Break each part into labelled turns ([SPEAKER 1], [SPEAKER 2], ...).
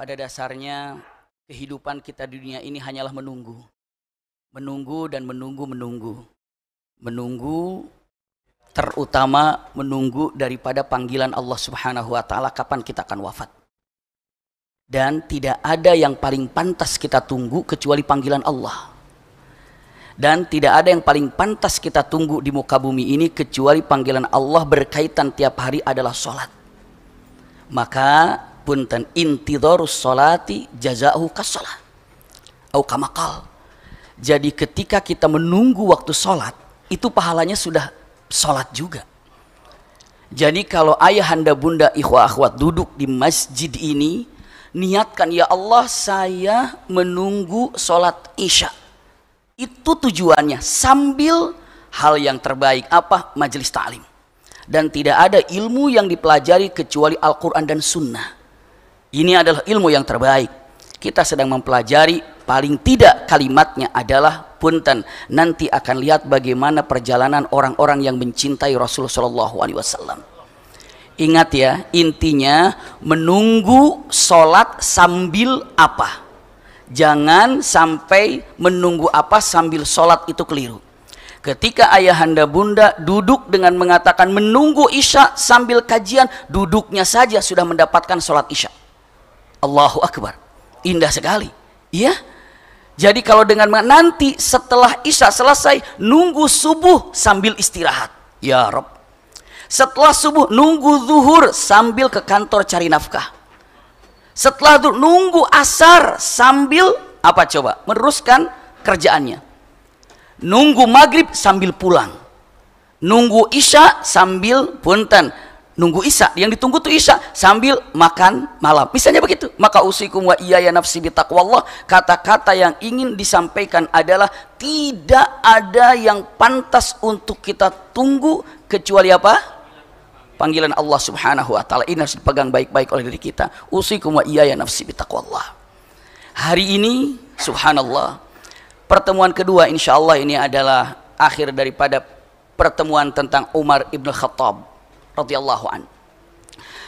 [SPEAKER 1] pada dasarnya kehidupan kita di dunia ini hanyalah menunggu. Menunggu dan menunggu menunggu. Menunggu terutama menunggu daripada panggilan Allah Subhanahu wa taala kapan kita akan wafat. Dan tidak ada yang paling pantas kita tunggu kecuali panggilan Allah. Dan tidak ada yang paling pantas kita tunggu di muka bumi ini kecuali panggilan Allah berkaitan tiap hari adalah sholat. Maka punten intidorus solati jazahu kasolat au kamakal jadi ketika kita menunggu waktu sholat itu pahalanya sudah sholat juga jadi kalau ayahanda bunda ikhwah akhwat duduk di masjid ini niatkan ya Allah saya menunggu sholat isya itu tujuannya sambil hal yang terbaik apa majelis ta'lim dan tidak ada ilmu yang dipelajari kecuali Al-Quran dan Sunnah ini adalah ilmu yang terbaik. Kita sedang mempelajari paling tidak kalimatnya adalah punten nanti akan lihat bagaimana perjalanan orang-orang yang mencintai Rasulullah Shallallahu Alaihi Wasallam. Ingat ya intinya menunggu sholat sambil apa? Jangan sampai menunggu apa sambil sholat itu keliru. Ketika ayahanda bunda duduk dengan mengatakan menunggu isya sambil kajian, duduknya saja sudah mendapatkan sholat isya. Allahu Akbar. Indah sekali. Iya? Jadi kalau dengan nanti setelah Isya selesai, nunggu subuh sambil istirahat. Ya Rob. Setelah subuh, nunggu zuhur sambil ke kantor cari nafkah. Setelah itu nunggu asar sambil apa coba? Meneruskan kerjaannya. Nunggu maghrib sambil pulang. Nunggu isya sambil punten nunggu Isa, yang ditunggu tuh Isa sambil makan malam misalnya begitu maka usikum wa iya ya nafsi bitakwallah kata-kata yang ingin disampaikan adalah tidak ada yang pantas untuk kita tunggu kecuali apa panggilan Allah subhanahu wa ta'ala ini harus dipegang baik-baik oleh diri kita usikum wa iya ya nafsi bitakwallah hari ini subhanallah pertemuan kedua insyaallah ini adalah akhir daripada pertemuan tentang Umar Ibn Khattab radhiyallahu an.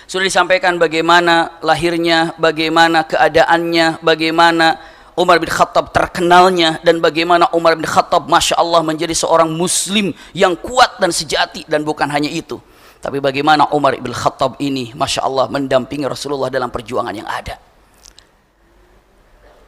[SPEAKER 1] Sudah disampaikan bagaimana lahirnya, bagaimana keadaannya, bagaimana Umar bin Khattab terkenalnya dan bagaimana Umar bin Khattab Masya Allah menjadi seorang muslim yang kuat dan sejati dan bukan hanya itu tapi bagaimana Umar bin Khattab ini Masya Allah mendampingi Rasulullah dalam perjuangan yang ada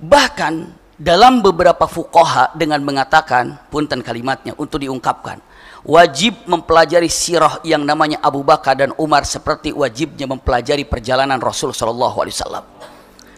[SPEAKER 1] bahkan dalam beberapa fukoha dengan mengatakan punten kalimatnya untuk diungkapkan wajib mempelajari sirah yang namanya Abu Bakar dan Umar seperti wajibnya mempelajari perjalanan Rasul Shallallahu Alaihi Wasallam.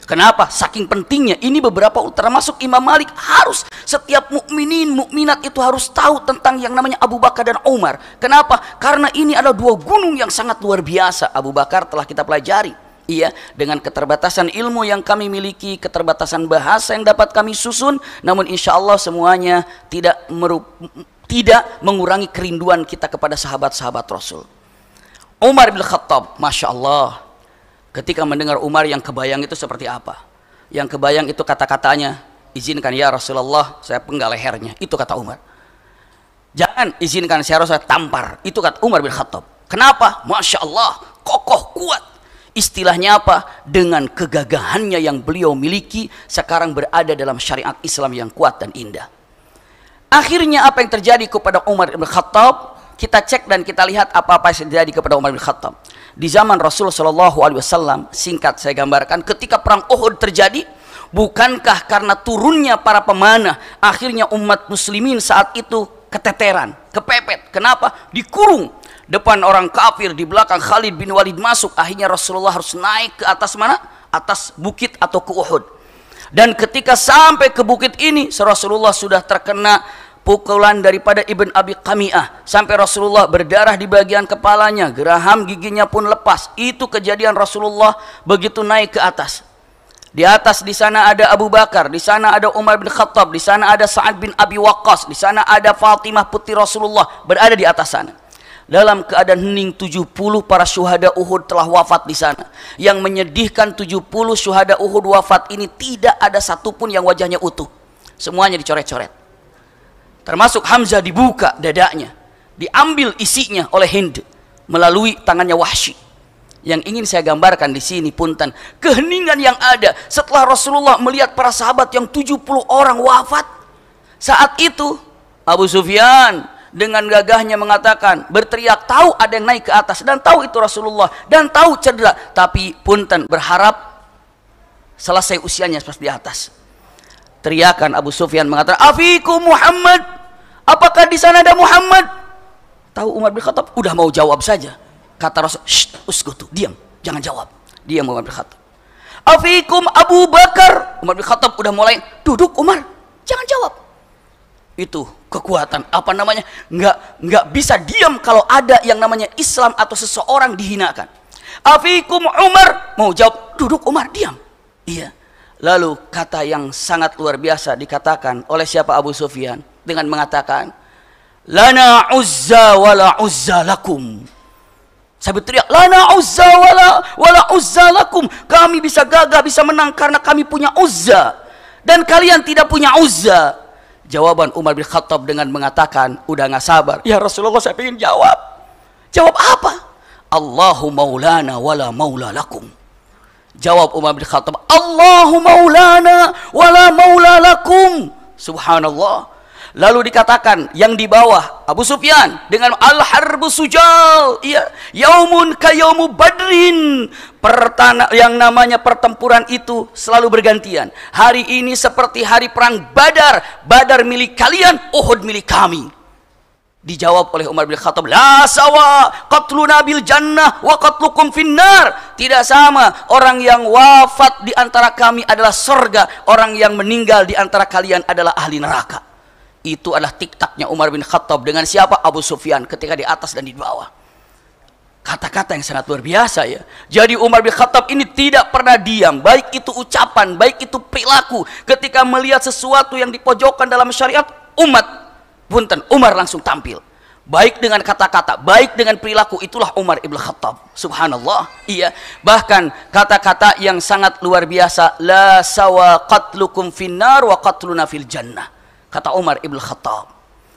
[SPEAKER 1] Kenapa? Saking pentingnya. Ini beberapa termasuk Imam Malik harus setiap mukminin mukminat itu harus tahu tentang yang namanya Abu Bakar dan Umar. Kenapa? Karena ini adalah dua gunung yang sangat luar biasa. Abu Bakar telah kita pelajari. Iya, dengan keterbatasan ilmu yang kami miliki, keterbatasan bahasa yang dapat kami susun, namun insya Allah semuanya tidak merup tidak mengurangi kerinduan kita kepada sahabat-sahabat Rasul. Umar bin Khattab, Masya Allah, ketika mendengar Umar yang kebayang itu seperti apa? Yang kebayang itu kata-katanya, izinkan ya Rasulullah, saya penggal lehernya. Itu kata Umar. Jangan izinkan saya Rasul, saya tampar. Itu kata Umar bin Khattab. Kenapa? Masya Allah, kokoh, kuat. Istilahnya apa? Dengan kegagahannya yang beliau miliki, sekarang berada dalam syariat Islam yang kuat dan indah. Akhirnya apa yang terjadi kepada Umar bin Khattab? Kita cek dan kita lihat apa-apa yang terjadi kepada Umar bin Khattab. Di zaman Rasulullah Shallallahu Alaihi Wasallam, singkat saya gambarkan, ketika perang Uhud terjadi, bukankah karena turunnya para pemanah, akhirnya umat Muslimin saat itu keteteran, kepepet. Kenapa? Dikurung depan orang kafir, di belakang Khalid bin Walid masuk. Akhirnya Rasulullah harus naik ke atas mana? Atas bukit atau ke Uhud. Dan ketika sampai ke bukit ini, Rasulullah sudah terkena pukulan daripada Ibn Abi Kamiah sampai Rasulullah berdarah di bagian kepalanya, geraham giginya pun lepas. Itu kejadian Rasulullah begitu naik ke atas. Di atas di sana ada Abu Bakar, di sana ada Umar bin Khattab, di sana ada Sa'ad bin Abi Waqqas, di sana ada Fatimah putri Rasulullah berada di atas sana. Dalam keadaan hening 70 para syuhada Uhud telah wafat di sana. Yang menyedihkan 70 syuhada Uhud wafat ini tidak ada satupun yang wajahnya utuh. Semuanya dicoret-coret termasuk Hamzah dibuka dadanya diambil isinya oleh Hind melalui tangannya Wahsy yang ingin saya gambarkan di sini punten keheningan yang ada setelah Rasulullah melihat para sahabat yang 70 orang wafat saat itu Abu Sufyan dengan gagahnya mengatakan berteriak tahu ada yang naik ke atas dan tahu itu Rasulullah dan tahu cedera tapi punten berharap selesai usianya pas di atas teriakan Abu Sufyan mengatakan afiku Muhammad Apakah di sana ada Muhammad? Tahu Umar bin Khattab udah mau jawab saja. Kata Rasul, uskutu, diam, jangan jawab. Diam Umar bin Khattab. Afikum Abu Bakar. Umar bin Khattab udah mulai, duduk Umar, jangan jawab. Itu kekuatan apa namanya nggak nggak bisa diam kalau ada yang namanya Islam atau seseorang dihinakan. Afikum Umar mau jawab duduk Umar diam. Iya. Lalu kata yang sangat luar biasa dikatakan oleh siapa Abu Sufyan dengan mengatakan, Lana uzza wala uzza lakum. Sambil teriak, Lana uzza wala, wala uzza lakum. Kami bisa gagah, bisa menang karena kami punya uzza. Dan kalian tidak punya uzza. Jawaban Umar bin Khattab dengan mengatakan, udah nggak sabar. Ya Rasulullah saya ingin jawab. Jawab apa? Allahu maulana wala maula lakum. Jawab Umar bin Khattab, Allahu maulana wala maula lakum. Subhanallah. Lalu dikatakan yang di bawah Abu Sufyan dengan al-harbu sujal, ya, yaumun kayomu badrin. Pertana, yang namanya pertempuran itu selalu bergantian. Hari ini seperti hari perang Badar, Badar milik kalian, Uhud milik kami. Dijawab oleh Umar bin Khattab, La sawa qatlu nabil jannah wa qatlukum finnar. Tidak sama, orang yang wafat di antara kami adalah surga orang yang meninggal di antara kalian adalah ahli neraka itu adalah tiktaknya Umar bin Khattab dengan siapa Abu Sufyan ketika di atas dan di bawah kata-kata yang sangat luar biasa ya jadi Umar bin Khattab ini tidak pernah diam baik itu ucapan baik itu perilaku ketika melihat sesuatu yang dipojokkan dalam syariat umat punten Umar langsung tampil baik dengan kata-kata, baik dengan perilaku itulah Umar ibn Khattab. Subhanallah. Iya, bahkan kata-kata yang sangat luar biasa, la sawa qatlukum finnar wa qatluna fil jannah. Kata Umar Ibn Khattab.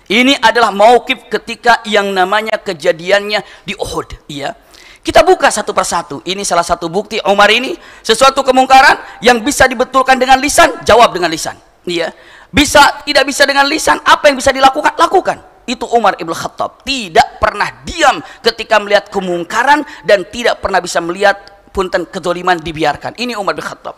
[SPEAKER 1] Ini adalah maukif ketika yang namanya kejadiannya di Uhud. Iya. Kita buka satu persatu. Ini salah satu bukti Umar ini sesuatu kemungkaran yang bisa dibetulkan dengan lisan, jawab dengan lisan. Iya. Bisa tidak bisa dengan lisan, apa yang bisa dilakukan? Lakukan. Itu Umar Ibn Khattab. Tidak pernah diam ketika melihat kemungkaran dan tidak pernah bisa melihat punten kedoliman dibiarkan. Ini Umar Ibn Khattab.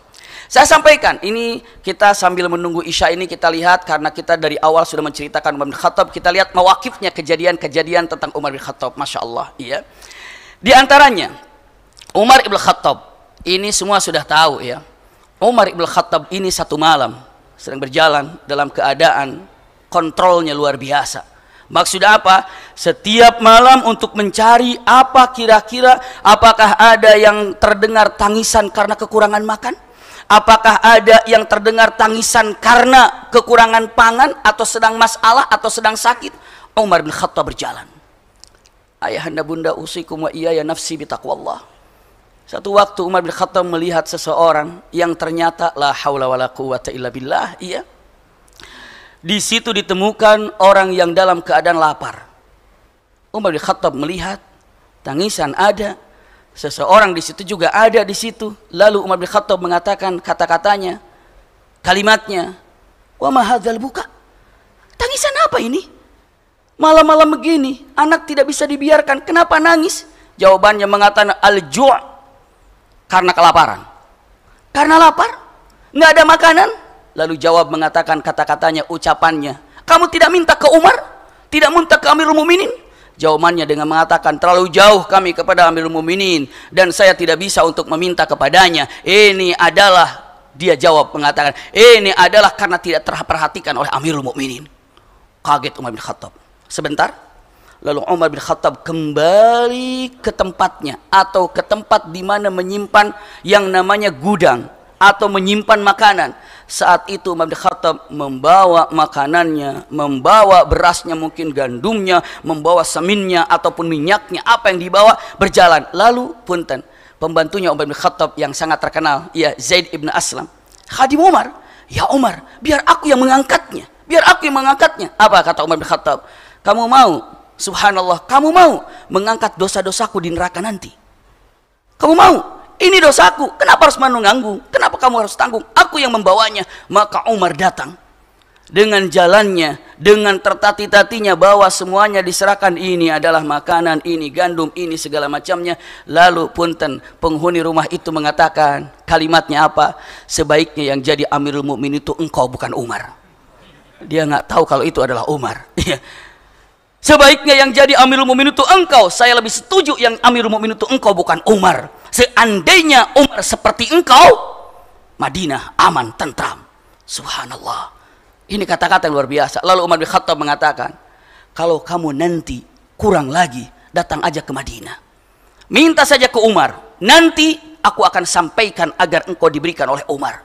[SPEAKER 1] Saya sampaikan, ini kita sambil menunggu Isya ini kita lihat karena kita dari awal sudah menceritakan Umar bin Khattab, kita lihat mewakifnya kejadian-kejadian tentang Umar bin Khattab. Masya Allah, iya. Di antaranya, Umar ibn Khattab, ini semua sudah tahu ya. Umar ibn Khattab ini satu malam sedang berjalan dalam keadaan kontrolnya luar biasa. Maksudnya apa? Setiap malam untuk mencari apa kira-kira apakah ada yang terdengar tangisan karena kekurangan makan? Apakah ada yang terdengar tangisan karena kekurangan pangan atau sedang masalah atau sedang sakit? Umar bin Khattab berjalan. Ayahanda bunda usikum wa iya ya nafsi bitaqwallah. Satu waktu Umar bin Khattab melihat seseorang yang ternyata la haula wala quwata illa billah, iya. Di situ ditemukan orang yang dalam keadaan lapar. Umar bin Khattab melihat tangisan ada, Seseorang di situ juga ada di situ. Lalu Umar bin Khattab mengatakan kata-katanya, kalimatnya, "Wa mahadzal buka?" Tangisan apa ini? Malam-malam begini, anak tidak bisa dibiarkan. Kenapa nangis? Jawabannya mengatakan al-ju' karena kelaparan. Karena lapar? Nggak ada makanan? Lalu jawab mengatakan kata-katanya, ucapannya. Kamu tidak minta ke Umar? Tidak minta ke Amirul Muminin? Jawabannya dengan mengatakan terlalu jauh kami kepada Amirul Muminin dan saya tidak bisa untuk meminta kepadanya. Ini adalah dia jawab mengatakan ini adalah karena tidak terperhatikan oleh Amirul Mukminin. Kaget Umar bin Khattab. Sebentar, Lalu Umar bin Khattab kembali ke tempatnya atau ke tempat di mana menyimpan yang namanya gudang atau menyimpan makanan. Saat itu Umar bin Khattab membawa makanannya, membawa berasnya mungkin gandumnya, membawa seminnya ataupun minyaknya, apa yang dibawa berjalan. Lalu punten, pembantunya Umar bin Khattab yang sangat terkenal, ya Zaid ibn Aslam. Khadim Umar, ya Umar, biar aku yang mengangkatnya, biar aku yang mengangkatnya. Apa kata Umar bin Khattab? Kamu mau, subhanallah, kamu mau mengangkat dosa-dosaku di neraka nanti. Kamu mau? ini dosaku, kenapa harus menungganggu? Kenapa kamu harus tanggung? Aku yang membawanya. Maka Umar datang dengan jalannya, dengan tertati-tatinya bahwa semuanya diserahkan ini adalah makanan, ini gandum, ini segala macamnya. Lalu punten penghuni rumah itu mengatakan kalimatnya apa? Sebaiknya yang jadi Amirul Mukmin itu engkau bukan Umar. Dia nggak tahu kalau itu adalah Umar. Iya. Sebaiknya yang jadi Amirul Mukminin itu engkau. Saya lebih setuju yang Amirul Mukminin itu engkau bukan Umar. Seandainya Umar seperti engkau, Madinah aman tentram. Subhanallah. Ini kata-kata yang luar biasa. Lalu Umar bin Khattab mengatakan, kalau kamu nanti kurang lagi, datang aja ke Madinah. Minta saja ke Umar, nanti aku akan sampaikan agar engkau diberikan oleh Umar.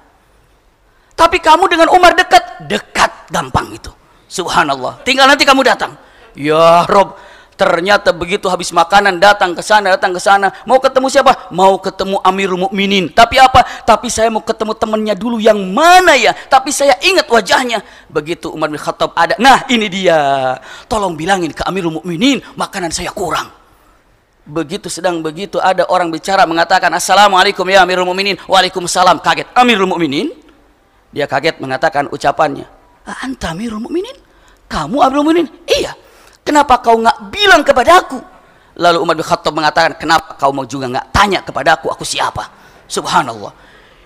[SPEAKER 1] Tapi kamu dengan Umar dekat, dekat gampang itu. Subhanallah. Tinggal nanti kamu datang. Ya Rob, ternyata begitu habis makanan datang ke sana, datang ke sana. Mau ketemu siapa? Mau ketemu Amirul Mukminin. Tapi apa? Tapi saya mau ketemu temannya dulu yang mana ya? Tapi saya ingat wajahnya. Begitu Umar bin Khattab ada. Nah, ini dia. Tolong bilangin ke Amirul Mukminin, makanan saya kurang. Begitu sedang begitu ada orang bicara mengatakan Assalamualaikum ya Amirul Mukminin. Waalaikumsalam. Kaget. Amirul Mukminin. Dia kaget mengatakan ucapannya. Anta Amirul Mukminin? Kamu Amirul Mukminin? Iya. Kenapa kau nggak bilang kepada aku? Lalu Umar bin Khattab mengatakan, kenapa kau mau juga nggak tanya kepada aku, aku siapa? Subhanallah.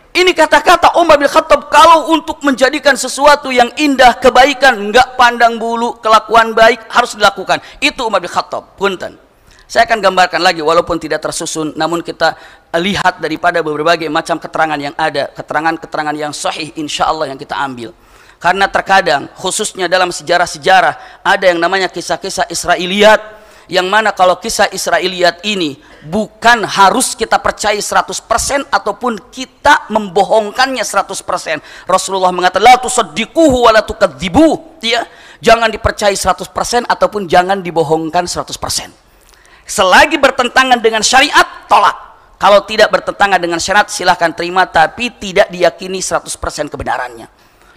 [SPEAKER 1] Ini kata-kata Umar bin Khattab kalau untuk menjadikan sesuatu yang indah, kebaikan, nggak pandang bulu, kelakuan baik harus dilakukan. Itu Umar bin Khattab. Punten. Saya akan gambarkan lagi walaupun tidak tersusun namun kita lihat daripada berbagai macam keterangan yang ada, keterangan-keterangan yang sahih insya Allah yang kita ambil. Karena terkadang khususnya dalam sejarah-sejarah ada yang namanya kisah-kisah Israiliyat yang mana kalau kisah Israiliyat ini bukan harus kita percaya 100% ataupun kita membohongkannya 100%. Rasulullah mengatakan la tusaddiquhu wa la tukadzibu, ya. Jangan dipercaya 100% ataupun jangan dibohongkan 100%. Selagi bertentangan dengan syariat, tolak. Kalau tidak bertentangan dengan syariat silahkan terima tapi tidak diyakini 100% kebenarannya.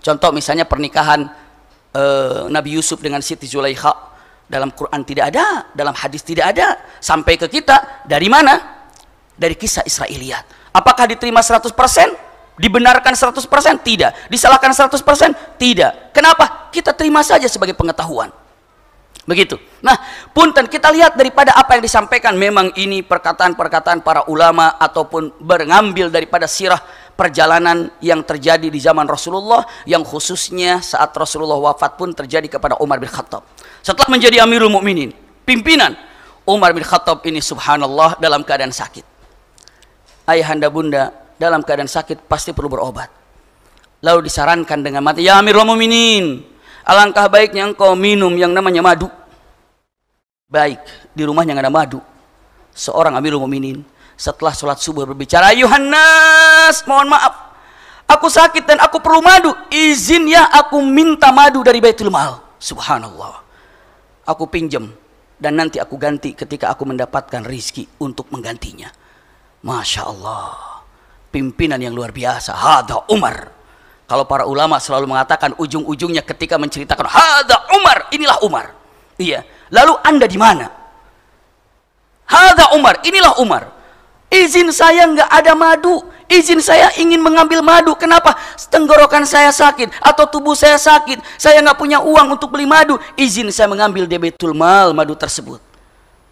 [SPEAKER 1] Contoh misalnya pernikahan eh, Nabi Yusuf dengan Siti Zulaikha dalam Quran tidak ada, dalam hadis tidak ada, sampai ke kita dari mana? Dari kisah Israiliyat. Apakah diterima 100%? Dibenarkan 100%? Tidak. Disalahkan 100%? Tidak. Kenapa? Kita terima saja sebagai pengetahuan. Begitu. Nah, punten kita lihat daripada apa yang disampaikan memang ini perkataan-perkataan para ulama ataupun mengambil daripada sirah perjalanan yang terjadi di zaman Rasulullah yang khususnya saat Rasulullah wafat pun terjadi kepada Umar bin Khattab. Setelah menjadi Amirul Mukminin, pimpinan Umar bin Khattab ini subhanallah dalam keadaan sakit. Ayahanda bunda dalam keadaan sakit pasti perlu berobat. Lalu disarankan dengan mati, "Ya Amirul Mukminin, alangkah baiknya engkau minum yang namanya madu." Baik, di rumahnya yang ada madu. Seorang Amirul Mukminin setelah sholat subuh berbicara Yohanes mohon maaf aku sakit dan aku perlu madu izin ya aku minta madu dari Baitul Mal subhanallah aku pinjam dan nanti aku ganti ketika aku mendapatkan rizki untuk menggantinya Masya Allah pimpinan yang luar biasa hada Umar kalau para ulama selalu mengatakan ujung-ujungnya ketika menceritakan hada Umar inilah Umar iya lalu anda di mana hada Umar inilah Umar izin saya nggak ada madu izin saya ingin mengambil madu kenapa tenggorokan saya sakit atau tubuh saya sakit saya nggak punya uang untuk beli madu izin saya mengambil debetul mal madu tersebut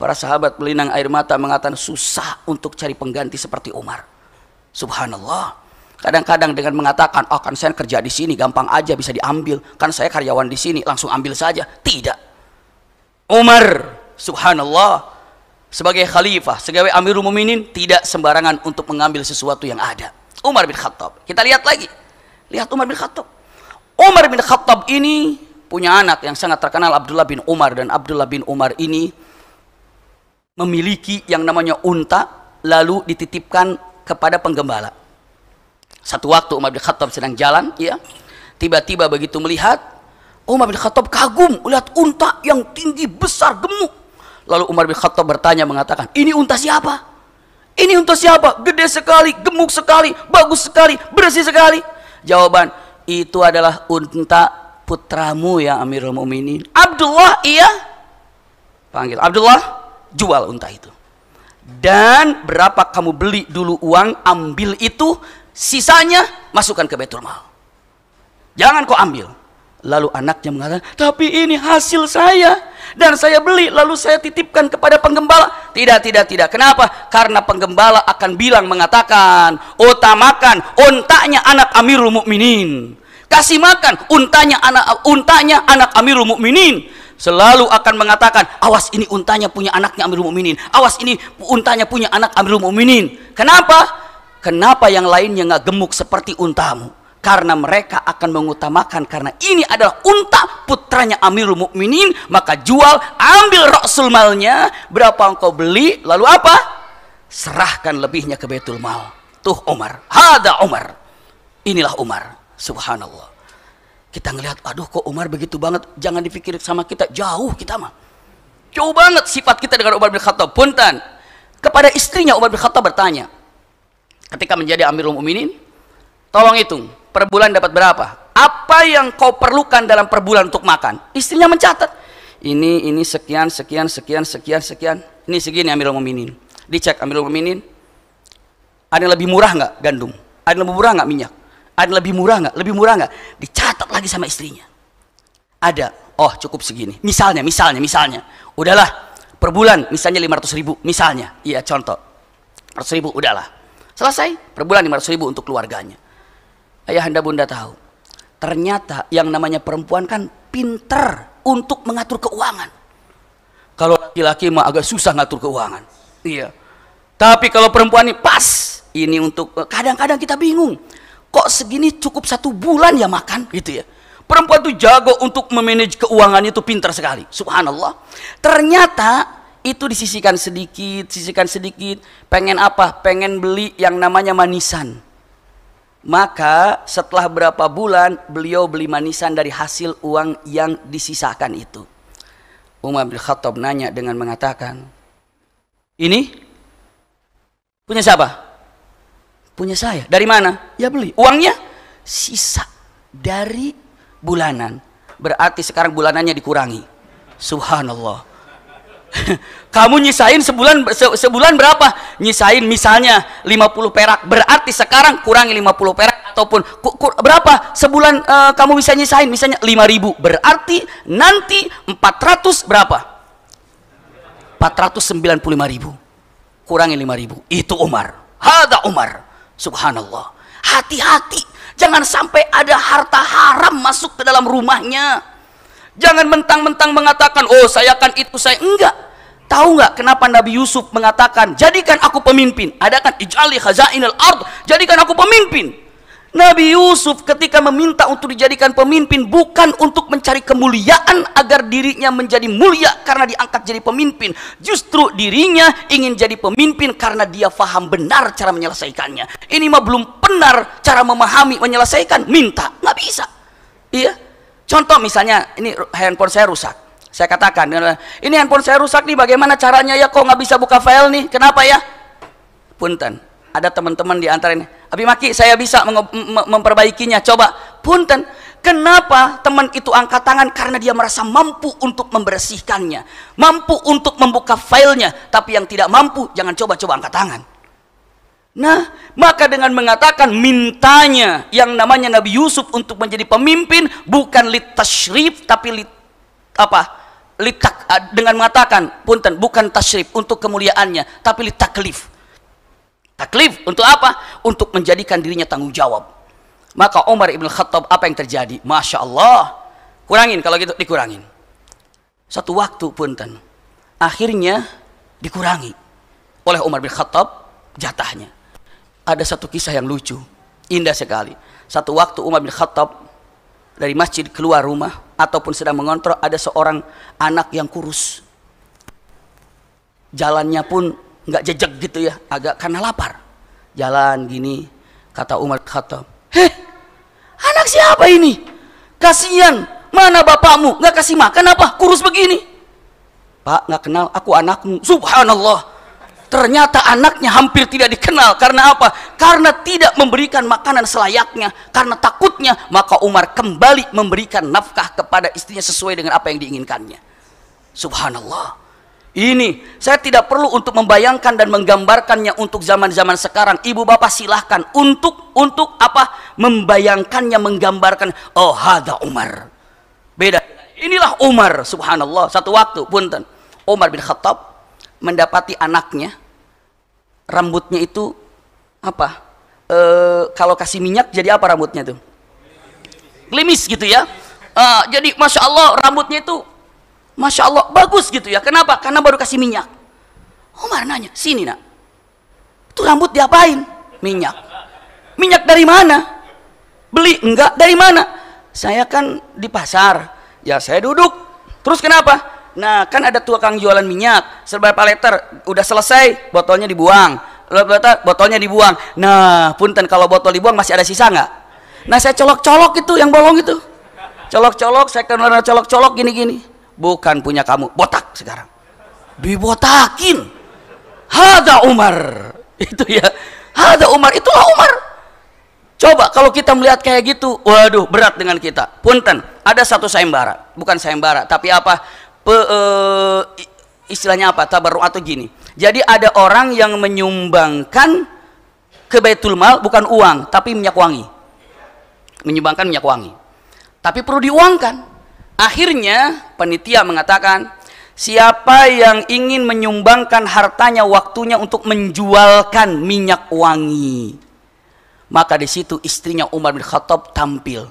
[SPEAKER 1] para sahabat pelinang air mata mengatakan susah untuk cari pengganti seperti Umar subhanallah Kadang-kadang dengan mengatakan, oh kan saya kerja di sini, gampang aja bisa diambil. Kan saya karyawan di sini, langsung ambil saja. Tidak. Umar, subhanallah, sebagai khalifah, sebagai amirul muminin tidak sembarangan untuk mengambil sesuatu yang ada. Umar bin Khattab. Kita lihat lagi. Lihat Umar bin Khattab. Umar bin Khattab ini punya anak yang sangat terkenal Abdullah bin Umar dan Abdullah bin Umar ini memiliki yang namanya unta lalu dititipkan kepada penggembala. Satu waktu Umar bin Khattab sedang jalan, ya. Tiba-tiba begitu melihat Umar bin Khattab kagum melihat unta yang tinggi besar gemuk Lalu Umar bin Khattab bertanya mengatakan, ini unta siapa? Ini unta siapa? Gede sekali, gemuk sekali, bagus sekali, bersih sekali. Jawaban, itu adalah unta putramu ya Amirul Mukminin. Abdullah iya panggil Abdullah jual unta itu. Dan berapa kamu beli dulu uang, ambil itu, sisanya masukkan ke Betul Mal. Jangan kau ambil. Lalu anaknya mengatakan, tapi ini hasil saya. Dan saya beli, lalu saya titipkan kepada penggembala. Tidak, tidak, tidak. Kenapa? Karena penggembala akan bilang mengatakan, utamakan ontanya anak Amirul Mukminin. Kasih makan untanya anak untanya anak Amirul Mukminin selalu akan mengatakan awas ini untanya punya anaknya Amirul Mukminin awas ini untanya punya anak Amirul Mukminin kenapa kenapa yang lainnya nggak gemuk seperti untamu karena mereka akan mengutamakan karena ini adalah unta putranya Amirul Mukminin maka jual ambil rasul malnya berapa engkau beli lalu apa serahkan lebihnya ke Baitul Mal tuh Umar ada Umar inilah Umar subhanallah kita ngelihat aduh kok Umar begitu banget jangan dipikir sama kita jauh kita mah jauh banget sifat kita dengan Umar bin Khattab punten kepada istrinya Umar bin Khattab bertanya ketika menjadi Amirul Mukminin Tolong hitung, per bulan dapat berapa? Apa yang kau perlukan dalam per bulan untuk makan? Istrinya mencatat. Ini, ini sekian, sekian, sekian, sekian, sekian. Ini segini Amirul Muminin. Dicek Amirul Muminin. Ada yang lebih murah nggak gandum? Ada yang lebih murah nggak minyak? Ada yang lebih murah nggak? Lebih murah nggak? Dicatat lagi sama istrinya. Ada. Oh cukup segini. Misalnya, misalnya, misalnya. Udahlah. Per bulan misalnya 500 ribu. Misalnya. Iya contoh. 500 ribu udahlah. Selesai. Per bulan 500 ribu untuk keluarganya ayah anda Bunda tahu. Ternyata yang namanya perempuan kan pinter untuk mengatur keuangan. Kalau laki-laki mah agak susah ngatur keuangan. Iya. Tapi kalau perempuan ini pas. Ini untuk eh, kadang-kadang kita bingung. Kok segini cukup satu bulan ya makan gitu ya. Perempuan tuh jago untuk memanage keuangan itu pinter sekali. Subhanallah. Ternyata itu disisikan sedikit, sisikan sedikit. Pengen apa? Pengen beli yang namanya manisan maka setelah berapa bulan beliau beli manisan dari hasil uang yang disisakan itu. Umar bin Khattab nanya dengan mengatakan, "Ini punya siapa?" "Punya saya." "Dari mana?" "Ya beli." "Uangnya?" "Sisa dari bulanan." Berarti sekarang bulanannya dikurangi. Subhanallah. Kamu nyisain sebulan se, sebulan berapa? Nyisain misalnya 50 perak. Berarti sekarang kurangi 50 perak ataupun ku, ku, berapa sebulan uh, kamu bisa nyisain misalnya 5000. Berarti nanti 400 berapa? 495.000. Kurangi 5000. Itu Umar. Hada Umar. Subhanallah. Hati-hati. Jangan sampai ada harta haram masuk ke dalam rumahnya Jangan mentang-mentang mengatakan, oh saya akan itu, saya enggak. Tahu enggak kenapa Nabi Yusuf mengatakan, jadikan aku pemimpin. Ada kan ijali al ard, jadikan aku pemimpin. Nabi Yusuf ketika meminta untuk dijadikan pemimpin bukan untuk mencari kemuliaan agar dirinya menjadi mulia karena diangkat jadi pemimpin. Justru dirinya ingin jadi pemimpin karena dia faham benar cara menyelesaikannya. Ini mah belum benar cara memahami menyelesaikan, minta. Nggak bisa. Iya. Contoh misalnya, ini handphone saya rusak. Saya katakan, ini handphone saya rusak nih, bagaimana caranya ya? Kok nggak bisa buka file nih? Kenapa ya? Punten, ada teman-teman di antara ini. Abi Maki, saya bisa memperbaikinya. Coba, punten. Kenapa teman itu angkat tangan? Karena dia merasa mampu untuk membersihkannya, mampu untuk membuka filenya, tapi yang tidak mampu jangan coba-coba angkat tangan. Nah, maka dengan mengatakan mintanya yang namanya Nabi Yusuf untuk menjadi pemimpin bukan lit tashrif tapi lit apa? litak ah, dengan mengatakan punten bukan tasyrif untuk kemuliaannya tapi lit taklif. Taklif untuk apa? Untuk menjadikan dirinya tanggung jawab. Maka Umar ibn Khattab apa yang terjadi? Masya Allah. Kurangin kalau gitu dikurangin. Satu waktu punten. Akhirnya dikurangi oleh Umar bin Khattab jatahnya ada satu kisah yang lucu, indah sekali. Satu waktu Umar bin Khattab dari masjid keluar rumah ataupun sedang mengontrol ada seorang anak yang kurus. Jalannya pun nggak jejak gitu ya, agak karena lapar. Jalan gini, kata Umar Khattab, heh, anak siapa ini? Kasihan, mana bapakmu? Nggak kasih makan apa? Kurus begini. Pak, nggak kenal, aku anakmu. Subhanallah, ternyata anaknya hampir tidak dikenal karena apa? Karena tidak memberikan makanan selayaknya, karena takutnya maka Umar kembali memberikan nafkah kepada istrinya sesuai dengan apa yang diinginkannya. Subhanallah. Ini saya tidak perlu untuk membayangkan dan menggambarkannya untuk zaman-zaman sekarang. Ibu bapak silahkan untuk untuk apa? Membayangkannya, menggambarkan. Oh, hada Umar. Beda. Inilah Umar, subhanallah. Satu waktu, punten. Umar bin Khattab mendapati anaknya rambutnya itu apa? E, kalau kasih minyak jadi apa rambutnya tuh? Klimis gitu ya. E, jadi masya Allah rambutnya itu masya Allah bagus gitu ya. Kenapa? Karena baru kasih minyak. Omar oh, nanya, sini nak, Itu rambut diapain? Minyak. Minyak dari mana? Beli? Enggak. Dari mana? Saya kan di pasar. Ya saya duduk. Terus kenapa? Nah, kan ada tukang jualan minyak, Serba liter udah selesai, botolnya dibuang. botolnya dibuang. Nah, punten kalau botol dibuang masih ada sisa nggak? Nah, saya colok-colok itu yang bolong itu. Colok-colok, saya kenal colok-colok gini-gini. Bukan punya kamu, botak sekarang. Dibotakin. Hada Umar. Itu ya. Hada Umar, itulah Umar. Coba kalau kita melihat kayak gitu, waduh berat dengan kita. Punten, ada satu sayembara, bukan sayembara, tapi apa? pe, e, istilahnya apa tabarru atau gini jadi ada orang yang menyumbangkan ke Baitul Mal bukan uang tapi minyak wangi menyumbangkan minyak wangi tapi perlu diuangkan akhirnya penitia mengatakan siapa yang ingin menyumbangkan hartanya waktunya untuk menjualkan minyak wangi maka di situ istrinya Umar bin Khattab tampil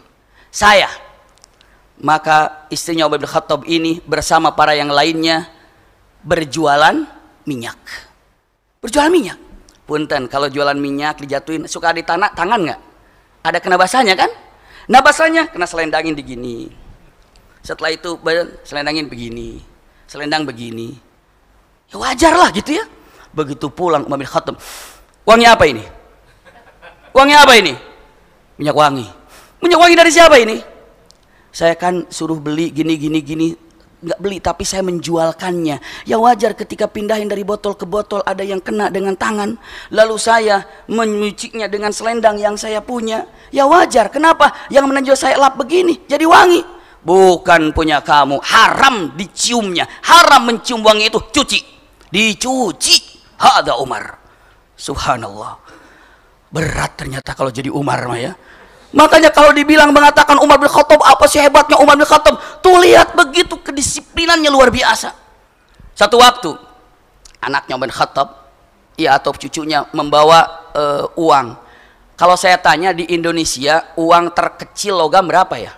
[SPEAKER 1] saya maka istrinya Umar bin Khattab ini bersama para yang lainnya berjualan minyak. Berjualan minyak. Punten, kalau jualan minyak dijatuhin, suka di tanah, tangan nggak? Ada kena basahnya kan? Nah basahnya kena selendangin di Setelah itu selendangin begini, selendang begini. Ya wajar lah gitu ya. Begitu pulang Umar bin Khattab, uangnya apa ini? Uangnya apa ini? Minyak wangi. Minyak wangi dari siapa ini? saya kan suruh beli gini gini gini nggak beli tapi saya menjualkannya ya wajar ketika pindahin dari botol ke botol ada yang kena dengan tangan lalu saya menyucinya dengan selendang yang saya punya ya wajar kenapa yang menonjol saya lap begini jadi wangi bukan punya kamu haram diciumnya haram mencium wangi itu cuci dicuci hada Umar subhanallah berat ternyata kalau jadi Umar mah ya Makanya kalau dibilang mengatakan Umar bin Khattab apa sih hebatnya Umar bin Khattab? Tuh lihat begitu kedisiplinannya luar biasa. Satu waktu anaknya Umar bin Khattab ya atau cucunya membawa uh, uang. Kalau saya tanya di Indonesia uang terkecil logam berapa ya?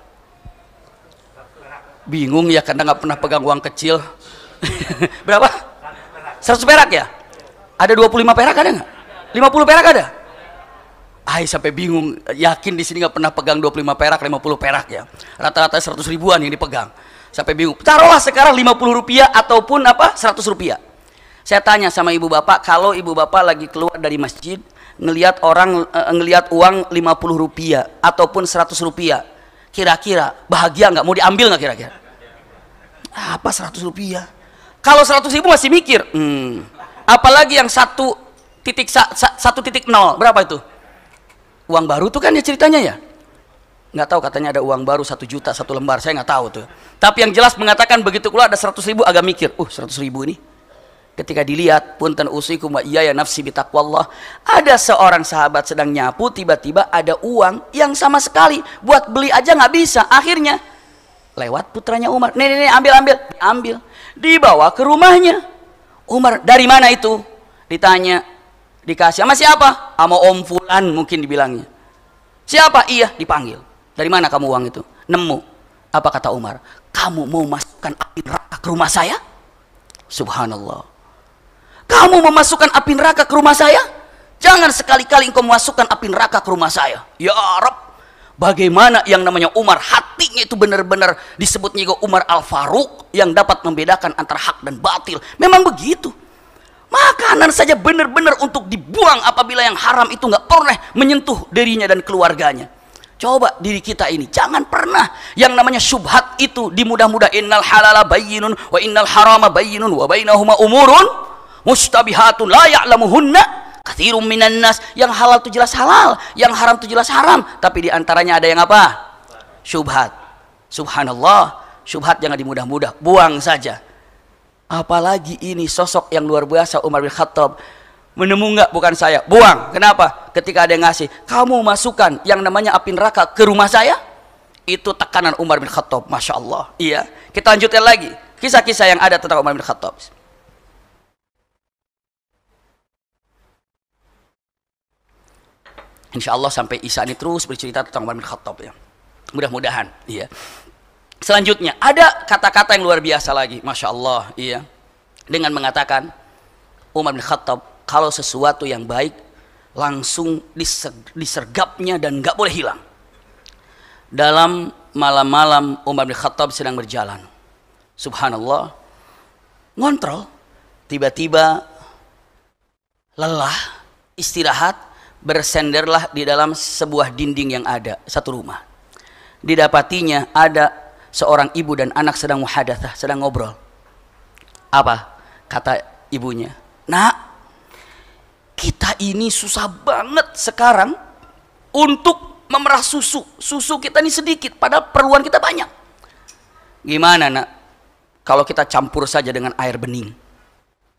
[SPEAKER 1] Bingung ya karena nggak pernah pegang uang kecil. berapa? 100 perak ya? Ada 25 perak ada nggak? 50 perak ada? Hai sampai bingung, yakin di sini nggak pernah pegang 25 perak, 50 perak ya. Rata-rata 100 ribuan yang dipegang. Sampai bingung. Taruhlah sekarang 50 rupiah ataupun apa 100 rupiah. Saya tanya sama ibu bapak, kalau ibu bapak lagi keluar dari masjid, ngelihat orang eh, ngelihat uang 50 rupiah ataupun 100 rupiah, kira-kira bahagia nggak? Mau diambil nggak kira-kira? Apa 100 rupiah? Kalau 100 ribu masih mikir, hmm. apalagi yang satu titik satu titik nol berapa itu? uang baru tuh kan ya ceritanya ya nggak tahu katanya ada uang baru satu juta satu lembar saya nggak tahu tuh tapi yang jelas mengatakan begitu keluar ada seratus ribu agak mikir uh seratus ribu ini ketika dilihat punten usiku wa iya ya nafsi bitakwallah ada seorang sahabat sedang nyapu tiba-tiba ada uang yang sama sekali buat beli aja nggak bisa akhirnya lewat putranya Umar nih nih, nih ambil ambil ambil dibawa ke rumahnya Umar dari mana itu ditanya Dikasih sama siapa? Sama Om Fulan mungkin dibilangnya. Siapa? Iya, dipanggil. Dari mana kamu uang itu? Nemu. Apa kata Umar? Kamu mau masukkan api neraka ke rumah saya? Subhanallah. Kamu mau masukkan api neraka ke rumah saya? Jangan sekali-kali engkau masukkan api neraka ke rumah saya. Ya Arab, bagaimana yang namanya Umar hatinya itu benar-benar disebutnya Umar Al Faruq yang dapat membedakan antara hak dan batil. Memang begitu. Makanan saja benar-benar untuk dibuang apabila yang haram itu nggak pernah menyentuh dirinya dan keluarganya. Coba diri kita ini, jangan pernah yang namanya subhat itu dimudah-mudah innal halala bayinun, wa innal harama bayinun, wa bainahuma umurun mustabihatun la ya'lamuhunna kathirum minan nas yang halal itu jelas halal, yang haram itu jelas haram, tapi diantaranya ada yang apa? Subhat. Subhanallah, subhat jangan dimudah-mudah, buang saja. Apalagi ini sosok yang luar biasa Umar bin Khattab. Menemu enggak bukan saya? Buang. Kenapa? Ketika ada yang ngasih, kamu masukkan yang namanya api neraka ke rumah saya? Itu tekanan Umar bin Khattab. Masya Allah. Iya. Kita lanjutkan lagi. Kisah-kisah yang ada tentang Umar bin Khattab. Insya Allah sampai Isa ini terus bercerita tentang Umar bin Khattab ya. Mudah-mudahan. Iya. Selanjutnya, ada kata-kata yang luar biasa lagi. Masya Allah, iya. Dengan mengatakan, Umar bin Khattab, kalau sesuatu yang baik, langsung disergapnya dan nggak boleh hilang. Dalam malam-malam Umar bin Khattab sedang berjalan. Subhanallah, ngontrol, tiba-tiba lelah, istirahat, bersenderlah di dalam sebuah dinding yang ada, satu rumah. Didapatinya ada seorang ibu dan anak sedang muhadathah, sedang ngobrol. Apa kata ibunya? Nak, kita ini susah banget sekarang untuk memerah susu. Susu kita ini sedikit, padahal perluan kita banyak. Gimana nak? Kalau kita campur saja dengan air bening.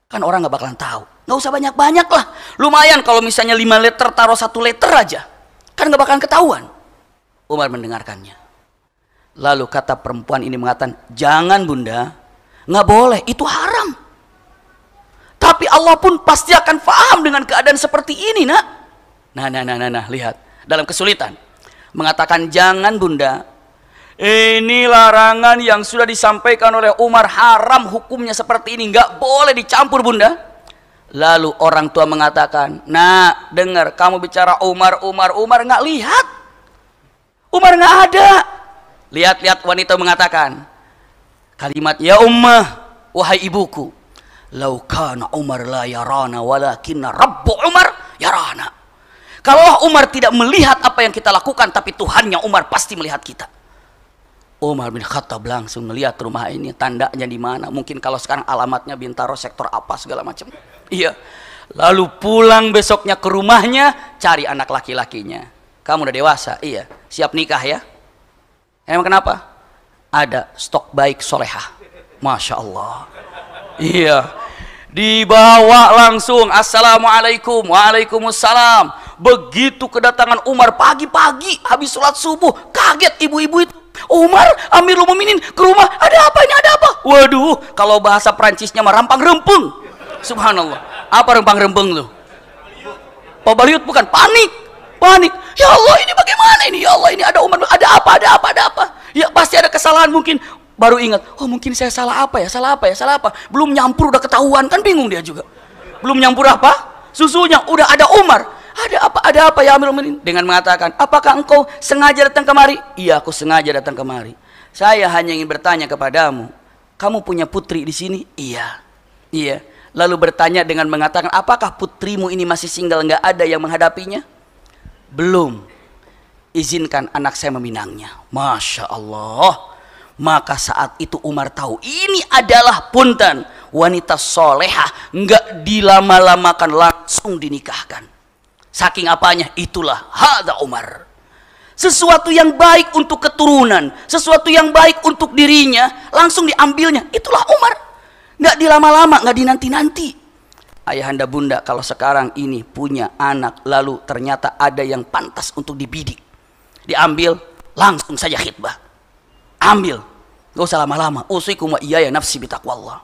[SPEAKER 1] Kan orang nggak bakalan tahu. Nggak usah banyak-banyak lah. Lumayan kalau misalnya 5 liter taruh satu liter aja. Kan nggak bakalan ketahuan. Umar mendengarkannya. Lalu kata perempuan ini mengatakan, jangan bunda, nggak boleh, itu haram. Tapi Allah pun pasti akan faham dengan keadaan seperti ini nak. Nah, nah, nah, nah, nah, lihat. Dalam kesulitan. Mengatakan, jangan bunda, ini larangan yang sudah disampaikan oleh Umar haram hukumnya seperti ini, nggak boleh dicampur bunda. Lalu orang tua mengatakan, nah dengar kamu bicara Umar, Umar, Umar nggak lihat, Umar nggak ada, Lihat-lihat wanita mengatakan kalimat ya ummah wahai ibuku. Lau Umar la yarana walakinna Rabbu Umar yarana. Kalau Umar tidak melihat apa yang kita lakukan tapi Tuhannya Umar pasti melihat kita. Umar bin Khattab langsung melihat rumah ini tandanya di mana. Mungkin kalau sekarang alamatnya Bintaro sektor apa segala macam. Iya. Lalu pulang besoknya ke rumahnya cari anak laki-lakinya. Kamu udah dewasa, iya. Siap nikah ya? Emang kenapa? Ada stok baik soleha. Masya Allah. Iya. Dibawa langsung. Assalamualaikum. Waalaikumsalam. Begitu kedatangan Umar pagi-pagi habis sholat subuh. Kaget ibu-ibu itu. Umar, Amir Muminin ke rumah. Ada apa ini? Ada apa? Waduh, kalau bahasa Prancisnya mah rampang rempung. Subhanallah. Apa rempang rempung lu? Pabaliut bukan panik panik. Ya Allah ini bagaimana ini? Ya Allah ini ada umat, ada apa, ada apa, ada apa? Ya pasti ada kesalahan mungkin. Baru ingat, oh mungkin saya salah apa ya, salah apa ya, salah apa. Belum nyampur udah ketahuan, kan bingung dia juga. Belum nyampur apa? Susunya, udah ada Umar. Ada apa, ada apa ya Amir Umar Dengan mengatakan, apakah engkau sengaja datang kemari? Iya, aku sengaja datang kemari. Saya hanya ingin bertanya kepadamu, kamu punya putri di sini? Iya. Iya lalu bertanya dengan mengatakan, "Apakah putrimu ini masih single? nggak ada yang menghadapinya?" belum izinkan anak saya meminangnya. Masya Allah. Maka saat itu Umar tahu ini adalah punten wanita soleha nggak dilama-lamakan langsung dinikahkan. Saking apanya itulah hada Umar. Sesuatu yang baik untuk keturunan, sesuatu yang baik untuk dirinya langsung diambilnya. Itulah Umar. Nggak dilama-lama, nggak dinanti-nanti ayahanda bunda kalau sekarang ini punya anak lalu ternyata ada yang pantas untuk dibidik diambil langsung saja khidbah ambil gak usah lama-lama usikum wa iya ya nafsi Allah.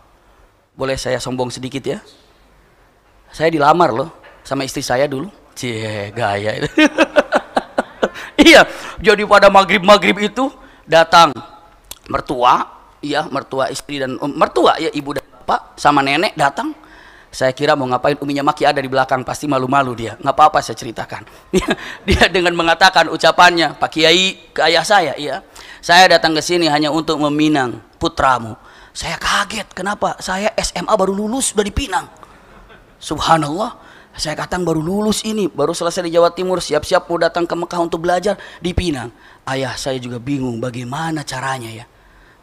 [SPEAKER 1] boleh saya sombong sedikit ya saya dilamar loh sama istri saya dulu cie gaya itu iya jadi pada maghrib maghrib itu datang mertua iya mertua istri dan oh, mertua ya ibu dan bapak sama nenek datang saya kira mau ngapain uminya Maki ada di belakang pasti malu-malu dia. Nggak apa-apa saya ceritakan. Dia, dengan mengatakan ucapannya, Pak Kiai ke ayah saya, iya. Saya datang ke sini hanya untuk meminang putramu. Saya kaget, kenapa? Saya SMA baru lulus sudah dipinang. Subhanallah. Saya katakan baru lulus ini, baru selesai di Jawa Timur, siap-siap mau datang ke Mekah untuk belajar dipinang Ayah saya juga bingung bagaimana caranya ya.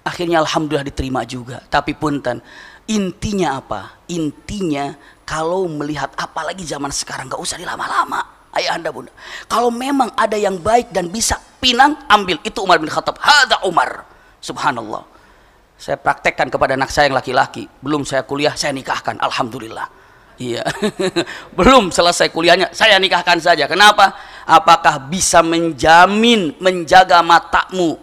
[SPEAKER 1] Akhirnya alhamdulillah diterima juga. Tapi punten, Intinya apa? Intinya kalau melihat apalagi zaman sekarang gak usah dilama-lama. Ayah anda bunda. Kalau memang ada yang baik dan bisa pinang ambil itu Umar bin Khattab. Hada Umar. Subhanallah. Saya praktekkan kepada anak saya yang laki-laki. Belum saya kuliah saya nikahkan. Alhamdulillah. Iya. Belum selesai kuliahnya, saya nikahkan saja. Kenapa? Apakah bisa menjamin menjaga matamu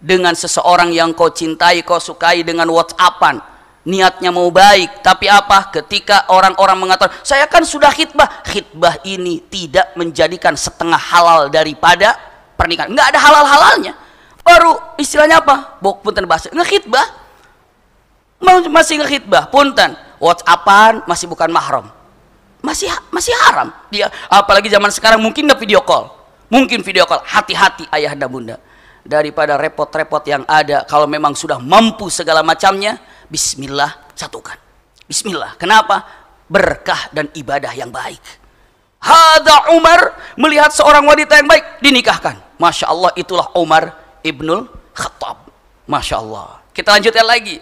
[SPEAKER 1] dengan seseorang yang kau cintai, kau sukai dengan WhatsAppan? niatnya mau baik, tapi apa? Ketika orang-orang mengatakan, "Saya kan sudah khitbah." Khitbah ini tidak menjadikan setengah halal daripada pernikahan. nggak ada halal-halalnya. Baru istilahnya apa? Bok punten bahasa. Ngekhitbah. Masih ngekhitbah, punten. WhatsAppan masih bukan mahram. Masih masih haram. Dia apalagi zaman sekarang mungkin nggak video call. Mungkin video call. Hati-hati ayah dan bunda daripada repot-repot yang ada kalau memang sudah mampu segala macamnya bismillah satukan bismillah kenapa berkah dan ibadah yang baik Hada Umar melihat seorang wanita yang baik dinikahkan. Masya Allah itulah Umar ibnul Khattab. Masya Allah. Kita lanjutkan lagi.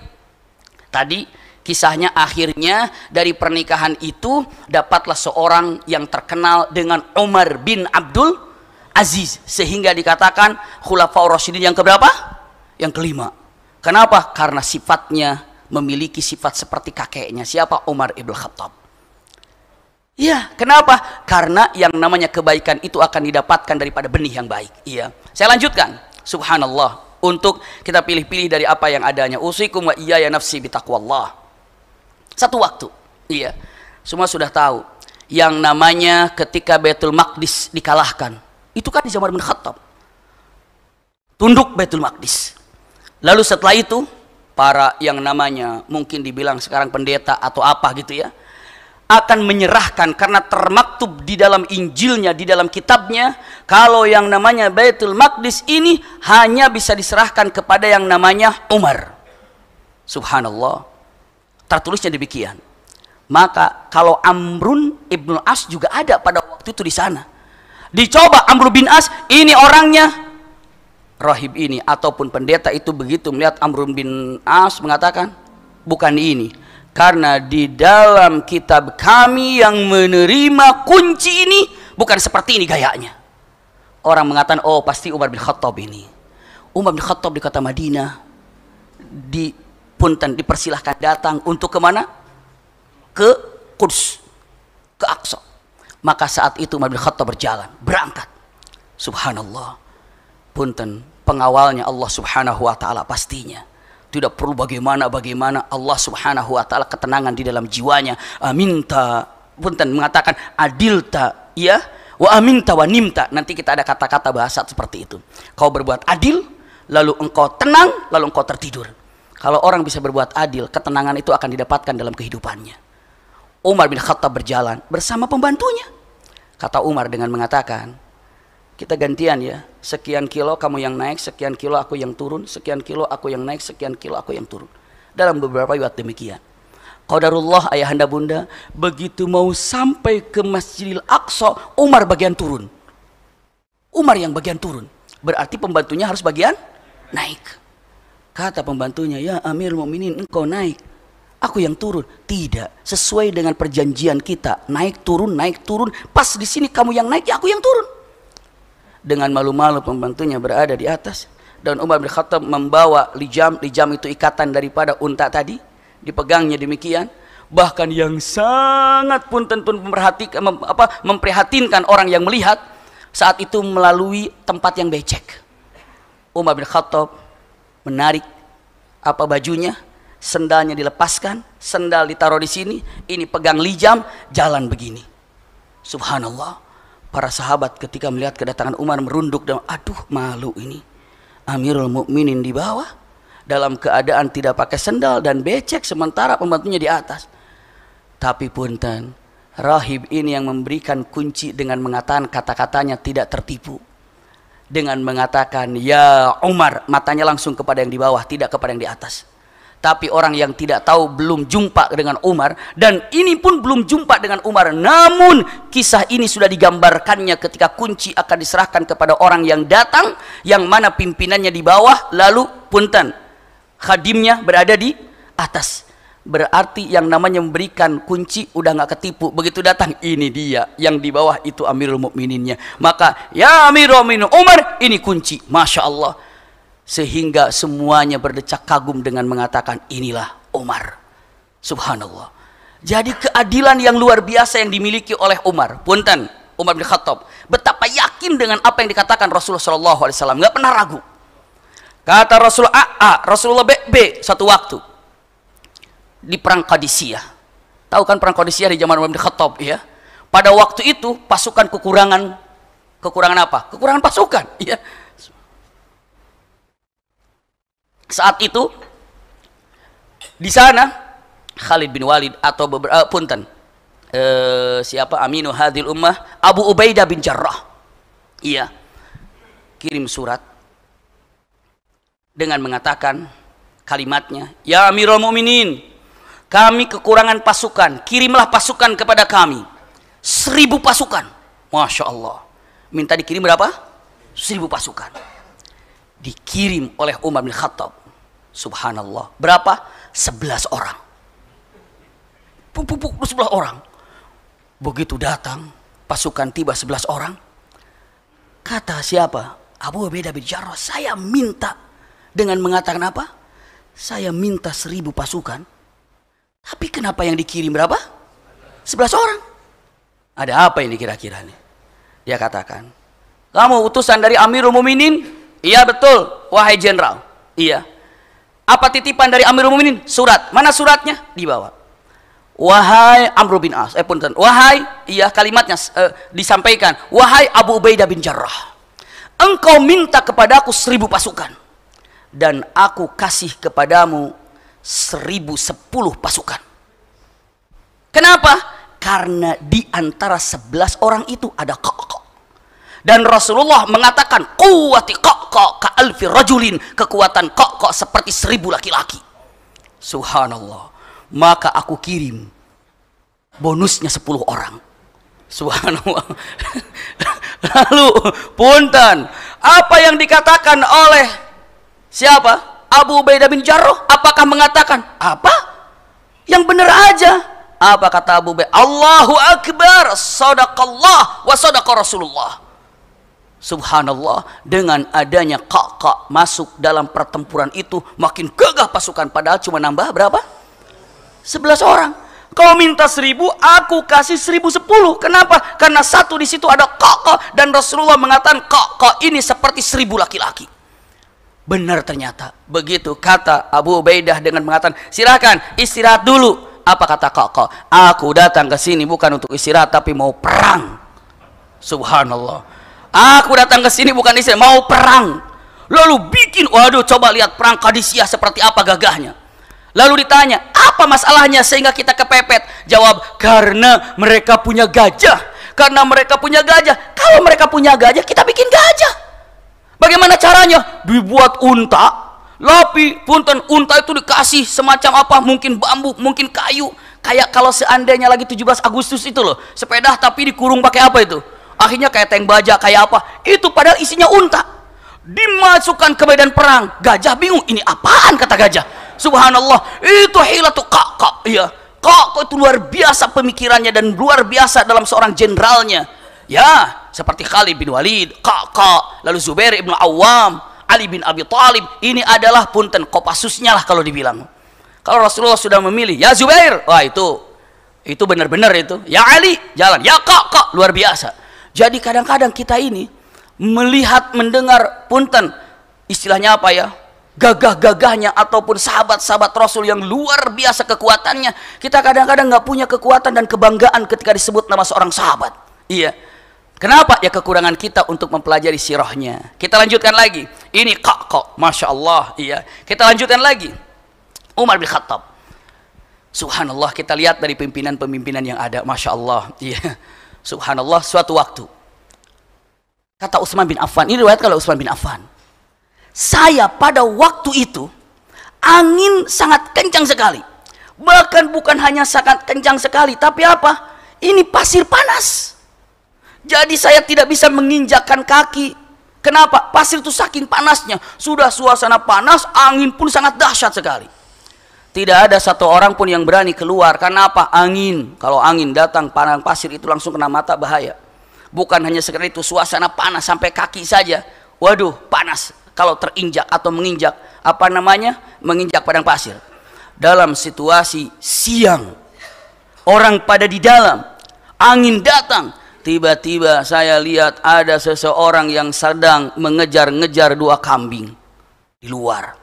[SPEAKER 1] Tadi kisahnya akhirnya dari pernikahan itu dapatlah seorang yang terkenal dengan Umar bin Abdul aziz sehingga dikatakan khulafaur rasyidin yang keberapa? Yang kelima. Kenapa? Karena sifatnya memiliki sifat seperti kakeknya siapa Umar ibn Khattab. Iya, kenapa? Karena yang namanya kebaikan itu akan didapatkan daripada benih yang baik. Iya. Saya lanjutkan. Subhanallah. Untuk kita pilih-pilih dari apa yang adanya. Usikum wa iya ya nafsi bitaqwallah. Satu waktu. Iya. Semua sudah tahu yang namanya ketika Betul Maqdis dikalahkan itu kan di zaman bin Khattab. Tunduk Baitul Maqdis. Lalu setelah itu, para yang namanya mungkin dibilang sekarang pendeta atau apa gitu ya, akan menyerahkan karena termaktub di dalam Injilnya, di dalam kitabnya, kalau yang namanya Baitul Maqdis ini hanya bisa diserahkan kepada yang namanya Umar. Subhanallah. Tertulisnya demikian. Maka kalau Amrun Ibnu As juga ada pada waktu itu di sana dicoba Amr bin As ini orangnya rahib ini ataupun pendeta itu begitu melihat Amr bin As mengatakan bukan ini karena di dalam kitab kami yang menerima kunci ini bukan seperti ini gayanya orang mengatakan oh pasti Umar bin Khattab ini Umar bin Khattab di kota Madinah di punten dipersilahkan datang untuk kemana ke Quds ke Aqsa maka saat itu Umar bin Khattab berjalan, berangkat. Subhanallah. Punten, pengawalnya Allah Subhanahu wa taala pastinya. Tidak perlu bagaimana-bagaimana Allah Subhanahu wa taala ketenangan di dalam jiwanya. Aminta punten mengatakan adilta ya wa aminta wa nimta. Nanti kita ada kata-kata bahasa seperti itu. Kau berbuat adil, lalu engkau tenang, lalu engkau tertidur. Kalau orang bisa berbuat adil, ketenangan itu akan didapatkan dalam kehidupannya. Umar bin Khattab berjalan bersama pembantunya. Kata Umar dengan mengatakan, kita gantian ya, sekian kilo kamu yang naik, sekian kilo aku yang turun, sekian kilo aku yang naik, sekian kilo aku yang turun. Dalam beberapa waktu demikian. Qadarullah ayahanda bunda, begitu mau sampai ke Masjidil Aqsa, Umar bagian turun. Umar yang bagian turun. Berarti pembantunya harus bagian naik. Kata pembantunya, ya Amir Mu'minin engkau naik. Aku yang turun. Tidak, sesuai dengan perjanjian kita. Naik turun, naik turun. Pas di sini kamu yang naik, ya aku yang turun. Dengan malu-malu pembantunya berada di atas. Dan Umar bin Khattab membawa lijam, lijam itu ikatan daripada unta tadi. Dipegangnya demikian. Bahkan yang sangat pun tentu memperhatikan, mem, apa, memprihatinkan orang yang melihat. Saat itu melalui tempat yang becek. Umar bin Khattab menarik apa bajunya sendalnya dilepaskan, sendal ditaruh di sini, ini pegang lijam, jalan begini. Subhanallah, para sahabat ketika melihat kedatangan Umar merunduk dan aduh malu ini. Amirul Mukminin di bawah dalam keadaan tidak pakai sendal dan becek sementara pembantunya di atas. Tapi punten, rahib ini yang memberikan kunci dengan mengatakan kata-katanya tidak tertipu. Dengan mengatakan, ya Umar, matanya langsung kepada yang di bawah, tidak kepada yang di atas tapi orang yang tidak tahu belum jumpa dengan Umar dan ini pun belum jumpa dengan Umar. Namun kisah ini sudah digambarkannya ketika kunci akan diserahkan kepada orang yang datang yang mana pimpinannya di bawah lalu punten khadimnya berada di atas. Berarti yang namanya memberikan kunci udah nggak ketipu. Begitu datang ini dia yang di bawah itu Amirul Mukmininnya. Maka ya Amirul Mukminin Umar ini kunci. Masya Allah sehingga semuanya berdecak kagum dengan mengatakan inilah Umar. Subhanallah. Jadi keadilan yang luar biasa yang dimiliki oleh Umar. Punten, Umar bin Khattab. Betapa yakin dengan apa yang dikatakan Rasulullah Shallallahu Alaihi Wasallam. nggak pernah ragu. Kata Rasul A, A Rasulullah B, satu waktu di perang Qadisiyah. Tahu kan perang Qadisiyah di zaman Umar bin Khattab ya? Pada waktu itu pasukan kekurangan kekurangan apa? Kekurangan pasukan, ya. Saat itu di sana Khalid bin Walid atau beberapa uh, eh, punten uh, siapa Aminu Hadil Ummah Abu Ubaidah bin Jarrah. Iya. Kirim surat dengan mengatakan kalimatnya, "Ya Amirul Mukminin, kami kekurangan pasukan, kirimlah pasukan kepada kami." Seribu pasukan. Masya Allah. Minta dikirim berapa? Seribu pasukan. Dikirim oleh Umar bin Khattab Subhanallah. Berapa? Sebelas orang. Pupuk-pupuk orang. Begitu datang, pasukan tiba sebelas orang. Kata siapa? Abu Ubaidah bin Jarrah, saya minta dengan mengatakan apa? Saya minta seribu pasukan. Tapi kenapa yang dikirim berapa? Sebelas orang. Ada apa ini kira-kira nih? Dia katakan, kamu utusan dari Amirul Muminin? Iya betul, wahai jenderal. Iya, apa titipan dari Amirul Mukminin? Surat. Mana suratnya? Dibawa. Wahai Amr bin As, eh punten. Wahai, iya kalimatnya eh, disampaikan. Wahai Abu Ubaidah bin Jarrah. Engkau minta kepadaku seribu pasukan. Dan aku kasih kepadamu seribu sepuluh pasukan. Kenapa? Karena di antara sebelas orang itu ada kok dan Rasulullah mengatakan kuwati kok kok ka alfi rajulin kekuatan kok kok seperti seribu laki-laki subhanallah maka aku kirim bonusnya sepuluh orang subhanallah lalu punten apa yang dikatakan oleh siapa Abu Ubaidah bin Jarrah apakah mengatakan apa yang benar aja apa kata Abu Bakar? Allahu Akbar, sadaqallah wa sadaqa Rasulullah. Subhanallah, dengan adanya kakak masuk dalam pertempuran itu, makin gagah pasukan. Padahal cuma nambah berapa? Sebelas orang. Kau minta seribu, aku kasih seribu sepuluh. Kenapa? Karena satu di situ ada kakak dan Rasulullah mengatakan kakak ini seperti seribu laki-laki. Benar ternyata. Begitu kata Abu Ubaidah dengan mengatakan, silakan istirahat dulu. Apa kata kakak? Aku datang ke sini bukan untuk istirahat tapi mau perang. Subhanallah Aku datang ke sini bukan istri, mau perang. Lalu bikin, waduh coba lihat perang Kadisiah seperti apa gagahnya. Lalu ditanya, apa masalahnya sehingga kita kepepet? Jawab, karena mereka punya gajah. Karena mereka punya gajah. Kalau mereka punya gajah, kita bikin gajah. Bagaimana caranya? Dibuat unta. Lapi, punten, unta itu dikasih semacam apa? Mungkin bambu, mungkin kayu. Kayak kalau seandainya lagi 17 Agustus itu loh. Sepeda tapi dikurung pakai apa itu? akhirnya kayak tank baja kayak apa itu padahal isinya unta dimasukkan ke medan perang gajah bingung ini apaan kata gajah subhanallah itu hilah tuh kak kak iya kok itu luar biasa pemikirannya dan luar biasa dalam seorang jenderalnya ya seperti Khalid bin Walid kak kak lalu Zubair ibnu Awam Ali bin Abi Thalib ini adalah punten kopasusnya lah kalau dibilang kalau Rasulullah sudah memilih ya Zubair wah itu itu benar-benar itu ya Ali jalan ya kak kak luar biasa jadi kadang-kadang kita ini melihat, mendengar, punten, istilahnya apa ya? Gagah-gagahnya ataupun sahabat-sahabat Rasul yang luar biasa kekuatannya. Kita kadang-kadang nggak punya kekuatan dan kebanggaan ketika disebut nama seorang sahabat. Iya. Kenapa? Ya kekurangan kita untuk mempelajari sirahnya. Kita lanjutkan lagi. Ini kok kok, masya Allah. Iya. Kita lanjutkan lagi. Umar bin Khattab. Subhanallah kita lihat dari pimpinan-pimpinan yang ada, masya Allah. Iya. Subhanallah suatu waktu. Kata Utsman bin Affan, ini riwayat kalau Utsman bin Affan. Saya pada waktu itu angin sangat kencang sekali. Bahkan bukan hanya sangat kencang sekali, tapi apa? Ini pasir panas. Jadi saya tidak bisa menginjakan kaki. Kenapa? Pasir itu saking panasnya. Sudah suasana panas, angin pun sangat dahsyat sekali. Tidak ada satu orang pun yang berani keluar. Karena apa? Angin. Kalau angin datang, padang pasir itu langsung kena mata bahaya. Bukan hanya sekedar itu, suasana panas sampai kaki saja. Waduh, panas. Kalau terinjak atau menginjak, apa namanya? Menginjak padang pasir. Dalam situasi siang, orang pada di dalam, angin datang. Tiba-tiba saya lihat ada seseorang yang sedang mengejar-ngejar dua kambing di luar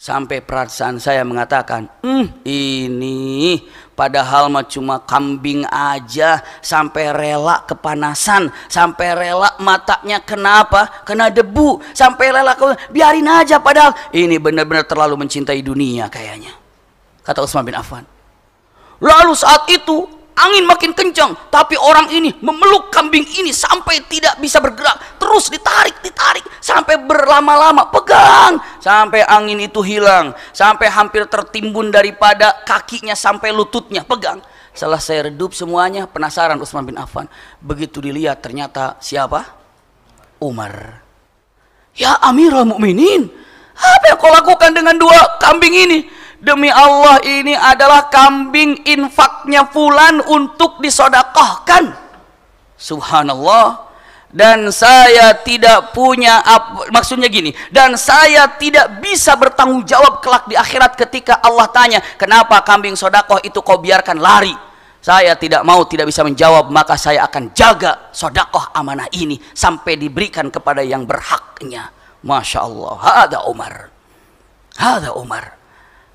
[SPEAKER 1] sampai perasaan saya mengatakan, hmm, ini padahal mah cuma kambing aja sampai rela kepanasan, sampai rela matanya kenapa? Kena debu, sampai rela ke biarin aja padahal ini benar-benar terlalu mencintai dunia kayaknya. Kata Utsman bin Affan. Lalu saat itu angin makin kencang, tapi orang ini memeluk kambing ini sampai tidak bisa bergerak, terus ditarik, ditarik sampai berlama-lama, pegang sampai angin itu hilang, sampai hampir tertimbun daripada kakinya sampai lututnya, pegang. Setelah saya redup semuanya, penasaran Usman bin Affan. Begitu dilihat ternyata siapa? Umar. Ya Amirul Mukminin, apa yang kau lakukan dengan dua kambing ini? Demi Allah ini adalah kambing infaknya fulan untuk disodakohkan. Subhanallah. Dan saya tidak punya maksudnya gini, dan saya tidak bisa bertanggung jawab kelak di akhirat ketika Allah tanya, kenapa kambing sodakoh itu kau biarkan lari? Saya tidak mau, tidak bisa menjawab, maka saya akan jaga sodakoh amanah ini sampai diberikan kepada yang berhaknya. Masya Allah. Hada Umar. Hada Umar.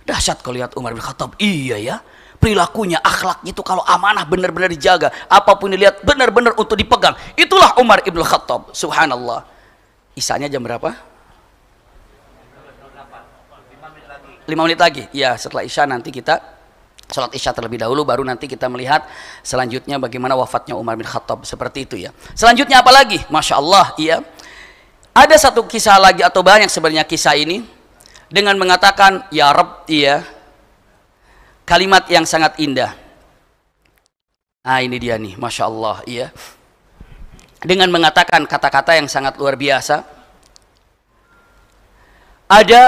[SPEAKER 1] Dahsyat kalau lihat Umar bin Khattab. Iya ya. Perilakunya, akhlaknya itu kalau amanah benar-benar dijaga. Apapun dilihat benar-benar untuk dipegang. Itulah Umar bin Khattab. Subhanallah. Isanya jam berapa? 5 menit lagi. Ya, setelah Isya nanti kita sholat isya terlebih dahulu baru nanti kita melihat selanjutnya bagaimana wafatnya Umar bin Khattab seperti itu ya selanjutnya apa lagi Masya Allah iya ada satu kisah lagi atau banyak sebenarnya kisah ini dengan mengatakan ya Rob iya kalimat yang sangat indah ah ini dia nih Masya Allah iya dengan mengatakan kata-kata yang sangat luar biasa ada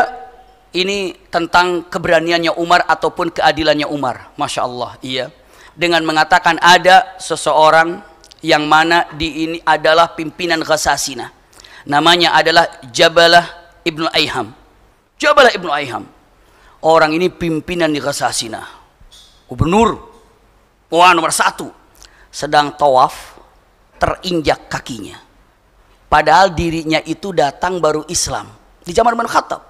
[SPEAKER 1] ini tentang keberaniannya Umar ataupun keadilannya Umar Masya Allah iya dengan mengatakan ada seseorang yang mana di ini adalah pimpinan Ghassasina namanya adalah Jabalah Ibnu Aiham Jabal Ibnu Aiham. Orang ini pimpinan di Kasasina. Gubernur. Wah nomor satu. Sedang tawaf terinjak kakinya. Padahal dirinya itu datang baru Islam. Di zaman Umar bin Khattab.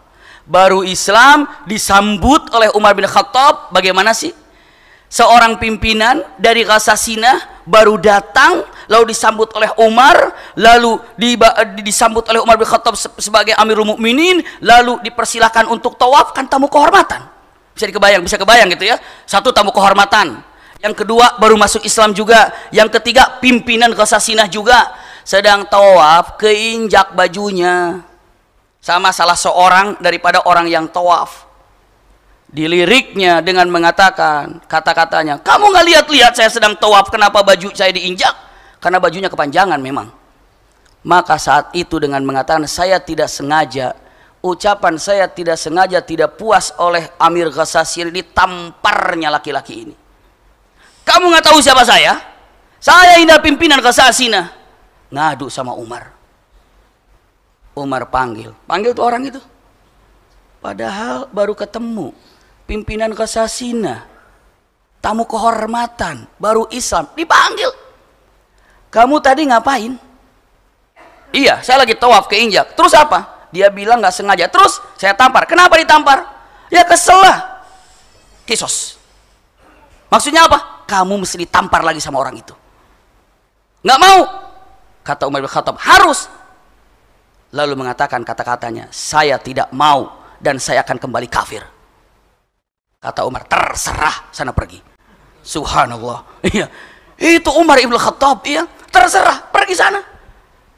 [SPEAKER 1] Baru Islam disambut oleh Umar bin Khattab. Bagaimana sih? Seorang pimpinan dari Kasasina baru datang lalu disambut oleh Umar, lalu disambut oleh Umar bin Khattab sebagai Amirul Mukminin, lalu dipersilahkan untuk tawaf kan tamu kehormatan. Bisa dikebayang, bisa kebayang gitu ya. Satu tamu kehormatan, yang kedua baru masuk Islam juga, yang ketiga pimpinan Ghassasinah juga sedang tawaf keinjak bajunya sama salah seorang daripada orang yang tawaf diliriknya dengan mengatakan kata-katanya kamu nggak lihat-lihat saya sedang tawaf kenapa baju saya diinjak karena bajunya kepanjangan memang. Maka saat itu dengan mengatakan saya tidak sengaja, ucapan saya tidak sengaja tidak puas oleh Amir Ghasasir ditamparnya laki-laki ini. Kamu nggak tahu siapa saya? Saya Indah pimpinan Ghasasina. Ngadu sama Umar. Umar panggil. Panggil tuh orang itu. Padahal baru ketemu pimpinan Ghasasina. Tamu kehormatan, baru Islam, dipanggil kamu tadi ngapain? Iya, saya lagi tawaf keinjak. Terus apa? Dia bilang nggak sengaja. Terus saya tampar. Kenapa ditampar? Ya kesel lah. Kisos. Maksudnya apa? Kamu mesti ditampar lagi sama orang itu. Nggak mau. Kata Umar bin Khattab, harus. Lalu mengatakan kata-katanya, saya tidak mau dan saya akan kembali kafir. Kata Umar, terserah sana pergi. Subhanallah. Iya. Itu Umar ibn Khattab, iya terserah pergi sana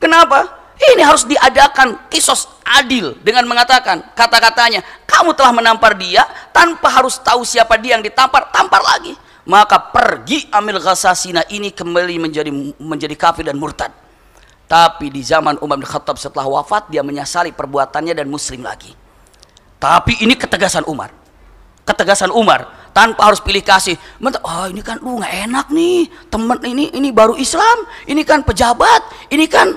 [SPEAKER 1] kenapa ini harus diadakan kisos adil dengan mengatakan kata-katanya kamu telah menampar dia tanpa harus tahu siapa dia yang ditampar tampar lagi maka pergi amil ghasasina ini kembali menjadi menjadi kafir dan murtad tapi di zaman Umar bin Khattab setelah wafat dia menyesali perbuatannya dan muslim lagi. Tapi ini ketegasan Umar. Ketegasan Umar tanpa harus pilih kasih. Mentok, oh ah, ini kan lu uh, nggak enak nih, temen ini ini baru Islam, ini kan pejabat, ini kan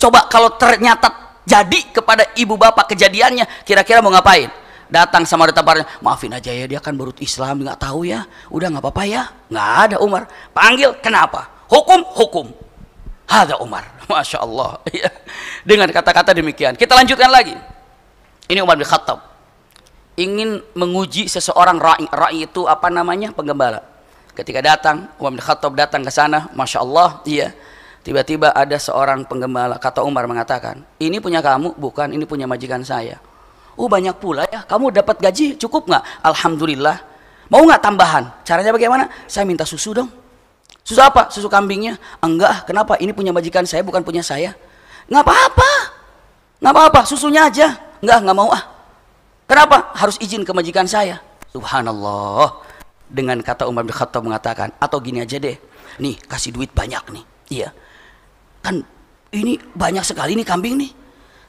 [SPEAKER 1] coba kalau ternyata jadi kepada ibu bapak kejadiannya, kira-kira mau ngapain? Datang sama ada tabarnya, maafin aja ya dia kan baru Islam, nggak tahu ya, udah nggak apa-apa ya, nggak ada Umar, panggil kenapa? Hukum, hukum, ada Umar, masya Allah. Iya. Dengan kata-kata demikian, kita lanjutkan lagi. Ini Umar bin Khattab ingin menguji seseorang ra'i. Ra'i itu apa namanya? Penggembala. Ketika datang, Umar bin Khattab datang ke sana, Masya Allah, iya. Tiba-tiba ada seorang penggembala, kata Umar mengatakan, ini punya kamu, bukan, ini punya majikan saya. uh banyak pula ya, kamu dapat gaji cukup nggak? Alhamdulillah. Mau nggak tambahan? Caranya bagaimana? Saya minta susu dong. Susu apa? Susu kambingnya? Enggak, kenapa? Ini punya majikan saya, bukan punya saya. Nggak apa-apa. Nggak apa-apa, susunya aja. Nggak, nggak mau ah. Kenapa? Harus izin ke majikan saya. Subhanallah. Dengan kata Umar bin Khattab mengatakan, atau gini aja deh, nih kasih duit banyak nih. Iya. Kan ini banyak sekali nih kambing nih.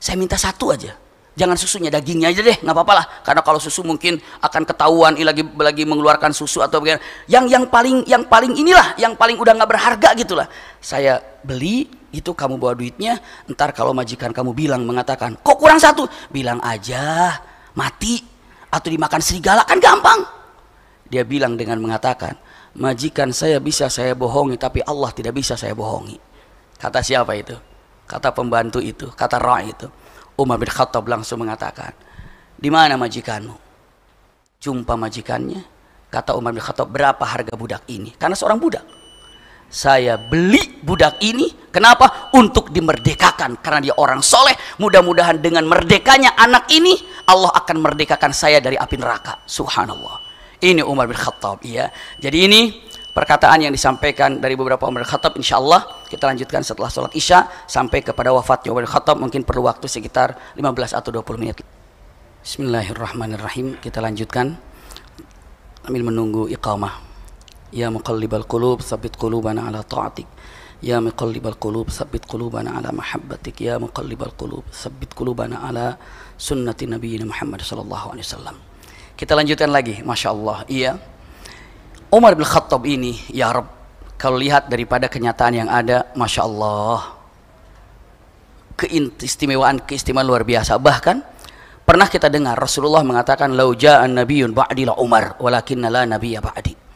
[SPEAKER 1] Saya minta satu aja. Jangan susunya, dagingnya aja deh, nggak apa apalah Karena kalau susu mungkin akan ketahuan lagi lagi mengeluarkan susu atau bagaimana. Yang yang paling yang paling inilah, yang paling udah nggak berharga gitulah. Saya beli, itu kamu bawa duitnya. Ntar kalau majikan kamu bilang mengatakan, kok kurang satu, bilang aja mati atau dimakan serigala kan gampang. Dia bilang dengan mengatakan, majikan saya bisa saya bohongi tapi Allah tidak bisa saya bohongi. Kata siapa itu? Kata pembantu itu, kata roh itu. Umar bin Khattab langsung mengatakan, di mana majikanmu? Jumpa majikannya. Kata Umar bin Khattab, berapa harga budak ini? Karena seorang budak saya beli budak ini kenapa untuk dimerdekakan karena dia orang soleh mudah-mudahan dengan merdekanya anak ini Allah akan merdekakan saya dari api neraka subhanallah ini Umar bin Khattab iya jadi ini perkataan yang disampaikan dari beberapa Umar bin Khattab insya Allah kita lanjutkan setelah sholat isya sampai kepada wafatnya Umar bin Khattab mungkin perlu waktu sekitar 15 atau 20 menit Bismillahirrahmanirrahim kita lanjutkan Amin menunggu iqamah Ya muqallibal qulub sabit qulubana ala ta'atik Ya muqallibal qulub sabit qulubana ala mahabbatik Ya muqallibal qulub sabit qulubana ala sunnati Nabi Muhammad sallallahu alaihi wasallam Kita lanjutkan lagi Masya Allah Iya Umar bin Khattab ini Ya Rabb Kalau lihat daripada kenyataan yang ada Masya Allah Keistimewaan keistimewaan luar biasa Bahkan pernah kita dengar Rasulullah mengatakan Lauja'an nabiyun ba'dila Umar Walakinna la nabiyya ba'di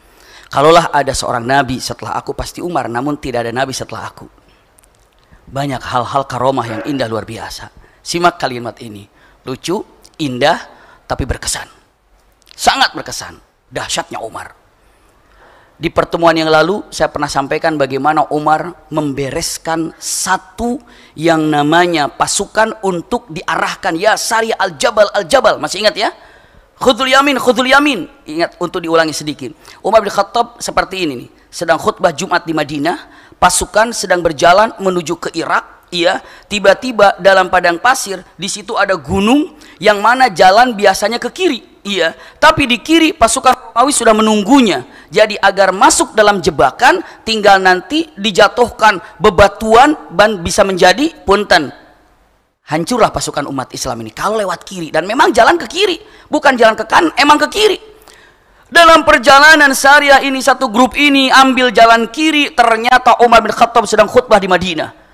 [SPEAKER 1] Kalaulah ada seorang nabi setelah aku pasti Umar, namun tidak ada nabi setelah aku. Banyak hal-hal karomah yang indah luar biasa. Simak kalimat ini. Lucu, indah, tapi berkesan. Sangat berkesan. Dahsyatnya Umar. Di pertemuan yang lalu saya pernah sampaikan bagaimana Umar membereskan satu yang namanya pasukan untuk diarahkan ya Sari al-Jabal al-Jabal. Masih ingat ya? Khudul yamin, khudul yamin. Ingat untuk diulangi sedikit. Umar bin Khattab seperti ini nih. Sedang khutbah Jumat di Madinah, pasukan sedang berjalan menuju ke Irak, iya. Tiba-tiba dalam padang pasir, di situ ada gunung yang mana jalan biasanya ke kiri, iya. Tapi di kiri pasukan Romawi sudah menunggunya. Jadi agar masuk dalam jebakan, tinggal nanti dijatuhkan bebatuan dan bisa menjadi punten hancurlah pasukan umat Islam ini kalau lewat kiri dan memang jalan ke kiri bukan jalan ke kanan emang ke kiri dalam perjalanan syariah ini satu grup ini ambil jalan kiri ternyata Umar bin Khattab sedang khutbah di Madinah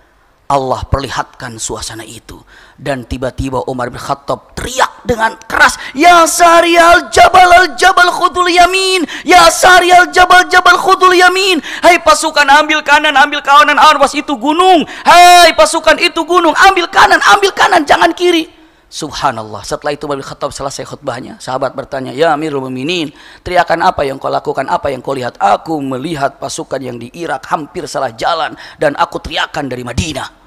[SPEAKER 1] Allah perlihatkan suasana itu dan tiba-tiba Umar bin Khattab teriak dengan keras ya sari jabal al jabal khudul yamin ya sari jabal jabal khudul yamin hai pasukan ambil kanan ambil kanan awas itu gunung hai pasukan itu gunung ambil kanan ambil kanan jangan kiri Subhanallah. Setelah itu Umar Khattab selesai khutbahnya. Sahabat bertanya, "Ya Amirul Muminin teriakan apa yang kau lakukan? Apa yang kau lihat? Aku melihat pasukan yang di Irak hampir salah jalan dan aku teriakan dari Madinah."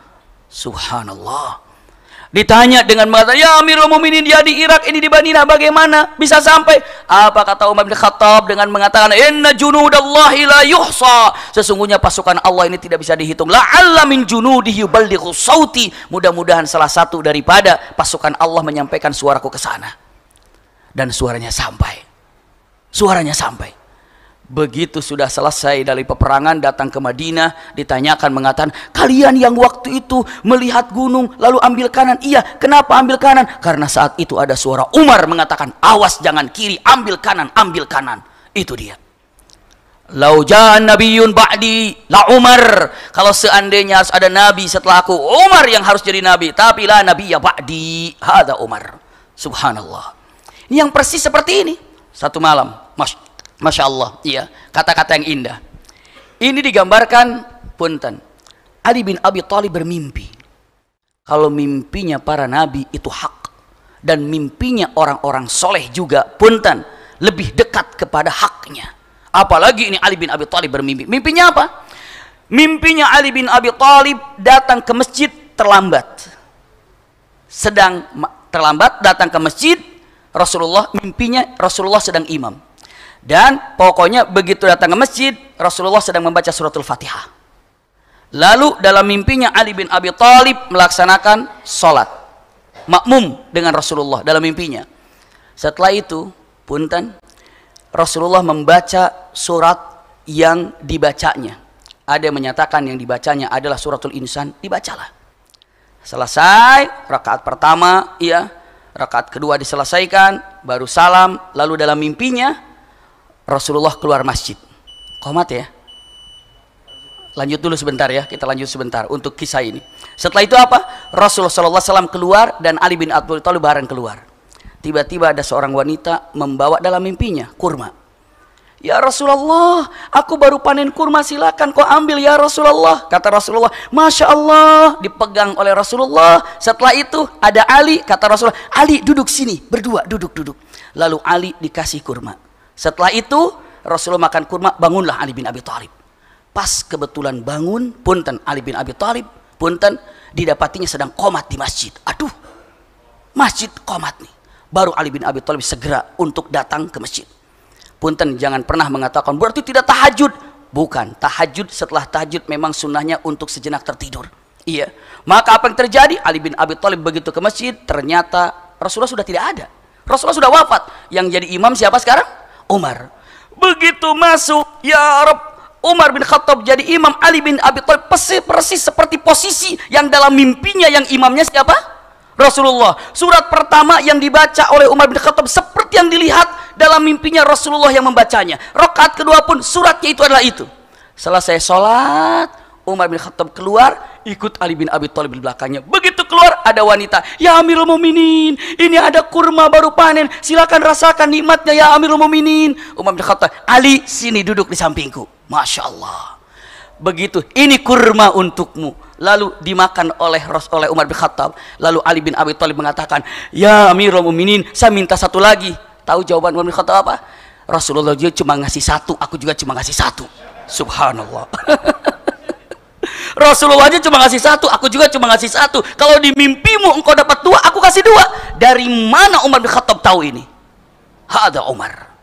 [SPEAKER 1] Subhanallah. Ditanya dengan mata ya Amirul Muminin dia di Irak, ini di Madinah, bagaimana bisa sampai? Apa kata Umar bin Khattab dengan mengatakan, Inna junudallahi la yuhsa. Sesungguhnya pasukan Allah ini tidak bisa dihitung. La min junudihi sauti. Mudah-mudahan salah satu daripada pasukan Allah menyampaikan suaraku ke sana. Dan suaranya sampai. Suaranya sampai. Begitu sudah selesai dari peperangan datang ke Madinah ditanyakan mengatakan kalian yang waktu itu melihat gunung lalu ambil kanan iya kenapa ambil kanan karena saat itu ada suara Umar mengatakan awas jangan kiri ambil kanan ambil kanan itu dia Lau jangan nabiun ba'di la Umar. Kalau seandainya harus ada nabi setelah aku, Umar yang harus jadi nabi. Tapi lah nabi ya ba'di hada Umar. Subhanallah. Ini yang persis seperti ini. Satu malam, Mas Masya Allah, iya, kata-kata yang indah. Ini digambarkan, punten, Ali bin Abi Thalib bermimpi. Kalau mimpinya para nabi itu hak. Dan mimpinya orang-orang soleh juga, punten, lebih dekat kepada haknya. Apalagi ini Ali bin Abi Thalib bermimpi. Mimpinya apa? Mimpinya Ali bin Abi Thalib datang ke masjid terlambat. Sedang terlambat datang ke masjid, Rasulullah mimpinya Rasulullah sedang imam. Dan pokoknya begitu datang ke masjid, Rasulullah sedang membaca suratul Fatihah. Lalu dalam mimpinya Ali bin Abi Thalib melaksanakan sholat makmum dengan Rasulullah dalam mimpinya. Setelah itu, punten, Rasulullah membaca surat yang dibacanya. Ada yang menyatakan yang dibacanya adalah suratul insan, dibacalah. Selesai, rakaat pertama, iya, rakaat kedua diselesaikan, baru salam, lalu dalam mimpinya Rasulullah keluar masjid. Komat ya. Lanjut dulu sebentar ya, kita lanjut sebentar untuk kisah ini. Setelah itu apa? Rasulullah SAW keluar dan Ali bin Abdul Thalib bareng keluar. Tiba-tiba ada seorang wanita membawa dalam mimpinya kurma. Ya Rasulullah, aku baru panen kurma silakan kau ambil ya Rasulullah. Kata Rasulullah, Masya Allah dipegang oleh Rasulullah. Setelah itu ada Ali, kata Rasulullah, Ali duduk sini berdua, duduk, duduk. Lalu Ali dikasih kurma. Setelah itu Rasulullah makan kurma, bangunlah Ali bin Abi Thalib. Pas kebetulan bangun, punten Ali bin Abi Thalib, punten didapatinya sedang komat di masjid. Aduh, masjid komat nih. Baru Ali bin Abi Thalib segera untuk datang ke masjid. Punten jangan pernah mengatakan berarti tidak tahajud. Bukan, tahajud setelah tahajud memang sunnahnya untuk sejenak tertidur. Iya. Maka apa yang terjadi? Ali bin Abi Thalib begitu ke masjid, ternyata Rasulullah sudah tidak ada. Rasulullah sudah wafat. Yang jadi imam siapa sekarang? Umar. Begitu masuk, ya Arab, Umar bin Khattab jadi imam, Ali bin Abi Thalib persis, persis seperti posisi yang dalam mimpinya yang imamnya siapa? Rasulullah. Surat pertama yang dibaca oleh Umar bin Khattab seperti yang dilihat dalam mimpinya Rasulullah yang membacanya. Rokat kedua pun suratnya itu adalah itu. Selesai sholat, Umar bin Khattab keluar, ikut Ali bin Abi Thalib di belakangnya. Begitu keluar ada wanita. Ya Amirul Muminin, ini ada kurma baru panen. Silakan rasakan nikmatnya ya Amirul Muminin. Umar bin Khattab, Ali sini duduk di sampingku. Masya Allah. Begitu, ini kurma untukmu. Lalu dimakan oleh Ros oleh Umar bin Khattab. Lalu Ali bin Abi Thalib mengatakan, Ya Amirul Muminin, saya minta satu lagi. Tahu jawaban Umar bin Khattab apa? Rasulullah juga cuma ngasih satu, aku juga cuma ngasih satu. Subhanallah. Rasulullah aja cuma ngasih satu, aku juga cuma ngasih satu. Kalau di mimpimu engkau dapat dua, aku kasih dua. Dari mana Umar bin Khattab tahu ini? Ada Umar.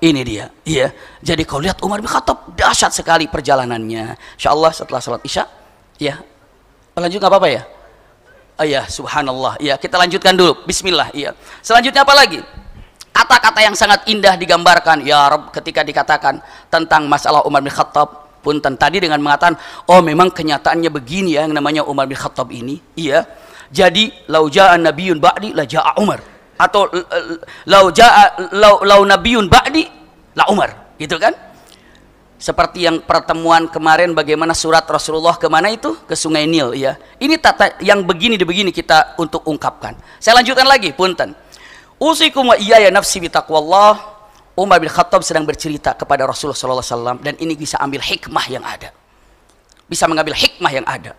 [SPEAKER 1] Ini dia. Iya. Jadi kau lihat Umar bin Khattab dahsyat sekali perjalanannya. Insyaallah setelah salat Isya, ya. Lanjut nggak apa-apa ya? Oh, iya, subhanallah. Iya, kita lanjutkan dulu. Bismillah, iya. Selanjutnya apa lagi? Kata-kata yang sangat indah digambarkan ya Rabb ketika dikatakan tentang masalah Umar bin Khattab punten tadi dengan mengatakan oh memang kenyataannya begini ya yang namanya Umar bin Khattab ini iya jadi laujaan nabiyun ba'di la ja'a Umar atau laujaa lau, lau nabiyun ba'di la Umar gitu kan seperti yang pertemuan kemarin bagaimana surat Rasulullah kemana itu ke Sungai Nil ya ini tata yang begini begini kita untuk ungkapkan saya lanjutkan lagi punten usikum wa iya ya nafsi bitaqwallah Umar bin Khattab sedang bercerita kepada Rasulullah SAW dan ini bisa ambil hikmah yang ada. Bisa mengambil hikmah yang ada.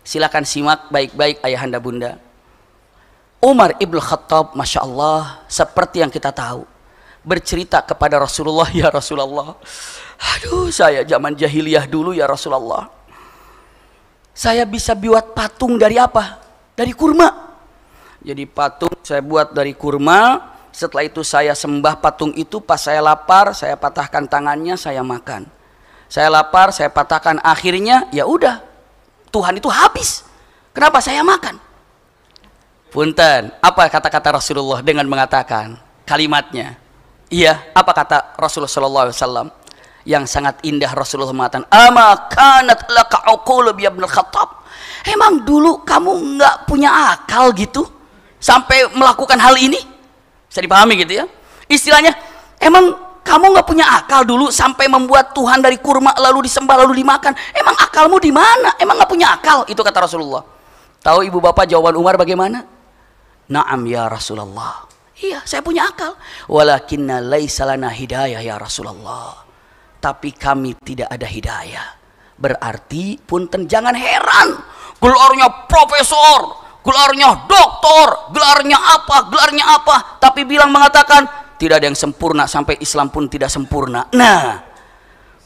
[SPEAKER 1] Silakan simak baik-baik ayahanda bunda. Umar ibn Khattab, masya Allah, seperti yang kita tahu, bercerita kepada Rasulullah, ya Rasulullah, aduh saya zaman jahiliyah dulu ya Rasulullah, saya bisa buat patung dari apa? Dari kurma. Jadi patung saya buat dari kurma, setelah itu saya sembah patung itu, pas saya lapar, saya patahkan tangannya, saya makan. Saya lapar, saya patahkan akhirnya, ya udah. Tuhan itu habis. Kenapa saya makan? Punten, apa kata-kata Rasulullah dengan mengatakan kalimatnya? Iya, apa kata Rasulullah SAW Yang sangat indah Rasulullah mengatakan, "Ama kanat laka uqulub Khattab." Emang dulu kamu nggak punya akal gitu sampai melakukan hal ini? Bisa dipahami gitu ya. Istilahnya, emang kamu nggak punya akal dulu sampai membuat Tuhan dari kurma lalu disembah lalu dimakan. Emang akalmu di mana? Emang nggak punya akal? Itu kata Rasulullah. Tahu ibu bapak jawaban Umar bagaimana? Naam ya Rasulullah. Iya, saya punya akal. Walakinna laisalana hidayah ya Rasulullah. Tapi kami tidak ada hidayah. Berarti pun jangan heran. Gelarnya profesor, gelarnya doktor, gelarnya apa, gelarnya apa, tapi bilang mengatakan tidak ada yang sempurna sampai Islam pun tidak sempurna. Nah,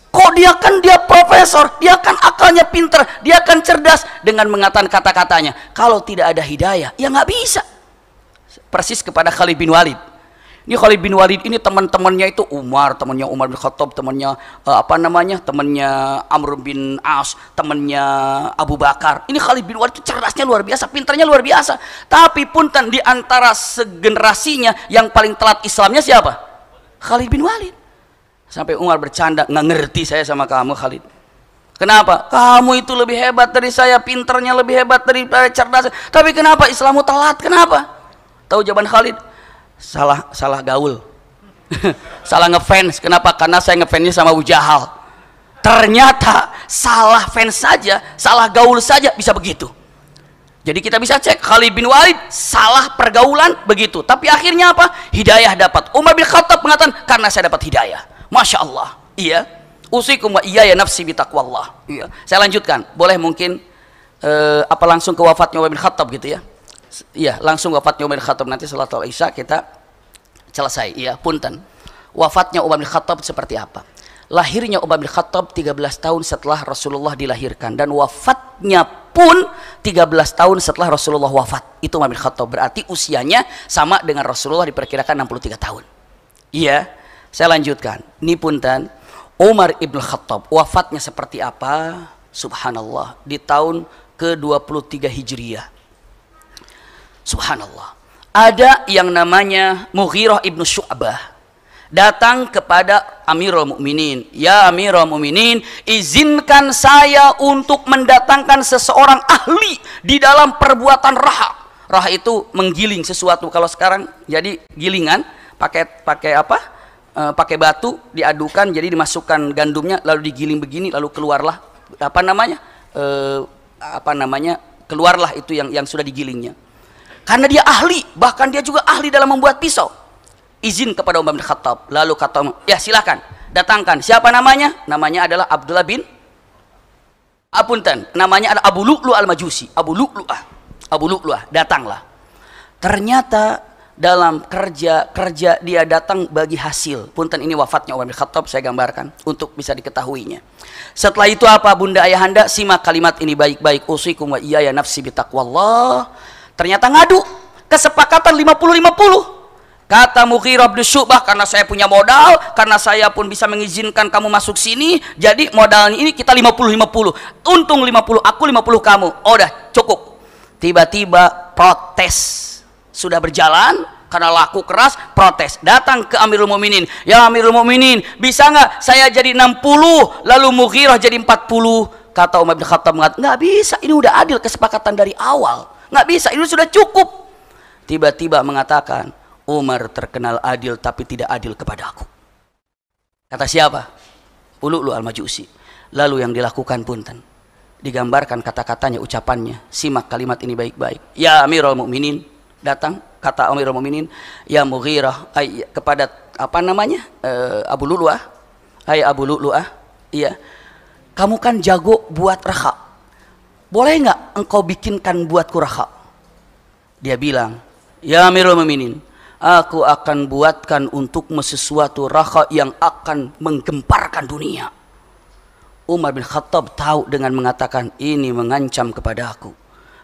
[SPEAKER 1] kok dia kan dia profesor, dia kan akalnya pinter, dia kan cerdas dengan mengatakan kata-katanya. Kalau tidak ada hidayah, ya nggak bisa. Persis kepada Khalid bin Walid ini Khalid bin Walid ini teman-temannya itu Umar, temannya Umar bin Khattab, temannya uh, apa namanya? temannya Amr bin As, temannya Abu Bakar. Ini Khalid bin Walid itu cerdasnya luar biasa, pintarnya luar biasa. Tapi punten di antara segenerasinya yang paling telat Islamnya siapa? Khalid bin Walid. Sampai Umar bercanda, nggak ngerti saya sama kamu Khalid. Kenapa? Kamu itu lebih hebat dari saya, pinternya lebih hebat dari cerdas. Tapi kenapa Islammu telat? Kenapa? Tahu jawaban Khalid? salah salah gaul salah ngefans kenapa karena saya ngefansnya sama ujahal ternyata salah fans saja salah gaul saja bisa begitu jadi kita bisa cek Khalid bin Walid salah pergaulan begitu tapi akhirnya apa hidayah dapat Umar bin Khattab mengatakan karena saya dapat hidayah masya Allah iya usikum wa iya ya nafsi bitakwallah iya saya lanjutkan boleh mungkin eh, apa langsung ke wafatnya Umar bin Khattab gitu ya ya langsung wafatnya Umar bin Khattab nanti salat Isya kita selesai ya punten wafatnya Umar bin Khattab seperti apa lahirnya Umar bin Khattab 13 tahun setelah Rasulullah dilahirkan dan wafatnya pun 13 tahun setelah Rasulullah wafat itu Umar bin Khattab berarti usianya sama dengan Rasulullah diperkirakan 63 tahun iya saya lanjutkan ini punten Umar ibn Khattab wafatnya seperti apa subhanallah di tahun ke-23 Hijriah Subhanallah. Ada yang namanya Mughirah ibnu Syu'bah datang kepada Amirul Mukminin, "Ya Amirul Mukminin, izinkan saya untuk mendatangkan seseorang ahli di dalam perbuatan raha." Raha itu menggiling sesuatu. Kalau sekarang jadi gilingan, pakai pakai apa? E, pakai batu diadukan, jadi dimasukkan gandumnya lalu digiling begini lalu keluarlah apa namanya? E, apa namanya? keluarlah itu yang yang sudah digilingnya. Karena dia ahli, bahkan dia juga ahli dalam membuat pisau. Izin kepada Umar bin Khattab. Lalu kata Umar, ya silakan, datangkan. Siapa namanya? Namanya adalah Abdullah bin Apunten. Namanya adalah Abu Lu'lu al-Majusi. Abu Lu'lu'ah. Abu Lu'lu'ah. Datanglah. Ternyata dalam kerja kerja dia datang bagi hasil. Punten ini wafatnya Umar bin Khattab saya gambarkan untuk bisa diketahuinya. Setelah itu apa Bunda Ayahanda simak kalimat ini baik-baik usikum wa iyaya nafsi bitaqwallah Ternyata ngadu. Kesepakatan 50-50. Kata Mughirah bin Syu'bah, karena saya punya modal, karena saya pun bisa mengizinkan kamu masuk sini, jadi modalnya ini kita 50-50. Untung 50, aku 50 kamu. Oh cukup. Tiba-tiba protes. Sudah berjalan, karena laku keras protes datang ke Amirul Mukminin ya Amirul Mukminin bisa nggak saya jadi 60 lalu Mughirah jadi 40 kata Umar bin Khattab nggak bisa ini udah adil kesepakatan dari awal nggak bisa ini sudah cukup tiba-tiba mengatakan Umar terkenal adil tapi tidak adil kepada aku kata siapa lu al-Majusi lalu yang dilakukan punten digambarkan kata-katanya ucapannya simak kalimat ini baik-baik ya Amirul Mukminin datang kata Amirul Mukminin ya Mughirah ay, kepada apa namanya e, Abu Luluah hai Abu Luluah iya kamu kan jago buat rahak boleh nggak engkau bikinkan buatku raha? Dia bilang, ya Amirul Muminin, aku akan buatkan untuk sesuatu raha yang akan menggemparkan dunia. Umar bin Khattab tahu dengan mengatakan ini mengancam kepada aku.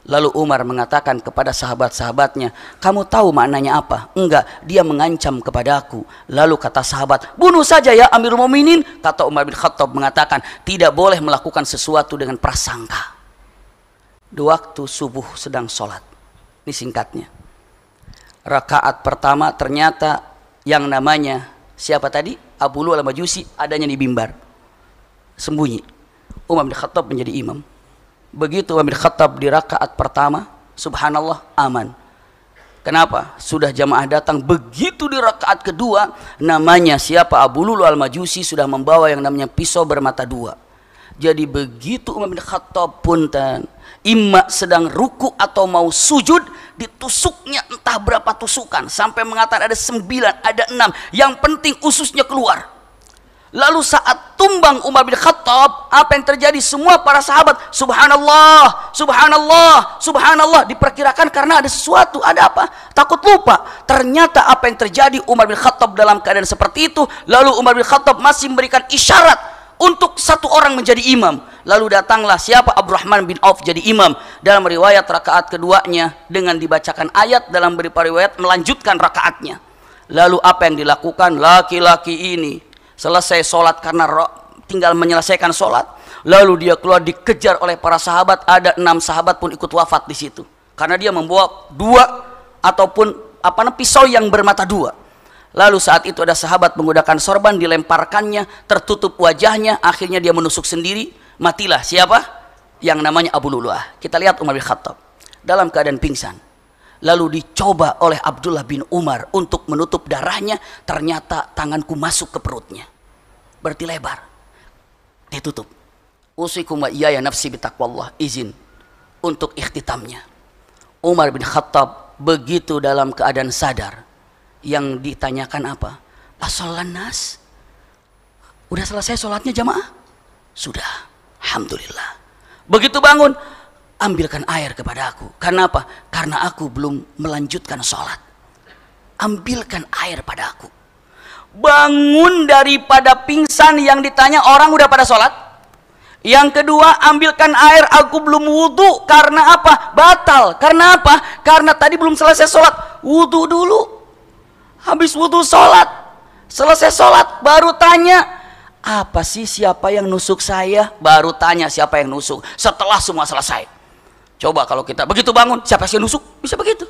[SPEAKER 1] Lalu Umar mengatakan kepada sahabat-sahabatnya, kamu tahu maknanya apa? Enggak, dia mengancam kepada aku. Lalu kata sahabat, bunuh saja ya Amirul Muminin. Kata Umar bin Khattab mengatakan, tidak boleh melakukan sesuatu dengan prasangka di waktu subuh sedang sholat. Ini singkatnya. Rakaat pertama ternyata yang namanya siapa tadi? Abu Lu al-Majusi adanya di bimbar. Sembunyi. Umar bin Khattab menjadi imam. Begitu Umar bin Khattab di rakaat pertama, subhanallah aman. Kenapa? Sudah jamaah datang begitu di rakaat kedua, namanya siapa? Abu Lulu al-Majusi sudah membawa yang namanya pisau bermata dua jadi begitu Umar bin Khattab pun tan, imma sedang ruku atau mau sujud, ditusuknya entah berapa tusukan, sampai mengatakan ada sembilan, ada enam, yang penting ususnya keluar. Lalu saat tumbang Umar bin Khattab, apa yang terjadi? Semua para sahabat, subhanallah, subhanallah, subhanallah, diperkirakan karena ada sesuatu, ada apa? Takut lupa. Ternyata apa yang terjadi Umar bin Khattab dalam keadaan seperti itu, lalu Umar bin Khattab masih memberikan isyarat untuk satu orang menjadi imam. Lalu datanglah siapa Abdurrahman bin Auf jadi imam dalam riwayat rakaat keduanya dengan dibacakan ayat dalam beri riwayat melanjutkan rakaatnya. Lalu apa yang dilakukan laki-laki ini selesai sholat karena tinggal menyelesaikan sholat. Lalu dia keluar dikejar oleh para sahabat. Ada enam sahabat pun ikut wafat di situ karena dia membawa dua ataupun apa namanya pisau yang bermata dua. Lalu saat itu ada sahabat menggunakan sorban dilemparkannya, tertutup wajahnya, akhirnya dia menusuk sendiri, matilah siapa? Yang namanya Abu Luluah. Kita lihat Umar bin Khattab dalam keadaan pingsan. Lalu dicoba oleh Abdullah bin Umar untuk menutup darahnya, ternyata tanganku masuk ke perutnya. Berarti lebar. Ditutup. Usikum wa ya nafsi bitakwallah izin untuk ikhtitamnya. Umar bin Khattab begitu dalam keadaan sadar yang ditanyakan apa? Asolan nas? Udah selesai solatnya jamaah? Sudah. Alhamdulillah. Begitu bangun, ambilkan air kepada aku. Karena apa? Karena aku belum melanjutkan solat. Ambilkan air pada aku. Bangun daripada pingsan yang ditanya orang udah pada solat. Yang kedua, ambilkan air, aku belum wudhu. Karena apa? Batal. Karena apa? Karena tadi belum selesai solat. Wudhu dulu. Habis wudhu sholat. Selesai sholat baru tanya. Apa sih siapa yang nusuk saya? Baru tanya siapa yang nusuk. Setelah semua selesai. Coba kalau kita begitu bangun, siapa sih yang nusuk? Bisa begitu.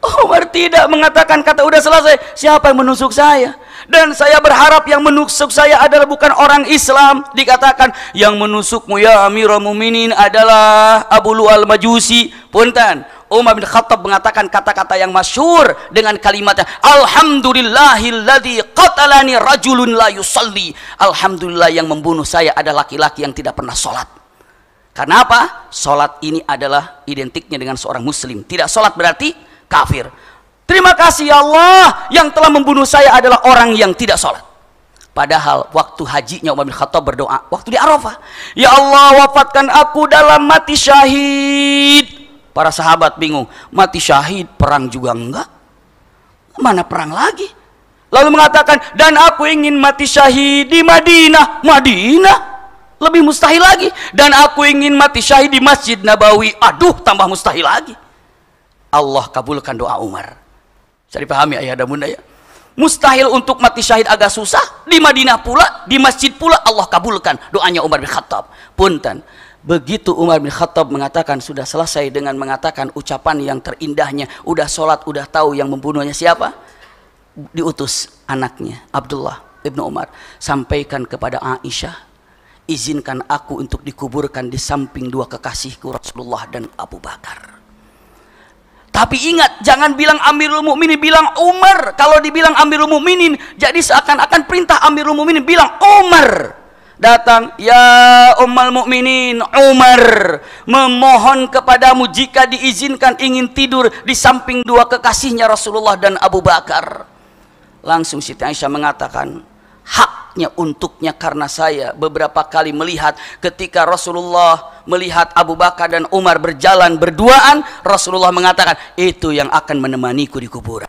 [SPEAKER 1] Umar tidak mengatakan kata udah selesai siapa yang menusuk saya dan saya berharap yang menusuk saya adalah bukan orang Islam dikatakan yang menusukmu ya Amirul Muminin adalah Abu Lu'al Majusi punten Umar bin Khattab mengatakan kata-kata yang masyur dengan kalimatnya Alhamdulillahilladzi qatalani rajulun la yusalli Alhamdulillah yang membunuh saya adalah laki-laki yang tidak pernah sholat Kenapa? apa? Sholat ini adalah identiknya dengan seorang muslim. Tidak sholat berarti kafir. Terima kasih ya Allah yang telah membunuh saya adalah orang yang tidak sholat. Padahal waktu hajinya Umar bin Khattab berdoa, waktu di Arafah, Ya Allah wafatkan aku dalam mati syahid. Para sahabat bingung, mati syahid perang juga enggak? Mana perang lagi? Lalu mengatakan, dan aku ingin mati syahid di Madinah. Madinah? Lebih mustahil lagi. Dan aku ingin mati syahid di Masjid Nabawi. Aduh, tambah mustahil lagi. Allah kabulkan doa Umar. Bisa dipahami ayah dan bunda ya. Mustahil untuk mati syahid agak susah. Di Madinah pula, di masjid pula Allah kabulkan doanya Umar bin Khattab. Punten. Begitu Umar bin Khattab mengatakan sudah selesai dengan mengatakan ucapan yang terindahnya, udah sholat, udah tahu yang membunuhnya siapa? Diutus anaknya Abdullah ibnu Umar. Sampaikan kepada Aisyah, izinkan aku untuk dikuburkan di samping dua kekasihku Rasulullah dan Abu Bakar. Tapi ingat, jangan bilang Amirul Mukminin, bilang Umar. Kalau dibilang Amirul Mukminin, jadi seakan-akan perintah Amirul Mukminin bilang Umar. Datang, ya Ummal Mukminin, Umar memohon kepadamu jika diizinkan ingin tidur di samping dua kekasihnya Rasulullah dan Abu Bakar. Langsung Siti Aisyah mengatakan, haknya untuknya karena saya beberapa kali melihat ketika Rasulullah melihat Abu Bakar dan Umar berjalan berduaan Rasulullah mengatakan itu yang akan menemaniku di kuburan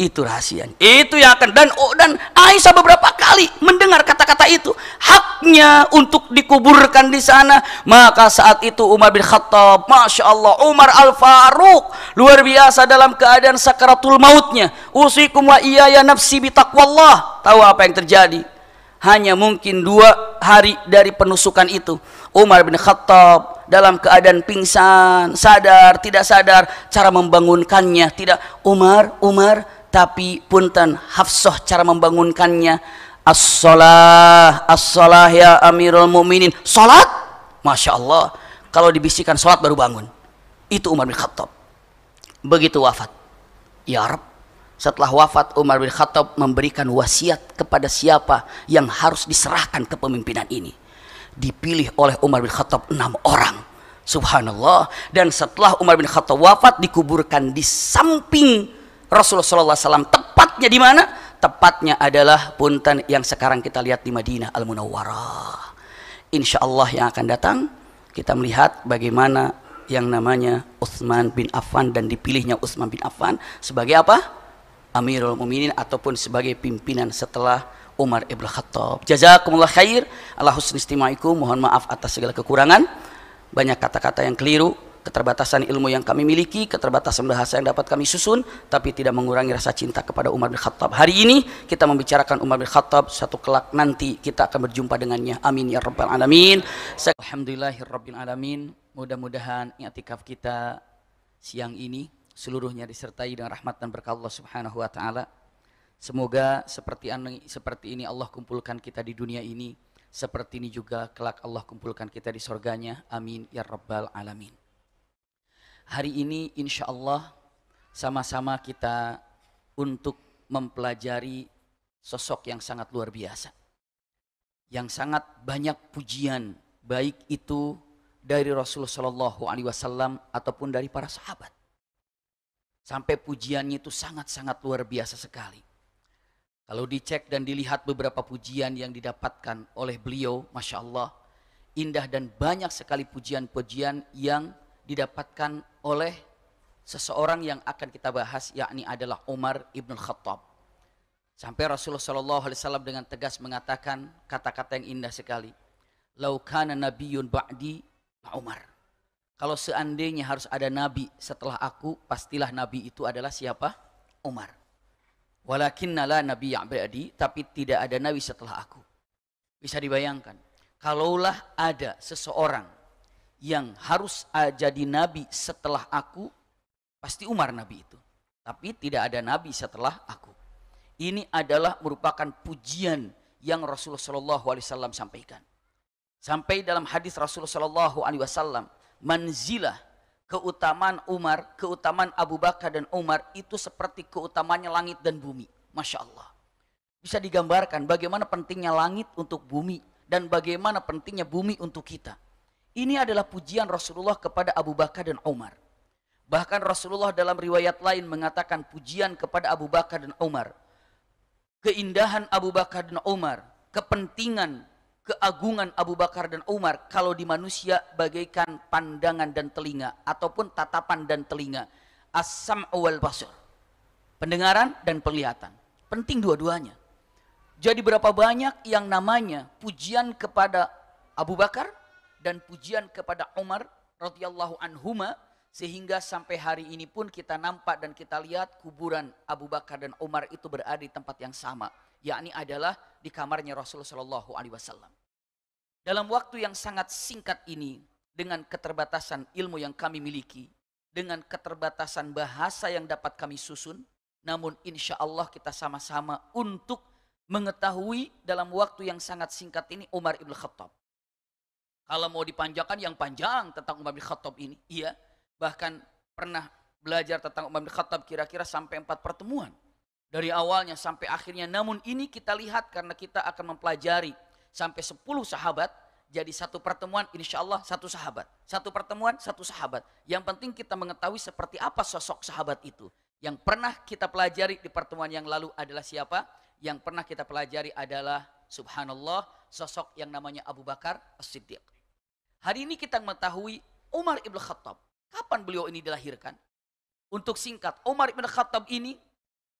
[SPEAKER 1] itu rahasia. Itu yang akan dan oh, dan Aisyah beberapa kali mendengar kata-kata itu. Haknya untuk dikuburkan di sana. Maka saat itu Umar bin Khattab, masya Allah, Umar al Faruq luar biasa dalam keadaan sakaratul mautnya. Usikum wa iya ya nafsi bitakwallah. Tahu apa yang terjadi? Hanya mungkin dua hari dari penusukan itu. Umar bin Khattab dalam keadaan pingsan, sadar, tidak sadar, cara membangunkannya tidak Umar, Umar, tapi punten Hafsah cara membangunkannya as-salah as-salah ya amirul muminin salat Masya Allah kalau dibisikkan salat baru bangun itu Umar bin Khattab begitu wafat ya Arab setelah wafat Umar bin Khattab memberikan wasiat kepada siapa yang harus diserahkan kepemimpinan ini dipilih oleh Umar bin Khattab enam orang Subhanallah. Dan setelah Umar bin Khattab wafat dikuburkan di samping Rasulullah SAW Tepatnya di mana? Tepatnya adalah punten yang sekarang kita lihat di Madinah Al Munawwarah. Insya Allah yang akan datang kita melihat bagaimana yang namanya Utsman bin Affan dan dipilihnya Utsman bin Affan sebagai apa? Amirul Muminin ataupun sebagai pimpinan setelah Umar Ibn Khattab. Jazakumullah khair. Allah husni istima'ikum. Mohon maaf atas segala kekurangan. Banyak kata-kata yang keliru keterbatasan ilmu yang kami miliki, keterbatasan bahasa yang dapat kami susun, tapi tidak mengurangi rasa cinta kepada Umar bin Khattab. Hari ini kita membicarakan Umar bin Khattab, satu kelak nanti kita akan berjumpa dengannya. Amin ya rabbal alamin. Alhamdulillahirrabbil alamin. Mudah-mudahan i'tikaf kita siang ini seluruhnya disertai dengan rahmat dan berkah Allah Subhanahu wa taala. Semoga seperti ini, seperti ini Allah kumpulkan kita di dunia ini, seperti ini juga kelak Allah kumpulkan kita di surganya. Amin ya rabbal alamin hari ini insya Allah sama-sama kita untuk mempelajari sosok yang sangat luar biasa. Yang sangat banyak pujian baik itu dari Rasulullah Shallallahu Alaihi Wasallam ataupun dari para sahabat. Sampai pujiannya itu sangat-sangat luar biasa sekali. Kalau dicek dan dilihat beberapa pujian yang didapatkan oleh beliau, Masya Allah, indah dan banyak sekali pujian-pujian yang didapatkan oleh seseorang yang akan kita bahas yakni adalah Umar ibn Khattab. Sampai Rasulullah Shallallahu Alaihi Wasallam dengan tegas mengatakan kata-kata yang indah sekali. Laukana nabiyun ba'di Pak Umar. Kalau seandainya harus ada nabi setelah aku, pastilah nabi itu adalah siapa? Umar. Walakin nala nabi ba'di, tapi tidak ada nabi setelah aku. Bisa dibayangkan, kalaulah ada seseorang yang harus ah, jadi nabi setelah aku pasti Umar nabi itu tapi tidak ada nabi setelah aku ini adalah merupakan pujian yang Rasulullah Shallallahu Alaihi Wasallam sampaikan sampai dalam hadis Rasulullah Shallallahu Alaihi Wasallam manzilah keutamaan Umar keutamaan Abu Bakar dan Umar itu seperti keutamanya langit dan bumi masya Allah bisa digambarkan bagaimana pentingnya langit untuk bumi dan bagaimana pentingnya bumi untuk kita ini adalah pujian Rasulullah kepada Abu Bakar dan Umar. Bahkan Rasulullah dalam riwayat lain mengatakan pujian kepada Abu Bakar dan Umar. Keindahan Abu Bakar dan Umar, kepentingan, keagungan Abu Bakar dan Umar kalau di manusia bagaikan pandangan dan telinga ataupun tatapan dan telinga. Asam awal basur. Pendengaran dan penglihatan. Penting dua-duanya. Jadi berapa banyak yang namanya pujian kepada Abu Bakar, dan pujian kepada Umar radhiyallahu anhuma sehingga sampai hari ini pun kita nampak dan kita lihat kuburan Abu Bakar dan Umar itu berada di tempat yang sama, yakni adalah di kamarnya Rasulullah Shallallahu alaihi wasallam. Dalam waktu yang sangat singkat ini dengan keterbatasan ilmu yang kami miliki, dengan keterbatasan bahasa yang dapat kami susun, namun insya Allah kita sama-sama untuk mengetahui dalam waktu yang sangat singkat ini Umar Ibn Khattab. Kalau mau dipanjangkan yang panjang tentang Umar bin Khattab ini. Iya, bahkan pernah belajar tentang Umar bin Khattab kira-kira sampai empat pertemuan. Dari awalnya sampai akhirnya. Namun ini kita lihat karena kita akan mempelajari sampai sepuluh sahabat. Jadi satu pertemuan insya Allah satu sahabat. Satu pertemuan satu sahabat. Yang penting kita mengetahui seperti apa sosok sahabat itu. Yang pernah kita pelajari di pertemuan yang lalu adalah siapa? Yang pernah kita pelajari adalah subhanallah sosok yang namanya Abu Bakar As-Siddiq. Hari ini kita mengetahui Umar Ibn Khattab. Kapan beliau ini dilahirkan? Untuk singkat, Umar Ibn Khattab ini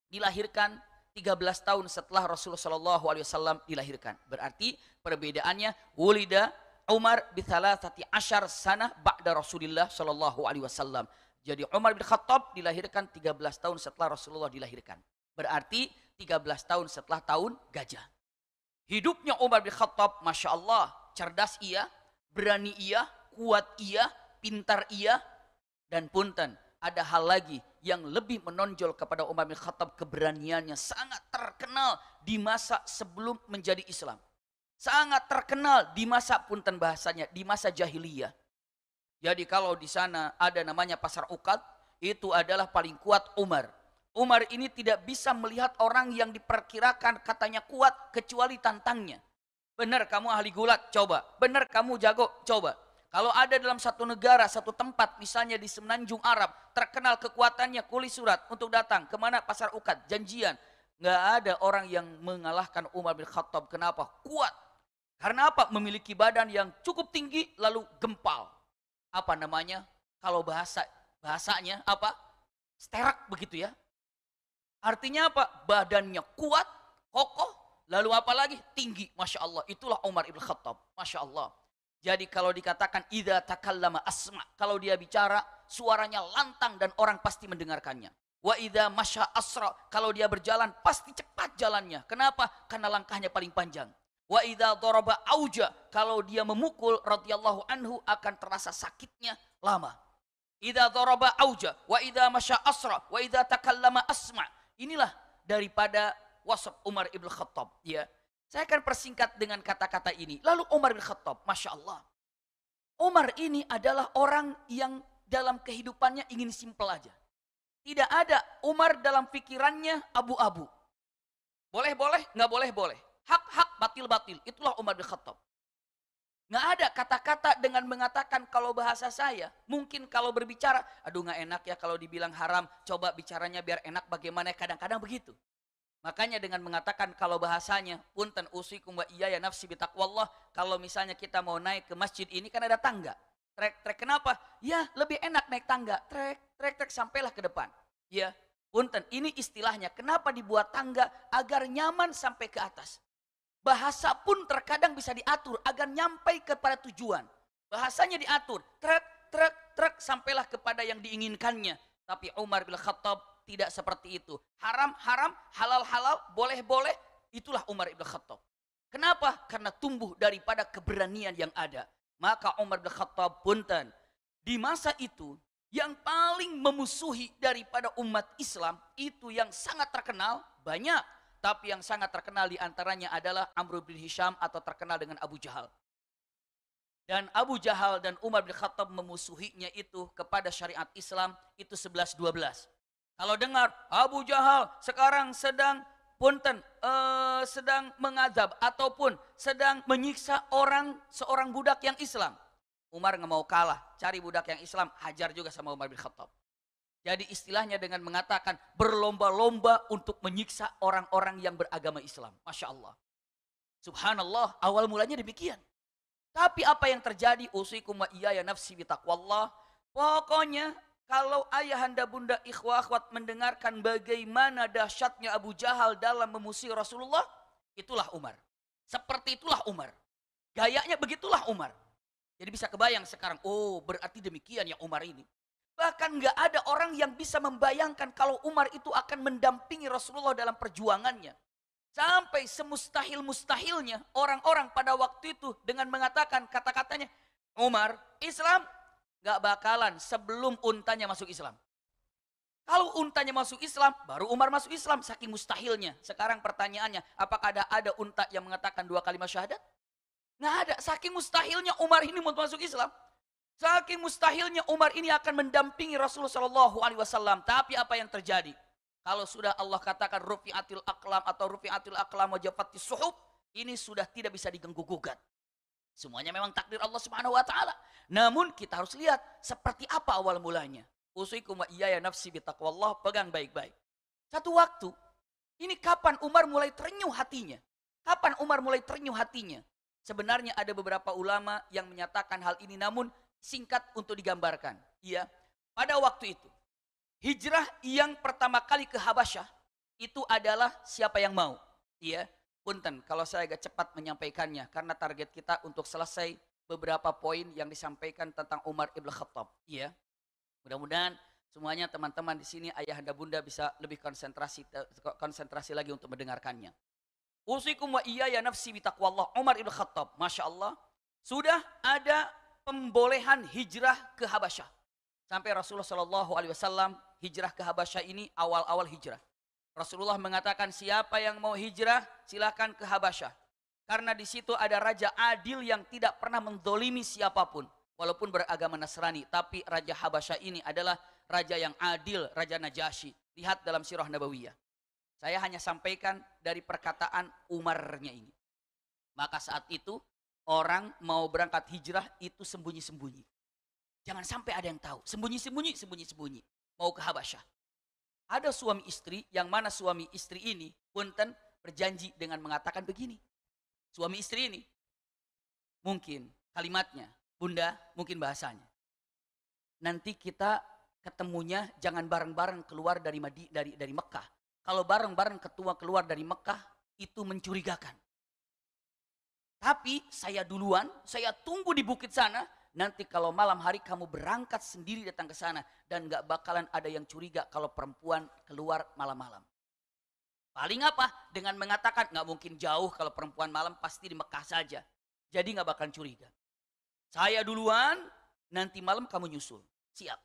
[SPEAKER 1] dilahirkan 13 tahun setelah Rasulullah SAW dilahirkan. Berarti perbedaannya wulida Umar bithalatati ashar sana ba'da Rasulullah Shallallahu Jadi Umar bin Khattab dilahirkan 13 tahun setelah Rasulullah dilahirkan. Berarti 13 tahun setelah tahun gajah. Hidupnya Umar bin Khattab, Masya Allah, cerdas ia berani ia, kuat ia, pintar ia, dan punten. Ada hal lagi yang lebih menonjol kepada Umar bin Khattab keberaniannya sangat terkenal di masa sebelum menjadi Islam. Sangat terkenal di masa punten bahasanya, di masa jahiliyah. Jadi kalau di sana ada namanya pasar ukat, itu adalah paling kuat Umar. Umar ini tidak bisa melihat orang yang diperkirakan katanya kuat kecuali tantangnya. Benar kamu ahli gulat, coba. Benar kamu jago, coba. Kalau ada dalam satu negara, satu tempat, misalnya di Semenanjung Arab, terkenal kekuatannya kuli surat untuk datang ke mana pasar ukat, janjian. Nggak ada orang yang mengalahkan Umar bin Khattab. Kenapa? Kuat. Karena apa? Memiliki badan yang cukup tinggi, lalu gempal. Apa namanya? Kalau bahasa bahasanya apa? Sterak begitu ya. Artinya apa? Badannya kuat, kokoh, Lalu apa lagi? Tinggi, Masya Allah. Itulah Umar Ibn Khattab, Masya Allah. Jadi kalau dikatakan idha takallama asma, kalau dia bicara suaranya lantang dan orang pasti mendengarkannya. Wa idha masya asra, kalau dia berjalan pasti cepat jalannya. Kenapa? Karena langkahnya paling panjang. Wa idha doroba auja, kalau dia memukul radhiyallahu anhu akan terasa sakitnya lama. Idha doroba auja, wa idha masya asra, wa idha takallama asma. Inilah daripada wasab Umar ibn Khattab. Ya, saya akan persingkat dengan kata-kata ini. Lalu Umar bin Khattab, masya Allah. Umar ini adalah orang yang dalam kehidupannya ingin simpel aja. Tidak ada Umar dalam pikirannya abu-abu. Boleh-boleh, nggak boleh-boleh. Hak-hak, batil-batil. Itulah Umar bin Khattab. Nggak ada kata-kata dengan mengatakan kalau bahasa saya, mungkin kalau berbicara, aduh nggak enak ya kalau dibilang haram, coba bicaranya biar enak bagaimana, kadang-kadang begitu. Makanya dengan mengatakan kalau bahasanya punten usikum wa iya ya nafsi bitakwallah kalau misalnya kita mau naik ke masjid ini kan ada tangga. Trek trek kenapa? Ya, lebih enak naik tangga. Trek trek trek sampailah ke depan. Ya, punten ini istilahnya kenapa dibuat tangga agar nyaman sampai ke atas. Bahasa pun terkadang bisa diatur agar nyampai kepada tujuan. Bahasanya diatur, trek trek trek sampailah kepada yang diinginkannya. Tapi Umar bin Khattab tidak seperti itu. Haram-haram, halal-halal, boleh-boleh, itulah Umar Ibn Khattab. Kenapa? Karena tumbuh daripada keberanian yang ada. Maka Umar Ibn Khattab punten. Di masa itu, yang paling memusuhi daripada umat Islam, itu yang sangat terkenal, banyak. Tapi yang sangat terkenal diantaranya adalah Amr bin Hisham atau terkenal dengan Abu Jahal. Dan Abu Jahal dan Umar bin Khattab memusuhinya itu kepada syariat Islam itu 11-12. Kalau dengar Abu Jahal sekarang sedang punten uh, sedang mengazab ataupun sedang menyiksa orang seorang budak yang Islam. Umar nggak mau kalah, cari budak yang Islam, hajar juga sama Umar bin Khattab. Jadi istilahnya dengan mengatakan berlomba-lomba untuk menyiksa orang-orang yang beragama Islam. Masya Allah. Subhanallah, awal mulanya demikian. Tapi apa yang terjadi? Usikum wa iya ya nafsi bitaqwallah. Pokoknya kalau ayahanda bunda ikhwah akhwat mendengarkan bagaimana dahsyatnya Abu Jahal dalam memusuhi Rasulullah, itulah Umar. Seperti itulah Umar. Gayanya begitulah Umar. Jadi bisa kebayang sekarang, oh berarti demikian ya Umar ini. Bahkan nggak ada orang yang bisa membayangkan kalau Umar itu akan mendampingi Rasulullah dalam perjuangannya. Sampai semustahil-mustahilnya orang-orang pada waktu itu dengan mengatakan kata-katanya, Umar, Islam gak bakalan sebelum untanya masuk Islam. Kalau untanya masuk Islam, baru Umar masuk Islam, saking mustahilnya. Sekarang pertanyaannya, apakah ada ada unta yang mengatakan dua kalimat syahadat? Nggak ada, saking mustahilnya Umar ini mau masuk Islam. Saking mustahilnya Umar ini akan mendampingi Rasulullah Shallallahu Alaihi Wasallam. Tapi apa yang terjadi? Kalau sudah Allah katakan rufi'atil aklam atau rufi'atil aklam wajafati suhub, ini sudah tidak bisa diganggu gugat. Semuanya memang takdir Allah Subhanahu wa taala. Namun kita harus lihat seperti apa awal mulanya. Usikum wa ya nafsi bitaqwallah, pegang baik-baik. Satu waktu, ini kapan Umar mulai terenyuh hatinya? Kapan Umar mulai terenyuh hatinya? Sebenarnya ada beberapa ulama yang menyatakan hal ini namun singkat untuk digambarkan. Iya, pada waktu itu hijrah yang pertama kali ke Habasyah itu adalah siapa yang mau. Iya, Punten, kalau saya agak cepat menyampaikannya karena target kita untuk selesai beberapa poin yang disampaikan tentang Umar Ibn Khattab. Iya. Mudah-mudahan semuanya teman-teman di sini ayah dan bunda bisa lebih konsentrasi konsentrasi lagi untuk mendengarkannya. Usikum wa iya ya nafsi bitaqwallah Umar Ibn Khattab. Masya Allah. Sudah ada pembolehan hijrah ke Habasyah. Sampai Rasulullah Shallallahu Alaihi Wasallam hijrah ke Habasyah ini awal-awal hijrah. Rasulullah mengatakan siapa yang mau hijrah silahkan ke Habasyah. Karena di situ ada raja adil yang tidak pernah mendolimi siapapun. Walaupun beragama Nasrani. Tapi Raja Habasyah ini adalah raja yang adil, Raja Najasyi. Lihat dalam sirah Nabawiyah. Saya hanya sampaikan dari perkataan Umarnya ini. Maka saat itu orang mau berangkat hijrah itu sembunyi-sembunyi. Jangan sampai ada yang tahu. Sembunyi-sembunyi, sembunyi-sembunyi. Mau ke Habasyah. Ada suami istri yang mana suami istri ini punten berjanji dengan mengatakan begini. Suami istri ini mungkin kalimatnya, bunda mungkin bahasanya. Nanti kita ketemunya jangan bareng-bareng keluar dari Madi, dari dari Mekah. Kalau bareng-bareng ketua keluar dari Mekah itu mencurigakan. Tapi saya duluan, saya tunggu di bukit sana, nanti kalau malam hari kamu berangkat sendiri datang ke sana dan gak bakalan ada yang curiga kalau perempuan keluar malam-malam. Paling apa? Dengan mengatakan gak mungkin jauh kalau perempuan malam pasti di Mekah saja. Jadi gak bakalan curiga. Saya duluan, nanti malam kamu nyusul. Siap.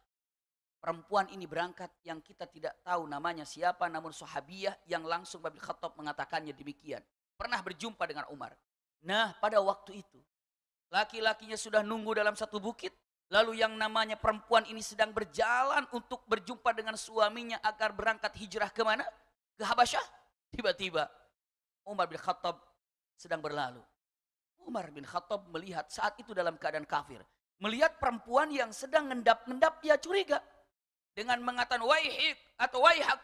[SPEAKER 1] Perempuan ini berangkat yang kita tidak tahu namanya siapa namun sahabiah yang langsung babi Khattab mengatakannya demikian. Pernah berjumpa dengan Umar. Nah pada waktu itu Laki-lakinya sudah nunggu dalam satu bukit. Lalu yang namanya perempuan ini sedang berjalan untuk berjumpa dengan suaminya agar berangkat hijrah ke mana? Ke Habasyah. Tiba-tiba Umar bin Khattab sedang berlalu. Umar bin Khattab melihat saat itu dalam keadaan kafir. Melihat perempuan yang sedang ngendap-ngendap dia curiga. Dengan mengatakan waihik atau waihak.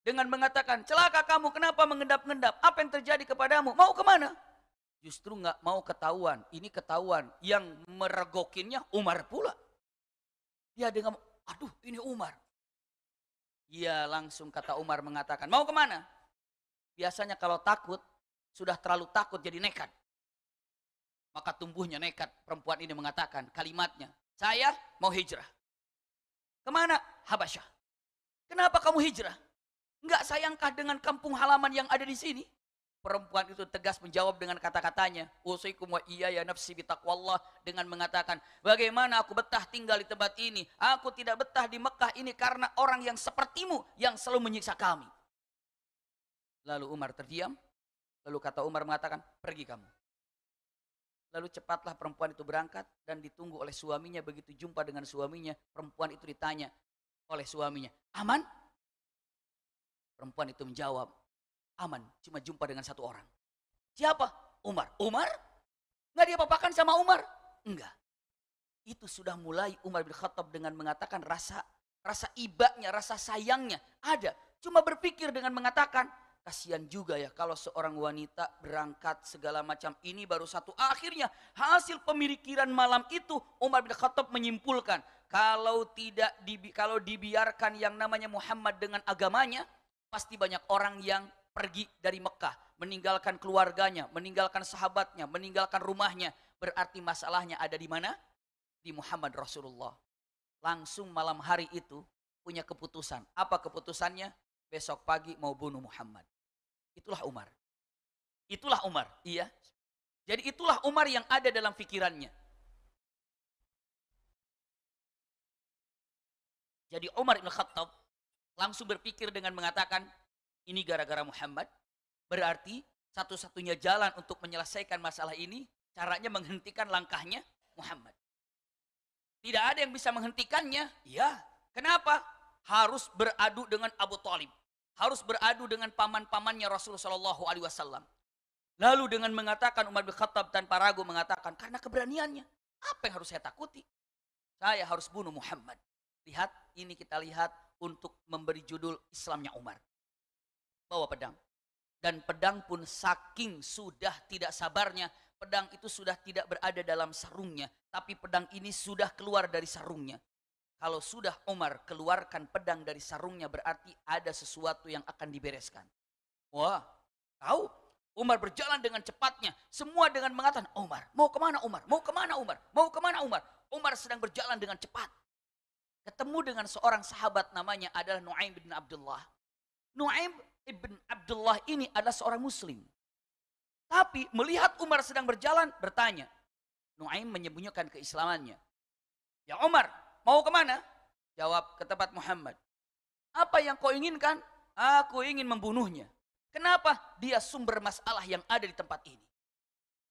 [SPEAKER 1] Dengan mengatakan celaka kamu kenapa mengendap-ngendap. Apa yang terjadi kepadamu? Mau kemana? Justru nggak mau ketahuan. Ini ketahuan. Yang meregokinnya Umar pula. Dia dengan, aduh ini Umar. Dia langsung kata Umar mengatakan, mau kemana? Biasanya kalau takut, sudah terlalu takut jadi nekat. Maka tumbuhnya nekat. Perempuan ini mengatakan kalimatnya, saya mau hijrah. Kemana? Habasyah. Kenapa kamu hijrah? Enggak sayangkah dengan kampung halaman yang ada di sini? Perempuan itu tegas menjawab dengan kata-katanya, "Usaikum wa iya ya nafsi bitaqwallah" dengan mengatakan, "Bagaimana aku betah tinggal di tempat ini? Aku tidak betah di Mekah ini karena orang yang sepertimu yang selalu menyiksa kami." Lalu Umar terdiam. Lalu kata Umar mengatakan, "Pergi kamu." Lalu cepatlah perempuan itu berangkat dan ditunggu oleh suaminya. Begitu jumpa dengan suaminya, perempuan itu ditanya oleh suaminya, "Aman?" Perempuan itu menjawab, aman, cuma jumpa dengan satu orang. Siapa? Umar. Umar? Enggak dia papakan sama Umar? Enggak. Itu sudah mulai Umar bin Khattab dengan mengatakan rasa rasa ibanya, rasa sayangnya ada. Cuma berpikir dengan mengatakan, kasihan juga ya kalau seorang wanita berangkat segala macam ini baru satu. Akhirnya hasil pemikiran malam itu Umar bin Khattab menyimpulkan, kalau tidak dibi kalau dibiarkan yang namanya Muhammad dengan agamanya, pasti banyak orang yang pergi dari Mekah, meninggalkan keluarganya, meninggalkan sahabatnya, meninggalkan rumahnya, berarti masalahnya ada di mana? Di Muhammad Rasulullah. Langsung malam hari itu punya keputusan. Apa keputusannya? Besok pagi mau bunuh Muhammad. Itulah Umar. Itulah Umar, iya. Jadi itulah Umar yang ada dalam pikirannya.
[SPEAKER 2] Jadi Umar bin Khattab
[SPEAKER 1] langsung berpikir dengan mengatakan, ini gara-gara Muhammad. Berarti satu-satunya jalan untuk menyelesaikan masalah ini caranya menghentikan langkahnya Muhammad. Tidak ada yang bisa menghentikannya. Ya, kenapa? Harus beradu dengan Abu Talib. Harus beradu dengan paman-pamannya Rasulullah Shallallahu Wasallam. Lalu dengan mengatakan Umar bin Khattab tanpa ragu mengatakan karena keberaniannya. Apa yang harus saya takuti? Saya harus bunuh Muhammad. Lihat, ini kita lihat untuk memberi judul Islamnya Umar bawa pedang. Dan pedang pun saking sudah tidak sabarnya, pedang itu sudah tidak berada dalam sarungnya. Tapi pedang ini sudah keluar dari sarungnya. Kalau sudah Umar keluarkan pedang dari sarungnya berarti ada sesuatu yang akan dibereskan. Wah, tahu? Umar berjalan dengan cepatnya. Semua dengan mengatakan, Umar, mau kemana Umar? Mau kemana Umar? Mau kemana Umar? Umar sedang berjalan dengan cepat. Ketemu dengan seorang sahabat namanya adalah Nuaim bin Abdullah. Nuaim Ibn Abdullah ini adalah seorang muslim. Tapi melihat Umar sedang berjalan, bertanya. Nuaim menyembunyikan keislamannya. Ya Umar, mau kemana? Jawab ke tempat Muhammad. Apa yang kau inginkan? Aku ingin membunuhnya. Kenapa? Dia sumber masalah yang ada di tempat ini.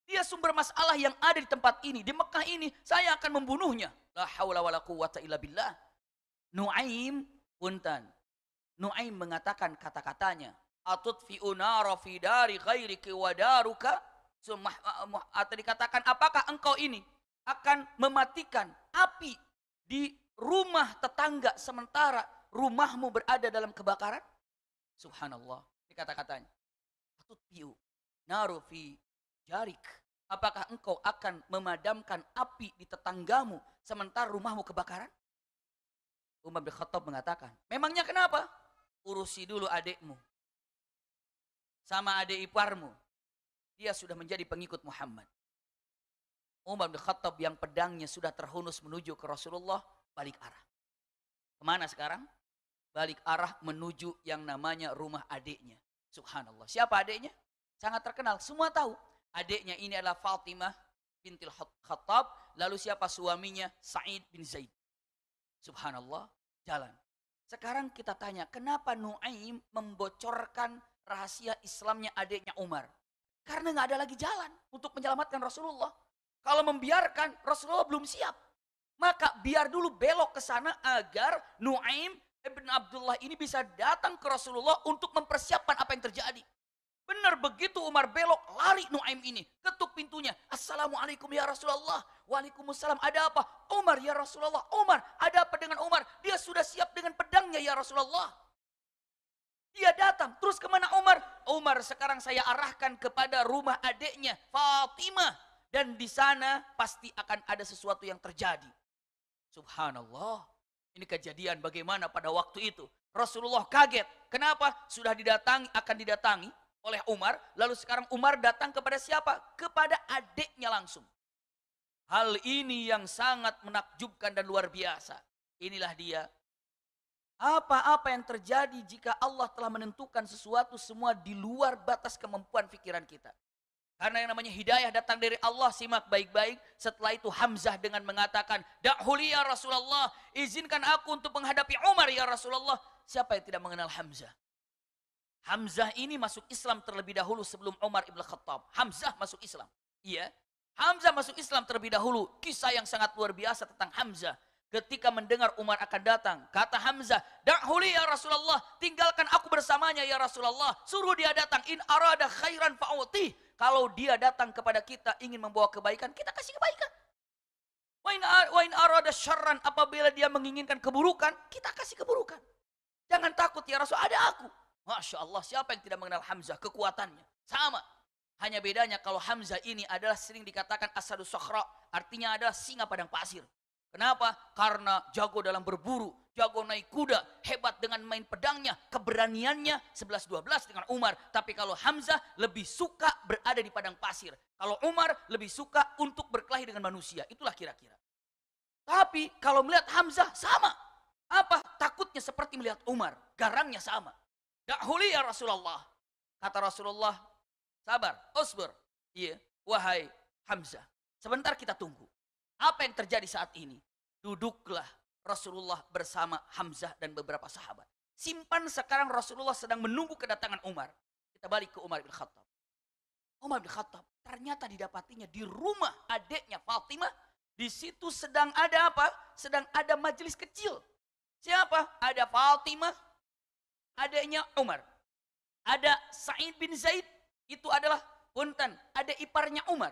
[SPEAKER 1] Dia sumber masalah yang ada di tempat ini. Di Mekah ini, saya akan membunuhnya. La hawla wa la quwata illa billah. Nuaim puntan. Nuaim mengatakan kata-katanya, atut fi dari ghairiki wa daruka eh, eh, atau dikatakan apakah engkau ini akan mematikan api di rumah tetangga sementara rumahmu berada dalam kebakaran? Subhanallah. Ini kata-katanya. Atutfi'u naru fi jarik. Apakah engkau akan memadamkan api di tetanggamu sementara rumahmu kebakaran? Umar bin Khattab mengatakan, memangnya kenapa? urusi dulu adikmu sama adik iparmu dia sudah menjadi pengikut Muhammad Umar bin Khattab yang pedangnya sudah terhunus menuju ke Rasulullah balik arah kemana sekarang balik arah menuju yang namanya rumah adiknya subhanallah siapa adiknya sangat terkenal semua tahu adiknya ini adalah Fatimah bintil Khattab lalu siapa suaminya Sa'id bin Zaid subhanallah jalan sekarang kita tanya, kenapa Nuaim membocorkan rahasia Islamnya adiknya Umar? Karena nggak ada lagi jalan untuk menyelamatkan Rasulullah. Kalau membiarkan, Rasulullah belum siap. Maka biar dulu belok ke sana agar Nuaim Ibn Abdullah ini bisa datang ke Rasulullah untuk mempersiapkan apa yang terjadi. Benar begitu Umar belok lari Nuaim ini. Ketuk pintunya. Assalamualaikum ya Rasulullah. Waalaikumsalam. Ada apa? Umar ya Rasulullah. Umar ada apa dengan Umar? Dia sudah siap dengan pedangnya ya Rasulullah. Dia datang. Terus kemana Umar? Umar sekarang saya arahkan kepada rumah adiknya Fatimah. Dan di sana pasti akan ada sesuatu yang terjadi. Subhanallah. Ini kejadian bagaimana pada waktu itu. Rasulullah kaget. Kenapa? Sudah didatangi, akan didatangi oleh Umar, lalu sekarang Umar datang kepada siapa? Kepada adiknya langsung. Hal ini yang sangat menakjubkan dan luar biasa. Inilah dia. Apa-apa yang terjadi jika Allah telah menentukan sesuatu semua di luar batas kemampuan pikiran kita. Karena yang namanya hidayah datang dari Allah, simak baik-baik. Setelah itu Hamzah dengan mengatakan, Da'huli ya Rasulullah, izinkan aku untuk menghadapi Umar ya Rasulullah. Siapa yang tidak mengenal Hamzah? Hamzah ini masuk Islam terlebih dahulu sebelum Umar Ibn Khattab. Hamzah masuk Islam. Iya. Hamzah masuk Islam terlebih dahulu. Kisah yang sangat luar biasa tentang Hamzah. Ketika mendengar Umar akan datang, kata Hamzah, "Dahuli ya Rasulullah, tinggalkan aku bersamanya ya Rasulullah. Suruh dia datang in arada khairan fa'uti." Kalau dia datang kepada kita ingin membawa kebaikan, kita kasih kebaikan. Wa in arada syarran apabila dia menginginkan keburukan, kita kasih keburukan. Jangan takut ya Rasul, ada aku. Masya Allah, siapa yang tidak mengenal Hamzah? Kekuatannya. Sama. Hanya bedanya kalau Hamzah ini adalah sering dikatakan asadu sokhra. Artinya adalah singa padang pasir. Kenapa? Karena jago dalam berburu, jago naik kuda, hebat dengan main pedangnya, keberaniannya 11-12 dengan Umar. Tapi kalau Hamzah lebih suka berada di padang pasir. Kalau Umar lebih suka untuk berkelahi dengan manusia. Itulah kira-kira. Tapi kalau melihat Hamzah sama. Apa? Takutnya seperti melihat Umar. Garangnya sama. Dahuli ya Rasulullah. Kata Rasulullah, sabar, usbur. Iya, wahai Hamzah. Sebentar kita tunggu. Apa yang terjadi saat ini? Duduklah Rasulullah bersama Hamzah dan beberapa sahabat. Simpan sekarang Rasulullah sedang menunggu kedatangan Umar. Kita balik ke Umar bin Khattab. Umar bin Khattab ternyata didapatinya di rumah adiknya Fatimah. Di situ sedang ada apa? Sedang ada majelis kecil. Siapa? Ada Fatimah, adanya Umar. Ada Sa'id bin Zaid, itu adalah punten, ada iparnya Umar.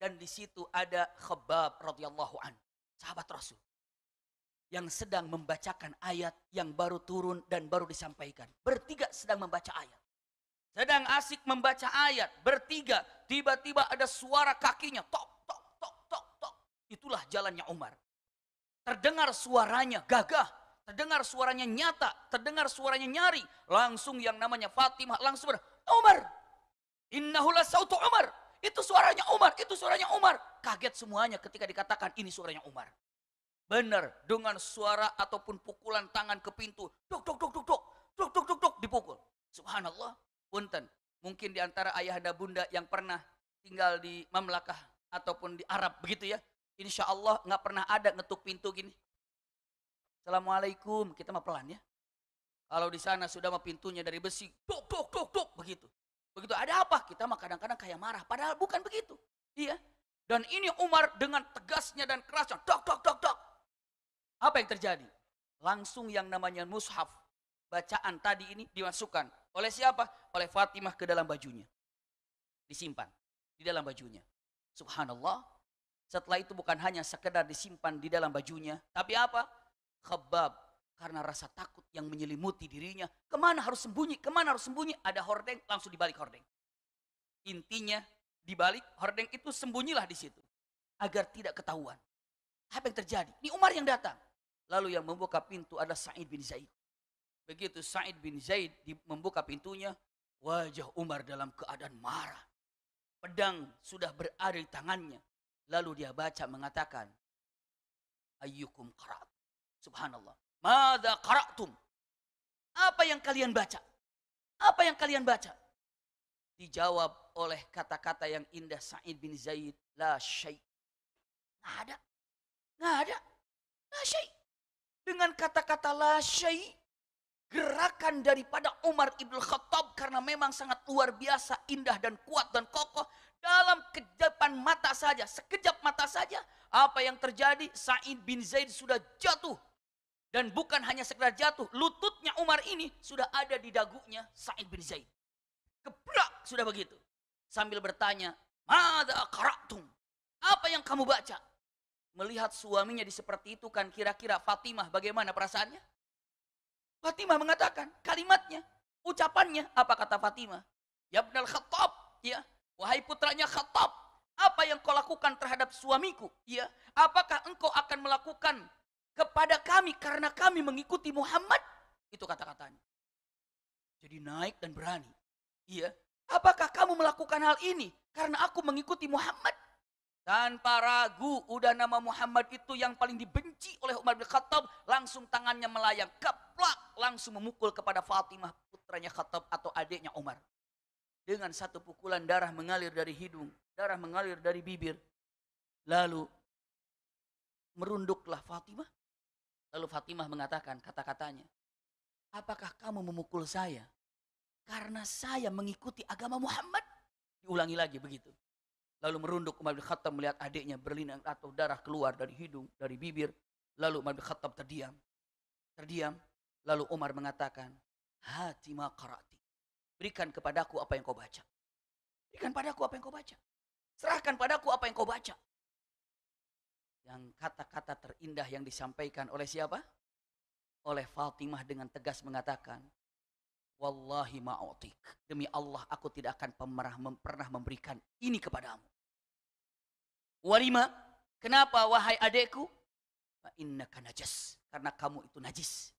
[SPEAKER 1] Dan di situ ada Khabab radhiyallahu an, sahabat Rasul. Yang sedang membacakan ayat yang baru turun dan baru disampaikan. Bertiga sedang membaca ayat. Sedang asik membaca ayat, bertiga, tiba-tiba ada suara kakinya, tok, tok, tok, tok, tok. Itulah jalannya Umar. Terdengar suaranya gagah, terdengar suaranya nyata, terdengar suaranya nyari, langsung yang namanya Fatimah langsung ber, Umar, innahulah sautu Umar, itu suaranya Umar, itu suaranya Umar. Kaget semuanya ketika dikatakan ini suaranya Umar. Benar, dengan suara ataupun pukulan tangan ke pintu, dok dok dok dok dok, dok dok dok dok dipukul. Subhanallah, punten. Mungkin di antara dan bunda yang pernah tinggal di Mamlakah ataupun di Arab begitu ya. Insya Allah nggak pernah ada ngetuk pintu gini. Assalamualaikum, kita mah pelan ya. Kalau di sana sudah mah pintunya dari besi, dok dok dok dok begitu. Begitu ada apa? Kita mah kadang-kadang kayak marah, padahal bukan begitu. Iya. Dan ini Umar dengan tegasnya dan kerasnya, dok dok dok dok. Apa yang terjadi? Langsung yang namanya mushaf, bacaan tadi ini dimasukkan. Oleh siapa? Oleh Fatimah ke dalam bajunya. Disimpan di dalam bajunya. Subhanallah. Setelah itu bukan hanya sekedar disimpan di dalam bajunya, tapi apa? khabab karena rasa takut yang menyelimuti dirinya. Kemana harus sembunyi? Kemana harus sembunyi? Ada hordeng, langsung dibalik hordeng. Intinya dibalik hordeng itu sembunyilah di situ agar tidak ketahuan. Apa yang terjadi? Ini Umar yang datang. Lalu yang membuka pintu ada Sa'id bin Zaid. Begitu Sa'id bin Zaid membuka pintunya, wajah Umar dalam keadaan marah. Pedang sudah berada di tangannya. Lalu dia baca mengatakan,
[SPEAKER 2] Ayyukum karat. Subhanallah. Mada karaktum.
[SPEAKER 1] Apa yang kalian baca? Apa yang kalian baca? Dijawab oleh kata-kata yang indah Sa'id bin Zaid. La syait. Nggak ada. Nggak ada. La syait. Dengan kata-kata la syait. Gerakan daripada Umar Ibn Khattab karena memang sangat luar biasa, indah dan kuat dan kokoh. Dalam kejapan mata saja, sekejap mata saja, apa yang terjadi? Said bin Zaid sudah jatuh dan bukan hanya sekedar jatuh, lututnya Umar ini sudah ada di dagunya Sa'id bin Zaid. Keplak sudah begitu. Sambil bertanya, Mada karaktum? Apa yang kamu baca? Melihat suaminya di seperti itu kan kira-kira Fatimah bagaimana perasaannya? Fatimah mengatakan kalimatnya, ucapannya apa kata Fatimah? Ya benar Khattab, ya. Wahai putranya Khattab, apa yang kau lakukan terhadap suamiku? Ya, apakah engkau akan melakukan kepada kami karena kami mengikuti Muhammad. Itu kata-katanya. Jadi
[SPEAKER 2] naik dan berani.
[SPEAKER 1] Iya. Apakah kamu melakukan hal ini karena aku mengikuti Muhammad? Tanpa ragu, udah nama Muhammad itu yang paling dibenci oleh Umar bin Khattab, langsung tangannya melayang, keplak, langsung memukul kepada Fatimah putranya Khattab atau adiknya Umar. Dengan satu pukulan darah mengalir dari hidung, darah mengalir dari bibir. Lalu merunduklah Fatimah Lalu Fatimah mengatakan kata-katanya, apakah kamu memukul saya? Karena saya mengikuti agama Muhammad. Diulangi lagi begitu. Lalu merunduk Umar bin Khattab melihat adiknya berlinang atau darah keluar dari hidung, dari bibir. Lalu Umar bin Khattab terdiam. Terdiam. Lalu Umar mengatakan, Hati karati, Berikan kepadaku apa yang kau baca.
[SPEAKER 2] Berikan padaku apa yang kau baca. Serahkan padaku apa yang kau baca
[SPEAKER 1] yang kata-kata terindah yang disampaikan oleh siapa? Oleh Fatimah dengan tegas mengatakan, Wallahi ma'utik. Demi Allah aku tidak akan pemerah, pernah memberikan ini kepadamu. Walima,
[SPEAKER 2] kenapa wahai
[SPEAKER 1] adekku? Innaka najas. Karena kamu itu najis.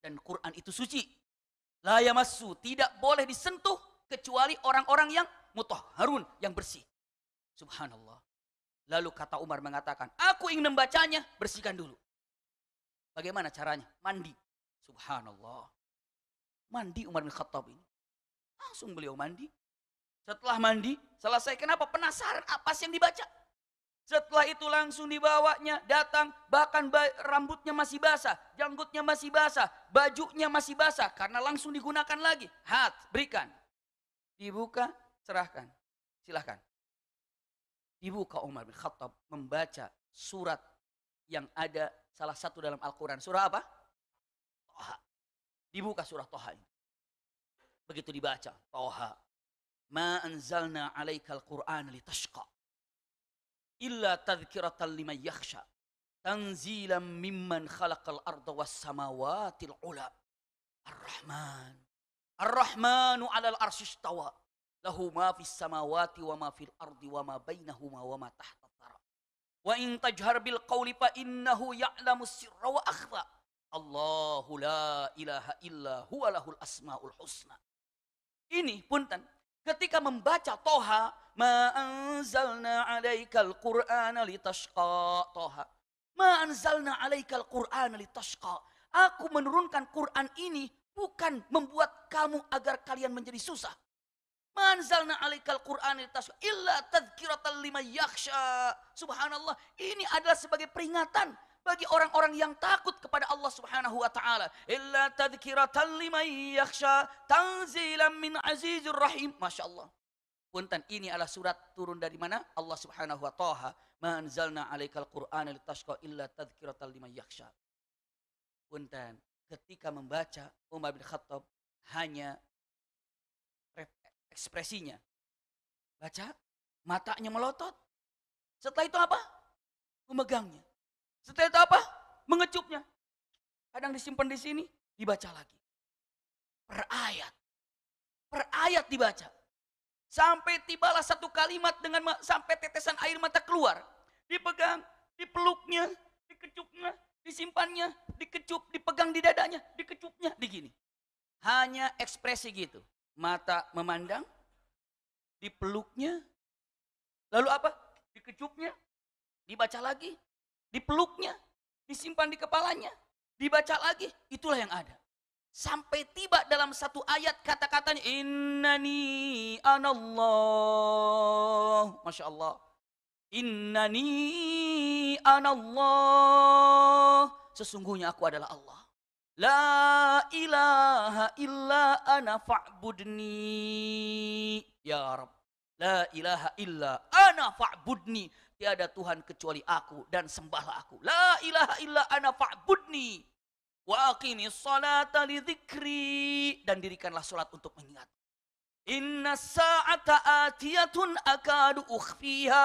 [SPEAKER 1] Dan Quran itu suci. La yamassu. Tidak boleh disentuh kecuali orang-orang yang mutahharun, yang bersih. Subhanallah. Lalu kata Umar mengatakan, aku
[SPEAKER 2] ingin membacanya,
[SPEAKER 1] bersihkan dulu. Bagaimana caranya? Mandi. Subhanallah. Mandi Umar bin Khattab ini. Langsung beliau mandi. Setelah mandi, selesai. Kenapa? Penasaran apa sih yang dibaca? Setelah itu langsung dibawanya, datang, bahkan rambutnya masih basah, janggutnya masih basah, bajunya masih basah, karena langsung digunakan lagi. Hat, berikan. Dibuka, serahkan. Silahkan dibuka Umar bin Khattab membaca surat yang ada salah satu dalam Al-Quran. Surah apa? Toha. Dibuka surah Toha ini. Begitu dibaca, Toha. Ma anzalna alaikal Qur'an tashqa. Illa tadhkiratan liman yakhsha. Tanzilan mimman khalaqal arda was samawatil ula. Ar-Rahman. Ar-Rahmanu alal arsistawa lahu ma fis samawati wa ma fil ardi wa ma bainahuma wa ma tahta tara. Wa in tajhar bil qawli fa innahu ya'lamu sirra wa akhfa. Allahu la ilaha illa huwa lahul asmaul husna. Ini punten ketika membaca Toha, ma anzalna 'alaikal qur'ana litashqa Toha. Ma anzalna 'alaikal qur'ana litashqa. Aku menurunkan Quran ini bukan membuat kamu agar kalian menjadi susah. Manzalna alikal Quran illa Tadkiratul lima yaksha. Subhanallah, ini adalah sebagai peringatan bagi orang-orang yang takut kepada Allah Subhanahu wa taala. Illa Tadkiratul Lima Yaksha tanzilan min azizur rahim. Masyaallah. Punten ini adalah surat turun dari mana? Allah Subhanahu wa taala. Manzalna alikal Quran Qur'ana litashqa illa tadzkiratan lima yaksha. Punten ketika membaca
[SPEAKER 2] Umar bin Khattab hanya ekspresinya. Baca, matanya melotot. Setelah itu apa? Memegangnya. Setelah itu apa? Mengecupnya. Kadang disimpan di sini, dibaca lagi.
[SPEAKER 1] Per ayat. Per ayat dibaca. Sampai tibalah satu kalimat dengan sampai tetesan air mata keluar. Dipegang, dipeluknya, dikecupnya, disimpannya, dikecup, dipegang di dadanya, dikecupnya, begini. Hanya ekspresi gitu mata memandang,
[SPEAKER 2] dipeluknya, lalu apa? Dikecupnya, dibaca lagi,
[SPEAKER 1] dipeluknya, disimpan di kepalanya, dibaca lagi, itulah yang ada. Sampai tiba dalam satu ayat kata-katanya, Innani anallah. Masya Allah. Innani anallah. Sesungguhnya aku adalah Allah. La ilaha illa ana fa'budni. Ya Rabb. La ilaha illa ana fa'budni. Tiada Tuhan kecuali aku dan sembahlah aku. La ilaha illa ana fa'budni. Wa aqimis salata li dzikri. Dan dirikanlah salat untuk mengingat. Inna sa'ata atiyatun akadu ukhfiha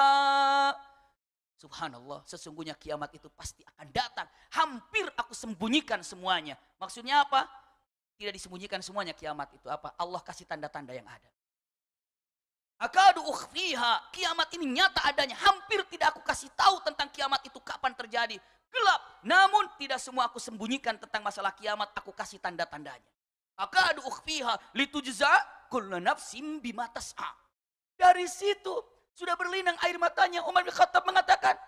[SPEAKER 1] Subhanallah, sesungguhnya kiamat itu pasti akan datang. Hampir aku sembunyikan semuanya. Maksudnya apa? Tidak disembunyikan semuanya kiamat itu apa? Allah kasih tanda-tanda yang ada. Akadu ukhfiha, kiamat ini nyata adanya. Hampir tidak aku kasih tahu tentang kiamat itu kapan terjadi. Gelap, namun tidak semua aku sembunyikan tentang masalah kiamat, aku kasih tanda-tandanya. Akadu ukhfiha litujza kullu nafsin bima tas'a. Dari situ sudah berlinang air matanya. Umar bin Khattab mengatakan,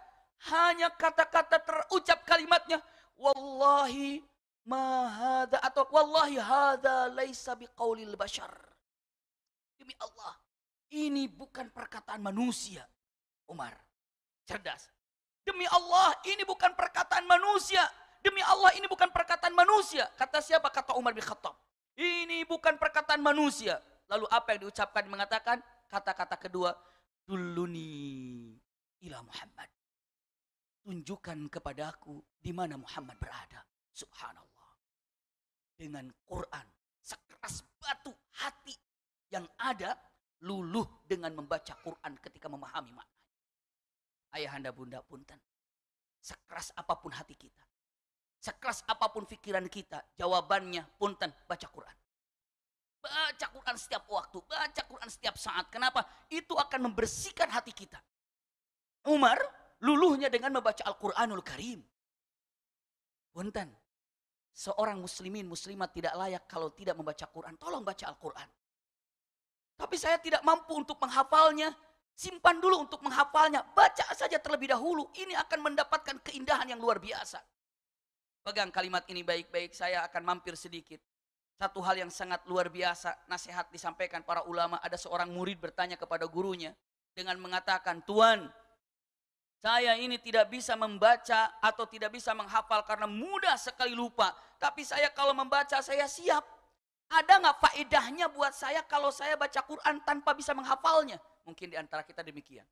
[SPEAKER 1] hanya kata-kata terucap kalimatnya, Wallahi mahada atau Wallahi hada laisa biqaulil bashar. Demi Allah, ini bukan perkataan manusia. Umar, cerdas. Demi Allah, ini bukan perkataan manusia. Demi Allah, ini bukan perkataan manusia. Kata siapa? Kata Umar bin Khattab. Ini bukan perkataan manusia. Lalu apa yang diucapkan mengatakan? Kata-kata kedua, Dulluni ila Muhammad. Tunjukkan kepadaku di mana Muhammad berada. Subhanallah. Dengan Quran sekeras batu hati yang ada luluh dengan membaca Quran ketika memahami maknanya. Ayahanda bunda punten. Sekeras apapun hati kita. Sekeras apapun pikiran kita, jawabannya punten baca Quran. Baca Quran setiap waktu, baca Quran setiap saat. Kenapa? Itu akan membersihkan hati kita. Umar luluhnya dengan membaca Al-Quranul Karim. Buntan, seorang muslimin, muslimat tidak layak kalau tidak membaca Quran. Tolong baca Al-Quran. Tapi saya tidak mampu untuk menghafalnya. Simpan dulu untuk menghafalnya. Baca saja terlebih dahulu. Ini akan mendapatkan keindahan yang luar biasa. Pegang kalimat ini baik-baik, saya akan mampir sedikit. Satu hal yang sangat luar biasa, nasihat disampaikan para ulama, ada seorang murid bertanya kepada gurunya dengan mengatakan, Tuan, saya ini tidak bisa membaca atau tidak bisa menghafal karena mudah sekali lupa. Tapi saya kalau membaca saya siap. Ada nggak faedahnya buat saya kalau saya baca Quran tanpa bisa menghafalnya? Mungkin di antara kita demikian.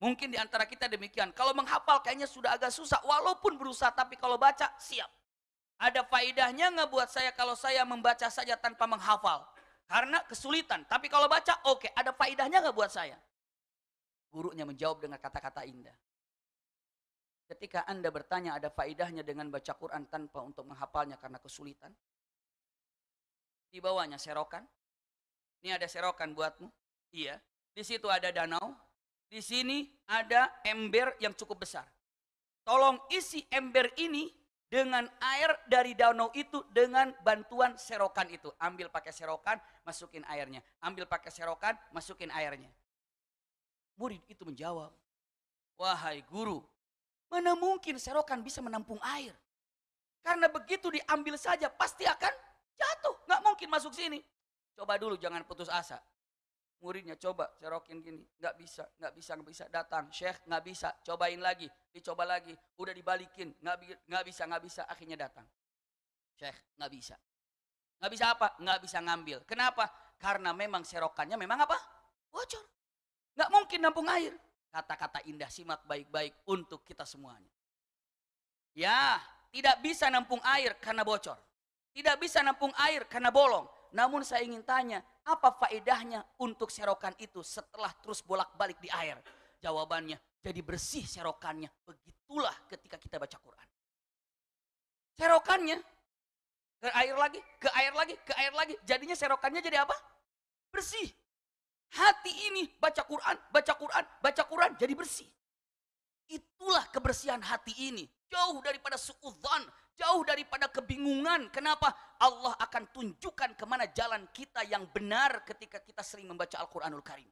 [SPEAKER 1] Mungkin di antara kita demikian. Kalau menghafal kayaknya sudah agak susah. Walaupun berusaha tapi kalau baca siap. Ada faidahnya nggak buat saya kalau saya membaca saja tanpa menghafal? Karena kesulitan. Tapi kalau baca, oke. Okay. Ada faidahnya nggak buat saya? Gurunya menjawab dengan kata-kata indah. Ketika Anda bertanya ada faidahnya dengan baca Quran tanpa untuk menghafalnya karena kesulitan. Di bawahnya serokan. Ini ada serokan buatmu. Iya. Di situ ada danau. Di sini ada ember yang cukup besar. Tolong isi ember ini dengan air dari danau itu dengan bantuan serokan itu. Ambil pakai serokan, masukin airnya. Ambil pakai serokan, masukin airnya. Murid itu menjawab, "Wahai guru, mana mungkin serokan bisa menampung air? Karena begitu diambil saja pasti akan jatuh, nggak mungkin masuk sini." Coba dulu jangan putus asa muridnya coba cerokin gini nggak bisa nggak bisa nggak bisa datang syekh nggak bisa cobain lagi dicoba lagi udah dibalikin nggak bi nggak bisa nggak bisa akhirnya datang syekh nggak bisa nggak bisa apa nggak bisa ngambil kenapa karena memang serokannya memang apa bocor nggak mungkin nampung air kata-kata indah simak baik-baik untuk kita semuanya ya tidak bisa nampung air karena bocor tidak bisa nampung air karena bolong namun saya ingin tanya, apa faedahnya untuk serokan itu setelah terus bolak-balik di air? Jawabannya, jadi bersih serokannya. Begitulah ketika kita baca Quran. Serokannya ke air lagi, ke air lagi, ke air lagi. Jadinya serokannya jadi apa? Bersih. Hati ini baca Quran, baca Quran, baca Quran jadi bersih. Itulah kebersihan hati ini. Jauh daripada suudzon, jauh daripada kebingungan. Kenapa? Allah akan tunjukkan kemana jalan kita yang benar ketika kita sering membaca Al-Quranul Karim.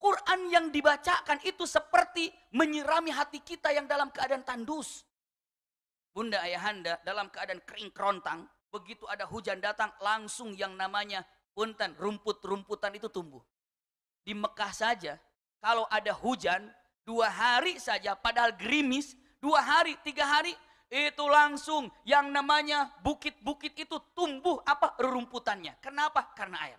[SPEAKER 1] Quran yang dibacakan itu seperti menyirami hati kita yang dalam keadaan tandus. Bunda ayahanda dalam keadaan kering kerontang, begitu ada hujan datang langsung yang namanya punten, rumput-rumputan itu tumbuh. Di Mekah saja, kalau ada hujan, Dua hari saja padahal gerimis, dua hari, tiga hari, itu langsung yang namanya bukit-bukit itu tumbuh apa rerumputannya. Kenapa? Karena air.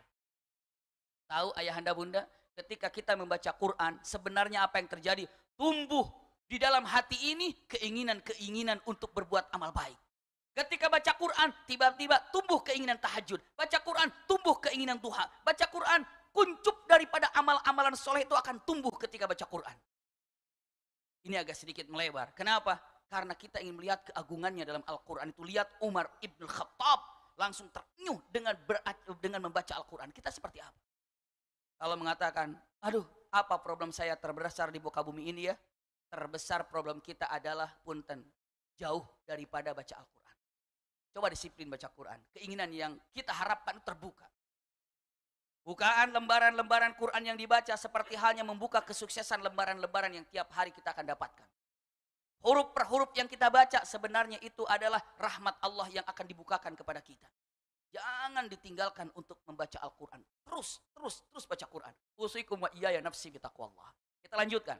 [SPEAKER 1] Tahu ayahanda bunda, ketika kita membaca Quran, sebenarnya apa yang terjadi? Tumbuh di dalam hati ini keinginan-keinginan untuk berbuat amal baik. Ketika baca Quran, tiba-tiba tumbuh keinginan tahajud. Baca Quran, tumbuh keinginan Tuhan. Baca Quran, kuncup daripada amal-amalan soleh itu akan tumbuh ketika baca Quran. Ini agak sedikit melebar. Kenapa? Karena kita ingin melihat keagungannya dalam Al-Quran itu. Lihat Umar Ibn Khattab langsung ternyuh dengan dengan membaca Al-Quran. Kita seperti apa? Kalau mengatakan, aduh apa problem saya terbesar di buka bumi ini ya? Terbesar problem kita adalah punten. Jauh daripada baca Al-Quran. Coba disiplin baca Quran. Keinginan yang kita harapkan terbuka. Bukaan lembaran-lembaran Quran yang dibaca seperti halnya membuka kesuksesan lembaran-lembaran yang tiap hari kita akan dapatkan. Huruf per huruf yang kita baca sebenarnya itu adalah rahmat Allah yang akan dibukakan kepada kita. Jangan ditinggalkan untuk membaca Al-Quran. Terus, terus, terus baca Quran. Usikum wa iya ya nafsi Kita lanjutkan.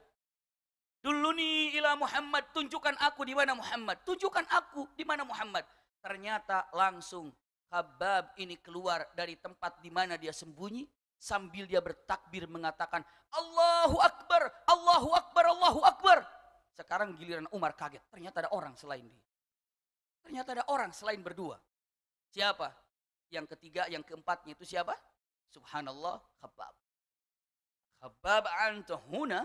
[SPEAKER 1] Duluni ila Muhammad, tunjukkan aku di mana Muhammad. Tunjukkan aku di mana Muhammad. Ternyata langsung Habab ini keluar dari tempat di mana dia sembunyi sambil dia bertakbir mengatakan Allahu Akbar, Allahu Akbar, Allahu Akbar. Sekarang giliran Umar kaget, ternyata ada orang selain dia. Ternyata ada orang selain berdua. Siapa? Yang ketiga, yang keempatnya itu siapa? Subhanallah, Habab. Habab antahuna,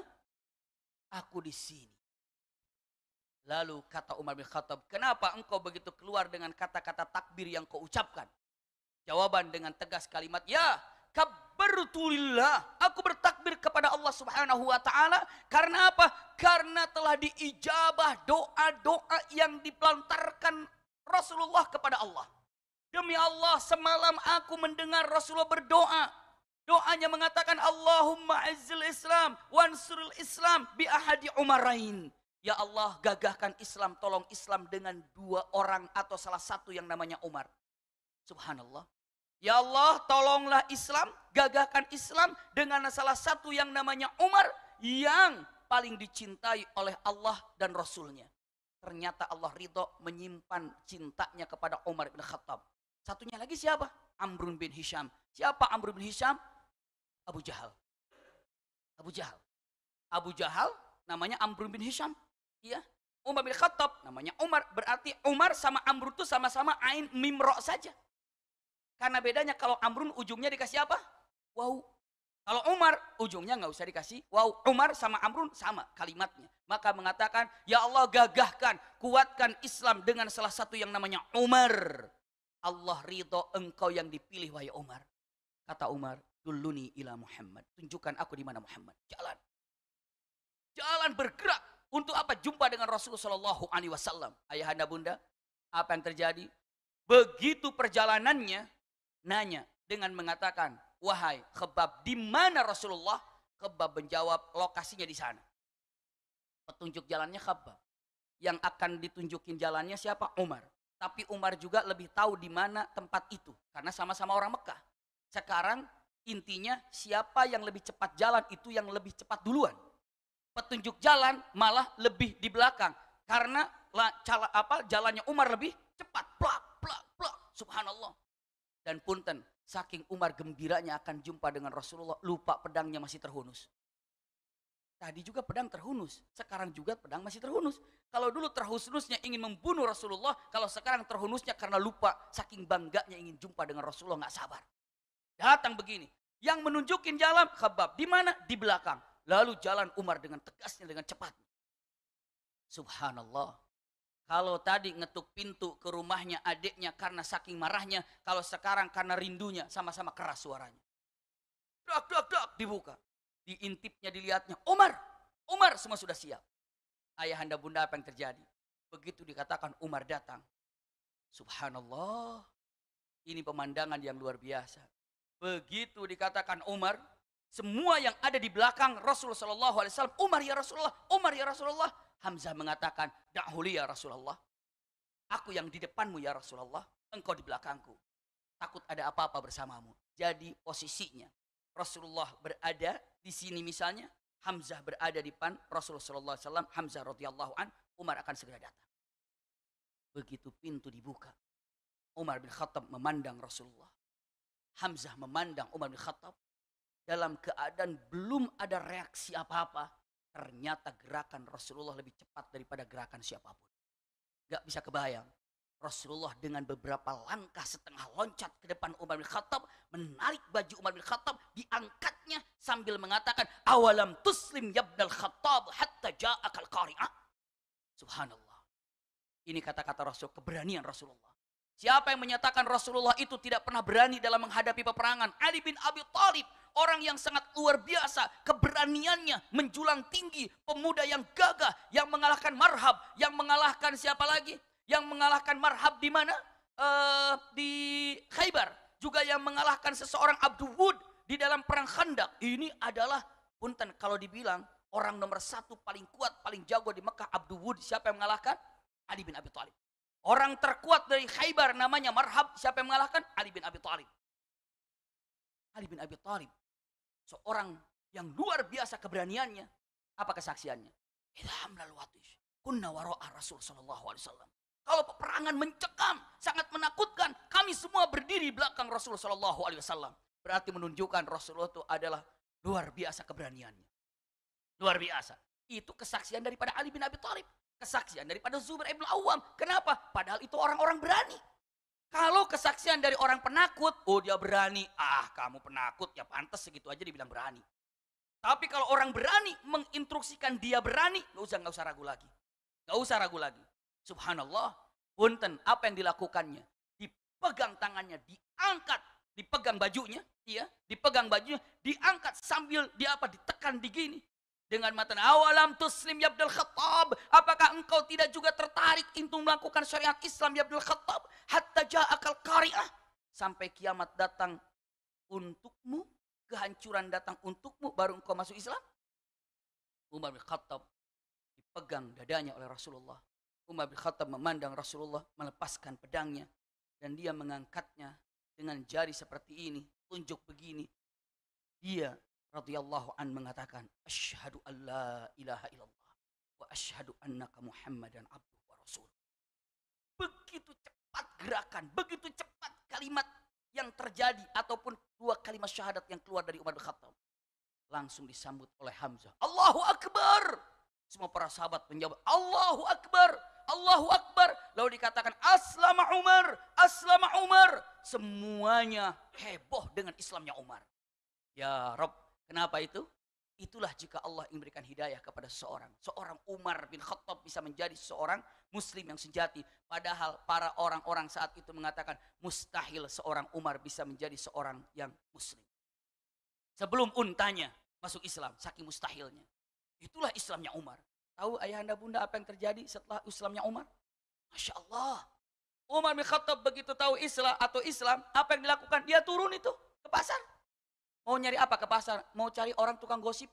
[SPEAKER 1] aku di sini. Lalu kata Umar bin Khattab, kenapa engkau begitu keluar dengan kata-kata takbir yang kau ucapkan? Jawaban dengan tegas kalimat, ya kabbartulillah. Aku bertakbir kepada Allah subhanahu wa ta'ala. Karena apa? Karena telah diijabah doa-doa yang dipelantarkan Rasulullah kepada Allah. Demi Allah semalam aku mendengar Rasulullah berdoa. Doanya mengatakan Allahumma azil Islam wansurul Islam bi ahadi Umarain. Ya Allah gagahkan Islam, tolong Islam dengan dua orang atau salah satu yang namanya Umar. Subhanallah. Ya Allah tolonglah Islam, gagahkan Islam dengan salah satu yang namanya Umar yang paling dicintai oleh Allah dan Rasulnya. Ternyata Allah ridho menyimpan cintanya kepada Umar bin Khattab. Satunya lagi siapa? Amrun bin Hisham. Siapa Amrun bin Hisham? Abu Jahal. Abu Jahal. Abu Jahal namanya Amrun bin Hisham. Iya. Umar bin Khattab namanya Umar berarti Umar sama Amrun itu sama-sama ain mimro saja. Karena bedanya kalau Amrun ujungnya dikasih apa? Wow. Kalau Umar ujungnya nggak usah dikasih wow. Umar sama Amrun sama kalimatnya. Maka mengatakan, "Ya Allah gagahkan, kuatkan Islam dengan salah satu yang namanya Umar." Allah ridho engkau yang dipilih wahai Umar. Kata Umar, "Duluni ila Muhammad." Tunjukkan aku di mana Muhammad. Jalan. Jalan bergerak untuk apa jumpa dengan Rasulullah Shallallahu Alaihi Wasallam? Ayahanda bunda, apa yang terjadi? Begitu perjalanannya, nanya dengan mengatakan, wahai kebab di mana Rasulullah? Kebab menjawab lokasinya di sana. Petunjuk jalannya kebab. Yang akan ditunjukin jalannya siapa? Umar. Tapi Umar juga lebih tahu di mana tempat itu. Karena sama-sama orang Mekah. Sekarang intinya siapa yang lebih cepat jalan itu yang lebih cepat duluan petunjuk jalan malah lebih di belakang karena la, cala, apa jalannya Umar lebih cepat plak plak plak subhanallah dan punten saking Umar gembiranya akan jumpa dengan Rasulullah lupa pedangnya masih terhunus tadi juga pedang terhunus sekarang juga pedang masih terhunus kalau dulu terhunusnya ingin membunuh Rasulullah kalau sekarang terhunusnya karena lupa saking bangganya ingin jumpa dengan Rasulullah nggak sabar datang begini yang menunjukin jalan kebab di mana di belakang Lalu jalan Umar dengan tegasnya, dengan cepat. Subhanallah. Kalau tadi ngetuk pintu ke rumahnya adiknya karena saking marahnya, kalau sekarang karena rindunya sama-sama keras suaranya. Dak, dak, dak, dibuka. Diintipnya, dilihatnya, Umar, Umar semua sudah siap. Ayahanda bunda apa yang terjadi? Begitu dikatakan Umar datang. Subhanallah, ini pemandangan yang luar biasa. Begitu dikatakan Umar, semua yang ada di belakang Rasulullah Shallallahu Alaihi Wasallam, Umar ya Rasulullah, Umar ya Rasulullah. Hamzah mengatakan, dahulu ya Rasulullah. Aku yang di depanmu ya Rasulullah, engkau di belakangku. Takut ada apa-apa bersamamu. Jadi posisinya Rasulullah berada di sini misalnya, Hamzah berada di depan Rasulullah Shallallahu Alaihi Wasallam, Hamzah radhiyallahu an, Umar akan segera datang. Begitu pintu dibuka, Umar bin Khattab memandang Rasulullah. Hamzah memandang Umar bin Khattab dalam keadaan belum ada reaksi apa-apa, ternyata gerakan Rasulullah lebih cepat daripada gerakan siapapun. Gak bisa kebayang. Rasulullah dengan beberapa langkah setengah loncat ke depan Umar bin Khattab, menarik baju Umar bin Khattab, diangkatnya sambil mengatakan, Awalam tuslim yabnal Khattab hatta ja'akal qari'ah. Subhanallah. Ini kata-kata Rasul, keberanian Rasulullah. Siapa yang menyatakan Rasulullah itu tidak pernah berani dalam menghadapi peperangan? Ali bin Abi Thalib orang yang sangat luar biasa, keberaniannya menjulang tinggi, pemuda yang gagah, yang mengalahkan marhab, yang mengalahkan siapa lagi? Yang mengalahkan marhab di mana? Uh, di Khaybar. Juga yang mengalahkan seseorang Abdul Wood di dalam perang Khandak. Ini adalah, punten kalau dibilang orang nomor satu paling kuat, paling jago di Mekah Abdul Wood. Siapa yang mengalahkan? Ali bin Abi Thalib. Orang terkuat dari Khaybar namanya Marhab. Siapa yang mengalahkan? Ali bin Abi Thalib.
[SPEAKER 2] Ali bin Abi Thalib. Seorang
[SPEAKER 1] yang luar biasa keberaniannya. Apa kesaksiannya? Ilhamlal watis. Kunna waro'a Rasul Sallallahu Alaihi Wasallam. Kalau peperangan mencekam, sangat menakutkan. Kami semua berdiri belakang Rasul Sallallahu Alaihi Wasallam. Berarti menunjukkan Rasulullah itu adalah luar biasa keberaniannya. Luar biasa. Itu kesaksian daripada Ali bin Abi Thalib. Kesaksian daripada Zubair bin Awam. Kenapa? Padahal itu orang-orang berani. Kalau kesaksian dari orang penakut, oh dia berani, ah kamu penakut, ya pantas segitu aja dibilang berani. Tapi kalau orang berani menginstruksikan dia berani, nggak usah nggak usah ragu lagi, nggak usah ragu lagi. Subhanallah, punten apa yang dilakukannya? Dipegang tangannya, diangkat, dipegang bajunya, iya, dipegang bajunya, diangkat sambil dia apa? Ditekan di gini, dengan mata awalam tuslim ya Abdul Khattab. Apakah engkau tidak juga tertarik untuk melakukan syariat Islam ya Abdul Khattab? Hatta ja'akal kari'ah. Sampai kiamat datang untukmu. Kehancuran datang untukmu. Baru engkau masuk Islam. Umar bin Khattab dipegang dadanya oleh Rasulullah. Umar bin Khattab memandang Rasulullah melepaskan pedangnya. Dan dia mengangkatnya dengan jari seperti ini. Tunjuk begini. Dia radhiyallahu an mengatakan asyhadu alla ilaha illallah wa asyhadu annaka muhammadan abduhu wa rasul begitu cepat gerakan begitu cepat kalimat yang terjadi ataupun dua kalimat syahadat yang keluar dari Umar bin Khattab langsung disambut oleh Hamzah Allahu akbar semua para sahabat menjawab Allahu akbar Allahu akbar lalu dikatakan aslama Umar aslama Umar semuanya heboh dengan Islamnya Umar ya rab Kenapa itu? Itulah jika Allah ingin memberikan hidayah kepada seorang. Seorang Umar bin Khattab bisa menjadi seorang muslim yang sejati. Padahal para orang-orang saat itu mengatakan mustahil seorang Umar bisa menjadi seorang yang muslim. Sebelum untanya masuk Islam, saking mustahilnya. Itulah Islamnya Umar. Tahu ayahanda bunda apa yang terjadi setelah Islamnya Umar? Masya Allah. Umar bin Khattab begitu tahu Islam atau Islam, apa yang dilakukan? Dia turun itu ke pasar Mau nyari apa ke pasar? Mau cari orang tukang gosip?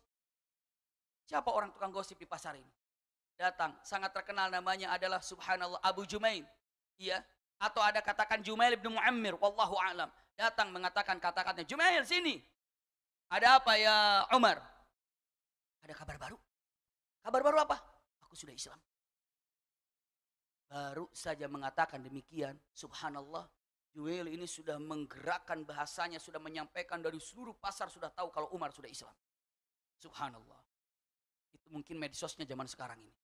[SPEAKER 1] Siapa orang tukang gosip di pasar ini? Datang, sangat terkenal namanya adalah subhanallah Abu Jumail. Iya, atau ada katakan Jumail bin Muammir, wallahu alam. Datang mengatakan kata-katanya, Jumail sini. Ada apa ya Umar? Ada kabar baru? Kabar baru apa? Aku sudah Islam. Baru saja mengatakan demikian, subhanallah, Yuel ini sudah menggerakkan bahasanya, sudah menyampaikan dari seluruh pasar, sudah tahu kalau Umar sudah Islam. Subhanallah. Itu mungkin medsosnya zaman sekarang ini.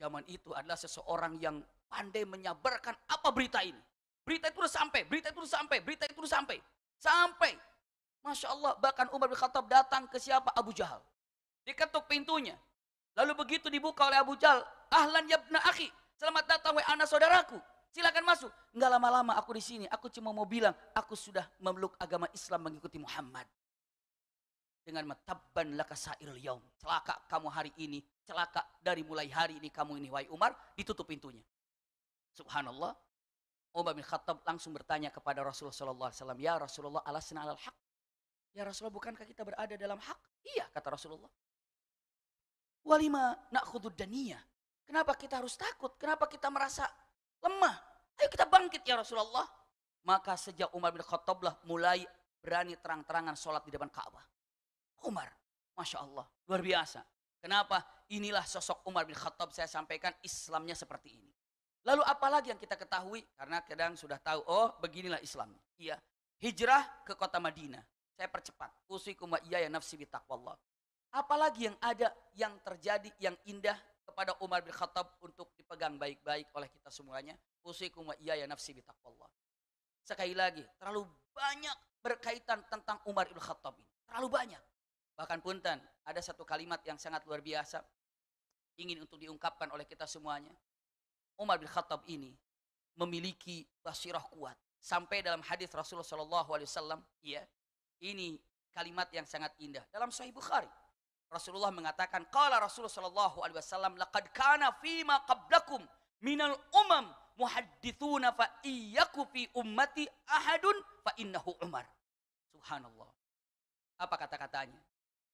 [SPEAKER 1] Zaman itu adalah seseorang yang pandai menyabarkan apa berita ini. Berita itu sudah sampai, berita itu sudah sampai, berita itu sudah sampai. Sampai. Masya Allah, bahkan Umar bin Khattab datang ke siapa? Abu Jahal. Diketuk pintunya. Lalu begitu dibuka oleh Abu Jahal, ahlan yabna akhi, selamat datang wa anak saudaraku. Silakan masuk. Enggak lama-lama aku di sini, aku cuma mau bilang aku sudah memeluk agama Islam mengikuti Muhammad. Dengan matabban laka sairul yaum. Celaka kamu hari ini, celaka dari mulai hari ini kamu ini wahai Umar, ditutup pintunya. Subhanallah. Umar bin Khattab langsung bertanya kepada Rasulullah sallallahu alaihi wasallam, "Ya Rasulullah, alasna alal haq?" Ya Rasulullah, bukankah kita berada dalam hak? Iya, kata Rasulullah. Walima nakhudud daniyah. Kenapa kita harus takut? Kenapa kita merasa lemah. Ayo kita bangkit ya Rasulullah. Maka sejak Umar bin Khattab lah mulai berani terang-terangan sholat di depan Ka'bah. Umar, Masya Allah, luar biasa. Kenapa? Inilah sosok Umar bin Khattab saya sampaikan Islamnya seperti ini. Lalu apalagi yang kita ketahui? Karena kadang sudah tahu, oh beginilah Islamnya Iya, hijrah ke kota Madinah. Saya percepat. Usikum wa iya ya nafsi bitaqwallah. Apalagi yang ada, yang terjadi, yang indah, kepada Umar bin Khattab untuk dipegang baik-baik oleh kita semuanya. Usikum wa iya ya nafsi bitaqwallah. Sekali lagi, terlalu banyak berkaitan tentang Umar bin Khattab ini. Terlalu banyak. Bahkan punten, ada satu kalimat yang sangat luar biasa ingin untuk diungkapkan oleh kita semuanya. Umar bin Khattab ini memiliki basirah kuat. Sampai dalam hadis Rasulullah SAW, ya, ini kalimat yang sangat indah. Dalam Sahih Bukhari, Rasulullah mengatakan, "Qala Rasulullah sallallahu alaihi wasallam, laqad kana fima qablakum minal umam muhaddithuna fa iyyaku fi ummati ahadun fa innahu Umar." Subhanallah. Apa kata-katanya?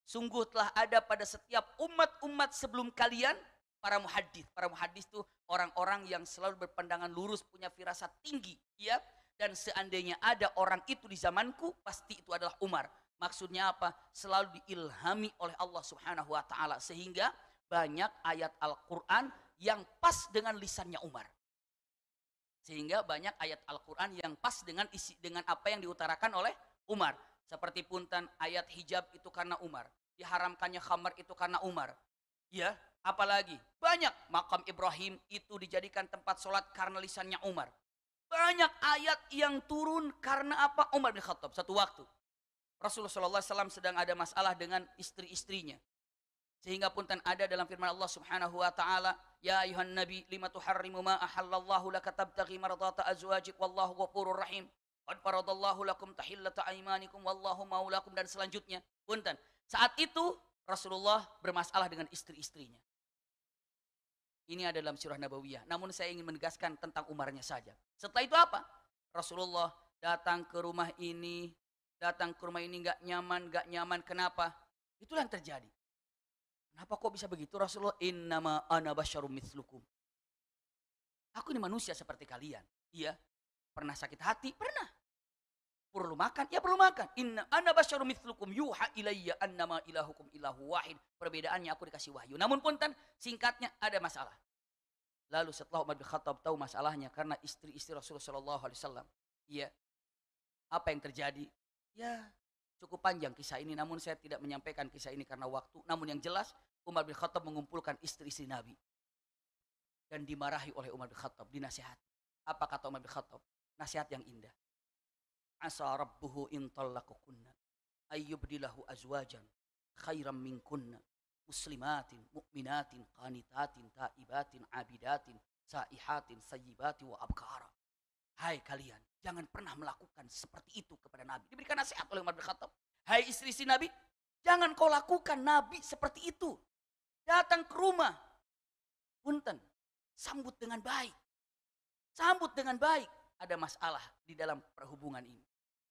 [SPEAKER 1] Sungguh telah ada pada setiap umat-umat sebelum kalian para muhadith Para muhaddis itu orang-orang yang selalu berpandangan lurus, punya firasat tinggi, ya. Dan seandainya ada orang itu di zamanku, pasti itu adalah Umar. Maksudnya apa? Selalu diilhami oleh Allah Subhanahu wa taala sehingga banyak ayat Al-Qur'an yang pas dengan lisannya Umar. Sehingga banyak ayat Al-Qur'an yang pas dengan isi dengan apa yang diutarakan oleh Umar. Seperti punten ayat hijab itu karena Umar, diharamkannya khamar itu karena Umar. Ya, apalagi banyak makam Ibrahim itu dijadikan tempat sholat karena lisannya Umar. Banyak ayat yang turun karena apa Umar bin Khattab satu waktu. Rasulullah SAW sedang ada masalah dengan istri-istrinya. Sehingga punten ada dalam firman Allah Subhanahu wa taala, "Ya ayuhan nabi, lima tuharrimu ma ahallallahu laka tabtaghi mardata azwajik wallahu ghafurur rahim." Qad faradallahu lakum tahillata aimanikum wallahu maulakum dan selanjutnya. Punten. Saat itu Rasulullah bermasalah dengan istri-istrinya. Ini ada dalam surah Nabawiyah. Namun saya ingin menegaskan tentang Umarnya saja. Setelah itu apa? Rasulullah datang ke rumah ini, datang ke rumah ini nggak nyaman, nggak nyaman. Kenapa? Itulah yang terjadi. Kenapa kok bisa begitu Rasulullah? in nama basyarum Aku ini manusia seperti kalian. Iya. Pernah sakit hati? Pernah. Perlu makan? Ya perlu makan. in ana basyarum yuha ilayya annama ilahukum ilahu wahid. Perbedaannya aku dikasih wahyu. Namun punten singkatnya ada masalah. Lalu setelah Umar bin Khattab tahu masalahnya karena istri-istri Rasulullah Shallallahu Alaihi iya, apa yang terjadi? Ya, cukup panjang kisah ini namun saya tidak menyampaikan kisah ini karena waktu. Namun yang jelas Umar bin Khattab mengumpulkan istri-istri Nabi. Dan dimarahi oleh Umar bin Khattab, dinasihati. Apa kata Umar bin Khattab? Nasihat yang indah. Asa rabbuhu intallakukunna ayyubdilahu azwajan khairan minkunna muslimatin mu'minatin qanitatin taibatin abidatin saihatin sayyibatin wa abkara. Hai kalian, Jangan pernah melakukan seperti itu kepada Nabi. Diberikan nasihat oleh Umar bin Khattab. Hai istri-istri Nabi, jangan kau lakukan Nabi seperti itu. Datang ke rumah. Punten, sambut dengan baik. Sambut dengan baik. Ada masalah di dalam perhubungan ini.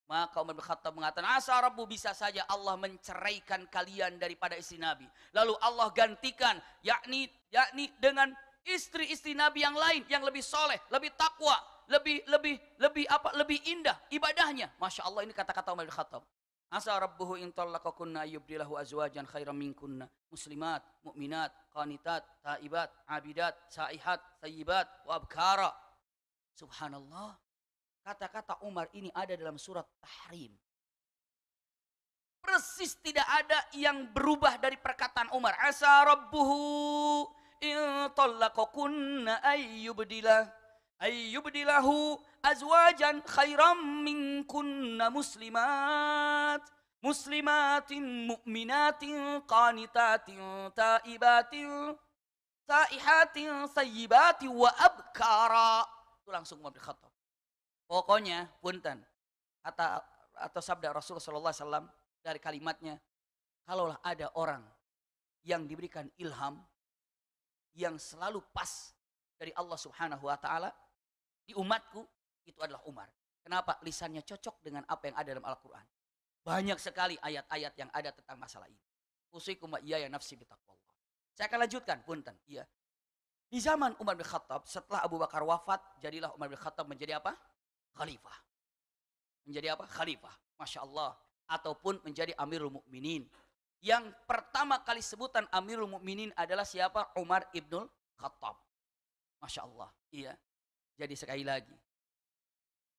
[SPEAKER 1] Maka Umar bin Khattab mengatakan, Asa Rabbu bisa saja Allah menceraikan kalian daripada istri Nabi. Lalu Allah gantikan, yakni yakni dengan istri-istri Nabi yang lain yang lebih soleh, lebih takwa, lebih lebih lebih apa lebih indah ibadahnya. Masya Allah ini kata-kata Umar bin Khattab. Asa rabbuhu in tallaqakunna yubdilahu azwajan khairan minkunna muslimat, mukminat, qanitat, taibat, abidat, saihat, sayyibat, wa abkara. Subhanallah. Kata-kata Umar ini ada dalam surat Tahrim. Persis tidak ada yang berubah dari perkataan Umar. Asa rabbuhu in tallaqakunna ayyubdilahu ayyubdilahu azwajan khairam minkunna muslimat muslimatin mu'minatin qanitatin taibatin saihatin sayyibati wa abkara itu langsung Umar bin Khattab pokoknya punten kata atau sabda Rasulullah sallallahu alaihi wasallam dari kalimatnya kalaulah ada orang yang diberikan ilham yang selalu pas dari Allah Subhanahu wa taala di umatku itu adalah Umar. Kenapa? Lisannya cocok dengan apa yang ada dalam Al-Quran. Banyak sekali ayat-ayat yang ada tentang masalah ini. Usikum iya ya nafsi bitaqwallah. Saya akan lanjutkan, punten. Iya. Di zaman Umar bin Khattab, setelah Abu Bakar wafat, jadilah Umar bin Khattab menjadi apa? Khalifah. Menjadi apa? Khalifah. Masya Allah. Ataupun menjadi Amirul Mukminin. Yang pertama kali sebutan Amirul Mukminin adalah siapa? Umar ibnul Khattab. Masya Allah. Iya. Jadi sekali lagi,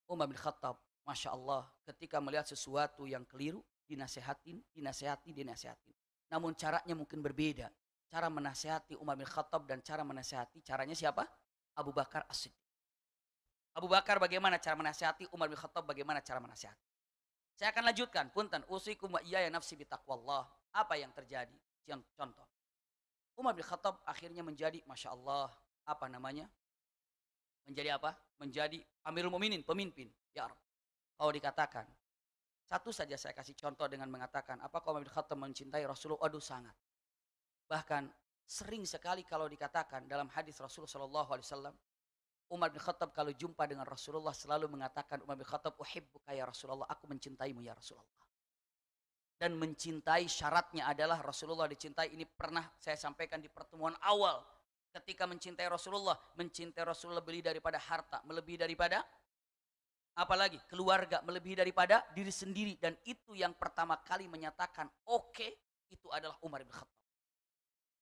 [SPEAKER 1] Umar bin Khattab, Masya Allah, ketika melihat sesuatu yang keliru, dinasehatin, dinasehati, dinasehatin. Namun caranya mungkin berbeda. Cara menasehati Umar bin Khattab dan cara menasehati caranya siapa? Abu Bakar As-Siddiq. Abu Bakar bagaimana cara menasehati, Umar bin Khattab bagaimana cara menasehati. Saya akan lanjutkan. Puntan, usikum wa iya ya nafsi bitaqwallah. Apa yang terjadi? Contoh. Umar bin Khattab akhirnya menjadi, Masya Allah, apa namanya? menjadi apa? Menjadi amirul muminin, pemimpin. Ya Rabb. Kalau dikatakan, satu saja saya kasih contoh dengan mengatakan, apa kau Umar Khattab mencintai Rasulullah? Aduh sangat. Bahkan sering sekali kalau dikatakan dalam hadis Rasulullah Shallallahu Alaihi Wasallam, Umar bin Khattab kalau jumpa dengan Rasulullah selalu mengatakan Umar bin Khattab uhibbu ya Rasulullah aku mencintaimu ya Rasulullah dan mencintai syaratnya adalah Rasulullah dicintai ini pernah saya sampaikan di pertemuan awal ketika mencintai Rasulullah, mencintai Rasul lebih daripada harta, melebihi daripada apalagi keluarga, melebihi daripada diri sendiri dan itu yang pertama kali menyatakan oke okay, itu adalah Umar bin Khattab.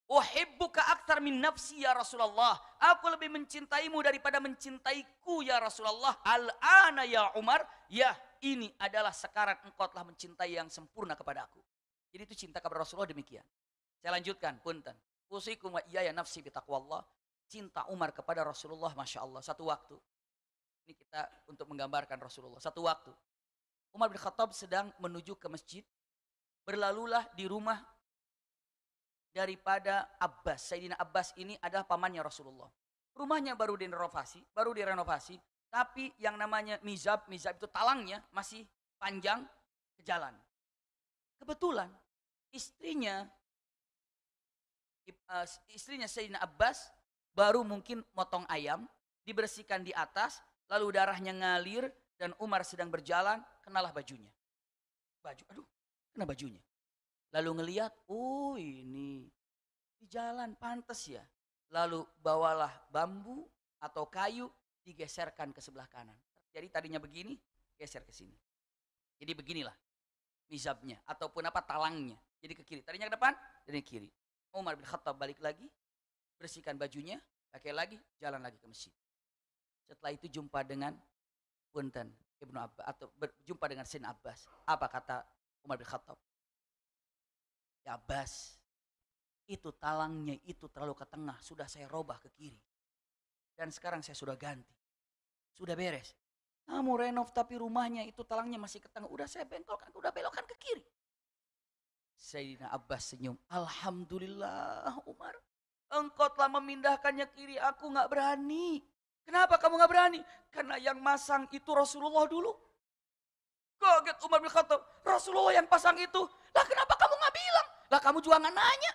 [SPEAKER 1] Uhibbuka aktar min nafsi ya Rasulullah. Aku lebih mencintaimu daripada mencintaiku ya Rasulullah. Al-ana ya Umar. Ya ini adalah sekarang engkau telah mencintai yang sempurna kepada aku. Jadi itu cinta kepada Rasulullah demikian. Saya lanjutkan, punten. Usikum wa iya ya nafsi bitaqwallah. Cinta Umar kepada Rasulullah Masya Allah. Satu waktu. Ini kita untuk menggambarkan Rasulullah. Satu waktu. Umar bin Khattab sedang menuju ke masjid. Berlalulah di rumah daripada Abbas. Sayyidina Abbas ini adalah pamannya Rasulullah. Rumahnya baru direnovasi, baru direnovasi, tapi yang namanya mizab, mizab itu talangnya masih panjang ke jalan. Kebetulan istrinya Eh, istrinya Sayyidina Abbas baru mungkin motong ayam, dibersihkan di atas, lalu darahnya ngalir dan Umar sedang berjalan, kenalah bajunya. Baju, aduh, kena bajunya. Lalu ngeliat, oh ini di jalan pantas ya. Lalu bawalah bambu atau kayu digeserkan ke sebelah kanan. Jadi tadinya begini, geser ke sini. Jadi beginilah mizabnya ataupun apa talangnya. Jadi ke kiri. Tadinya ke depan, jadi ke kiri. Umar bin Khattab balik lagi, bersihkan bajunya, pakai lagi, jalan lagi ke masjid. Setelah itu jumpa dengan Punten Ibnu Abbas atau berjumpa dengan Sin Abbas. Apa kata Umar bin Khattab? Ya Abbas, itu talangnya itu terlalu ke tengah, sudah saya robah ke kiri. Dan sekarang saya sudah ganti. Sudah beres. Kamu renov tapi rumahnya itu talangnya masih ke tengah. Udah saya bengkolkan, udah belokkan ke kiri. Sayyidina Abbas senyum. Alhamdulillah Umar. Engkau telah memindahkannya kiri aku gak berani. Kenapa kamu gak berani? Karena yang masang itu Rasulullah dulu. Kaget Umar bin Khattab. Rasulullah yang pasang itu. Lah kenapa kamu gak bilang? Lah kamu juga gak nanya.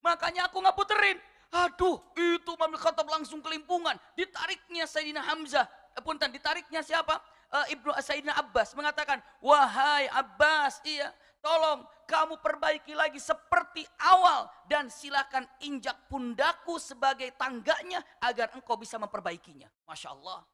[SPEAKER 1] Makanya aku gak puterin. Aduh, itu Umar bin Khattab langsung kelimpungan. Ditariknya Sayyidina Hamzah. Eh, punten, ditariknya siapa? Uh, Ibnu Sayyidina Abbas mengatakan, "Wahai Abbas, iya, Tolong kamu perbaiki lagi seperti awal dan silakan injak pundaku sebagai tangganya agar engkau bisa memperbaikinya. Masya Allah.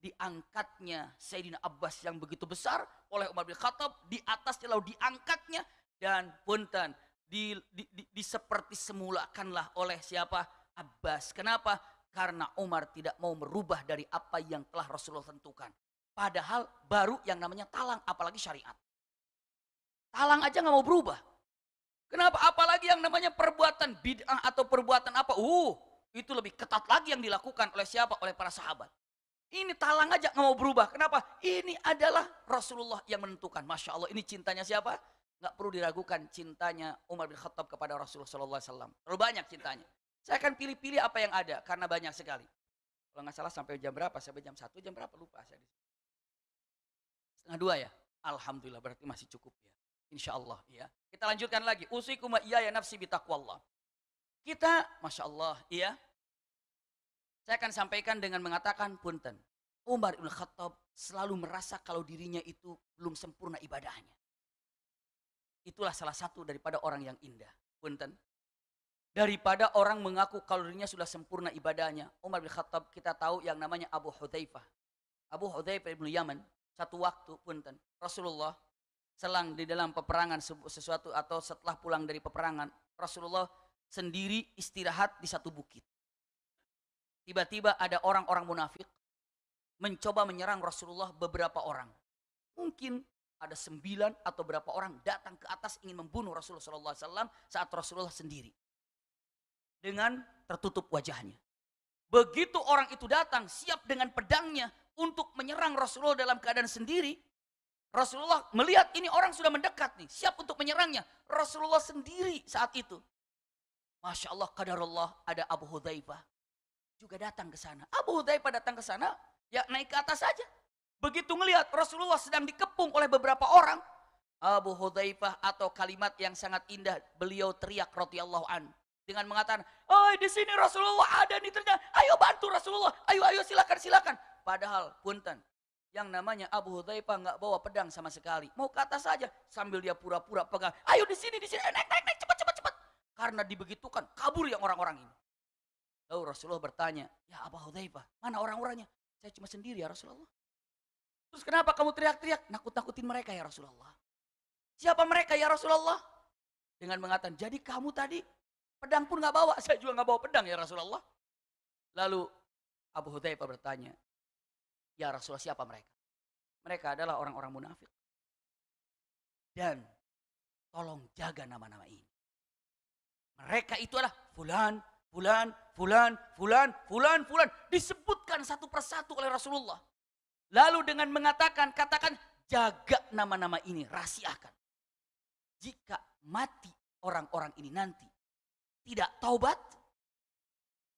[SPEAKER 1] Diangkatnya Sayyidina Abbas yang begitu besar oleh Umar bin Khattab di atas lalu diangkatnya dan punten di, di, di, di seperti semulakanlah oleh siapa Abbas. Kenapa? Karena Umar tidak mau merubah dari apa yang telah Rasulullah tentukan. Padahal baru yang namanya talang apalagi syariat. Talang aja nggak mau berubah. Kenapa? Apalagi yang namanya perbuatan bid'ah atau perbuatan apa? Uh, itu lebih ketat lagi yang dilakukan oleh siapa? Oleh para sahabat. Ini talang aja nggak mau berubah. Kenapa? Ini adalah Rasulullah yang menentukan. Masya Allah, ini cintanya siapa? Nggak perlu diragukan cintanya Umar bin Khattab kepada Rasulullah Sallallahu Alaihi Terlalu banyak cintanya. Saya akan pilih-pilih apa yang ada karena banyak sekali. Kalau nggak salah sampai jam berapa? Sampai jam satu, jam berapa? Lupa saya. Setengah dua ya. Alhamdulillah berarti masih cukup ya. Insya Allah. Ya. Kita lanjutkan lagi. Usikum iya ya nafsi bitakwallah. Kita, Masya Allah, iya. Saya akan sampaikan dengan mengatakan, punten. Umar Ibn Khattab selalu merasa kalau dirinya itu belum sempurna ibadahnya. Itulah salah satu daripada orang yang indah. Punten. Daripada orang mengaku kalau dirinya sudah sempurna ibadahnya. Umar bin Khattab kita tahu yang namanya Abu Hudzaifah. Abu Hudzaifah bin Yaman satu waktu punten Rasulullah selang di dalam peperangan sesuatu atau setelah pulang dari peperangan, Rasulullah sendiri istirahat di satu bukit. Tiba-tiba ada orang-orang munafik mencoba menyerang Rasulullah beberapa orang. Mungkin ada sembilan atau berapa orang datang ke atas ingin membunuh Rasulullah SAW saat Rasulullah sendiri. Dengan tertutup wajahnya. Begitu orang itu datang siap dengan pedangnya untuk menyerang Rasulullah dalam keadaan sendiri, Rasulullah melihat ini orang sudah mendekat nih, siap untuk menyerangnya. Rasulullah sendiri saat itu. Masya Allah, kadarullah ada Abu Hudzaifah juga datang ke sana. Abu Hudzaifah datang ke sana, ya naik ke atas saja. Begitu melihat Rasulullah sedang dikepung oleh beberapa orang, Abu Hudzaifah atau kalimat yang sangat indah beliau teriak radhiyallahu an dengan mengatakan, "Oh, di sini Rasulullah ada nih ternyata. Ayo bantu Rasulullah. Ayo ayo silakan silakan." Padahal punten, yang namanya Abu Hudzaifah nggak bawa pedang sama sekali. Mau kata saja sambil dia pura-pura pegang. Ayo di sini, di sini, eh, naik, naik, naik, cepat, cepat, cepat. Karena dibegitukan, kabur yang orang-orang ini. Lalu Rasulullah bertanya, ya Abu Hudzaifah, mana orang-orangnya? Saya cuma sendiri ya Rasulullah. Terus kenapa kamu teriak-teriak? Nakut-nakutin mereka ya Rasulullah. Siapa mereka ya Rasulullah? Dengan mengatakan, jadi kamu tadi pedang pun nggak bawa. Saya juga nggak bawa pedang ya Rasulullah. Lalu Abu Hudzaifah bertanya, Ya Rasulullah siapa mereka? Mereka
[SPEAKER 2] adalah orang-orang munafik. Dan tolong jaga nama-nama ini.
[SPEAKER 1] Mereka itu adalah fulan, fulan, fulan, fulan, fulan, fulan. Disebutkan satu persatu oleh Rasulullah. Lalu dengan mengatakan, katakan jaga nama-nama ini, rahasiakan. Jika mati orang-orang ini nanti tidak taubat,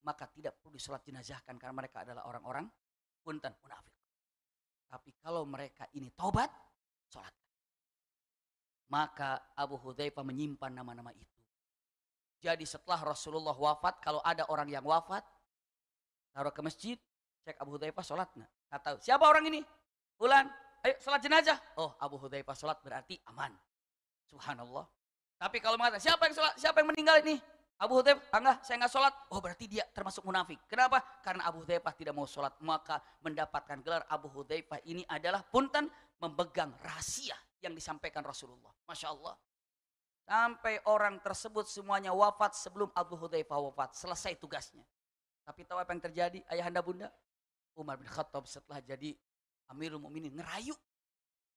[SPEAKER 1] maka tidak perlu disolat jenazahkan karena mereka adalah orang-orang punten munafik. Tapi kalau mereka ini tobat, sholat. Maka Abu Hudzaifah menyimpan nama-nama itu. Jadi setelah Rasulullah wafat, kalau ada orang yang wafat, taruh ke masjid, cek Abu Hudzaifah sholat nggak? Kata siapa orang ini? Ulan, ayo sholat jenazah. Oh Abu Hudzaifah sholat berarti aman. Subhanallah. Tapi kalau mengatakan siapa yang sholat, siapa yang meninggal ini? Abu Hudzaifah, enggak, saya nggak sholat. Oh berarti dia termasuk munafik. Kenapa? Karena Abu Hudzaifah tidak mau sholat. Maka mendapatkan gelar Abu Hudzaifah ini adalah punten memegang rahasia yang disampaikan Rasulullah. Masya Allah. Sampai orang tersebut semuanya wafat sebelum Abu Hudzaifah wafat. Selesai tugasnya. Tapi tahu apa yang terjadi? Ayahanda bunda Umar bin Khattab setelah jadi Amirul Mukminin ngerayu.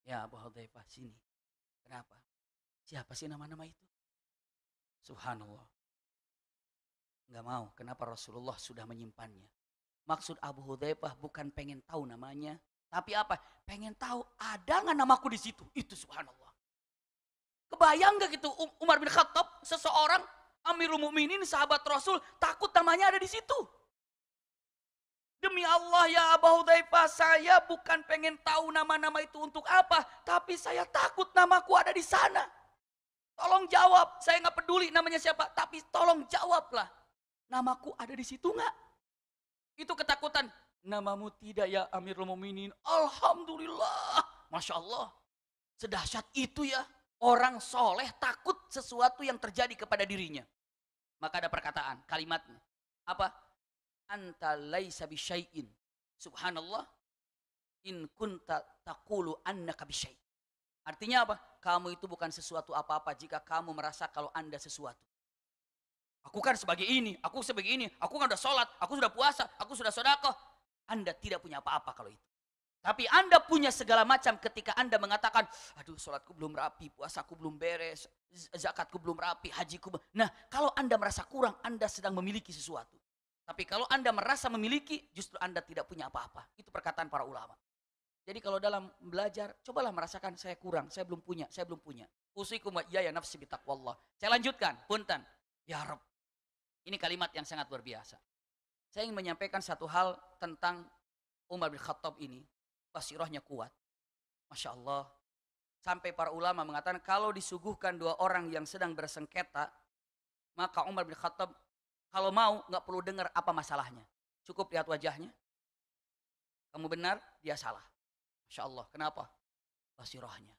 [SPEAKER 2] Ya Abu Hudzaifah sini. Kenapa?
[SPEAKER 1] Siapa sih nama-nama itu? Subhanallah. Nggak mau. Kenapa Rasulullah sudah menyimpannya? Maksud Abu Hudzaifah bukan pengen tahu namanya, tapi apa? Pengen tahu ada nggak namaku di situ. Itu subhanallah. Kebayang gak gitu um-, Umar bin Khattab seseorang Amirul Mukminin sahabat Rasul takut namanya ada di situ. Demi Allah ya Abu Hudzaifah, saya bukan pengen tahu nama-nama itu untuk apa, tapi saya takut namaku ada di sana. Tolong jawab, saya nggak peduli namanya siapa, tapi tolong jawablah. Namaku ada di situ nggak? Itu ketakutan. Namamu tidak ya Amirul Muminin. Alhamdulillah. Masya Allah. Sedahsyat itu ya. Orang soleh takut sesuatu yang terjadi kepada dirinya. Maka ada perkataan, kalimatnya. Apa? Anta laisa bisyai'in. Subhanallah. In kunta takulu annaka bisyai'. Artinya apa? Kamu itu bukan sesuatu apa-apa jika kamu merasa kalau Anda sesuatu. Aku kan sebagai ini, aku sebagai ini, aku kan sudah sholat, aku sudah puasa, aku sudah sodako. Anda tidak punya apa-apa kalau itu. Tapi Anda punya segala macam ketika Anda mengatakan, aduh sholatku belum rapi, puasaku belum beres, zakatku belum rapi, hajiku belum. Nah kalau Anda merasa kurang, Anda sedang memiliki sesuatu. Tapi kalau Anda merasa memiliki, justru Anda tidak punya apa-apa. Itu perkataan para ulama. Jadi kalau dalam belajar, cobalah merasakan saya kurang, saya belum punya, saya belum punya. Usikum wa ya nafsi bitaqwallah. Saya lanjutkan, punten. Ya Rabb, ini kalimat yang sangat luar biasa. Saya ingin menyampaikan satu hal tentang Umar bin Khattab ini. Basirahnya kuat. Masya Allah. Sampai para ulama mengatakan kalau disuguhkan dua orang yang sedang bersengketa, maka Umar bin Khattab kalau mau nggak perlu dengar apa masalahnya. Cukup lihat wajahnya. Kamu benar, dia salah. Masya Allah. Kenapa? Basirahnya.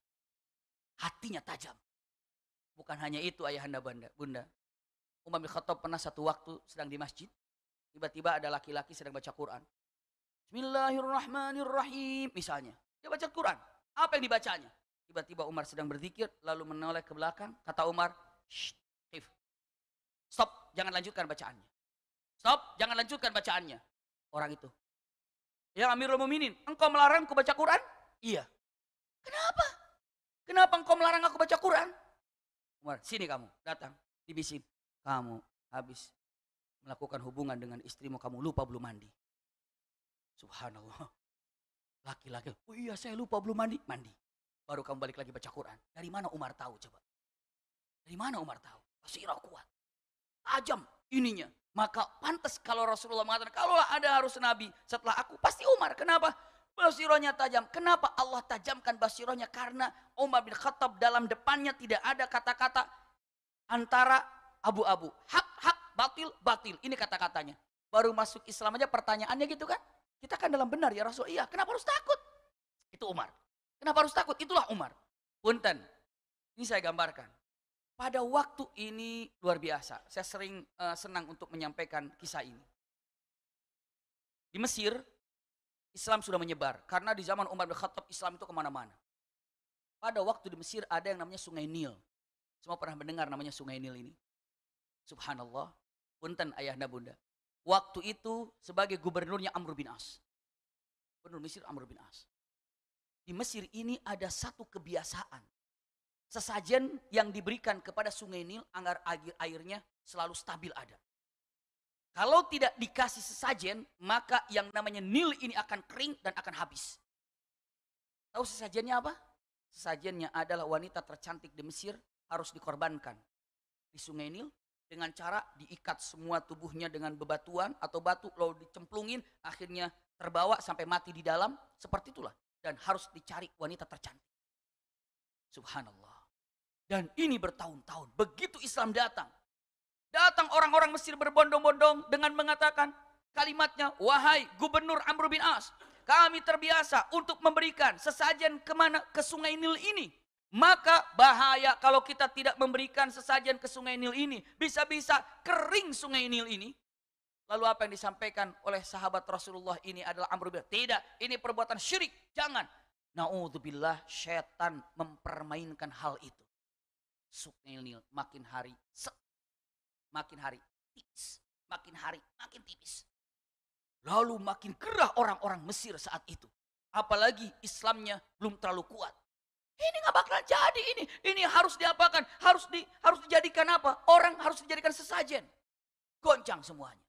[SPEAKER 1] Hatinya tajam. Bukan hanya itu ayahanda bunda. Umar bin Khattab pernah satu waktu sedang di masjid. Tiba-tiba ada laki-laki sedang baca Quran. Bismillahirrahmanirrahim. Misalnya. Dia baca Quran. Apa yang dibacanya? Tiba-tiba Umar sedang berzikir, lalu menoleh ke belakang. Kata Umar, Shh, Stop, jangan lanjutkan bacaannya. Stop, jangan lanjutkan bacaannya. Orang itu. Ya Amirul Muminin, engkau melarangku baca Quran? Iya.
[SPEAKER 2] Kenapa? Kenapa engkau melarang aku baca Quran?
[SPEAKER 1] Umar, sini kamu, datang, Dibisik kamu habis melakukan hubungan dengan istrimu, kamu lupa belum
[SPEAKER 2] mandi. Subhanallah. Laki-laki, oh iya saya lupa belum mandi, mandi.
[SPEAKER 1] Baru kamu balik lagi baca Quran. Dari mana Umar tahu coba? Dari mana Umar tahu? Sirah kuat. Tajam ininya. Maka pantas kalau Rasulullah mengatakan, kalau ada harus Nabi setelah aku, pasti Umar. Kenapa? Basirahnya tajam. Kenapa Allah tajamkan basirahnya? Karena Umar bin Khattab dalam depannya tidak ada kata-kata antara abu-abu. Hak, hak, batil, batil. Ini kata-katanya. Baru masuk Islam aja pertanyaannya gitu kan. Kita kan dalam benar ya Rasul. Iya, kenapa harus takut? Itu Umar. Kenapa harus takut? Itulah Umar. Punten. Ini saya gambarkan. Pada waktu ini luar biasa. Saya sering uh, senang untuk menyampaikan kisah ini. Di Mesir, Islam sudah menyebar. Karena di zaman Umar bin Khattab, Islam itu kemana-mana. Pada waktu di Mesir ada yang namanya Sungai Nil. Semua pernah mendengar namanya Sungai Nil ini? Subhanallah. Punten ayahna bunda. Waktu itu sebagai gubernurnya Amr bin As. Gubernur Mesir Amr bin As. Di Mesir ini ada satu kebiasaan. Sesajen yang diberikan kepada sungai Nil agar air airnya selalu stabil ada. Kalau tidak dikasih sesajen, maka yang namanya Nil ini akan kering dan akan habis. Tahu sesajennya apa? Sesajennya adalah wanita tercantik di Mesir harus dikorbankan di sungai Nil dengan cara diikat semua tubuhnya dengan bebatuan atau batu lalu dicemplungin akhirnya terbawa sampai mati di dalam seperti itulah dan harus dicari wanita tercantik subhanallah dan ini bertahun-tahun begitu Islam datang datang orang-orang Mesir berbondong-bondong dengan mengatakan kalimatnya wahai gubernur Amr bin As kami terbiasa untuk memberikan sesajen kemana ke sungai Nil ini maka bahaya kalau kita tidak memberikan sesajen ke sungai Nil ini. Bisa-bisa kering sungai Nil ini. Lalu apa yang disampaikan oleh sahabat Rasulullah ini adalah amr bin Tidak, ini perbuatan syirik. Jangan. naudzubillah syaitan mempermainkan hal itu. Sungai Nil makin hari sek. Makin hari tipis. Makin hari makin tipis. Lalu makin gerah orang-orang Mesir saat itu. Apalagi Islamnya belum terlalu kuat. Ini nggak bakalan jadi ini. Ini harus diapakan? Harus di harus dijadikan apa? Orang harus dijadikan sesajen. Goncang semuanya.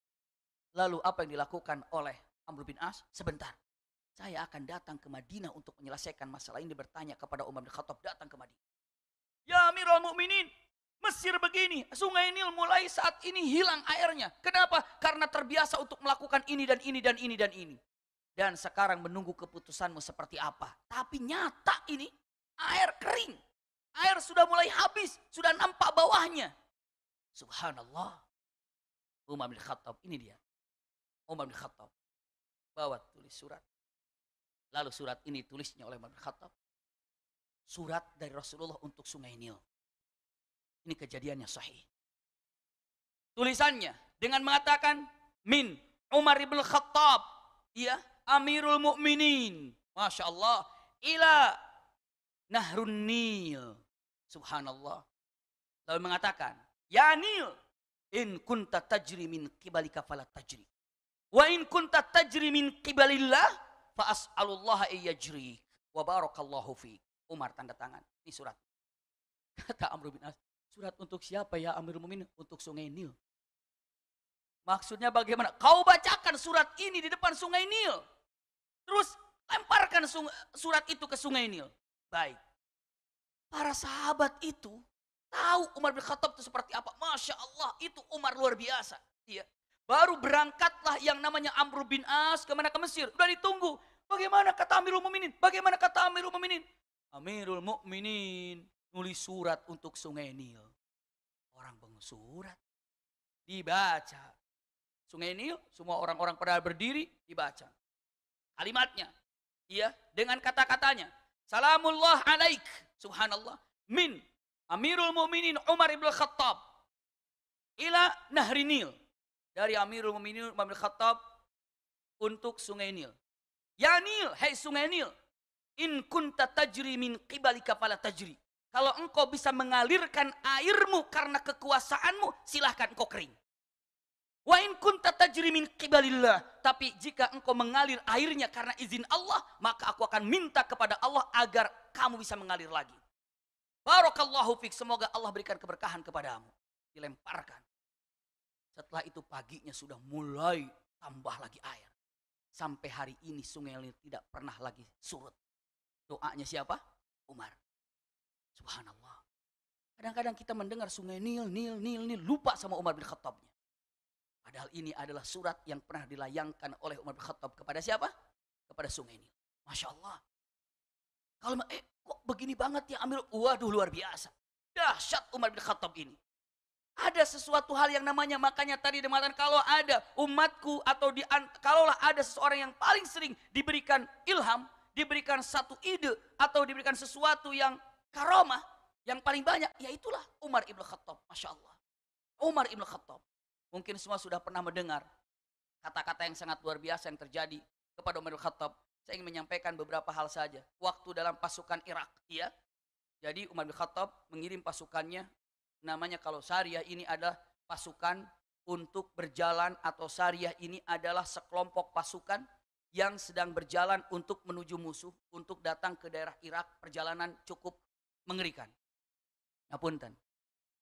[SPEAKER 1] Lalu apa yang dilakukan oleh Amr bin As? Sebentar. Saya akan datang ke Madinah untuk menyelesaikan masalah ini bertanya kepada Umar bin Khattab datang ke Madinah. Ya Amirul Mukminin, Mesir begini, sungai Nil mulai saat ini hilang airnya. Kenapa? Karena terbiasa untuk melakukan ini dan ini dan ini dan ini. Dan sekarang menunggu keputusanmu seperti apa. Tapi nyata ini Air kering. Air sudah mulai habis, sudah nampak bawahnya.
[SPEAKER 2] Subhanallah. Umar bin Khattab, ini dia. Umar bin Khattab. Bawa tulis surat. Lalu surat ini tulisnya oleh Umar bin Khattab. Surat dari Rasulullah untuk Sungai Nil. Ini kejadiannya sahih.
[SPEAKER 1] Tulisannya dengan mengatakan min Umar bin Khattab, ya Amirul Mukminin. Masya Allah. Ila Nahrun Nil. Subhanallah. Lalu mengatakan, Ya Nil, in kunta tajri min kibalika fala tajri. Wa in kunta tajri min kibalillah, fa iya iyajri. Wa barakallahu fi. Umar tanda tangan. Ini surat. Kata Amr bin As, surat untuk siapa ya Amir Mumin? Untuk sungai Nil. Maksudnya bagaimana? Kau bacakan surat ini di depan sungai Nil. Terus lemparkan surat itu ke sungai Nil baik. Para sahabat itu tahu Umar bin Khattab itu seperti apa. Masya Allah itu Umar luar biasa. Iya. Baru berangkatlah yang namanya Amr bin As ke mana ke Mesir. sudah ditunggu. Bagaimana kata Amirul Muminin? Bagaimana kata Amirul Muminin? Amirul Mukminin nulis surat untuk Sungai Nil. Orang penulis surat dibaca. Sungai Nil, semua orang-orang pada berdiri dibaca. Kalimatnya, iya, dengan kata-katanya. Salamullah alaik. Subhanallah. Min Amirul Muminin Umar ibn Khattab ila Nahri Nil dari Amirul Muminin Umar ibn Khattab untuk Sungai Nil. Ya Nil, hei Sungai Nil, in kunta tajri min qibalika fala tajri. Kalau engkau bisa mengalirkan airmu karena kekuasaanmu, silahkan engkau kering. Wa in kunta tajri min Tapi jika engkau mengalir airnya karena izin Allah, maka aku akan minta kepada Allah agar kamu bisa mengalir lagi. Barakallahu fik. Semoga Allah berikan keberkahan kepadamu. Dilemparkan. Setelah itu paginya sudah mulai tambah lagi air. Sampai hari ini sungai ini tidak pernah lagi surut. Doanya siapa? Umar. Subhanallah. Kadang-kadang kita mendengar sungai Nil, Nil, Nil, Nil. Lupa sama Umar bin Khattabnya. Padahal ini adalah surat yang pernah dilayangkan oleh Umar bin Khattab kepada siapa? Kepada sungai Nil. Masya Allah. Kalau eh kok begini banget ya Amir? Waduh luar biasa. Dahsyat Umar bin Khattab ini. Ada sesuatu hal yang namanya makanya tadi dematan kalau ada umatku atau di kalaulah ada seseorang yang paling sering diberikan ilham, diberikan satu ide atau diberikan sesuatu yang karomah yang paling banyak, yaitulah Umar ibn Khattab, masya Allah. Umar ibn Khattab. Mungkin semua sudah pernah mendengar kata-kata yang sangat luar biasa yang terjadi kepada Umar Khattab. Saya ingin menyampaikan beberapa hal saja. Waktu dalam pasukan Irak, ya. Jadi Umar bin Khattab mengirim pasukannya namanya kalau syariah ini adalah pasukan untuk berjalan atau syariah ini adalah sekelompok pasukan yang sedang berjalan untuk menuju musuh, untuk datang ke daerah Irak, perjalanan cukup mengerikan. Ngapunten.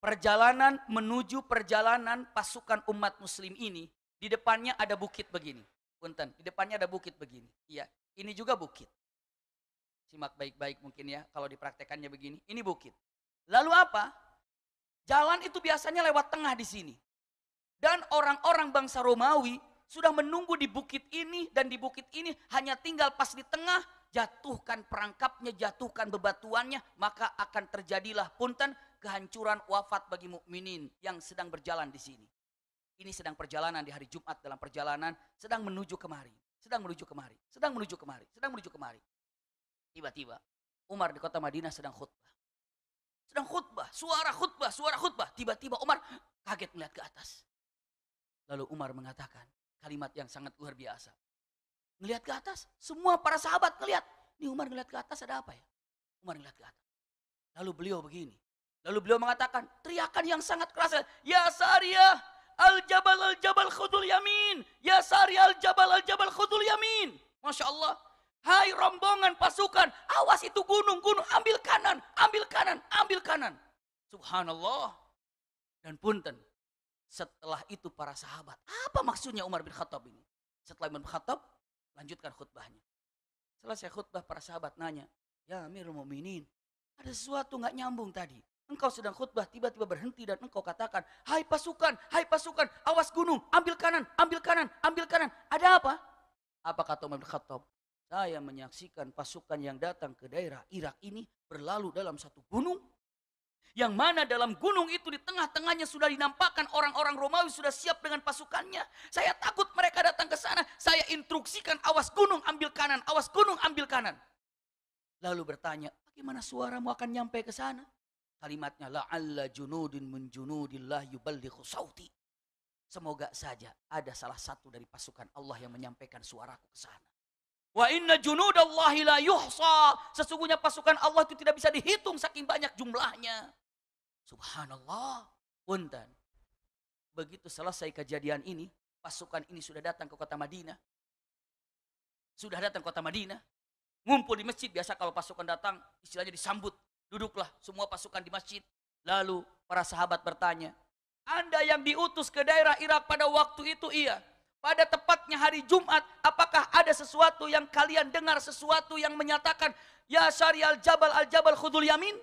[SPEAKER 1] Perjalanan menuju perjalanan pasukan umat muslim ini, di depannya ada bukit begini. Punten, di depannya ada bukit begini. Iya, ini juga bukit. Simak baik-baik mungkin ya, kalau dipraktekannya begini. Ini bukit. Lalu apa? Jalan itu biasanya lewat tengah di sini. Dan orang-orang bangsa Romawi sudah menunggu di bukit ini dan di bukit ini hanya tinggal pas di tengah jatuhkan perangkapnya, jatuhkan bebatuannya, maka akan terjadilah punten kehancuran wafat bagi mukminin yang sedang berjalan di sini. Ini sedang perjalanan di hari Jumat dalam perjalanan sedang menuju kemari, sedang menuju kemari, sedang menuju kemari, sedang menuju kemari. Tiba-tiba Umar di kota Madinah sedang khutbah. Sedang khutbah, suara khutbah, suara khutbah. Tiba-tiba Umar kaget melihat ke atas. Lalu Umar mengatakan kalimat yang sangat luar biasa. Melihat ke atas, semua para sahabat melihat. Ini Umar melihat ke atas ada apa ya? Umar melihat ke atas. Lalu beliau begini. Lalu beliau mengatakan, teriakan yang sangat keras, Ya Sariyah, Al-Jabal Al-Jabal Khudul Yamin, Ya Sariyah Al-Jabal Al-Jabal Khudul Yamin. Masya Allah, hai rombongan pasukan, awas itu gunung, gunung, ambil kanan, ambil kanan, ambil kanan. Subhanallah. Dan punten, setelah itu para sahabat, apa maksudnya Umar bin Khattab ini? Setelah Umar bin Khattab, lanjutkan khutbahnya. Selesai khutbah, para sahabat nanya, Ya Amirul Mu'minin, ada sesuatu nggak nyambung tadi. Engkau sedang khutbah tiba-tiba berhenti dan engkau katakan, "Hai pasukan, hai pasukan, awas gunung, ambil kanan, ambil kanan, ambil kanan." Ada apa? Apa kata Umar bin Khattab? Saya menyaksikan pasukan yang datang ke daerah Irak ini berlalu dalam satu gunung yang mana dalam gunung itu di tengah-tengahnya sudah dinampakkan orang-orang Romawi sudah siap dengan pasukannya. Saya takut mereka datang ke sana. Saya instruksikan awas gunung ambil kanan, awas gunung ambil kanan. Lalu bertanya, bagaimana suaramu akan nyampe ke sana? Kalimatnya la'alla junudin min junudillah yuballighu sauti. Semoga saja ada salah satu dari pasukan Allah yang menyampaikan suaraku ke sana. Wa inna junudallahi la yuhsa. Sesungguhnya pasukan Allah itu tidak bisa dihitung saking banyak jumlahnya. Subhanallah. Untan. Begitu selesai kejadian ini, pasukan ini sudah datang ke kota Madinah. Sudah datang ke kota Madinah. Ngumpul di masjid biasa kalau pasukan datang istilahnya disambut Duduklah semua pasukan di masjid. Lalu para sahabat bertanya, Anda yang diutus ke daerah Irak pada waktu itu iya. Pada tepatnya hari Jumat, apakah ada sesuatu yang kalian dengar, sesuatu yang menyatakan, Ya syari al-jabal al-jabal khudul yamin?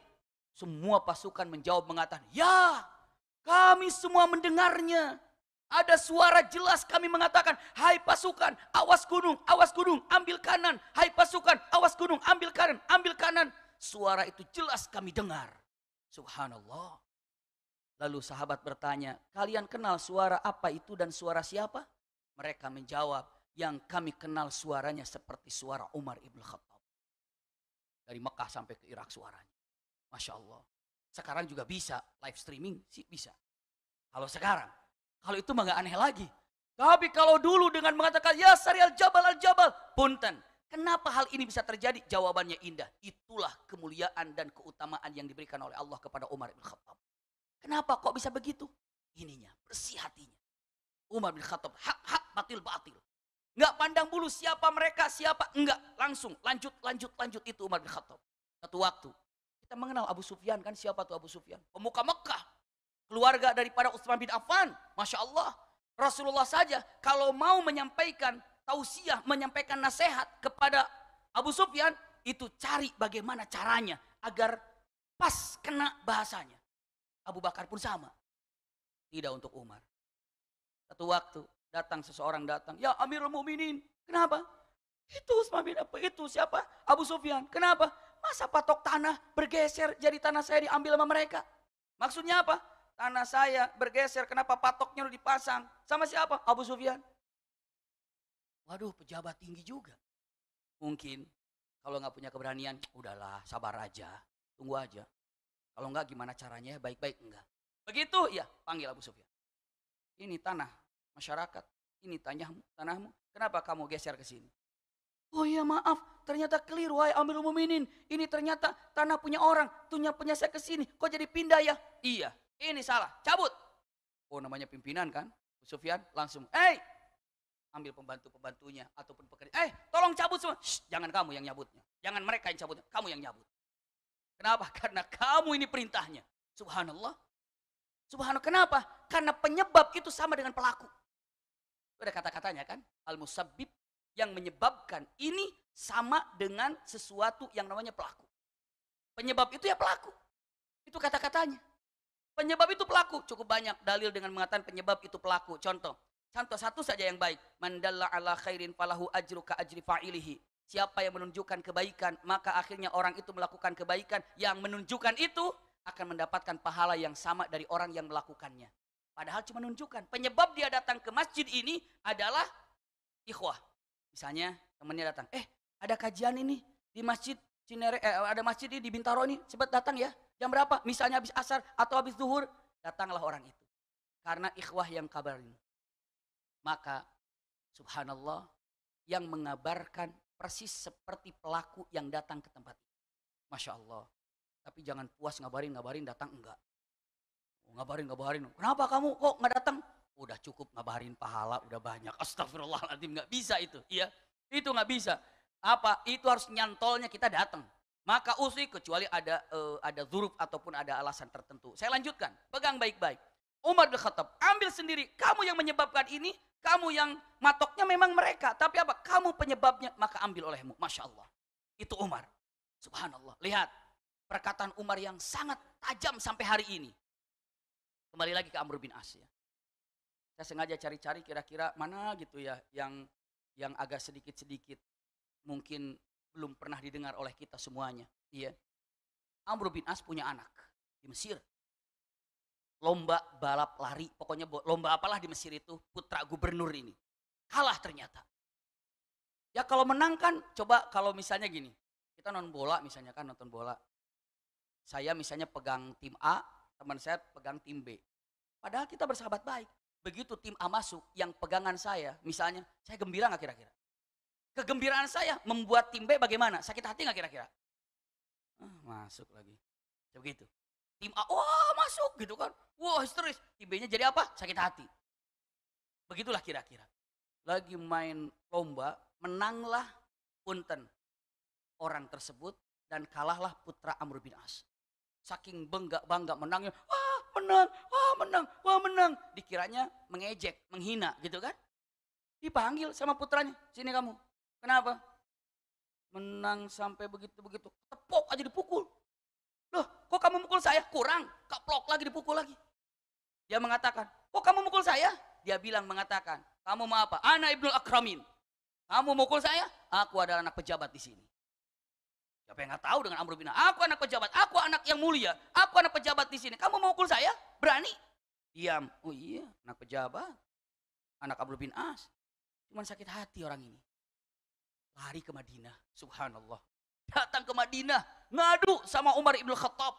[SPEAKER 1] Semua pasukan menjawab mengatakan, Ya, kami semua mendengarnya. Ada suara jelas kami mengatakan, hai pasukan, awas gunung, awas gunung, ambil kanan. Hai pasukan, awas gunung, ambil kanan, ambil kanan suara itu jelas kami dengar. Subhanallah. Lalu sahabat bertanya, kalian kenal suara apa itu dan suara siapa? Mereka menjawab, yang kami kenal suaranya seperti suara Umar Ibn Khattab. Dari Mekah sampai ke Irak suaranya. Masya Allah. Sekarang juga bisa live streaming sih bisa. Kalau sekarang, kalau itu mah gak aneh lagi. Tapi kalau dulu dengan mengatakan ya serial jabal al jabal, punten. Kenapa hal ini bisa terjadi? Jawabannya indah. Itulah kemuliaan dan keutamaan yang diberikan oleh Allah kepada Umar bin Khattab. Kenapa kok bisa begitu? Ininya, bersih hatinya. Umar bin Khattab, hak-hak batil batil. Enggak pandang bulu siapa mereka, siapa enggak. Langsung lanjut, lanjut, lanjut itu Umar bin Khattab. Satu waktu, kita mengenal Abu Sufyan kan siapa tuh Abu Sufyan? Pemuka Mekah. Keluarga daripada Utsman bin Affan. Masya Allah. Rasulullah saja kalau mau menyampaikan tausiah, menyampaikan nasihat kepada Abu Sufyan, itu cari bagaimana caranya agar pas kena bahasanya. Abu Bakar pun sama. Tidak untuk Umar. Satu waktu datang seseorang datang, "Ya Amirul Mukminin, kenapa?" Itu Utsman bin apa itu siapa? Abu Sufyan. Kenapa? Masa patok tanah bergeser jadi tanah saya diambil sama mereka? Maksudnya apa? Tanah saya bergeser, kenapa patoknya lu dipasang? Sama siapa? Abu Sufyan aduh pejabat tinggi juga. Mungkin kalau nggak punya keberanian, udahlah, sabar aja, tunggu aja. Kalau nggak gimana caranya? Baik-baik enggak. Begitu ya, panggil Abu Sufyan. Ini tanah masyarakat, ini tanahmu, tanahmu. Kenapa kamu geser ke sini? Oh iya maaf, ternyata keliru hai ambil umuminin Ini ternyata tanah punya orang, punya punya saya ke sini. Kok jadi pindah ya? Iya, ini salah, cabut. Oh namanya pimpinan kan? Abu Sufyan langsung, "Hei, ambil pembantu-pembantunya ataupun pekerja. Eh, tolong cabut semua. Shh, jangan kamu yang nyabutnya. Jangan mereka yang cabutnya, kamu yang nyabut. Kenapa? Karena kamu ini perintahnya. Subhanallah. Subhanallah. Kenapa? Karena penyebab itu sama dengan pelaku. Itu ada kata-katanya kan? al musabib yang menyebabkan ini sama dengan sesuatu yang namanya pelaku. Penyebab itu ya pelaku. Itu kata-katanya. Penyebab itu pelaku. Cukup banyak dalil dengan mengatakan penyebab itu pelaku. Contoh, Contoh satu saja yang baik. Mandalla ala khairin falahu ajru ka ajri fa'ilihi. Siapa yang menunjukkan kebaikan, maka akhirnya orang itu melakukan kebaikan. Yang menunjukkan itu akan mendapatkan pahala yang sama dari orang yang melakukannya. Padahal cuma menunjukkan. Penyebab dia datang ke masjid ini adalah ikhwah. Misalnya temannya datang, eh ada kajian ini di masjid Cinere, eh, ada masjid ini di Bintaro ini, cepat datang ya. Jam berapa? Misalnya habis asar atau habis zuhur, datanglah orang itu. Karena ikhwah yang kabarin. Maka subhanallah yang mengabarkan persis seperti pelaku yang datang ke tempat itu. Masya Allah. Tapi jangan puas ngabarin-ngabarin datang enggak. Ngabarin-ngabarin, oh, kenapa kamu kok nggak datang? Udah cukup ngabarin pahala, udah banyak. Astagfirullahaladzim, nggak bisa itu. Iya, itu nggak bisa. Apa? Itu harus nyantolnya kita datang. Maka usi kecuali ada uh, ada zuruf ataupun ada alasan tertentu. Saya lanjutkan, pegang baik-baik. Umar bin Khattab, ambil sendiri. Kamu yang menyebabkan ini, kamu yang matoknya memang mereka. Tapi apa? Kamu penyebabnya, maka ambil olehmu. Masya Allah. Itu Umar. Subhanallah. Lihat, perkataan Umar yang sangat tajam sampai hari ini. Kembali lagi ke Amr bin As ya. Saya sengaja cari-cari kira-kira mana gitu ya yang yang agak sedikit-sedikit mungkin belum pernah didengar oleh kita semuanya. Iya. Amr bin As punya anak di Mesir lomba balap lari, pokoknya lomba apalah di Mesir itu, putra gubernur ini. Kalah ternyata. Ya kalau menang kan, coba kalau misalnya gini, kita nonton bola misalnya kan, nonton bola. Saya misalnya pegang tim A, teman saya pegang tim B. Padahal kita bersahabat baik. Begitu tim A masuk, yang pegangan saya, misalnya, saya gembira nggak kira-kira? Kegembiraan saya membuat tim B bagaimana? Sakit hati nggak kira-kira? Ah, masuk lagi. Ya begitu tim A, wah masuk gitu kan. Wah histeris. Tim B-nya jadi apa? Sakit hati. Begitulah kira-kira. Lagi main lomba, menanglah punten orang tersebut dan kalahlah putra Amr bin As. Saking bangga-bangga menangnya, wah menang, wah menang, wah menang. Dikiranya mengejek, menghina gitu kan. Dipanggil sama putranya, sini kamu. Kenapa? Menang sampai begitu-begitu, tepok aja dipukul kok kamu mukul saya? Kurang, keplok lagi dipukul lagi. Dia mengatakan, kok kamu mukul saya? Dia bilang mengatakan, kamu mau apa? Anak Ibnu Akramin. Kamu mukul saya? Aku adalah anak pejabat di sini. Siapa yang nggak tahu dengan Amr bin Aku anak pejabat, aku anak yang mulia, aku anak pejabat di sini. Kamu mukul saya? Berani? Diam. Oh iya, anak pejabat. Anak Amr bin As. Cuman sakit hati orang ini. Lari ke Madinah, subhanallah. Datang ke Madinah, ngadu sama Umar Ibn Khattab.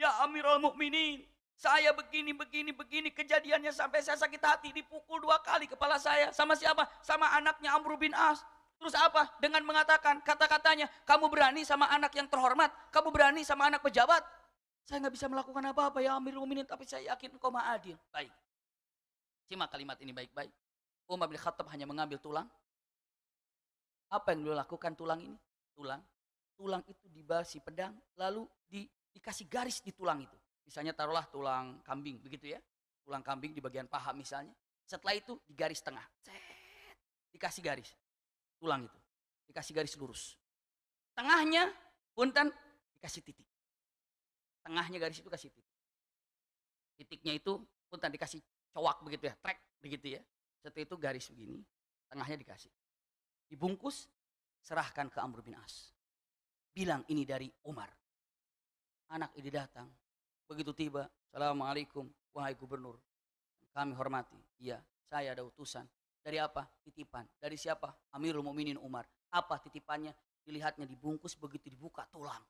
[SPEAKER 1] Ya Amirul Mukminin, saya begini, begini, begini kejadiannya sampai saya sakit hati, dipukul dua kali kepala saya. Sama siapa? Sama anaknya Amr bin As. Terus apa? Dengan mengatakan kata-katanya, kamu berani sama anak yang terhormat, kamu berani sama anak pejabat. Saya nggak bisa melakukan apa-apa ya Amirul Mukminin, tapi saya yakin kau maha adil. Baik. Simak kalimat ini baik-baik. Umar bin Khattab hanya mengambil tulang. Apa yang beliau lakukan tulang ini? Tulang tulang itu dibasi pedang, lalu di, dikasih garis di tulang itu. Misalnya taruhlah tulang kambing, begitu ya. Tulang kambing di bagian paha misalnya. Setelah itu di garis tengah. Cet, dikasih garis. Tulang itu. Dikasih garis lurus. Tengahnya, punten,
[SPEAKER 2] dikasih titik. Tengahnya garis itu kasih titik. Titiknya itu, punten
[SPEAKER 1] dikasih cowak begitu ya, trek begitu ya. Setelah itu garis begini, tengahnya dikasih. Dibungkus, serahkan ke Amr bin As bilang ini dari Umar. Anak ini datang. Begitu tiba, Assalamualaikum, wahai gubernur. Kami hormati, iya, saya ada utusan. Dari apa? Titipan. Dari siapa? Amirul Mukminin Umar. Apa titipannya? Dilihatnya dibungkus begitu dibuka tulang.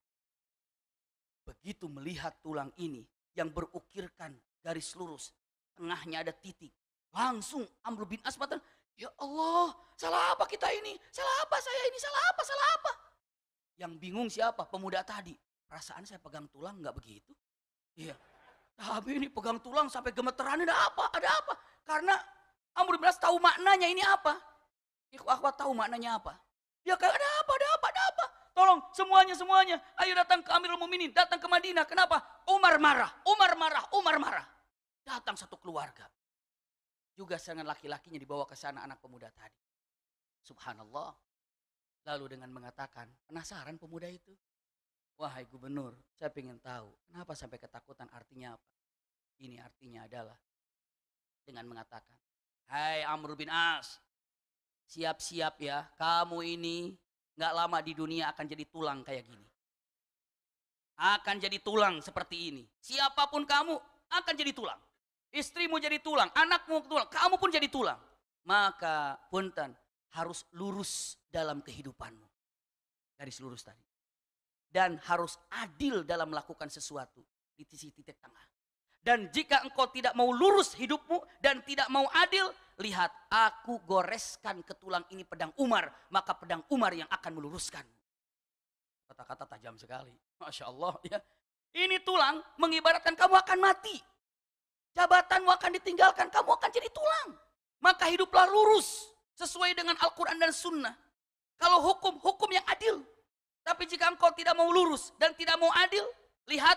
[SPEAKER 1] Begitu melihat tulang ini yang berukirkan garis lurus, tengahnya ada titik. Langsung Amr bin As Ya Allah, salah apa kita ini? Salah apa saya ini? Salah apa? Salah apa? Yang bingung siapa? Pemuda tadi. Perasaan saya pegang tulang nggak begitu. Iya. Tapi ini pegang tulang sampai gemeteran ada apa? Ada apa? Karena Amr bin tahu maknanya ini apa. Ikhwah akhwat tahu maknanya apa. ya kayak ada apa? Ada apa? Ada apa? Tolong semuanya semuanya, ayo datang ke Amirul muminin datang ke Madinah. Kenapa? Umar marah, Umar marah, Umar marah. Datang satu keluarga. Juga dengan laki-lakinya dibawa ke sana anak pemuda tadi. Subhanallah. Lalu dengan mengatakan, penasaran pemuda itu? Wahai gubernur, saya ingin tahu kenapa sampai ketakutan artinya apa? Ini artinya adalah dengan mengatakan, Hai Amr bin As, siap-siap ya, kamu ini nggak lama di dunia akan jadi tulang kayak gini. Akan jadi tulang seperti ini. Siapapun kamu akan jadi tulang. Istrimu jadi tulang, anakmu tulang, kamu pun jadi tulang. Maka punten, harus lurus dalam kehidupanmu. dari lurus tadi. Dan harus adil dalam melakukan sesuatu di sisi titik tengah. Dan jika engkau tidak mau lurus hidupmu dan tidak mau adil, lihat aku goreskan ke tulang ini pedang Umar, maka pedang Umar yang akan meluruskan Kata-kata tajam sekali. Masya Allah ya. Ini tulang mengibaratkan kamu akan mati. Jabatanmu akan ditinggalkan, kamu akan jadi tulang. Maka hiduplah lurus sesuai dengan Al-Quran dan Sunnah. Kalau hukum, hukum yang adil. Tapi jika engkau tidak mau lurus dan tidak mau adil, lihat,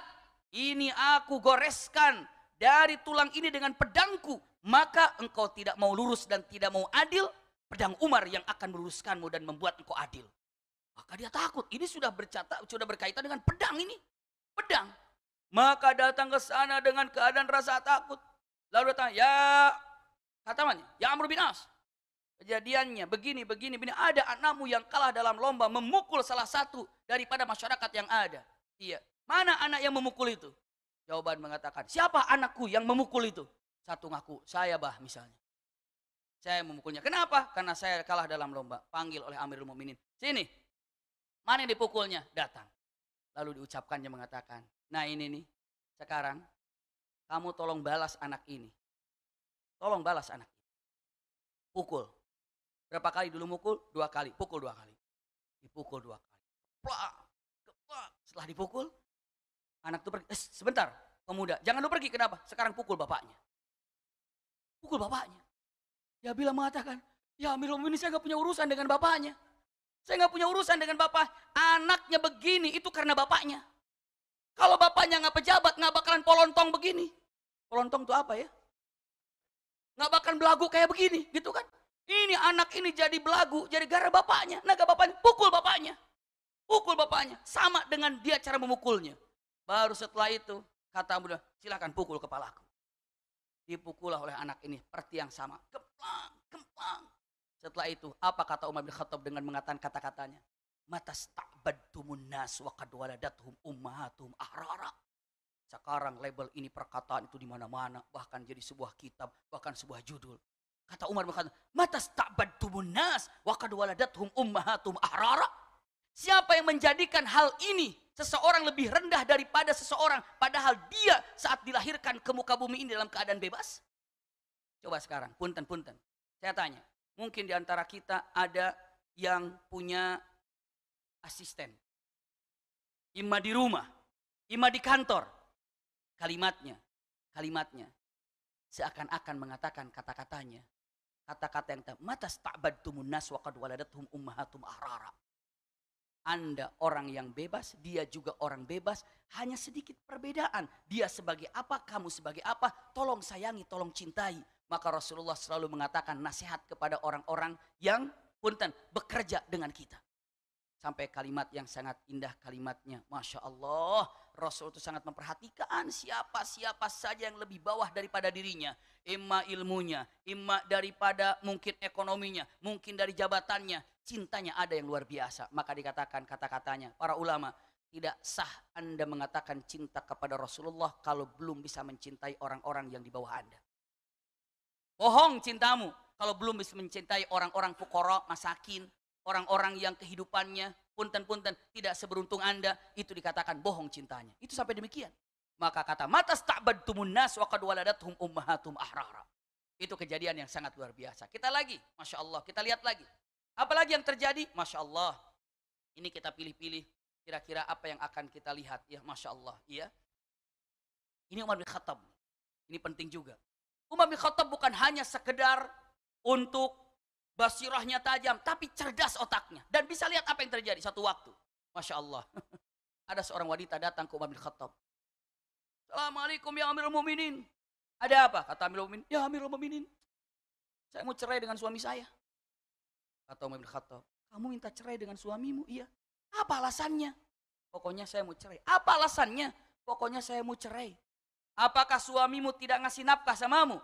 [SPEAKER 1] ini aku goreskan dari tulang ini dengan pedangku. Maka engkau tidak mau lurus dan tidak mau adil, pedang Umar yang akan meluruskanmu dan membuat engkau adil. Maka dia takut, ini sudah bercata, sudah berkaitan dengan pedang ini. Pedang. Maka datang ke sana dengan keadaan rasa takut. Lalu datang, ya, kata Ya Amr bin As kejadiannya begini begini begini ada anakmu yang kalah dalam lomba memukul salah satu daripada masyarakat yang ada iya mana anak yang memukul itu jawaban mengatakan siapa anakku yang memukul itu satu ngaku saya bah misalnya saya memukulnya kenapa karena saya kalah dalam lomba panggil oleh Amirul Mukminin sini mana yang dipukulnya datang lalu diucapkannya mengatakan nah ini nih sekarang kamu tolong balas anak ini tolong balas anak ini pukul Berapa kali dulu mukul? Dua kali. Pukul dua kali. Dipukul dua kali. Plak, keplak. Setelah dipukul, anak itu pergi. Eh, sebentar, pemuda. Jangan lu pergi, kenapa? Sekarang pukul bapaknya. Pukul bapaknya. Ya bilang mengatakan, ya Amirul ini saya gak punya urusan dengan bapaknya. Saya gak punya urusan dengan bapak. Anaknya begini itu karena bapaknya. Kalau bapaknya gak pejabat, gak bakalan polontong begini. Polontong itu apa ya? Gak bakalan belagu kayak begini, gitu kan? Ini anak ini jadi belagu, jadi gara bapaknya. Naga bapaknya, pukul bapaknya. Pukul bapaknya. Sama dengan dia cara memukulnya. Baru setelah itu, kata muda, silahkan pukul kepalaku. Dipukullah oleh anak ini, perti yang sama. Kepang, kepang. Setelah itu, apa kata Umar bin Khattab dengan mengatakan kata-katanya? Mata ta'badtumun nas wa qad waladatuhum ummahatuhum ahrara. Sekarang label ini perkataan itu di mana-mana, bahkan jadi sebuah kitab, bahkan sebuah judul. Kata Umar berkata, "Matas tak nas wa qad hum ummahatum ahrara?" Siapa yang menjadikan hal ini seseorang lebih rendah daripada seseorang padahal dia saat dilahirkan ke muka bumi ini dalam keadaan bebas? Coba sekarang, punten punten. Saya tanya, mungkin di antara kita ada yang punya asisten.
[SPEAKER 2] Ima di rumah,
[SPEAKER 1] ima di kantor. Kalimatnya, kalimatnya seakan-akan mengatakan kata-katanya Kata-kata yang tak matas ta'badtumun nas wakad qad ummahatum ahrara. Anda orang yang bebas, dia juga orang bebas, hanya sedikit perbedaan. Dia sebagai apa, kamu sebagai apa, tolong sayangi, tolong cintai. Maka Rasulullah selalu mengatakan nasihat kepada orang-orang yang punten bekerja dengan kita. Sampai kalimat yang sangat indah kalimatnya, Masya Allah, Rasul itu sangat memperhatikan siapa-siapa saja yang lebih bawah daripada dirinya. Ima ilmunya, ima daripada mungkin ekonominya, mungkin dari jabatannya. Cintanya ada yang luar biasa. Maka dikatakan kata-katanya, para ulama, tidak sah Anda mengatakan cinta kepada Rasulullah kalau belum bisa mencintai orang-orang yang di bawah Anda. Bohong cintamu kalau belum bisa mencintai orang-orang fukoro, masakin, orang-orang yang kehidupannya punten-punten, tidak seberuntung Anda, itu dikatakan bohong cintanya. Itu sampai demikian. Maka kata mata tak tumun nas wa qad ummahatum ahrara. Itu kejadian yang sangat luar biasa. Kita lagi, Masya Allah, kita lihat lagi. Apalagi yang terjadi? Masya Allah. Ini kita pilih-pilih kira-kira apa yang akan kita lihat. Ya, Masya Allah. Ya. Ini Umar bin Khattab. Ini penting juga. Umar bin Khattab bukan hanya sekedar untuk basirahnya tajam, tapi cerdas otaknya. Dan bisa lihat apa yang terjadi satu waktu. Masya Allah. Ada seorang wanita datang ke Umar bin Khattab. Assalamualaikum ya Amirul Muminin. Ada apa? Kata Amirul Muminin. Ya Amirul Muminin. Saya mau cerai dengan suami saya. Kata Umar bin Khattab. Kamu minta cerai dengan suamimu? Iya. Apa alasannya? Pokoknya saya mau cerai. Apa alasannya? Pokoknya saya mau cerai. Apakah suamimu tidak ngasih nafkah samamu?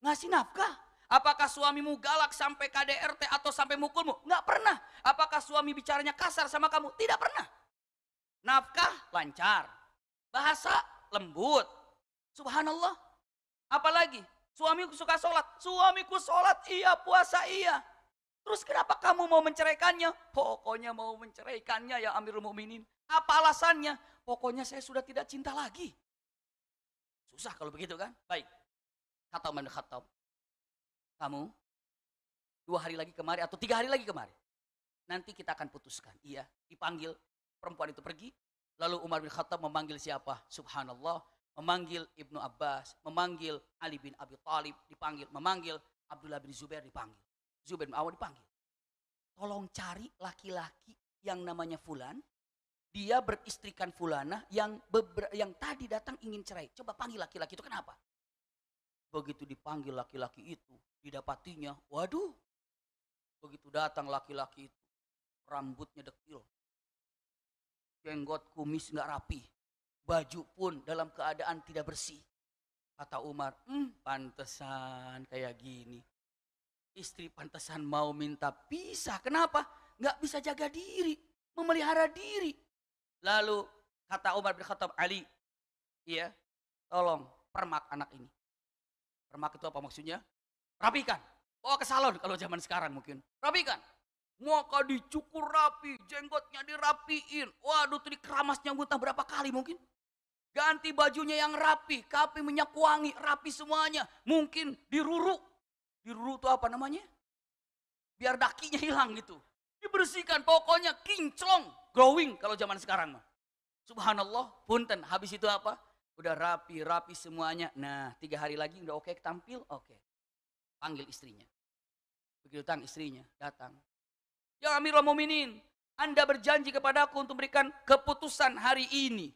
[SPEAKER 1] Ngasih nafkah? Apakah suamimu galak sampai KDRT atau sampai mukulmu? Enggak pernah. Apakah suami bicaranya kasar sama kamu? Tidak pernah. Nafkah lancar. Bahasa lembut. Subhanallah. Apalagi suamiku suka sholat. Suamiku sholat iya, puasa iya. Terus kenapa kamu mau menceraikannya? Pokoknya mau menceraikannya ya Amirul Mukminin. Apa alasannya? Pokoknya saya sudah tidak cinta lagi. Susah kalau begitu kan? Baik.
[SPEAKER 2] Kata mendekat, Khattab kamu dua hari lagi kemari atau tiga hari lagi kemari.
[SPEAKER 1] Nanti kita akan putuskan. Iya, dipanggil perempuan itu pergi. Lalu Umar bin Khattab memanggil siapa? Subhanallah. Memanggil Ibnu Abbas, memanggil Ali bin Abi Talib dipanggil, memanggil Abdullah bin Zubair dipanggil. Zubair bin Awam dipanggil. Tolong cari laki-laki yang namanya Fulan. Dia beristrikan Fulana yang yang tadi datang ingin cerai. Coba panggil laki-laki itu kenapa? Begitu dipanggil laki-laki itu, didapatinya, waduh. Begitu datang laki-laki itu, rambutnya dekil. Jenggot kumis nggak rapi. Baju pun dalam keadaan tidak bersih. Kata Umar, hmm, pantesan kayak gini. Istri pantesan mau minta pisah. Kenapa? Nggak bisa jaga diri, memelihara diri. Lalu kata Umar berkata Ali, iya, tolong permak anak ini. Permak itu apa maksudnya? Rapikan. Bawa ke salon kalau zaman sekarang mungkin. Rapikan. Muka dicukur rapi, jenggotnya dirapiin. Waduh, tuh keramasnya ngutang berapa kali mungkin. Ganti bajunya yang rapi, kapi minyak wangi, rapi semuanya. Mungkin diruru. Diruru tuh apa namanya? Biar dakinya hilang gitu. Dibersihkan, pokoknya kinclong. Growing kalau zaman sekarang mah. Subhanallah, punten. Habis itu apa? udah rapi, rapi semuanya. Nah, tiga hari lagi udah oke okay, tampil, oke. Okay. Panggil istrinya. Begitu tang istrinya, datang. Ya Amirul Muminin, Anda berjanji kepada aku untuk memberikan keputusan hari ini.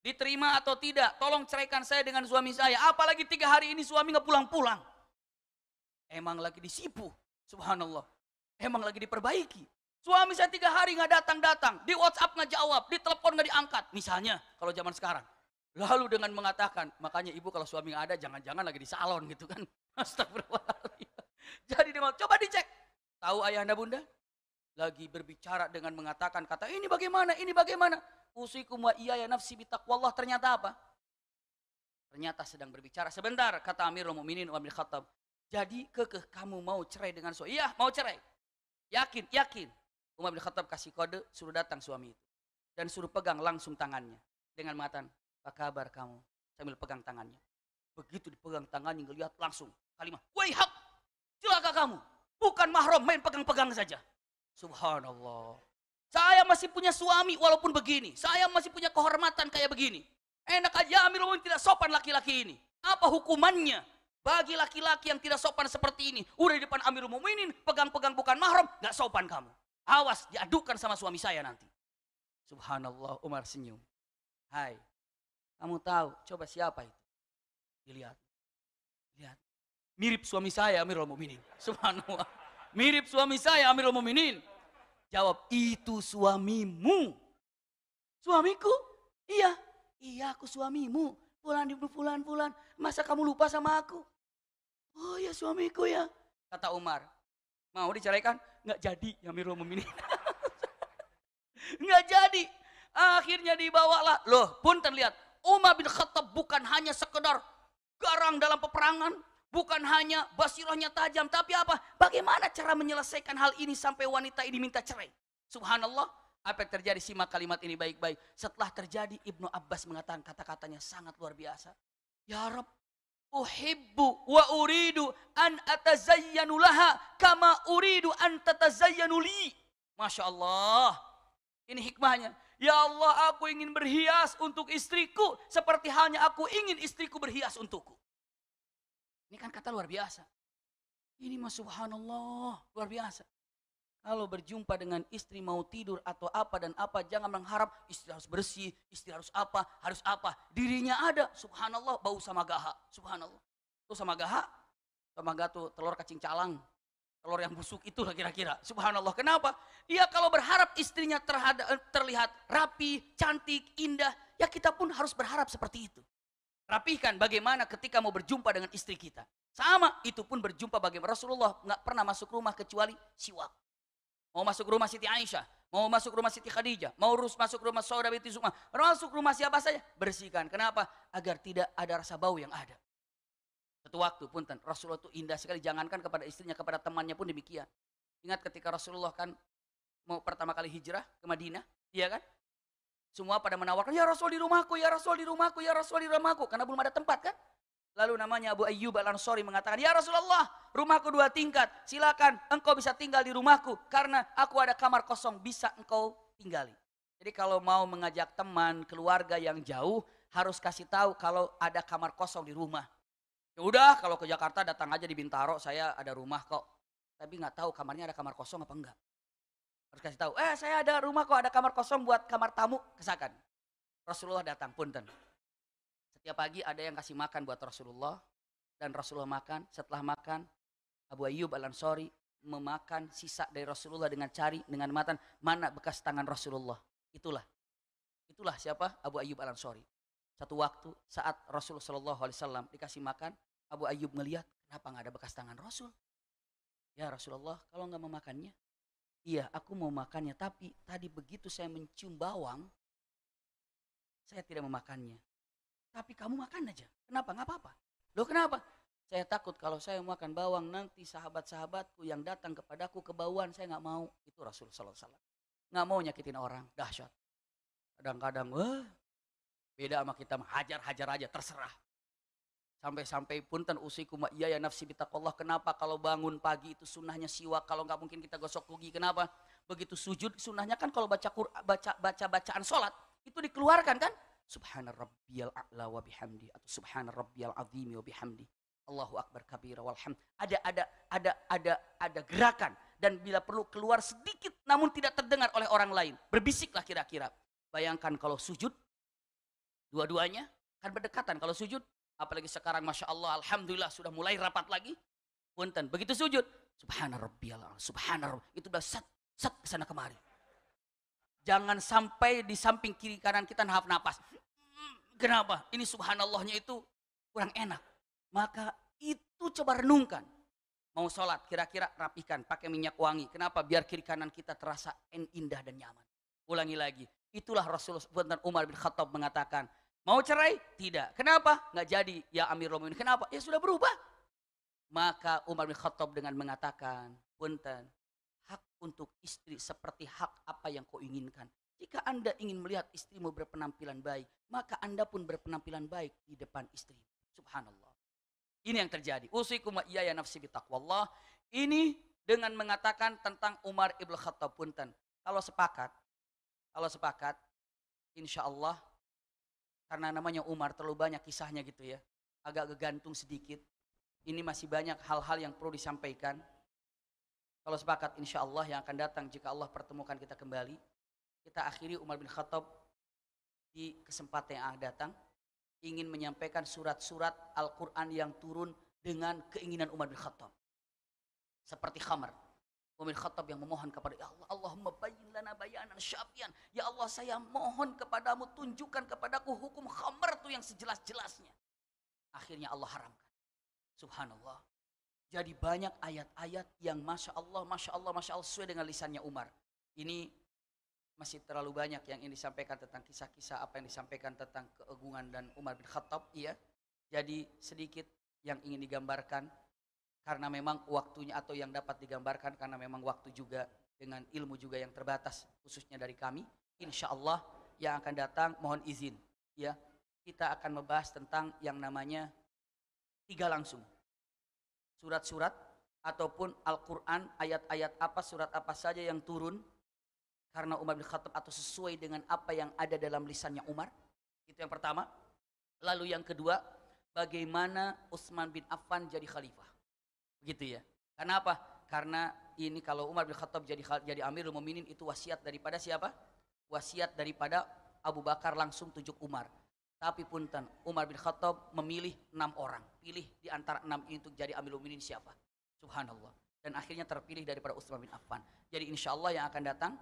[SPEAKER 1] Diterima atau tidak, tolong ceraikan saya dengan suami saya. Apalagi tiga hari ini suami nggak pulang-pulang. Emang lagi disipu, subhanallah. Emang lagi diperbaiki. Suami saya tiga hari nggak datang-datang, di WhatsApp nggak jawab, di telepon nggak diangkat. Misalnya, kalau zaman sekarang. Lalu dengan mengatakan, makanya ibu kalau suami ada jangan-jangan lagi di salon gitu kan. Astagfirullahaladzim. Jadi dia mau, coba dicek. Tahu ayah anda bunda? Lagi berbicara dengan mengatakan kata ini bagaimana, ini bagaimana. Usikum wa iya ya nafsi bitakwallah ternyata apa? Ternyata sedang berbicara. Sebentar kata Amirul Muminin Umar bin Khattab. Jadi kekeh kamu mau cerai dengan suami? Iya mau cerai. Yakin, yakin. Umar bin Khattab kasih kode suruh datang suami itu. Dan suruh pegang langsung tangannya. Dengan mengatakan, apa kabar kamu? Sambil pegang tangannya. Begitu dipegang tangannya, ngelihat langsung Kalimah, kalimat, hak, celaka kamu. Bukan mahram, main pegang-pegang saja. Subhanallah. Saya masih punya suami walaupun begini. Saya masih punya kehormatan kayak begini. Enak aja Amirul umum tidak sopan laki-laki ini. Apa hukumannya? Bagi laki-laki yang tidak sopan seperti ini, udah di depan Amirul muminin pegang-pegang bukan mahram, gak sopan kamu. Awas diadukan sama suami saya nanti. Subhanallah, Umar senyum. Hai, kamu tahu, coba siapa itu?
[SPEAKER 2] Dilihat. Lihat.
[SPEAKER 1] Mirip suami saya Amirul Muminin. Subhanallah. Mirip suami saya Amirul Muminin. Jawab, itu suamimu. Suamiku? Iya. Iya, aku suamimu. Pulan, pulan, pulan. Masa kamu lupa sama aku? Oh ya suamiku ya. Kata Umar. Mau diceraikan? Nggak jadi Amirul Muminin. Nggak jadi. Akhirnya dibawalah. Loh, pun terlihat Umar bin Khattab bukan hanya sekedar garang dalam peperangan, bukan hanya basirahnya tajam, tapi apa? Bagaimana cara menyelesaikan hal ini sampai wanita ini minta cerai? Subhanallah, apa yang terjadi? Simak kalimat ini baik-baik. Setelah terjadi, Ibnu Abbas mengatakan kata-katanya sangat luar biasa. Ya Rab, uhibbu wa uridu an atazayyanu laha kama uridu an tatazayyanu li. Masya Allah. Ini hikmahnya. Ya Allah aku ingin berhias untuk istriku seperti halnya aku ingin istriku berhias untukku. Ini kan kata luar biasa. Ini mah subhanallah, luar biasa. Kalau berjumpa dengan istri mau tidur atau apa dan apa, jangan mengharap istri harus bersih, istri harus apa, harus apa. Dirinya ada, subhanallah bau sama gaha, subhanallah. Tuh sama gaha, sama gato telur kacing calang, telur yang busuk itulah kira-kira. Subhanallah. Kenapa? Ya kalau berharap istrinya terhadap, eh, terlihat rapi, cantik, indah, ya kita pun harus berharap seperti itu. Rapihkan bagaimana ketika mau berjumpa dengan istri kita. Sama, itu pun berjumpa bagaimana. Rasulullah nggak pernah masuk rumah kecuali siwak. Mau masuk rumah Siti Aisyah, mau masuk rumah Siti Khadijah, mau rus masuk rumah Saudara binti Suma, masuk rumah siapa saja, bersihkan. Kenapa? Agar tidak ada rasa bau yang ada. Satu waktu ten, Rasulullah itu indah sekali jangankan kepada istrinya, kepada temannya pun demikian. Ingat ketika Rasulullah kan mau pertama kali hijrah ke Madinah, iya kan? Semua pada menawarkan, "Ya Rasul di rumahku, ya Rasul di rumahku, ya Rasul di rumahku." Karena belum ada tempat kan? Lalu namanya Abu Ayyub al Ansori mengatakan, "Ya Rasulullah, rumahku dua tingkat. Silakan engkau bisa tinggal di rumahku karena aku ada kamar kosong bisa engkau tinggali." Jadi kalau mau mengajak teman, keluarga yang jauh harus kasih tahu kalau ada kamar kosong di rumah. Ya udah kalau ke Jakarta datang aja di Bintaro, saya ada rumah kok. Tapi nggak tahu kamarnya ada kamar kosong apa enggak. Harus kasih tahu, eh saya ada rumah kok, ada kamar kosong buat kamar tamu, kesakan. Rasulullah datang, pun punten. Setiap pagi ada yang kasih makan buat Rasulullah, dan Rasulullah makan, setelah makan, Abu Ayyub al Ansori memakan sisa dari Rasulullah dengan cari, dengan matan, mana bekas tangan Rasulullah. Itulah. Itulah siapa? Abu Ayyub al Ansori satu waktu saat Rasul Shallallahu Alaihi Wasallam dikasih makan, Abu Ayyub melihat kenapa nggak ada bekas tangan Rasul? Ya Rasulullah, kalau nggak memakannya, iya aku mau makannya. Tapi tadi begitu saya mencium bawang, saya tidak memakannya. Tapi kamu makan aja. Kenapa? Nggak apa-apa. Loh kenapa? Saya takut kalau saya makan bawang nanti sahabat-sahabatku yang datang kepadaku kebauan saya nggak mau. Itu Rasul Shallallahu Alaihi Wasallam. Nggak mau nyakitin orang. Dahsyat. Kadang-kadang, wah Beda sama kita hajar-hajar aja, terserah. Sampai-sampai pun tan usiku mak iya ya nafsi bitaqallah. Kenapa kalau bangun pagi itu sunnahnya siwa kalau nggak mungkin kita gosok gigi. Kenapa? Begitu sujud sunnahnya kan kalau baca baca baca bacaan salat itu dikeluarkan kan? Subhana rabbiyal a'la wa bihamdi atau subhana rabbiyal azimi wa bihamdi. Allahu akbar kabira walham. Ada ada ada ada ada gerakan dan bila perlu keluar sedikit namun tidak terdengar oleh orang lain. Berbisiklah kira-kira. Bayangkan kalau sujud Dua-duanya kan berdekatan. Kalau sujud, apalagi sekarang Masya Allah, Alhamdulillah sudah mulai rapat lagi. Punten, begitu sujud. subhanallah subhanallah Itu udah set, set kesana kemari. Jangan sampai di samping kiri kanan kita nahap napas. Mm, kenapa? Ini subhanallahnya itu kurang enak. Maka itu coba renungkan. Mau sholat, kira-kira rapikan, pakai minyak wangi. Kenapa? Biar kiri kanan kita terasa indah dan nyaman. Ulangi lagi. Itulah Rasulullah Umar bin Khattab mengatakan, Mau cerai? Tidak. Kenapa? Nggak jadi. Ya Amir ini Kenapa? Ya sudah berubah. Maka Umar bin Khattab dengan mengatakan, punten, hak untuk istri seperti hak apa yang kau inginkan. Jika Anda ingin melihat istrimu berpenampilan baik, maka Anda pun berpenampilan baik di depan istri. Subhanallah. Ini yang terjadi. Usikum wa ya nafsi bitaqwallah. Ini dengan mengatakan tentang Umar ibn Khattab punten. Kalau sepakat, kalau sepakat, insya Allah karena namanya Umar terlalu banyak kisahnya gitu ya agak gegantung sedikit ini masih banyak hal-hal yang perlu disampaikan kalau sepakat insya Allah yang akan datang jika Allah pertemukan kita kembali kita akhiri Umar bin Khattab di kesempatan yang akan datang ingin menyampaikan surat-surat Al-Quran yang turun dengan keinginan Umar bin Khattab seperti khamar Umar Khattab yang memohon kepada ya Allah, Allahumma bayyin lana bayanan syafian. Ya Allah, saya mohon kepadamu tunjukkan kepadaku hukum khamr itu yang sejelas-jelasnya. Akhirnya Allah haramkan. Subhanallah. Jadi banyak ayat-ayat yang Masya Allah, Masya Allah, Masya Allah sesuai dengan lisannya Umar. Ini masih terlalu banyak yang ini disampaikan tentang kisah-kisah apa yang disampaikan tentang keegungan dan Umar bin Khattab. Iya. Jadi sedikit yang ingin digambarkan karena memang waktunya atau yang dapat digambarkan karena memang waktu juga dengan ilmu juga yang terbatas khususnya dari kami insya Allah yang akan datang mohon izin ya kita akan membahas tentang yang namanya tiga langsung surat-surat ataupun Al-Quran ayat-ayat apa surat apa saja yang turun karena Umar bin Khattab atau sesuai dengan apa yang ada dalam lisannya Umar itu yang pertama lalu yang kedua bagaimana Utsman bin Affan jadi khalifah Begitu ya. Karena apa? Karena ini kalau Umar bin Khattab jadi jadi Amirul Mukminin itu wasiat daripada siapa? Wasiat daripada Abu Bakar langsung tunjuk Umar. Tapi punten, Umar bin Khattab memilih enam orang. Pilih di antara enam ini untuk jadi Amirul Mukminin siapa? Subhanallah. Dan akhirnya terpilih daripada Utsman bin Affan. Jadi insya Allah yang akan datang,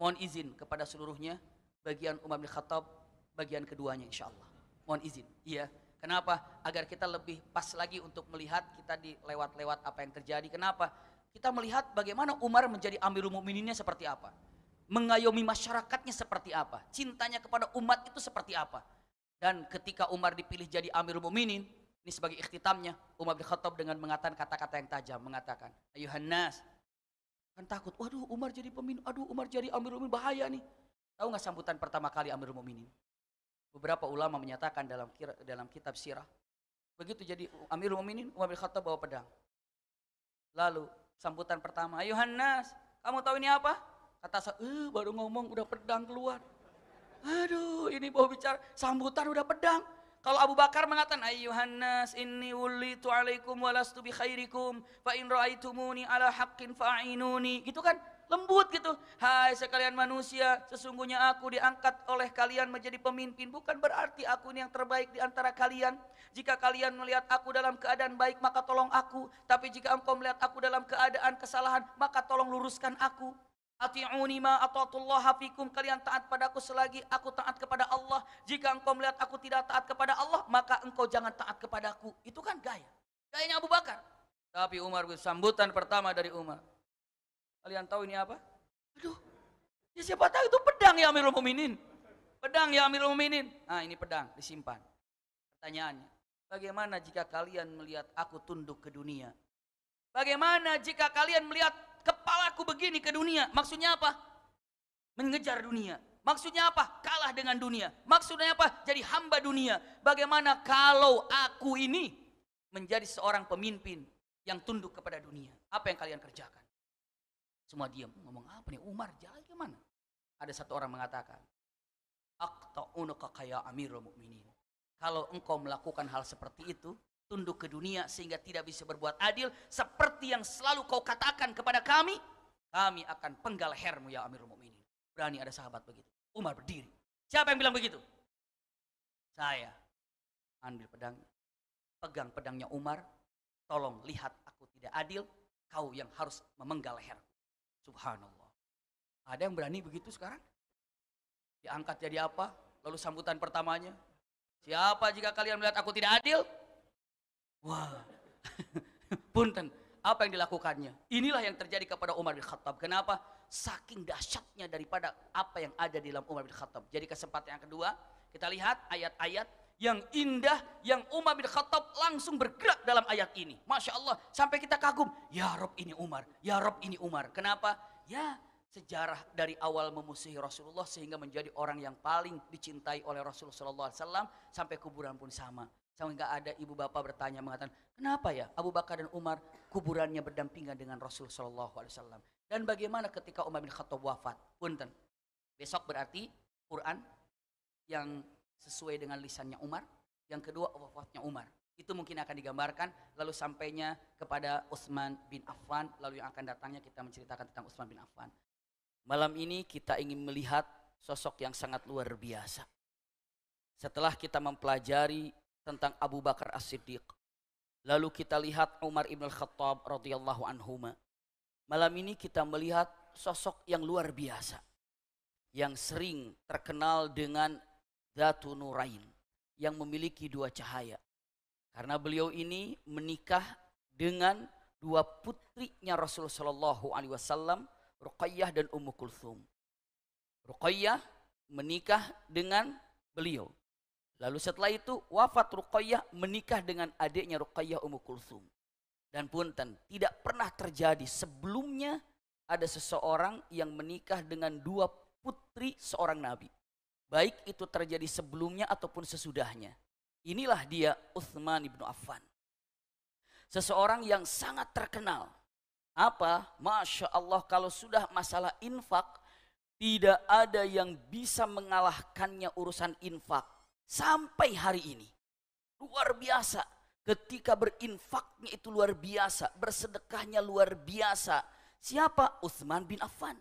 [SPEAKER 1] mohon izin kepada seluruhnya, bagian Umar bin Khattab, bagian keduanya insya Allah. Mohon izin. Iya. Kenapa? Agar kita lebih pas lagi untuk melihat kita di lewat lewat apa yang terjadi. Kenapa? Kita melihat bagaimana Umar menjadi amirul mukmininnya seperti apa. Mengayomi masyarakatnya seperti apa. Cintanya kepada umat itu seperti apa. Dan ketika Umar dipilih jadi amirul mukminin, ini sebagai ikhtitamnya, Umar bin Khattab dengan mengatakan kata-kata yang tajam, mengatakan, Ayuhannas, kan takut, waduh Umar jadi pemimpin, aduh Umar jadi amirul mukminin bahaya nih. Tahu nggak sambutan pertama kali amirul mukminin? Beberapa ulama menyatakan dalam dalam kitab sirah. Begitu jadi Amirul Mukminin Umar bin Khattab bawa pedang. Lalu sambutan pertama, Yohanes hanas kamu tahu ini apa?" Kata saya, eh, baru ngomong udah pedang keluar." Aduh, ini bawa bicara sambutan udah pedang. Kalau Abu Bakar mengatakan, ayu nas, inni wulitu alaikum walastu bi khairikum, fa in ra'aitumuni ala haqqin fa'inuni." Gitu kan? lembut gitu. Hai sekalian manusia, sesungguhnya aku diangkat oleh kalian menjadi pemimpin. Bukan berarti aku ini yang terbaik di antara kalian. Jika kalian melihat aku dalam keadaan baik, maka tolong aku. Tapi jika engkau melihat aku dalam keadaan kesalahan, maka tolong luruskan aku. Ati'uni ma atatullah hafikum. Kalian taat padaku selagi aku taat kepada Allah. Jika engkau melihat aku tidak taat kepada Allah, maka engkau jangan taat kepadaku. Itu kan gaya. Gayanya Abu Bakar. Tapi Umar sambutan pertama dari Umar. Kalian tahu ini apa? Aduh, ya siapa tahu itu pedang ya Amirul Muminin. Pedang ya Amirul Muminin. Nah ini pedang, disimpan. Pertanyaannya, bagaimana jika kalian melihat aku tunduk ke dunia? Bagaimana jika kalian melihat kepalaku begini ke dunia? Maksudnya apa? Mengejar dunia. Maksudnya apa? Kalah dengan dunia. Maksudnya apa? Jadi hamba dunia. Bagaimana kalau aku ini menjadi seorang pemimpin yang tunduk kepada dunia? Apa yang kalian kerjakan? Semua diam, ngomong apa nih? Umar jalan gimana? Ada satu orang mengatakan, "Aqta'unaka kaya amirul mu'minin." Kalau engkau melakukan hal seperti itu, tunduk ke dunia sehingga tidak bisa berbuat adil seperti yang selalu kau katakan kepada kami, kami akan penggal hermu ya Amirul Mukminin. Berani ada sahabat begitu. Umar berdiri. Siapa yang bilang begitu? Saya. Ambil pedang Pegang pedangnya Umar. Tolong lihat aku tidak adil. Kau yang harus memenggal leher. Subhanallah. Ada yang berani begitu sekarang? Diangkat jadi apa? Lalu sambutan pertamanya. Siapa jika kalian melihat aku tidak adil?
[SPEAKER 2] Wah.
[SPEAKER 1] Punten, apa yang dilakukannya? Inilah yang terjadi kepada Umar bin Khattab. Kenapa? Saking dahsyatnya daripada apa yang ada di dalam Umar bin Khattab. Jadi kesempatan yang kedua, kita lihat ayat-ayat yang indah yang Umar bin Khattab langsung bergerak dalam ayat ini. Masya Allah, sampai kita kagum. Ya Rob ini Umar, ya Rob ini Umar. Kenapa? Ya sejarah dari awal memusuhi Rasulullah sehingga menjadi orang yang paling dicintai oleh Rasulullah Sallallahu sampai kuburan pun sama. Sampai nggak ada ibu bapak bertanya mengatakan kenapa ya Abu Bakar dan Umar kuburannya berdampingan dengan Rasulullah Sallallahu dan bagaimana ketika Umar bin Khattab wafat punten besok berarti Quran yang sesuai dengan lisannya Umar. Yang kedua wafatnya Umar. Itu mungkin akan digambarkan lalu sampainya kepada Utsman bin Affan, lalu yang akan datangnya kita menceritakan tentang Utsman bin Affan. Malam ini kita ingin melihat sosok yang sangat luar biasa. Setelah kita mempelajari tentang Abu Bakar As-Siddiq, lalu kita lihat Umar ibn Khattab radhiyallahu anhuma. Malam ini kita melihat sosok yang luar biasa yang sering terkenal dengan Datu Nurain yang memiliki dua cahaya. Karena beliau ini menikah dengan dua putrinya Rasulullah Shallallahu Alaihi Wasallam, Ruqayyah dan Ummu Kulthum. Ruqayyah menikah dengan beliau. Lalu setelah itu wafat Ruqayyah menikah dengan adiknya Ruqayyah Ummu Kulthum. Dan punten, tidak pernah terjadi sebelumnya ada seseorang yang menikah dengan dua putri seorang nabi. Baik itu terjadi sebelumnya ataupun sesudahnya. Inilah dia Uthman ibnu Affan. Seseorang yang sangat terkenal. Apa? Masya Allah kalau sudah masalah infak, tidak ada yang bisa mengalahkannya urusan infak. Sampai hari ini. Luar biasa. Ketika berinfaknya itu luar biasa. Bersedekahnya luar biasa. Siapa? Uthman bin Affan.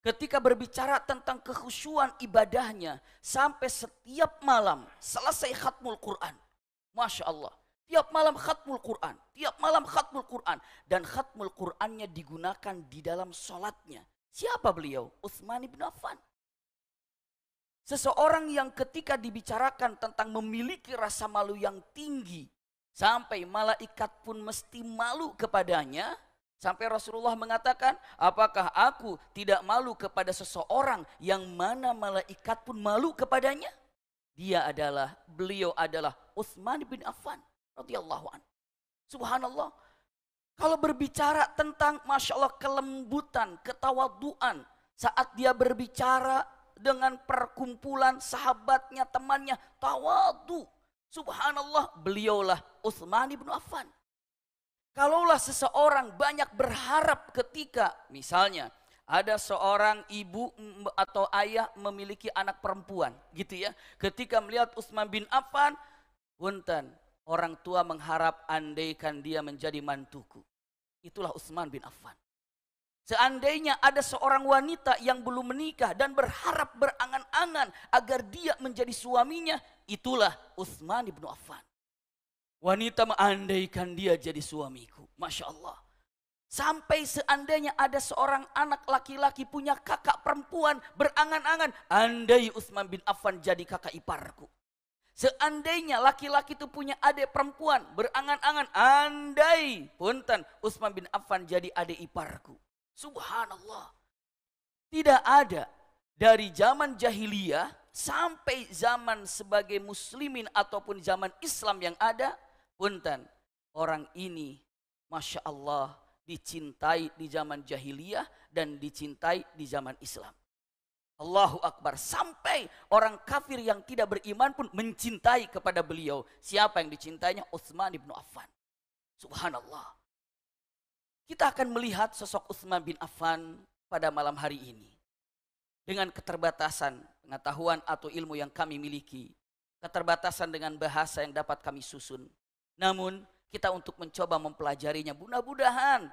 [SPEAKER 1] Ketika berbicara tentang kehusuan ibadahnya sampai setiap malam selesai khatmul Quran. Masya Allah. Tiap malam khatmul Quran. Tiap malam khatmul Quran. Dan khatmul Qurannya digunakan di dalam sholatnya. Siapa beliau? Uthman ibn Affan. Seseorang yang ketika dibicarakan tentang memiliki rasa malu yang tinggi. Sampai malaikat pun mesti malu kepadanya Sampai Rasulullah mengatakan, apakah aku tidak malu kepada seseorang yang mana malaikat pun malu kepadanya? Dia adalah, beliau adalah Uthman bin Affan Radiyallahu an. Subhanallah. Kalau berbicara tentang Masya Allah kelembutan, ketawaduan saat dia berbicara dengan perkumpulan sahabatnya, temannya, tawadu. Subhanallah, beliaulah Uthman bin Affan Kalaulah seseorang banyak berharap ketika misalnya ada seorang ibu atau ayah memiliki anak perempuan gitu ya. Ketika melihat Utsman bin Affan, Wuntan, orang tua mengharap andaikan dia menjadi mantuku. Itulah Utsman bin Affan. Seandainya ada seorang wanita yang belum menikah dan berharap berangan-angan agar dia menjadi suaminya, itulah Utsman bin Affan. Wanita mengandaikan dia jadi suamiku. Masya Allah. Sampai seandainya ada seorang anak laki-laki punya kakak perempuan berangan-angan. Andai Utsman bin Affan jadi kakak iparku. Seandainya laki-laki itu punya adik perempuan berangan-angan. Andai punten Utsman bin Affan jadi adik iparku. Subhanallah. Tidak ada dari zaman jahiliyah sampai zaman sebagai muslimin ataupun zaman Islam yang ada Punten, orang ini Masya Allah dicintai di zaman jahiliyah dan dicintai di zaman Islam. Allahu Akbar. Sampai orang kafir yang tidak beriman pun mencintai kepada beliau. Siapa yang dicintainya? Utsman bin Affan. Subhanallah. Kita akan melihat sosok Utsman bin Affan pada malam hari ini. Dengan keterbatasan pengetahuan atau ilmu yang kami miliki. Keterbatasan dengan bahasa yang dapat kami susun. Namun kita untuk mencoba mempelajarinya. Mudah-mudahan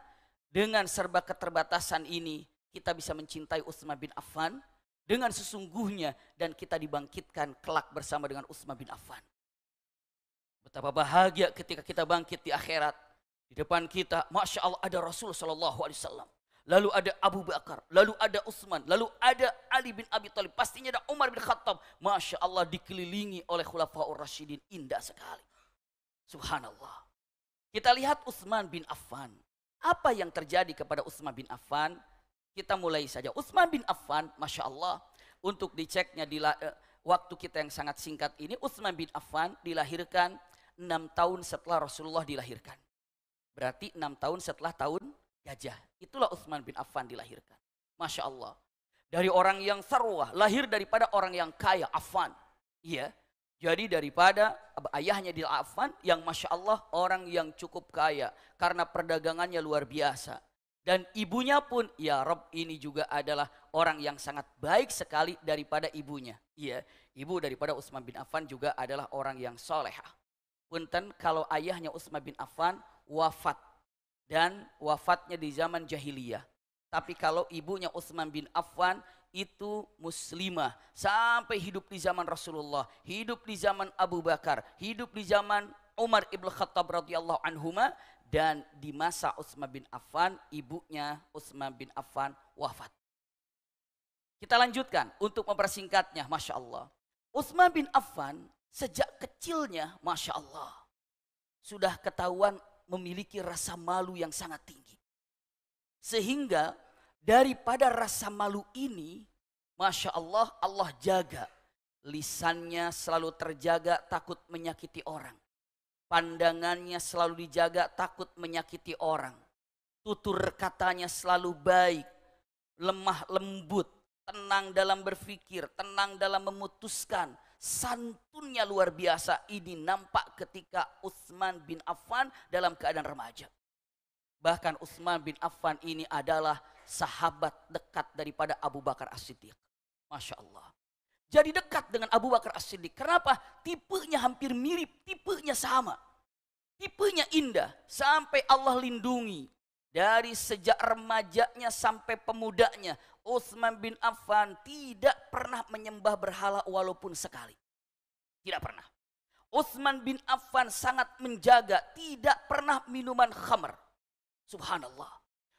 [SPEAKER 1] dengan serba keterbatasan ini kita bisa mencintai Utsman bin Affan dengan sesungguhnya dan kita dibangkitkan kelak bersama dengan Utsman bin Affan. Betapa bahagia ketika kita bangkit di akhirat. Di depan kita, Masya Allah ada Rasul Shallallahu Alaihi Wasallam. Lalu ada Abu Bakar, lalu ada Utsman, lalu ada Ali bin Abi Thalib, pastinya ada Umar bin Khattab. Masya Allah dikelilingi oleh Khulafaur Rasyidin, indah sekali. Subhanallah. Kita lihat Utsman bin Affan. Apa yang terjadi kepada Utsman bin Affan? Kita mulai saja. Utsman bin Affan, Masya Allah, untuk diceknya di eh, waktu kita yang sangat singkat ini, Utsman bin Affan dilahirkan enam tahun setelah Rasulullah dilahirkan. Berarti enam tahun setelah tahun gajah. Itulah Utsman bin Affan dilahirkan. Masya Allah. Dari orang yang sarwah, lahir daripada orang yang kaya, Affan. Iya. Jadi daripada ayahnya di Afan yang Masya Allah orang yang cukup kaya karena perdagangannya luar biasa. Dan ibunya pun ya Rob ini juga adalah orang yang sangat baik sekali daripada ibunya. Iya, ibu daripada Utsman bin Affan juga adalah orang yang soleha. Punten kalau ayahnya Utsman bin Affan wafat dan wafatnya di zaman jahiliyah. Tapi kalau ibunya Utsman bin Affan itu muslimah sampai hidup di zaman Rasulullah, hidup di zaman Abu Bakar, hidup di zaman Umar ibn Khattab radhiyallahu anhuma dan di masa Utsman bin Affan ibunya Utsman bin Affan wafat. Kita lanjutkan untuk mempersingkatnya, masya Allah. Utsman bin Affan sejak kecilnya, masya Allah, sudah ketahuan memiliki rasa malu yang sangat tinggi, sehingga Daripada rasa malu ini, Masya Allah, Allah jaga. Lisannya selalu terjaga takut menyakiti orang. Pandangannya selalu dijaga takut menyakiti orang. Tutur katanya selalu baik, lemah lembut, tenang dalam berpikir, tenang dalam memutuskan, santunnya luar biasa ini nampak ketika Utsman bin Affan dalam keadaan remaja. Bahkan Utsman bin Affan ini adalah sahabat dekat daripada Abu Bakar As-Siddiq. Masya Allah. Jadi dekat dengan Abu Bakar As-Siddiq. Kenapa? Tipenya hampir mirip, tipenya sama. Tipenya indah. Sampai Allah lindungi. Dari sejak remajanya sampai pemudanya. Uthman bin Affan tidak pernah menyembah berhala walaupun sekali. Tidak pernah. Uthman bin Affan sangat menjaga, tidak pernah minuman khamer, Subhanallah.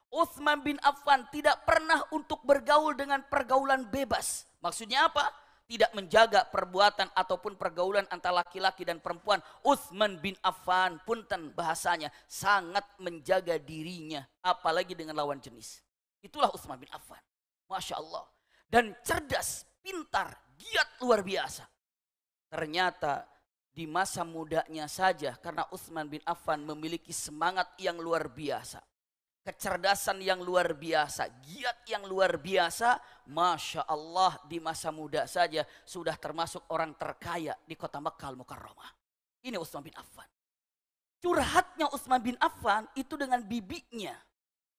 [SPEAKER 1] Uthman bin Affan tidak pernah untuk bergaul dengan pergaulan bebas. Maksudnya apa? Tidak menjaga perbuatan ataupun pergaulan antara laki-laki dan perempuan. Uthman bin Affan punten bahasanya sangat menjaga dirinya. Apalagi dengan lawan jenis. Itulah Uthman bin Affan. Masya Allah. Dan cerdas, pintar, giat luar biasa. Ternyata di masa mudanya saja karena Uthman bin Affan memiliki semangat yang luar biasa kecerdasan yang luar biasa, giat yang luar biasa, Masya Allah di masa muda saja sudah termasuk orang terkaya di kota Mekah Mukarramah. Ini Utsman bin Affan. Curhatnya Utsman bin Affan itu dengan bibinya.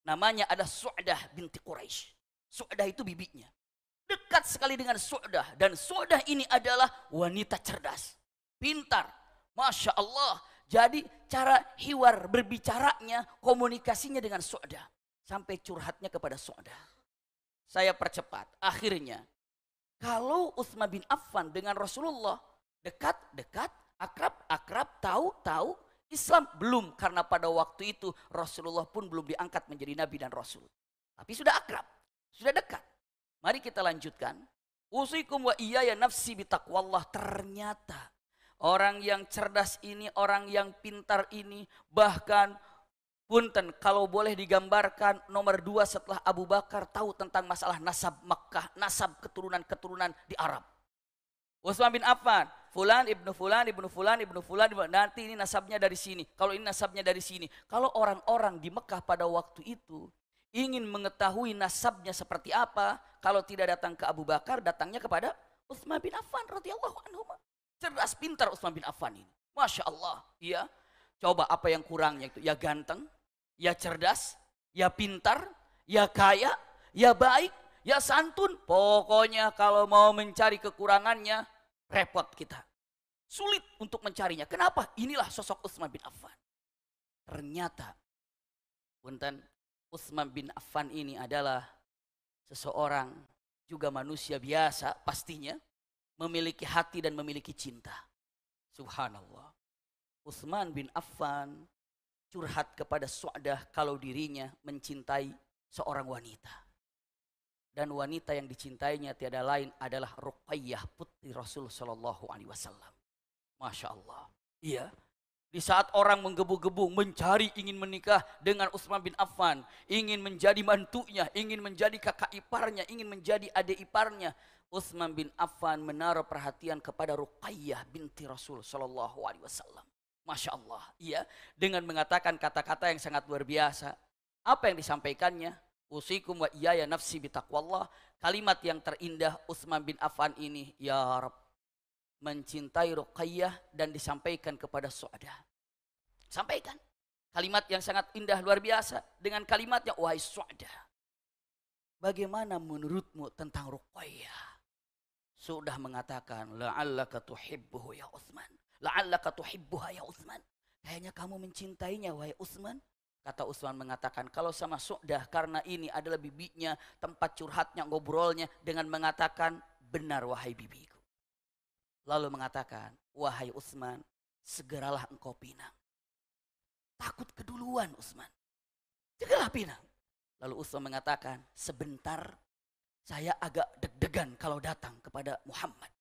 [SPEAKER 1] Namanya ada Su'dah binti Quraisy. Su'dah itu bibinya. Dekat sekali dengan Su'dah. Dan Su'dah ini adalah wanita cerdas. Pintar. Masya Allah jadi cara hiwar berbicaranya, komunikasinya dengan soda. Sampai curhatnya kepada soda. Saya percepat. Akhirnya, kalau Uthman bin Affan dengan Rasulullah dekat-dekat, akrab-akrab, tahu-tahu, Islam belum karena pada waktu itu Rasulullah pun belum diangkat menjadi nabi dan rasul. Tapi sudah akrab, sudah dekat. Mari kita lanjutkan. Usikum wa iya ya nafsi bitakwallah ternyata Orang yang cerdas ini, orang yang pintar ini, bahkan Punten, kalau boleh digambarkan nomor dua setelah Abu Bakar tahu tentang masalah nasab Mekah, nasab keturunan-keturunan di Arab. Utsman bin Affan, Fulan ibnu Fulan ibnu Fulan ibnu Fulan, ibnu, nanti ini nasabnya dari sini. Kalau ini nasabnya dari sini. Kalau orang-orang di Mekah pada waktu itu ingin mengetahui nasabnya seperti apa, kalau tidak datang ke Abu Bakar, datangnya kepada Utsman bin Affan radhiyallahu anhu. Cerdas pintar Utsman bin Affan ini. Masya Allah. Ya. Coba apa yang kurangnya itu? Ya ganteng, ya cerdas, ya pintar, ya kaya, ya baik, ya santun. Pokoknya kalau mau mencari kekurangannya, repot kita. Sulit untuk mencarinya. Kenapa? Inilah sosok Utsman bin Affan. Ternyata, punten Utsman bin Affan ini adalah seseorang juga manusia biasa pastinya memiliki hati dan memiliki cinta. Subhanallah. Utsman bin Affan curhat kepada Su'dah kalau dirinya mencintai seorang wanita. Dan wanita yang dicintainya tiada lain adalah Ruqayyah putri Rasul Shallallahu Alaihi Wasallam. Masya Allah. Iya. Di saat orang menggebu-gebu mencari ingin menikah dengan Utsman bin Affan, ingin menjadi mantunya, ingin menjadi kakak iparnya, ingin menjadi adik iparnya, Utsman bin Affan menaruh perhatian kepada Ruqayyah binti Rasul Shallallahu Alaihi Wasallam. Masya Allah, iya, dengan mengatakan kata-kata yang sangat luar biasa. Apa yang disampaikannya? Usikum wa iya ya nafsi bitakwallah. Kalimat yang terindah Utsman bin Affan ini, ya Rab, mencintai Ruqayyah dan disampaikan kepada Su'adah. Sampaikan. Kalimat yang sangat indah luar biasa dengan kalimatnya wahai Su'adah. Bagaimana menurutmu tentang Ruqayyah? sudah mengatakan la'allaka tuhibbuhu ya Utsman. La'allaka tuhibbuha ya Utsman. Kayaknya kamu mencintainya wahai Utsman. Kata Utsman mengatakan, kalau sama Su'dah karena ini adalah bibinya, tempat curhatnya, ngobrolnya dengan mengatakan, benar wahai bibiku. Lalu mengatakan, wahai Utsman, segeralah engkau pinang. Takut keduluan Utsman. Segeralah pinang. Lalu Utsman mengatakan, sebentar saya agak deg-degan kalau datang kepada Muhammad.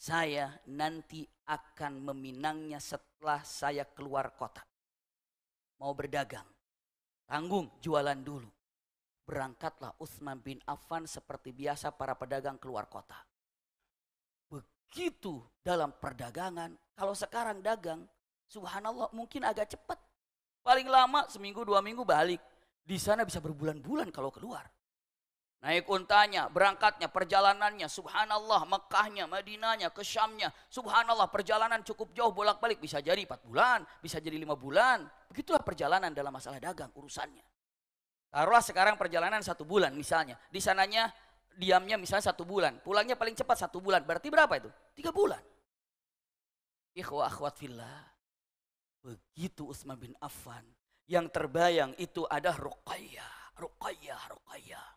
[SPEAKER 1] Saya nanti akan meminangnya setelah saya keluar kota. Mau berdagang, tanggung jualan dulu. Berangkatlah Utsman bin Affan seperti biasa para pedagang keluar kota. Begitu dalam perdagangan, kalau sekarang dagang, subhanallah mungkin agak cepat. Paling lama seminggu dua minggu balik. Di sana bisa berbulan-bulan kalau keluar. Naik untanya, berangkatnya, perjalanannya, subhanallah, Mekahnya, Madinahnya, ke Syamnya, subhanallah, perjalanan cukup jauh bolak-balik, bisa jadi empat bulan, bisa jadi lima bulan. Begitulah perjalanan dalam masalah dagang, urusannya. Taruhlah sekarang perjalanan satu bulan misalnya, di sananya diamnya misalnya satu bulan, pulangnya paling cepat satu bulan, berarti berapa itu? Tiga bulan. Ikhwah akhwat fillah, begitu Utsman bin Affan, yang terbayang itu ada Ruqayyah, Ruqayyah, Ruqayyah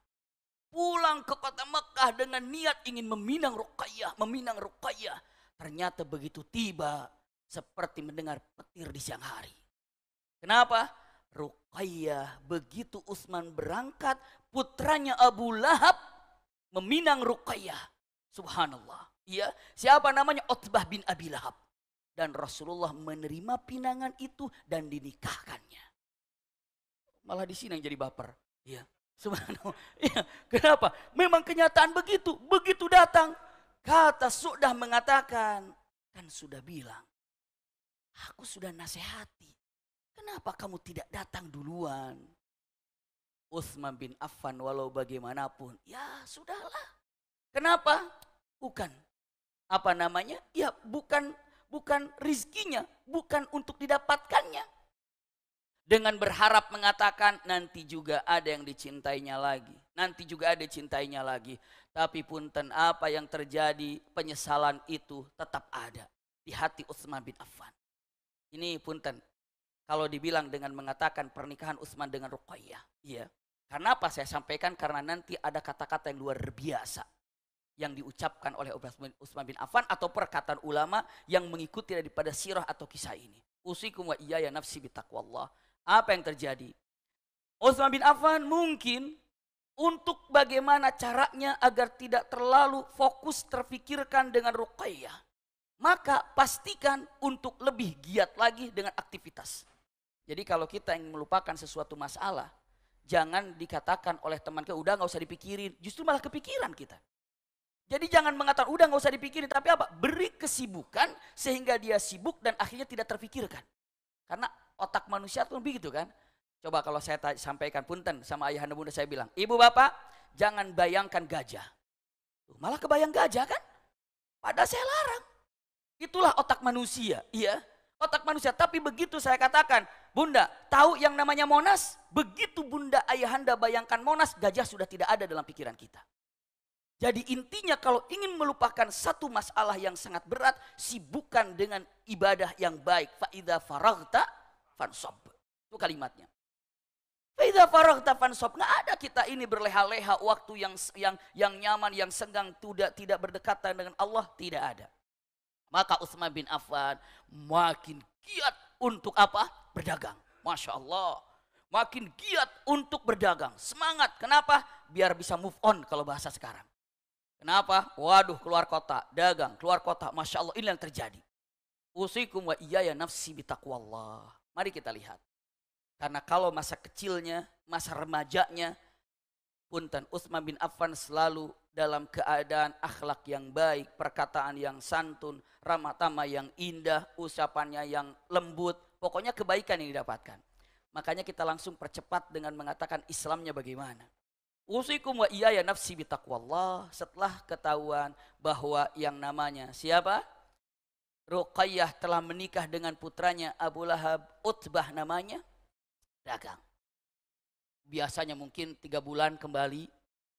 [SPEAKER 1] pulang ke kota Mekah dengan niat ingin meminang Ruqayyah, meminang Ruqayyah. Ternyata begitu tiba seperti mendengar petir di siang hari. Kenapa? Ruqayyah begitu Utsman berangkat, putranya Abu Lahab meminang Ruqayyah. Subhanallah. Iya, siapa namanya? Utbah bin Abi Lahab. Dan Rasulullah menerima pinangan itu dan dinikahkannya. Malah di sini yang jadi baper. Iya. Subhanallah. Iya, kenapa? Memang kenyataan begitu. Begitu datang, kata sudah mengatakan, kan sudah bilang, aku sudah nasihati. Kenapa kamu tidak datang duluan? Uthman bin Affan walau bagaimanapun,
[SPEAKER 2] ya sudahlah.
[SPEAKER 1] Kenapa? Bukan apa namanya? Ya bukan bukan rizkinya, bukan untuk didapatkannya dengan berharap mengatakan nanti juga ada yang dicintainya lagi, nanti juga ada cintainya lagi. Tapi punten apa yang terjadi, penyesalan itu tetap ada di hati Utsman bin Affan. Ini punten, kalau dibilang dengan mengatakan pernikahan Utsman dengan Ruqayyah, iya. Karena apa saya sampaikan? Karena nanti ada kata-kata yang luar biasa yang diucapkan oleh Utsman bin Affan atau perkataan ulama yang mengikuti daripada sirah atau kisah ini. Usikum wa iya ya nafsi bitaqwallah apa yang terjadi? Utsman bin Affan mungkin untuk bagaimana caranya agar tidak terlalu fokus terfikirkan dengan Ruqayyah. Maka pastikan untuk lebih giat lagi dengan aktivitas. Jadi kalau kita ingin melupakan sesuatu masalah, jangan dikatakan oleh teman ke udah nggak usah dipikirin, justru malah kepikiran kita. Jadi jangan mengatakan, udah nggak usah dipikirin, tapi apa? Beri kesibukan sehingga dia sibuk dan akhirnya tidak terfikirkan. Karena Otak manusia pun begitu kan. Coba kalau saya sampaikan punten sama ayah anda bunda saya bilang, ibu bapak jangan bayangkan gajah. Malah kebayang gajah kan? pada saya larang. Itulah otak manusia, iya. Otak manusia, tapi begitu saya katakan, bunda tahu yang namanya monas? Begitu bunda ayah anda bayangkan monas, gajah sudah tidak ada dalam pikiran kita. Jadi intinya kalau ingin melupakan satu masalah yang sangat berat, sibukkan dengan ibadah yang baik. Fa'idha faragta fansob. Itu kalimatnya. Faidha faraghta fansob. Nggak ada kita ini berleha-leha waktu yang yang yang nyaman, yang senggang, tidak tidak berdekatan dengan Allah, tidak ada. Maka Utsman bin Affan makin giat untuk apa? Berdagang. Masya Allah. Makin giat untuk berdagang. Semangat. Kenapa? Biar bisa move on kalau bahasa sekarang. Kenapa? Waduh keluar kota. Dagang. Keluar kota. Masya Allah. Ini yang terjadi. Usikum wa iyaya nafsi bitakwallah. Mari kita lihat. Karena kalau masa kecilnya, masa remajanya, Punten Uthman bin Affan selalu dalam keadaan akhlak yang baik, perkataan yang santun, ramah tamah yang indah, ucapannya yang lembut, pokoknya kebaikan yang didapatkan. Makanya kita langsung percepat dengan mengatakan Islamnya bagaimana. Usikum wa iya ya nafsi bitakwallah setelah ketahuan bahwa yang namanya siapa? Ruqayyah telah menikah dengan putranya Abu Lahab Utbah namanya dagang. Biasanya mungkin tiga bulan kembali,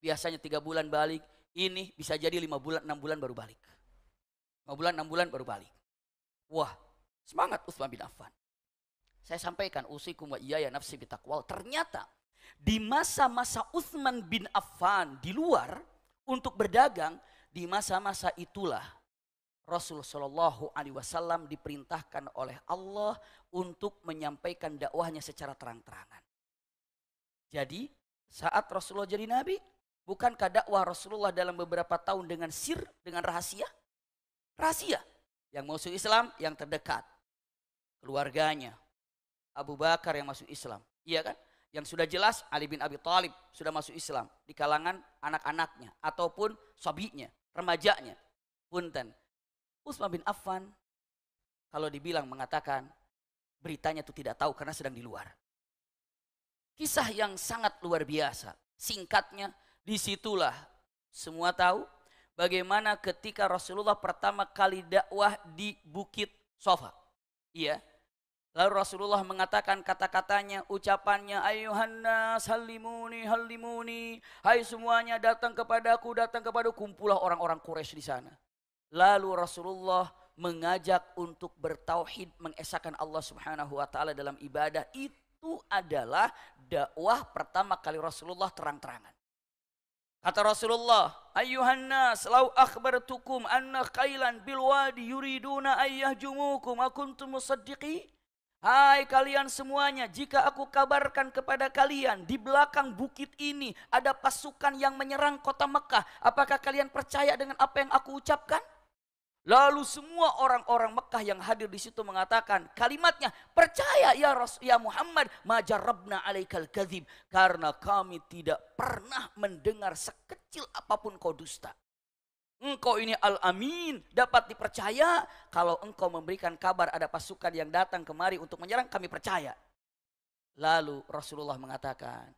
[SPEAKER 1] biasanya tiga bulan balik, ini bisa jadi lima bulan, enam bulan baru balik. Lima bulan, enam bulan baru balik. Wah, semangat Utsman bin Affan. Saya sampaikan usikum wa iya ya nafsi bitakwal. Ternyata di masa-masa Utsman bin Affan di luar untuk berdagang, di masa-masa itulah Rasul Shallallahu Alaihi Wasallam diperintahkan oleh Allah untuk menyampaikan dakwahnya secara terang-terangan. Jadi saat Rasulullah jadi nabi, bukankah dakwah Rasulullah dalam beberapa tahun dengan sir, dengan rahasia? Rahasia. Yang masuk Islam, yang terdekat. Keluarganya. Abu Bakar yang masuk Islam. Iya kan? Yang sudah jelas Ali bin Abi Thalib sudah masuk Islam. Di kalangan anak-anaknya. Ataupun sobinya, remajanya. Punten Usman bin Affan kalau dibilang mengatakan beritanya itu tidak tahu karena sedang di luar. Kisah yang sangat luar biasa. Singkatnya disitulah semua tahu bagaimana ketika Rasulullah pertama kali dakwah di Bukit Sofa. Iya. Lalu Rasulullah mengatakan kata-katanya, ucapannya, Ayuhanna halimuni halimuni, hai semuanya datang kepadaku, datang kepadaku, kumpulah orang-orang Quraisy di sana. Lalu Rasulullah mengajak untuk bertauhid mengesahkan Allah Subhanahu wa taala dalam ibadah itu adalah dakwah pertama kali Rasulullah terang-terangan. Kata Rasulullah, "Ayyuhan nas, law akhbartukum anna qailan bil wadi yuriduna ayyahjumukum akuntum musaddiqi?" Hai kalian semuanya, jika aku kabarkan kepada kalian di belakang bukit ini ada pasukan yang menyerang kota Mekah, apakah kalian percaya dengan apa yang aku ucapkan? Lalu semua orang-orang Mekah yang hadir di situ mengatakan kalimatnya, percaya ya Rasul ya Muhammad, majarabna alaikal kadhib karena kami tidak pernah mendengar sekecil apapun kau dusta. Engkau ini al-amin, dapat dipercaya kalau engkau memberikan kabar ada pasukan yang datang kemari untuk menyerang, kami percaya. Lalu Rasulullah mengatakan,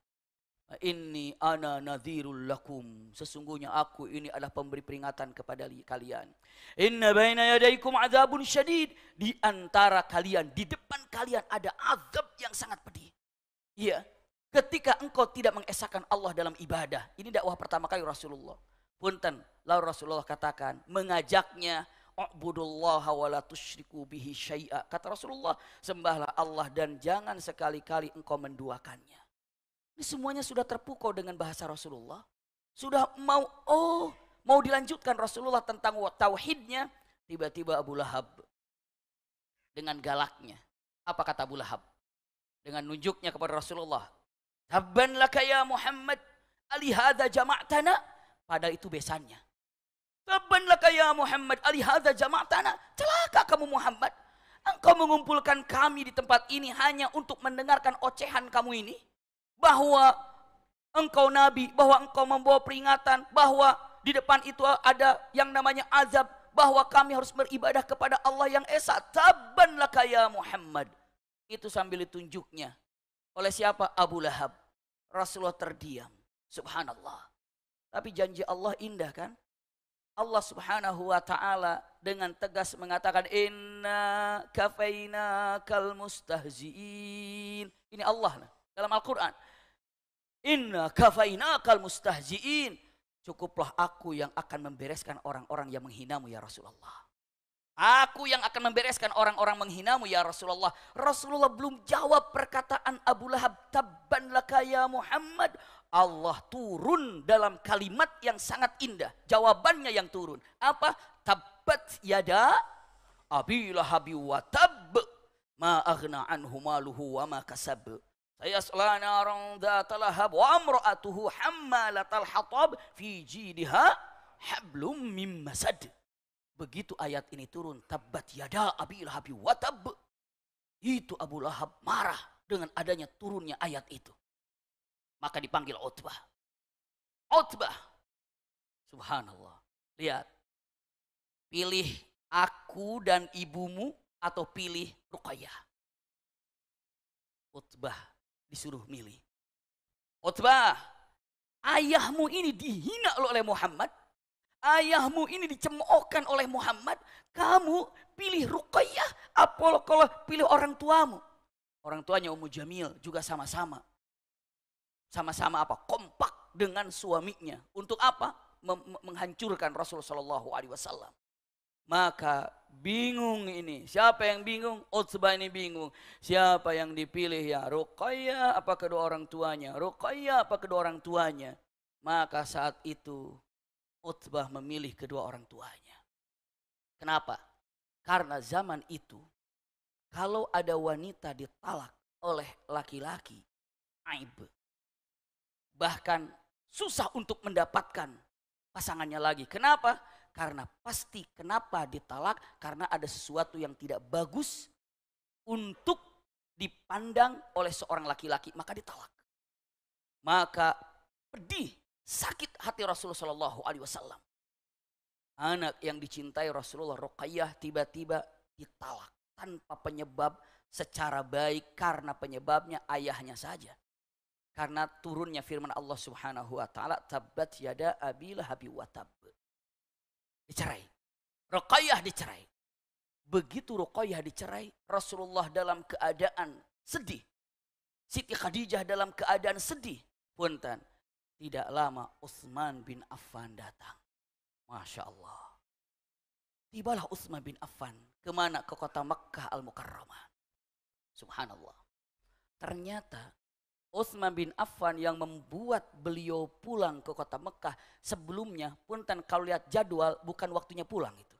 [SPEAKER 1] Inni ana nadhirul lakum. Sesungguhnya aku ini adalah pemberi peringatan kepada kalian. Inna baina yadaikum azabun syadid. Di antara kalian, di depan kalian ada azab yang sangat pedih. Iya. Ketika engkau tidak mengesahkan Allah dalam ibadah. Ini dakwah pertama kali Rasulullah. Punten, lalu Rasulullah katakan, mengajaknya U'budullaha wa la bihi syai'a. Kata Rasulullah, sembahlah Allah dan jangan sekali-kali engkau menduakannya. Ini semuanya sudah terpukau dengan bahasa Rasulullah. Sudah mau, oh mau dilanjutkan Rasulullah tentang tauhidnya. Tiba-tiba Abu Lahab dengan galaknya. Apa kata Abu Lahab? Dengan nunjuknya kepada Rasulullah. Habban laka ya Muhammad alihada jama'tana. Pada itu besannya. Habban laka ya Muhammad alihada jama'tana. Celaka kamu Muhammad. Engkau mengumpulkan kami di tempat ini hanya untuk mendengarkan ocehan kamu ini bahwa engkau nabi, bahwa engkau membawa peringatan, bahwa di depan itu ada yang namanya azab, bahwa kami harus beribadah kepada Allah yang esa. tabanlah kaya Muhammad. Itu sambil ditunjuknya oleh siapa? Abu Lahab. Rasulullah terdiam. Subhanallah. Tapi janji Allah indah kan? Allah Subhanahu wa taala dengan tegas mengatakan inna kafina kal mustahziin. Ini Allah lah dalam Al-Quran. Inna kafaina akal mustahjiin. Cukuplah aku yang akan membereskan orang-orang yang menghinamu ya Rasulullah. Aku yang akan membereskan orang-orang menghinamu ya Rasulullah. Rasulullah belum jawab perkataan Abu Lahab. Tabban laka ya Muhammad. Allah turun dalam kalimat yang sangat indah. Jawabannya yang turun. Apa? Tabbat yada abi lahabi wa tab. Ma aghna anhu maluhu wa ma kasab. Sayasla narong dhatalahab wa amra'atuhu hammalatal hatab fi jidha hablum mim masad. Begitu ayat ini turun, tabbat yada abi wa watab. Itu Abu Lahab marah dengan adanya
[SPEAKER 2] turunnya ayat itu. Maka dipanggil Utbah. Utbah. Subhanallah. Lihat. Pilih aku dan ibumu atau pilih Ruqayyah. Utbah
[SPEAKER 1] disuruh milih. Utbah, ayahmu ini dihina oleh Muhammad. Ayahmu ini dicemoohkan oleh Muhammad. Kamu pilih Ruqayyah, apolo kalau pilih orang tuamu. Orang tuanya Ummu Jamil juga sama-sama. Sama-sama apa? Kompak dengan suaminya. Untuk apa? menghancurkan Rasulullah Shallallahu Maka bingung ini. Siapa yang bingung? Utsbah ini bingung. Siapa yang dipilih ya? Ruqayyah apa kedua orang tuanya? Ruqayyah apa kedua orang tuanya? Maka saat itu Utsbah memilih kedua orang tuanya. Kenapa? Karena zaman itu kalau ada wanita ditalak oleh laki-laki, aib. Bahkan susah untuk mendapatkan pasangannya lagi. Kenapa? Karena pasti kenapa ditalak? Karena ada sesuatu yang tidak bagus untuk dipandang oleh seorang laki-laki, maka ditalak. Maka pedih, sakit hati Rasulullah saw Anak yang dicintai Rasulullah Rokayah tiba-tiba ditalak tanpa penyebab secara baik karena penyebabnya ayahnya saja. Karena turunnya firman Allah Subhanahu wa taala tabat yada abi lahabi watab dicerai. Ruqayyah dicerai. Begitu Ruqayyah dicerai, Rasulullah dalam keadaan sedih. Siti Khadijah dalam keadaan sedih. Punten. Tidak lama Utsman bin Affan datang. Masya Allah. Tibalah Utsman bin Affan. Kemana? Ke kota Mekkah Al-Mukarramah. Subhanallah. Ternyata Utsman bin Affan yang membuat beliau pulang ke kota Mekah sebelumnya pun punten kalau lihat jadwal bukan waktunya pulang itu.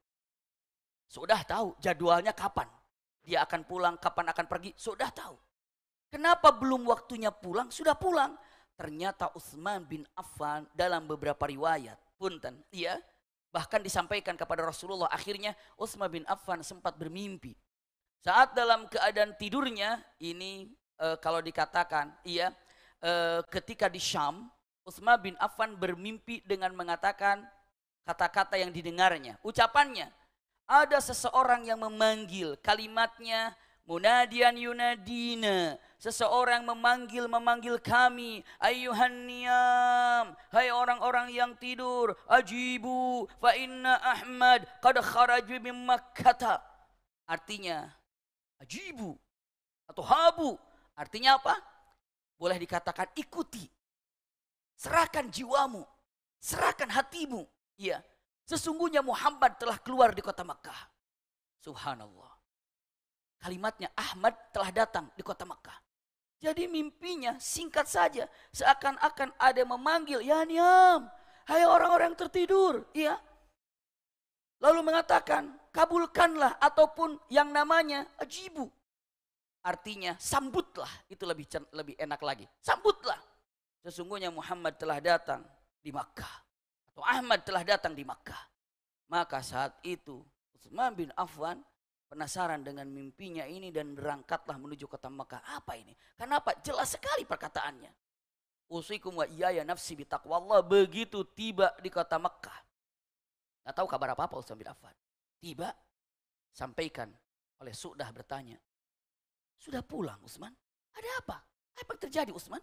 [SPEAKER 1] Sudah tahu jadwalnya kapan. Dia akan pulang, kapan akan pergi, sudah tahu. Kenapa belum waktunya pulang? Sudah pulang. Ternyata Utsman bin Affan dalam beberapa riwayat, punten, ya, bahkan disampaikan kepada Rasulullah akhirnya Utsman bin Affan sempat bermimpi saat dalam keadaan tidurnya ini e, kalau dikatakan, iya, e, ketika di Syam, Utsman bin Affan bermimpi dengan mengatakan kata-kata yang didengarnya, ucapannya. Ada seseorang yang memanggil kalimatnya munadian yunadina. Seseorang memanggil memanggil kami, ayuhan hai orang-orang yang tidur, ajibu fa inna Ahmad qad kharaj min Makkah. Artinya, ajibu atau habu Artinya apa? Boleh dikatakan ikuti. Serahkan jiwamu. Serahkan hatimu. Iya. Sesungguhnya Muhammad telah keluar di kota Mekah. Subhanallah. Kalimatnya Ahmad telah datang di kota Mekah. Jadi mimpinya singkat saja. Seakan-akan ada yang memanggil. Ya niam. Hai orang-orang yang tertidur. Iya. Lalu mengatakan kabulkanlah ataupun yang namanya ajibu. Artinya sambutlah, itu lebih lebih enak lagi. Sambutlah. Sesungguhnya Muhammad telah datang di Makkah. Atau Ahmad telah datang di Makkah. Maka saat itu Utsman bin Affan penasaran dengan mimpinya ini dan berangkatlah menuju kota Makkah. Apa ini? Kenapa? Jelas sekali perkataannya. Usikum wa iyaya nafsi bitaqwallah begitu tiba di kota Makkah. Gak tahu kabar apa-apa Utsman bin Affan. Tiba, sampaikan oleh Su'dah bertanya, sudah pulang Usman Ada apa? Apa yang terjadi Usman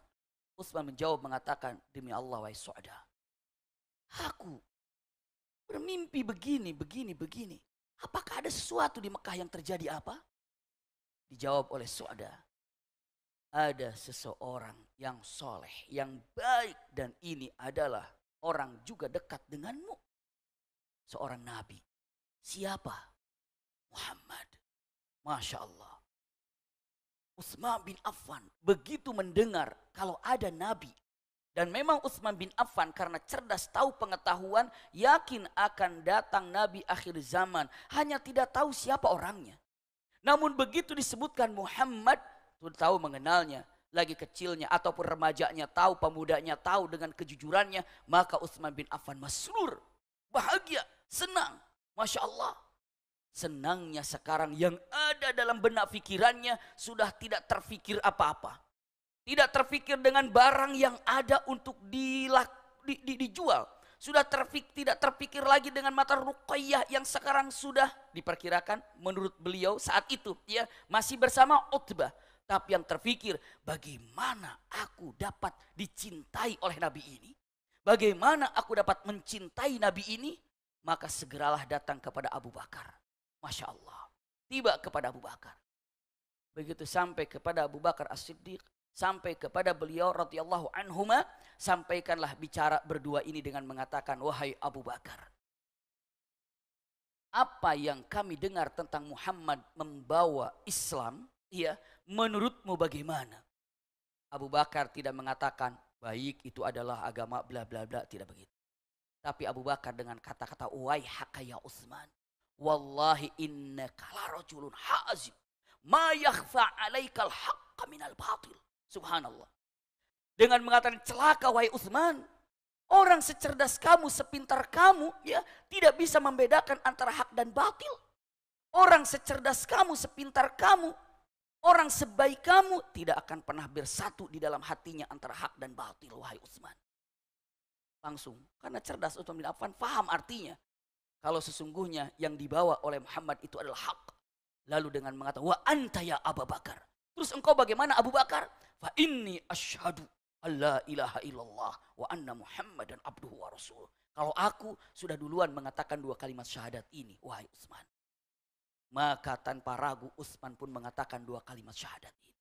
[SPEAKER 1] Usman menjawab mengatakan, demi Allah wahai suada. Aku bermimpi begini, begini, begini. Apakah ada sesuatu di Mekah yang terjadi apa? Dijawab oleh suada. Ada seseorang yang soleh, yang baik dan ini adalah orang juga dekat denganmu. Seorang nabi. Siapa? Muhammad. Masya Allah. Utsman bin Affan begitu mendengar kalau ada nabi dan memang Utsman bin Affan karena cerdas tahu pengetahuan yakin akan datang nabi akhir zaman, hanya tidak tahu siapa orangnya. Namun begitu disebutkan Muhammad, sudah tahu mengenalnya. Lagi kecilnya ataupun remajanya tahu, pemudanya tahu dengan kejujurannya, maka Utsman bin Affan maslur, bahagia, senang. Masya Allah, Senangnya sekarang yang ada dalam benak pikirannya sudah tidak terfikir apa-apa. Tidak terfikir dengan barang yang ada untuk dilak, di, di, dijual. Sudah terfik, tidak terfikir lagi dengan mata ruqayyah yang sekarang sudah diperkirakan menurut beliau saat itu. ya Masih bersama Utbah. Tapi yang terfikir bagaimana aku dapat dicintai oleh Nabi ini. Bagaimana aku dapat mencintai Nabi ini? Maka segeralah datang kepada Abu Bakar Masya Allah. Tiba kepada Abu Bakar. Begitu sampai kepada Abu Bakar As-Siddiq, sampai kepada beliau radhiyallahu anhuma, sampaikanlah bicara berdua ini dengan mengatakan, "Wahai Abu Bakar, apa yang kami dengar tentang Muhammad membawa Islam, ya, menurutmu bagaimana?" Abu Bakar tidak mengatakan, "Baik, itu adalah agama bla bla bla," tidak begitu. Tapi Abu Bakar dengan kata-kata, "Wahai hakaya Utsman." Wallahi innaka larajulun hazim. Ma yakhfa alaikal haqqa minal batil. Subhanallah. Dengan mengatakan celaka wahai Uthman. Orang secerdas kamu, sepintar kamu ya tidak bisa membedakan antara hak dan batil. Orang secerdas kamu, sepintar kamu, orang sebaik kamu tidak akan pernah bersatu di dalam hatinya antara hak dan batil wahai Utsman. Langsung, karena cerdas Utsman bin Affan paham artinya. Kalau sesungguhnya yang dibawa oleh Muhammad itu adalah hak. Lalu dengan mengatakan, wa anta ya Abu Bakar. Terus engkau bagaimana Abu Bakar? Fa inni ashadu alla ilaha illallah wa anna dan abduhu wa rasul. Kalau aku sudah duluan mengatakan dua kalimat syahadat ini, wahai Utsman. Maka tanpa ragu Utsman pun mengatakan dua kalimat syahadat ini.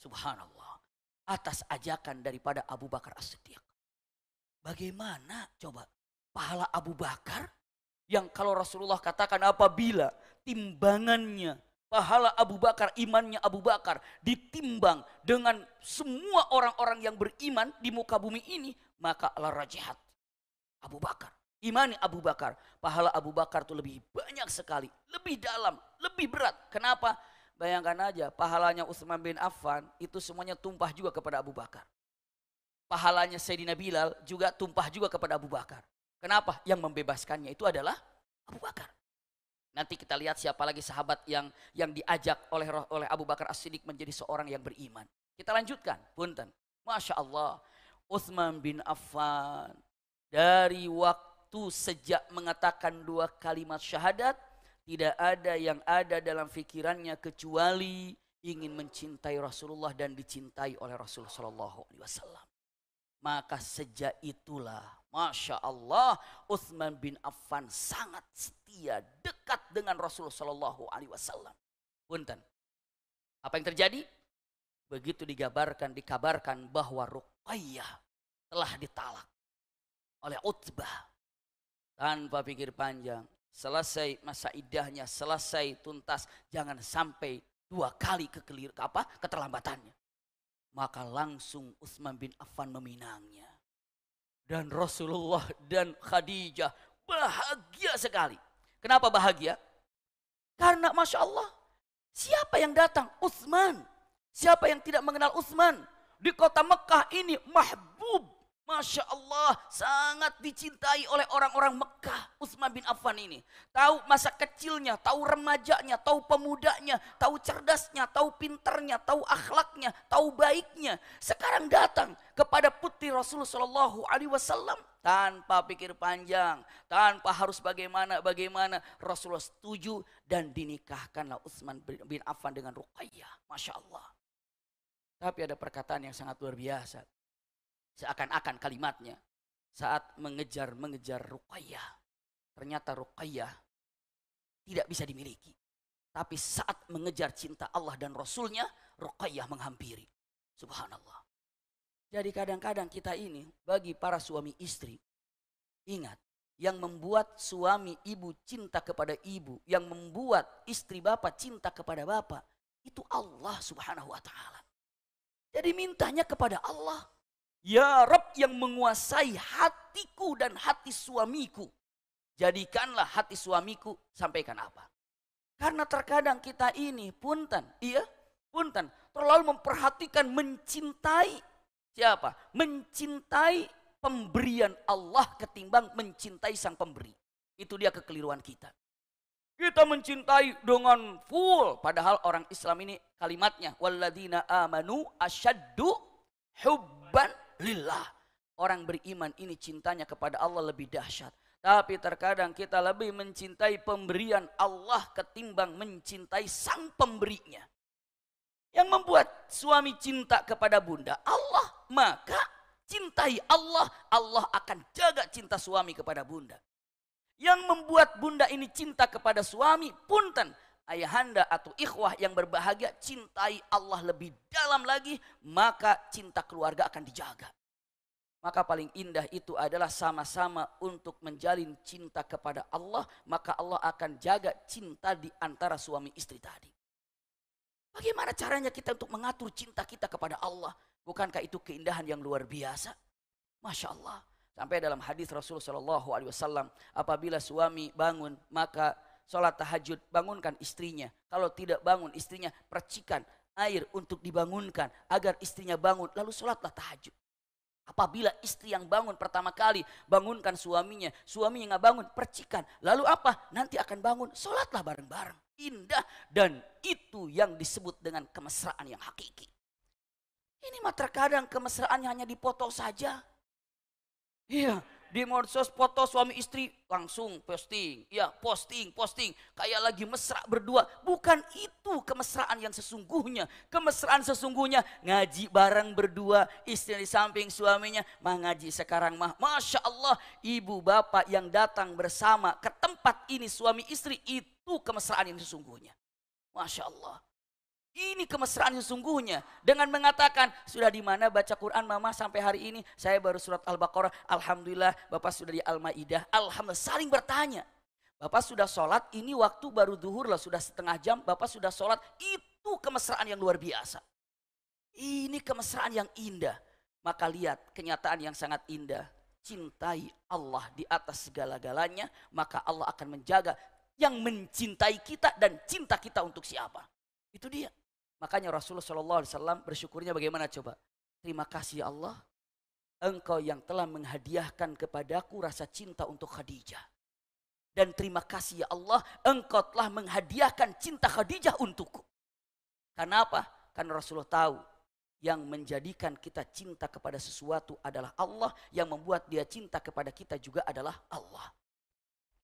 [SPEAKER 1] Subhanallah. Atas ajakan daripada Abu Bakar As-Siddiq. Bagaimana coba pahala Abu Bakar yang kalau Rasulullah katakan apabila timbangannya pahala Abu Bakar, imannya Abu Bakar ditimbang dengan semua orang-orang yang beriman di muka bumi ini, maka Allah rajihat Abu Bakar. Imani Abu Bakar, pahala Abu Bakar itu lebih banyak sekali, lebih dalam, lebih berat. Kenapa? Bayangkan aja, pahalanya Utsman bin Affan itu semuanya tumpah juga kepada Abu Bakar. Pahalanya Sayyidina Bilal juga tumpah juga kepada Abu Bakar. Kenapa? Yang membebaskannya itu adalah Abu Bakar. Nanti kita lihat siapa lagi sahabat yang yang diajak oleh oleh Abu Bakar As-Siddiq menjadi seorang yang beriman. Kita lanjutkan, punten. Masya Allah, Uthman bin Affan dari waktu sejak mengatakan dua kalimat syahadat tidak ada yang ada dalam fikirannya kecuali ingin mencintai Rasulullah dan dicintai oleh Rasulullah Shallallahu Alaihi Wasallam. Maka sejak itulah Masya Allah, Uthman bin Affan sangat setia, dekat dengan Rasulullah Shallallahu Alaihi Wasallam. Punten. Apa yang terjadi? Begitu digabarkan, dikabarkan bahwa
[SPEAKER 2] Ruqayyah telah ditalak
[SPEAKER 1] oleh Utbah. Tanpa pikir panjang, selesai masa idahnya, selesai tuntas, jangan sampai dua kali kekelir apa keterlambatannya. Maka langsung Utsman bin Affan meminangnya dan Rasulullah dan Khadijah bahagia sekali. Kenapa bahagia? Karena Masya Allah, siapa yang datang? Utsman. Siapa yang tidak mengenal Utsman? Di kota Mekah ini mahbub Masya Allah, sangat dicintai oleh orang-orang Mekah Utsman bin Affan ini. Tahu masa kecilnya, tahu remajanya, tahu pemudanya, tahu cerdasnya, tahu pinternya, tahu akhlaknya, tahu baiknya. Sekarang datang kepada putri Rasulullah Shallallahu Alaihi tanpa pikir panjang, tanpa harus bagaimana bagaimana Rasulullah setuju dan dinikahkanlah Utsman bin Affan dengan Ruqayyah. Masya Allah. Tapi ada perkataan yang sangat luar biasa. Seakan-akan kalimatnya saat mengejar-mengejar Ruqayyah. Ternyata Ruqayyah tidak bisa dimiliki. Tapi saat mengejar cinta Allah dan Rasulnya, Ruqayyah menghampiri. Subhanallah. Jadi kadang-kadang kita ini bagi para suami istri, ingat yang membuat suami ibu cinta kepada ibu, yang membuat istri bapak cinta kepada bapak, itu Allah subhanahu wa ta'ala. Jadi mintanya kepada Allah. Ya Rob yang menguasai hatiku dan hati suamiku. Jadikanlah hati suamiku sampaikan apa. Karena terkadang kita ini punten, iya punten, terlalu memperhatikan mencintai siapa? Mencintai pemberian Allah ketimbang mencintai sang pemberi. Itu dia kekeliruan kita. Kita mencintai dengan full. Padahal orang Islam ini kalimatnya. Walladina amanu asyaddu hubban lillah. Orang beriman ini cintanya kepada Allah lebih dahsyat. Tapi terkadang kita lebih mencintai pemberian Allah ketimbang mencintai sang pemberinya. Yang membuat suami cinta kepada bunda Allah, maka cintai Allah, Allah akan jaga cinta suami kepada bunda. Yang membuat bunda ini cinta kepada suami, punten, ayahanda atau ikhwah yang berbahagia cintai Allah lebih dalam lagi, maka cinta keluarga akan dijaga. Maka paling indah itu adalah sama-sama untuk menjalin cinta kepada Allah, maka Allah akan jaga cinta di antara suami istri tadi. Bagaimana caranya kita untuk mengatur cinta kita kepada Allah? Bukankah itu keindahan yang luar biasa? Masya Allah. Sampai dalam hadis Rasulullah saw apabila suami bangun maka sholat tahajud, bangunkan istrinya. Kalau tidak bangun istrinya, percikan air untuk dibangunkan agar istrinya bangun. Lalu sholatlah tahajud. Apabila istri yang bangun pertama kali, bangunkan suaminya. Suaminya nggak bangun, percikan. Lalu apa? Nanti akan bangun, sholatlah bareng-bareng. Indah dan itu yang disebut dengan kemesraan yang hakiki. Ini mah terkadang kemesraannya hanya dipoto saja. Iya, di medsos foto suami istri langsung posting. Ya, posting, posting. Kayak lagi mesra berdua. Bukan itu kemesraan yang sesungguhnya. Kemesraan sesungguhnya ngaji bareng berdua, istri di samping suaminya. Mah ngaji sekarang mah. Masya Allah, ibu bapak yang datang bersama ke tempat ini suami istri itu kemesraan yang sesungguhnya. Masya Allah. Ini kemesraan yang sungguhnya. Dengan mengatakan, sudah di mana baca Quran mama sampai hari ini. Saya baru surat Al-Baqarah. Alhamdulillah Bapak sudah di Al-Ma'idah. Alhamdulillah saling bertanya. Bapak sudah sholat, ini waktu baru duhur lah. Sudah setengah jam, Bapak sudah sholat. Itu kemesraan yang luar biasa. Ini kemesraan yang indah. Maka lihat kenyataan yang sangat indah. Cintai Allah di atas segala-galanya. Maka Allah akan menjaga yang mencintai kita dan cinta kita untuk siapa. Itu dia. Makanya Rasulullah SAW bersyukurnya bagaimana coba? Terima kasih ya Allah, Engkau yang telah menghadiahkan kepadaku rasa cinta untuk Khadijah. Dan terima kasih ya Allah, Engkau telah menghadiahkan cinta Khadijah untukku. Karena apa? Karena Rasulullah tahu yang menjadikan kita cinta kepada sesuatu adalah Allah, yang membuat dia cinta kepada kita juga adalah Allah.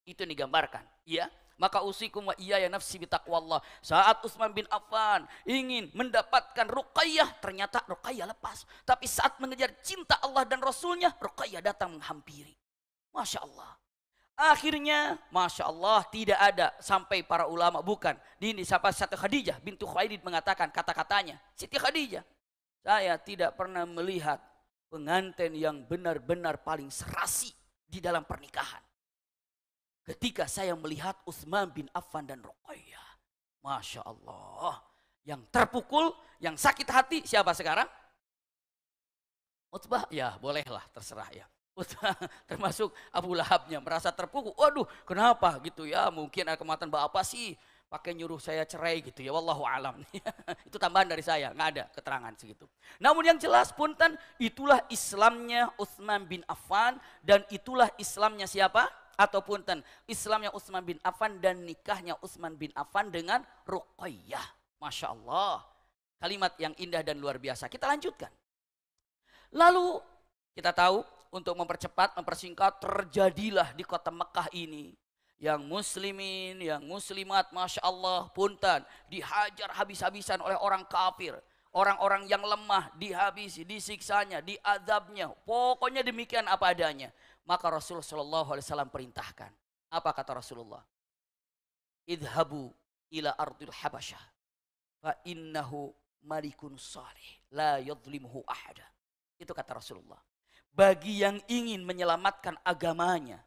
[SPEAKER 1] Itu yang digambarkan, ya. Maka usikum wa iya ya nafsi bitaqwallah. Saat Utsman bin Affan ingin mendapatkan Ruqayyah, ternyata Ruqayyah lepas. Tapi saat mengejar cinta Allah dan Rasulnya, Ruqayyah datang menghampiri. Masya Allah. Akhirnya, Masya Allah tidak ada sampai para ulama. Bukan. Di ini siapa satu Khadijah bintu Khuailid mengatakan kata-katanya. Siti Khadijah. Saya tidak pernah melihat pengantin yang benar-benar paling serasi di dalam pernikahan. Ketika saya melihat Utsman bin Affan dan Ruqayyah. Masya Allah. Yang terpukul, yang sakit hati siapa sekarang? Utbah, ya bolehlah terserah ya. Utbah, termasuk Abu Lahabnya merasa terpukul. Waduh, kenapa gitu ya? Mungkin ada kematian bapak sih pakai nyuruh saya cerai gitu ya wallahu alam itu tambahan dari saya nggak ada keterangan segitu namun yang jelas punten itulah Islamnya Utsman bin Affan dan itulah Islamnya siapa ataupun ten Islamnya Utsman bin Affan dan nikahnya Utsman bin Affan dengan Ruqayyah. Masya Allah. Kalimat yang indah dan luar biasa. Kita lanjutkan. Lalu kita tahu untuk mempercepat, mempersingkat terjadilah di kota Mekah ini yang muslimin, yang muslimat, masya Allah, punten, dihajar habis-habisan oleh orang kafir. Orang-orang yang lemah dihabisi, disiksanya, diadabnya. Pokoknya demikian apa adanya. Maka Rasul Shallallahu Alaihi Wasallam perintahkan. Apa kata Rasulullah? Idhabu ila ardil Habasyah. Fa innahu malikun salih. La yadlimuhu ahada. Itu kata Rasulullah. Bagi yang ingin menyelamatkan agamanya,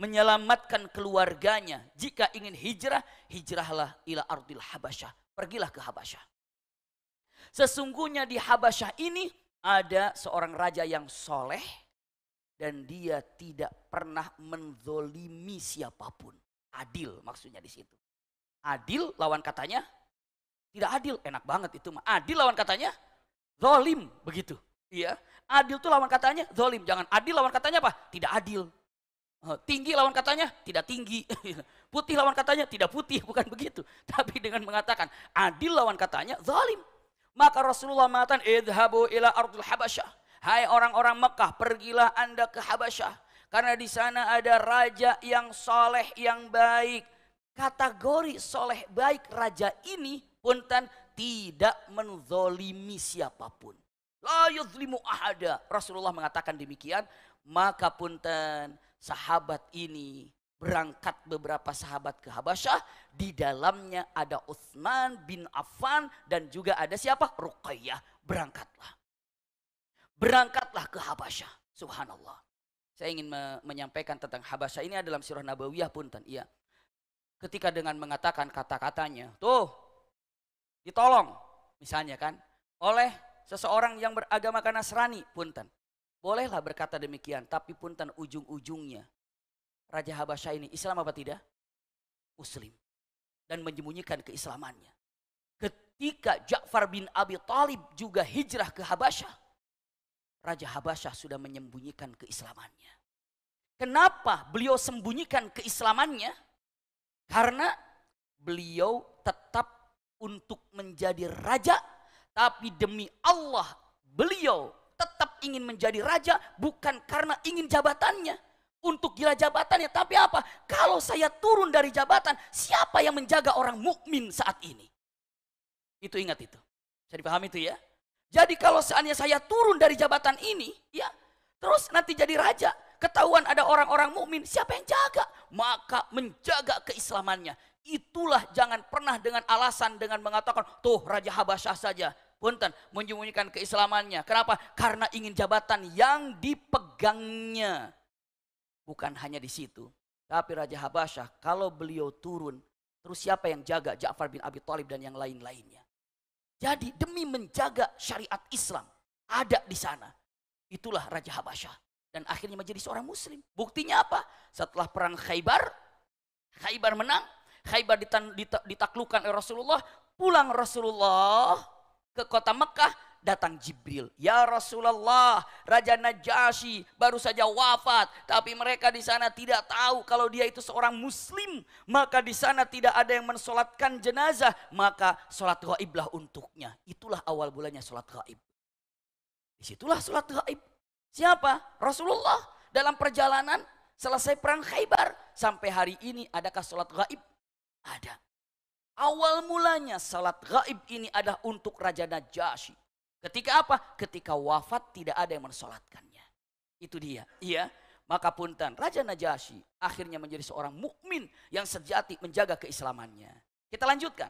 [SPEAKER 1] menyelamatkan keluarganya, jika ingin hijrah, hijrahlah ila ardil Habasyah. Pergilah ke Habasyah. Sesungguhnya di Habasyah ini ada seorang raja yang soleh, dan dia tidak pernah menzolimi siapapun. Adil maksudnya di situ. Adil lawan katanya tidak adil, enak banget itu mah. Adil lawan katanya zolim begitu. Iya, adil tuh lawan katanya zolim. Jangan adil lawan katanya apa? Tidak adil. Eh, tinggi lawan katanya tidak tinggi. Putih lawan katanya tidak putih, bukan begitu. Tapi dengan mengatakan adil lawan katanya zolim Maka Rasulullah mengatakan idhabu ila ardul habasyah Hai orang-orang Mekah, pergilah Anda ke Habasyah. Karena di sana ada raja yang soleh, yang baik. Kategori soleh baik raja ini, punten tidak menzolimi siapapun. La yuzlimu ahada. Rasulullah mengatakan demikian. Maka punten sahabat ini berangkat beberapa sahabat ke Habasyah. Di dalamnya ada Uthman bin Affan dan juga ada siapa? Ruqayyah. Berangkatlah berangkatlah ke Habasyah. Subhanallah. Saya ingin me menyampaikan tentang Habasyah ini dalam surah Nabawiyah punten, iya. Ketika dengan mengatakan kata-katanya, tuh ditolong misalnya kan oleh seseorang yang beragama Serani punten. Bolehlah berkata demikian, tapi punten ujung-ujungnya Raja Habasyah ini Islam apa tidak? Muslim. Dan menyembunyikan keislamannya. Ketika Ja'far bin Abi Talib juga hijrah ke Habasyah, Raja Habasyah sudah menyembunyikan keislamannya. Kenapa beliau sembunyikan keislamannya? Karena beliau tetap untuk menjadi raja, tapi demi Allah beliau tetap ingin menjadi raja bukan karena ingin jabatannya. Untuk gila jabatannya, tapi apa? Kalau saya turun dari jabatan, siapa yang menjaga orang mukmin saat ini? Itu ingat itu. Bisa dipahami itu ya? Jadi kalau seandainya saya turun dari jabatan ini, ya, terus nanti jadi raja, ketahuan ada orang-orang mukmin, siapa yang jaga? Maka menjaga keislamannya. Itulah jangan pernah dengan alasan dengan mengatakan, tuh Raja Habasyah saja, punten menyembunyikan keislamannya. Kenapa? Karena ingin jabatan yang dipegangnya. Bukan hanya di situ. Tapi Raja Habasyah kalau beliau turun, terus siapa yang jaga Ja'far bin Abi Thalib dan yang lain-lainnya? Jadi demi menjaga syariat Islam ada di sana. Itulah Raja Habasyah. Dan akhirnya menjadi seorang muslim. Buktinya apa? Setelah perang Khaybar, Khaybar menang, Khaybar ditaklukan oleh Rasulullah, pulang Rasulullah ke kota Mekah, datang Jibril. Ya Rasulullah, Raja Najasyi baru saja wafat, tapi mereka di sana tidak tahu kalau dia itu seorang muslim, maka di sana tidak ada yang mensolatkan jenazah, maka solat gaiblah untuknya. Itulah awal bulannya solat gaib. Disitulah solat gaib. Siapa? Rasulullah dalam perjalanan selesai perang Khaybar sampai hari ini adakah solat gaib? Ada. Awal mulanya salat gaib ini adalah untuk Raja Najasyi. Ketika apa? Ketika wafat tidak ada yang mensolatkannya. Itu dia. Iya. Maka punten, Raja Najasyi akhirnya menjadi seorang mukmin yang sejati menjaga keislamannya. Kita lanjutkan.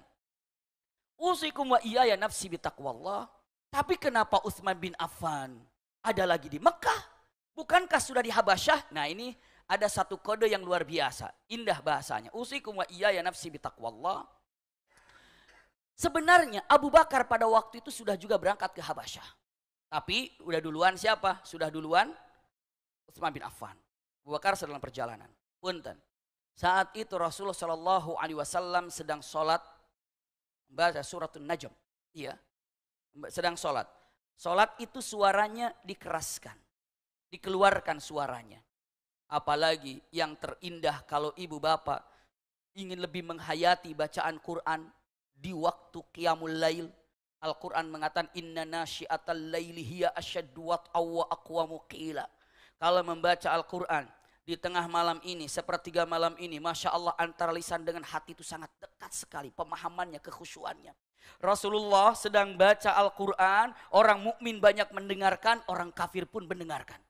[SPEAKER 1] Usikum wa iya ya nafsi bitaqwallah. Tapi kenapa Utsman bin Affan ada lagi di Mekah? Bukankah sudah di Habasyah? Nah ini ada satu kode yang luar biasa. Indah bahasanya. Usikum wa iya ya nafsi bitaqwallah. Sebenarnya Abu Bakar pada waktu itu sudah juga berangkat ke Habasyah. Tapi udah duluan siapa? Sudah duluan Utsman bin Affan. Abu Bakar sedang perjalanan. Punten. Saat itu Rasulullah Shallallahu Alaihi Wasallam sedang sholat membaca suratul Najm. Iya, sedang sholat. Sholat itu suaranya dikeraskan, dikeluarkan suaranya. Apalagi yang terindah kalau ibu bapak ingin lebih menghayati bacaan Quran, di waktu qiyamul lail. Al-Quran mengatakan inna nasyiatal laili hiya asyaddu wa aqwamu qila. Kalau membaca Al-Quran di tengah malam ini, sepertiga malam ini, Masya Allah antara lisan dengan hati itu sangat dekat sekali pemahamannya, kekhusyuannya. Rasulullah sedang baca Al-Quran, orang mukmin banyak mendengarkan, orang kafir pun mendengarkan.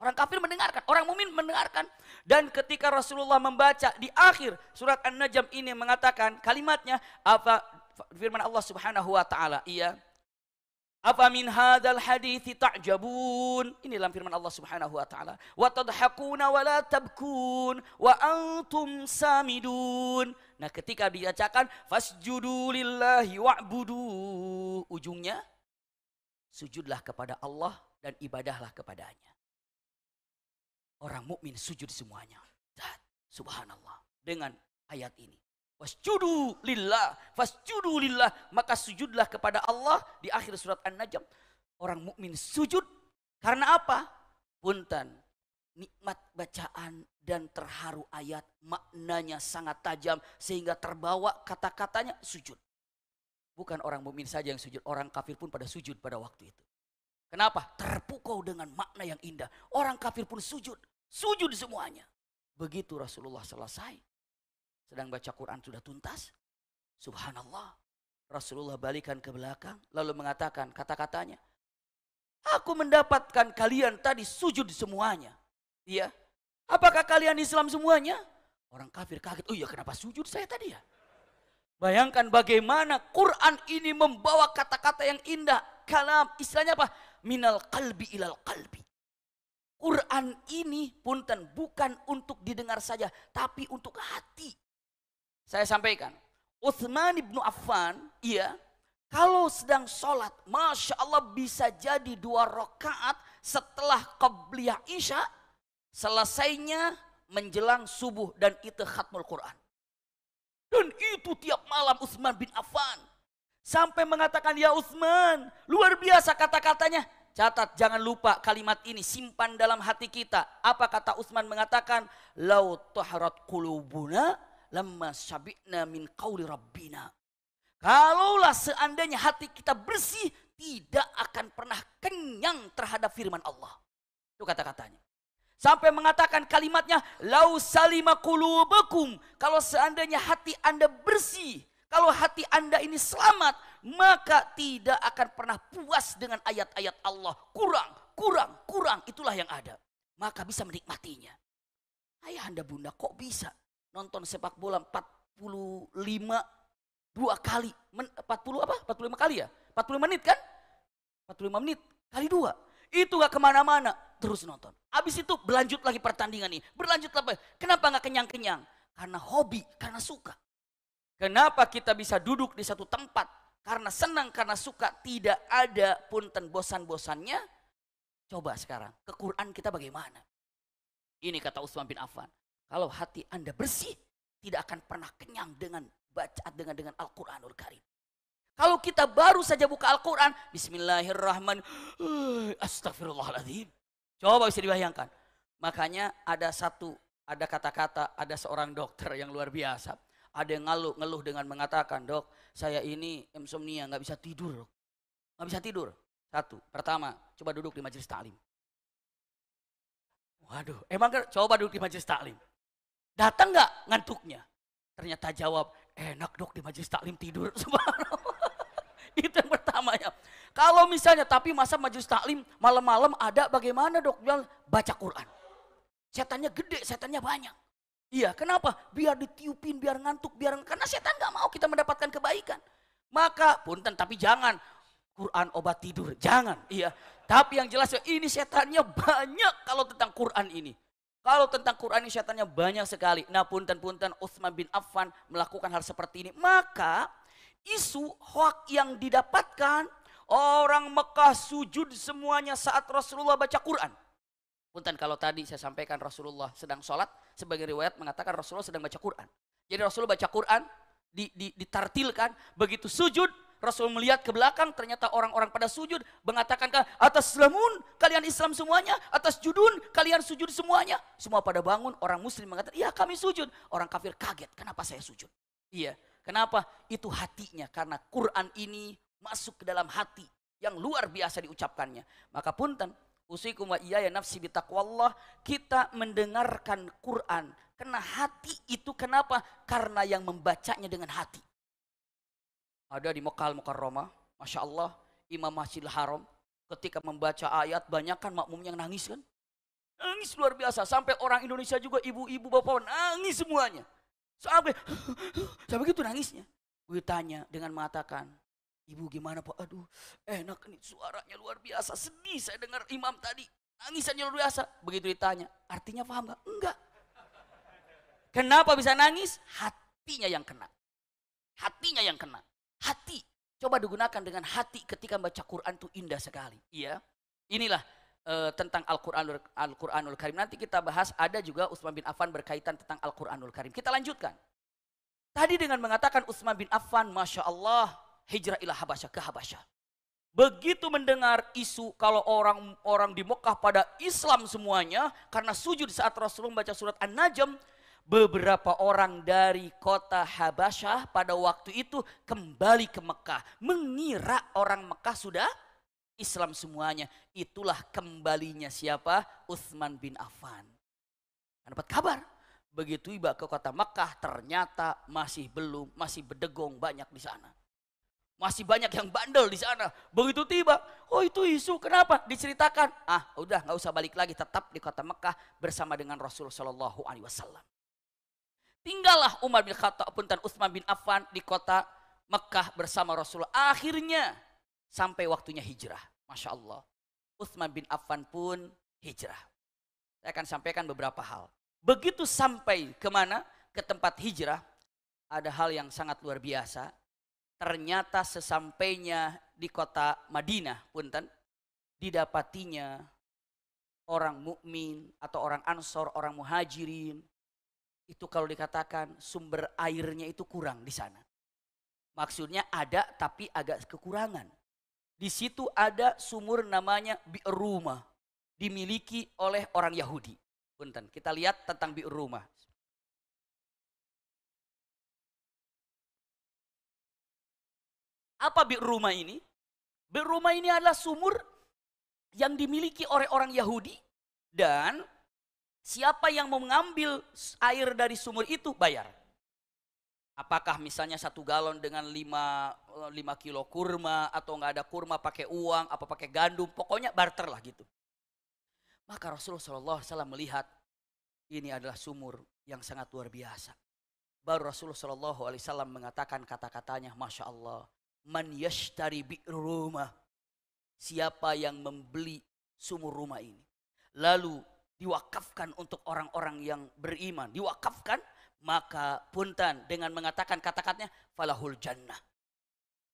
[SPEAKER 1] Orang kafir mendengarkan, orang mumin mendengarkan. Dan ketika Rasulullah membaca di akhir surat An-Najm ini mengatakan kalimatnya apa firman Allah Subhanahu wa taala, iya. Apa min hadal hadithi ta'jabun? Ini dalam firman Allah Subhanahu wa taala. Wa tadhakuna wa la tabkun wa antum samidun. Nah, ketika dibacakan fasjudu lillahi wa'budu, ujungnya sujudlah kepada Allah dan ibadahlah kepadanya orang mukmin sujud semuanya. Dan, subhanallah. Dengan ayat ini. Wasjudu lillah, wasjudu lillah, maka sujudlah kepada Allah di akhir surat An-Najm. Orang mukmin sujud karena apa? Puntan, nikmat bacaan dan terharu ayat maknanya sangat tajam sehingga terbawa kata-katanya sujud. Bukan orang mukmin saja yang sujud, orang kafir pun pada sujud pada waktu itu. Kenapa? Terpukau dengan makna yang indah. Orang kafir pun sujud Sujud semuanya. Begitu Rasulullah selesai. Sedang baca Quran sudah tuntas. Subhanallah. Rasulullah balikan ke belakang. Lalu mengatakan kata-katanya. Aku mendapatkan kalian tadi sujud semuanya. Iya. Apakah kalian Islam semuanya? Orang kafir kaget. Oh iya kenapa sujud saya tadi ya? Bayangkan bagaimana Quran ini membawa kata-kata yang indah. Kalam istilahnya apa? Minal kalbi ilal kalbi. Quran ini punten bukan untuk didengar saja, tapi untuk hati. Saya sampaikan, Uthman ibnu Affan, iya, kalau sedang sholat, masya Allah bisa jadi dua rakaat setelah qabliyah isya, selesainya menjelang subuh dan itu khatmul Quran. Dan itu tiap malam Uthman bin Affan. Sampai mengatakan, ya Uthman, luar biasa kata-katanya. Catat jangan lupa kalimat ini simpan dalam hati kita. Apa kata Utsman mengatakan? Lau taharat kulubuna lama sabi'na min qauli rabbina. Kalaulah seandainya hati kita bersih, tidak akan pernah kenyang terhadap firman Allah. Itu kata-katanya. Sampai mengatakan kalimatnya, Lau salima kulubakum. Kalau seandainya hati anda bersih, kalau hati Anda ini selamat, maka tidak akan pernah puas dengan ayat-ayat Allah. Kurang, kurang, kurang, itulah yang ada. Maka bisa menikmatinya. Ayah Anda bunda kok bisa nonton sepak bola 45 dua kali, 40 apa? 45 kali ya? 40 menit kan? 45 menit kali dua. Itu gak kemana-mana, terus nonton. Abis itu berlanjut lagi pertandingan nih, berlanjut lagi. Kenapa gak kenyang-kenyang? Karena hobi, karena suka. Kenapa kita bisa duduk di satu tempat? Karena senang, karena suka, tidak ada pun ten bosan-bosannya. Coba sekarang, ke Quran kita bagaimana? Ini kata Utsman bin Affan. Kalau hati Anda bersih, tidak akan pernah kenyang dengan bacaan dengan dengan Al-Qur'anul Karim. Kalau kita baru saja buka Al-Qur'an, bismillahirrahmanirrahim. Eh, Astagfirullahaladzim. Coba bisa dibayangkan. Makanya ada satu ada kata-kata, ada seorang dokter yang luar biasa ada yang ngeluh, ngeluh dengan mengatakan, dok, saya ini insomnia, nggak bisa tidur. Nggak bisa tidur. Satu, pertama, coba duduk di majelis taklim. Waduh, emang kan coba duduk di majelis taklim. Datang nggak ngantuknya? Ternyata jawab, enak dok di majelis taklim tidur. Itu yang pertama ya. Kalau misalnya, tapi masa majelis taklim malam-malam ada bagaimana dok? Baca Quran. Setannya gede, setannya banyak. Iya, kenapa? Biar ditiupin, biar ngantuk, biar karena setan nggak mau kita mendapatkan kebaikan. Maka punten, tapi jangan Quran obat tidur, jangan. Iya, tapi yang jelas ini setannya banyak kalau tentang Quran ini. Kalau tentang Quran ini setannya banyak sekali. Nah punten-punten Uthman bin Affan melakukan hal seperti ini. Maka isu hoax yang didapatkan orang Mekah sujud semuanya saat Rasulullah baca Quran. Punten kalau tadi saya sampaikan Rasulullah sedang sholat, sebagai riwayat mengatakan Rasulullah sedang baca Quran. Jadi Rasulullah baca Quran, di, di, ditartilkan, begitu sujud, Rasul melihat ke belakang, ternyata orang-orang pada sujud, mengatakan atas lamun, kalian Islam semuanya, atas judun, kalian sujud semuanya. Semua pada bangun, orang muslim mengatakan, iya kami sujud. Orang kafir kaget, kenapa saya sujud? Iya, kenapa? Itu hatinya, karena Quran ini masuk ke dalam hati yang luar biasa diucapkannya. Maka punten, Usikum wa ya nafsi bitaqwallah. Kita mendengarkan Quran. Kena hati itu kenapa? Karena yang membacanya dengan hati. Ada di Mekah al Masya Allah. Imam Masjid Haram. Ketika membaca ayat banyak kan makmum yang nangis kan? Nangis luar biasa. Sampai orang Indonesia juga ibu-ibu bapak nangis semuanya. Sampai, sampai gitu nangisnya. Gue tanya dengan mengatakan, Ibu gimana Pak? Aduh enak nih suaranya luar biasa. Sedih saya dengar imam tadi. Nangisannya luar biasa. Begitu ditanya. Artinya paham gak? Enggak. Kenapa bisa nangis? Hatinya yang kena. Hatinya yang kena. Hati. Coba digunakan dengan hati ketika baca Quran itu indah sekali. Iya. Inilah e, tentang Al-Quranul Al -Quranul Karim. Nanti kita bahas ada juga Utsman bin Affan berkaitan tentang Al-Quranul Karim. Kita lanjutkan. Tadi dengan mengatakan Utsman bin Affan, Masya Allah, hijrah ilah Habasya ke Habasya. Begitu mendengar isu kalau orang-orang di Mekah pada Islam semuanya karena sujud saat Rasulullah membaca surat An-Najm, beberapa orang dari kota Habasyah pada waktu itu kembali ke Mekah, mengira orang Mekah sudah Islam semuanya. Itulah kembalinya siapa? Utsman bin Affan. Dapat kabar, begitu tiba ke kota Mekah ternyata masih belum, masih bedegong banyak di sana. Masih banyak yang bandel di sana. Begitu tiba, oh itu isu, kenapa? Diceritakan. Ah, udah nggak usah balik lagi, tetap di kota Mekah bersama dengan Rasul Shallallahu Alaihi Wasallam. Tinggallah Umar bin Khattab pun dan Utsman bin Affan di kota Mekah bersama Rasul Akhirnya sampai waktunya hijrah. Masya Allah. Utsman bin Affan pun hijrah. Saya akan sampaikan beberapa hal. Begitu sampai kemana? Ke tempat hijrah. Ada hal yang sangat luar biasa ternyata sesampainya di kota Madinah, punten, didapatinya orang mukmin atau orang ansor, orang muhajirin, itu kalau dikatakan sumber airnya itu kurang di sana. Maksudnya ada tapi agak kekurangan. Di situ ada sumur namanya bi'r rumah, dimiliki oleh orang Yahudi. Punten, kita lihat tentang bi'r rumah. Apa bir rumah ini? Bir rumah ini adalah sumur yang dimiliki oleh orang Yahudi dan siapa yang mau mengambil air dari sumur itu bayar. Apakah misalnya satu galon dengan lima eh, lima kilo kurma atau nggak ada kurma pakai uang, apa pakai gandum, pokoknya barter lah gitu. Maka Rasulullah SAW melihat ini adalah sumur yang sangat luar biasa. Baru Rasulullah SAW mengatakan kata-katanya, Masya Allah, Man yashtari rumah. Siapa yang membeli sumur rumah ini. Lalu diwakafkan untuk orang-orang yang beriman. Diwakafkan maka puntan dengan mengatakan kata-katanya falahul jannah.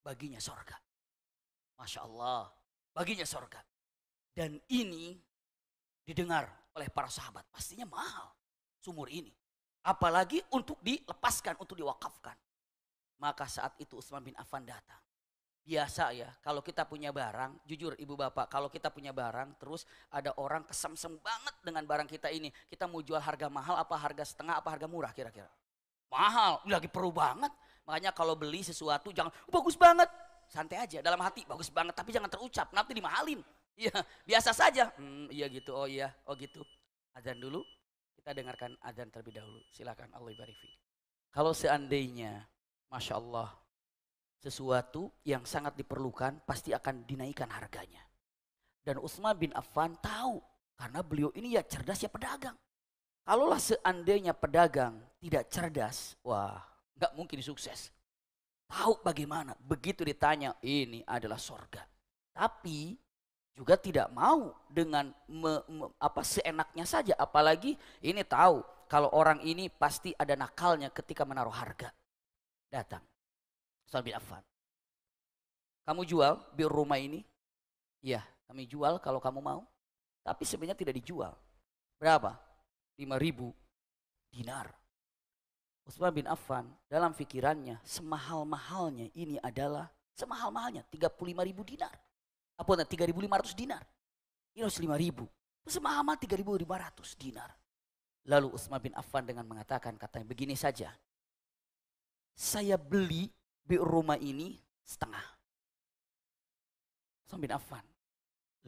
[SPEAKER 1] Baginya sorga. Masya Allah. Baginya sorga. Dan ini didengar oleh para sahabat. Pastinya mahal sumur ini. Apalagi untuk dilepaskan, untuk diwakafkan. Maka saat itu Utsman bin Affan datang. Biasa ya, kalau kita punya barang, jujur ibu bapak, kalau kita punya barang, terus ada orang kesemsem banget dengan barang kita ini. Kita mau jual harga mahal, apa harga setengah, apa harga murah kira-kira. Mahal, lagi perlu banget. Makanya kalau beli sesuatu jangan, bagus banget. Santai aja, dalam hati, bagus banget. Tapi jangan terucap, nanti dimahalin. Iya, biasa saja. Hmm, iya gitu, oh iya, oh gitu. Azan dulu, kita dengarkan azan terlebih dahulu. Silakan Allah ibarifi. Kalau seandainya Masya Allah, sesuatu yang sangat diperlukan pasti akan dinaikkan harganya. Dan Utsman bin Affan tahu karena beliau ini ya cerdas ya pedagang. Kalaulah seandainya pedagang tidak cerdas, wah nggak mungkin sukses. Tahu bagaimana? Begitu ditanya, ini adalah sorga. Tapi juga tidak mau dengan me, me, apa seenaknya saja. Apalagi ini tahu kalau orang ini pasti ada nakalnya ketika menaruh harga datang. Ustaz bin Affan. Kamu jual bir rumah ini? Iya, kami jual kalau kamu mau. Tapi sebenarnya tidak dijual. Berapa? 5000 dinar. Utsman bin Affan dalam pikirannya semahal-mahalnya ini adalah semahal-mahalnya 35.000 dinar. Apa 3.500 dinar. Ini harus 5.000. Semahal-mahal 3.500 dinar. Lalu Utsman bin Affan dengan mengatakan katanya begini saja saya beli di rumah
[SPEAKER 2] ini setengah. Sambil Afan,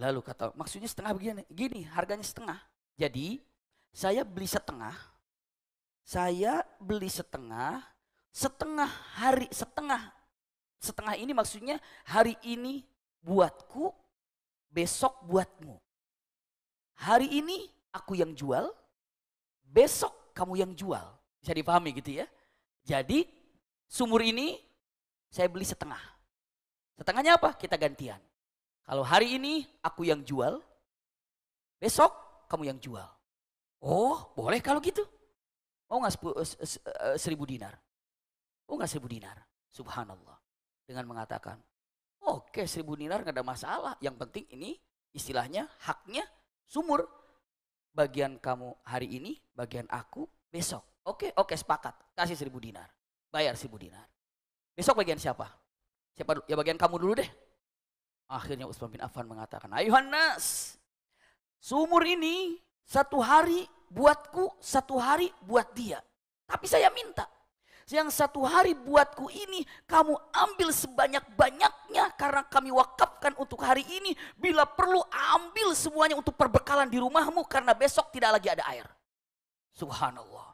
[SPEAKER 2] Lalu kata,
[SPEAKER 1] maksudnya setengah begini, gini harganya setengah. Jadi saya beli setengah, saya beli setengah, setengah hari, setengah. Setengah ini maksudnya hari ini buatku, besok
[SPEAKER 2] buatmu. Hari ini aku yang jual, besok kamu
[SPEAKER 1] yang jual. Bisa dipahami gitu ya. Jadi sumur ini saya beli setengah. Setengahnya apa? Kita gantian. Kalau hari ini aku yang jual,
[SPEAKER 2] besok kamu yang jual. Oh, boleh kalau gitu.
[SPEAKER 1] Mau oh, nggak eh, seribu dinar? Oh nggak seribu dinar? Subhanallah. Dengan mengatakan, oke okay, seribu dinar nggak ada masalah. Yang penting ini istilahnya haknya sumur. Bagian kamu hari ini, bagian aku besok. Oke, okay, oke okay, sepakat. Kasih seribu dinar. Bayar seribu dinar. Besok bagian siapa? Siapa Ya bagian kamu dulu deh. Akhirnya Utsman bin Affan mengatakan, Ayuhan nas, sumur ini satu hari buatku, satu hari buat dia. Tapi saya minta, yang satu hari buatku ini kamu ambil sebanyak-banyaknya karena kami wakafkan untuk hari ini. Bila perlu ambil semuanya untuk perbekalan di rumahmu karena besok tidak lagi ada air. Subhanallah.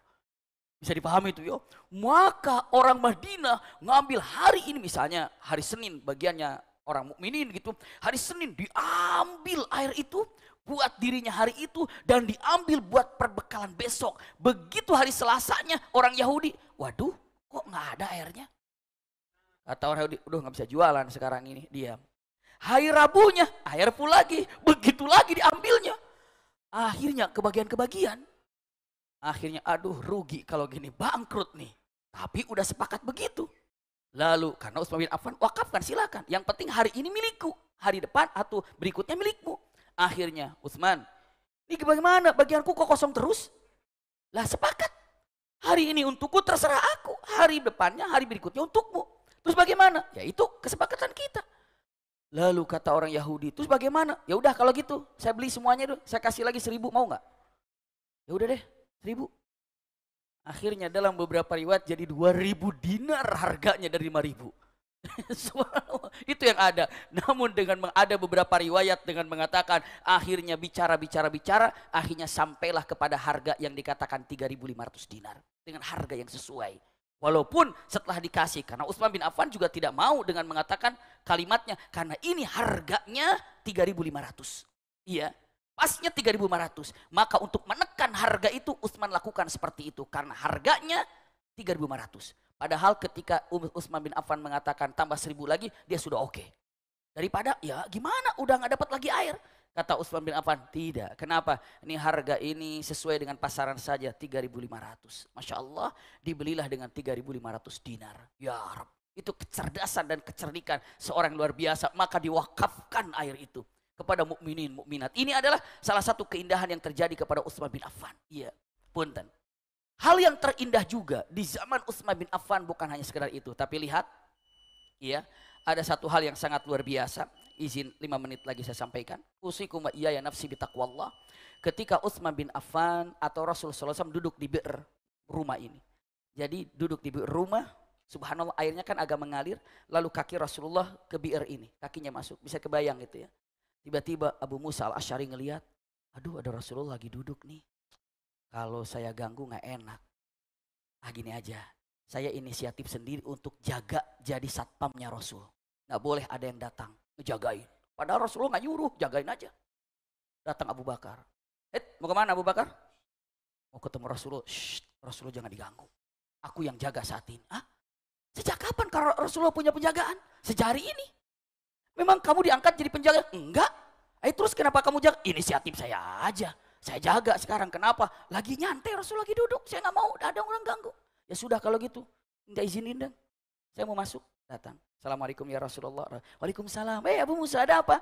[SPEAKER 1] Bisa dipahami itu yo. Maka orang Madinah ngambil hari ini misalnya hari Senin bagiannya orang mukminin gitu. Hari Senin diambil air itu buat dirinya hari itu dan diambil buat perbekalan besok. Begitu hari Selasanya orang Yahudi, waduh kok nggak ada airnya? atau orang Yahudi, udah nggak bisa jualan sekarang ini, diam. Hari Rabunya air pun lagi, begitu lagi diambilnya. Akhirnya kebagian-kebagian. Akhirnya aduh rugi kalau gini bangkrut nih. Tapi udah sepakat begitu. Lalu karena Utsman bin Affan wakafkan silakan. Yang penting hari ini milikku, hari depan atau berikutnya milikmu. Akhirnya Utsman, ini bagaimana? Bagianku kok kosong terus? Lah sepakat. Hari ini untukku terserah aku, hari depannya, hari berikutnya untukmu. Terus bagaimana? Ya itu kesepakatan kita. Lalu kata orang Yahudi, terus bagaimana? Ya udah kalau gitu, saya beli semuanya dulu, saya kasih lagi seribu, mau nggak? Ya udah deh, ribu Akhirnya dalam beberapa riwayat jadi dua ribu dinar harganya dari lima ribu. itu yang ada. Namun dengan ada beberapa riwayat dengan mengatakan akhirnya bicara bicara bicara akhirnya sampailah kepada harga yang dikatakan tiga ribu lima ratus dinar dengan harga yang sesuai. Walaupun setelah dikasih karena Utsman bin Affan juga tidak mau dengan mengatakan kalimatnya karena ini harganya 3.500. Iya, Pasnya 3.500. Maka untuk menekan harga itu Utsman lakukan seperti itu karena harganya 3.500. Padahal ketika Utsman bin Affan mengatakan tambah 1.000 lagi, dia sudah oke. Okay. Daripada ya gimana udah nggak dapat lagi air. Kata Utsman bin Affan, tidak. Kenapa? Ini harga ini sesuai dengan pasaran saja 3.500. Masya Allah, dibelilah dengan 3.500 dinar. Ya Rabb. Itu kecerdasan dan kecerdikan seorang luar biasa. Maka diwakafkan air itu kepada mukminin mukminat. Ini adalah salah satu keindahan yang terjadi kepada Utsman bin Affan. Iya, punten. Hal yang terindah juga di zaman Utsman bin Affan bukan hanya sekedar itu, tapi lihat iya, ada satu hal yang sangat luar biasa. Izin lima menit lagi saya sampaikan. Usikum iya ya nafsi bitaqwallah. Ketika Utsman bin Affan atau Rasul SAW duduk di bi'r rumah ini. Jadi duduk di bi'r rumah, Subhanallah airnya kan agak mengalir, lalu kaki Rasulullah ke bir ini, kakinya masuk, bisa kebayang gitu ya. Tiba-tiba Abu Musa al-Ashari ngeliat, aduh ada Rasulullah lagi duduk nih. Kalau saya ganggu gak enak. Ah gini aja, saya inisiatif sendiri untuk jaga jadi satpamnya Rasul. Nggak boleh ada yang datang, ngejagain. Padahal Rasulullah nggak nyuruh, jagain aja. Datang Abu Bakar. Eh, mau kemana Abu Bakar? Mau ketemu Rasulullah. Shh, Rasulullah jangan diganggu. Aku yang jaga saat ini. Ah, sejak kapan kalau Rasulullah punya penjagaan? Sejari ini. Memang kamu diangkat jadi penjaga? Enggak. Ayo eh, terus kenapa kamu jaga? Inisiatif saya aja. Saya jaga sekarang. Kenapa? Lagi nyantai Rasul lagi duduk. Saya nggak mau ada orang ganggu. Ya sudah kalau gitu. Minta izinin dong. Saya mau masuk. Datang. Assalamualaikum ya Rasulullah. Waalaikumsalam. Eh Abu Musa ada apa?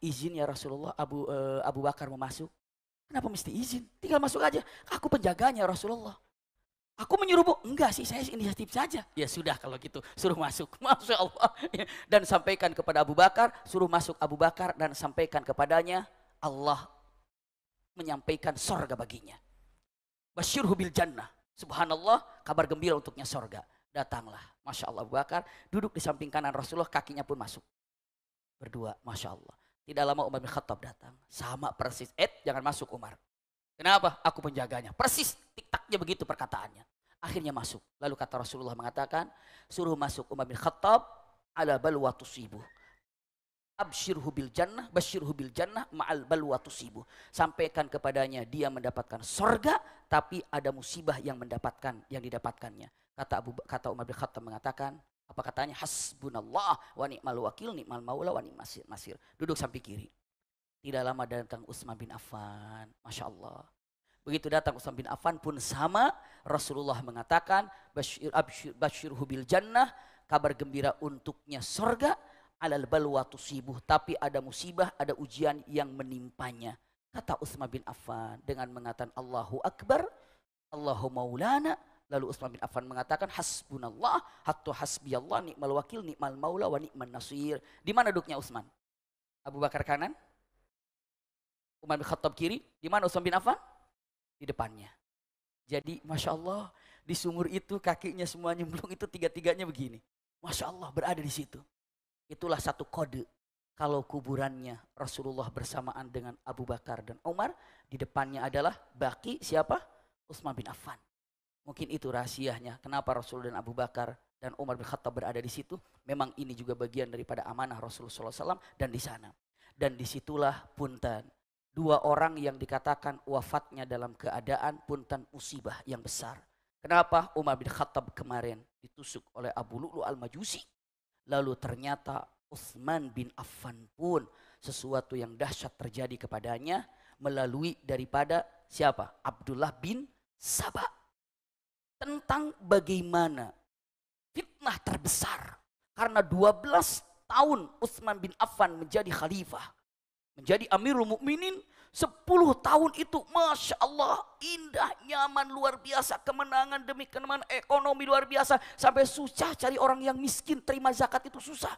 [SPEAKER 1] Izin ya Rasulullah. Abu uh, Abu Bakar mau masuk. Kenapa mesti izin? Tinggal masuk aja. Aku penjaganya Rasulullah. Aku menyuruh bu, enggak sih saya inisiatif saja. Ya sudah kalau gitu, suruh masuk. Masya Allah. Ya, dan sampaikan kepada Abu Bakar, suruh masuk Abu Bakar dan sampaikan kepadanya, Allah menyampaikan sorga baginya. Basyur hubil jannah. Subhanallah, kabar gembira untuknya sorga. Datanglah, Masya Allah Abu Bakar, duduk di samping kanan Rasulullah, kakinya pun masuk. Berdua, Masya Allah. Tidak lama Umar bin Khattab datang. Sama persis, eh jangan masuk Umar. Kenapa? Aku penjaganya. Persis tiktaknya begitu perkataannya. Akhirnya masuk. Lalu kata Rasulullah mengatakan, suruh masuk Umar bin Khattab ala balwa tusibu. Abshirhu bil jannah, basyirhu bil jannah ma'al balwa tusibu. Sampaikan kepadanya dia mendapatkan sorga, tapi ada musibah yang mendapatkan yang didapatkannya. Kata Abu kata Umar bin Khattab mengatakan, apa katanya? Hasbunallah wa ni'mal wakil, ni'mal maula wa ni'mal masir. Duduk sampai kiri. Tidak lama datang Utsman bin Affan. Masya Allah. Begitu datang Utsman bin Affan pun sama. Rasulullah mengatakan, Bashir, abshir, Bashir hubil jannah, kabar gembira untuknya sorga, alal balwa tusibuh. Tapi ada musibah, ada ujian yang menimpanya. Kata Utsman bin Affan dengan mengatakan Allahu Akbar, Allahu Maulana. Lalu Utsman bin Affan mengatakan hasbunallah hasbi Allah nikmal wakil nikmal maula wa nikmal nasir. Di mana duduknya Utsman? Abu Bakar kanan, Umar bin Khattab kiri, di mana Utsman bin Affan? Di depannya. Jadi Masya Allah di sumur itu kakinya semua nyemplung itu tiga-tiganya begini. Masya Allah berada di situ. Itulah satu kode. Kalau kuburannya Rasulullah bersamaan dengan Abu Bakar dan Umar, di depannya adalah baki siapa? Utsman bin Affan. Mungkin itu rahasianya kenapa Rasul dan Abu Bakar dan Umar bin Khattab berada di situ. Memang ini juga bagian daripada amanah Rasulullah SAW dan di sana. Dan disitulah punten dua orang yang dikatakan wafatnya dalam keadaan punten musibah yang besar. Kenapa Umar bin Khattab kemarin ditusuk oleh Abu Lu'lu al-Majusi? Lalu ternyata Uthman bin Affan pun sesuatu yang dahsyat terjadi kepadanya melalui daripada siapa? Abdullah bin Sabah. Tentang bagaimana fitnah terbesar karena 12 tahun Uthman bin Affan menjadi khalifah menjadi Amirul Mukminin 10 tahun itu Masya Allah indah nyaman luar biasa kemenangan demi kemenangan ekonomi luar biasa sampai susah cari orang yang miskin terima zakat itu susah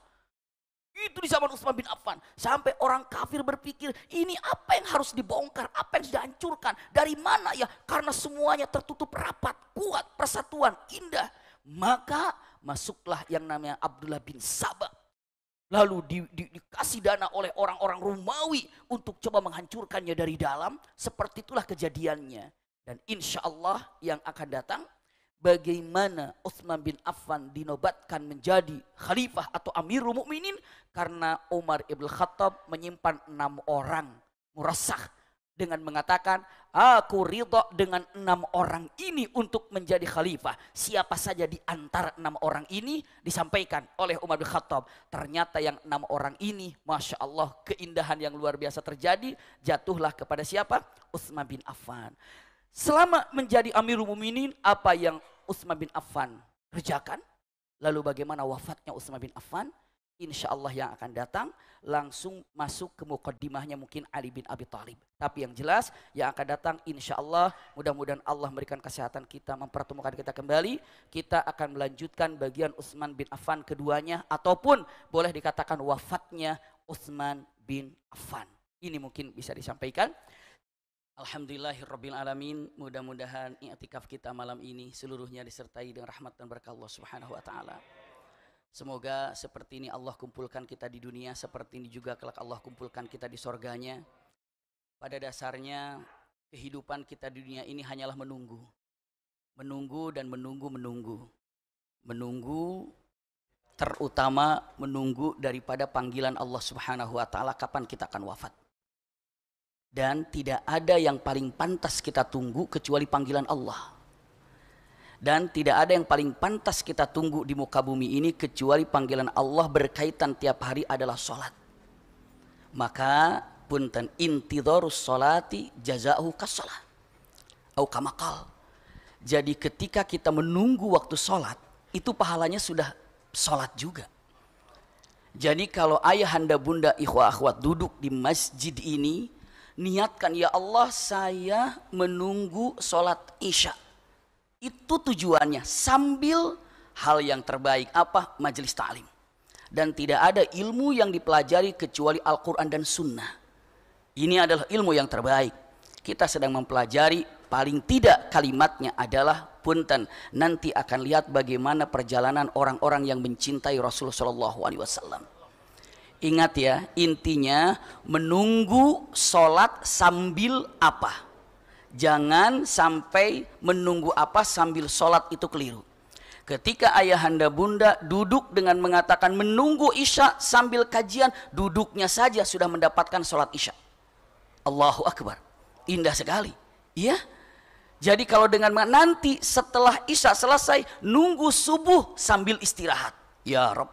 [SPEAKER 1] itu di zaman Utsman bin Affan sampai orang kafir berpikir ini apa yang harus dibongkar apa yang dihancurkan dari mana ya karena semuanya tertutup rapat kuat persatuan indah maka masuklah yang namanya Abdullah bin Sabah lalu di, di, dikasih dana oleh orang-orang Romawi untuk coba menghancurkannya dari dalam, seperti itulah kejadiannya. Dan insya Allah yang akan datang, bagaimana Uthman bin Affan dinobatkan menjadi khalifah atau amirul mukminin karena Umar ibn Khattab menyimpan enam orang murasah dengan mengatakan, aku ridho dengan enam orang ini untuk menjadi khalifah. Siapa saja di antara enam orang ini disampaikan oleh Umar bin Khattab. Ternyata yang enam orang ini, Masya Allah keindahan yang luar biasa terjadi, jatuhlah kepada siapa? Utsman bin Affan. Selama menjadi Amirul Muminin, apa yang Utsman bin Affan kerjakan? Lalu bagaimana wafatnya Utsman bin Affan? insya Allah yang akan datang langsung masuk ke mukaddimahnya mungkin Ali bin Abi Thalib. Tapi yang jelas yang akan datang insya Allah mudah-mudahan Allah memberikan kesehatan kita mempertemukan kita kembali. Kita akan melanjutkan bagian Utsman bin Affan keduanya ataupun boleh dikatakan wafatnya Utsman bin Affan. Ini mungkin bisa disampaikan. Alhamdulillahirrabbilalamin Mudah-mudahan i'tikaf kita malam ini seluruhnya disertai dengan rahmat dan berkah Allah Subhanahu wa taala. Semoga seperti ini Allah kumpulkan kita di dunia, seperti ini juga kelak Allah kumpulkan kita di sorganya. Pada dasarnya kehidupan kita di dunia ini hanyalah menunggu. Menunggu dan menunggu, menunggu. Menunggu terutama menunggu daripada panggilan Allah Subhanahu wa taala kapan kita akan wafat. Dan tidak ada yang paling pantas kita tunggu kecuali panggilan Allah dan tidak ada yang paling pantas kita tunggu di muka bumi ini kecuali panggilan Allah berkaitan tiap hari adalah sholat. Maka punten intidorus sholati jazahu kasolah. Au kamakal. Jadi ketika kita menunggu waktu sholat, itu pahalanya sudah sholat juga. Jadi kalau ayah ayahanda bunda ikhwa akhwat duduk di masjid ini, niatkan ya Allah saya menunggu sholat isya' Itu tujuannya sambil hal yang terbaik apa majelis ta'lim. Dan tidak ada ilmu yang dipelajari kecuali Al-Quran dan Sunnah. Ini adalah ilmu yang terbaik. Kita sedang mempelajari paling tidak kalimatnya adalah punten nanti akan lihat bagaimana perjalanan orang-orang yang mencintai Rasulullah Shallallahu Ingat ya intinya menunggu sholat sambil apa? Jangan sampai menunggu apa sambil sholat itu keliru. Ketika ayahanda bunda duduk dengan mengatakan menunggu isya sambil kajian, duduknya saja sudah mendapatkan sholat isya. Allahu Akbar. Indah sekali. Iya? Jadi kalau dengan nanti setelah isya selesai, nunggu subuh sambil istirahat. Ya Rob.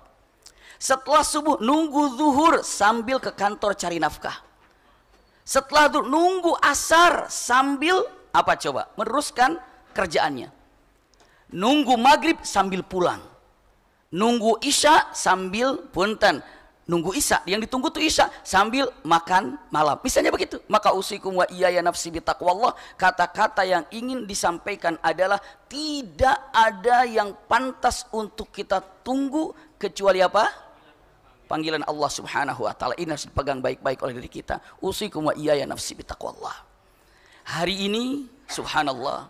[SPEAKER 1] Setelah subuh, nunggu zuhur sambil ke kantor cari nafkah. Setelah itu nunggu asar sambil apa coba? Meneruskan kerjaannya. Nunggu maghrib sambil pulang. Nunggu isya sambil punten. Nunggu isya, yang ditunggu tuh isya sambil makan malam. Misalnya begitu. Maka usikum wa iya ya nafsi bitaqwallah. Kata-kata yang ingin disampaikan adalah tidak ada yang pantas untuk kita tunggu kecuali apa? panggilan Allah Subhanahu wa taala ini harus dipegang baik-baik oleh diri kita. Usikum wa ya nafsi bitaqwallah. Hari ini subhanallah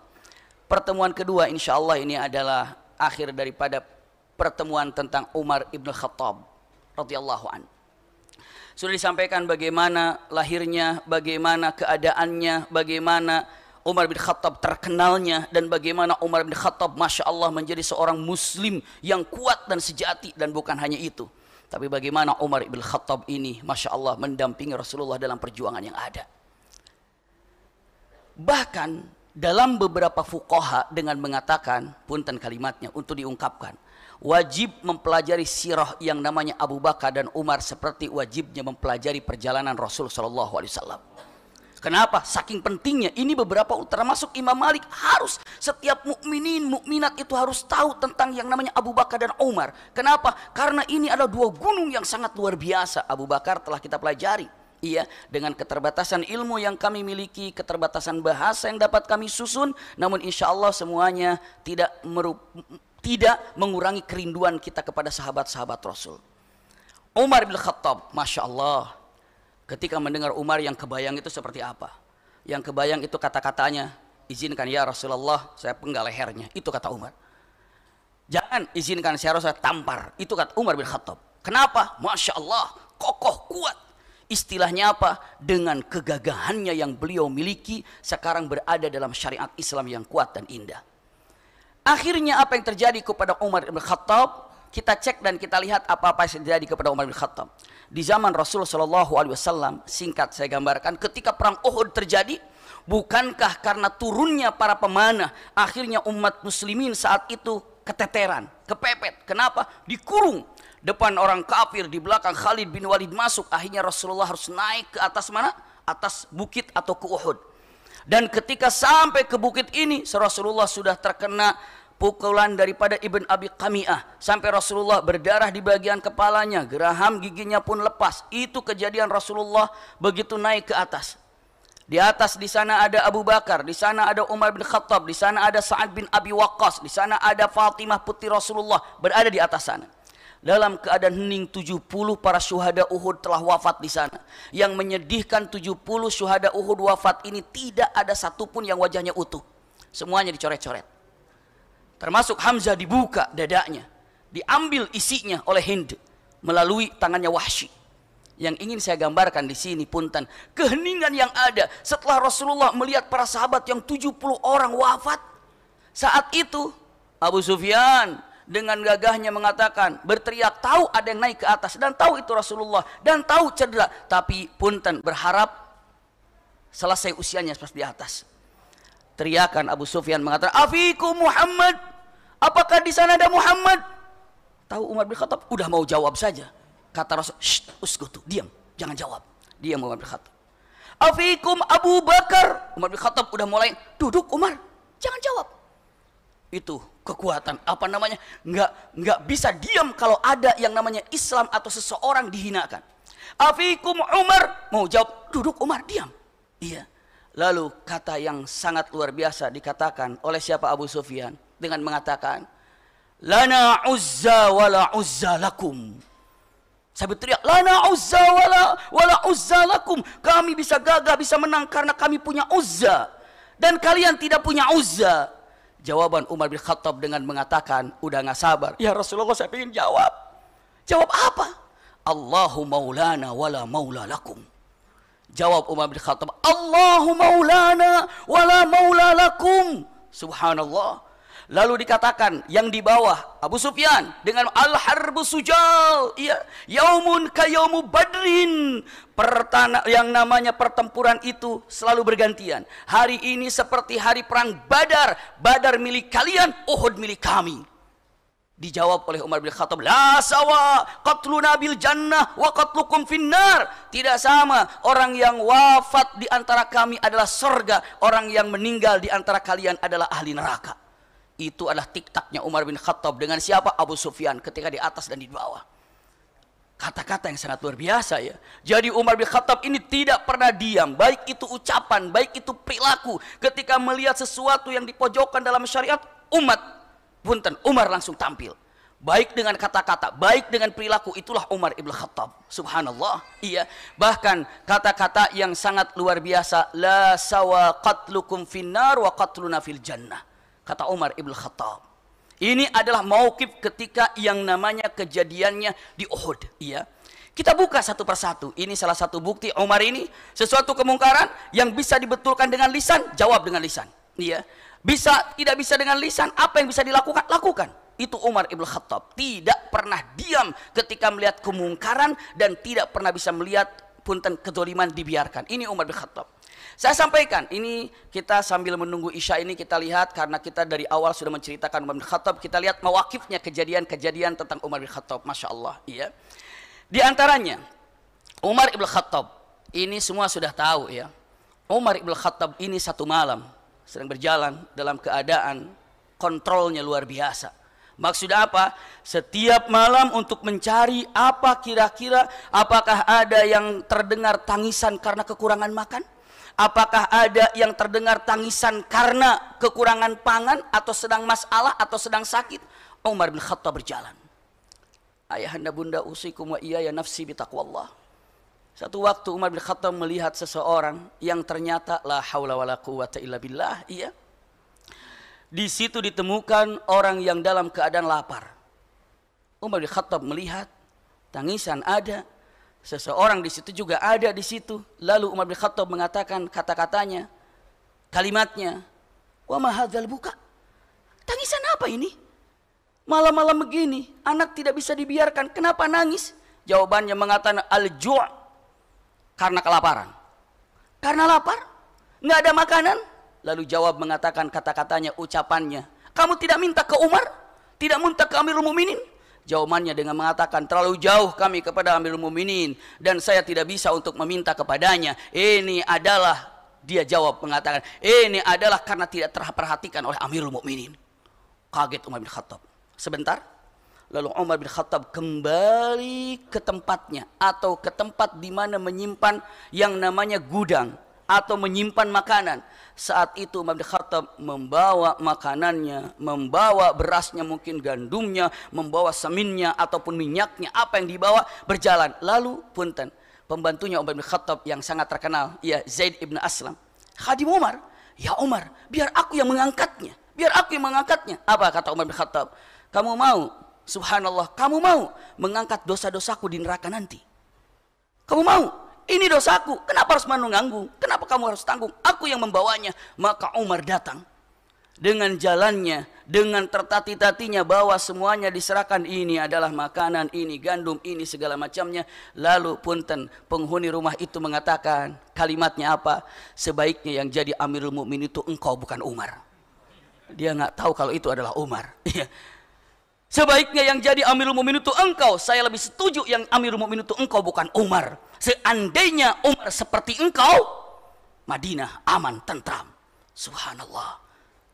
[SPEAKER 1] pertemuan kedua insyaallah ini adalah akhir daripada pertemuan tentang Umar Ibn Khattab radhiyallahu an. Sudah disampaikan bagaimana lahirnya, bagaimana keadaannya, bagaimana Umar bin Khattab terkenalnya dan bagaimana Umar bin Khattab Masya Allah menjadi seorang muslim yang kuat dan sejati dan bukan hanya itu tapi bagaimana Umar ibn Khattab ini, Masya Allah, mendampingi Rasulullah dalam perjuangan yang ada. Bahkan dalam beberapa fukoha dengan mengatakan, punten kalimatnya untuk diungkapkan, wajib mempelajari sirah yang namanya Abu Bakar dan Umar seperti wajibnya mempelajari perjalanan Rasulullah Shallallahu Alaihi Wasallam. Kenapa? Saking pentingnya. Ini beberapa utara masuk Imam Malik harus setiap mukminin mukminat itu harus tahu tentang yang namanya Abu Bakar dan Umar. Kenapa? Karena ini adalah dua gunung yang sangat luar biasa. Abu Bakar telah kita pelajari. Iya, dengan keterbatasan ilmu yang kami miliki, keterbatasan bahasa yang dapat kami susun, namun insya Allah semuanya tidak merup, tidak mengurangi kerinduan kita kepada sahabat-sahabat Rasul. Umar bin Khattab, masya Allah, ketika mendengar Umar yang kebayang itu seperti apa. Yang kebayang itu kata-katanya, izinkan ya Rasulullah, saya penggal lehernya. Itu kata Umar. Jangan izinkan saya Rasul, tampar. Itu kata Umar bin Khattab. Kenapa? Masya Allah, kokoh, kuat. Istilahnya apa? Dengan kegagahannya yang beliau miliki, sekarang berada dalam syariat Islam yang kuat dan indah. Akhirnya apa yang terjadi kepada Umar bin Khattab? Kita cek dan kita lihat apa-apa yang terjadi kepada Umar bin Khattab di zaman Rasulullah Shallallahu Alaihi Wasallam singkat saya gambarkan ketika perang Uhud terjadi bukankah karena turunnya para pemanah akhirnya umat muslimin saat itu keteteran kepepet kenapa dikurung depan orang kafir di belakang Khalid bin Walid masuk akhirnya Rasulullah harus naik ke atas mana atas bukit atau ke Uhud dan ketika sampai ke bukit ini Rasulullah sudah terkena pukulan daripada Ibn Abi Kamiah sampai Rasulullah berdarah di bagian kepalanya, geraham giginya pun lepas. Itu kejadian Rasulullah begitu naik ke atas. Di atas di sana ada Abu Bakar, di sana ada Umar bin Khattab, di sana ada Sa'ad bin Abi Waqqas, di sana ada Fatimah putri Rasulullah berada di atas sana. Dalam keadaan hening 70 para syuhada Uhud telah wafat di sana. Yang menyedihkan 70 syuhada Uhud wafat ini tidak ada satupun yang wajahnya utuh. Semuanya dicoret-coret. Termasuk Hamzah dibuka dadanya. Diambil isinya oleh Hind. Melalui tangannya Wahsy. Yang ingin saya gambarkan di sini punten. Keheningan yang ada setelah Rasulullah melihat para sahabat yang 70 orang wafat. Saat itu Abu Sufyan dengan gagahnya mengatakan berteriak tahu ada yang naik ke atas dan tahu itu Rasulullah dan tahu cedera tapi punten berharap selesai usianya pas di atas Teriakan Abu Sufyan mengatakan, "Afiku Muhammad? Apakah di sana ada Muhammad?" Tahu Umar bin Khattab udah mau jawab saja. Kata Rasul, "Shh, uskutu, diam, jangan jawab." Dia Umar bin Khattab. "Afikum Abu Bakar?" Umar bin Khattab udah mulai, "Duduk Umar, jangan jawab." Itu kekuatan apa namanya? Nggak nggak bisa diam kalau ada yang namanya Islam atau seseorang dihinakan. Afikum Umar mau jawab duduk Umar diam. Iya. Lalu kata yang sangat luar biasa dikatakan oleh siapa Abu Sufyan dengan mengatakan, Lana uzza wala uzza lakum. Saya teriak, lana uzza wala, wala uzza lakum. Kami bisa gagah, bisa menang karena kami punya uzza. Dan kalian tidak punya uzza. Jawaban Umar bin Khattab dengan mengatakan, udah nggak sabar. Ya Rasulullah saya ingin jawab. Jawab apa? Allahu maulana wala maula lakum. Jawab Umar bin Khattab, Allahu maulana wala maula lakum. Subhanallah. Lalu dikatakan yang di bawah Abu Sufyan dengan al-harbu sujal, ya, yaumun ka yaumu badrin. Pertana, yang namanya pertempuran itu selalu bergantian. Hari ini seperti hari perang Badar, Badar milik kalian, Uhud milik kami. Dijawab oleh Umar bin Khattab, "La sawa qatlu nabil jannah wa qatlukum finnar." Tidak sama, orang yang wafat di antara kami adalah sorga. orang yang meninggal di antara kalian adalah ahli neraka. Itu adalah tiktaknya Umar bin Khattab dengan siapa? Abu Sufyan ketika di atas dan di bawah. Kata-kata yang sangat luar biasa ya. Jadi Umar bin Khattab ini tidak pernah diam, baik itu ucapan, baik itu perilaku. Ketika melihat sesuatu yang dipojokkan dalam syariat, umat Punten, Umar langsung tampil. Baik dengan kata-kata, baik dengan perilaku, itulah Umar Ibn Khattab. Subhanallah. Iya. Bahkan kata-kata yang sangat luar biasa. La sawa qatlukum finnar wa qatluna fil jannah. Kata Umar Ibn Khattab. Ini adalah maukif ketika yang namanya kejadiannya di Uhud. Iya. Kita buka satu persatu. Ini salah satu bukti Umar ini sesuatu kemungkaran yang bisa dibetulkan dengan lisan, jawab dengan lisan. Iya. Bisa tidak bisa dengan lisan, apa yang bisa dilakukan? Lakukan. Itu Umar Ibn Khattab. Tidak pernah diam ketika melihat kemungkaran dan tidak pernah bisa melihat punten kedoliman dibiarkan. Ini Umar Ibn Khattab. Saya sampaikan, ini kita sambil menunggu Isya ini kita lihat karena kita dari awal sudah menceritakan Umar bin Khattab, kita lihat mewakifnya kejadian-kejadian tentang Umar bin Khattab. Masya Allah. Iya. Di antaranya, Umar ibn Khattab, ini semua sudah tahu ya. Umar ibn Khattab ini satu malam sedang berjalan dalam keadaan kontrolnya luar biasa. Maksud apa? Setiap malam untuk mencari apa kira-kira apakah ada yang terdengar tangisan karena kekurangan makan? Apakah ada yang terdengar tangisan karena kekurangan pangan atau sedang masalah atau sedang sakit? Umar bin Khattab berjalan. Ayahanda bunda usikum wa iya ya nafsi bitaqwallah. Satu waktu Umar bin Khattab melihat seseorang yang ternyata la haula wala quwata illa billah, iya. Di situ ditemukan orang yang dalam keadaan lapar. Umar bin Khattab melihat tangisan ada, seseorang di situ juga ada di situ. Lalu Umar bin Khattab mengatakan kata-katanya, kalimatnya, "Wa ma hadzal buka?" Tangisan apa ini? Malam-malam begini, anak tidak bisa dibiarkan. Kenapa nangis? Jawabannya mengatakan al-ju' karena kelaparan. Karena lapar, nggak ada makanan. Lalu jawab mengatakan kata-katanya, ucapannya. Kamu tidak minta ke Umar? Tidak minta ke Amirul Muminin? Jawabannya dengan mengatakan terlalu jauh kami kepada Amirul Muminin dan saya tidak bisa untuk meminta kepadanya. Ini adalah dia jawab mengatakan ini adalah karena tidak terperhatikan oleh Amirul Mu'minin, Kaget Umar bin Khattab. Sebentar, Lalu Umar bin Khattab kembali ke tempatnya atau ke tempat di mana menyimpan yang namanya gudang atau menyimpan makanan. Saat itu Umar bin Khattab membawa makanannya, membawa berasnya mungkin gandumnya, membawa seminnya ataupun minyaknya, apa yang dibawa berjalan. Lalu punten, pembantunya Umar bin Khattab yang sangat terkenal, ya Zaid ibn Aslam. Khadim Umar, ya Umar, biar aku yang mengangkatnya. Biar aku yang mengangkatnya. Apa kata Umar bin Khattab? Kamu mau Subhanallah, kamu mau mengangkat dosa-dosaku di neraka nanti? Kamu mau? Ini dosaku. Kenapa harus menunggangu? Kenapa kamu harus tanggung? Aku yang membawanya. Maka Umar datang dengan jalannya, dengan tertati-tatinya bahwa semuanya diserahkan ini adalah makanan, ini gandum, ini segala macamnya. Lalu punten penghuni rumah itu mengatakan kalimatnya apa? Sebaiknya yang jadi Amirul Mukmin itu engkau bukan Umar. Dia nggak tahu kalau itu adalah Umar. Iya. Sebaiknya yang jadi Amirul Mukminin itu engkau. Saya lebih setuju yang Amirul Mukminin itu engkau bukan Umar. Seandainya Umar seperti engkau, Madinah aman tentram. Subhanallah.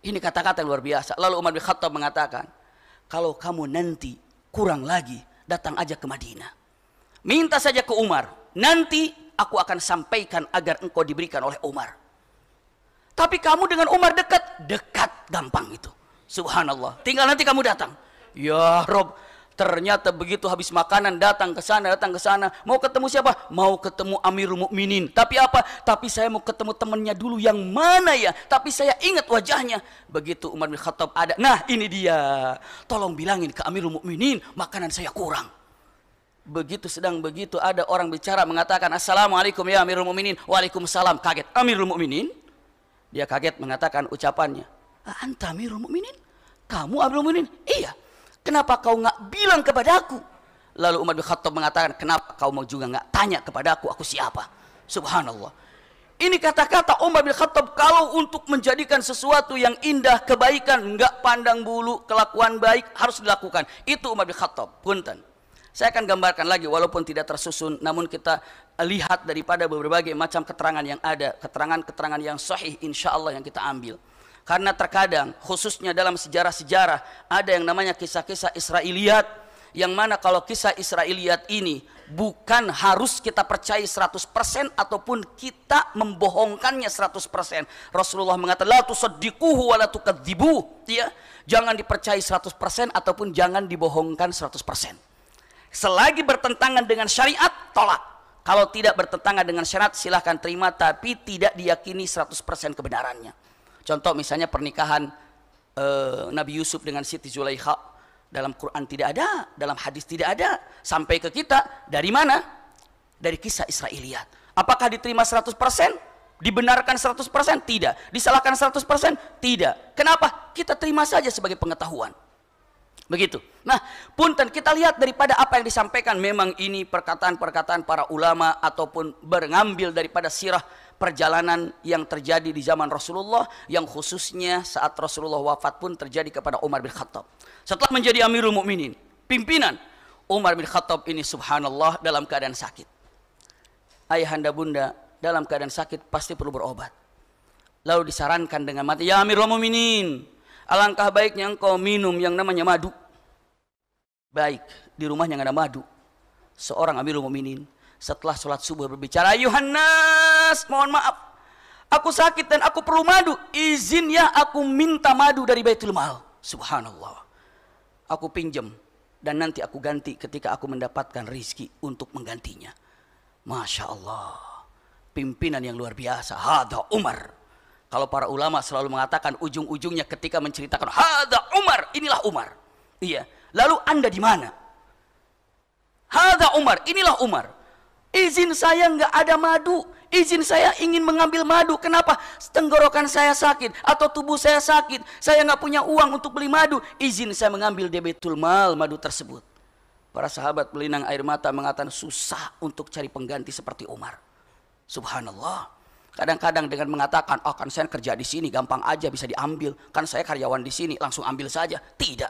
[SPEAKER 1] Ini kata-kata luar biasa. Lalu Umar bin Khattab mengatakan, kalau kamu nanti kurang lagi, datang aja ke Madinah. Minta saja ke Umar. Nanti aku akan sampaikan agar engkau diberikan oleh Umar. Tapi kamu dengan Umar dekat, dekat gampang itu. Subhanallah. Tinggal nanti kamu datang. Ya Rob, ternyata begitu habis makanan datang ke sana, datang ke sana. Mau ketemu siapa? Mau ketemu Amirul Mukminin. Tapi apa? Tapi saya mau ketemu temannya dulu yang mana ya? Tapi saya ingat wajahnya. Begitu Umar bin Khattab ada. Nah, ini dia. Tolong bilangin ke Amirul Mukminin, makanan saya kurang. Begitu sedang begitu ada orang bicara mengatakan Assalamualaikum ya Amirul Mukminin. Waalaikumsalam. Kaget. Amirul Mukminin. Dia kaget mengatakan ucapannya. Anta Amirul Mukminin? Kamu Amirul Mukminin? Iya. Kenapa kau nggak bilang kepadaku? Lalu Umar bin Khattab mengatakan, kenapa kau mau juga nggak tanya kepada aku, aku siapa? Subhanallah. Ini kata-kata Umar bin Khattab kalau untuk menjadikan sesuatu yang indah, kebaikan, nggak pandang bulu, kelakuan baik harus dilakukan. Itu Umar bin Khattab. Punten. Saya akan gambarkan lagi walaupun tidak tersusun namun kita lihat daripada berbagai macam keterangan yang ada, keterangan-keterangan yang sahih insya Allah yang kita ambil. Karena terkadang khususnya dalam sejarah-sejarah ada yang namanya kisah-kisah Israeliat yang mana kalau kisah Israeliat ini bukan harus kita percaya 100% ataupun kita membohongkannya 100%. Rasulullah mengatakan la tusaddiquhu wa la tukadzibu, ya. Jangan dipercaya 100% ataupun jangan dibohongkan 100%. Selagi bertentangan dengan syariat, tolak. Kalau tidak bertentangan dengan syariat, silahkan terima, tapi tidak diyakini 100% kebenarannya. Contoh misalnya pernikahan e, Nabi Yusuf dengan Siti Zulaikha dalam Quran tidak ada, dalam hadis tidak ada, sampai ke kita dari mana? Dari kisah Israiliyat. Apakah diterima 100%? Dibenarkan 100%? Tidak. Disalahkan 100%? Tidak. Kenapa? Kita terima saja sebagai pengetahuan. Begitu. Nah, punten kita lihat daripada apa yang disampaikan memang ini perkataan-perkataan para ulama ataupun mengambil daripada sirah perjalanan yang terjadi di zaman Rasulullah yang khususnya saat Rasulullah wafat pun terjadi kepada Umar bin Khattab. Setelah menjadi Amirul Mukminin, pimpinan Umar bin Khattab ini subhanallah dalam keadaan sakit. Ayahanda bunda dalam keadaan sakit pasti perlu berobat. Lalu disarankan dengan mati, "Ya Amirul Mukminin, alangkah baiknya engkau minum yang namanya madu." Baik, di rumahnya nggak ada madu. Seorang Amirul Mukminin setelah sholat subuh berbicara, "Yuhanna Mas, mohon maaf. Aku sakit dan aku perlu madu. Izin ya aku minta madu dari Baitul Mal. Subhanallah. Aku pinjam dan nanti aku ganti ketika aku mendapatkan rizki untuk menggantinya. Masya Allah. Pimpinan yang luar biasa. Hada Umar. Kalau para ulama selalu mengatakan ujung-ujungnya ketika menceritakan Hada Umar, inilah Umar. Iya. Lalu anda di mana? Hada Umar, inilah Umar. Izin saya nggak ada madu izin saya ingin mengambil madu. Kenapa? Tenggorokan saya sakit atau tubuh saya sakit. Saya nggak punya uang untuk beli madu. Izin saya mengambil debetul mal madu tersebut. Para sahabat melinang air mata mengatakan susah untuk cari pengganti seperti Umar. Subhanallah. Kadang-kadang dengan mengatakan, oh kan saya kerja di sini, gampang aja bisa diambil. Kan saya karyawan di sini, langsung ambil saja. Tidak.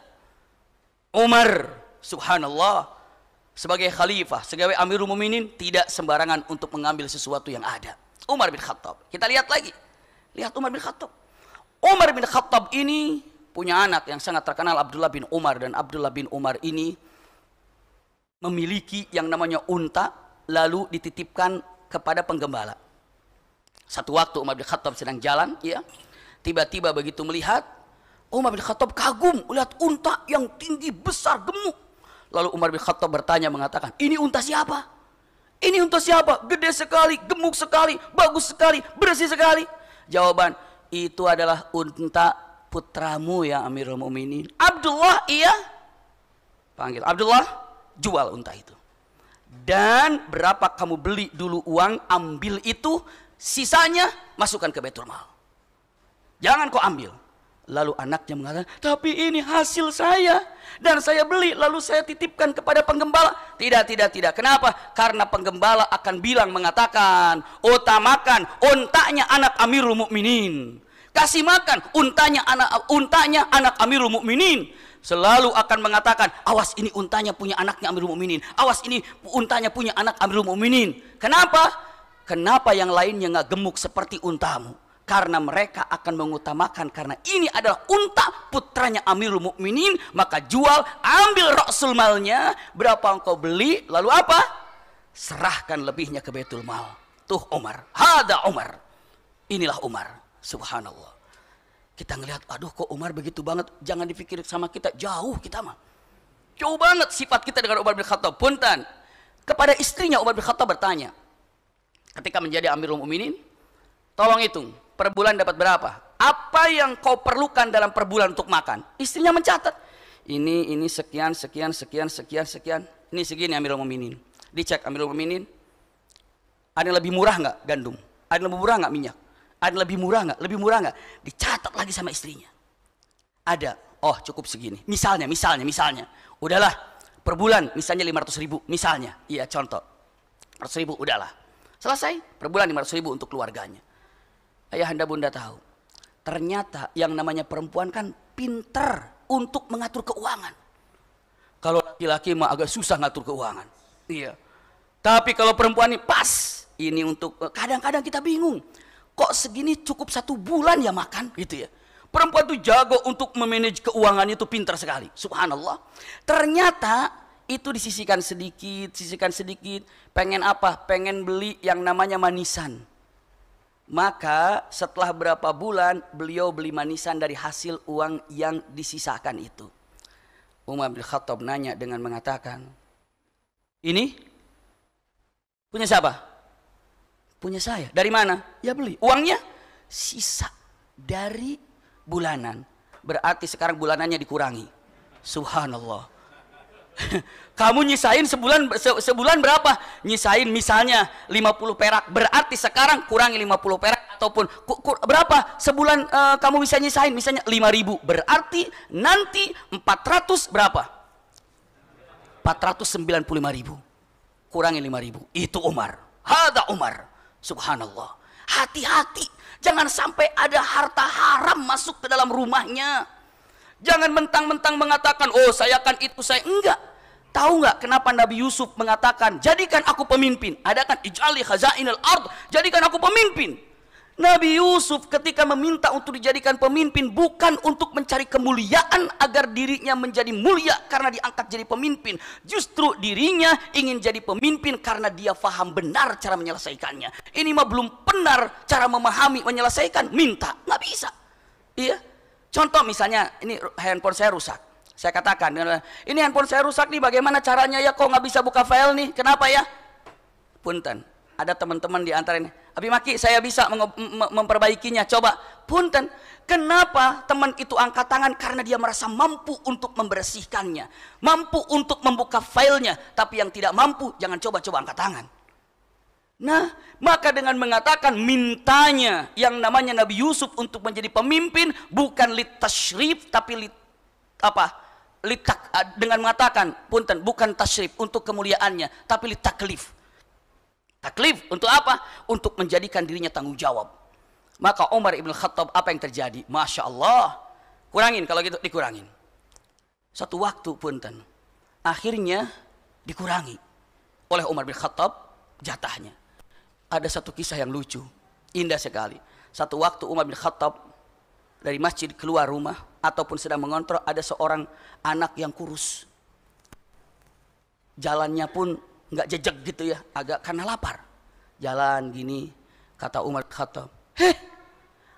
[SPEAKER 1] Umar, subhanallah, sebagai khalifah, sebagai amirul muminin tidak sembarangan untuk mengambil sesuatu yang ada. Umar bin Khattab. Kita lihat lagi. Lihat Umar bin Khattab. Umar bin Khattab ini punya anak yang sangat terkenal Abdullah bin Umar dan Abdullah bin Umar ini memiliki yang namanya unta lalu dititipkan kepada penggembala. Satu waktu Umar bin Khattab sedang jalan, ya. Tiba-tiba begitu melihat Umar bin Khattab kagum melihat unta yang tinggi besar gemuk Lalu Umar bin Khattab bertanya mengatakan, ini unta siapa? Ini unta siapa? Gede sekali, gemuk sekali, bagus sekali, bersih sekali. Jawaban, itu adalah unta putramu ya Amirul Mukminin. Abdullah iya panggil Abdullah jual unta itu. Dan berapa kamu beli dulu uang, ambil itu, sisanya masukkan ke Betul Mal. Jangan kau ambil. Lalu anaknya mengatakan, tapi ini hasil saya. Dan saya beli, lalu saya titipkan kepada penggembala. Tidak, tidak, tidak. Kenapa? Karena penggembala akan bilang, mengatakan, utamakan ontanya anak Amirul Mukminin. Kasih makan untanya anak untanya anak Amirul Mukminin selalu akan mengatakan, awas ini untanya punya anaknya Amirul Mukminin, awas ini untanya punya anak Amirul Mukminin. Kenapa? Kenapa yang lainnya nggak gemuk seperti untamu? karena mereka akan mengutamakan karena ini adalah unta putranya Amirul Mukminin maka jual ambil rasul malnya berapa engkau beli lalu apa serahkan lebihnya ke Baitul Mal tuh Umar hada Umar inilah Umar subhanallah kita ngelihat aduh kok Umar begitu banget jangan dipikir sama kita jauh kita mah jauh banget sifat kita dengan Umar bin Khattab punten kepada istrinya Umar bin Khattab bertanya ketika menjadi Amirul Mukminin tolong hitung per bulan dapat berapa? Apa yang kau perlukan dalam per bulan untuk makan? Istrinya mencatat. Ini, ini, sekian, sekian, sekian, sekian, sekian. Ini segini Amirul Muminin. Dicek Amirul Muminin. Ada yang lebih murah nggak gandum? Ada yang lebih murah nggak minyak? Ada yang lebih murah nggak? Lebih murah nggak? Dicatat lagi sama istrinya. Ada. Oh cukup segini. Misalnya, misalnya, misalnya. Udahlah. Per bulan misalnya 500 ribu. Misalnya. Iya contoh. 100 ribu udahlah. Selesai. Per bulan 500 ribu untuk keluarganya ayah anda bunda tahu. Ternyata yang namanya perempuan kan pinter untuk mengatur keuangan. Kalau laki-laki mah agak susah ngatur keuangan. Iya. Tapi kalau perempuan ini pas. Ini untuk eh, kadang-kadang kita bingung. Kok segini cukup satu bulan ya makan gitu ya. Perempuan tuh jago untuk memanage keuangan itu pinter sekali. Subhanallah. Ternyata itu disisikan sedikit, sisikan sedikit. Pengen apa? Pengen beli yang namanya manisan. Maka setelah berapa bulan beliau beli manisan dari hasil uang yang disisakan itu. Umar bin Khattab nanya dengan mengatakan, ini punya siapa? Punya saya. Dari mana? Ya beli. Uangnya sisa dari bulanan. Berarti sekarang bulanannya dikurangi. Subhanallah Kamu nyisain sebulan se, sebulan berapa? Nyisain misalnya 50 perak. Berarti sekarang kurangi 50 perak ataupun ku, ku, berapa sebulan uh, kamu bisa nyisain misalnya 5000. Berarti nanti 400 berapa? 495000. ribu. Kurangi 5000. Itu Umar. Hada Umar. Subhanallah. Hati-hati. Jangan sampai ada harta haram masuk ke dalam rumahnya Jangan mentang-mentang mengatakan, oh saya kan itu, saya enggak. Tahu enggak kenapa Nabi Yusuf mengatakan, jadikan aku pemimpin. Ada kan ij'ali al ard, jadikan aku pemimpin. Nabi Yusuf ketika meminta untuk dijadikan pemimpin bukan untuk mencari kemuliaan agar dirinya menjadi mulia karena diangkat jadi pemimpin. Justru dirinya ingin jadi pemimpin karena dia faham benar cara menyelesaikannya. Ini mah belum benar cara memahami menyelesaikan, minta nggak bisa. Iya, Contoh misalnya, ini handphone saya rusak. Saya katakan, ini handphone saya rusak nih, bagaimana caranya ya? Kok nggak bisa buka file nih? Kenapa ya? Punten, ada teman-teman di antara ini. Abi Maki, saya bisa memperbaikinya. Coba, punten, kenapa teman itu angkat tangan? Karena dia merasa mampu untuk membersihkannya. Mampu untuk membuka filenya. Tapi yang tidak mampu, jangan coba-coba angkat tangan. Nah, maka dengan mengatakan mintanya yang namanya Nabi Yusuf untuk menjadi pemimpin bukan litashrif tapi lit, apa? litak ah, dengan mengatakan punten bukan tasrif untuk kemuliaannya tapi litaklif. Taklif untuk apa? Untuk menjadikan dirinya tanggung jawab. Maka Umar Ibn Khattab apa yang terjadi? Masya Allah. Kurangin kalau gitu dikurangin. Satu waktu punten. Akhirnya dikurangi oleh Umar bin Khattab jatahnya ada satu kisah yang lucu, indah sekali. Satu waktu Umar bin Khattab dari masjid keluar rumah ataupun sedang mengontrol ada seorang anak yang kurus. Jalannya pun nggak jejak gitu ya, agak karena lapar. Jalan gini, kata Umar Khattab, heh,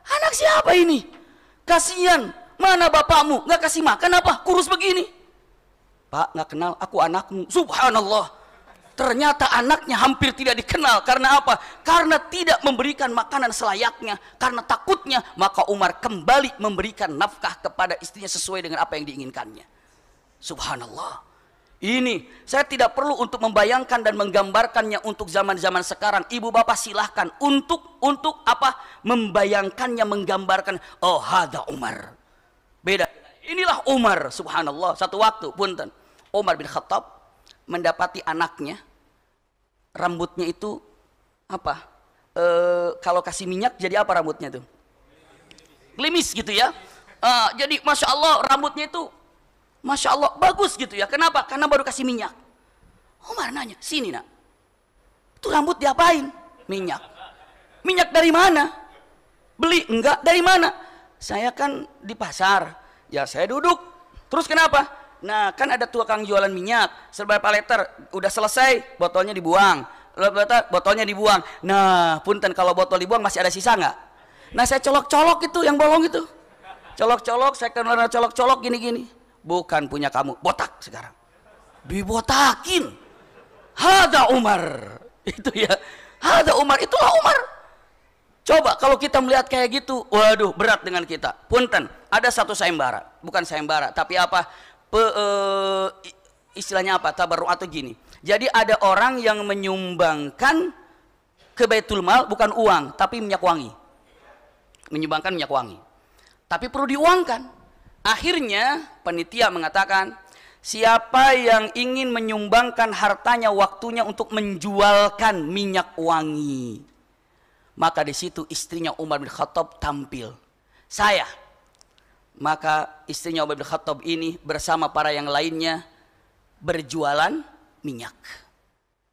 [SPEAKER 1] anak siapa ini? Kasihan, mana bapakmu? Nggak kasih makan apa? Kurus begini. Pak, nggak kenal, aku anakmu. Subhanallah, Ternyata anaknya hampir tidak dikenal. Karena apa? Karena tidak memberikan makanan selayaknya. Karena takutnya, maka Umar kembali memberikan nafkah kepada istrinya sesuai dengan apa yang diinginkannya. Subhanallah. Ini saya tidak perlu untuk membayangkan dan menggambarkannya untuk zaman-zaman sekarang. Ibu bapak silahkan untuk untuk apa? Membayangkannya, menggambarkan. Oh, hada Umar. Beda. Inilah Umar, subhanallah. Satu waktu, punten. Umar bin Khattab mendapati anaknya rambutnya itu apa? E, kalau kasih minyak jadi apa rambutnya tuh? Klimis gitu ya. E, jadi masya Allah rambutnya itu masya Allah bagus gitu ya. Kenapa? Karena baru kasih minyak. Omar oh, nanya, sini nak, itu rambut diapain? Minyak. Minyak dari mana? Beli? Enggak. Dari mana? Saya kan di pasar. Ya saya duduk. Terus kenapa? Nah, kan ada tukang jualan minyak, serba liter, udah selesai, botolnya dibuang. Botolnya dibuang. Nah, punten kalau botol dibuang masih ada sisa nggak? Nah, saya colok-colok itu yang bolong itu. Colok-colok, saya kenal colok-colok gini-gini. Bukan punya kamu, botak sekarang. Dibotakin. Hada Umar. Itu ya. Hada Umar, itulah Umar. Coba kalau kita melihat kayak gitu, waduh berat dengan kita. Punten, ada satu sayembara, bukan sayembara, tapi apa? pe, e, istilahnya apa tabarru atau gini jadi ada orang yang menyumbangkan ke Baitul Mal bukan uang tapi minyak wangi menyumbangkan minyak wangi tapi perlu diuangkan akhirnya penitia mengatakan siapa yang ingin menyumbangkan hartanya waktunya untuk menjualkan minyak wangi maka di situ istrinya Umar bin Khattab tampil saya maka istrinya Ubay bin Khattab ini bersama para yang lainnya berjualan minyak.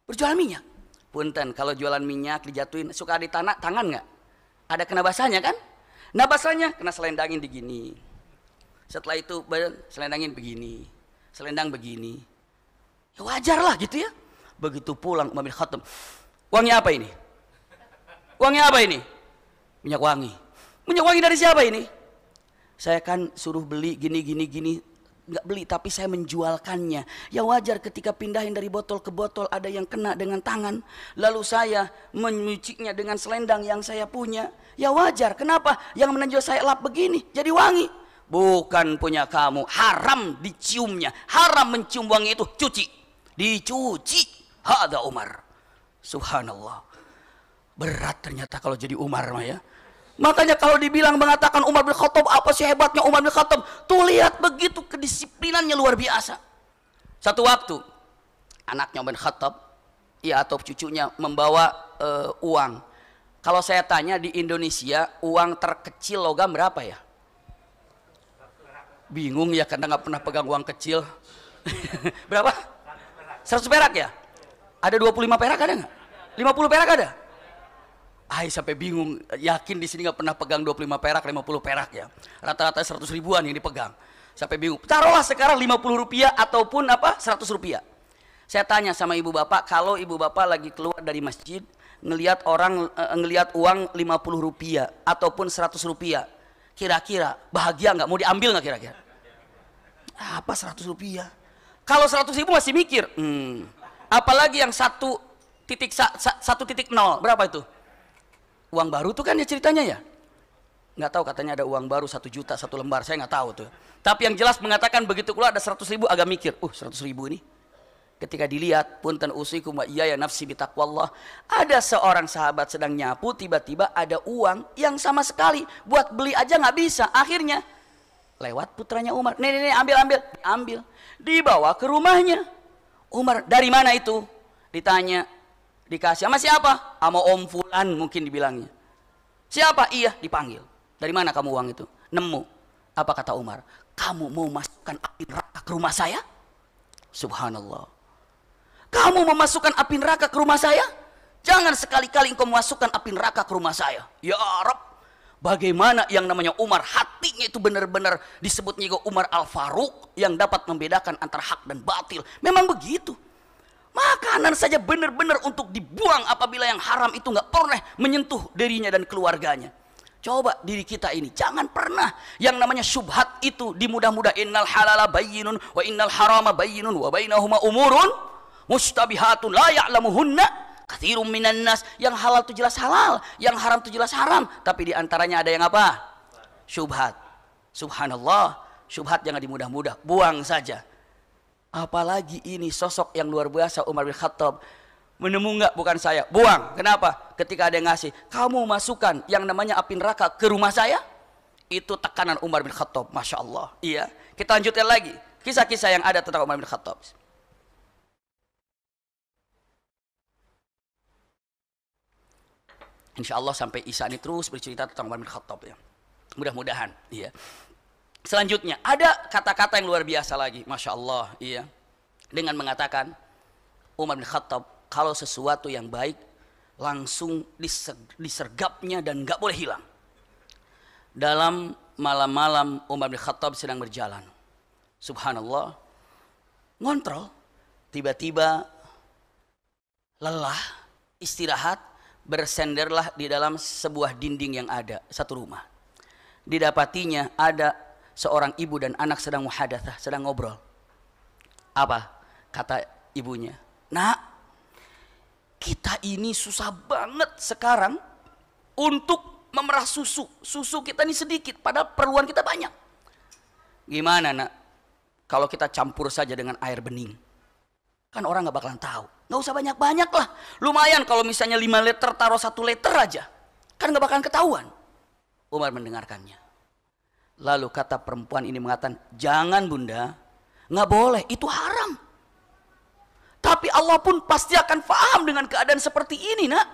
[SPEAKER 1] Berjualan minyak. Punten, kalau jualan minyak dijatuhin, suka di tanah, tangan nggak? Ada kena basahnya kan? Nah basahnya kena selendangin begini. Setelah itu selendangin begini, selendang begini. Ya wajar lah gitu ya. Begitu pulang Umar bin Khattab, uangnya apa ini? Uangnya apa ini? Minyak wangi. Minyak wangi dari siapa ini? saya kan suruh beli gini gini gini nggak beli tapi saya menjualkannya. Ya wajar ketika pindahin dari botol ke botol ada yang kena dengan tangan, lalu saya menyuciknya dengan selendang yang saya punya. Ya wajar. Kenapa? Yang menonjol saya lap begini jadi wangi. Bukan punya kamu, haram diciumnya. Haram mencium wangi itu, cuci. Dicuci. Ada Umar. Subhanallah. Berat ternyata kalau jadi Umar Maya. ya. Makanya kalau dibilang mengatakan Umar bin Khattab apa sih hebatnya Umar bin Khattab? Tuh lihat begitu kedisiplinannya luar biasa. Satu waktu anaknya Umar bin Khattab ya atau cucunya membawa uh, uang. Kalau saya tanya di Indonesia uang terkecil logam berapa ya? Bingung ya karena nggak pernah pegang uang kecil. berapa? 100 perak ya? Ada 25 perak ada nggak? 50 perak ada? Ah sampai bingung, yakin di sini nggak pernah pegang 25 perak, 50 perak ya. Rata-rata 100 ribuan yang dipegang. Sampai bingung. Taruhlah sekarang 50 rupiah ataupun apa 100 rupiah. Saya tanya sama ibu bapak, kalau ibu bapak lagi keluar dari masjid, ngelihat orang eh, ngelihat uang 50 rupiah ataupun 100 rupiah, kira-kira bahagia nggak mau diambil nggak kira-kira? Apa 100 rupiah? Kalau 100 ribu masih mikir, hmm. apalagi yang satu titik satu titik nol berapa itu? uang baru tuh kan ya ceritanya ya nggak tahu katanya ada uang baru satu juta satu lembar saya nggak tahu tuh tapi yang jelas mengatakan begitu keluar ada seratus ribu agak mikir uh seratus ribu ini ketika dilihat punten usiku wa iya ya nafsi bitakwallah ada seorang sahabat sedang nyapu tiba-tiba ada uang yang sama sekali buat beli aja nggak bisa akhirnya lewat putranya Umar nih nih, nih ambil ambil ambil dibawa ke rumahnya Umar dari mana itu ditanya Dikasih sama siapa? Sama Om Fulan mungkin dibilangnya. Siapa? Iya, dipanggil. Dari mana kamu uang itu? Nemu. Apa kata Umar? Kamu mau masukkan api neraka ke rumah saya? Subhanallah. Kamu memasukkan api neraka ke rumah saya? Jangan sekali-kali engkau memasukkan api neraka ke rumah saya. Ya Arab, bagaimana yang namanya Umar hatinya itu benar-benar disebutnya juga Umar Al Faruq yang dapat membedakan antara hak dan batil. Memang begitu. Makanan saja benar-benar untuk dibuang apabila yang haram itu nggak pernah menyentuh dirinya dan keluarganya. Coba diri kita ini, jangan pernah yang namanya syubhat itu dimudah-mudah innal halala bayyinun wa innal harama bayyinun wa bainahuma umurun mustabihatun la ya'lamuhunna kathirum minan nas. Yang halal itu jelas halal, yang haram itu jelas haram, tapi di antaranya ada yang apa? Syubhat. Subhanallah, subhat jangan dimudah-mudah, buang saja. Apalagi ini sosok yang luar biasa Umar bin Khattab. Menemu enggak bukan saya? Buang. Kenapa? Ketika ada yang ngasih, kamu masukkan yang namanya api neraka ke rumah saya? Itu tekanan Umar bin Khattab. Masya Allah. Iya. Kita lanjutkan lagi. Kisah-kisah yang ada tentang Umar bin Khattab. Insya Allah sampai Isa ini terus bercerita tentang Umar bin Khattab ya. Mudah-mudahan. Iya. Selanjutnya, ada kata-kata yang luar biasa lagi. Masya Allah, iya. Dengan mengatakan, Umar bin Khattab, kalau sesuatu yang baik, langsung disergapnya dan nggak boleh hilang. Dalam malam-malam Umar bin Khattab sedang berjalan. Subhanallah, ngontrol, tiba-tiba lelah, istirahat, bersenderlah di dalam sebuah dinding yang ada, satu rumah. Didapatinya ada seorang ibu dan anak sedang muhadathah, sedang ngobrol. Apa kata ibunya? Nak, kita ini susah banget sekarang untuk memerah susu. Susu kita ini sedikit, padahal perluan kita banyak. Gimana nak? Kalau kita campur saja dengan air bening. Kan orang gak bakalan tahu. Nggak usah banyak-banyak lah. Lumayan kalau misalnya lima liter taruh satu liter aja. Kan gak bakalan ketahuan. Umar mendengarkannya. Lalu kata perempuan ini mengatakan, jangan bunda, nggak boleh, itu haram. Tapi Allah pun pasti akan faham dengan keadaan seperti ini nak.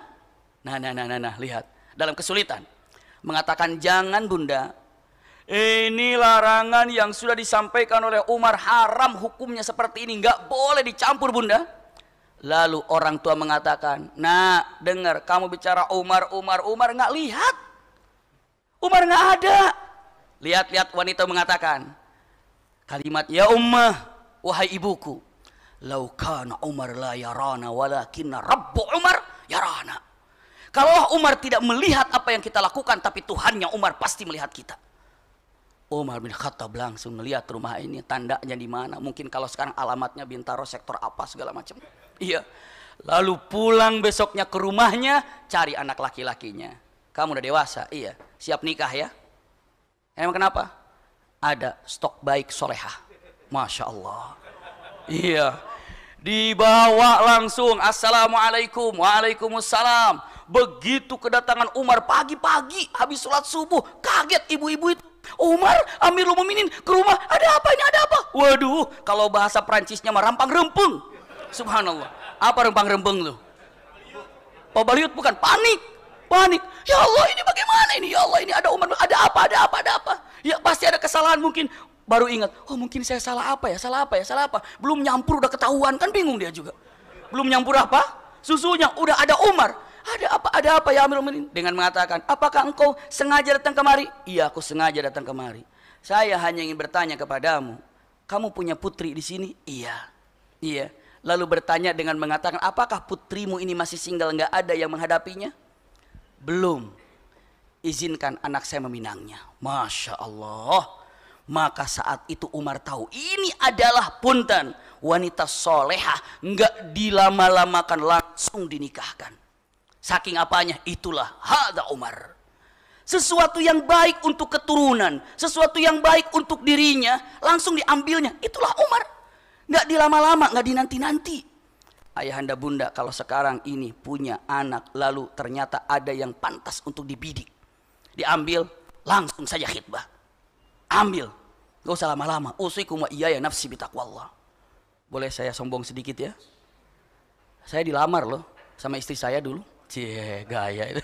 [SPEAKER 1] Nah, nah, nah, nah, nah, lihat. Dalam kesulitan. Mengatakan jangan bunda, ini larangan yang sudah disampaikan oleh Umar haram hukumnya seperti ini, nggak boleh dicampur bunda. Lalu orang tua mengatakan, nah dengar kamu bicara Umar, Umar, Umar nggak lihat, Umar nggak ada, Lihat-lihat wanita mengatakan kalimat ya ummah wahai ibuku. laukana Umar la yarana walakinna rabbu Umar yarana. Kalau Umar tidak melihat apa yang kita lakukan tapi Tuhannya Umar pasti melihat kita. Umar bin Khattab langsung melihat rumah ini tandanya di mana mungkin kalau sekarang alamatnya Bintaro sektor apa segala macam iya lalu pulang besoknya ke rumahnya cari anak laki-lakinya kamu udah dewasa iya siap nikah ya Emang kenapa? Ada stok baik soleha, Masya Allah. Iya. Dibawa langsung. Assalamualaikum. Waalaikumsalam. Begitu kedatangan Umar pagi-pagi habis sholat subuh. Kaget ibu-ibu itu. Umar, Amirul Muminin ke rumah. Ada apa ini? Ada apa? Waduh, kalau bahasa Prancisnya mah rampang rempeng. Subhanallah. Apa rempang rempeng lu? Pabaliut bukan panik panik. Ya Allah ini bagaimana ini? Ya Allah ini ada umat, ada apa, ada apa, ada apa. Ya pasti ada kesalahan mungkin. Baru ingat, oh mungkin saya salah apa ya, salah apa ya, salah apa. Belum nyampur udah ketahuan, kan bingung dia juga. Belum nyampur apa? Susunya, udah ada Umar. Ada apa, ada apa ya Amirul Mukminin? Dengan mengatakan, apakah engkau sengaja datang kemari? Iya, aku sengaja datang kemari. Saya hanya ingin bertanya kepadamu, kamu punya putri di sini? Iya. Iya. Lalu bertanya dengan mengatakan, apakah putrimu ini masih single, nggak ada yang menghadapinya? Belum. Izinkan anak saya meminangnya. Masya Allah. Maka saat itu Umar tahu ini adalah punten wanita soleha nggak dilama-lamakan langsung dinikahkan. Saking apanya itulah hada Umar. Sesuatu yang baik untuk keturunan, sesuatu yang baik untuk dirinya langsung diambilnya. Itulah Umar. Nggak dilama-lama, nggak dinanti-nanti ayahanda bunda kalau sekarang ini punya anak lalu ternyata ada yang pantas untuk dibidik diambil langsung saja khidbah ambil gak usah lama-lama usikum wa iya ya nafsi bitakwallah boleh saya sombong sedikit ya saya dilamar loh sama istri saya dulu cie gaya itu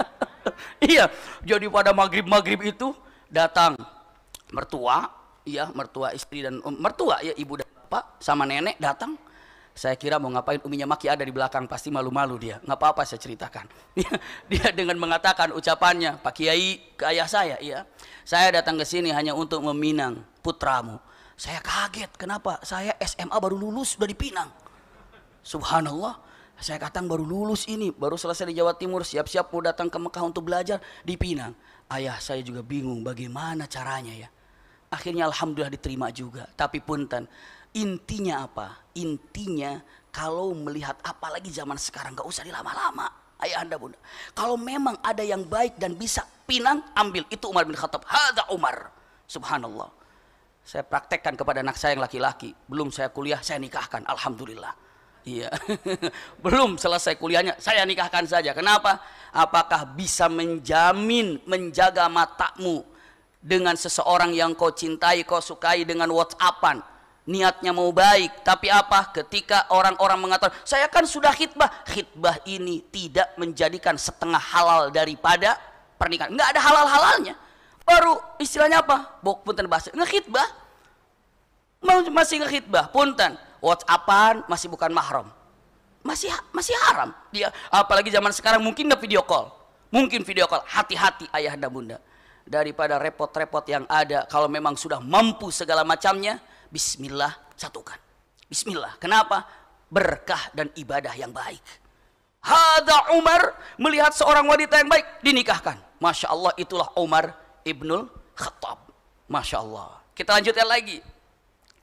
[SPEAKER 1] iya jadi pada maghrib maghrib itu datang mertua iya mertua istri dan oh, mertua ya ibu dan bapak sama nenek datang saya kira mau ngapain uminya Maki ada di belakang pasti malu-malu dia. Nggak apa-apa saya ceritakan. dia dengan mengatakan ucapannya, Pak Kiai ke ayah saya, iya. Saya datang ke sini hanya untuk meminang putramu. Saya kaget, kenapa? Saya SMA baru lulus sudah dipinang. Subhanallah. Saya katakan baru lulus ini, baru selesai di Jawa Timur, siap-siap mau datang ke Mekah untuk belajar dipinang Ayah saya juga bingung bagaimana caranya ya. Akhirnya alhamdulillah diterima juga. Tapi punten, intinya apa? intinya kalau melihat apalagi zaman sekarang gak usah dilama-lama ayah anda bunda kalau memang ada yang baik dan bisa pinang ambil itu Umar bin Khattab hada Umar subhanallah saya praktekkan kepada anak saya yang laki-laki belum saya kuliah saya nikahkan alhamdulillah iya belum selesai kuliahnya saya nikahkan saja kenapa apakah bisa menjamin menjaga matamu dengan seseorang yang kau cintai kau sukai dengan whatsappan niatnya mau baik, tapi apa? Ketika orang-orang mengatakan, "Saya kan sudah khitbah." Khitbah ini tidak menjadikan setengah halal daripada pernikahan. nggak ada halal-halalnya. Baru istilahnya apa? Bok punten bahasa. Ngekhitbah. Masih ngekhitbah, punten. WhatsAppan masih bukan mahram. Masih masih haram. Dia apalagi zaman sekarang mungkin ada video call. Mungkin video call. Hati-hati ayah dan bunda daripada repot-repot yang ada kalau memang sudah mampu segala macamnya Bismillah satukan. Bismillah. Kenapa? Berkah dan ibadah yang baik. Hada Umar melihat seorang wanita yang baik dinikahkan. Masya Allah itulah Umar Ibnul Khattab. Masya Allah. Kita lanjutkan lagi.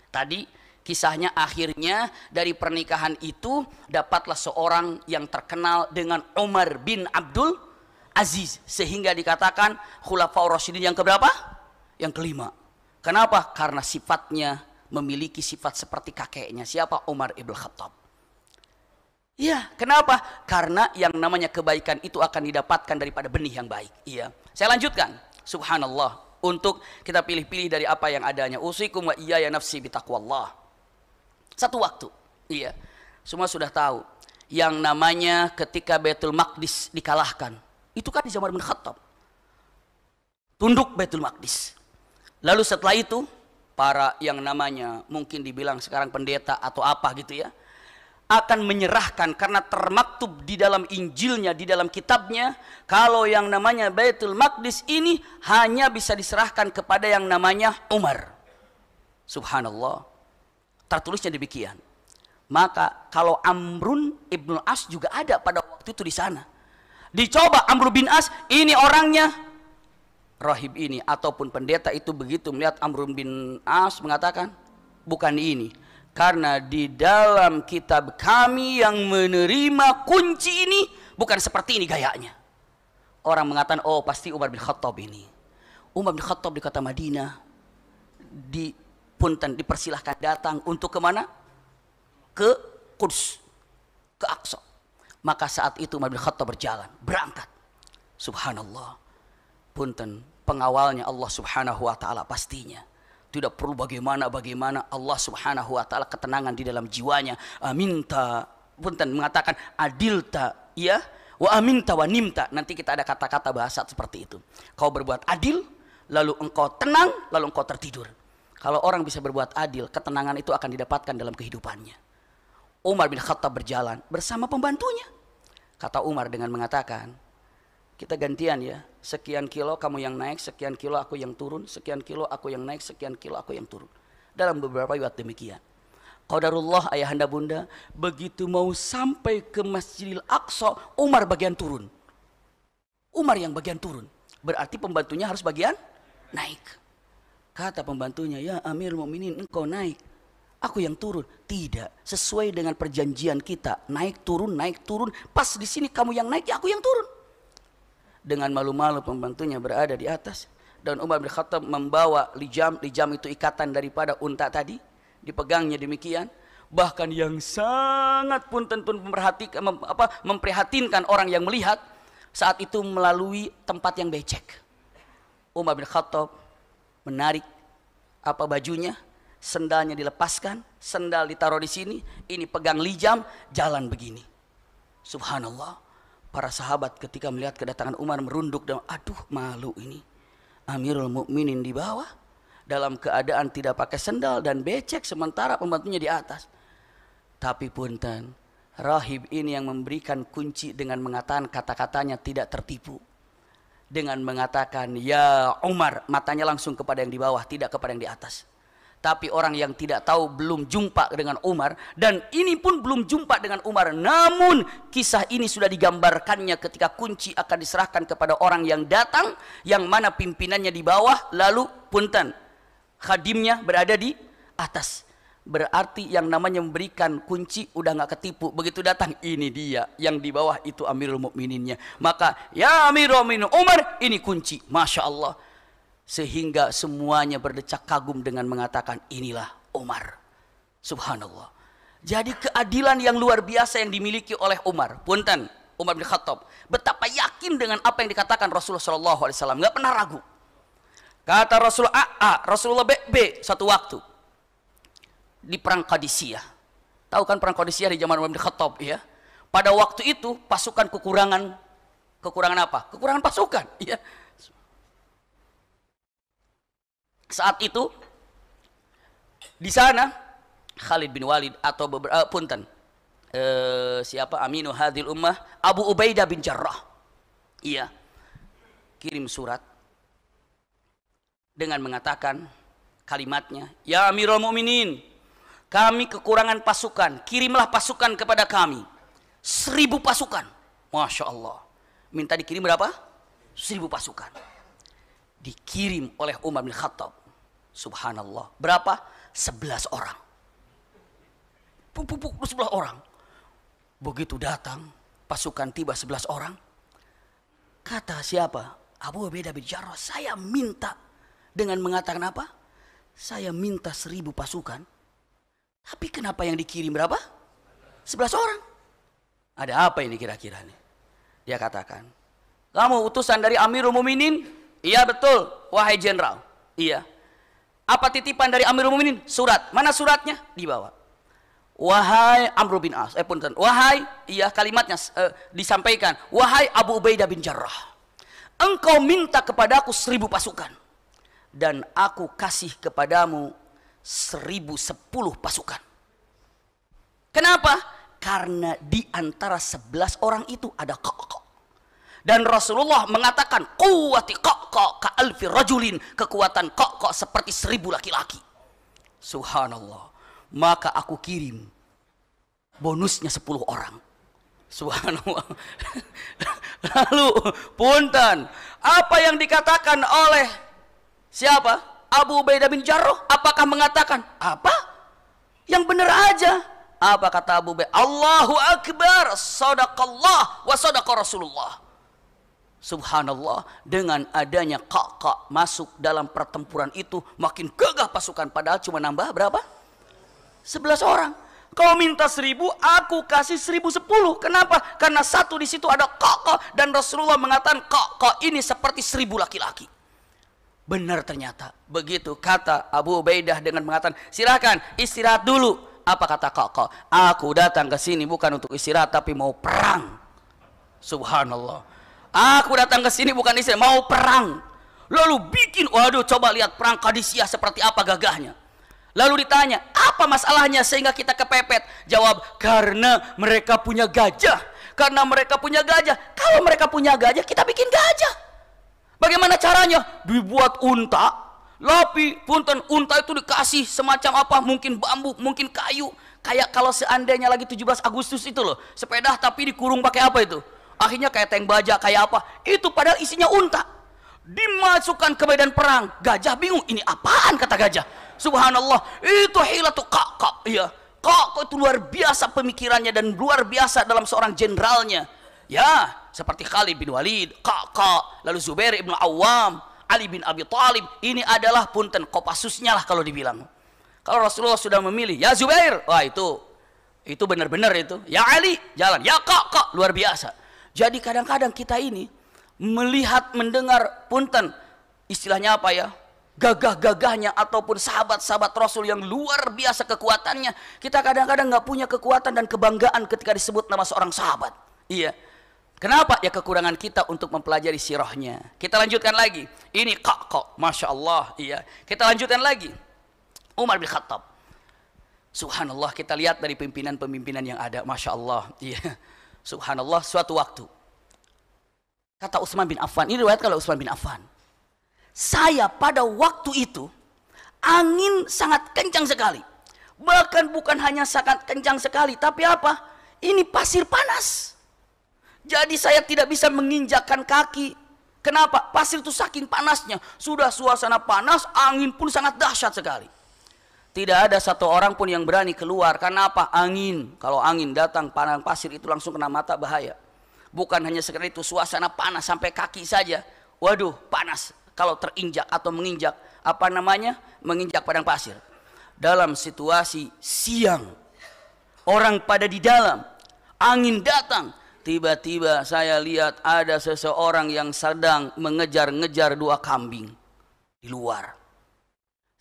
[SPEAKER 1] Tadi kisahnya akhirnya dari pernikahan itu dapatlah seorang yang terkenal dengan Umar bin Abdul Aziz. Sehingga dikatakan Khulafaur Rasyidin yang keberapa? Yang kelima. Kenapa? Karena sifatnya memiliki sifat seperti kakeknya. Siapa? Umar Ibn Khattab. Iya, kenapa? Karena yang namanya kebaikan itu akan didapatkan daripada benih yang baik. Iya. Saya lanjutkan. Subhanallah. Untuk kita pilih-pilih dari apa yang adanya. Usikum wa iya ya nafsi bitaqwallah. Satu waktu. Iya. Semua sudah tahu. Yang namanya ketika betul Maqdis dikalahkan. Itu kan di zaman Ibn Khattab. Tunduk betul Maqdis. Lalu setelah itu para yang namanya mungkin dibilang sekarang pendeta atau apa gitu ya akan menyerahkan karena termaktub di dalam Injilnya, di dalam kitabnya, kalau yang namanya Baitul Maqdis ini hanya bisa diserahkan kepada yang namanya Umar. Subhanallah. Tertulisnya demikian. Maka kalau Amrun Ibnu As juga ada pada waktu itu di sana. Dicoba Amr bin As, ini orangnya rahib ini ataupun pendeta itu begitu melihat Amr bin As mengatakan bukan ini karena di dalam kitab kami yang menerima kunci ini bukan seperti ini gayanya orang mengatakan oh pasti Umar bin Khattab ini Umar bin Khattab di kota Madinah di punten dipersilahkan datang untuk kemana ke kurs ke Aqsa maka saat itu Umar bin Khattab berjalan berangkat subhanallah punten pengawalnya Allah Subhanahu wa taala pastinya. Tidak perlu bagaimana-bagaimana Allah Subhanahu wa taala ketenangan di dalam jiwanya. Aminta punten mengatakan adil adilta ya wa aminta wa nimta. Nanti kita ada kata-kata bahasa seperti itu. Kau berbuat adil lalu engkau tenang lalu engkau tertidur. Kalau orang bisa berbuat adil, ketenangan itu akan didapatkan dalam kehidupannya. Umar bin Khattab berjalan bersama pembantunya. Kata Umar dengan mengatakan, kita gantian ya. Sekian kilo kamu yang naik, sekian kilo aku yang turun, sekian kilo aku yang naik, sekian kilo aku yang turun. Dalam beberapa riwayat demikian. Qadarullah ayahanda bunda, begitu mau sampai ke Masjidil Aqsa, Umar bagian turun. Umar yang bagian turun. Berarti pembantunya harus bagian naik. Kata pembantunya, ya Amir Mu'minin engkau naik. Aku yang turun. Tidak, sesuai dengan perjanjian kita. Naik turun, naik turun. Pas di sini kamu yang naik, ya aku yang turun dengan malu-malu pembantunya berada di atas dan Umar bin Khattab membawa lijam lijam itu ikatan daripada unta tadi dipegangnya demikian bahkan yang sangat pun tentu memperhatikan mem, apa, memprihatinkan orang yang melihat saat itu melalui tempat yang becek Umar bin Khattab menarik apa bajunya sendalnya dilepaskan sendal ditaruh di sini ini pegang lijam jalan begini subhanallah para sahabat ketika melihat kedatangan Umar merunduk dan aduh malu ini. Amirul Mukminin di bawah dalam keadaan tidak pakai sendal dan becek sementara pembantunya di atas. Tapi punten, rahib ini yang memberikan kunci dengan mengatakan kata-katanya tidak tertipu. Dengan mengatakan, ya Umar, matanya langsung kepada yang di bawah, tidak kepada yang di atas tapi orang yang tidak tahu belum jumpa dengan Umar dan ini pun belum jumpa dengan Umar namun kisah ini sudah digambarkannya ketika kunci akan diserahkan kepada orang yang datang yang mana pimpinannya di bawah lalu punten khadimnya berada di atas berarti yang namanya memberikan kunci udah nggak ketipu begitu datang ini dia yang di bawah itu Amirul Mukmininnya maka ya Amirul Mukminin Umar ini kunci masya Allah sehingga semuanya berdecak kagum dengan mengatakan inilah Umar. Subhanallah. Jadi keadilan yang luar biasa yang dimiliki oleh Umar. Punten, Umar bin Khattab. Betapa yakin dengan apa yang dikatakan Rasulullah SAW. Nggak pernah ragu. Kata Rasulullah AA, Rasulullah BB satu waktu. Di Perang Qadisiyah. Tahu kan Perang Qadisiyah di zaman Umar bin Khattab ya? Pada waktu itu pasukan kekurangan kekurangan apa? Kekurangan pasukan, ya. saat itu di sana Khalid bin Walid atau beberapa uh, eh, punten uh, siapa Aminu Hadil Ummah Abu Ubaidah bin Jarrah iya kirim surat dengan mengatakan kalimatnya ya Amirul Mukminin kami kekurangan pasukan kirimlah pasukan kepada kami seribu pasukan masya Allah minta dikirim berapa seribu pasukan dikirim oleh Umar bin Khattab Subhanallah. Berapa? sebelas orang. pupuk puk, puk, orang. Begitu datang, pasukan tiba sebelas orang. Kata siapa? Abu Beda bin Jarrah, saya minta dengan mengatakan apa? Saya minta seribu pasukan. Tapi kenapa yang dikirim berapa? sebelas orang. Ada apa ini kira-kira nih? Dia katakan, kamu utusan dari Amirul Muminin? Iya betul, wahai jenderal. Iya, apa titipan dari Amirul Mukminin? Surat. Mana suratnya? Dibawa. Wahai Amr bin As, eh punten. Wahai, iya kalimatnya eh, disampaikan. Wahai Abu Ubaidah bin Jarrah. Engkau minta kepadaku seribu pasukan. Dan aku kasih kepadamu seribu sepuluh pasukan. Kenapa? Karena di antara sebelas orang itu ada kok dan Rasulullah mengatakan kuwati kok kok ka alfi rajulin kekuatan kok kok seperti seribu laki-laki. Subhanallah. Maka aku kirim bonusnya sepuluh orang. Subhanallah. Lalu punten, apa yang dikatakan oleh siapa? Abu Ubaidah bin Jarrah apakah mengatakan apa? Yang benar aja. Apa kata Abu Ubaidah? Allahu akbar, sadaqallah wa sadaqa Rasulullah. Subhanallah, dengan adanya kakak masuk dalam pertempuran itu, makin gagah pasukan. Padahal cuma nambah berapa? Sebelas orang. Kau minta seribu, aku kasih seribu sepuluh. Kenapa? Karena satu di situ ada kakak dan Rasulullah mengatakan kakak ini seperti seribu laki-laki. Benar ternyata. Begitu kata Abu Ubaidah dengan mengatakan, silahkan istirahat dulu. Apa kata kakak? Aku datang ke sini bukan untuk istirahat tapi mau perang. Subhanallah Aku datang ke sini bukan istri, mau perang. Lalu bikin, waduh coba lihat perang Kadisiah seperti apa gagahnya. Lalu ditanya, apa masalahnya sehingga kita kepepet? Jawab, karena mereka punya gajah. Karena mereka punya gajah. Kalau mereka punya gajah, kita bikin gajah. Bagaimana caranya? Dibuat unta, lopi, punten unta itu dikasih semacam apa? Mungkin bambu, mungkin kayu. Kayak kalau seandainya lagi 17 Agustus itu loh, sepeda tapi dikurung pakai apa itu? akhirnya kayak tank baja kayak apa itu padahal isinya unta dimasukkan ke medan perang gajah bingung ini apaan kata gajah subhanallah itu hila tuh kak kak iya kak itu luar biasa pemikirannya dan luar biasa dalam seorang jenderalnya ya seperti Khalid bin Walid kak kak lalu Zubair ibnu Awam Ali bin Abi Thalib ini adalah punten kopasusnya lah kalau dibilang kalau Rasulullah sudah memilih ya Zubair wah itu itu benar-benar itu ya Ali jalan ya kak kak luar biasa jadi kadang-kadang kita ini melihat, mendengar, punten, istilahnya apa ya? Gagah-gagahnya ataupun sahabat-sahabat Rasul yang luar biasa kekuatannya. Kita kadang-kadang nggak punya kekuatan dan kebanggaan ketika disebut nama seorang sahabat. Iya. Kenapa? Ya kekurangan kita untuk mempelajari sirahnya. Kita lanjutkan lagi. Ini kok kok, masya Allah. Iya. Kita lanjutkan lagi. Umar bin Khattab. Subhanallah kita lihat dari pimpinan-pimpinan yang ada, masya Allah. Iya. Subhanallah suatu waktu. Kata Utsman bin Affan, ini riwayat kalau Utsman bin Affan. Saya pada waktu itu angin sangat kencang sekali. Bahkan bukan hanya sangat kencang sekali, tapi apa? Ini pasir panas. Jadi saya tidak bisa menginjakan kaki. Kenapa? Pasir itu saking panasnya. Sudah suasana panas, angin pun sangat dahsyat sekali. Tidak ada satu orang pun yang berani keluar. Karena apa? Angin. Kalau angin datang, padang pasir itu langsung kena mata bahaya. Bukan hanya sekedar itu, suasana panas sampai kaki saja. Waduh, panas. Kalau terinjak atau menginjak, apa namanya? Menginjak padang pasir. Dalam situasi siang, orang pada di dalam, angin datang, tiba-tiba saya lihat ada seseorang yang sedang mengejar-ngejar dua kambing di luar.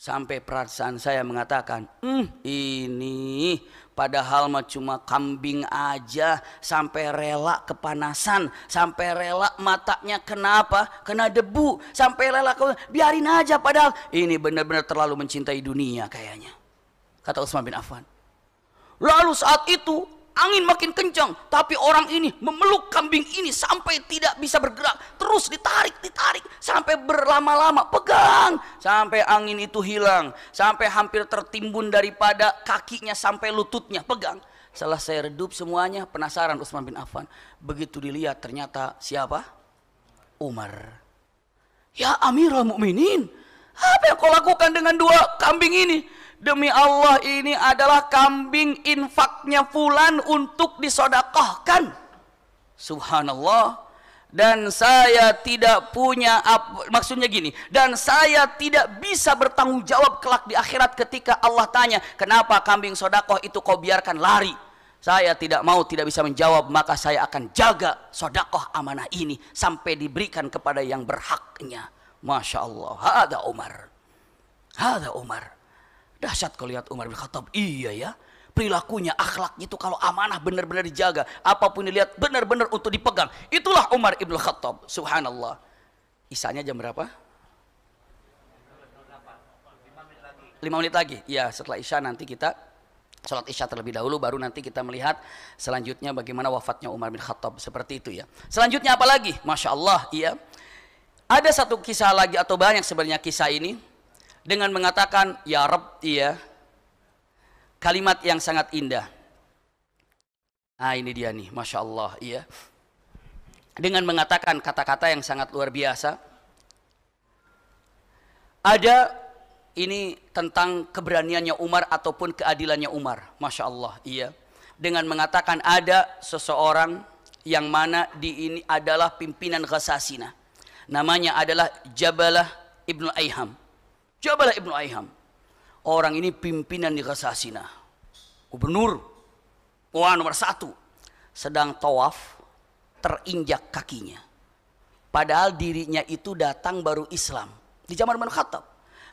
[SPEAKER 1] Sampai perasaan saya mengatakan, hmm, ini padahal mah cuma kambing aja sampai rela kepanasan, sampai rela matanya kenapa? Kena debu, sampai rela ke biarin aja padahal ini benar-benar terlalu mencintai dunia kayaknya. Kata Utsman bin Affan. Lalu saat itu angin makin kencang, tapi orang ini memeluk kambing ini sampai tidak bisa bergerak, terus ditarik, ditarik sampai berlama-lama, pegang sampai angin itu hilang, sampai hampir tertimbun daripada kakinya sampai lututnya, pegang. saya redup semuanya, penasaran Utsman bin Affan. Begitu dilihat ternyata siapa? Umar. Ya Amirul Mukminin, apa yang kau lakukan dengan dua kambing ini? Demi Allah ini adalah kambing infaknya fulan untuk disodakohkan. Subhanallah. Dan saya tidak punya, maksudnya gini, dan saya tidak bisa bertanggung jawab kelak di akhirat ketika Allah tanya, kenapa kambing sodakoh itu kau biarkan lari? Saya tidak mau, tidak bisa menjawab, maka saya akan jaga sodakoh amanah ini sampai diberikan kepada yang berhaknya. Masya Allah. Hada Umar. Hada Umar. Dahsyat kalau lihat Umar bin Khattab. Iya ya. Perilakunya, akhlaknya itu kalau amanah benar-benar dijaga. Apapun dilihat benar-benar untuk dipegang. Itulah Umar bin Khattab. Subhanallah. Isanya jam berapa? lima menit lagi. Ya, setelah Isya nanti kita sholat Isya terlebih dahulu baru nanti kita melihat selanjutnya bagaimana wafatnya Umar bin Khattab seperti itu ya. Selanjutnya apa lagi? Masya Allah, iya. Ada satu kisah lagi atau banyak sebenarnya kisah ini dengan mengatakan ya Rob iya kalimat yang sangat indah nah ini dia nih Masya Allah iya dengan mengatakan kata-kata yang sangat luar biasa ada ini tentang keberaniannya Umar ataupun keadilannya Umar Masya Allah iya dengan mengatakan ada seseorang yang mana di ini adalah pimpinan Ghassasina namanya adalah Jabalah Ibnu Ayham Cobalah Ibnu Aiham. Orang ini pimpinan di Kasasina. Gubernur. Wah nomor satu. Sedang tawaf terinjak kakinya. Padahal dirinya itu datang baru Islam. Di zaman Umar bin Khattab.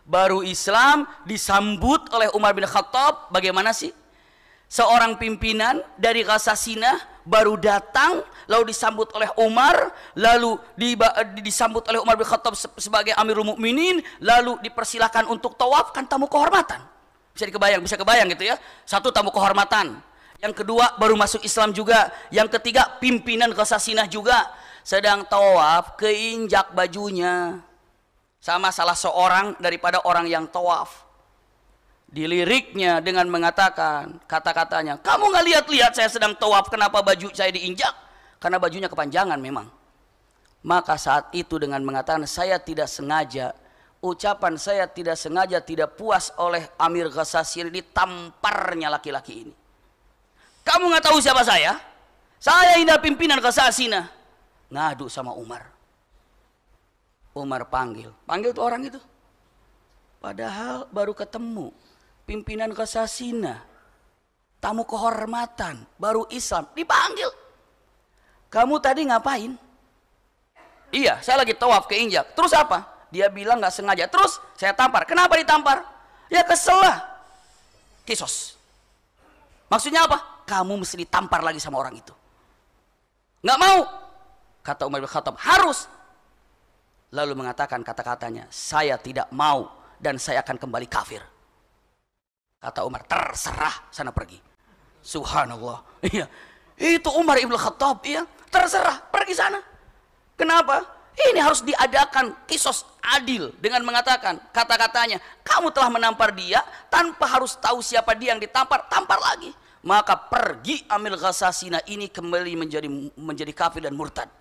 [SPEAKER 1] Baru Islam disambut oleh Umar bin Khattab. Bagaimana sih? Seorang pimpinan dari Kasasina baru datang lalu disambut oleh Umar, lalu disambut oleh Umar bin Khattab sebagai Amirul Mukminin, lalu dipersilahkan untuk tawaf kan tamu kehormatan. Bisa dikebayang, bisa kebayang gitu ya. Satu tamu kehormatan. Yang kedua baru masuk Islam juga. Yang ketiga pimpinan Qasasinah juga sedang tawaf keinjak bajunya sama salah seorang daripada orang yang tawaf diliriknya dengan mengatakan kata-katanya kamu nggak lihat-lihat saya sedang tawaf kenapa baju saya diinjak karena bajunya kepanjangan memang. Maka saat itu dengan mengatakan saya tidak sengaja, ucapan saya tidak sengaja tidak puas oleh Amir Ghasasir ditamparnya laki-laki ini. Kamu nggak tahu siapa saya? Saya indah pimpinan Ghassasina. Ngadu sama Umar. Umar panggil. Panggil tuh orang itu. Padahal baru ketemu pimpinan Ghassasina. tamu kehormatan, baru Islam, dipanggil kamu tadi ngapain? Iya, saya lagi tawaf keinjak. Terus apa? Dia bilang nggak sengaja. Terus saya tampar. Kenapa ditampar? Ya kesel lah. Kisos. Maksudnya apa? Kamu mesti ditampar lagi sama orang itu. Nggak mau. Kata Umar bin Khattab, harus. Lalu mengatakan kata-katanya, saya tidak mau dan saya akan kembali kafir. Kata Umar, terserah sana pergi. Subhanallah. Iya. Itu Umar Ibn Khattab, iya. Terserah, pergi sana. Kenapa? Ini harus diadakan kisos adil dengan mengatakan kata-katanya, kamu telah menampar dia tanpa harus tahu siapa dia yang ditampar, tampar lagi. Maka pergi Amil Ghassasina ini kembali menjadi menjadi kafir dan murtad.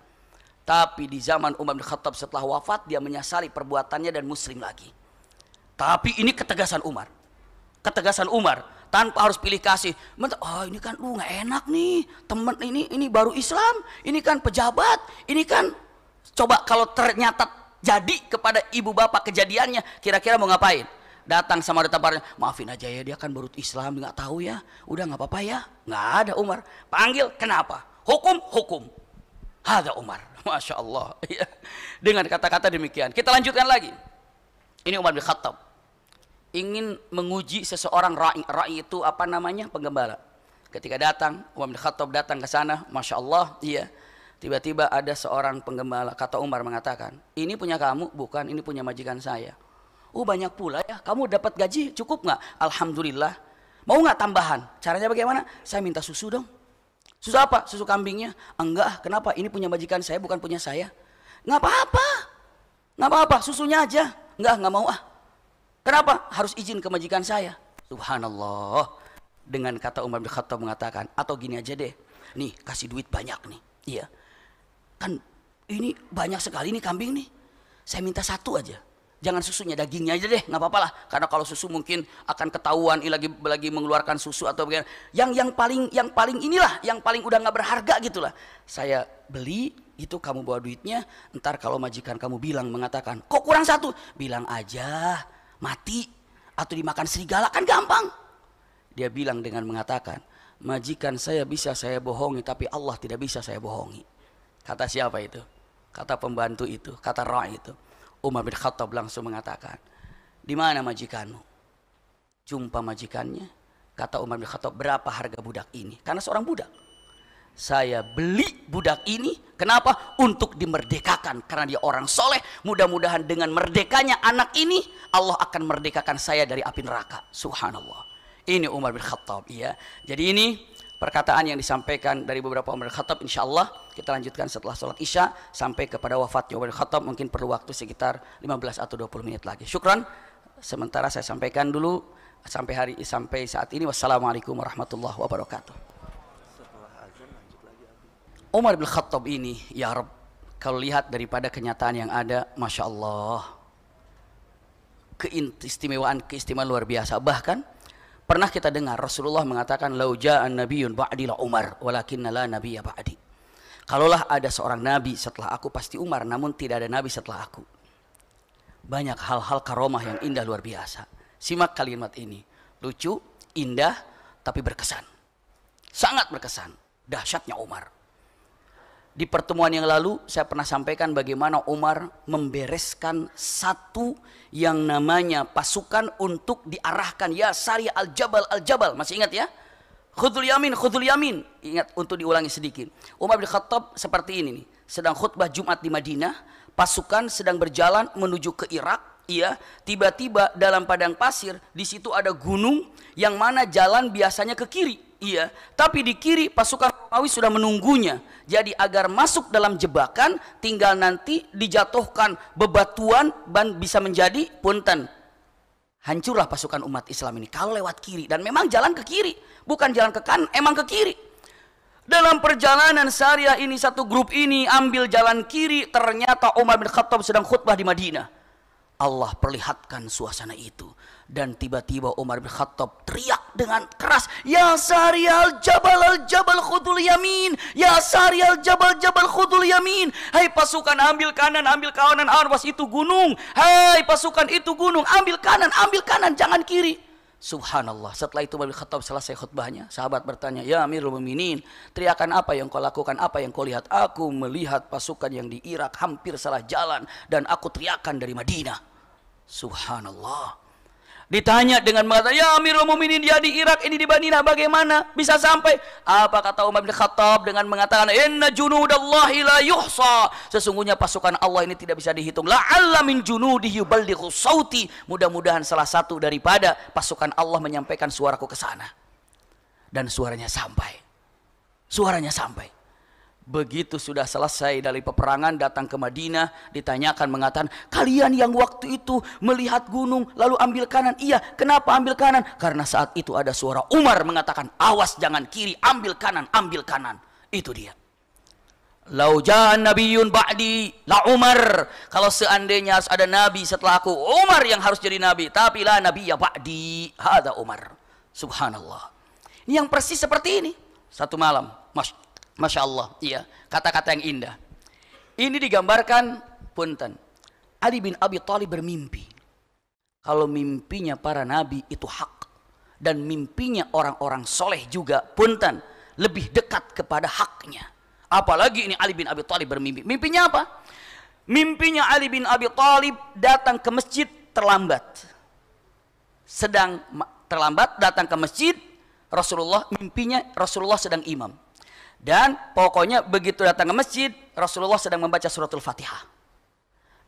[SPEAKER 1] Tapi di zaman Umar bin Khattab setelah wafat dia menyesali perbuatannya dan muslim lagi. Tapi ini ketegasan Umar. Ketegasan Umar tanpa harus pilih kasih. Oh ini kan lu uh, nggak enak nih temen ini ini baru Islam, ini kan pejabat, ini kan coba kalau ternyata jadi kepada ibu bapak kejadiannya kira-kira mau ngapain? Datang sama ada tabarnya, maafin aja ya dia kan baru Islam nggak tahu ya, udah nggak apa-apa ya, nggak ada Umar. Panggil kenapa? Hukum hukum. Ada Umar, masya Allah. Iya. Dengan kata-kata demikian, kita lanjutkan lagi. Ini Umar bin Khattab ingin menguji seseorang ra'i, ra'i itu apa namanya penggembala. Ketika datang, Umar bin Khattab datang ke sana, masya Allah, iya. Tiba-tiba ada seorang penggembala, kata Umar mengatakan, ini punya kamu, bukan, ini punya majikan saya. uh banyak pula ya, kamu dapat gaji cukup nggak? Alhamdulillah. Mau nggak tambahan? Caranya bagaimana? Saya minta susu dong. Susu apa? Susu kambingnya? Enggak, kenapa? Ini punya majikan saya, bukan punya saya. Nggak apa-apa. Nggak apa-apa, susunya aja. Nggak, nggak mau ah. Kenapa? Harus izin ke majikan saya. Subhanallah. Dengan kata Umar bin Khattab mengatakan, atau gini aja deh, nih kasih duit banyak nih. Iya. Kan ini banyak sekali nih kambing nih. Saya minta satu aja. Jangan susunya, dagingnya aja deh, nggak apa apalah Karena kalau susu mungkin akan ketahuan lagi lagi mengeluarkan susu atau bagaimana. Yang yang paling yang paling inilah, yang paling udah nggak berharga gitulah. Saya beli, itu kamu bawa duitnya. Ntar kalau majikan kamu bilang mengatakan, kok kurang satu, bilang aja mati atau dimakan serigala kan gampang. Dia bilang dengan mengatakan, majikan saya bisa saya bohongi tapi Allah tidak bisa saya bohongi. Kata siapa itu? Kata pembantu itu, kata roh itu. Umar bin Khattab langsung mengatakan, di mana majikanmu? Jumpa majikannya. Kata Umar bin Khattab, berapa harga budak ini? Karena seorang budak saya beli budak ini. Kenapa? Untuk dimerdekakan. Karena dia orang soleh. Mudah-mudahan dengan merdekanya anak ini, Allah akan merdekakan saya dari api neraka. Subhanallah. Ini Umar bin Khattab. Iya. Jadi ini perkataan yang disampaikan dari beberapa Umar bin Khattab. Insya Allah kita lanjutkan setelah sholat isya sampai kepada wafat Umar bin Khattab. Mungkin perlu waktu sekitar 15 atau 20 menit lagi. Syukran. Sementara saya sampaikan dulu sampai hari sampai saat ini. Wassalamualaikum warahmatullahi wabarakatuh. Umar bin Khattab ini, ya Rabb, kalau lihat daripada kenyataan yang ada, Masya Allah, keistimewaan-keistimewaan luar biasa. Bahkan pernah kita dengar Rasulullah mengatakan, Lau ja'an nabiyun ba'dila Umar, walakinna la nabiya ba'di. Kalaulah ada seorang nabi setelah aku, pasti Umar, namun tidak ada nabi setelah aku. Banyak hal-hal karomah yang indah luar biasa. Simak kalimat ini. Lucu, indah, tapi berkesan. Sangat berkesan. Dahsyatnya Umar. Di pertemuan yang lalu saya pernah sampaikan bagaimana Umar membereskan satu yang namanya pasukan untuk diarahkan ya Sari al-Jabal al-Jabal. Masih ingat ya? Khudul yamin, khudul yamin. Ingat untuk diulangi sedikit. Umar bin Khattab seperti ini nih. Sedang khutbah Jumat di Madinah, pasukan sedang berjalan menuju ke Irak. Iya, tiba-tiba dalam padang pasir di situ ada gunung yang mana jalan biasanya ke kiri. Iya, tapi di kiri pasukan Romawi sudah menunggunya. Jadi agar masuk dalam jebakan, tinggal nanti dijatuhkan bebatuan dan bisa menjadi punten. Hancurlah pasukan umat Islam ini kalau lewat kiri dan memang jalan ke kiri, bukan jalan ke kanan, emang ke kiri. Dalam perjalanan syariah ini satu grup ini ambil jalan kiri, ternyata Umar bin Khattab sedang khutbah di Madinah. Allah perlihatkan suasana itu. Dan tiba-tiba Umar bin Khattab teriak dengan keras, Ya Sari al-Jabal al-Jabal khudul yamin, Ya Sari al-Jabal jabal khudul yamin. Hai hey, pasukan ambil kanan, ambil kanan, arwas itu gunung. Hai hey, pasukan itu gunung, ambil kanan, ambil kanan, jangan kiri. Subhanallah. Setelah itu Umar bin Khattab selesai khutbahnya. Sahabat bertanya, Ya Amirul Muminin, teriakan apa yang kau lakukan, apa yang kau lihat? Aku melihat pasukan yang di Irak hampir salah jalan dan aku teriakan dari Madinah. Subhanallah. Ditanya dengan mengatakan, ya Amirul Muminin, dia di Irak, ini di Madinah, bagaimana bisa sampai? Apa kata Umar bin Khattab dengan mengatakan, Inna junudallah la yuhsa. Sesungguhnya pasukan Allah ini tidak bisa dihitung. La min junudi yubaldighu sauti. Mudah-mudahan salah satu daripada pasukan Allah menyampaikan suaraku ke sana. Dan suaranya sampai. Suaranya sampai. Begitu sudah selesai dari peperangan datang ke Madinah ditanyakan mengatakan kalian yang waktu itu melihat gunung lalu ambil kanan iya kenapa ambil kanan karena saat itu ada suara Umar mengatakan awas jangan kiri ambil kanan ambil kanan itu dia Laujan nabiyun ba'di la Umar kalau seandainya harus ada nabi setelah aku Umar yang harus jadi nabi tapi lah nabi ya ba'di ada Umar subhanallah ini yang persis seperti ini satu malam Mas Masya Allah, iya. Kata-kata yang indah. Ini digambarkan, punten. Ali bin Abi Thalib bermimpi. Kalau mimpinya para nabi itu hak. Dan mimpinya orang-orang soleh juga, punten. Lebih dekat kepada haknya. Apalagi ini Ali bin Abi Thalib bermimpi. Mimpinya apa? Mimpinya Ali bin Abi Thalib datang ke masjid terlambat. Sedang terlambat datang ke masjid, Rasulullah mimpinya Rasulullah sedang imam dan pokoknya begitu datang ke masjid, Rasulullah sedang membaca suratul Fatihah.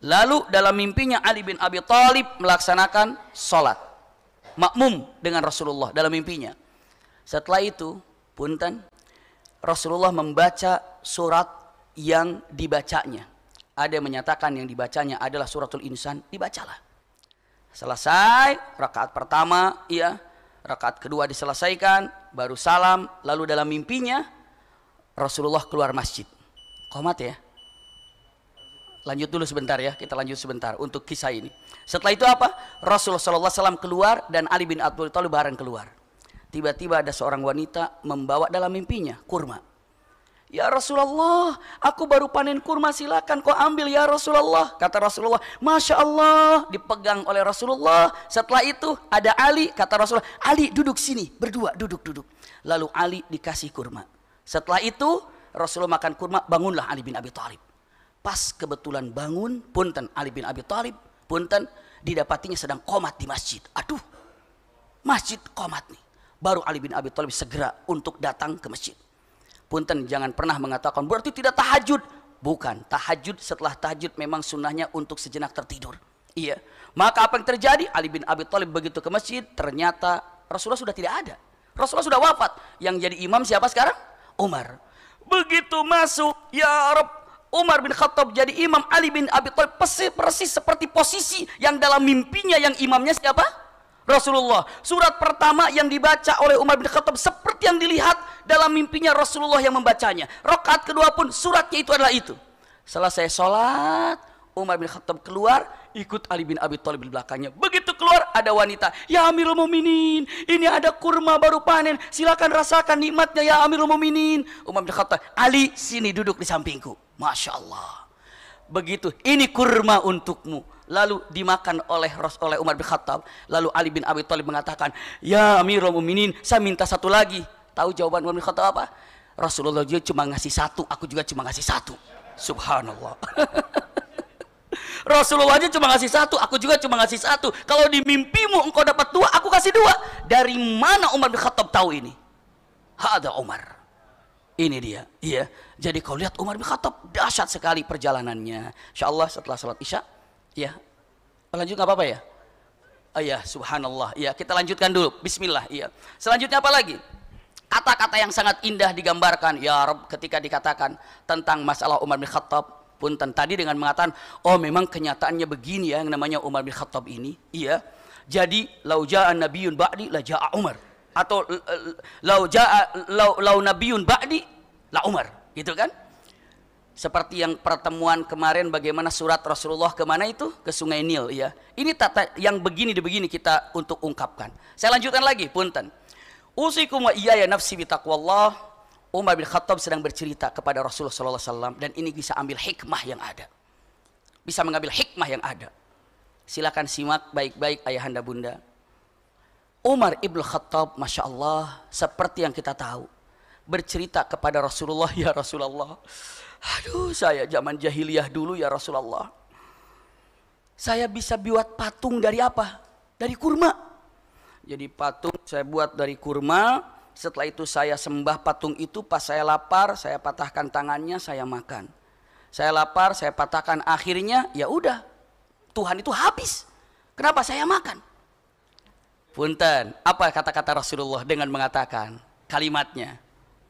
[SPEAKER 1] Lalu dalam mimpinya Ali bin Abi Thalib melaksanakan sholat. Makmum dengan Rasulullah dalam mimpinya. Setelah itu, punten, Rasulullah membaca surat yang dibacanya. Ada yang menyatakan yang dibacanya adalah suratul insan, dibacalah. Selesai, rakaat pertama, iya, rakaat kedua diselesaikan, baru salam, lalu dalam mimpinya Rasulullah keluar masjid. Komat ya. Lanjut dulu sebentar ya, kita lanjut sebentar untuk kisah ini. Setelah itu apa? Rasulullah SAW keluar dan Ali bin Abdul Thalib bareng keluar. Tiba-tiba ada seorang wanita membawa dalam mimpinya kurma. Ya Rasulullah, aku baru panen kurma silakan kau ambil ya Rasulullah. Kata Rasulullah, Masya Allah dipegang oleh Rasulullah. Setelah itu ada Ali, kata Rasulullah, Ali duduk sini berdua, duduk, duduk. Lalu Ali dikasih kurma. Setelah itu Rasulullah makan kurma, bangunlah Ali bin Abi Thalib. Pas kebetulan bangun, punten Ali bin Abi Thalib, punten didapatinya sedang komat di masjid. Aduh, masjid komat nih. Baru Ali bin Abi Thalib segera untuk datang ke masjid. Punten jangan pernah mengatakan berarti tidak tahajud. Bukan, tahajud setelah tahajud memang sunnahnya untuk sejenak tertidur. Iya. Maka apa yang terjadi? Ali bin Abi Thalib begitu ke masjid, ternyata Rasulullah sudah tidak ada. Rasulullah sudah wafat. Yang jadi imam siapa sekarang? Umar. Begitu masuk, ya Arab, Umar bin Khattab jadi imam Ali bin Abi Thalib persis, persis seperti posisi yang dalam mimpinya yang imamnya siapa? Rasulullah. Surat pertama yang dibaca oleh Umar bin Khattab seperti yang dilihat dalam mimpinya Rasulullah yang membacanya. Rokat kedua pun suratnya itu adalah itu. Selesai sholat, Umar bin Khattab keluar, ikut Ali bin Abi Thalib di belakangnya. Begitu keluar ada wanita, "Ya Amirul Mukminin, ini ada kurma baru panen, silakan rasakan nikmatnya ya Amirul Mukminin." Umar bin Khattab, "Ali, sini duduk di sampingku." Masya Allah. Begitu, ini kurma untukmu. Lalu dimakan oleh Ros oleh Umar bin Khattab. Lalu Ali bin Abi Thalib mengatakan, "Ya Amirul Mukminin, saya minta satu lagi." Tahu jawaban Umar bin Khattab apa? Rasulullah juga cuma ngasih satu, aku juga cuma ngasih satu. Subhanallah. Rasulullah aja cuma ngasih satu, aku juga cuma ngasih satu. Kalau di mimpimu engkau dapat dua, aku kasih dua. Dari mana Umar bin Khattab tahu ini? ada Umar. Ini dia. Iya. Jadi kau lihat Umar bin Khattab dahsyat sekali perjalanannya. Insyaallah setelah salat Isya, ya. Lanjut nggak apa-apa ya? ayah oh subhanallah. iya kita lanjutkan dulu. Bismillah. Iya. Selanjutnya apa lagi? Kata-kata yang sangat indah digambarkan ya Rabb ketika dikatakan tentang masalah Umar bin Khattab punten tadi dengan mengatakan oh memang kenyataannya begini ya yang namanya Umar bin Khattab ini iya jadi laujaan Nabiun ba'di la ja'a Umar atau lauja lau, lau nabiyun ba'di la Umar gitu kan seperti yang pertemuan kemarin bagaimana surat Rasulullah kemana itu ke Sungai Nil iya ini tata yang begini begini kita untuk ungkapkan saya lanjutkan lagi punten usikum wa ya nafsi bitaqwallah Umar bin Khattab sedang bercerita kepada Rasulullah SAW dan ini bisa ambil hikmah yang ada. Bisa mengambil hikmah yang ada. Silakan simak baik-baik ayahanda bunda. Umar ibn Khattab, Masya Allah, seperti yang kita tahu, bercerita kepada Rasulullah, ya Rasulullah, aduh saya zaman jahiliyah dulu ya Rasulullah, saya bisa buat patung dari apa? Dari kurma. Jadi patung saya buat dari kurma, setelah itu saya sembah patung itu, pas saya lapar, saya patahkan tangannya, saya makan. Saya lapar, saya patahkan akhirnya, ya udah. Tuhan itu habis. Kenapa saya makan? Punten, apa kata-kata Rasulullah dengan mengatakan kalimatnya?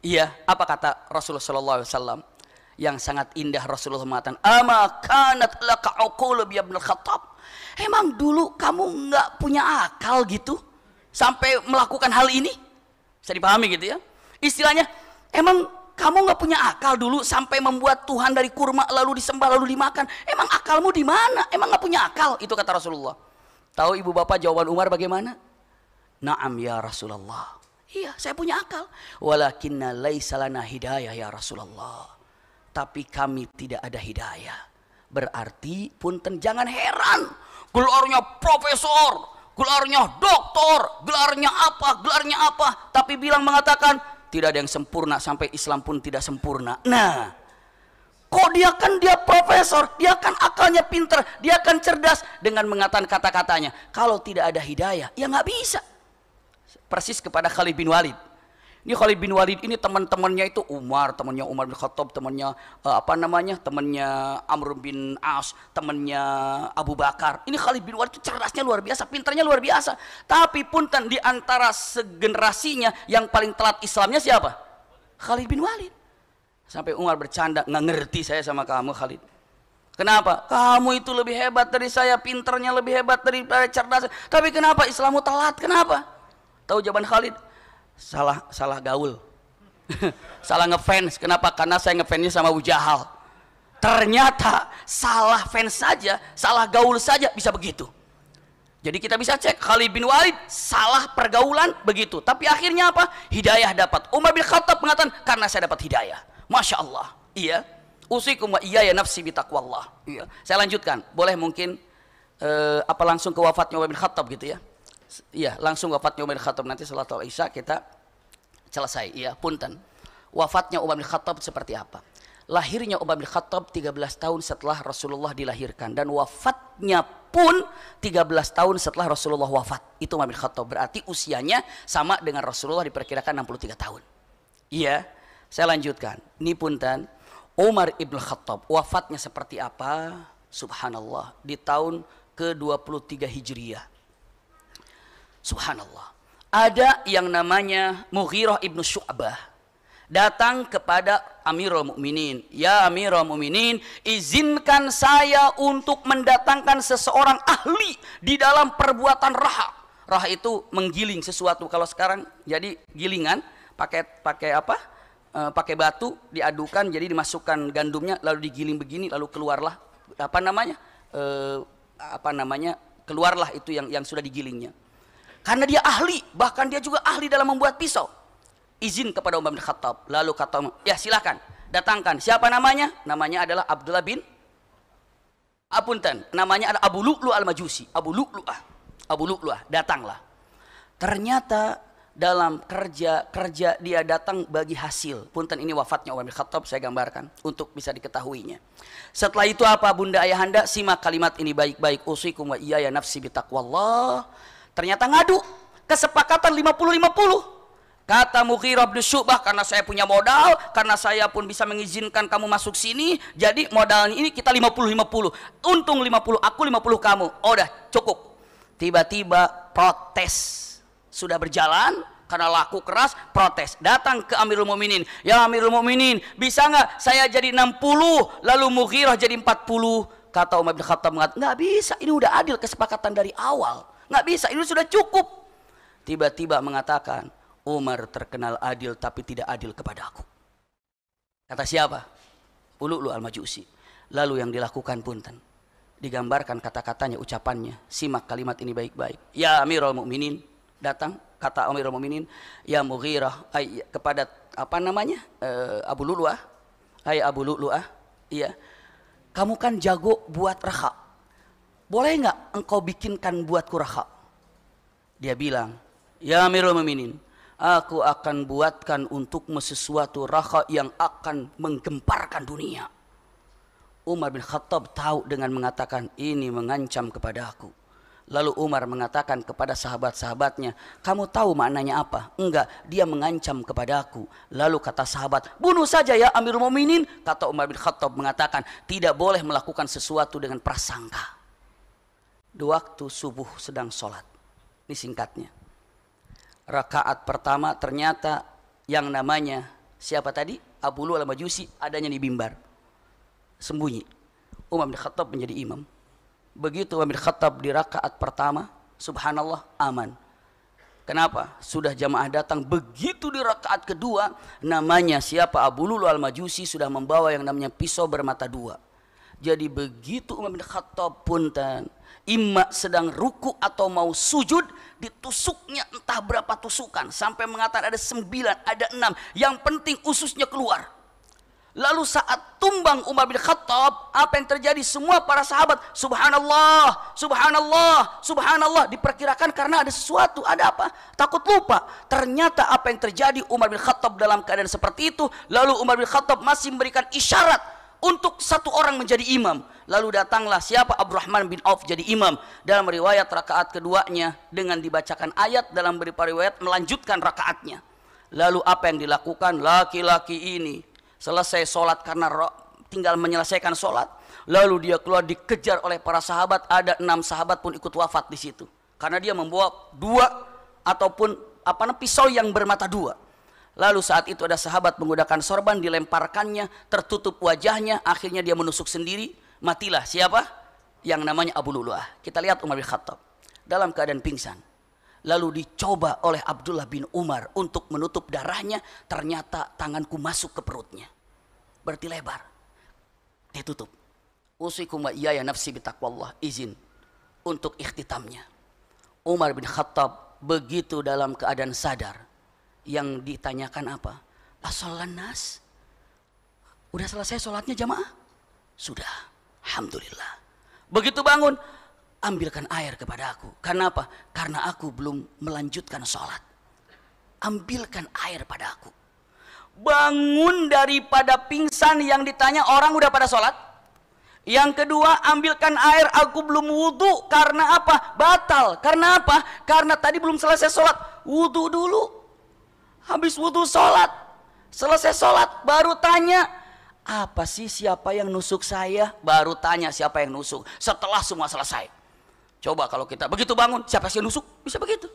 [SPEAKER 1] Iya, apa kata Rasulullah sallallahu alaihi wasallam? Yang sangat indah Rasulullah mengatakan, "Ama kanat laka bi Emang dulu kamu nggak punya akal gitu sampai melakukan hal ini? Bisa dipahami gitu ya. Istilahnya, emang kamu nggak punya akal dulu sampai membuat Tuhan dari kurma lalu disembah lalu dimakan. Emang akalmu di mana? Emang nggak punya akal? Itu kata Rasulullah. Tahu ibu bapak jawaban Umar bagaimana? Naam ya Rasulullah. Iya, saya punya akal. Walakinna laisalana hidayah ya Rasulullah. Tapi kami tidak ada hidayah. Berarti punten jangan heran. Gelarnya profesor, gelarnya doktor, gelarnya apa, gelarnya apa, tapi bilang mengatakan tidak ada yang sempurna sampai Islam pun tidak sempurna. Nah, kok dia kan dia profesor, dia kan akalnya pinter, dia kan cerdas dengan mengatakan kata-katanya. Kalau tidak ada hidayah, ya nggak bisa. Persis kepada Khalid bin Walid ini Khalid bin Walid ini teman-temannya itu Umar, temannya Umar bin Khattab, temannya uh, apa namanya? temannya Amr bin As, temannya Abu Bakar. Ini Khalid bin Walid itu cerdasnya luar biasa, pintarnya luar biasa. Tapi pun kan di antara segenerasinya yang paling telat Islamnya siapa? Khalid bin Walid. Sampai Umar bercanda, nggak ngerti saya sama kamu Khalid. Kenapa? Kamu itu lebih hebat dari saya, pinternya lebih hebat dari cerdas. Tapi kenapa Islammu telat? Kenapa? Tahu jawaban Khalid? salah salah gaul salah ngefans kenapa karena saya ngefansnya sama ujahal ternyata salah fans saja salah gaul saja bisa begitu jadi kita bisa cek Khalid bin Walid salah pergaulan begitu tapi akhirnya apa hidayah dapat Umar bin Khattab mengatakan karena saya dapat hidayah Masya Allah iya usikum wa iya ya nafsi bitaqwallah iya saya lanjutkan boleh mungkin eh, apa langsung ke wafatnya Umar bin Khattab gitu ya Iya, langsung wafatnya Umar bin Khattab nanti salat Isya kita selesai. Iya, punten. Wafatnya Umar bin Khattab seperti apa? Lahirnya Umar bin Khattab 13 tahun setelah Rasulullah dilahirkan dan wafatnya pun 13 tahun setelah Rasulullah wafat. Itu Umar bin Khattab. Berarti usianya sama dengan Rasulullah diperkirakan 63 tahun. Iya, saya lanjutkan. Ini punten. Umar ibn Khattab wafatnya seperti apa? Subhanallah di tahun ke-23 Hijriah Subhanallah. Ada yang namanya Mughirah ibnu Syu'bah datang kepada Amirul Mukminin, "Ya Amirul Mukminin, izinkan saya untuk mendatangkan seseorang ahli di dalam perbuatan raha." Raha itu menggiling sesuatu. Kalau sekarang jadi gilingan, pakai pakai apa? E, pakai batu diadukan jadi dimasukkan gandumnya lalu digiling begini lalu keluarlah apa namanya? E, apa namanya? keluarlah itu yang yang sudah digilingnya. Karena dia ahli, bahkan dia juga ahli dalam membuat pisau. Izin kepada Umar bin Khattab. Lalu kata, ya silahkan, datangkan. Siapa namanya? Namanya adalah Abdullah bin Apunten. Namanya adalah Abu Lu'lu al-Majusi. Abu Lu'lu'ah. Abu Lu'lu'ah. Datanglah. Ternyata dalam kerja kerja dia datang bagi hasil. Punten ini wafatnya Umar bin Khattab saya gambarkan untuk bisa diketahuinya. Setelah itu apa Bunda Ayahanda simak kalimat ini baik-baik usikum wa iyaya nafsi bitaqwallah Ternyata ngadu. Kesepakatan 50-50. Kata Mughirah bin Syubah, karena saya punya modal, karena saya pun bisa mengizinkan kamu masuk sini, jadi modalnya ini kita 50-50. Untung 50, aku 50 kamu. Oh dah, cukup. Tiba-tiba protes. Sudah berjalan, karena laku keras, protes. Datang ke Amirul Muminin. Ya Amirul Muminin, bisa nggak saya jadi 60, lalu Mughirah jadi 40? Kata Umar bin Khattab mengatakan, nggak bisa, ini udah adil kesepakatan dari awal nggak bisa ini sudah cukup tiba-tiba mengatakan Umar terkenal adil tapi tidak adil kepada aku kata siapa Ululu al-Majusi lalu yang dilakukan punten digambarkan kata-katanya ucapannya simak kalimat ini baik-baik ya Amirul Mukminin datang kata Amirul Mukminin ya Mughirah ay, kepada apa namanya e, Abu Luluah Hai Abu Luluah iya kamu kan jago buat rahak boleh nggak engkau bikinkan buatku rahab? Dia bilang, ya Amirul Muminin, aku akan buatkan untukmu sesuatu rahab yang akan menggemparkan dunia. Umar bin Khattab tahu dengan mengatakan ini mengancam kepada aku. Lalu Umar mengatakan kepada sahabat-sahabatnya, kamu tahu maknanya apa? Enggak, dia mengancam kepada aku. Lalu kata sahabat, bunuh saja ya Amirul Muminin. Kata Umar bin Khattab mengatakan, tidak boleh melakukan sesuatu dengan prasangka di waktu subuh sedang sholat. Ini singkatnya. Rakaat pertama ternyata yang namanya siapa tadi? Abu Lu'ala al-Majusi adanya di bimbar. Sembunyi. Umar bin Khattab menjadi imam. Begitu Umar bin Khattab di rakaat pertama, subhanallah aman. Kenapa? Sudah jamaah datang begitu di rakaat kedua, namanya siapa Abu Lulu al-Majusi sudah membawa yang namanya pisau bermata dua. Jadi begitu Umar bin Khattab punten imma sedang ruku atau mau sujud ditusuknya entah berapa tusukan sampai mengatakan ada sembilan ada enam yang penting ususnya keluar lalu saat tumbang Umar bin Khattab apa yang terjadi semua para sahabat subhanallah subhanallah subhanallah diperkirakan karena ada sesuatu ada apa takut lupa ternyata apa yang terjadi Umar bin Khattab dalam keadaan seperti itu lalu Umar bin Khattab masih memberikan isyarat untuk satu orang menjadi imam Lalu datanglah siapa Abdurrahman bin Auf jadi imam dalam riwayat rakaat keduanya dengan dibacakan ayat dalam beberapa riwayat melanjutkan rakaatnya. Lalu apa yang dilakukan laki-laki ini? Selesai sholat karena tinggal menyelesaikan sholat. Lalu dia keluar dikejar oleh para sahabat. Ada enam sahabat pun ikut wafat di situ. Karena dia membawa dua ataupun apa pisau yang bermata dua. Lalu saat itu ada sahabat menggunakan sorban dilemparkannya, tertutup wajahnya, akhirnya dia menusuk sendiri matilah siapa? Yang namanya Abu Lulu'ah. Kita lihat Umar bin Khattab dalam keadaan pingsan. Lalu dicoba oleh Abdullah bin Umar untuk menutup darahnya, ternyata tanganku masuk ke perutnya. Berarti lebar. Ditutup. Usikum wa ya nafsi bitakwallah. Izin untuk ikhtitamnya. Umar bin Khattab begitu dalam keadaan sadar. Yang ditanyakan apa? Asolan nas? Udah selesai sholatnya jamaah? Sudah. Alhamdulillah. Begitu bangun, ambilkan air kepada aku. Karena apa? Karena aku belum melanjutkan sholat. Ambilkan air pada aku. Bangun daripada pingsan yang ditanya orang udah pada sholat. Yang kedua, ambilkan air aku belum wudhu. Karena apa? Batal. Karena apa? Karena tadi belum selesai sholat. Wudhu dulu. Habis wudhu sholat. Selesai sholat baru tanya apa sih siapa yang nusuk saya? Baru tanya siapa yang nusuk. Setelah semua selesai. Coba kalau kita begitu bangun, siapa sih yang nusuk? Bisa begitu.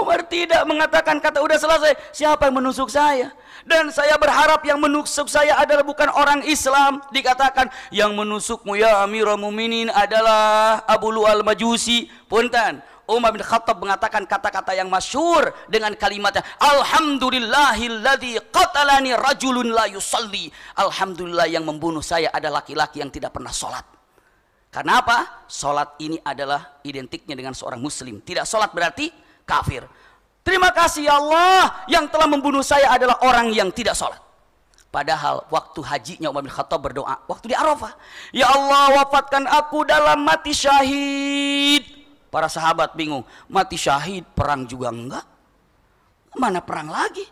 [SPEAKER 1] Umar tidak mengatakan kata udah selesai. Siapa yang menusuk saya? Dan saya berharap yang menusuk saya adalah bukan orang Islam. Dikatakan yang menusukmu ya Amirul Muminin adalah Abu Lu'al Majusi. Punten, Umar bin Khattab mengatakan kata-kata yang masyur dengan kalimatnya Alhamdulillahilladzi qatalani rajulun la yusalli Alhamdulillah yang membunuh saya adalah laki-laki yang tidak pernah sholat Kenapa? Sholat ini adalah identiknya dengan seorang muslim tidak sholat berarti kafir terima kasih Allah yang telah membunuh saya adalah orang yang tidak sholat Padahal waktu hajinya Umar bin Khattab berdoa, waktu di Arafah, "Ya Allah, wafatkan aku dalam mati syahid." Para sahabat bingung, mati syahid, perang juga enggak. Mana perang lagi?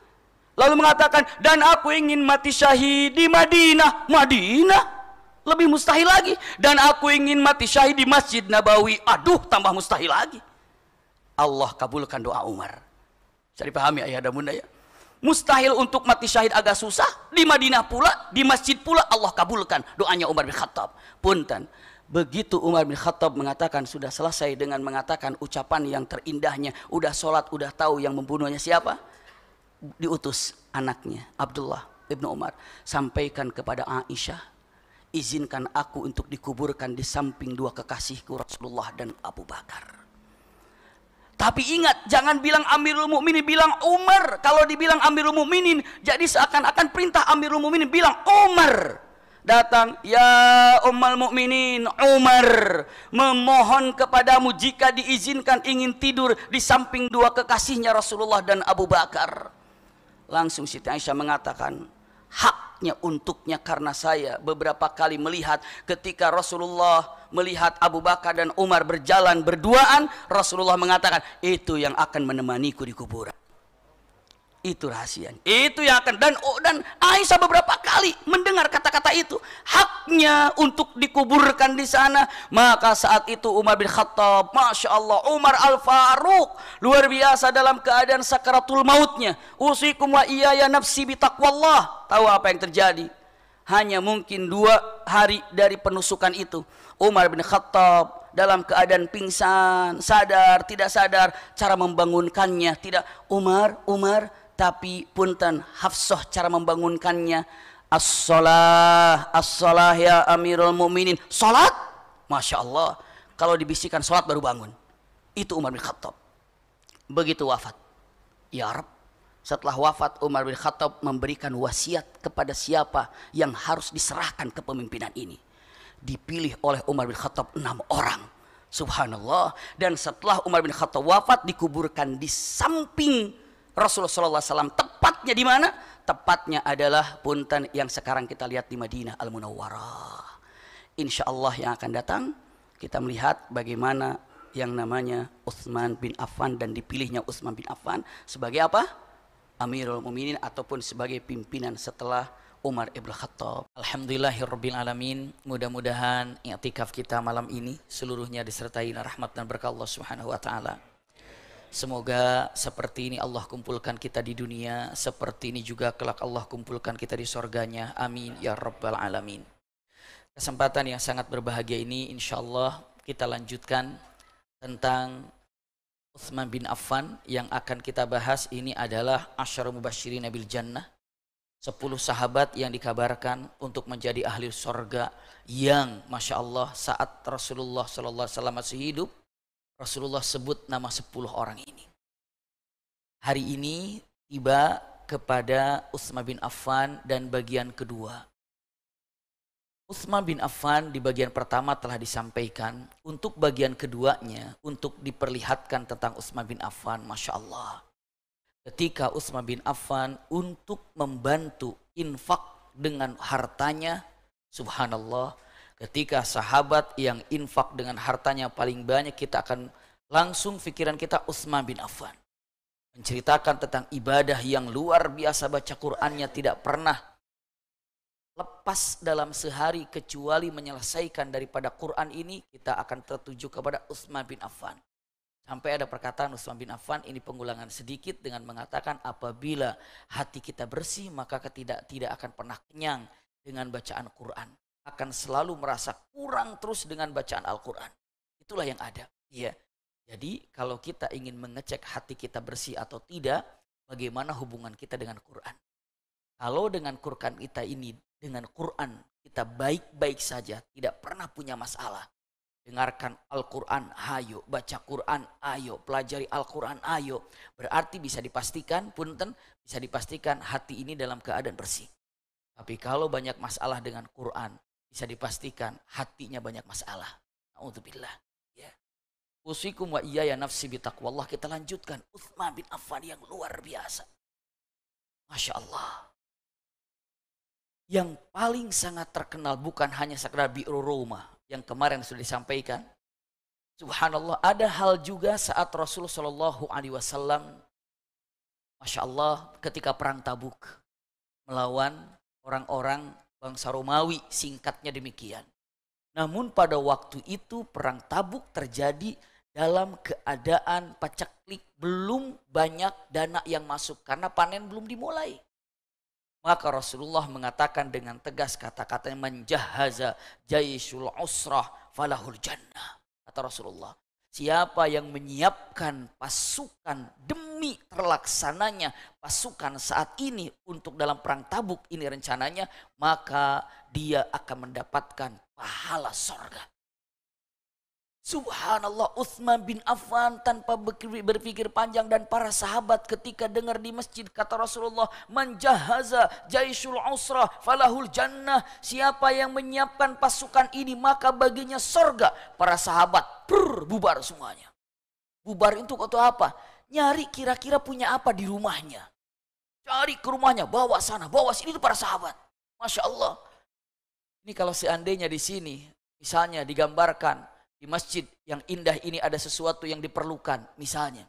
[SPEAKER 1] Lalu mengatakan, dan aku ingin mati syahid di Madinah. Madinah? Lebih mustahil lagi. Dan aku ingin mati syahid di Masjid Nabawi. Aduh, tambah mustahil lagi. Allah kabulkan doa Umar. Saya dipahami ayah dan bunda ya? Mustahil untuk mati syahid agak susah. Di Madinah pula, di masjid pula Allah kabulkan doanya Umar bin Khattab. Punten. Begitu Umar bin Khattab mengatakan sudah selesai dengan mengatakan ucapan yang terindahnya, udah sholat, udah tahu yang membunuhnya siapa? Diutus anaknya Abdullah ibnu Umar, sampaikan kepada Aisyah, izinkan aku untuk dikuburkan di samping dua kekasihku Rasulullah dan Abu Bakar. Tapi ingat, jangan bilang Amirul Mukminin, bilang Umar. Kalau dibilang Amirul Mukminin, jadi seakan-akan perintah Amirul Mukminin bilang Umar datang ya ummal mukminin Umar memohon kepadamu jika diizinkan ingin tidur di samping dua kekasihnya Rasulullah dan Abu Bakar langsung Siti Aisyah mengatakan haknya untuknya karena saya beberapa kali melihat ketika Rasulullah melihat Abu Bakar dan Umar berjalan berduaan Rasulullah mengatakan itu yang akan menemaniku di kuburan itu rahasia, Itu yang akan dan oh, dan Aisyah beberapa kali mendengar kata-kata itu haknya untuk dikuburkan di sana. Maka saat itu Umar bin Khattab, masya Allah, Umar al Faruq luar biasa dalam keadaan sakaratul mautnya. Usikum wa iya ya nafsi bitakwallah. Tahu apa yang terjadi? Hanya mungkin dua hari dari penusukan itu. Umar bin Khattab dalam keadaan pingsan, sadar, tidak sadar, cara membangunkannya. Tidak, Umar, Umar, tapi punten Hafsah cara membangunkannya as-salah as-salah ya amirul mu'minin salat Masya Allah kalau dibisikkan salat baru bangun itu Umar bin Khattab begitu wafat ya Arab setelah wafat Umar bin Khattab memberikan wasiat kepada siapa yang harus diserahkan kepemimpinan ini dipilih oleh Umar bin Khattab enam orang Subhanallah dan setelah Umar bin Khattab wafat dikuburkan di samping Rasulullah SAW. Tepatnya di mana? Tepatnya adalah punten yang sekarang kita lihat di Madinah Al-Munawwarah. Insya Allah yang akan datang, kita melihat bagaimana yang namanya Utsman bin Affan dan dipilihnya Utsman bin Affan sebagai apa? Amirul Muminin ataupun sebagai pimpinan setelah Umar Ibn Khattab. Alhamdulillahirabbil alamin. Mudah-mudahan i'tikaf kita malam ini seluruhnya disertai rahmat dan berkah Allah Subhanahu wa taala. Semoga seperti ini Allah kumpulkan kita di dunia, seperti ini juga kelak Allah kumpulkan kita di sorganya. Amin ya rabbal alamin. Kesempatan yang sangat berbahagia ini insya Allah kita lanjutkan tentang Uthman bin Affan yang akan kita bahas ini adalah Ashar Mubashiri Nabil Jannah. Sepuluh sahabat yang dikabarkan untuk menjadi ahli surga yang Masya Allah saat Rasulullah SAW masih hidup Rasulullah sebut nama 10 orang ini. Hari ini tiba kepada Utsman bin Affan dan bagian kedua. Utsman bin Affan di bagian pertama telah disampaikan, untuk bagian keduanya untuk diperlihatkan tentang Utsman bin Affan, masya Allah. Ketika Utsman bin Affan untuk membantu infak dengan hartanya, subhanallah, Ketika sahabat yang infak dengan hartanya paling banyak kita akan langsung pikiran kita Utsman bin Affan. Menceritakan tentang ibadah yang luar biasa baca Qur'annya tidak pernah lepas dalam sehari kecuali menyelesaikan daripada Quran ini kita akan tertuju kepada Utsman bin Affan. Sampai ada perkataan Utsman bin Affan ini pengulangan sedikit dengan mengatakan apabila hati kita bersih maka ketidak tidak akan pernah kenyang dengan bacaan Quran akan selalu merasa kurang terus dengan bacaan Al-Quran. Itulah yang ada. Iya. Jadi kalau kita ingin mengecek hati kita bersih atau tidak, bagaimana hubungan kita dengan Quran. Kalau dengan Quran kita ini, dengan Quran kita baik-baik saja, tidak pernah punya masalah. Dengarkan Al-Quran, ayo. Baca Quran, ayo. Pelajari Al-Quran, ayo. Berarti bisa dipastikan, punten, bisa dipastikan hati ini dalam keadaan bersih. Tapi kalau banyak masalah dengan Quran, bisa dipastikan hatinya banyak masalah. Alhamdulillah. Ya. Usikum wa iya ya nafsi bitaqwallah. Kita lanjutkan. Uthman bin Affan yang luar
[SPEAKER 2] biasa. Masya Allah. Yang paling
[SPEAKER 1] sangat terkenal bukan hanya sekedar bi'ru rumah. Yang kemarin sudah disampaikan. Subhanallah ada hal juga saat Rasulullah Shallallahu Alaihi Wasallam, masya Allah ketika perang Tabuk melawan orang-orang bangsa Romawi singkatnya demikian. Namun pada waktu itu perang Tabuk terjadi dalam keadaan pacaklik belum banyak dana yang masuk karena panen belum dimulai. Maka Rasulullah mengatakan dengan tegas kata-katanya menjahaza jaisul usrah falahul jannah. Kata Rasulullah, siapa yang menyiapkan pasukan demi demi terlaksananya pasukan saat ini untuk dalam perang tabuk ini rencananya, maka dia akan mendapatkan pahala sorga. Subhanallah Uthman bin Affan tanpa berpikir panjang dan para sahabat ketika dengar di masjid kata Rasulullah jahaza jaisul usrah falahul jannah siapa yang menyiapkan pasukan ini maka baginya sorga para sahabat prr, bubar semuanya bubar itu kata apa Nyari kira-kira punya apa di rumahnya. Cari ke rumahnya, bawa sana, bawa sini itu para sahabat. Masya Allah. Ini kalau seandainya di sini, misalnya digambarkan di masjid yang indah ini ada sesuatu yang diperlukan, misalnya.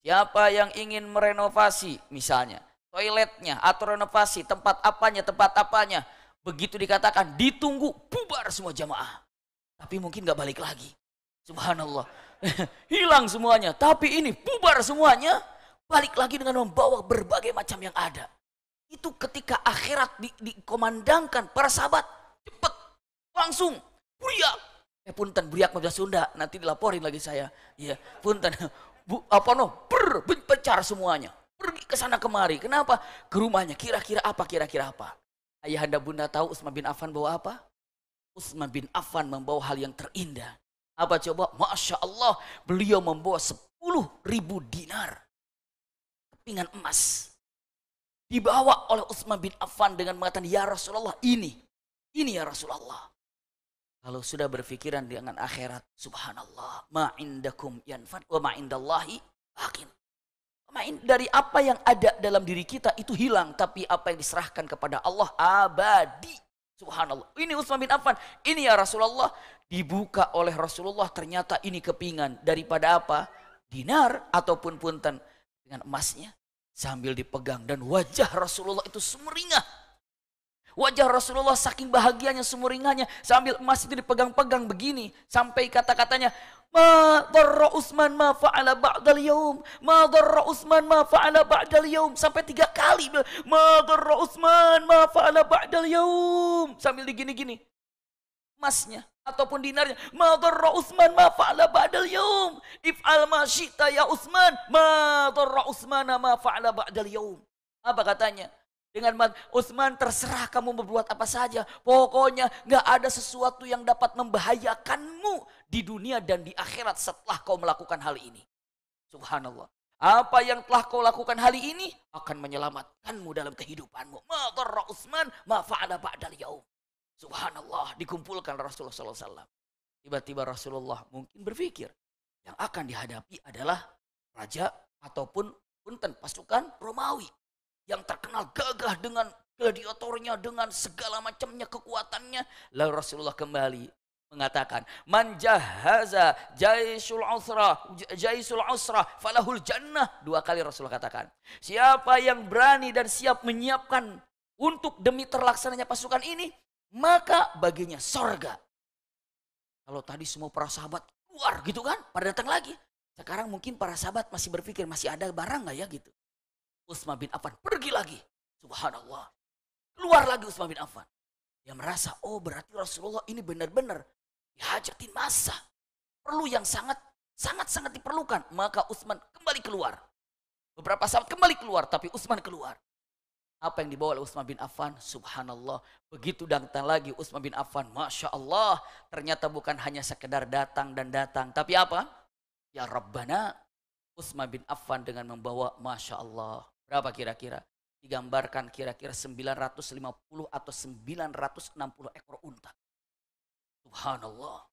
[SPEAKER 1] Siapa yang ingin merenovasi, misalnya, toiletnya atau renovasi, tempat apanya, tempat apanya, begitu dikatakan ditunggu bubar semua jamaah. Tapi mungkin gak balik lagi. Subhanallah. hilang semuanya. Tapi ini bubar semuanya, balik lagi dengan membawa berbagai macam yang ada. Itu ketika akhirat di, dikomandangkan para sahabat, cepat, langsung, buriak. Eh punten, buriak mau Sunda, nanti dilaporin lagi saya. ya punten, bu, apa no, ber, pecar semuanya. Pergi ke sana kemari, kenapa? Ke rumahnya, kira-kira apa, kira-kira apa. Ayah anda bunda tahu Usman bin Affan bawa apa? Usman bin Affan membawa hal yang terindah. Apa coba? Masya Allah, beliau membawa 10 ribu dinar. Kepingan emas. Dibawa oleh Utsman bin Affan dengan mengatakan, Ya Rasulullah, ini. Ini ya Rasulullah. Kalau sudah berpikiran dengan akhirat, subhanallah. Ma'indakum yanfad wa ma'indallahi bakin. Main dari apa yang ada dalam diri kita itu hilang, tapi apa yang diserahkan kepada Allah abadi. Subhanallah. Ini Utsman bin Affan, ini ya Rasulullah dibuka oleh Rasulullah ternyata ini kepingan daripada apa? Dinar ataupun punten dengan emasnya sambil dipegang dan wajah Rasulullah itu sumringah. Wajah Rasulullah saking bahagianya sumringahnya sambil emas itu dipegang-pegang begini sampai kata-katanya Ma darra Utsman ma fa'ala ba'dal yaum. Ma darra Utsman ma fa'ala ba'dal yaum. Sampai tiga kali. Ma darra Utsman ma fa'ala ba'dal yaum. Sambil digini-gini. emasnya ataupun dinarnya. Madharra Utsman ma fa'ala ba'dal yaum. If'al ma syi'ta ya Utsman. Madharra Utsman ma fa'ala ba'dal yaum. Apa katanya? Dengan Utsman terserah kamu berbuat apa saja. Pokoknya nggak ada sesuatu yang dapat membahayakanmu di dunia dan di akhirat setelah kau melakukan hal ini. Subhanallah. Apa yang telah kau lakukan hari ini akan menyelamatkanmu dalam kehidupanmu. Madharra Utsman ma fa'ala ba'dal yaum. Subhanallah dikumpulkan Rasulullah SAW. Tiba-tiba Rasulullah mungkin berpikir yang akan dihadapi adalah raja ataupun punten pasukan Romawi yang terkenal gagah dengan gladiatornya dengan segala macamnya kekuatannya. Lalu Rasulullah kembali mengatakan man jahaza jaisul usra jaisul usra falahul jannah dua kali Rasulullah katakan siapa yang berani dan siap menyiapkan untuk demi terlaksananya pasukan ini maka baginya sorga. Kalau tadi semua para sahabat keluar gitu kan, pada datang lagi. Sekarang mungkin para sahabat masih berpikir masih ada barang nggak ya gitu. Usman bin Affan pergi lagi. Subhanallah. Keluar lagi Usman bin Affan. Dia merasa, oh berarti Rasulullah ini benar-benar dihajatin masa. Perlu yang sangat, sangat-sangat diperlukan. Maka Utsman kembali keluar. Beberapa sahabat kembali keluar, tapi Utsman keluar. Apa yang dibawa oleh Utsman bin Affan? Subhanallah. Begitu datang lagi Usman bin Affan, Masya Allah. Ternyata bukan hanya sekedar datang dan datang. Tapi apa? Ya Rabbana. Usman bin Affan dengan membawa Masya Allah. Berapa kira-kira? Digambarkan kira-kira 950 atau 960 ekor unta. Subhanallah.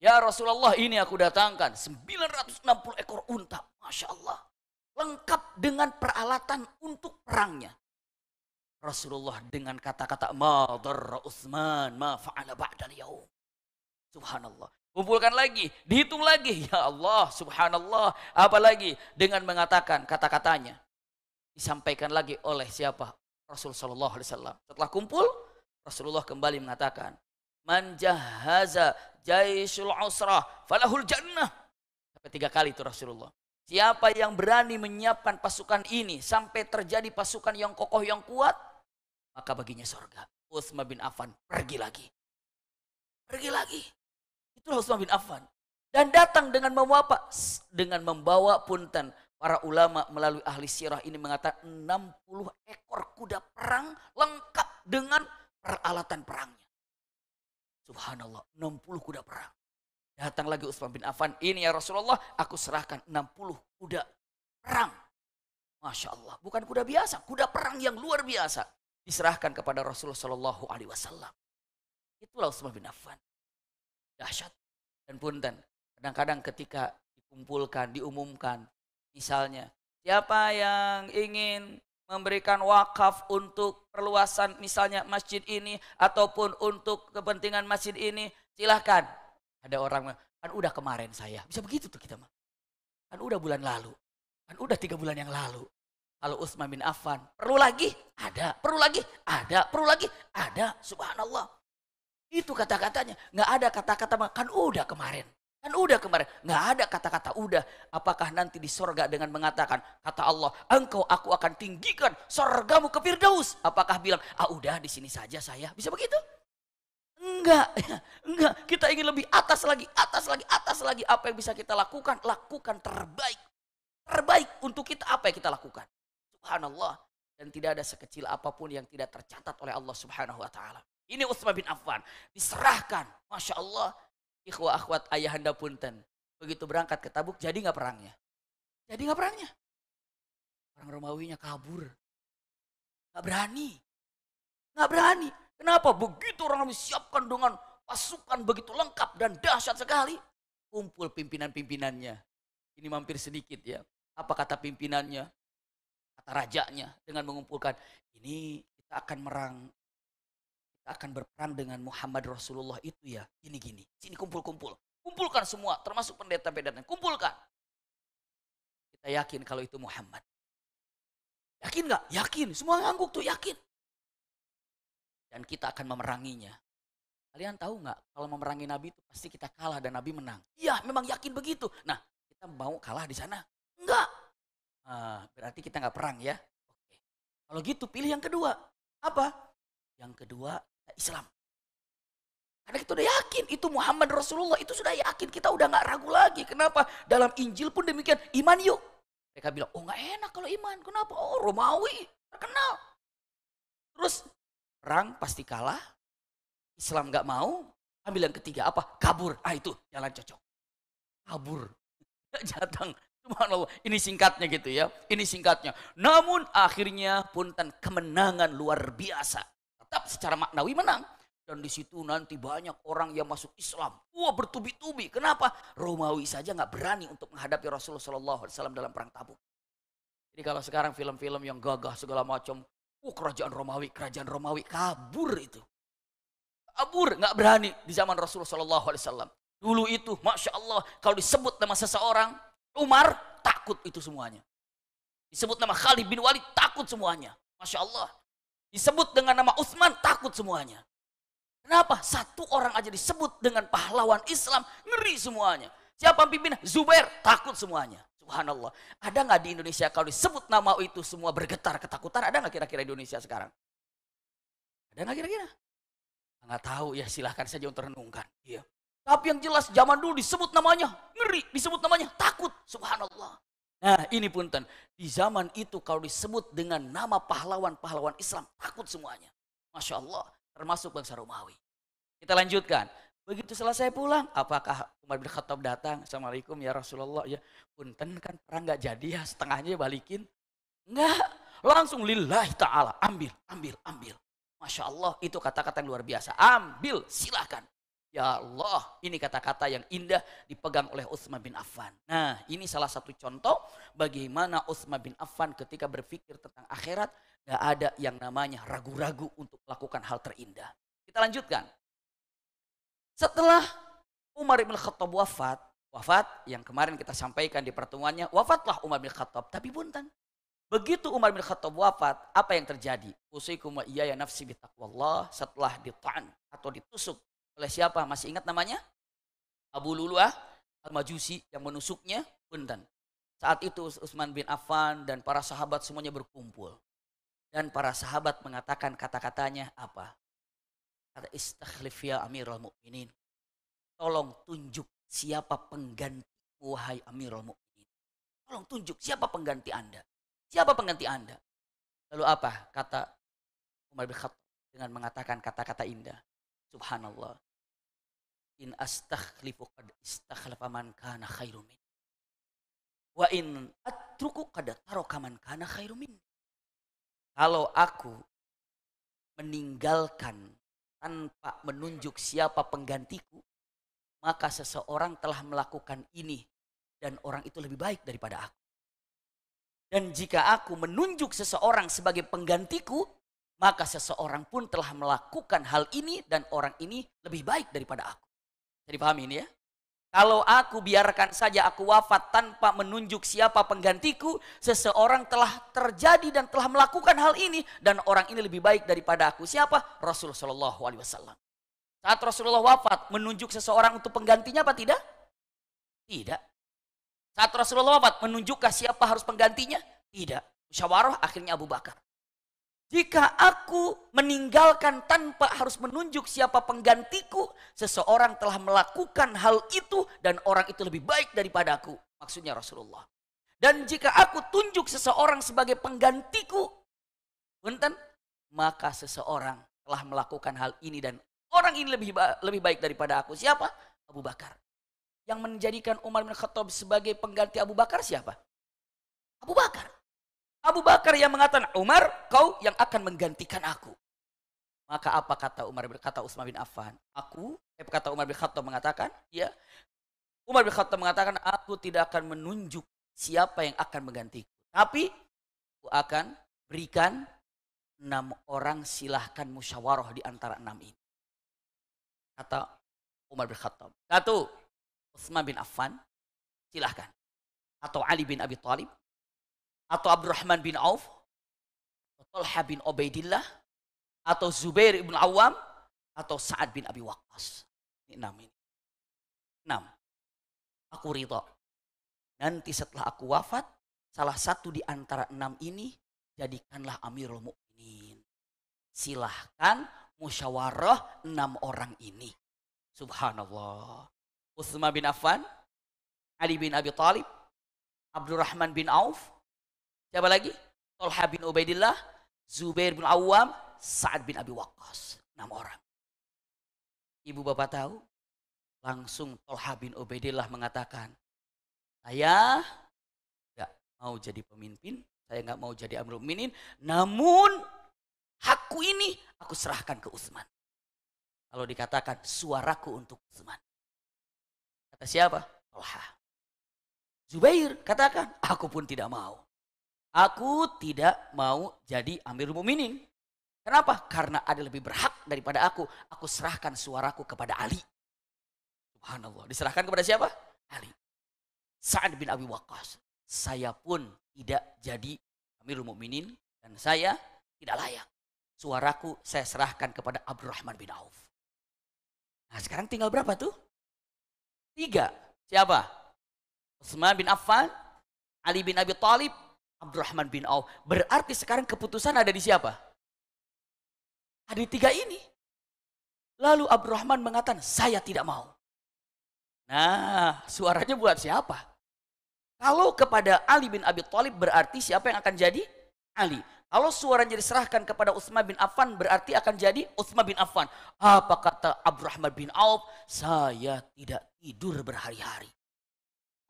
[SPEAKER 1] Ya Rasulullah ini aku datangkan 960 ekor unta. Masya Allah. Lengkap dengan peralatan untuk perangnya. Rasulullah dengan kata-kata madar Uthman ma fa'ala ba'dal yaum. Subhanallah. Kumpulkan lagi, dihitung lagi. Ya Allah, subhanallah. Apalagi dengan mengatakan kata-katanya. Disampaikan lagi oleh siapa? Rasul sallallahu alaihi wasallam. Setelah kumpul, Rasulullah kembali mengatakan, "Man jahaza jaisul usrah falahul jannah." Sampai tiga kali itu Rasulullah. Siapa yang berani menyiapkan pasukan ini sampai terjadi pasukan yang kokoh yang kuat, maka baginya surga. Utsman bin Affan pergi lagi. Pergi lagi. Itulah Utsman bin Affan. Dan datang dengan membawa apa? Dengan membawa punten. Para ulama melalui ahli sirah ini mengatakan 60 ekor kuda perang lengkap dengan peralatan perangnya. Subhanallah, 60 kuda perang. Datang lagi Utsman bin Affan, ini ya Rasulullah, aku serahkan 60 kuda perang. Masya Allah, bukan kuda biasa, kuda perang yang luar biasa diserahkan kepada Rasulullah Shallallahu Alaihi Wasallam.
[SPEAKER 2] Itulah Utsman bin Affan. Dahsyat dan punten. Kadang-kadang
[SPEAKER 1] ketika dikumpulkan, diumumkan, misalnya siapa yang ingin memberikan wakaf untuk perluasan misalnya masjid ini ataupun untuk kepentingan masjid ini silahkan ada orang kan udah kemarin saya bisa begitu tuh kita mah kan udah bulan lalu kan udah tiga bulan yang lalu kalau Utsman bin Affan, perlu lagi? Ada. Perlu lagi? Ada. Perlu lagi? Ada. Subhanallah. Itu kata-katanya. Nggak ada kata-kata kan udah kemarin. Kan udah kemarin. Nggak ada kata-kata udah. Apakah nanti di sorga dengan mengatakan, kata Allah, engkau aku akan tinggikan sorgamu ke Firdaus. Apakah bilang, ah udah di sini saja saya. Bisa begitu? Enggak, enggak. Kita ingin lebih atas lagi, atas lagi, atas lagi. Apa yang bisa kita lakukan? Lakukan terbaik. Terbaik untuk kita apa yang kita lakukan. Subhanallah. Dan tidak ada sekecil apapun yang tidak tercatat oleh Allah subhanahu wa ta'ala. Ini Utsman bin Affan. Diserahkan. Masya Allah. ikhwah akhwat ayahanda punten. Begitu berangkat ke Tabuk jadi nggak perangnya? Jadi nggak perangnya? Orang Romawinya
[SPEAKER 2] kabur. Nggak berani. Nggak berani. Kenapa? Begitu
[SPEAKER 1] orang Romawi siapkan dengan pasukan begitu lengkap dan dahsyat sekali. Kumpul pimpinan-pimpinannya. Ini mampir sedikit ya. Apa kata pimpinannya? rajanya dengan mengumpulkan ini kita akan merang kita akan berperang dengan Muhammad Rasulullah itu ya gini gini sini kumpul-kumpul kumpulkan semua termasuk pendeta-pendeta kumpulkan kita yakin kalau itu Muhammad yakin nggak yakin semua ngangguk tuh yakin dan kita akan memeranginya kalian tahu nggak kalau memerangi Nabi itu pasti kita kalah dan Nabi menang iya memang yakin begitu nah kita mau kalah di sana enggak Ah, berarti kita nggak perang ya. Oke. Kalau gitu pilih yang kedua. Apa? Yang kedua Islam. Karena kita udah yakin itu Muhammad Rasulullah itu sudah yakin kita udah nggak ragu lagi. Kenapa? Dalam Injil pun demikian. Iman yuk. Mereka bilang, oh nggak enak kalau iman. Kenapa? Oh Romawi terkenal. Terus perang pasti kalah. Islam nggak mau. Ambil yang ketiga apa? Kabur. Ah itu jalan cocok. Kabur. Jatang Subhanallah, ini singkatnya gitu ya. Ini singkatnya. Namun akhirnya punten kemenangan luar biasa. Tetap secara maknawi menang. Dan di situ nanti banyak orang yang masuk Islam. Wah bertubi-tubi. Kenapa? Romawi saja nggak berani untuk menghadapi Rasulullah SAW dalam perang Tabuk. Jadi kalau sekarang film-film yang gagah segala macam, uh kerajaan Romawi, kerajaan Romawi kabur itu. Kabur, nggak berani di zaman Rasulullah SAW. Dulu itu, masya Allah, kalau disebut nama seseorang, Umar takut itu semuanya. Disebut nama Khalid bin Walid takut semuanya. Masya Allah. Disebut dengan nama Utsman takut semuanya. Kenapa? Satu orang aja disebut dengan pahlawan Islam ngeri semuanya. Siapa pimpinan? Zubair takut semuanya. Subhanallah. Ada nggak di Indonesia kalau disebut nama itu semua bergetar ketakutan? Ada nggak kira-kira di Indonesia sekarang? Ada nggak kira-kira? Nggak tahu ya silahkan saja untuk renungkan. Iya. Tapi yang jelas zaman dulu disebut namanya ngeri, disebut namanya takut. Subhanallah. Nah ini punten, di zaman itu kalau disebut dengan nama pahlawan-pahlawan Islam, takut semuanya. Masya Allah, termasuk bangsa Romawi. Kita lanjutkan. Begitu selesai pulang, apakah Umar bin Khattab datang? Assalamualaikum ya Rasulullah. Ya, punten kan perang nggak jadi ya, setengahnya balikin. Enggak, langsung lillahi ta'ala, ambil, ambil, ambil. Masya Allah, itu kata-kata yang luar biasa. Ambil, silahkan. Ya Allah, ini kata-kata yang indah dipegang oleh Utsman bin Affan. Nah, ini salah satu contoh bagaimana Utsman bin Affan ketika berpikir tentang akhirat, gak ada yang namanya ragu-ragu untuk melakukan hal terindah. Kita lanjutkan. Setelah Umar bin Khattab wafat, wafat yang kemarin kita sampaikan di pertemuannya, wafatlah Umar bin Khattab, tapi buntan. Begitu Umar bin Khattab wafat, apa yang terjadi? Usikum wa iya ya nafsi bitaqwallah setelah ditaan atau ditusuk oleh siapa? Masih ingat namanya? Abu Luluah Al-Majusi yang menusuknya Buntan. Saat itu Utsman bin Affan dan para sahabat semuanya berkumpul. Dan para sahabat mengatakan kata-katanya apa? Kata istakhlif ya Amirul Mukminin. Tolong tunjuk siapa pengganti wahai Amirul Mukminin. Tolong tunjuk siapa pengganti Anda. Siapa pengganti Anda? Lalu apa? Kata Umar bin Khattab dengan mengatakan kata-kata indah. Subhanallah in astakhlifu qad istakhlafa man kana
[SPEAKER 2] khairu minni wa in atruku qad taraka man kana khairu minni kalau aku meninggalkan tanpa
[SPEAKER 1] menunjuk siapa penggantiku maka seseorang telah melakukan ini dan orang itu lebih baik daripada aku dan jika aku menunjuk seseorang sebagai penggantiku, maka seseorang pun telah melakukan hal ini dan orang ini lebih baik daripada aku. Jadi paham ini ya. Kalau aku biarkan saja aku wafat tanpa menunjuk siapa penggantiku, seseorang telah terjadi dan telah melakukan hal ini dan orang ini lebih baik daripada aku. Siapa? rasulullah Shallallahu alaihi wasallam. Saat Rasulullah wafat, menunjuk seseorang untuk penggantinya apa tidak? Tidak. Saat Rasulullah wafat, menunjukkah siapa harus penggantinya? Tidak. Musyawarah akhirnya Abu Bakar. Jika aku meninggalkan tanpa harus menunjuk siapa penggantiku, seseorang telah melakukan hal itu dan orang itu lebih baik daripadaku, Maksudnya Rasulullah. Dan jika aku tunjuk seseorang sebagai penggantiku, benten, maka seseorang telah melakukan hal ini dan orang ini lebih ba lebih baik daripada aku. Siapa? Abu Bakar. Yang menjadikan Umar bin Khattab sebagai pengganti Abu Bakar siapa? Abu Bakar. Abu Bakar yang mengatakan, Umar, kau yang akan menggantikan aku. Maka apa kata Umar berkata kata Utsman bin Affan? Aku, eh, kata Umar bin Khattab mengatakan, ya, Umar bin Khattab mengatakan, aku tidak akan menunjuk siapa yang akan menggantiku. Tapi, aku akan berikan enam orang silahkan musyawarah di antara enam ini.
[SPEAKER 2] Kata Umar bin Khattab. Satu, Utsman bin Affan, silahkan. Atau Ali bin Abi Thalib, atau Abdurrahman bin Auf atau Talha bin Ubaidillah atau Zubair bin Awam atau Sa'ad bin Abi Waqqas. Ini enam ini. Enam. Aku rito.
[SPEAKER 1] Nanti setelah aku wafat, salah satu di antara enam ini jadikanlah Amirul Mukminin. Silahkan musyawarah enam orang ini. Subhanallah. Utsman bin Affan, Ali bin Abi Talib, Abdurrahman bin Auf, Siapa lagi? Tolha bin Ubaidillah, Zubair bin Awam, Sa'ad bin Abi Waqqas. Enam orang. Ibu bapak tahu? Langsung Tolha bin Ubaidillah mengatakan, saya nggak mau jadi pemimpin, saya nggak mau jadi Amrul Minin, namun hakku ini aku serahkan ke Utsman.
[SPEAKER 2] Kalau dikatakan suaraku untuk Utsman. Kata siapa? Tolha.
[SPEAKER 1] Zubair katakan, aku pun tidak mau. Aku tidak mau jadi amir Muminin. Kenapa? Karena ada lebih berhak daripada aku. Aku serahkan suaraku kepada Ali. Subhanallah. Diserahkan kepada siapa? Ali. Sa'ad bin Abi Waqqas. Saya pun tidak jadi Amirul mu'minin. dan saya tidak layak. Suaraku saya serahkan kepada Abdurrahman bin Auf.
[SPEAKER 2] Nah sekarang tinggal berapa tuh? Tiga. Siapa? Utsman bin Affan, Ali bin Abi Thalib, Abdurrahman bin Auf. Berarti sekarang keputusan ada di siapa? Ada di tiga ini.
[SPEAKER 1] Lalu Abdurrahman mengatakan, saya tidak mau.
[SPEAKER 2] Nah,
[SPEAKER 1] suaranya buat siapa? Kalau kepada Ali bin Abi Thalib berarti siapa yang akan jadi? Ali. Kalau suaranya diserahkan kepada Utsman bin Affan berarti akan jadi Utsman bin Affan. Apa kata Abdurrahman bin Auf? Saya tidak tidur berhari-hari.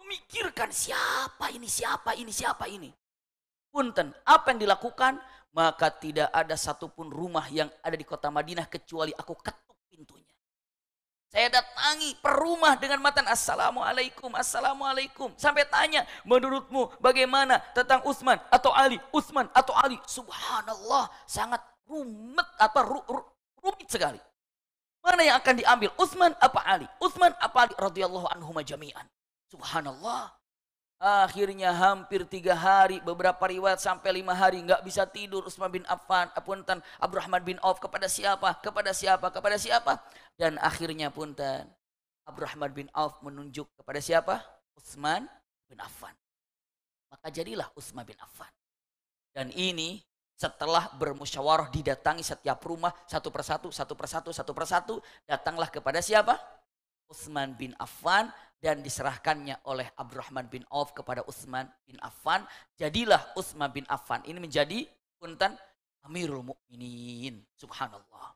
[SPEAKER 1] Memikirkan siapa ini, siapa ini, siapa ini. Punten, apa yang dilakukan? Maka tidak ada satupun rumah yang ada di kota Madinah kecuali aku ketuk pintunya. Saya datangi perumah dengan matan Assalamualaikum, Assalamualaikum. Sampai tanya, menurutmu bagaimana tentang Utsman atau Ali? Utsman atau Ali? Subhanallah, sangat rumet apa ru, ru, rumit sekali. Mana yang akan diambil? Utsman apa Ali? Utsman apa Ali radhiyallahu anhu jami'an. Subhanallah. Akhirnya hampir tiga hari, beberapa riwayat sampai lima hari nggak bisa tidur Utsman bin Affan, Apuntan, Abdurrahman bin Auf kepada siapa, kepada siapa, kepada siapa, dan akhirnya Apuntan, Abdurrahman bin Auf menunjuk kepada siapa Utsman bin Affan. Maka jadilah Utsman bin Affan. Dan ini setelah bermusyawarah didatangi setiap rumah satu persatu, satu persatu, satu persatu, datanglah kepada siapa Utsman bin Affan dan diserahkannya oleh Abdurrahman bin Auf kepada Utsman bin Affan. Jadilah Utsman bin Affan ini menjadi punten Amirul Mukminin. Subhanallah.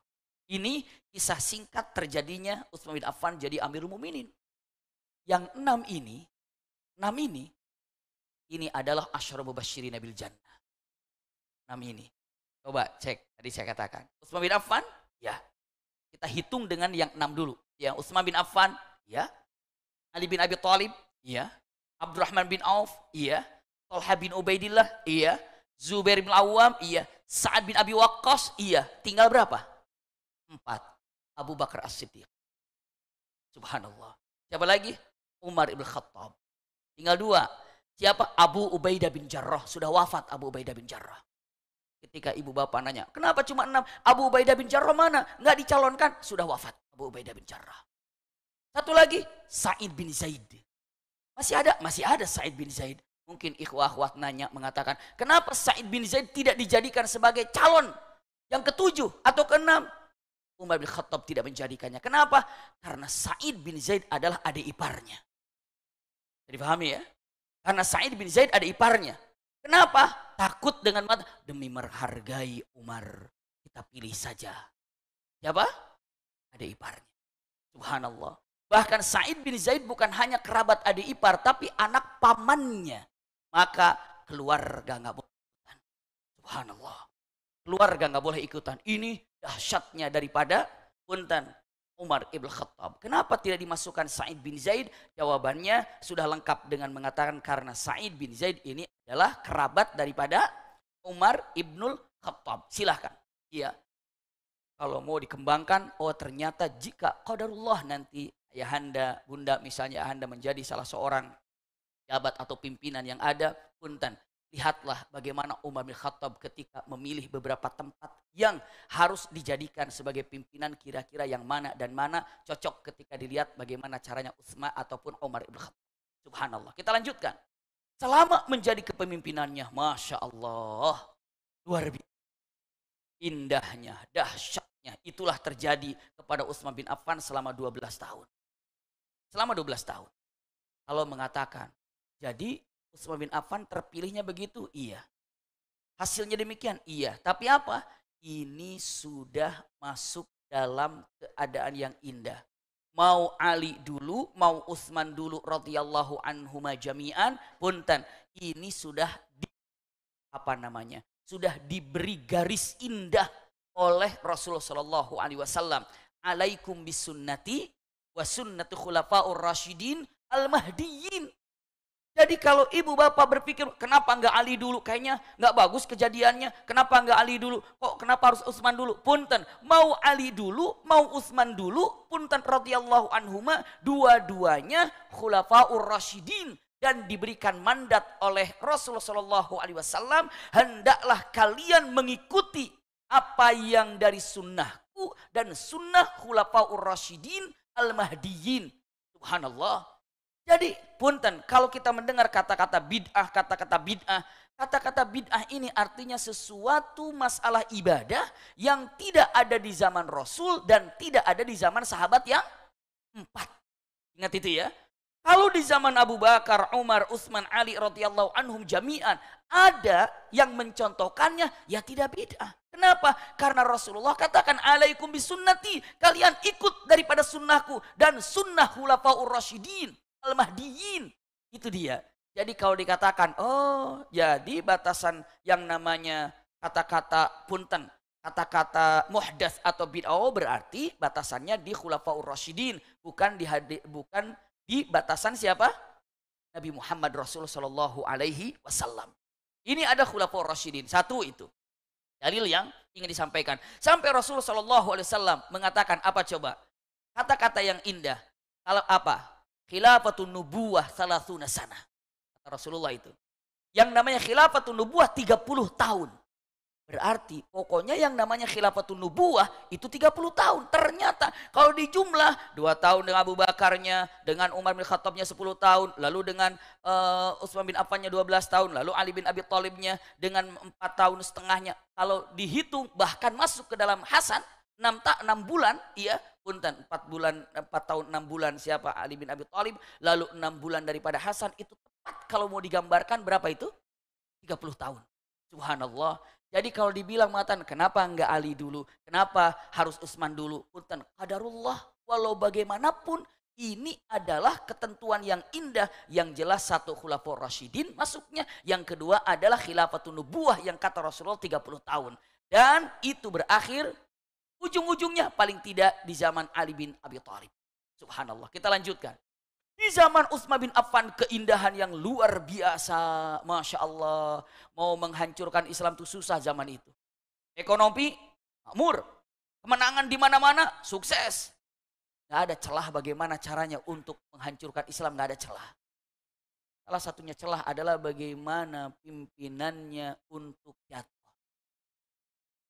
[SPEAKER 1] Ini kisah singkat terjadinya Utsman bin Affan jadi Amirul Mukminin. Yang enam ini,
[SPEAKER 2] enam ini, ini adalah Asyara Mubashirin Nabil Jannah.
[SPEAKER 1] Enam ini. Coba cek, tadi saya katakan. Utsman bin Affan, ya. Kita hitung dengan yang enam dulu. ya Utsman bin Affan, ya Ali bin Abi Thalib, iya. Abdurrahman bin Auf, iya. Talha bin Ubaidillah, iya. Zubair bin Awam, iya. Sa'ad bin Abi Waqqas, iya. Tinggal berapa? Empat. Abu Bakar As-Siddiq. Subhanallah. Siapa lagi? Umar ibn Khattab. Tinggal dua. Siapa? Abu Ubaidah bin Jarrah. Sudah wafat Abu Ubaidah bin Jarrah. Ketika ibu bapak nanya, kenapa cuma enam? Abu Ubaidah bin Jarrah mana? Nggak dicalonkan? Sudah wafat Abu Ubaidah bin Jarrah. Satu lagi, Said bin Zaid. Masih ada, masih ada Said bin Zaid. Mungkin ikhwah-ikhwah nanya mengatakan, kenapa Said bin Zaid tidak dijadikan sebagai calon yang ketujuh atau keenam? Umar bin Khattab tidak menjadikannya. Kenapa? Karena Said bin Zaid adalah adik iparnya. Jadi pahami ya? Karena Said bin Zaid adik iparnya. Kenapa? Takut dengan mata. Demi menghargai Umar. Kita pilih saja. Siapa? Ada iparnya. Subhanallah. Bahkan Said bin Zaid bukan hanya kerabat adik ipar, tapi anak pamannya. Maka keluarga nggak boleh ikutan. Subhanallah. Keluarga nggak boleh ikutan. Ini dahsyatnya daripada punten Umar ibn Khattab. Kenapa tidak dimasukkan Said bin Zaid? Jawabannya sudah lengkap dengan mengatakan karena Said bin Zaid ini adalah kerabat daripada Umar ibn Khattab. Silahkan. Iya. Kalau mau dikembangkan, oh ternyata jika qadarullah nanti ayahanda, bunda misalnya anda menjadi salah seorang jabat atau pimpinan yang ada, punten. Lihatlah bagaimana Umar bin Khattab ketika memilih beberapa tempat yang harus dijadikan sebagai pimpinan kira-kira yang mana dan mana cocok ketika dilihat bagaimana caranya Utsma ataupun Umar bin Khattab. Subhanallah. Kita lanjutkan. Selama menjadi kepemimpinannya, Masya Allah. Luar biasa. Indahnya, dahsyatnya. Itulah terjadi kepada Utsman bin Affan selama 12 tahun. Selama 12 tahun. Allah mengatakan, jadi Utsman bin Affan terpilihnya begitu? Iya. Hasilnya demikian? Iya. Tapi apa? Ini sudah masuk dalam keadaan yang indah. Mau Ali dulu, mau Utsman dulu radhiyallahu anhuma jami'an, punten. Ini sudah di, apa namanya? Sudah diberi garis indah oleh Rasulullah Shallallahu alaihi wasallam. Alaikum bisunnati wa sunnatu khulafaur rasyidin al mahdiyin. Jadi kalau ibu bapak berpikir kenapa nggak Ali dulu kayaknya nggak bagus kejadiannya, kenapa nggak Ali dulu, kok kenapa harus Utsman dulu? Punten, mau Ali dulu, mau Utsman dulu, punten radhiyallahu anhuma, dua-duanya khulafaur rasyidin dan diberikan mandat oleh Rasulullah Shallallahu Alaihi Wasallam hendaklah kalian mengikuti apa yang dari sunnahku dan sunnah khulafaur rasyidin al-mahdiyin. Subhanallah. Jadi, punten, kalau kita mendengar kata-kata bid'ah, kata-kata bid'ah, kata-kata bid'ah ini artinya sesuatu masalah ibadah yang tidak ada di zaman Rasul dan tidak ada di zaman sahabat yang empat. Ingat itu ya. Kalau di zaman Abu Bakar, Umar, Utsman, Ali radhiyallahu anhum jami'an ada yang mencontohkannya ya tidak bid'ah. Kenapa? Karena Rasulullah katakan alaikum bisunnati, kalian ikut daripada sunnahku dan sunnah khulafaur rasyidin al-mahdiyin. Itu dia. Jadi kalau dikatakan, oh jadi batasan yang namanya kata-kata punten, kata-kata muhdas atau bid'ah oh, berarti batasannya di khulafaur rasyidin, bukan di bukan di batasan siapa? Nabi Muhammad Rasulullah Shallallahu alaihi wasallam. Ini ada khulafaur rasyidin. Satu itu dalil yang ingin disampaikan. Sampai Rasulullah Shallallahu Alaihi Wasallam mengatakan apa coba? Kata-kata yang indah. Kalau apa? Khilafatun nubuah salah sana. Kata Rasulullah itu. Yang namanya khilafatun tiga 30 tahun. Berarti pokoknya yang namanya khilafatun nubuah itu 30 tahun. Ternyata kalau dijumlah 2 tahun dengan Abu Bakarnya, dengan Umar bin Khattabnya 10 tahun, lalu dengan uh, Utsman bin Affannya 12 tahun, lalu Ali bin Abi Thalibnya dengan 4 tahun setengahnya. Kalau dihitung bahkan masuk ke dalam Hasan 6 tak 6 bulan, iya, punten 4 bulan 4 tahun 6 bulan siapa Ali bin Abi Thalib, lalu 6 bulan daripada Hasan itu tepat kalau mau digambarkan berapa itu? 30 tahun. Subhanallah, jadi kalau dibilang matan, kenapa enggak Ali dulu? Kenapa harus Usman dulu? Punten, kadarullah walau bagaimanapun ini adalah ketentuan yang indah yang jelas satu khulafaur rasyidin masuknya. Yang kedua adalah khilafatun nubuah yang kata Rasulullah 30 tahun. Dan itu berakhir ujung-ujungnya paling tidak di zaman Ali bin Abi Thalib. Subhanallah. Kita lanjutkan. Di zaman Utsman bin Affan keindahan yang luar biasa. Masya Allah. Mau menghancurkan Islam itu susah zaman itu. Ekonomi makmur. Kemenangan di mana-mana sukses. Gak ada celah bagaimana caranya untuk menghancurkan Islam. Gak ada celah. Salah satunya celah adalah bagaimana pimpinannya untuk jatuh.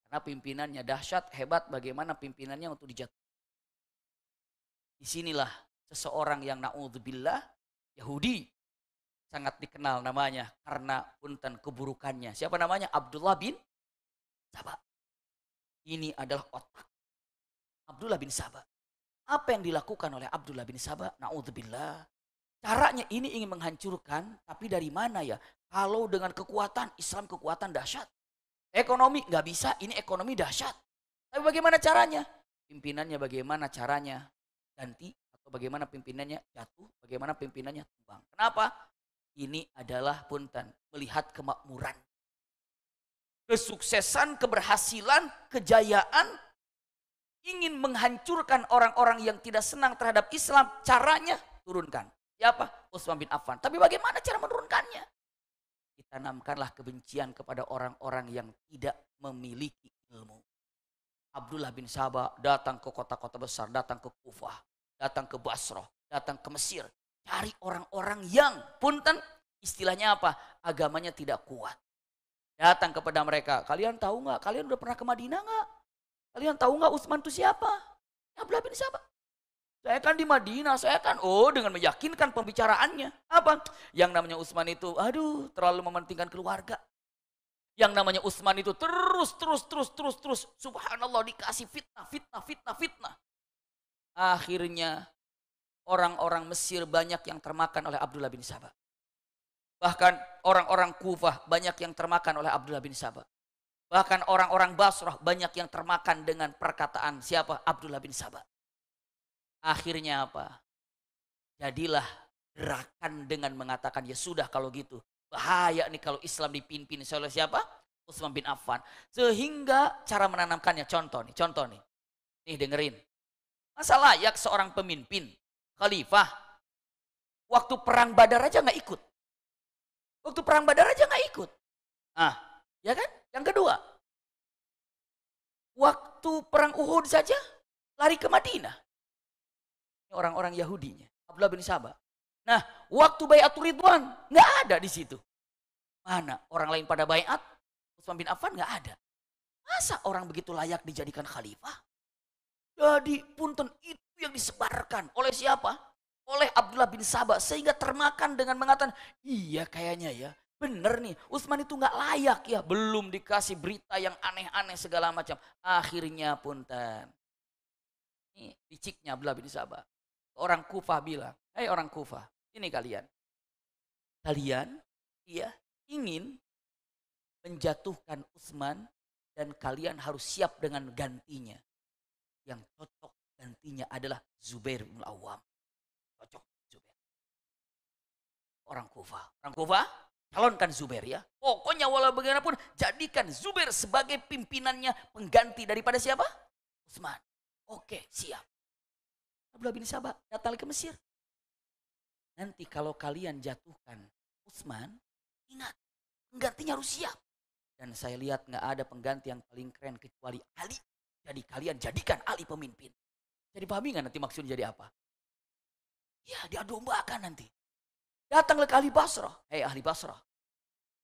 [SPEAKER 1] Karena pimpinannya dahsyat, hebat, bagaimana pimpinannya untuk dijatuh. Disinilah seseorang yang naudzubillah Yahudi sangat dikenal namanya karena untan keburukannya. Siapa namanya? Abdullah bin Sabah. Ini adalah otak Abdullah bin Sabah. Apa yang dilakukan oleh Abdullah bin Sabah? Naudzubillah. Caranya ini ingin menghancurkan, tapi dari mana ya? Kalau dengan kekuatan, Islam kekuatan dahsyat. Ekonomi nggak bisa, ini ekonomi dahsyat. Tapi bagaimana caranya? Pimpinannya bagaimana caranya? Ganti bagaimana pimpinannya jatuh, bagaimana pimpinannya tumbang. Kenapa? Ini adalah punten, melihat kemakmuran. Kesuksesan, keberhasilan, kejayaan, ingin menghancurkan orang-orang yang tidak senang terhadap Islam, caranya turunkan. Siapa? Utsman bin Affan. Tapi bagaimana cara menurunkannya? Ditanamkanlah kebencian kepada orang-orang yang tidak memiliki ilmu. Abdullah bin Sabah datang ke kota-kota besar, datang ke Kufah datang ke Basrah, datang ke Mesir, cari orang-orang yang punten istilahnya apa? Agamanya tidak kuat. Datang kepada mereka, kalian tahu nggak? Kalian udah pernah ke Madinah nggak? Kalian tahu nggak Utsman itu siapa? Abdullah bin siapa? Saya kan di Madinah, saya kan oh dengan meyakinkan pembicaraannya. Apa? Yang namanya Utsman itu aduh terlalu mementingkan keluarga. Yang namanya Utsman itu terus terus terus terus terus subhanallah dikasih fitnah, fitnah, fitnah, fitnah. Akhirnya orang-orang Mesir banyak yang termakan oleh Abdullah bin Sabah. Bahkan orang-orang Kufah banyak yang termakan oleh Abdullah bin Sabah. Bahkan orang-orang Basrah banyak yang termakan dengan perkataan siapa? Abdullah bin Sabah. Akhirnya apa? Jadilah gerakan dengan mengatakan ya sudah kalau gitu. Bahaya nih kalau Islam dipimpin oleh siapa? Utsman bin Affan. Sehingga cara menanamkannya contoh nih, contoh nih. Nih dengerin. Masa layak seorang pemimpin, khalifah, waktu perang badar aja nggak ikut. Waktu perang badar aja nggak ikut. Ah, ya kan? Yang kedua,
[SPEAKER 2] waktu perang Uhud saja lari ke Madinah.
[SPEAKER 1] Ini orang-orang Yahudinya, Abdullah bin Sabah. Nah, waktu Bayatul Ridwan nggak ada di situ. Mana orang lain pada bayat, Utsman bin Affan nggak ada. Masa orang begitu layak dijadikan khalifah? Jadi punten itu yang disebarkan oleh siapa? Oleh Abdullah bin Sabah sehingga termakan dengan mengatakan, "Iya kayaknya ya, benar nih, Utsman itu nggak layak ya, belum dikasih berita yang aneh-aneh segala macam." Akhirnya punten. Ini liciknya Abdullah bin Sabah. Orang Kufah bilang, "Hei orang Kufah, ini kalian.
[SPEAKER 2] Kalian ya ingin menjatuhkan Utsman dan kalian harus siap dengan gantinya yang cocok gantinya adalah Zubair bin Awam. Cocok Zubair. Orang
[SPEAKER 1] Kufa. Orang Kufa calonkan Zubair ya. Pokoknya walau bagaimanapun jadikan Zubair sebagai pimpinannya pengganti daripada siapa? Utsman. Oke, siap.
[SPEAKER 2] Abdullah bin Sabah datang ke Mesir.
[SPEAKER 1] Nanti kalau kalian jatuhkan Utsman, ingat penggantinya harus siap. Dan saya lihat nggak ada pengganti yang paling keren kecuali Ali jadi kalian jadikan ahli pemimpin. Jadi pahami nggak nanti maksudnya jadi apa?
[SPEAKER 2] Ya diadombakan nanti. Datanglah ke
[SPEAKER 1] ahli Basrah. Hei eh, ahli Basrah.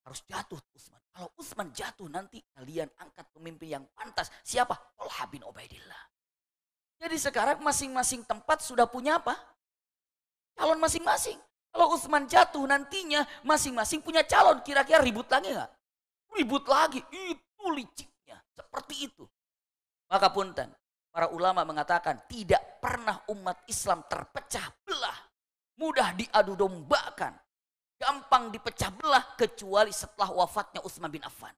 [SPEAKER 1] Harus jatuh Usman. Kalau Usman jatuh nanti kalian angkat pemimpin yang pantas. Siapa? Tolha bin Ubaidillah. Jadi sekarang masing-masing tempat sudah punya apa? Calon masing-masing. Kalau Usman jatuh nantinya masing-masing punya calon. Kira-kira ribut lagi nggak? Ribut lagi. Itu liciknya. Seperti itu. Maka punten, para ulama mengatakan tidak pernah umat Islam terpecah belah, mudah diadu dombakan, gampang dipecah belah kecuali setelah wafatnya Utsman bin Affan.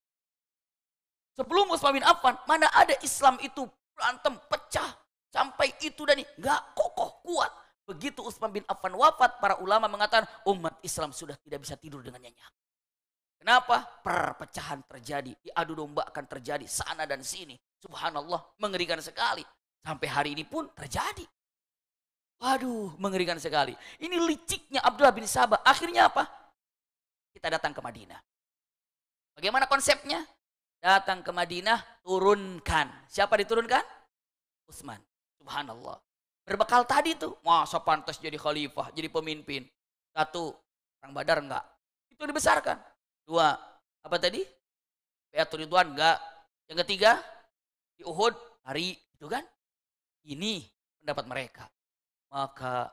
[SPEAKER 1] Sebelum Utsman bin Affan, mana ada Islam itu berantem, pecah, sampai itu dan ini, nggak kokoh, kuat. Begitu Utsman bin Affan wafat, para ulama mengatakan umat Islam sudah tidak bisa tidur dengan nyenyak. Kenapa? Perpecahan terjadi, diadu domba akan terjadi sana dan sini. Subhanallah, mengerikan sekali. Sampai hari ini pun terjadi. Waduh, mengerikan sekali. Ini liciknya Abdullah bin Sabah. Akhirnya apa? Kita datang ke Madinah. Bagaimana konsepnya? Datang ke Madinah, turunkan. Siapa diturunkan? Utsman. Subhanallah. Berbekal tadi tuh, masa pantas jadi khalifah, jadi pemimpin. Satu, orang badar enggak. Itu dibesarkan. Dua, apa tadi? Beat Ridwan, enggak.
[SPEAKER 2] Yang ketiga, di Uhud, hari, itu kan? Ini pendapat mereka. Maka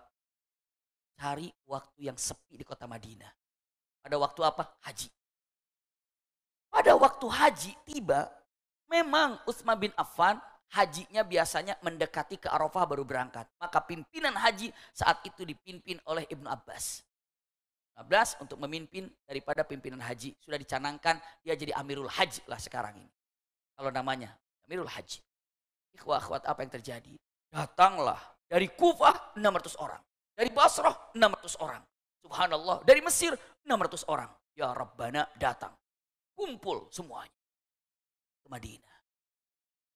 [SPEAKER 2] cari waktu yang sepi di kota Madinah.
[SPEAKER 1] Pada waktu apa? Haji. Pada waktu haji tiba, memang Utsman bin Affan hajinya biasanya mendekati ke Arafah baru berangkat. Maka pimpinan haji saat itu dipimpin oleh Ibnu Abbas. 15 untuk memimpin daripada pimpinan haji. Sudah dicanangkan dia jadi Amirul Haji lah sekarang ini. Kalau namanya Amirul Haji. Ikhwah akhwat apa yang terjadi? Datanglah dari Kufah 600 orang. Dari Basrah 600 orang. Subhanallah. Dari Mesir 600 orang. Ya Rabbana datang. Kumpul semuanya. Ke Madinah.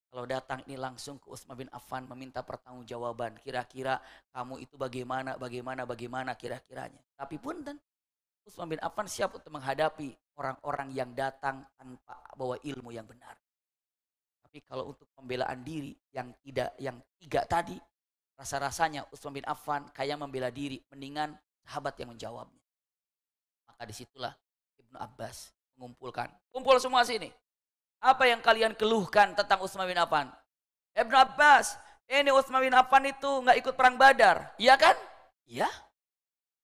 [SPEAKER 1] Kalau datang ini langsung ke Utsman bin Affan meminta pertanggungjawaban. Kira-kira kamu itu bagaimana, bagaimana, bagaimana kira-kiranya. Tapi pun dan Utsman bin Affan siap untuk menghadapi orang-orang yang datang tanpa bawa ilmu yang benar. Tapi kalau untuk pembelaan diri yang tidak yang tiga tadi, rasa-rasanya Utsman bin Affan kayak membela diri, mendingan sahabat yang menjawabnya. Maka disitulah Ibnu Abbas mengumpulkan, kumpul semua sini. Apa yang kalian keluhkan tentang Utsman bin Affan? Ibnu Abbas, ini Utsman bin Affan itu nggak ikut perang Badar, iya kan? Iya.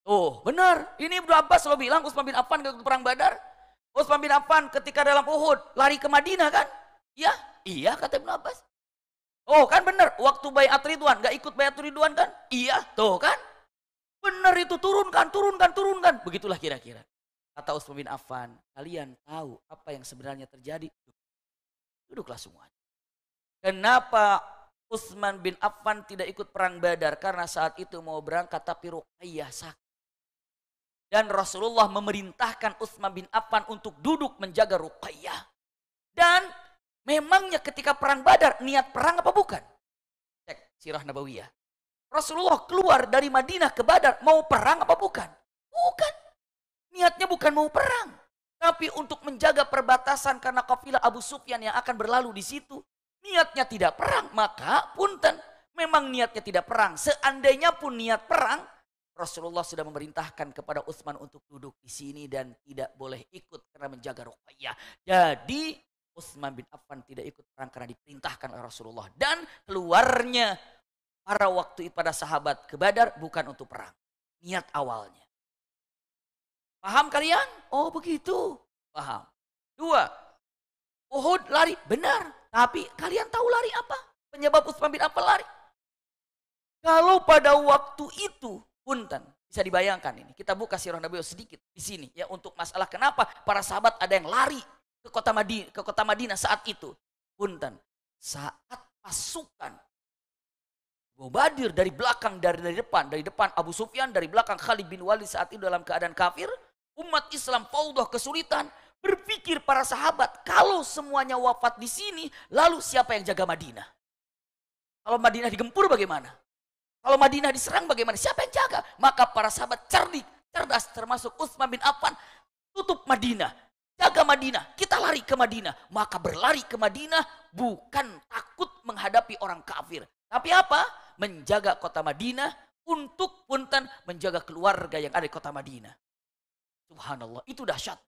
[SPEAKER 1] Oh, benar. Ini Ibnu Abbas lo bilang Utsman bin Affan ke perang Badar. Utsman bin Affan ketika dalam Uhud lari ke Madinah kan? Iya, iya kata Ibnu Abbas. Oh, kan benar. Waktu bayat Ridwan gak ikut bayat Ridwan kan? Iya, tuh kan? Benar itu turunkan, turunkan, turunkan. Begitulah kira-kira. Kata Utsman bin Affan, kalian tahu apa yang sebenarnya terjadi? Duduklah semuanya. Kenapa Utsman bin Affan tidak ikut perang Badar karena saat itu mau berangkat tapi Ruqayyah sakit dan Rasulullah memerintahkan Utsman bin Affan untuk duduk menjaga Ruqayyah. Dan memangnya ketika perang Badar niat perang apa bukan? Cek sirah Nabawiyah. Rasulullah keluar dari Madinah ke Badar mau perang apa bukan? Bukan. Niatnya bukan mau perang, tapi untuk menjaga perbatasan karena kafilah Abu Sufyan yang akan berlalu di situ. Niatnya tidak perang, maka punten memang niatnya tidak perang. Seandainya pun niat perang, Rasulullah sudah memerintahkan kepada Utsman untuk duduk di sini dan tidak boleh ikut karena menjaga Ruqayyah. Jadi Utsman bin Affan tidak ikut perang karena diperintahkan oleh Rasulullah dan keluarnya para waktu itu pada sahabat ke Badar bukan untuk perang. Niat awalnya.
[SPEAKER 2] Paham kalian? Oh begitu. Paham. Dua. Uhud lari.
[SPEAKER 1] Benar. Tapi kalian tahu lari apa? Penyebab Utsman bin Affan lari. Kalau pada waktu itu Punten, bisa dibayangkan ini. Kita buka sirah Nabi sedikit di sini ya untuk masalah kenapa para sahabat ada yang lari ke kota Madinah, ke kota Madinah saat itu. Punten, saat pasukan Abu Badir dari belakang, dari, dari depan, dari depan Abu Sufyan, dari belakang Khalid bin Walid saat itu dalam keadaan kafir, umat Islam faudah kesulitan, berpikir para sahabat kalau semuanya wafat di sini, lalu siapa yang jaga Madinah? Kalau Madinah digempur bagaimana? Kalau Madinah diserang bagaimana? Siapa yang jaga? Maka para sahabat cerdik, cerdas termasuk Utsman bin Affan tutup Madinah. Jaga Madinah, kita lari ke Madinah. Maka berlari ke Madinah bukan takut menghadapi orang kafir. Tapi apa? Menjaga kota Madinah untuk punten menjaga keluarga yang ada di kota Madinah. Subhanallah, itu dahsyat.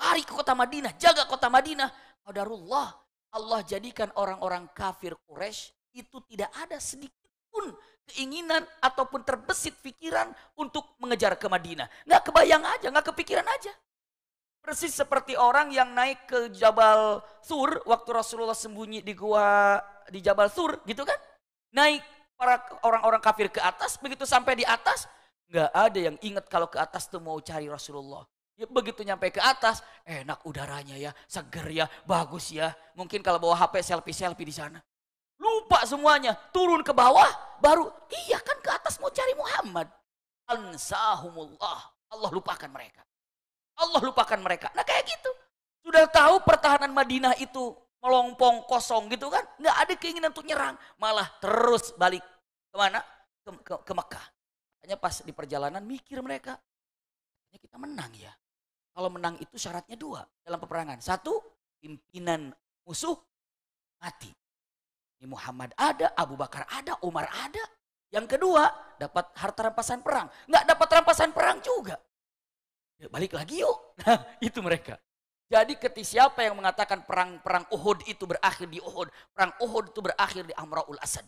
[SPEAKER 1] Lari ke kota Madinah, jaga kota Madinah. Qadarullah, Allah jadikan orang-orang kafir Quraisy itu tidak ada sedikit apapun keinginan ataupun terbesit pikiran untuk mengejar ke Madinah. Nggak kebayang aja, nggak kepikiran aja. Persis seperti orang yang naik ke Jabal Sur waktu Rasulullah sembunyi di gua di Jabal Sur gitu kan. Naik para orang-orang kafir ke atas, begitu sampai di atas nggak ada yang ingat kalau ke atas tuh mau cari Rasulullah. Ya, begitu nyampe ke atas, enak udaranya ya, seger ya, bagus ya. Mungkin kalau bawa HP selfie-selfie di sana. Lupa semuanya, turun ke bawah, baru iya kan ke atas mau cari Muhammad. Ansahumullah. Allah lupakan mereka. Allah lupakan mereka. Nah kayak gitu. Sudah tahu pertahanan Madinah itu melompong kosong gitu kan. Nggak ada keinginan untuk nyerang. Malah terus balik. Kemana? Ke, ke, ke Mekah. Hanya pas di perjalanan mikir mereka. Ya kita menang ya. Kalau menang itu syaratnya dua dalam peperangan. Satu, pimpinan musuh mati. Ini Muhammad ada, Abu Bakar ada, Umar ada. Yang kedua, dapat harta rampasan perang. Nggak dapat rampasan perang juga. Ya, balik lagi yuk. Nah, itu mereka. Jadi ketika siapa yang mengatakan perang-perang Uhud itu berakhir di Uhud. Perang Uhud itu berakhir di Amraul Asad.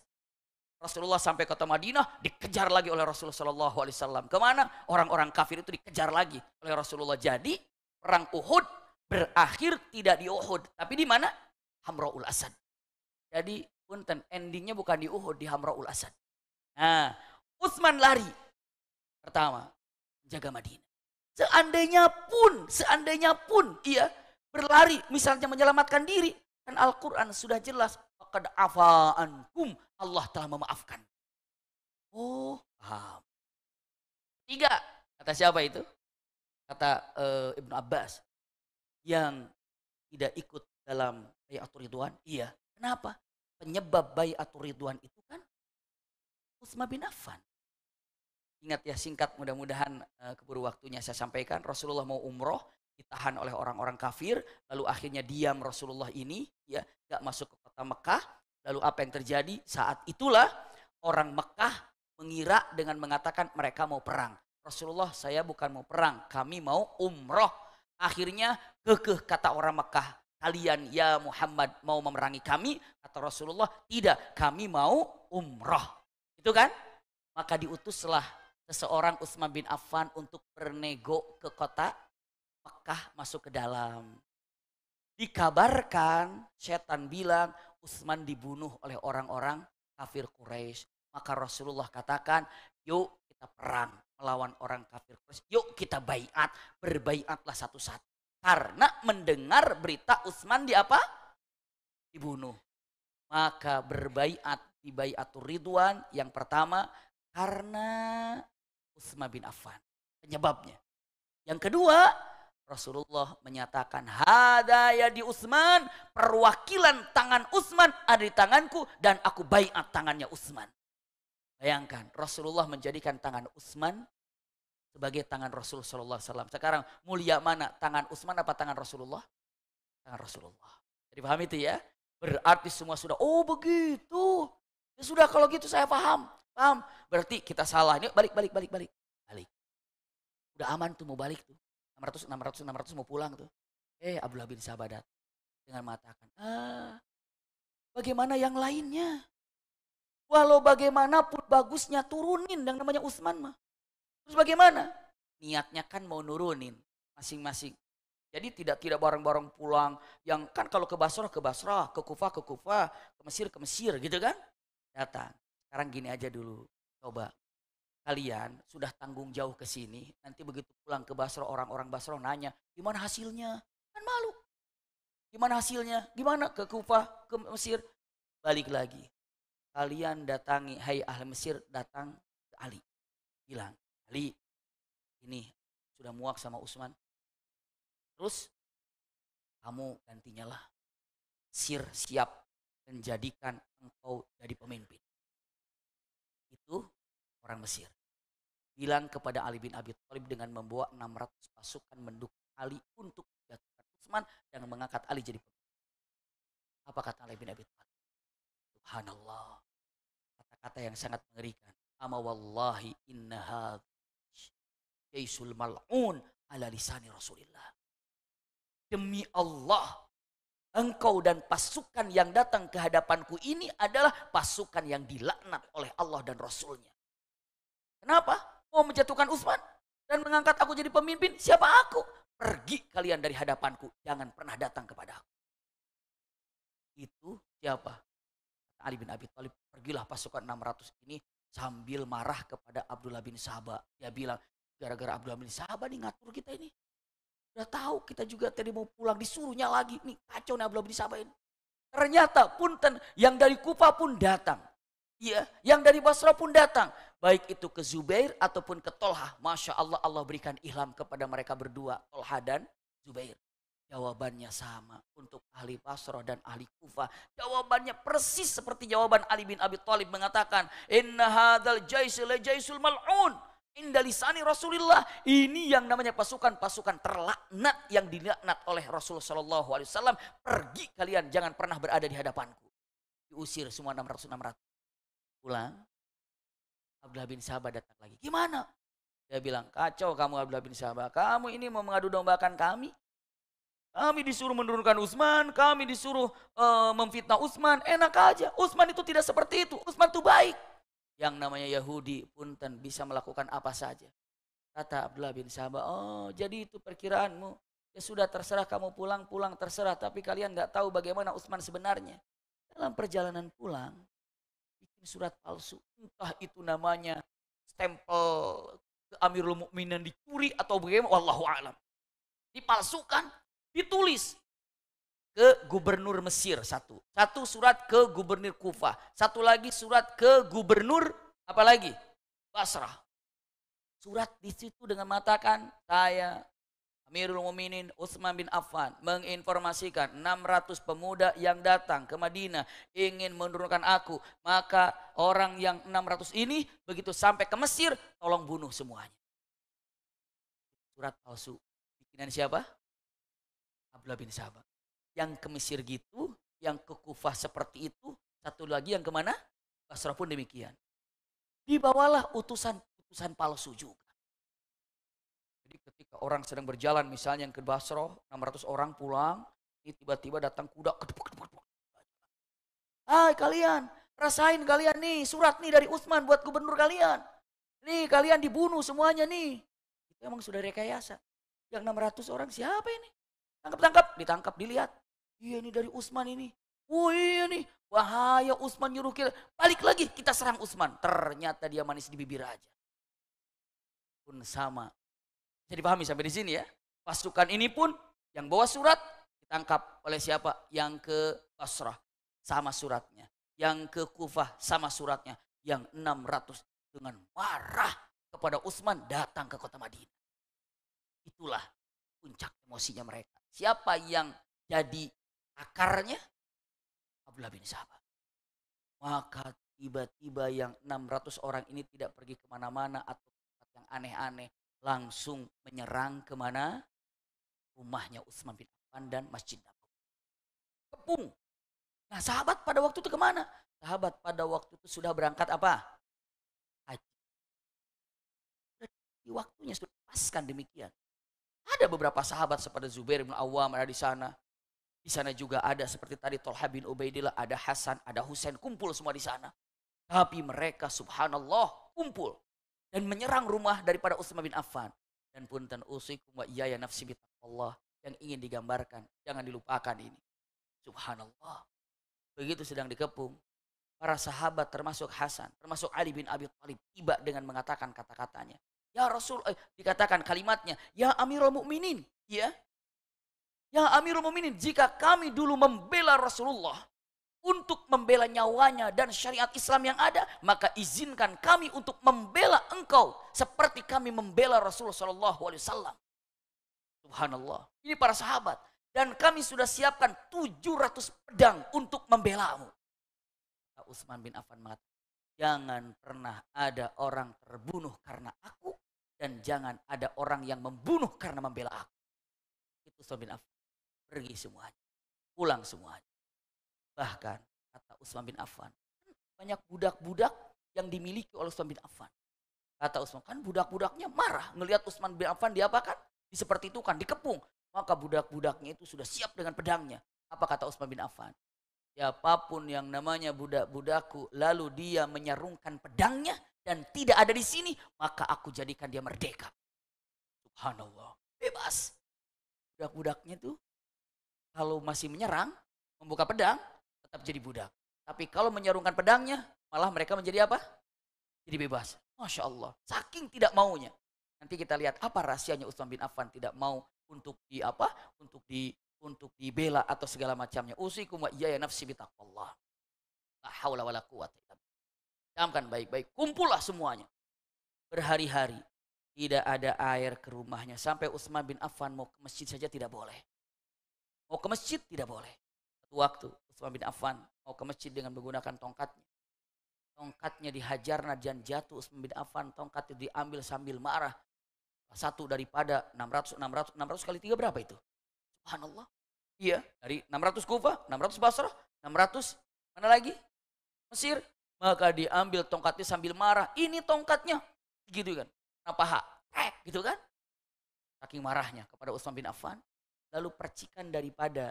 [SPEAKER 1] Rasulullah sampai kota Madinah dikejar lagi oleh Rasulullah Shallallahu Alaihi Wasallam. Kemana? Orang-orang kafir itu dikejar lagi oleh Rasulullah. Jadi perang Uhud berakhir tidak di Uhud, tapi di mana? Hamraul Asad. Jadi Punten, endingnya bukan di Uhud, di Hamraul Asad. Nah, Utsman lari. Pertama, jaga Madinah. Seandainya pun, seandainya pun ia berlari, misalnya menyelamatkan diri, Dan Al-Quran sudah jelas, Qad afa'ankum, Allah telah memaafkan. Oh,
[SPEAKER 2] paham. Tiga,
[SPEAKER 1] kata siapa itu?
[SPEAKER 2] Kata uh, Ibnu Abbas. Yang tidak ikut
[SPEAKER 1] dalam Bayatul Ridwan, iya. Kenapa? penyebab bayi atau ridwan itu kan Usma bin Affan. Ingat ya singkat mudah-mudahan eh, keburu waktunya saya sampaikan Rasulullah mau umroh ditahan oleh orang-orang kafir lalu akhirnya diam Rasulullah ini ya gak masuk ke kota Mekah lalu apa yang terjadi saat itulah orang Mekah mengira dengan mengatakan mereka mau perang Rasulullah saya bukan mau perang kami mau umroh akhirnya kekeh kata orang Mekah kalian ya Muhammad mau memerangi kami? Kata Rasulullah, tidak, kami mau umrah. Itu kan? Maka diutuslah seseorang Utsman bin Affan untuk bernego ke kota Mekah masuk ke dalam. Dikabarkan setan bilang Utsman dibunuh oleh orang-orang kafir Quraisy. Maka Rasulullah katakan, "Yuk kita perang melawan orang kafir Quraisy. Yuk kita baiat, berbaiatlah satu-satu." Karena mendengar berita Utsman di apa? Dibunuh. Maka berbaiat di baiatur Ridwan yang pertama karena Utsman bin Affan. Penyebabnya. Yang kedua, Rasulullah menyatakan hadaya di Utsman, perwakilan tangan Utsman ada di tanganku dan aku baiat tangannya Utsman. Bayangkan, Rasulullah menjadikan tangan Utsman sebagai tangan rasulullah sallallahu Alaihi Wasallam. Sekarang mulia mana tangan Utsman apa tangan Rasulullah? Tangan Rasulullah. Jadi paham itu ya? Berarti semua sudah. Oh begitu. Ya sudah kalau gitu saya paham. Paham? Berarti kita salah. Ini balik balik balik balik. Balik. Udah aman tuh mau balik tuh. 600 600 600 mau pulang tuh. Eh Abdullah bin Sabadat dengan mengatakan,
[SPEAKER 2] "Ah, bagaimana yang lainnya?" Walau
[SPEAKER 1] bagaimanapun bagusnya turunin yang namanya Utsman mah. Terus bagaimana? Niatnya kan mau nurunin masing-masing. Jadi tidak tidak bareng-bareng pulang. Yang kan kalau ke Basrah ke Basrah, ke Kufah ke Kufah, ke Mesir ke Mesir gitu kan? Datang. Sekarang gini aja dulu. Coba kalian sudah tanggung jauh ke sini, nanti begitu pulang ke Basrah orang-orang Basrah nanya, gimana hasilnya? Kan malu. Gimana hasilnya? Gimana ke Kufah, ke Mesir? Balik lagi. Kalian datangi, hai ahli Mesir datang
[SPEAKER 2] ke Ali. Bilang, Ali ini sudah muak sama Usman. Terus kamu gantinya lah. Sir siap menjadikan engkau jadi pemimpin. Itu orang Mesir. Bilang kepada Ali bin Abi Thalib dengan membawa 600 pasukan mendukung Ali untuk menjatuhkan Utsman dan mengangkat Ali jadi pemimpin. Apa kata Ali bin Abi Thalib? Subhanallah. Kata-kata yang sangat mengerikan. Ama wallahi inna Jaisul mal'un
[SPEAKER 1] ala lisani Rasulillah. Demi Allah, engkau dan pasukan yang datang ke hadapanku ini adalah pasukan yang dilaknat oleh Allah dan Rasulnya. Kenapa? Mau menjatuhkan Utsman dan mengangkat aku jadi pemimpin? Siapa aku? Pergi kalian dari hadapanku. Jangan pernah datang kepada aku. Itu siapa? Ali bin Abi Thalib, pergilah pasukan 600 ini sambil marah kepada Abdullah bin Sabah. Dia bilang, Gara-gara Abdul Hamid Sahabat nih ngatur kita ini. Udah tahu kita juga tadi mau pulang disuruhnya lagi. Nih kacau nih Abdul Hamid Sabah ini. Ternyata punten yang dari Kufa pun datang. Ya, yang dari Basra pun datang. Baik itu ke Zubair ataupun ke Tolha. Masya Allah Allah berikan ilham kepada mereka berdua. Tolha dan Zubair. Jawabannya sama untuk ahli Basra dan ahli Kufa. Jawabannya persis seperti jawaban Ali bin Abi Thalib mengatakan, "Inna hadal jaisul jaisul mal'un." Indalisani Rasulullah. Ini yang namanya pasukan-pasukan terlaknat yang dilaknat oleh Rasulullah Shallallahu Alaihi Wasallam. Pergi kalian, jangan pernah berada di hadapanku. Diusir semua 600-600. Pulang. Abdullah bin Sabah datang lagi. Gimana? Dia bilang, kacau kamu Abdullah bin Sabah. Kamu ini mau mengadu dombakan kami. Kami disuruh menurunkan Utsman, kami disuruh uh, memfitnah Utsman. Enak aja, Utsman itu tidak seperti itu. Utsman itu baik yang namanya Yahudi punten bisa melakukan apa saja. Kata Abdullah bin Sabah, oh jadi itu perkiraanmu. Ya sudah terserah kamu pulang, pulang terserah. Tapi kalian nggak tahu bagaimana Utsman sebenarnya. Dalam perjalanan pulang, bikin surat palsu. Entah itu namanya stempel ke Amirul Mukminin dicuri atau bagaimana, wallahu alam. Dipalsukan, ditulis ke gubernur Mesir satu. Satu surat ke gubernur Kufa Satu lagi surat ke gubernur apa lagi? Basrah. Surat di situ dengan mengatakan saya Amirul Muminin Utsman bin Affan menginformasikan 600 pemuda yang datang ke Madinah ingin menurunkan aku. Maka orang yang 600 ini begitu sampai ke Mesir tolong bunuh semuanya.
[SPEAKER 2] Surat palsu bikinan siapa? Abdullah bin Sabah yang ke Mesir gitu, yang ke Kufah seperti itu, satu lagi yang kemana? Basra pun demikian.
[SPEAKER 1] Dibawalah utusan-utusan palsu juga. Jadi ketika orang sedang berjalan, misalnya yang ke Basra, 600 orang pulang, ini tiba-tiba datang kuda, kedepuk, kedepuk, Hai kalian, rasain kalian nih, surat nih dari Utsman buat gubernur kalian. Nih kalian dibunuh semuanya nih. Itu emang sudah rekayasa. Yang 600 orang siapa ini? Tangkap-tangkap, ditangkap, dilihat. Iya ini dari Usman ini. Oh iya nih, bahaya Usman nyuruh kita. Balik lagi kita serang Usman. Ternyata dia manis di bibir aja. Pun sama. Jadi pahami sampai di sini ya. Pasukan ini pun yang bawa surat ditangkap oleh siapa? Yang ke Basrah sama suratnya. Yang ke Kufah sama suratnya. Yang 600 dengan marah kepada Utsman datang ke kota Madinah.
[SPEAKER 2] Itulah puncak emosinya mereka. Siapa yang jadi
[SPEAKER 1] akarnya Abdullah bin Sabah. Maka tiba-tiba yang 600 orang ini tidak pergi kemana-mana atau tempat yang aneh-aneh langsung menyerang kemana? Rumahnya Utsman bin Affan dan Masjid Nabawi. Kepung. Nah sahabat pada waktu itu kemana? Sahabat pada waktu itu sudah berangkat apa?
[SPEAKER 2] Haji. Di waktunya sudah paskan demikian.
[SPEAKER 1] Ada beberapa sahabat seperti Zubair bin Awam ada di sana. Di sana juga ada seperti tadi Tolha bin Ubaidillah, ada Hasan, ada Husain, kumpul semua di sana. Tapi mereka subhanallah kumpul dan menyerang rumah daripada Utsman bin Affan. Dan punten usikum wa ya nafsi Allah yang ingin digambarkan. Jangan dilupakan ini. Subhanallah. Begitu sedang dikepung, para sahabat termasuk Hasan, termasuk Ali bin Abi Thalib tiba dengan mengatakan kata-katanya. Ya Rasul, eh, dikatakan kalimatnya, ya Amirul Mukminin, ya Ya Amirul Muminin, jika kami dulu membela Rasulullah untuk membela nyawanya dan syariat Islam yang ada, maka izinkan kami untuk membela engkau seperti kami membela Rasulullah Shallallahu Alaihi Wasallam. Subhanallah. Ini para sahabat dan kami sudah siapkan 700 pedang untuk membelamu. Ya Utsman bin Affan mengatakan, jangan pernah ada orang terbunuh karena aku dan jangan ada orang yang membunuh karena membela aku. Itu Utsman bin Affan. Pergi semuanya. Pulang
[SPEAKER 2] semuanya. Bahkan kata Utsman bin Affan, kan
[SPEAKER 1] banyak budak-budak yang dimiliki oleh Utsman bin Affan. Kata Utsman, kan budak-budaknya marah melihat Utsman bin Affan diapakan? seperti itu kan, dikepung. Maka budak-budaknya itu sudah siap dengan pedangnya. Apa kata Utsman bin Affan? Siapapun yang namanya budak-budakku, lalu dia menyarungkan pedangnya dan tidak ada di sini, maka aku jadikan dia merdeka. Subhanallah, bebas. Budak-budaknya itu kalau masih menyerang, membuka pedang, tetap jadi budak. Tapi kalau menyerungkan pedangnya, malah mereka menjadi apa? Jadi bebas. Masya Allah. Saking tidak maunya. Nanti kita lihat apa rahasianya Utsman bin Affan tidak mau untuk di apa? Untuk di untuk dibela atau segala macamnya. Usikum wa iya ya nafsi bitaqwallah. La haula wala quwata baik-baik. Kumpullah semuanya. Berhari-hari tidak ada air ke rumahnya sampai Utsman bin Affan mau ke masjid saja tidak boleh. Mau ke masjid tidak boleh. Satu waktu Utsman bin Affan mau ke masjid dengan menggunakan tongkatnya. Tongkatnya dihajar Najan jatuh Utsman bin Affan. itu diambil sambil marah. Satu daripada 600, 600, 600 kali tiga berapa itu? Subhanallah. Iya, dari 600 Kufa, 600 Basrah, 600 mana lagi? Mesir. Maka diambil tongkatnya sambil marah. Ini tongkatnya. Gitu kan. apa hak Eh, gitu kan. Saking marahnya kepada Utsman bin Affan lalu percikan daripada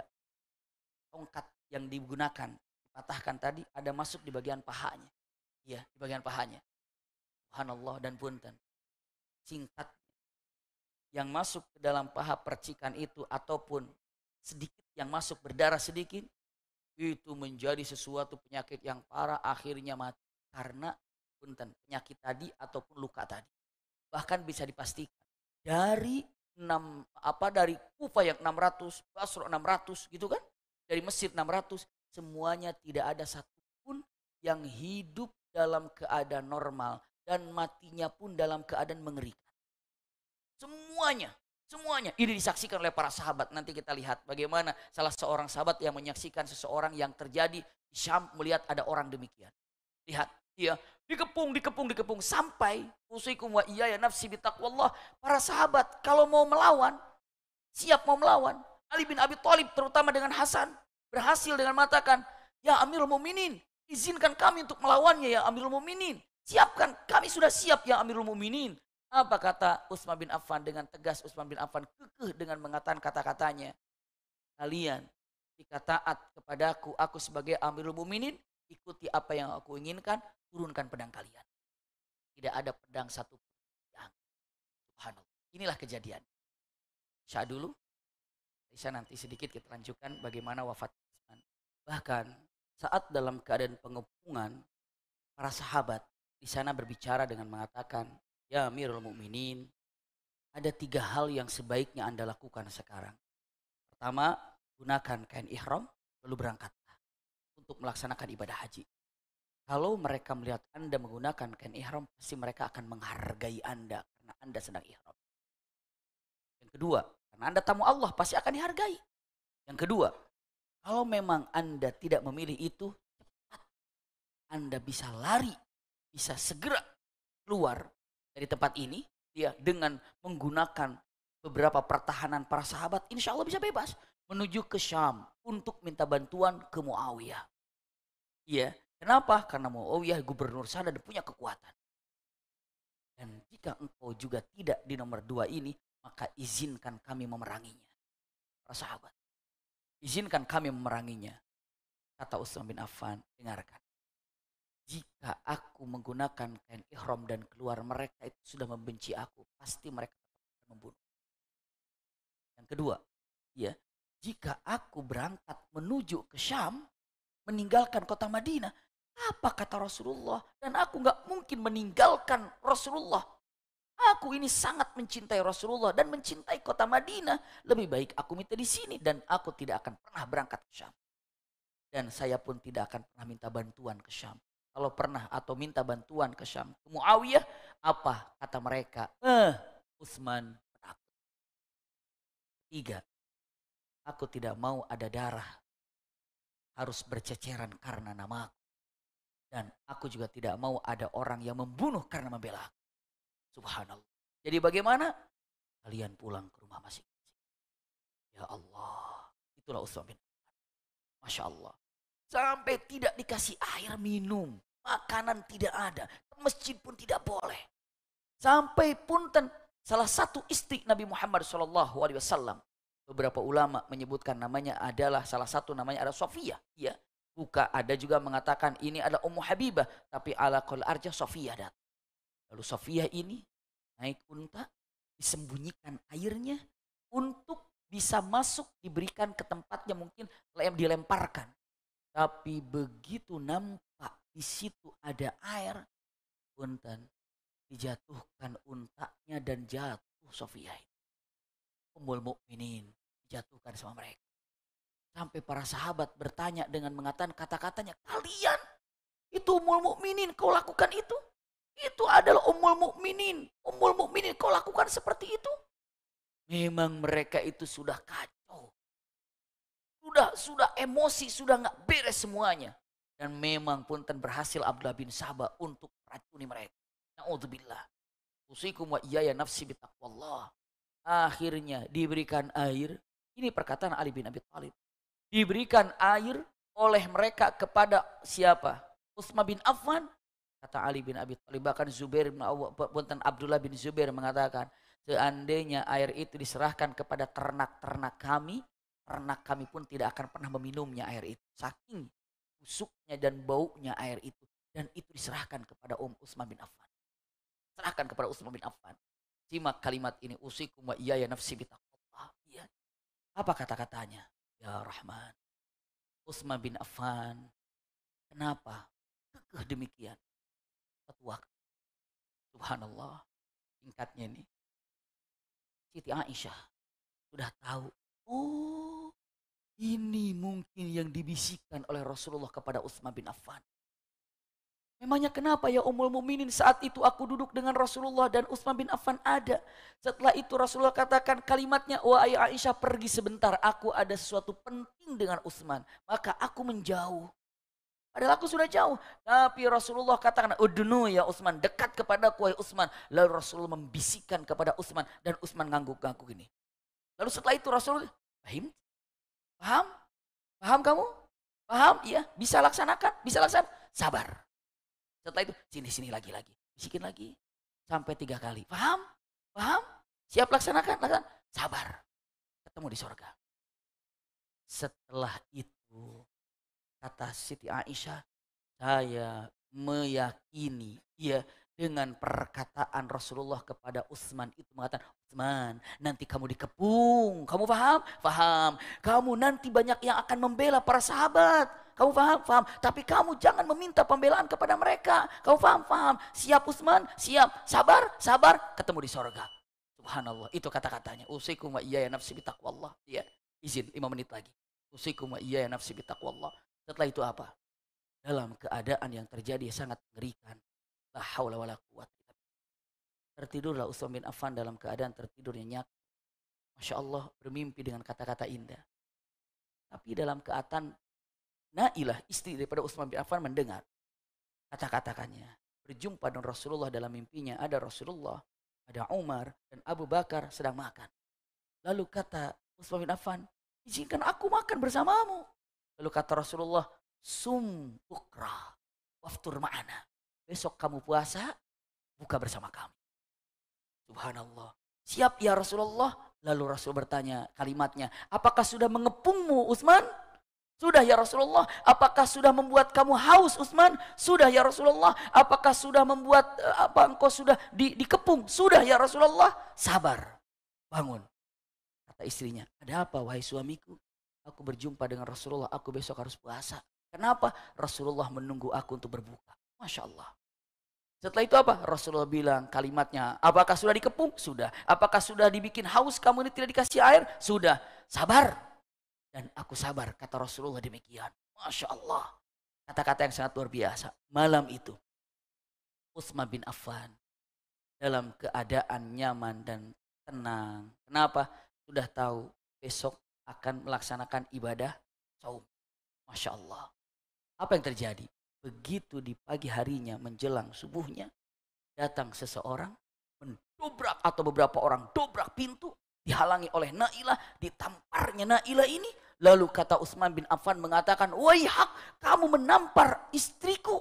[SPEAKER 1] tongkat yang digunakan dipatahkan tadi ada masuk di bagian pahanya. ya di bagian
[SPEAKER 2] pahanya. Subhanallah dan punten. Singkat yang
[SPEAKER 1] masuk ke dalam paha percikan itu ataupun sedikit yang masuk berdarah sedikit itu menjadi sesuatu penyakit yang parah akhirnya mati karena punten penyakit tadi ataupun luka tadi. Bahkan bisa dipastikan dari 6 apa dari Kufa yang 600, Basra 600 gitu kan? Dari Mesir 600, semuanya tidak ada satupun yang hidup dalam keadaan normal dan matinya pun dalam keadaan mengerikan.
[SPEAKER 2] Semuanya
[SPEAKER 1] Semuanya ini disaksikan oleh para sahabat. Nanti kita lihat bagaimana salah seorang sahabat yang menyaksikan seseorang yang terjadi Syam melihat ada orang demikian. Lihat Iya, dikepung, dikepung, dikepung sampai usikum wa iya ya nafsi bitaqwallah. Para sahabat kalau mau melawan, siap mau melawan. Ali bin Abi Thalib terutama dengan Hasan berhasil dengan mengatakan, "Ya Amirul Mukminin, izinkan kami untuk melawannya ya Amirul Mukminin. Siapkan, kami sudah siap ya Amirul Mukminin." Apa kata Utsman bin Affan dengan tegas Utsman bin Affan kekeh dengan mengatakan kata-katanya, "Kalian jika taat kepadaku, aku sebagai Amirul Mukminin, ikuti apa yang aku inginkan, turunkan pedang kalian. Tidak ada pedang satu pun yang subhanallah. Inilah kejadian.
[SPEAKER 2] Syah dulu. Aisyah nanti sedikit kita lanjutkan bagaimana wafat Utsman.
[SPEAKER 1] Bahkan saat dalam keadaan pengepungan, para sahabat di sana berbicara dengan mengatakan, Ya Amirul Mukminin, ada tiga hal yang sebaiknya Anda lakukan sekarang. Pertama, gunakan kain ihram, lalu berangkatlah untuk melaksanakan ibadah haji. Kalau mereka melihat Anda menggunakan kain ihram, pasti mereka akan menghargai Anda karena Anda sedang ihram. Yang kedua, karena Anda tamu Allah pasti akan dihargai. Yang kedua, kalau memang Anda tidak memilih itu, cepat Anda bisa lari, bisa segera keluar dari tempat ini ya dengan menggunakan beberapa pertahanan para sahabat, insya Allah bisa bebas menuju ke Syam untuk minta bantuan ke Muawiyah. Iya, Kenapa? Karena Muawiyah gubernur sana dan punya kekuatan. Dan jika engkau juga tidak di nomor dua ini, maka izinkan kami memeranginya. Para sahabat, izinkan kami memeranginya. Kata Utsman bin Affan, dengarkan. Jika aku menggunakan kain ihram dan keluar mereka itu sudah membenci aku, pasti mereka akan membunuh.
[SPEAKER 2] Yang kedua, ya, jika aku berangkat menuju
[SPEAKER 1] ke Syam, meninggalkan kota Madinah, apa kata Rasulullah? Dan aku nggak mungkin meninggalkan Rasulullah. Aku ini sangat mencintai Rasulullah dan mencintai kota Madinah. Lebih baik aku minta di sini dan aku tidak akan pernah berangkat ke Syam. Dan saya pun tidak akan pernah minta bantuan ke Syam. Kalau pernah atau minta bantuan ke Syam. Ke Muawiyah, apa kata mereka? Eh, Utsman penakut.
[SPEAKER 2] Tiga, aku tidak mau ada darah harus berceceran karena namaku. Dan aku juga tidak mau ada orang yang membunuh karena membela aku. Subhanallah. Jadi bagaimana? Kalian pulang ke rumah masing-masing. Ya Allah. Itulah Utsman bin Affan. Masya
[SPEAKER 1] Allah. Sampai tidak dikasih air minum. Makanan tidak ada. Ke masjid pun tidak boleh. Sampai punten salah satu istri Nabi Muhammad SAW. Beberapa ulama menyebutkan namanya adalah salah satu namanya ada Sofia. Ya, buka. Ada juga mengatakan ini adalah Ummu Habibah. Tapi ala kol arja Sofia datang. Lalu Sofia ini naik unta, disembunyikan airnya untuk bisa masuk diberikan ke tempatnya mungkin lem dilemparkan. Tapi begitu nampak di situ ada air,
[SPEAKER 2] unta dijatuhkan untanya dan jatuh Sofia.
[SPEAKER 1] Ummul mukminin dijatuhkan sama mereka. Sampai para sahabat bertanya dengan mengatakan kata-katanya, kalian itu umul mukminin kau lakukan itu? Itu adalah umul mukminin. Umul mukminin kau lakukan seperti itu? Memang mereka itu sudah kacau. Sudah sudah emosi, sudah nggak beres semuanya. Dan memang punten berhasil Abdullah bin Sabah untuk meracuni mereka. Na'udzubillah. Usikum wa ya nafsi bitakwallah. Akhirnya diberikan air. Ini perkataan Ali bin Abi Thalib diberikan air oleh mereka kepada siapa? Utsman bin Affan kata Ali bin Abi Thalib bahkan Zubair bin Awam Abdullah bin Zubair mengatakan seandainya air itu diserahkan kepada ternak-ternak kami ternak kami pun tidak akan pernah meminumnya air itu saking busuknya dan baunya air itu dan itu diserahkan kepada Om Utsman bin Affan serahkan kepada Utsman bin Affan simak kalimat ini usikum wa iya ya
[SPEAKER 2] nafsi bitaqwallah iya apa kata-katanya Ya Rahman. Usman bin Affan. Kenapa? Kekeh demikian. Satu waktu. Subhanallah. Tingkatnya ini. Siti Aisyah sudah tahu. Oh, ini mungkin yang
[SPEAKER 1] dibisikkan oleh Rasulullah kepada Utsman bin Affan. Memangnya kenapa ya umul muminin saat itu aku duduk dengan Rasulullah dan Utsman bin Affan ada. Setelah itu Rasulullah katakan kalimatnya, wahai Aisyah pergi sebentar, aku ada sesuatu penting dengan Utsman. Maka aku menjauh. Padahal aku sudah jauh. Tapi Rasulullah katakan, udnu ya Utsman, dekat kepada aku ya Utsman. Lalu Rasulullah membisikkan kepada Utsman dan Utsman ngangguk-ngangguk ini. Lalu setelah itu Rasulullah, paham? Paham? Paham kamu?
[SPEAKER 2] Paham? Iya, bisa laksanakan, bisa laksanakan. Sabar. Setelah itu sini-sini lagi-lagi. Bisikin lagi.
[SPEAKER 1] Sampai tiga kali.
[SPEAKER 2] Paham? Paham? Siap laksanakan? laksanakan. Sabar. Ketemu di surga Setelah itu
[SPEAKER 1] kata Siti Aisyah. Saya meyakini. dia dengan perkataan Rasulullah kepada Utsman itu mengatakan Man, nanti kamu dikepung. Kamu paham? Paham. Kamu nanti banyak yang akan membela para sahabat. Kamu paham? Paham. Tapi kamu jangan meminta pembelaan kepada mereka. Kamu paham? Paham. Siap Usman? Siap. Sabar? Sabar. Ketemu di sorga. Subhanallah. Itu kata-katanya. Usikum wa iya ya nafsi Allah. Iya. Izin 5 menit lagi. Usikum wa iya ya nafsi Allah. Setelah itu apa? Dalam keadaan yang terjadi sangat mengerikan. La haula wa la quwata Tertidurlah Utsman bin Affan dalam keadaan tertidur nyenyak. Masya Allah bermimpi dengan kata-kata indah. Tapi dalam keadaan Nailah istri daripada Utsman bin Affan mendengar kata-katakannya. Berjumpa dengan Rasulullah dalam mimpinya ada Rasulullah, ada Umar dan Abu Bakar sedang makan. Lalu kata Utsman bin Affan, izinkan aku makan bersamamu. Lalu kata Rasulullah, sum bukra waftur ma'ana. Besok kamu puasa, buka bersama kami. Subhanallah. Siap ya Rasulullah? Lalu Rasul bertanya kalimatnya, apakah sudah mengepungmu Utsman? Sudah ya Rasulullah, apakah sudah membuat kamu haus Utsman? Sudah ya Rasulullah, apakah sudah membuat eh, apa engkau sudah di, dikepung? Sudah ya Rasulullah, sabar. Bangun. Kata istrinya, ada apa wahai suamiku? Aku berjumpa dengan Rasulullah, aku besok harus puasa. Kenapa? Rasulullah menunggu aku untuk berbuka. Masya Allah. Setelah itu apa? Rasulullah bilang kalimatnya, apakah sudah dikepung? Sudah. Apakah sudah dibikin haus kamu ini tidak dikasih air? Sudah. Sabar. Dan aku sabar, kata Rasulullah demikian. Masya Allah. Kata-kata yang sangat luar biasa. Malam itu, Utsman bin Affan dalam keadaan nyaman dan tenang. Kenapa? Sudah tahu besok akan melaksanakan ibadah saum. Masya Allah. Apa yang terjadi? Begitu di pagi harinya menjelang subuhnya, datang seseorang mendobrak atau beberapa orang dobrak pintu, dihalangi oleh Nailah, ditamparnya Nailah ini. Lalu kata Utsman bin Affan mengatakan, "Wahai hak, kamu menampar istriku."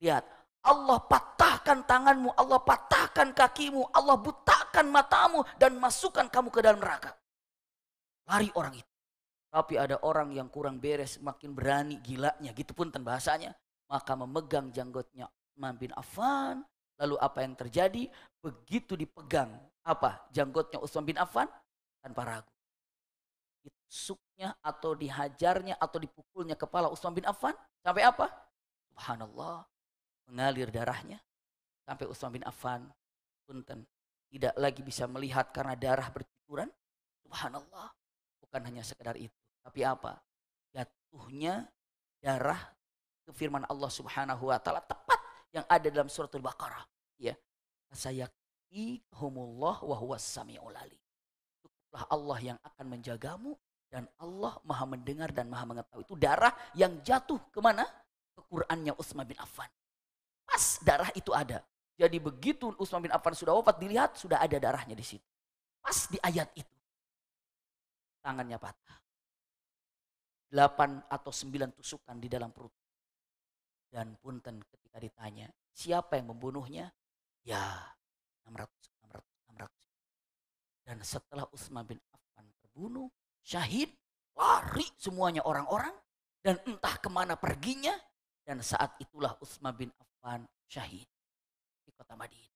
[SPEAKER 1] Lihat, Allah patahkan tanganmu, Allah patahkan kakimu, Allah butakan matamu dan masukkan kamu ke dalam neraka. Lari orang itu. Tapi ada orang yang kurang beres, makin berani gilanya, gitu pun bahasanya. Maka memegang janggutnya Uthman bin Affan. Lalu apa yang terjadi? Begitu dipegang apa janggutnya Utsman bin Affan tanpa ragu. Ditusuknya atau dihajarnya atau dipukulnya kepala Utsman bin Affan sampai apa? Subhanallah. Mengalir darahnya sampai Utsman bin Affan punten tidak lagi bisa melihat karena darah bercucuran. Subhanallah. Bukan hanya sekedar itu, tapi apa? Jatuhnya darah firman Allah Subhanahu wa taala tepat yang ada dalam suratul Baqarah ya humullah wa huwa samiul alim cukuplah Allah yang akan menjagamu dan Allah maha mendengar dan maha mengetahui itu darah yang jatuh kemana ke Qurannya Utsman bin Affan pas darah itu ada jadi begitu Utsman bin Affan sudah wafat dilihat sudah ada darahnya di situ pas di ayat
[SPEAKER 2] itu tangannya patah Delapan atau sembilan tusukan di dalam perut dan punten ketika ditanya, siapa yang membunuhnya? Ya, 600, 600, 600. Dan setelah
[SPEAKER 1] Utsman bin Affan terbunuh, syahid, lari semuanya orang-orang, dan entah kemana perginya, dan saat itulah Utsman bin Affan syahid di kota Madinah.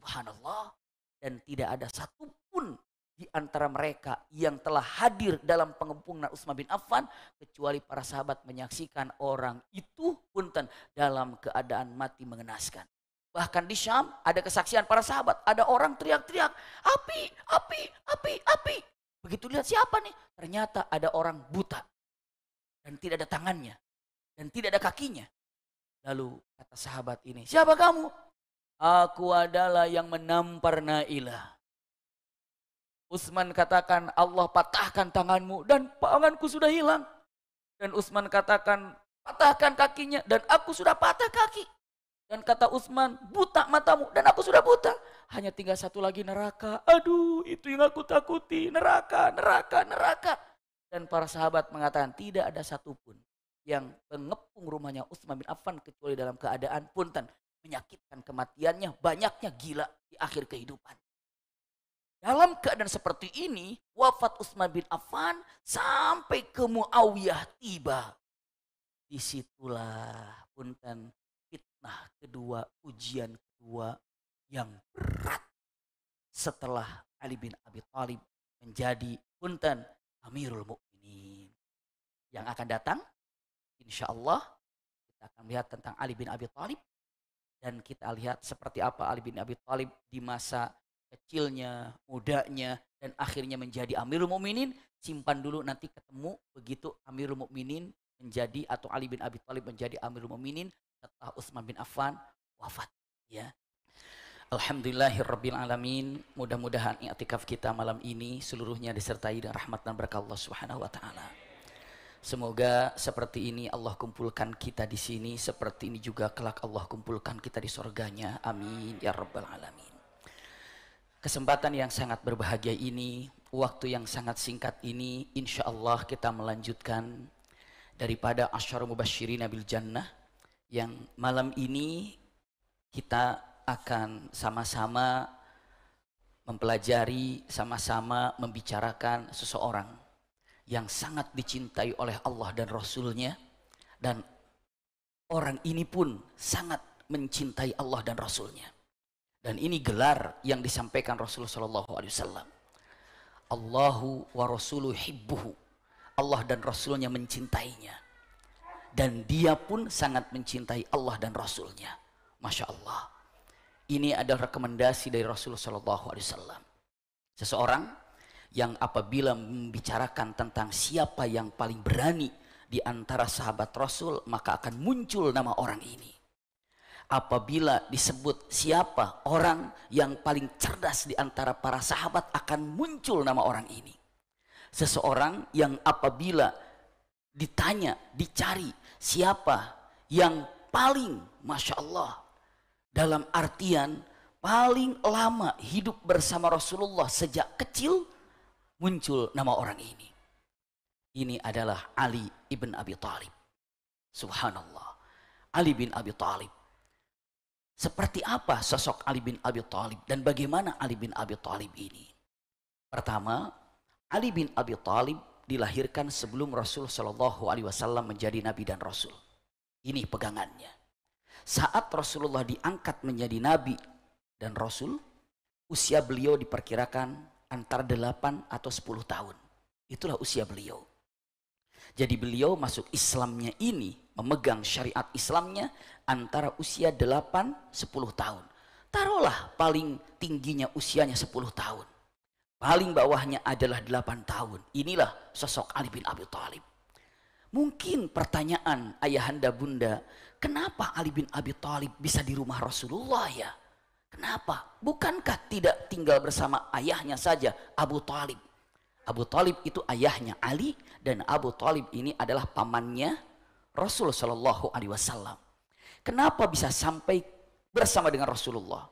[SPEAKER 1] Subhanallah, dan tidak ada satupun di antara mereka yang telah hadir dalam pengepungan Utsman bin Affan kecuali para sahabat menyaksikan orang itu punten dalam keadaan mati mengenaskan. Bahkan di Syam ada kesaksian para sahabat, ada orang teriak-teriak, api, api, api, api. Begitu lihat siapa nih? Ternyata ada orang buta dan tidak ada tangannya dan tidak ada kakinya. Lalu kata sahabat ini, siapa kamu? Aku adalah yang menampar Nailah Utsman katakan, Allah patahkan tanganmu dan tanganku sudah hilang. Dan Utsman katakan, patahkan kakinya dan aku sudah patah kaki. Dan kata Utsman, buta matamu dan aku sudah buta. Hanya tinggal satu lagi neraka. Aduh, itu yang aku takuti. Neraka, neraka, neraka. Dan para sahabat mengatakan, tidak ada satupun yang mengepung rumahnya Utsman bin Affan kecuali dalam keadaan punten menyakitkan kematiannya, banyaknya gila di akhir kehidupan. Dalam keadaan seperti ini, wafat Utsman bin Affan sampai ke Muawiyah tiba. Disitulah punten kan fitnah kedua, ujian
[SPEAKER 2] kedua yang berat. Setelah Ali bin Abi Thalib menjadi punten Amirul Mukminin. Yang akan datang,
[SPEAKER 1] insya Allah kita akan lihat tentang Ali bin Abi Thalib dan kita lihat seperti apa Ali bin Abi Thalib di masa kecilnya, mudanya, dan akhirnya menjadi Amirul Mukminin, simpan dulu nanti ketemu begitu Amirul Mukminin menjadi atau Ali bin Abi Thalib menjadi Amirul Mukminin setelah Utsman bin Affan wafat, ya. Alhamdulillahirabbil alamin. Mudah-mudahan i'tikaf kita malam ini seluruhnya disertai dengan rahmat dan berkah Allah Subhanahu wa taala. Semoga seperti ini Allah kumpulkan kita di sini, seperti ini juga kelak Allah kumpulkan kita di surganya. Amin ya rabbal alamin kesempatan yang sangat berbahagia ini, waktu yang sangat singkat ini, insya Allah kita melanjutkan daripada Ashar Mubashirin Nabil Jannah yang malam ini kita akan sama-sama mempelajari, sama-sama membicarakan seseorang yang sangat dicintai oleh Allah dan Rasulnya dan orang ini pun sangat mencintai Allah dan Rasulnya. Dan ini gelar yang disampaikan Rasulullah Shallallahu Alaihi Wasallam. Allahu wa Rasulu hibbuhu. Allah dan Rasulnya mencintainya. Dan dia pun sangat mencintai Allah dan Rasulnya. Masya Allah. Ini adalah rekomendasi dari Rasulullah Shallallahu Alaihi Wasallam. Seseorang yang apabila membicarakan tentang siapa yang paling berani di antara sahabat Rasul, maka akan muncul nama orang ini apabila disebut siapa orang yang paling cerdas di antara para sahabat akan muncul nama orang ini. Seseorang yang apabila ditanya, dicari siapa yang paling Masya Allah dalam artian paling lama hidup bersama Rasulullah sejak kecil muncul nama orang ini. Ini adalah Ali ibn Abi Thalib. Subhanallah. Ali bin Abi Thalib seperti apa sosok Ali bin Abi Thalib dan bagaimana Ali bin Abi Thalib ini? Pertama, Ali bin Abi Thalib dilahirkan sebelum Rasul Shallallahu Alaihi Wasallam menjadi nabi dan rasul. Ini pegangannya. Saat Rasulullah diangkat menjadi nabi dan rasul, usia beliau diperkirakan antara 8 atau 10 tahun. Itulah usia beliau. Jadi beliau masuk Islamnya ini memegang syariat Islamnya antara usia 8 10 tahun. Taruhlah paling tingginya usianya 10 tahun. Paling bawahnya adalah 8 tahun. Inilah sosok Ali bin Abi Thalib. Mungkin pertanyaan ayahanda bunda, kenapa Ali bin Abi Thalib bisa di rumah Rasulullah
[SPEAKER 3] ya? Kenapa?
[SPEAKER 1] Bukankah tidak tinggal bersama ayahnya saja, Abu Thalib Abu Thalib itu ayahnya Ali dan Abu Thalib ini adalah pamannya rasulullah Shallallahu Alaihi Wasallam. Kenapa bisa sampai bersama dengan Rasulullah?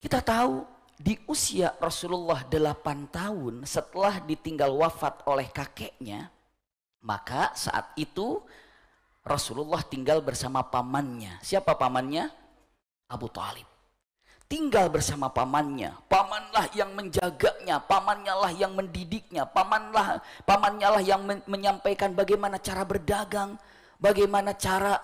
[SPEAKER 1] Kita tahu di usia Rasulullah 8 tahun setelah ditinggal wafat oleh kakeknya, maka saat itu Rasulullah tinggal bersama pamannya. Siapa pamannya? Abu Talib tinggal bersama pamannya. Pamanlah yang menjaganya, pamannya lah yang mendidiknya, pamanlah pamannya lah yang men menyampaikan bagaimana cara berdagang, bagaimana cara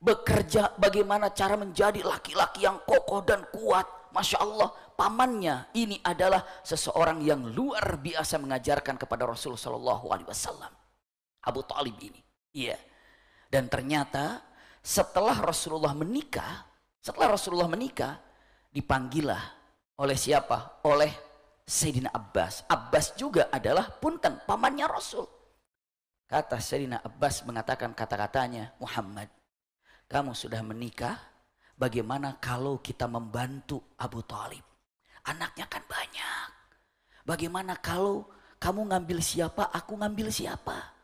[SPEAKER 1] bekerja, bagaimana cara menjadi laki-laki yang kokoh dan kuat. Masya Allah, pamannya ini adalah seseorang yang luar biasa mengajarkan kepada Rasulullah Shallallahu Alaihi Wasallam. Abu Talib ini, iya. Yeah. Dan ternyata setelah Rasulullah menikah, setelah Rasulullah menikah, Dipanggilah oleh siapa? Oleh Sayyidina Abbas. Abbas juga adalah punten, pamannya Rasul. Kata Sayyidina Abbas mengatakan kata-katanya, Muhammad, kamu sudah menikah, bagaimana kalau kita membantu Abu Talib? Anaknya kan banyak. Bagaimana kalau kamu ngambil siapa, aku ngambil siapa?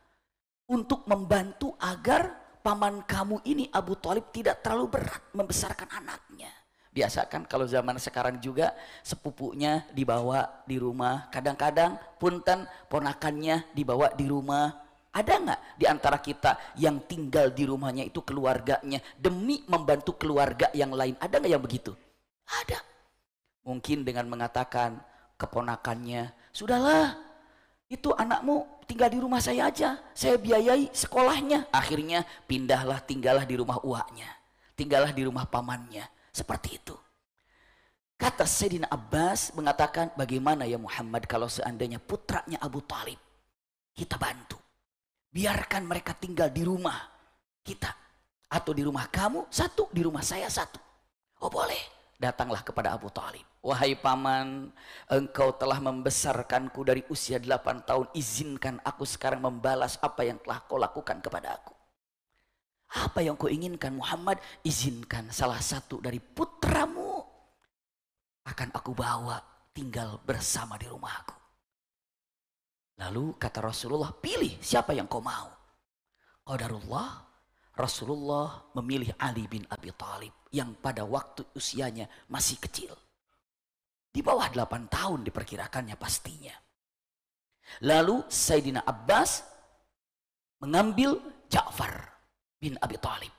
[SPEAKER 1] Untuk membantu agar paman kamu ini Abu Talib tidak terlalu berat membesarkan anaknya biasakan kalau zaman sekarang juga sepupunya dibawa di rumah kadang-kadang punten ponakannya dibawa di rumah ada nggak di antara kita yang tinggal di rumahnya itu keluarganya demi membantu keluarga yang lain? Ada nggak yang begitu? Ada. Mungkin dengan mengatakan keponakannya, sudahlah itu anakmu tinggal di rumah saya aja, saya biayai sekolahnya. Akhirnya pindahlah tinggallah di rumah uaknya, tinggallah di rumah pamannya, seperti itu. Kata Sayyidina Abbas mengatakan bagaimana ya Muhammad kalau seandainya putranya Abu Talib. Kita bantu. Biarkan mereka tinggal di rumah kita. Atau di rumah kamu satu, di rumah saya satu. Oh boleh. Datanglah kepada Abu Talib. Wahai paman, engkau telah membesarkanku dari usia 8 tahun. Izinkan aku sekarang membalas apa yang telah kau lakukan kepada aku. Apa yang kau inginkan Muhammad? Izinkan salah satu dari putramu akan aku bawa tinggal bersama di rumahku. Lalu kata Rasulullah, pilih siapa yang kau mau. Qadarullah, Rasulullah memilih Ali bin Abi Thalib yang pada waktu usianya masih kecil. Di bawah 8 tahun diperkirakannya pastinya.
[SPEAKER 2] Lalu Sayyidina Abbas mengambil
[SPEAKER 1] Ja'far bin Abi Talib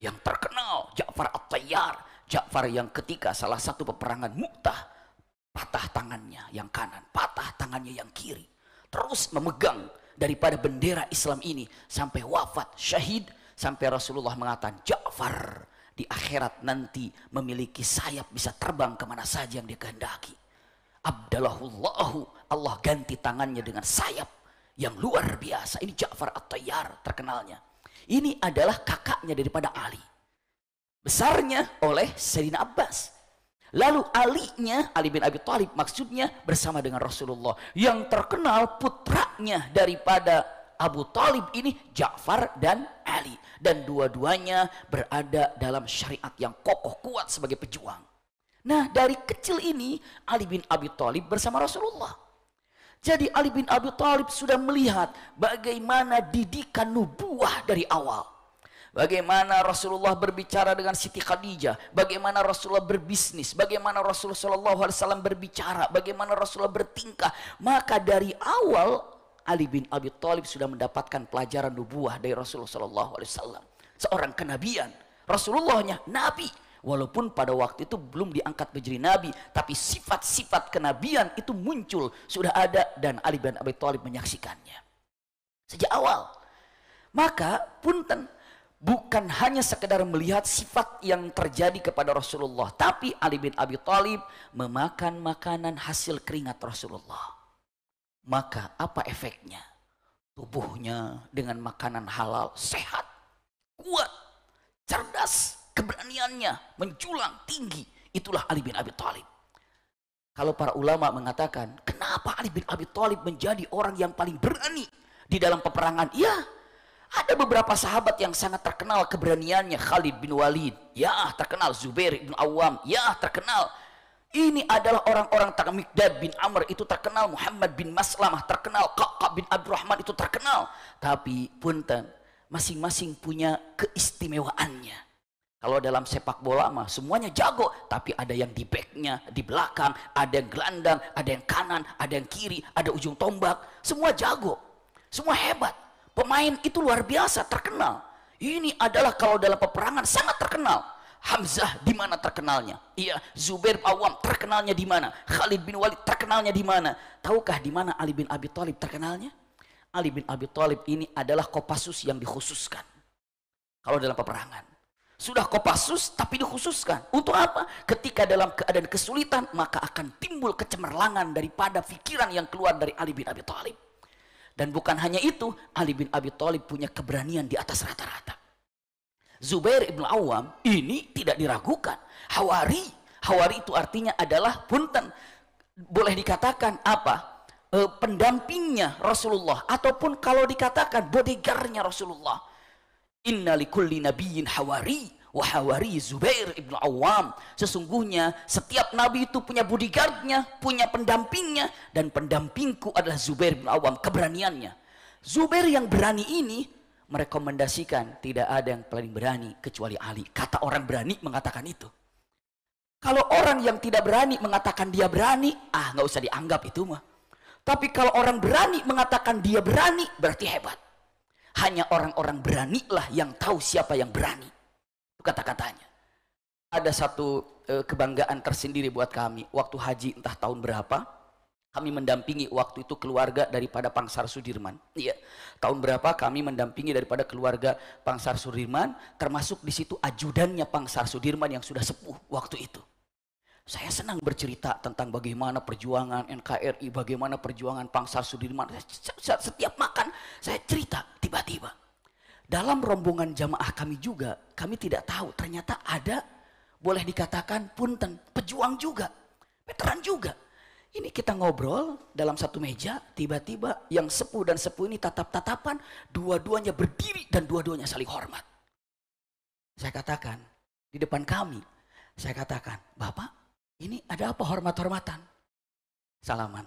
[SPEAKER 1] yang terkenal Ja'far At-Tayyar Ja'far yang ketika salah satu peperangan Mu'tah patah tangannya yang kanan patah tangannya yang kiri terus memegang daripada bendera Islam ini sampai wafat syahid sampai Rasulullah mengatakan Ja'far di akhirat nanti memiliki sayap bisa terbang kemana saja yang dikehendaki. Abdallahullahu Allah ganti tangannya dengan sayap yang luar biasa. Ini Ja'far At-Tayyar terkenalnya. Ini adalah kakaknya daripada Ali. Besarnya oleh Sayyidina Abbas. Lalu Ali-nya Ali bin Abi Thalib maksudnya bersama dengan Rasulullah. Yang terkenal putranya daripada Abu Thalib ini Ja'far dan Ali. Dan dua-duanya berada dalam syariat yang kokoh kuat sebagai pejuang. Nah dari kecil ini Ali bin Abi Thalib bersama Rasulullah. Jadi Ali bin Abi Thalib sudah melihat bagaimana didikan nubuah dari awal. Bagaimana Rasulullah berbicara dengan Siti Khadijah, bagaimana Rasulullah berbisnis, bagaimana Rasulullah Shallallahu Alaihi Wasallam berbicara, bagaimana Rasulullah bertingkah. Maka dari awal Ali bin Abi Thalib sudah mendapatkan pelajaran nubuah dari Rasulullah Shallallahu Alaihi Wasallam. Seorang kenabian, Rasulullahnya nabi, Walaupun pada waktu itu belum diangkat menjadi nabi, tapi sifat-sifat kenabian itu muncul, sudah ada dan Ali bin Abi Thalib menyaksikannya. Sejak awal. Maka punten bukan hanya sekedar melihat sifat yang terjadi kepada Rasulullah, tapi Ali bin Abi Thalib memakan makanan hasil keringat Rasulullah. Maka apa efeknya? Tubuhnya dengan makanan halal sehat, kuat, cerdas, keberaniannya menjulang tinggi. Itulah Ali bin Abi Thalib. Kalau para ulama mengatakan, kenapa Ali bin Abi Thalib menjadi orang yang paling berani di dalam peperangan? Ya, ada beberapa sahabat yang sangat terkenal keberaniannya. Khalid bin Walid, ya terkenal. Zubair bin Awam, ya terkenal. Ini adalah orang-orang Tamikdad bin Amr itu terkenal, Muhammad bin Maslamah terkenal, Ka'ab bin Abdurrahman itu terkenal. Tapi punten, masing-masing punya keistimewaannya. Kalau dalam sepak bola mah semuanya jago, tapi ada yang di backnya, di belakang, ada yang gelandang, ada yang kanan, ada yang kiri, ada ujung tombak, semua jago, semua hebat. Pemain itu luar biasa, terkenal. Ini adalah kalau dalam peperangan sangat terkenal. Hamzah di mana terkenalnya? Iya, Zubair Awam terkenalnya di mana? Khalid bin Walid terkenalnya di mana? Tahukah di mana Ali bin Abi Thalib terkenalnya? Ali bin Abi Thalib ini adalah Kopassus yang dikhususkan kalau dalam peperangan. Sudah kopasus tapi dikhususkan. Untuk apa? Ketika dalam keadaan kesulitan maka akan timbul kecemerlangan daripada pikiran yang keluar dari Ali bin Abi Thalib. Dan bukan hanya itu, Ali bin Abi Thalib punya keberanian di atas rata-rata. Zubair ibn Awam ini tidak diragukan. Hawari, Hawari itu artinya adalah punten. Boleh dikatakan apa? E, pendampingnya Rasulullah ataupun kalau dikatakan bodyguardnya Rasulullah Inna kulli nabiyyin hawari wa hawari Zubair ibnu Awam. Sesungguhnya setiap nabi itu punya bodyguardnya, punya pendampingnya dan pendampingku adalah Zubair ibnu Awam keberaniannya. Zubair yang berani ini merekomendasikan tidak ada yang paling berani kecuali Ali. Kata orang berani mengatakan itu. Kalau orang yang tidak berani mengatakan dia berani, ah nggak usah dianggap itu mah. Tapi kalau orang berani mengatakan dia berani, berarti hebat. Hanya orang-orang beranilah yang tahu siapa yang berani. Itu kata-katanya. Ada satu e, kebanggaan tersendiri buat kami. Waktu haji entah tahun berapa, kami mendampingi waktu itu keluarga daripada Pangsar Sudirman. Iya, tahun berapa kami mendampingi daripada keluarga Pangsar Sudirman, termasuk di situ ajudannya Pangsar Sudirman yang sudah sepuh waktu itu. Saya senang bercerita tentang bagaimana perjuangan NKRI, bagaimana perjuangan Pangsar Sudirman. Setiap makan saya cerita tiba-tiba. Dalam rombongan jamaah kami juga, kami tidak tahu ternyata ada boleh dikatakan punten, pejuang juga, veteran juga. Ini kita ngobrol dalam satu meja, tiba-tiba yang sepuh dan sepuh ini tatap-tatapan, dua-duanya berdiri dan dua-duanya saling hormat. Saya katakan, di depan kami, saya katakan, Bapak, ini ada apa hormat-hormatan? Salaman.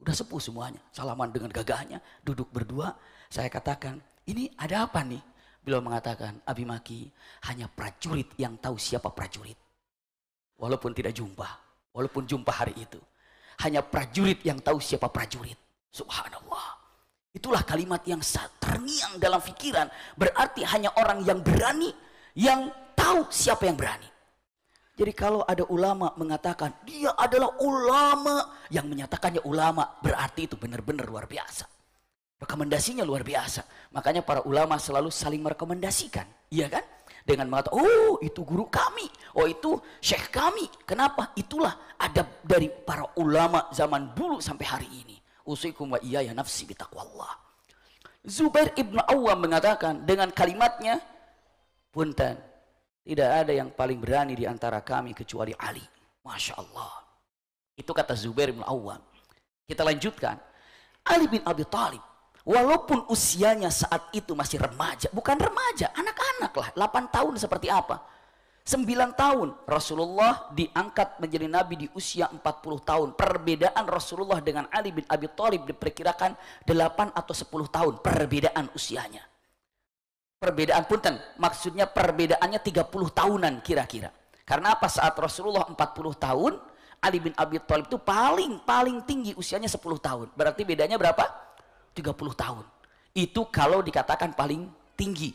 [SPEAKER 1] Udah sepuh semuanya. Salaman dengan gagahnya. Duduk berdua. Saya katakan, ini ada apa nih? Beliau mengatakan, Abimaki, hanya prajurit yang tahu siapa prajurit. Walaupun tidak jumpa. Walaupun jumpa hari itu. Hanya prajurit yang tahu siapa prajurit. Subhanallah. Itulah kalimat yang terngiang dalam pikiran. Berarti hanya orang yang berani yang tahu siapa yang berani. Jadi kalau ada ulama mengatakan dia adalah ulama yang menyatakannya ulama berarti itu benar-benar luar biasa. Rekomendasinya luar biasa. Makanya para ulama selalu saling merekomendasikan, iya kan? Dengan mengatakan, "Oh, itu guru kami. Oh, itu syekh kami." Kenapa? Itulah ada dari para ulama zaman dulu sampai hari ini. Usikum wa iya ya nafsi Allah. Zubair ibn Awam mengatakan dengan kalimatnya, "Punten, tidak ada yang paling berani di antara kami kecuali Ali. Masya Allah. Itu kata Zubair bin Awam. Kita lanjutkan. Ali bin Abi Thalib walaupun usianya saat itu masih remaja, bukan remaja, anak-anak lah, 8 tahun seperti apa? 9 tahun Rasulullah diangkat menjadi nabi di usia 40 tahun. Perbedaan Rasulullah dengan Ali bin Abi Thalib diperkirakan 8 atau 10 tahun perbedaan usianya perbedaan punten maksudnya perbedaannya 30 tahunan kira-kira karena apa saat Rasulullah 40 tahun Ali bin Abi Thalib itu paling paling tinggi usianya 10 tahun berarti bedanya berapa 30 tahun itu kalau dikatakan paling tinggi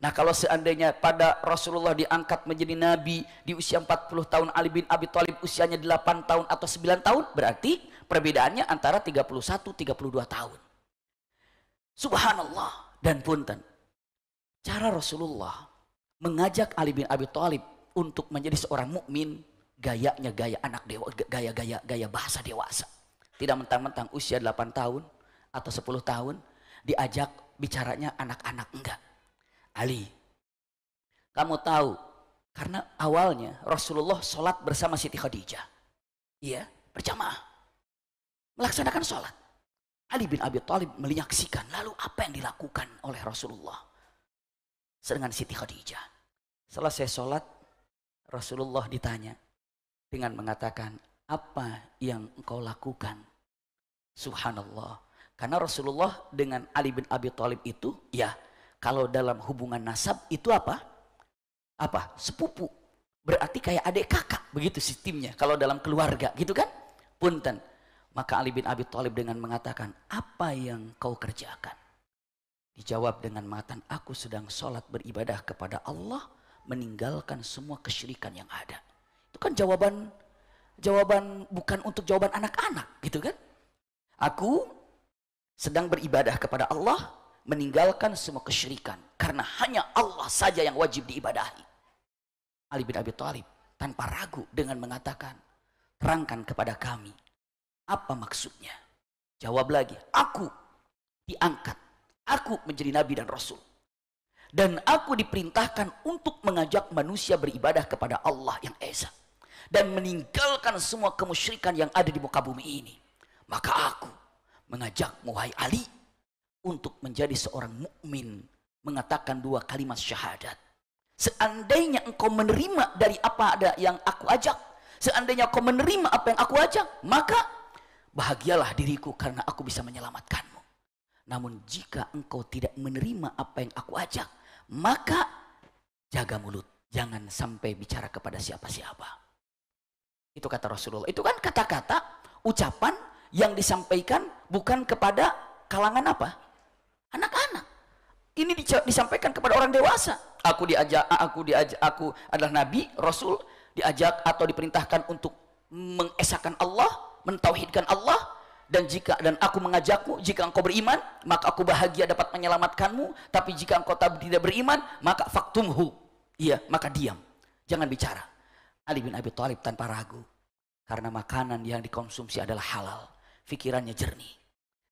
[SPEAKER 1] nah kalau seandainya pada Rasulullah diangkat menjadi nabi di usia 40 tahun Ali bin Abi Thalib usianya 8 tahun atau 9 tahun berarti perbedaannya antara 31 32 tahun
[SPEAKER 2] subhanallah
[SPEAKER 1] dan punten Cara Rasulullah mengajak Ali bin Abi Thalib untuk menjadi seorang mukmin gayanya gaya anak dewa gaya gaya gaya bahasa dewasa tidak mentang-mentang usia 8 tahun atau 10 tahun diajak bicaranya anak-anak enggak Ali kamu tahu karena awalnya Rasulullah sholat bersama Siti Khadijah iya berjamaah melaksanakan sholat Ali bin Abi Thalib menyaksikan lalu apa yang dilakukan oleh Rasulullah dengan Siti Khadijah. Selesai sholat, Rasulullah ditanya dengan mengatakan, apa yang engkau lakukan? Subhanallah. Karena Rasulullah dengan Ali bin Abi Thalib itu, ya, kalau dalam hubungan nasab itu apa? Apa? Sepupu. Berarti kayak adik kakak, begitu sistemnya. Kalau dalam keluarga, gitu kan? Punten. Maka Ali bin Abi Thalib dengan mengatakan, apa yang kau kerjakan? Dijawab dengan matan, aku sedang sholat beribadah kepada Allah, meninggalkan semua kesyirikan yang ada. Itu kan jawaban, jawaban bukan untuk jawaban anak-anak gitu kan. Aku sedang beribadah kepada Allah, meninggalkan semua kesyirikan. Karena hanya Allah saja yang wajib diibadahi. Ali bin Abi Thalib tanpa ragu dengan mengatakan, terangkan kepada kami, apa maksudnya? Jawab lagi, aku diangkat Aku menjadi nabi dan rasul. Dan aku diperintahkan untuk mengajak manusia beribadah kepada Allah yang esa. Dan meninggalkan semua kemusyrikan yang ada di muka bumi ini. Maka aku mengajak Muhai Ali untuk menjadi seorang mukmin mengatakan dua kalimat syahadat. Seandainya engkau menerima dari apa ada yang aku ajak, seandainya engkau menerima apa yang aku ajak, maka bahagialah diriku karena aku bisa menyelamatkan. Namun jika engkau tidak menerima apa yang aku ajak, maka jaga mulut. Jangan sampai bicara kepada siapa-siapa. Itu kata Rasulullah. Itu kan kata-kata, ucapan yang disampaikan bukan kepada kalangan apa? Anak-anak. Ini disampaikan kepada orang dewasa. Aku diajak, aku diajak, aku adalah nabi, rasul, diajak atau diperintahkan untuk mengesahkan Allah, mentauhidkan Allah, dan jika dan aku mengajakmu jika engkau beriman maka aku bahagia dapat menyelamatkanmu tapi jika engkau tidak beriman maka faktumhu iya maka diam jangan bicara Ali bin Abi Thalib tanpa ragu karena makanan yang dikonsumsi adalah halal pikirannya jernih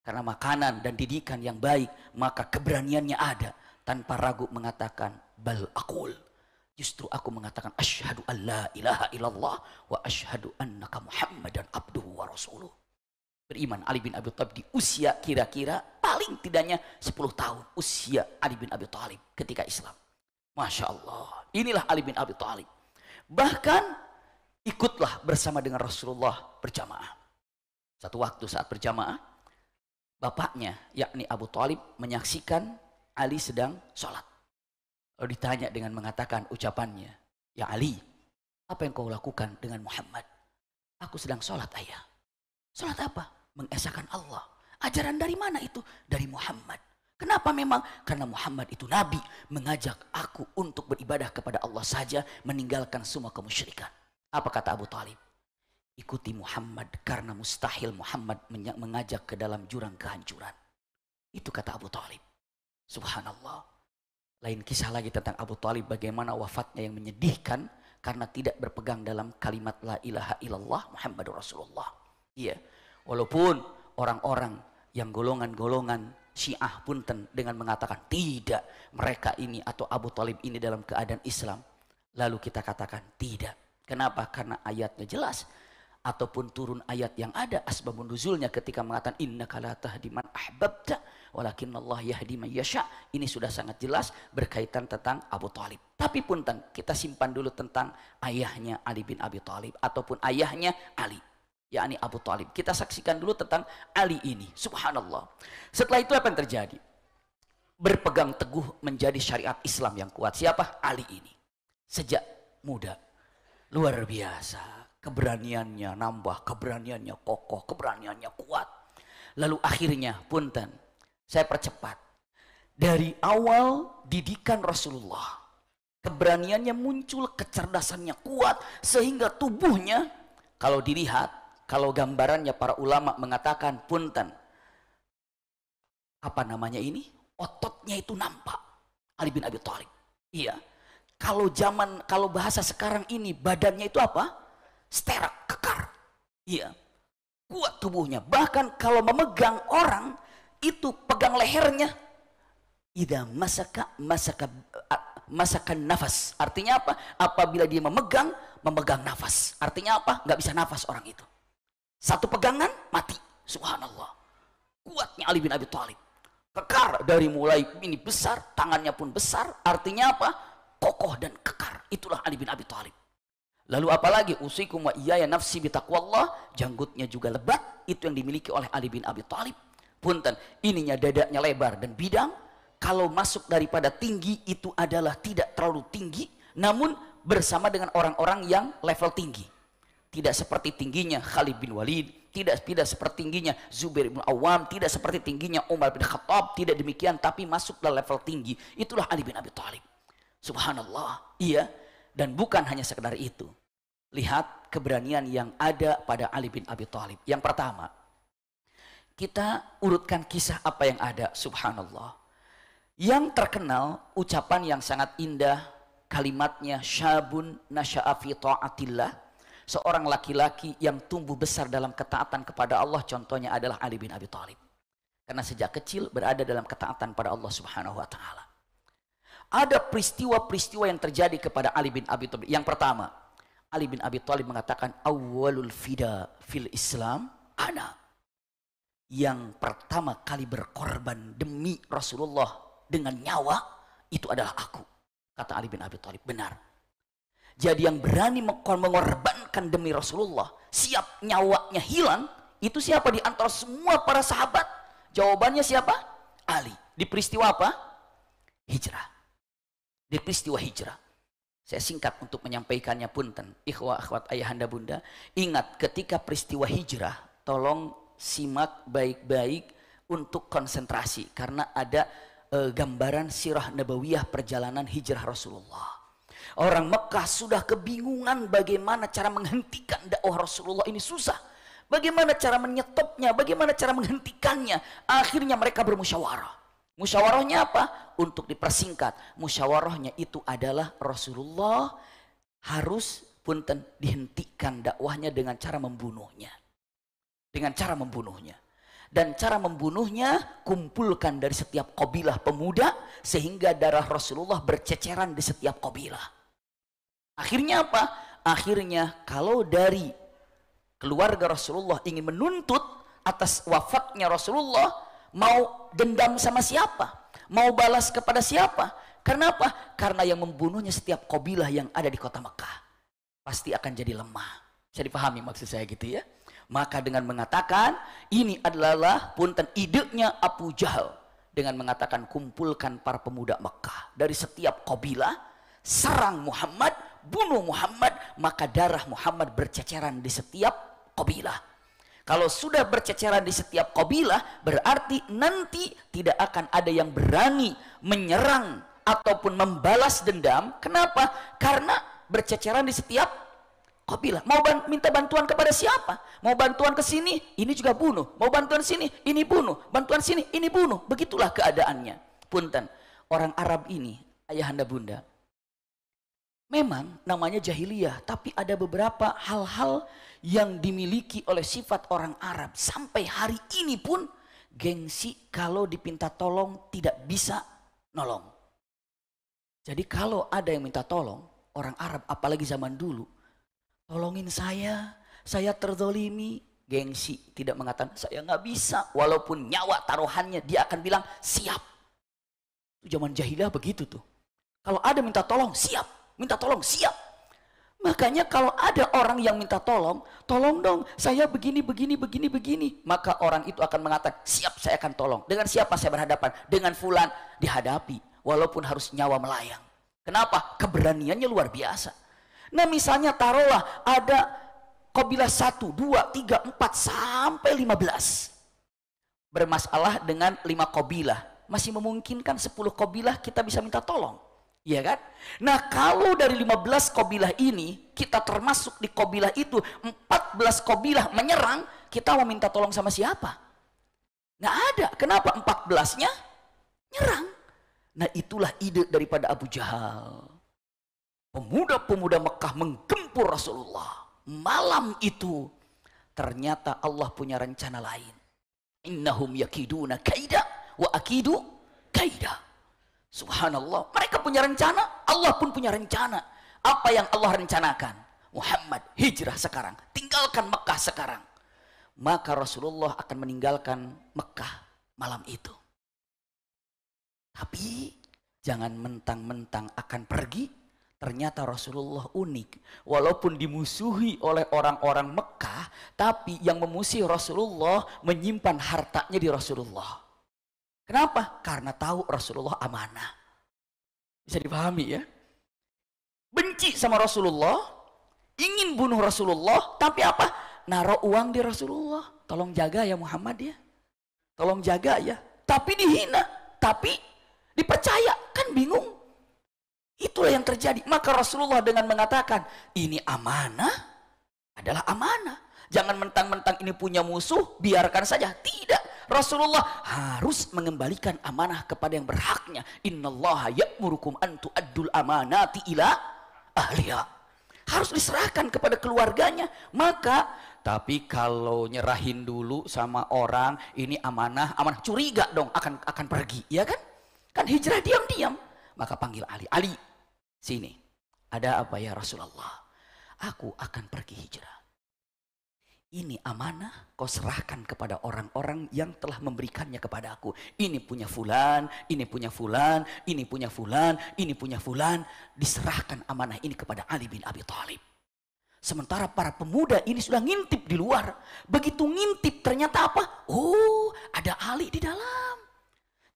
[SPEAKER 1] karena makanan dan didikan yang baik maka keberaniannya ada tanpa ragu mengatakan bal akul justru aku mengatakan asyhadu alla ilaha illallah wa asyhadu annaka muhammadan abduhu wa rasuluh beriman Ali bin Abi Thalib di usia kira-kira paling tidaknya 10 tahun usia Ali bin Abi Thalib ketika Islam. Masya Allah. Inilah Ali bin Abi Thalib. Bahkan ikutlah bersama dengan Rasulullah berjamaah. Satu waktu saat berjamaah, bapaknya yakni Abu Thalib menyaksikan Ali sedang sholat. Lalu ditanya dengan mengatakan ucapannya, Ya Ali, apa yang kau lakukan dengan Muhammad? Aku sedang sholat ayah. Sholat apa? mengesahkan Allah. Ajaran dari mana itu? Dari Muhammad. Kenapa memang? Karena Muhammad itu Nabi mengajak aku untuk beribadah kepada Allah saja meninggalkan semua kemusyrikan. Apa kata Abu Talib? Ikuti Muhammad karena mustahil Muhammad mengajak ke dalam jurang kehancuran. Itu kata Abu Talib. Subhanallah. Lain kisah lagi tentang Abu Talib bagaimana wafatnya yang menyedihkan karena tidak berpegang dalam kalimat la ilaha illallah Muhammadur Rasulullah. Iya. Yeah Walaupun orang-orang yang golongan-golongan Syiah pun ten dengan mengatakan tidak mereka ini atau Abu Talib ini dalam keadaan Islam. Lalu kita katakan tidak. Kenapa? Karena ayatnya jelas ataupun turun ayat yang ada asbabun nuzulnya ketika mengatakan inna la tahdiman ahbabta walakin Allah yahdi man yasha ini sudah sangat jelas berkaitan tentang Abu Talib tapi pun kita simpan dulu tentang ayahnya Ali bin Abi Talib ataupun ayahnya Ali yakni Abu Talib. Kita saksikan dulu tentang Ali ini. Subhanallah. Setelah itu apa yang terjadi? Berpegang teguh menjadi syariat Islam yang kuat. Siapa? Ali ini. Sejak muda. Luar biasa. Keberaniannya nambah, keberaniannya kokoh, keberaniannya kuat. Lalu akhirnya, punten, saya percepat. Dari awal didikan Rasulullah, keberaniannya muncul, kecerdasannya kuat, sehingga tubuhnya kalau dilihat kalau gambarannya para ulama mengatakan punten apa namanya ini ototnya itu nampak Ali bin Abi Thalib iya kalau zaman kalau bahasa sekarang ini badannya itu apa sterak kekar iya kuat tubuhnya bahkan kalau memegang orang itu pegang lehernya ida masaka masaka masakan nafas artinya apa apabila dia memegang memegang nafas artinya apa nggak bisa nafas orang itu satu pegangan, mati. Subhanallah. Kuatnya Ali bin Abi Thalib. Kekar dari mulai ini besar, tangannya pun besar. Artinya apa? Kokoh dan kekar. Itulah Ali bin Abi Thalib. Lalu apalagi usikum wa iyaya nafsi bitaqwallah, janggutnya juga lebat, itu yang dimiliki oleh Ali bin Abi Thalib. Punten, ininya dadanya lebar dan bidang, kalau masuk daripada tinggi itu adalah tidak terlalu tinggi, namun bersama dengan orang-orang yang level tinggi tidak seperti tingginya Khalid bin Walid, tidak tidak seperti tingginya Zubair bin Awam, tidak seperti tingginya Umar bin Khattab, tidak demikian tapi masuk masuklah level tinggi. Itulah Ali bin Abi Thalib. Subhanallah. Iya, dan bukan hanya sekedar itu. Lihat keberanian yang ada pada Ali bin Abi Thalib. Yang pertama, kita urutkan kisah apa yang ada, subhanallah. Yang terkenal ucapan yang sangat indah, kalimatnya syabun fi ta'atillah seorang laki-laki yang tumbuh besar dalam ketaatan kepada Allah contohnya adalah Ali bin Abi Thalib. Karena sejak kecil berada dalam ketaatan pada Allah Subhanahu wa taala. Ada peristiwa-peristiwa yang terjadi kepada Ali bin Abi Thalib. Yang pertama, Ali bin Abi Thalib mengatakan awalul fida fil Islam ana yang pertama kali berkorban demi Rasulullah dengan nyawa itu adalah aku. Kata Ali bin Abi Thalib, benar. Jadi yang berani mengorbankan demi Rasulullah, siap nyawanya hilang, itu siapa di antara semua para sahabat? Jawabannya siapa? Ali. Di peristiwa apa? Hijrah. Di peristiwa hijrah. Saya singkat untuk menyampaikannya punten. Ikhwa akhwat ayahanda bunda. Ingat ketika peristiwa hijrah, tolong simak baik-baik untuk konsentrasi. Karena ada e, gambaran sirah nabawiyah perjalanan hijrah Rasulullah. Orang Mekah sudah kebingungan bagaimana cara menghentikan dakwah Rasulullah ini susah. Bagaimana cara menyetopnya, bagaimana cara menghentikannya. Akhirnya mereka bermusyawarah. Musyawarahnya apa? Untuk dipersingkat. Musyawarahnya itu adalah Rasulullah harus punten dihentikan dakwahnya dengan cara membunuhnya. Dengan cara membunuhnya dan cara membunuhnya kumpulkan dari setiap kabilah pemuda sehingga darah Rasulullah berceceran di setiap kabilah. Akhirnya apa? Akhirnya kalau dari keluarga Rasulullah ingin menuntut atas wafatnya Rasulullah, mau dendam sama siapa? Mau balas kepada siapa? Karena apa? Karena yang membunuhnya setiap kabilah yang ada di kota Mekah pasti akan jadi lemah. Bisa dipahami maksud saya gitu ya. Maka dengan mengatakan ini adalah punten idenya Abu Jahal dengan mengatakan kumpulkan para pemuda Mekah dari setiap kabilah serang Muhammad bunuh Muhammad, maka darah Muhammad berceceran di setiap kabilah. Kalau sudah berceceran di setiap kabilah, berarti nanti tidak akan ada yang berani menyerang ataupun membalas dendam. Kenapa? Karena berceceran di setiap kabilah. Mau ban minta bantuan kepada siapa? Mau bantuan ke sini, ini juga bunuh. Mau bantuan sini, ini bunuh. Bantuan sini, ini bunuh. Begitulah keadaannya. Punten, orang Arab ini, ayahanda bunda, Memang namanya jahiliyah, tapi ada beberapa hal-hal yang dimiliki oleh sifat orang Arab. Sampai hari ini pun gengsi kalau dipinta tolong tidak bisa nolong. Jadi kalau ada yang minta tolong, orang Arab apalagi zaman dulu, tolongin saya, saya terdolimi, gengsi tidak mengatakan saya nggak bisa walaupun nyawa taruhannya dia akan bilang siap itu zaman jahiliyah begitu tuh kalau ada minta tolong siap minta tolong siap. Makanya kalau ada orang yang minta tolong, tolong dong saya begini, begini, begini, begini. Maka orang itu akan mengatakan, siap saya akan tolong. Dengan siapa saya berhadapan? Dengan fulan dihadapi. Walaupun harus nyawa melayang. Kenapa? Keberaniannya luar biasa. Nah misalnya taruhlah ada kabilah satu dua tiga empat sampai lima belas Bermasalah dengan lima kabilah. Masih memungkinkan sepuluh kabilah kita bisa minta tolong. Iya kan? Nah kalau dari 15 kobilah ini, kita termasuk di kobilah itu, 14 kobilah menyerang, kita mau minta tolong sama siapa? Nggak ada. Kenapa 14-nya nyerang? Nah itulah ide daripada Abu Jahal. Pemuda-pemuda Mekah menggempur Rasulullah. Malam itu ternyata Allah punya rencana lain. Innahum yakiduna kaida wa akidu kaidah. Subhanallah. Mereka punya rencana, Allah pun punya rencana. Apa yang Allah rencanakan? Muhammad hijrah sekarang, tinggalkan Mekah sekarang. Maka Rasulullah akan meninggalkan Mekah malam itu. Tapi jangan mentang-mentang akan pergi, Ternyata Rasulullah unik. Walaupun dimusuhi oleh orang-orang Mekah, tapi yang memusuhi Rasulullah menyimpan hartanya di Rasulullah. Kenapa? Karena tahu Rasulullah amanah. Bisa dipahami ya? Benci sama Rasulullah, ingin bunuh Rasulullah, tapi apa? Naruh uang di Rasulullah. Tolong jaga ya Muhammad ya. Tolong jaga ya. Tapi dihina, tapi dipercaya. Kan bingung. Itulah yang terjadi. Maka Rasulullah dengan mengatakan, ini amanah adalah amanah. Jangan mentang-mentang ini punya musuh, biarkan saja. Tidak. Rasulullah harus mengembalikan amanah kepada yang berhaknya. Innallaha ya'murukum an tu'addul amanati ila ahliya Harus diserahkan kepada keluarganya. Maka tapi kalau nyerahin dulu sama orang ini amanah, amanah curiga dong akan akan pergi, ya kan? Kan hijrah diam-diam. Maka panggil Ali. Ali, sini. Ada apa ya Rasulullah? Aku akan pergi hijrah ini amanah kau serahkan kepada orang-orang yang telah memberikannya kepada aku. Ini punya fulan, ini punya fulan, ini punya fulan, ini punya fulan. Diserahkan amanah ini kepada Ali bin Abi Thalib. Sementara para pemuda ini sudah ngintip di luar. Begitu ngintip ternyata apa? Oh ada Ali di dalam.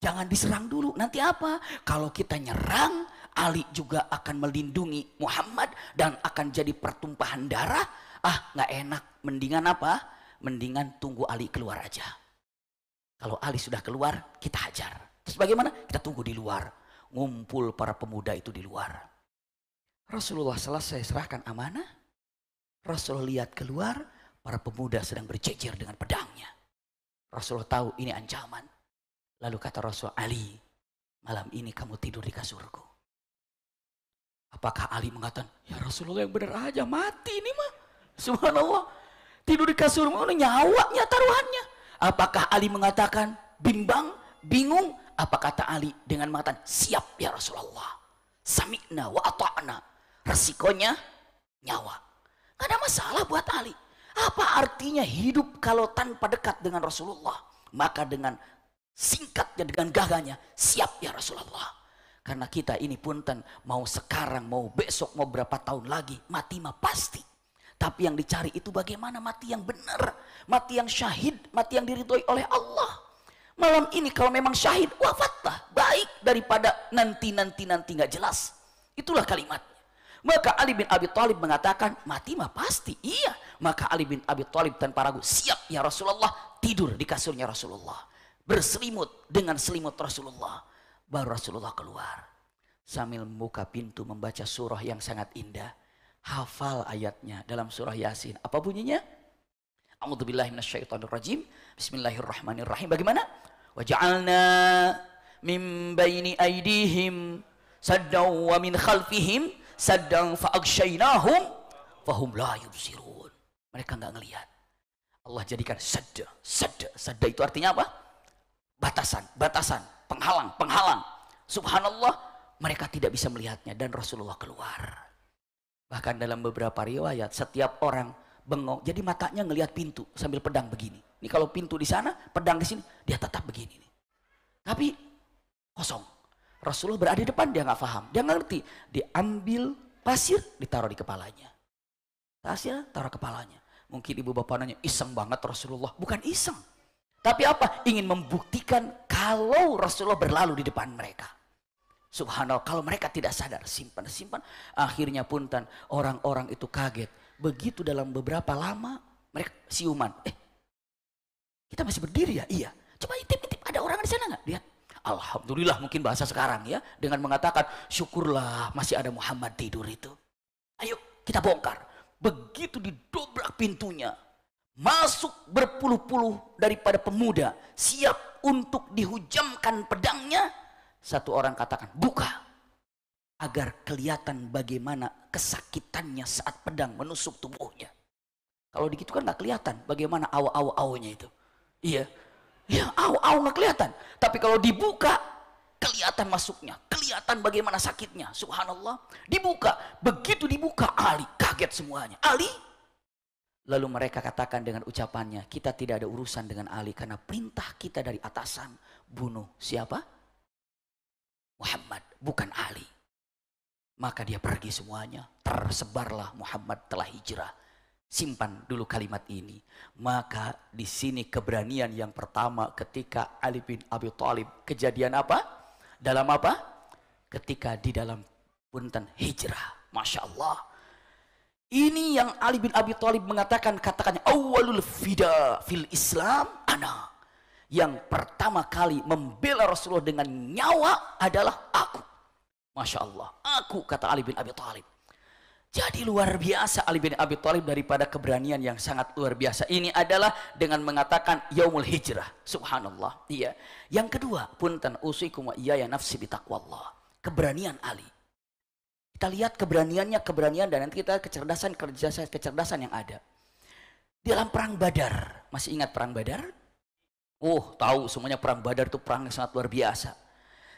[SPEAKER 1] Jangan diserang dulu. Nanti apa? Kalau kita nyerang, Ali juga akan melindungi Muhammad dan akan jadi pertumpahan darah ah nggak enak, mendingan apa? Mendingan tunggu Ali keluar aja. Kalau Ali sudah keluar, kita hajar. Terus bagaimana? Kita tunggu di luar. Ngumpul para pemuda itu di luar. Rasulullah selesai serahkan amanah. Rasulullah lihat keluar, para pemuda sedang berjejer dengan pedangnya. Rasulullah tahu ini ancaman. Lalu kata Rasul Ali, malam ini kamu tidur di kasurku. Apakah Ali mengatakan, ya Rasulullah yang benar aja, mati ini mah. Subhanallah. Tidur di kasur mana nyawanya taruhannya. Apakah Ali mengatakan bimbang, bingung? Apa kata Ali dengan mengatakan siap ya Rasulullah. Sami'na wa ata'na. Resikonya nyawa. Gak ada masalah buat Ali. Apa artinya hidup kalau tanpa dekat dengan Rasulullah? Maka dengan singkatnya dengan gagahnya, siap ya Rasulullah. Karena kita ini punten mau sekarang, mau besok, mau berapa tahun lagi, mati mah pasti. Tapi yang dicari itu bagaimana mati yang benar, mati yang syahid, mati yang diridhoi oleh Allah. Malam ini kalau memang syahid, wafatlah. Baik daripada nanti-nanti-nanti nggak jelas. Itulah kalimatnya. Maka Ali bin Abi Thalib mengatakan, mati mah pasti, iya. Maka Ali bin Abi Thalib tanpa ragu, siap ya Rasulullah, tidur di kasurnya Rasulullah. Berselimut dengan selimut Rasulullah. Baru Rasulullah keluar. Sambil membuka pintu membaca surah yang sangat indah hafal ayatnya dalam surah Yasin. Apa bunyinya? A'udzubillahi minasyaitonirrajim. Bismillahirrahmanirrahim. Bagaimana? Waja'alna min baini aydihim saddan wa min khalfihim saddan fa'agshaynahum fahum la yubsirun. Mereka nggak ngelihat. Allah jadikan sadda, sadda, sadda itu artinya apa? Batasan, batasan, penghalang, penghalang. Subhanallah, mereka tidak bisa melihatnya dan Rasulullah keluar Bahkan dalam beberapa riwayat, setiap orang bengong. Jadi matanya ngelihat pintu sambil pedang begini. Ini kalau pintu di sana, pedang di sini, dia tetap begini. Nih. Tapi kosong. Rasulullah berada di depan, dia nggak paham. Dia nggak ngerti. Diambil pasir, ditaruh di kepalanya. Pasir, taruh kepalanya. Mungkin ibu bapak nanya, iseng banget Rasulullah. Bukan iseng. Tapi apa? Ingin membuktikan kalau Rasulullah berlalu di depan mereka. Subhanallah, kalau mereka tidak sadar, simpan, simpan. Akhirnya punten, orang-orang itu kaget. Begitu dalam beberapa lama, mereka siuman. Eh, kita masih berdiri ya? Iya. Coba intip-intip, ada orang di sana nggak? Lihat. Alhamdulillah mungkin bahasa sekarang ya. Dengan mengatakan, syukurlah masih ada Muhammad tidur itu. Ayo, kita bongkar. Begitu didobrak pintunya, masuk berpuluh-puluh daripada pemuda, siap untuk dihujamkan pedangnya, satu orang katakan, buka. Agar kelihatan bagaimana kesakitannya saat pedang menusuk tubuhnya. Kalau begitu kan gak kelihatan bagaimana awa-awa-awanya itu. Iya. Ya awa-awa nggak kelihatan. Tapi kalau dibuka, kelihatan masuknya. Kelihatan bagaimana sakitnya. Subhanallah. Dibuka. Begitu dibuka, Ali kaget semuanya. Ali, Lalu mereka katakan dengan ucapannya, kita tidak ada urusan dengan Ali karena perintah kita dari atasan bunuh siapa? Muhammad bukan Ali. Maka dia pergi semuanya, tersebarlah Muhammad telah hijrah. Simpan dulu kalimat ini. Maka di sini keberanian yang pertama ketika Ali bin Abi Thalib kejadian apa? Dalam apa? Ketika di dalam punten hijrah. Masya Allah. Ini yang Ali bin Abi Thalib mengatakan katakannya awalul fida fil Islam anak yang pertama kali membela Rasulullah dengan nyawa adalah aku. Masya Allah, aku kata Ali bin Abi Thalib. Jadi luar biasa Ali bin Abi Thalib daripada keberanian yang sangat luar biasa ini adalah dengan mengatakan yaumul hijrah. Subhanallah. Iya. Yang kedua, punten usikum wa ya nafsi bitaqwallah. Keberanian Ali. Kita lihat keberaniannya, keberanian dan nanti kita kecerdasan, kecerdasan, kecerdasan yang ada. Dalam perang Badar, masih ingat perang Badar? Oh, tahu semuanya perang Badar itu perang yang sangat luar biasa.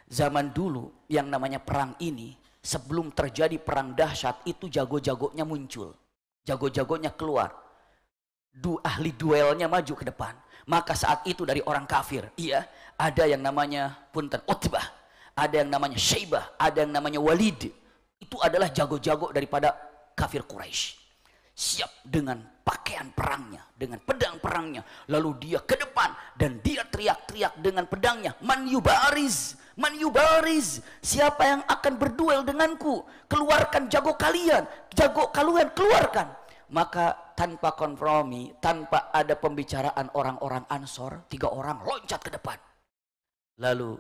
[SPEAKER 1] Zaman dulu yang namanya perang ini sebelum terjadi perang dahsyat itu jago-jagonya muncul. Jago-jagonya keluar. Du, ahli duelnya maju ke depan. Maka saat itu dari orang kafir, iya, ada yang namanya punten Utbah, ada yang namanya Syaibah, ada yang namanya Walid. Itu adalah jago-jago daripada kafir Quraisy siap dengan pakaian perangnya, dengan pedang perangnya. Lalu dia ke depan dan dia teriak-teriak dengan pedangnya, "Man yubariz, man yubariz, siapa yang akan berduel denganku? Keluarkan jago kalian, jago kalian keluarkan." Maka tanpa konfromi, tanpa ada pembicaraan orang-orang Ansor, tiga orang loncat ke depan. Lalu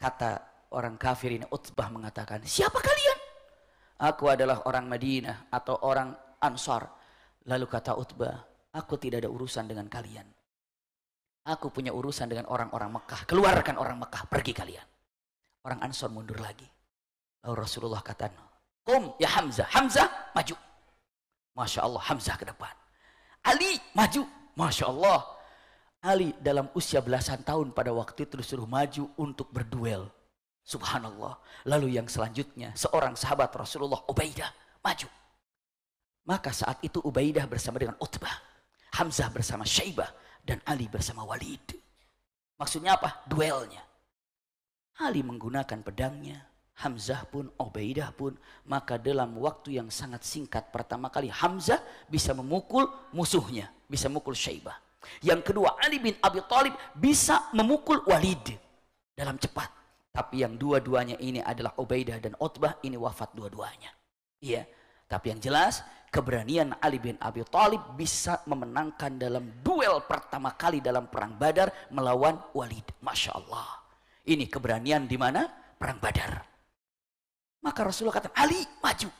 [SPEAKER 1] kata orang kafir ini Utbah mengatakan, "Siapa kalian?" Aku adalah orang Madinah atau orang Ansor, Lalu kata Utbah, aku tidak ada urusan dengan kalian. Aku punya urusan dengan orang-orang Mekah. Keluarkan orang Mekah, pergi kalian. Orang Ansor mundur lagi. Lalu Rasulullah kata, Kum ya Hamzah. Hamzah, maju. Masya Allah, Hamzah ke depan. Ali, maju. Masya Allah. Ali dalam usia belasan tahun pada waktu itu disuruh maju untuk berduel. Subhanallah. Lalu yang selanjutnya, seorang sahabat Rasulullah, Ubaidah, maju. Maka saat itu Ubaidah bersama dengan Utbah, Hamzah bersama Syaibah, dan Ali bersama Walid. Maksudnya apa? Duelnya. Ali menggunakan pedangnya, Hamzah pun, Ubaidah pun. Maka dalam waktu yang sangat singkat pertama kali Hamzah bisa memukul musuhnya. Bisa memukul Syaibah. Yang kedua Ali bin Abi Thalib bisa memukul Walid dalam cepat. Tapi yang dua-duanya ini adalah Ubaidah dan Utbah ini wafat dua-duanya. Iya. Tapi yang jelas keberanian Ali bin Abi Thalib bisa memenangkan dalam duel pertama kali dalam perang Badar melawan Walid. Masya Allah. Ini keberanian di mana? Perang Badar. Maka Rasulullah kata, Ali maju.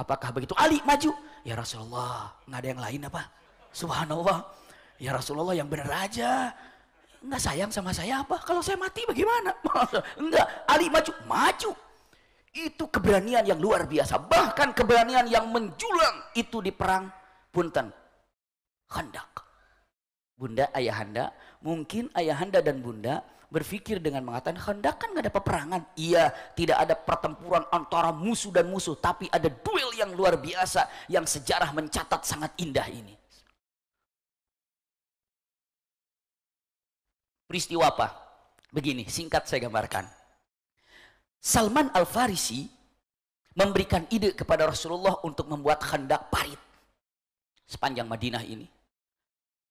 [SPEAKER 1] Apakah begitu? Ali maju. Ya Rasulullah, nggak ada yang lain apa? Subhanallah. Ya Rasulullah yang benar aja. Nggak sayang sama saya apa? Kalau saya mati bagaimana? Enggak, Ali maju. Maju. Itu keberanian yang luar biasa. Bahkan keberanian yang menjulang itu di perang punten. Hendak. Bunda, ayahanda, mungkin ayahanda dan bunda berpikir dengan mengatakan hendak kan nggak ada peperangan. Iya, tidak ada pertempuran antara musuh dan musuh, tapi ada duel yang luar biasa yang sejarah mencatat
[SPEAKER 2] sangat indah ini.
[SPEAKER 1] Peristiwa apa? Begini, singkat saya gambarkan. Salman Al-Farisi memberikan ide kepada Rasulullah untuk membuat khandak parit sepanjang Madinah ini.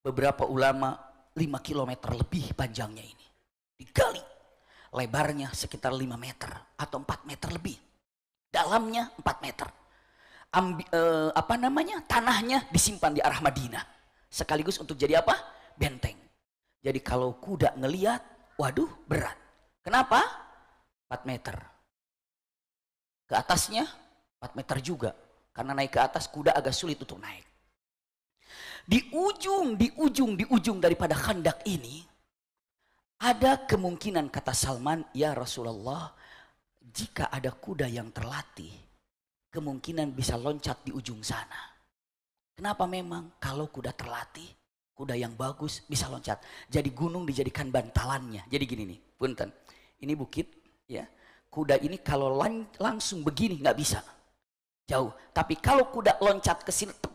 [SPEAKER 1] Beberapa ulama 5 km lebih panjangnya ini. Digali. Lebarnya sekitar 5 meter atau 4 meter lebih. Dalamnya 4 meter. Ambi, eh, apa namanya? Tanahnya disimpan di arah Madinah. Sekaligus untuk jadi apa? Benteng. Jadi kalau kuda ngeliat, waduh berat. Kenapa? 4 meter. Ke atasnya 4 meter juga. Karena naik ke atas kuda agak sulit untuk naik. Di ujung, di ujung, di ujung daripada khandak ini ada kemungkinan kata Salman, ya Rasulullah, jika ada kuda yang terlatih, kemungkinan bisa loncat di ujung sana. Kenapa memang kalau kuda terlatih, kuda yang bagus bisa loncat. Jadi gunung dijadikan bantalannya. Jadi gini nih, punten. Ini bukit, ya kuda ini kalau lang langsung begini nggak bisa jauh tapi kalau kuda loncat ke sini tep,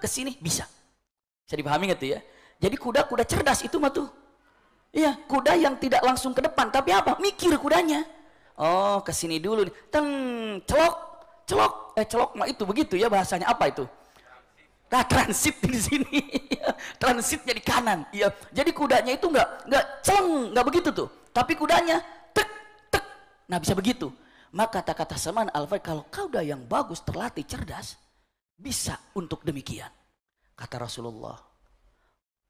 [SPEAKER 1] ke sini bisa bisa dipahami gitu ya jadi kuda kuda cerdas itu mah tuh iya kuda yang tidak langsung ke depan tapi apa mikir kudanya oh ke sini dulu nih teng celok celok eh celok mah itu begitu ya bahasanya apa itu Nah, transit di sini. Transitnya di kanan. Iya Jadi kudanya itu nggak nggak celeng, nggak begitu tuh. Tapi kudanya Nah bisa begitu. Maka kata-kata Salman al kalau kau dah yang bagus, terlatih, cerdas, bisa untuk demikian. Kata Rasulullah,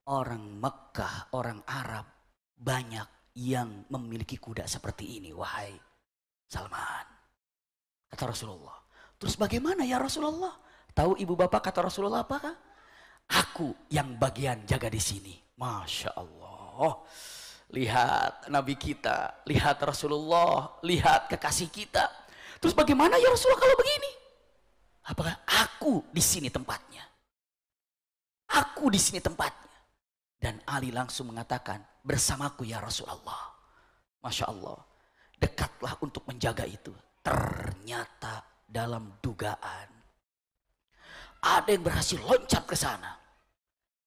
[SPEAKER 1] orang Mekah, orang Arab, banyak yang memiliki kuda seperti ini, wahai Salman. Kata Rasulullah. Terus bagaimana ya Rasulullah? Tahu ibu bapak kata Rasulullah apakah? Aku yang bagian jaga di sini. Masya Allah lihat Nabi kita, lihat Rasulullah, lihat kekasih kita. Terus bagaimana ya Rasulullah kalau begini? Apakah aku di sini tempatnya? Aku di sini tempatnya. Dan Ali langsung mengatakan, bersamaku ya Rasulullah. Masya Allah, dekatlah untuk menjaga itu. Ternyata dalam dugaan, ada yang berhasil loncat ke sana.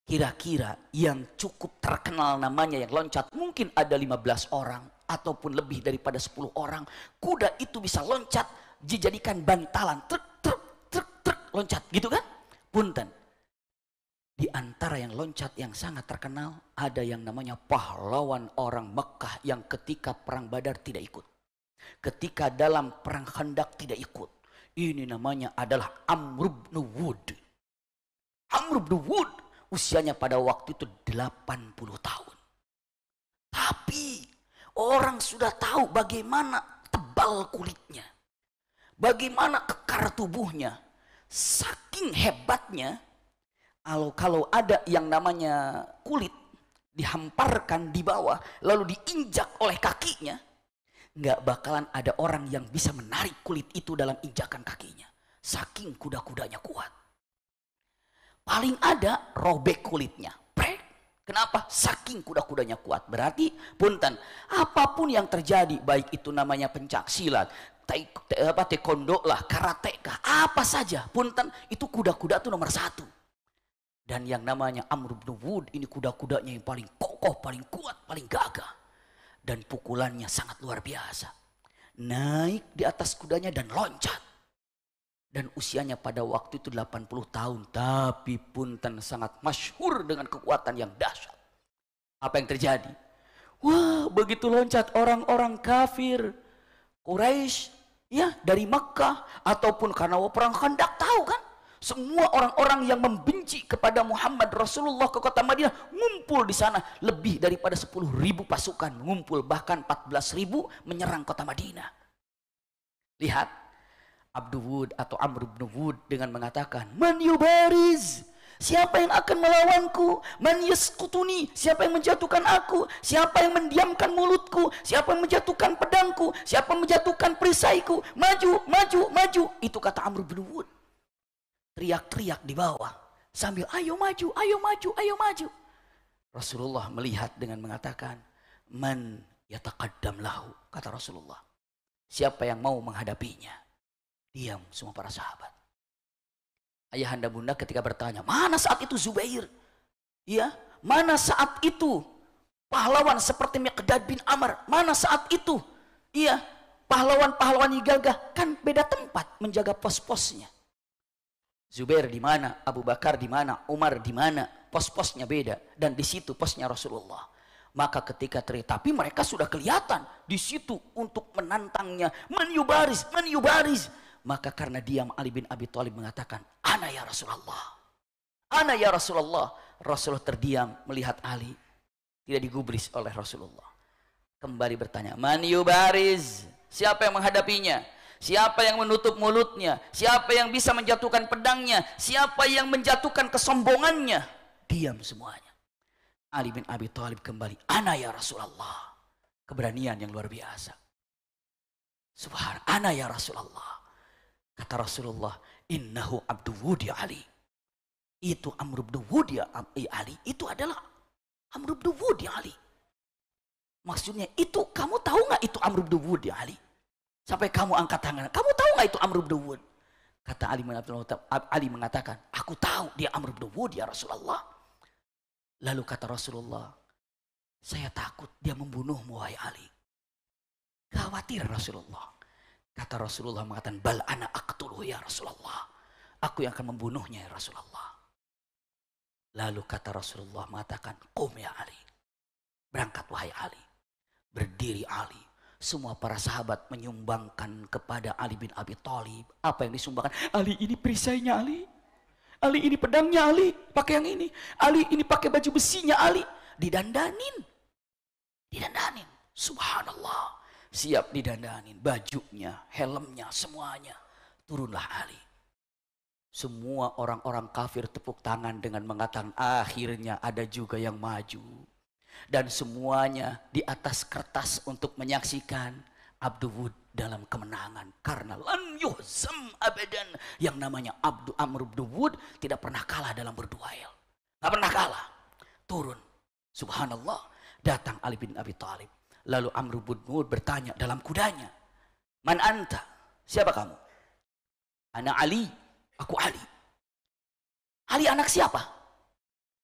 [SPEAKER 1] Kira-kira yang cukup terkenal namanya yang loncat mungkin ada 15 orang ataupun lebih daripada 10 orang. Kuda itu bisa loncat dijadikan bantalan truk truk truk truk loncat gitu kan? Punten. Di antara yang loncat yang sangat terkenal ada yang namanya pahlawan orang Mekah yang ketika perang Badar tidak ikut. Ketika dalam perang Khandak tidak ikut. Ini namanya adalah Amr bin Wud. Amr bin Wud usianya pada waktu itu 80 tahun. Tapi orang sudah tahu bagaimana tebal kulitnya. Bagaimana kekar tubuhnya. Saking hebatnya, kalau, kalau ada yang namanya kulit dihamparkan di bawah, lalu diinjak oleh kakinya, nggak bakalan ada orang yang bisa menarik kulit itu dalam injakan kakinya. Saking kuda-kudanya kuat paling ada robek kulitnya. Prek. Kenapa? Saking kuda-kudanya kuat. Berarti, punten, apapun yang terjadi, baik itu namanya pencak silat, te, te, apa, taekwondo lah, karate kah, apa saja, punten, itu kuda-kuda itu nomor satu. Dan yang namanya Amr bin Wud, ini kuda-kudanya yang paling kokoh, paling kuat, paling gagah. Dan pukulannya sangat luar biasa. Naik di atas kudanya dan loncat dan usianya pada waktu itu 80 tahun tapi punten sangat masyhur dengan kekuatan yang dahsyat apa yang terjadi wah begitu loncat orang-orang kafir Quraisy ya dari Mekah ataupun karena perang Khandak tahu kan semua orang-orang yang membenci kepada Muhammad Rasulullah ke kota Madinah ngumpul di sana lebih daripada 10.000 ribu pasukan ngumpul bahkan 14.000 ribu menyerang kota Madinah lihat Abdul Wood atau Amr bin Wood dengan mengatakan man yubariz Siapa yang akan melawanku? Man yaskutuni. Siapa yang menjatuhkan aku? Siapa yang mendiamkan mulutku? Siapa yang menjatuhkan pedangku? Siapa yang menjatuhkan perisaiku? Maju, maju, maju. Itu kata Amr bin Wood. Teriak-teriak di bawah. Sambil ayo maju, ayo maju, ayo maju. Rasulullah melihat dengan mengatakan. Man yataqaddam lahu. Kata Rasulullah. Siapa yang mau menghadapinya? Diam semua para sahabat. Ayahanda bunda ketika bertanya, mana saat itu Zubair? Ya, mana saat itu pahlawan seperti Miqdad bin Amr? Mana saat itu? Iya, pahlawan-pahlawan yang gagah kan beda tempat menjaga pos-posnya. Zubair di mana, Abu Bakar di mana, Umar di mana, pos-posnya beda dan di situ posnya Rasulullah. Maka ketika teri, tapi mereka sudah kelihatan di situ untuk menantangnya, menyubaris, menyubaris. Maka karena diam Ali bin Abi Thalib mengatakan, "Ana ya Rasulullah." Ana ya Rasulullah. Rasulullah terdiam melihat Ali. Tidak digubris oleh Rasulullah. Kembali bertanya, "Man yubariz?" Siapa yang menghadapinya? Siapa yang menutup mulutnya? Siapa yang bisa menjatuhkan pedangnya? Siapa yang menjatuhkan kesombongannya? Diam semuanya. Ali bin Abi Thalib kembali, "Ana ya Rasulullah." Keberanian yang luar biasa. Subhanallah, "Ana ya Rasulullah." Kata Rasulullah, innahu abdu wudi Ali. Itu Amr bin Wudi eh, Ali. Itu adalah Amr bin Wudi Ali. Maksudnya itu kamu tahu nggak itu Amr bin Wudi Ali? Sampai kamu angkat tangan. Kamu tahu nggak itu Amr bin Wudi? Kata Ali Ali mengatakan, aku tahu dia Amr bin Wudi ya Rasulullah. Lalu kata Rasulullah, saya takut dia membunuhmu wahai Ali. Khawatir Rasulullah. Kata Rasulullah mengatakan, Bal ana aktulu
[SPEAKER 2] ya Rasulullah.
[SPEAKER 1] Aku yang akan membunuhnya ya Rasulullah. Lalu kata Rasulullah mengatakan, kum ya Ali. Berangkat wahai Ali. Berdiri Ali. Semua para sahabat menyumbangkan kepada Ali bin Abi Thalib apa yang disumbangkan. Ali ini perisainya Ali. Ali ini pedangnya Ali, pakai yang ini. Ali ini pakai baju besinya Ali, didandanin. Didandanin. Subhanallah siap didandanin bajunya, helmnya, semuanya. Turunlah Ali. Semua orang-orang kafir tepuk tangan dengan mengatakan akhirnya ada juga yang maju. Dan semuanya di atas kertas untuk menyaksikan Abdul Wud dalam kemenangan. Karena lan yuhzam abadan yang namanya Abdul Amr Abdu Wud tidak pernah kalah dalam berduel. Tidak pernah kalah. Turun. Subhanallah. Datang Ali bin Abi Thalib Lalu Amr bin bertanya dalam kudanya, Man anta? Siapa kamu? Anak Ali. Aku Ali. Ali anak siapa?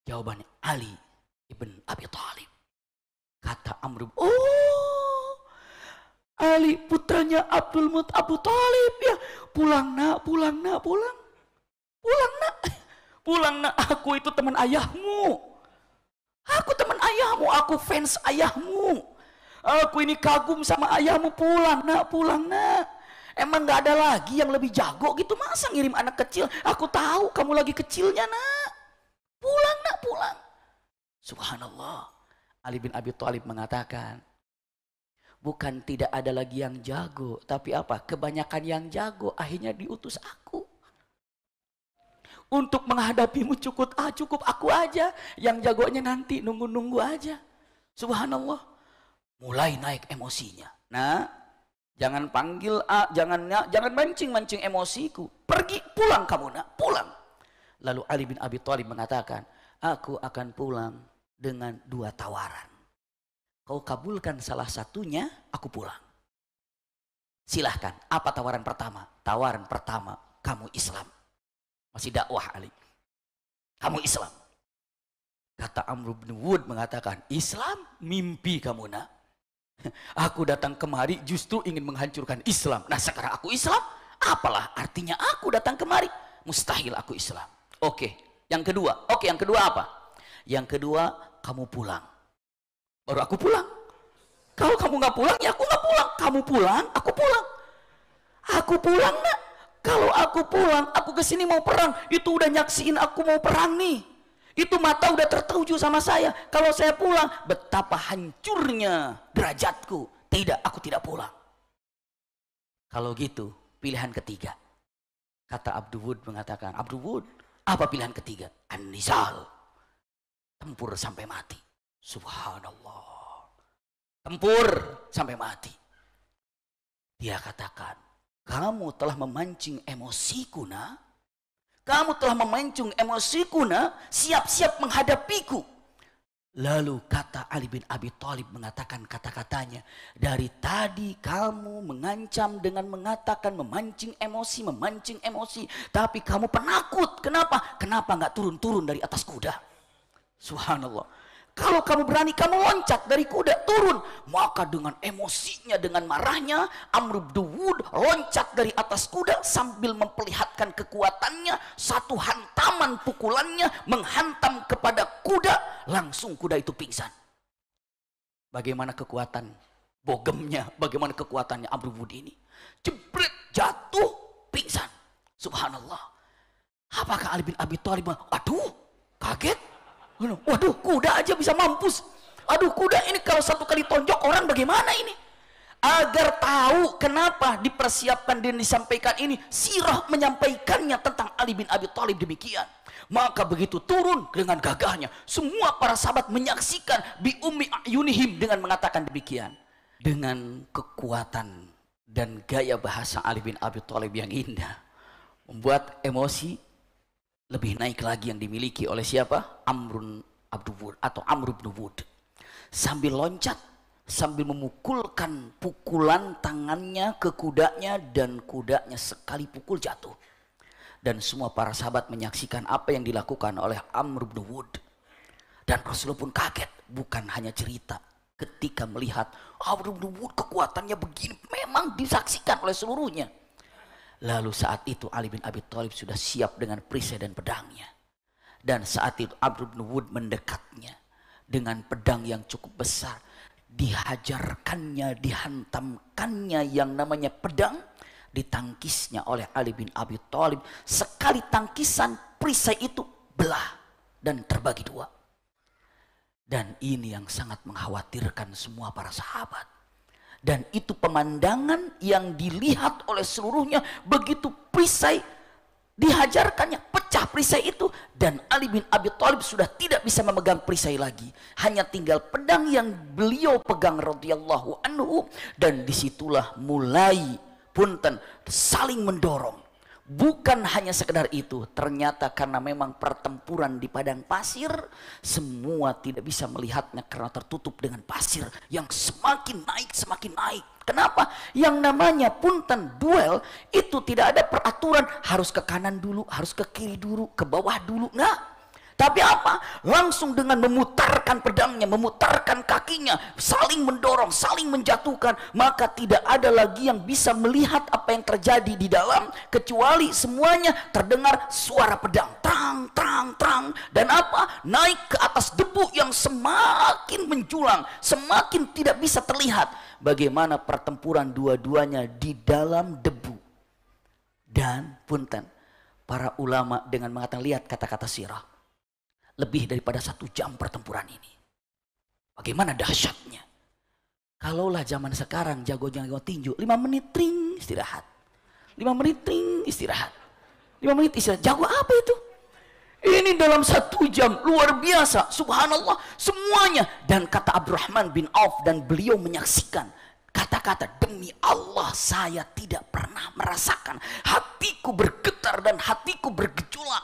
[SPEAKER 1] Jawabannya Ali ibn Abi Thalib. Kata Amr, oh Ali putranya Abdul Mut Abu Thalib ya. Pulang nak, pulang nak, pulang. Pulang nak. Pulang nak, aku itu teman ayahmu. Aku teman ayahmu, aku fans ayahmu. Aku ini kagum sama ayahmu pulang nak, pulang nak. Emang gak ada lagi yang lebih jago gitu masa ngirim anak kecil. Aku tahu kamu lagi kecilnya nak. Pulang nak, pulang. Subhanallah. Ali bin Abi Thalib mengatakan, bukan tidak ada lagi yang jago, tapi apa? Kebanyakan yang jago akhirnya diutus aku. Untuk menghadapimu cukup ah cukup aku aja, yang jagonya nanti nunggu-nunggu aja. Subhanallah mulai naik emosinya. Nah, jangan panggil A, ah, jangan ah, jangan mancing-mancing emosiku. Pergi, pulang kamu nak, pulang. Lalu Ali bin Abi Thalib mengatakan, aku akan pulang dengan dua tawaran. Kau kabulkan salah satunya, aku pulang. Silahkan, apa tawaran pertama? Tawaran pertama, kamu Islam. Masih dakwah Ali. Kamu Islam. Kata Amr bin Wud mengatakan, Islam mimpi kamu nak. Aku datang kemari justru ingin menghancurkan Islam. Nah sekarang aku Islam, apalah artinya aku datang kemari? Mustahil aku Islam. Oke, yang kedua. Oke, yang kedua apa? Yang kedua, kamu pulang. Baru aku pulang. Kalau kamu nggak pulang, ya aku nggak pulang. Kamu pulang, aku pulang. Aku pulang nak. Kalau aku pulang, aku kesini mau perang. Itu udah nyaksiin aku mau perang nih. Itu mata udah tertuju sama saya. Kalau saya pulang, betapa hancurnya derajatku. Tidak, aku tidak pulang. Kalau gitu, pilihan ketiga. Kata Abdul Wood mengatakan, Abdul Wood, apa pilihan ketiga? An-Nizal. Tempur sampai mati. Subhanallah. Tempur sampai mati. Dia katakan, kamu telah memancing emosiku nak kamu telah memancung emosiku nah, siap-siap menghadapiku. Lalu kata Ali bin Abi Thalib mengatakan kata-katanya, dari tadi kamu mengancam dengan mengatakan memancing emosi, memancing emosi, tapi kamu penakut. Kenapa? Kenapa nggak turun-turun dari atas kuda? Subhanallah. Kalau kamu berani, kamu loncat dari kuda, turun. Maka dengan emosinya, dengan marahnya, Amr bin Wood loncat dari atas kuda sambil memperlihatkan kekuatannya. Satu hantaman pukulannya menghantam kepada kuda, langsung kuda itu pingsan. Bagaimana kekuatan bogemnya, bagaimana kekuatannya Amr bin Wood ini. Jebret, jatuh, pingsan. Subhanallah. Apakah Ali bin Abi Thalib? Aduh, kaget Waduh, kuda aja bisa mampus. Aduh, kuda ini kalau satu kali tonjok orang bagaimana ini? Agar tahu kenapa dipersiapkan dan disampaikan ini, Sirah menyampaikannya tentang Ali bin Abi Thalib demikian. Maka begitu turun dengan gagahnya, semua para sahabat menyaksikan bi ummi ayunihim dengan mengatakan demikian. Dengan kekuatan dan gaya bahasa Ali bin Abi Thalib yang indah, membuat emosi lebih naik lagi yang dimiliki oleh siapa? Amrun Abdul atau Amr bin Wud. Sambil loncat, sambil memukulkan pukulan tangannya ke kudanya dan kudanya sekali pukul jatuh. Dan semua para sahabat menyaksikan apa yang dilakukan oleh Amr bin Wud. Dan Rasulullah pun kaget, bukan hanya cerita. Ketika melihat Amr bin Wud kekuatannya begini memang disaksikan oleh seluruhnya. Lalu saat itu Ali bin Abi Thalib sudah siap dengan perisai dan pedangnya. Dan saat itu Abdul bin Wud mendekatnya dengan pedang yang cukup besar. Dihajarkannya, dihantamkannya yang namanya pedang ditangkisnya oleh Ali bin Abi Thalib. Sekali tangkisan perisai itu belah dan terbagi dua. Dan ini yang sangat mengkhawatirkan semua para sahabat dan itu pemandangan yang dilihat oleh seluruhnya begitu perisai dihajarkannya pecah perisai itu dan Ali bin Abi Thalib sudah tidak bisa memegang perisai lagi hanya tinggal pedang yang beliau pegang radhiyallahu anhu dan disitulah mulai punten saling mendorong Bukan hanya sekedar itu, ternyata karena memang pertempuran di padang pasir, semua tidak bisa melihatnya karena tertutup dengan pasir yang semakin naik, semakin naik. Kenapa? Yang namanya punten duel itu tidak ada peraturan harus ke kanan dulu, harus ke kiri dulu, ke bawah dulu. Enggak, tapi apa? Langsung dengan memutarkan pedangnya, memutarkan kakinya, saling mendorong, saling menjatuhkan, maka tidak ada lagi yang bisa melihat apa yang terjadi di dalam kecuali semuanya terdengar suara pedang terang terang terang dan apa? Naik ke atas debu yang semakin menjulang, semakin tidak bisa terlihat bagaimana pertempuran dua-duanya di dalam debu. Dan punten, para ulama dengan mengatakan lihat kata-kata sirah lebih daripada satu jam pertempuran ini. Bagaimana dahsyatnya. Kalaulah zaman sekarang jago-jago tinju, lima menit tring istirahat. lima menit tring istirahat. lima menit istirahat. Jago apa itu? Ini dalam satu jam luar biasa. Subhanallah semuanya. Dan kata Abdurrahman bin Auf dan beliau menyaksikan kata-kata demi Allah saya tidak pernah merasakan hatiku bergetar dan hatiku bergejolak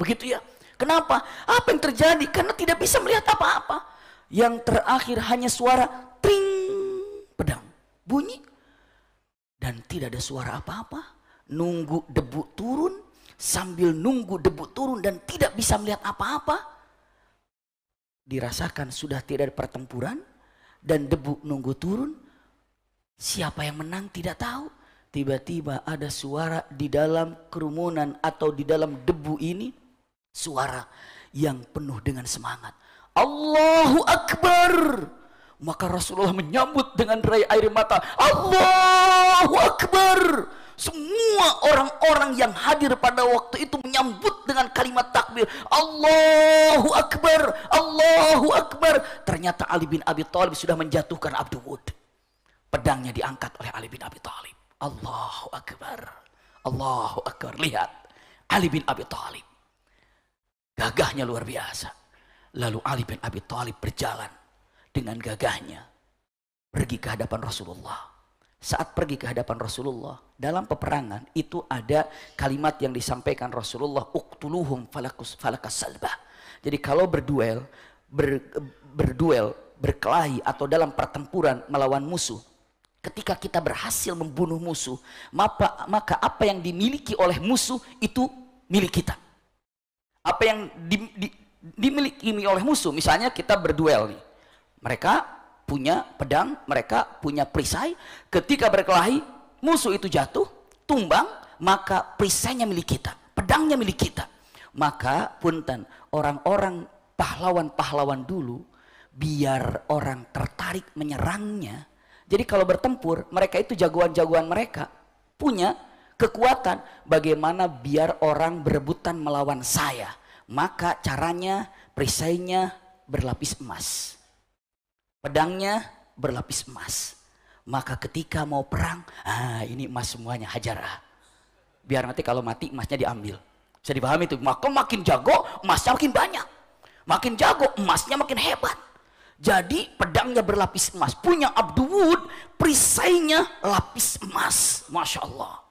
[SPEAKER 1] Begitu ya. Kenapa? Apa yang terjadi? Karena tidak bisa melihat apa-apa. Yang terakhir hanya suara ting pedang. Bunyi. Dan tidak ada suara apa-apa. Nunggu debu turun. Sambil nunggu debu turun dan tidak bisa melihat apa-apa. Dirasakan sudah tidak ada pertempuran. Dan debu nunggu turun. Siapa yang menang tidak tahu. Tiba-tiba ada suara di dalam kerumunan atau di dalam debu ini Suara yang penuh dengan semangat. Allahu Akbar. Maka Rasulullah menyambut dengan derai air mata. Allahu Akbar. Semua orang-orang yang hadir pada waktu itu menyambut dengan kalimat takbir. Allahu Akbar. Allahu Akbar. Ternyata Ali bin Abi Thalib sudah menjatuhkan Abdul Wud. Pedangnya diangkat oleh Ali bin Abi Thalib. Allahu Akbar. Allahu Akbar. Lihat. Ali bin Abi Thalib Gagahnya luar biasa. Lalu Ali bin Abi Thalib berjalan dengan gagahnya pergi ke hadapan Rasulullah. Saat pergi ke hadapan Rasulullah, dalam peperangan itu ada kalimat yang disampaikan Rasulullah, uktuluhum falakus falakas salbah." Jadi kalau berduel, ber, berduel, berkelahi atau dalam pertempuran melawan musuh, ketika kita berhasil membunuh musuh, maka apa yang dimiliki oleh musuh itu milik kita apa yang di, di, dimiliki oleh musuh. Misalnya kita berduel nih. Mereka punya pedang, mereka punya perisai. Ketika berkelahi, musuh itu jatuh, tumbang, maka perisainya milik kita, pedangnya milik kita. Maka punten, orang-orang pahlawan-pahlawan dulu biar orang tertarik menyerangnya. Jadi kalau bertempur, mereka itu jagoan-jagoan mereka punya kekuatan, bagaimana biar orang berebutan melawan saya. Maka caranya perisainya berlapis emas. Pedangnya berlapis emas. Maka ketika mau perang, ah ini emas semuanya, hajar ah. Biar nanti kalau mati emasnya diambil. Bisa dipahami itu. Maka makin jago, emasnya makin banyak. Makin jago, emasnya makin hebat. Jadi pedangnya berlapis emas. Punya Abduwud, perisainya lapis emas. Masya Allah.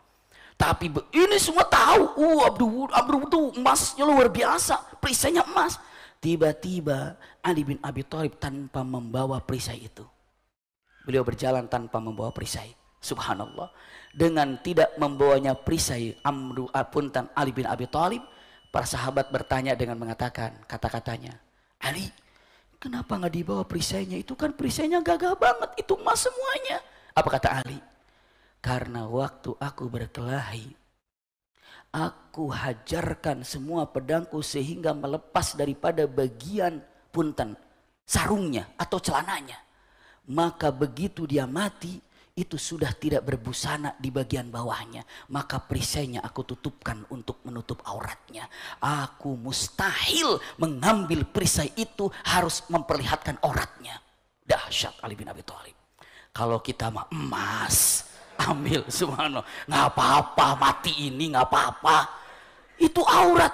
[SPEAKER 1] Tapi ini semua tahu, uh Abdul Abdul itu emasnya luar biasa, perisainya emas. Tiba-tiba Ali bin Abi Thalib tanpa membawa perisai itu. Beliau berjalan tanpa membawa perisai. Subhanallah. Dengan tidak membawanya perisai Amru Apuntan ah, Ali bin Abi Thalib, para sahabat bertanya dengan mengatakan kata-katanya, "Ali, kenapa nggak dibawa perisainya? Itu kan perisainya gagah banget, itu emas semuanya." Apa kata Ali? Karena waktu aku berkelahi, aku hajarkan semua pedangku sehingga melepas daripada bagian punten, sarungnya atau celananya. Maka begitu dia mati, itu sudah tidak berbusana di bagian bawahnya. Maka perisainya aku tutupkan untuk menutup auratnya. Aku mustahil mengambil perisai itu harus memperlihatkan auratnya. Dahsyat Ali bin Abi Thalib. Kalau kita mah emas, ambil subhanallah nggak apa-apa mati ini nggak apa-apa itu aurat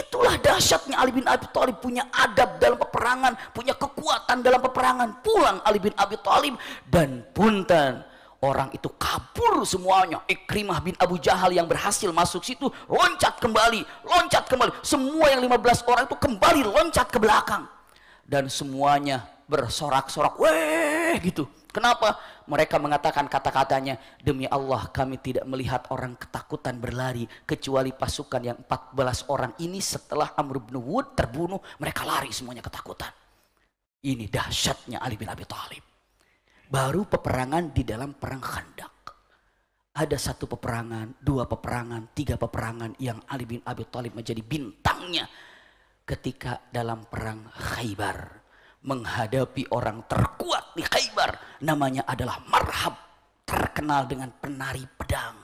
[SPEAKER 1] itulah dahsyatnya Ali bin Abi Thalib punya adab dalam peperangan punya kekuatan dalam peperangan pulang Ali bin Abi Thalib dan punten orang itu kabur semuanya Ikrimah bin Abu Jahal yang berhasil masuk situ loncat kembali loncat kembali semua yang 15 orang itu kembali loncat ke belakang dan semuanya bersorak-sorak weh gitu Kenapa? Mereka mengatakan kata-katanya, demi Allah kami tidak melihat orang ketakutan berlari, kecuali pasukan yang 14 orang ini setelah Amr bin Wud terbunuh, mereka lari semuanya ketakutan. Ini dahsyatnya Ali bin Abi Thalib. Baru peperangan di dalam perang Khandak. Ada satu peperangan, dua peperangan, tiga peperangan yang Ali bin Abi Thalib menjadi bintangnya ketika dalam perang Khaybar menghadapi orang terkuat di Khaybar namanya adalah Marhab terkenal dengan penari pedang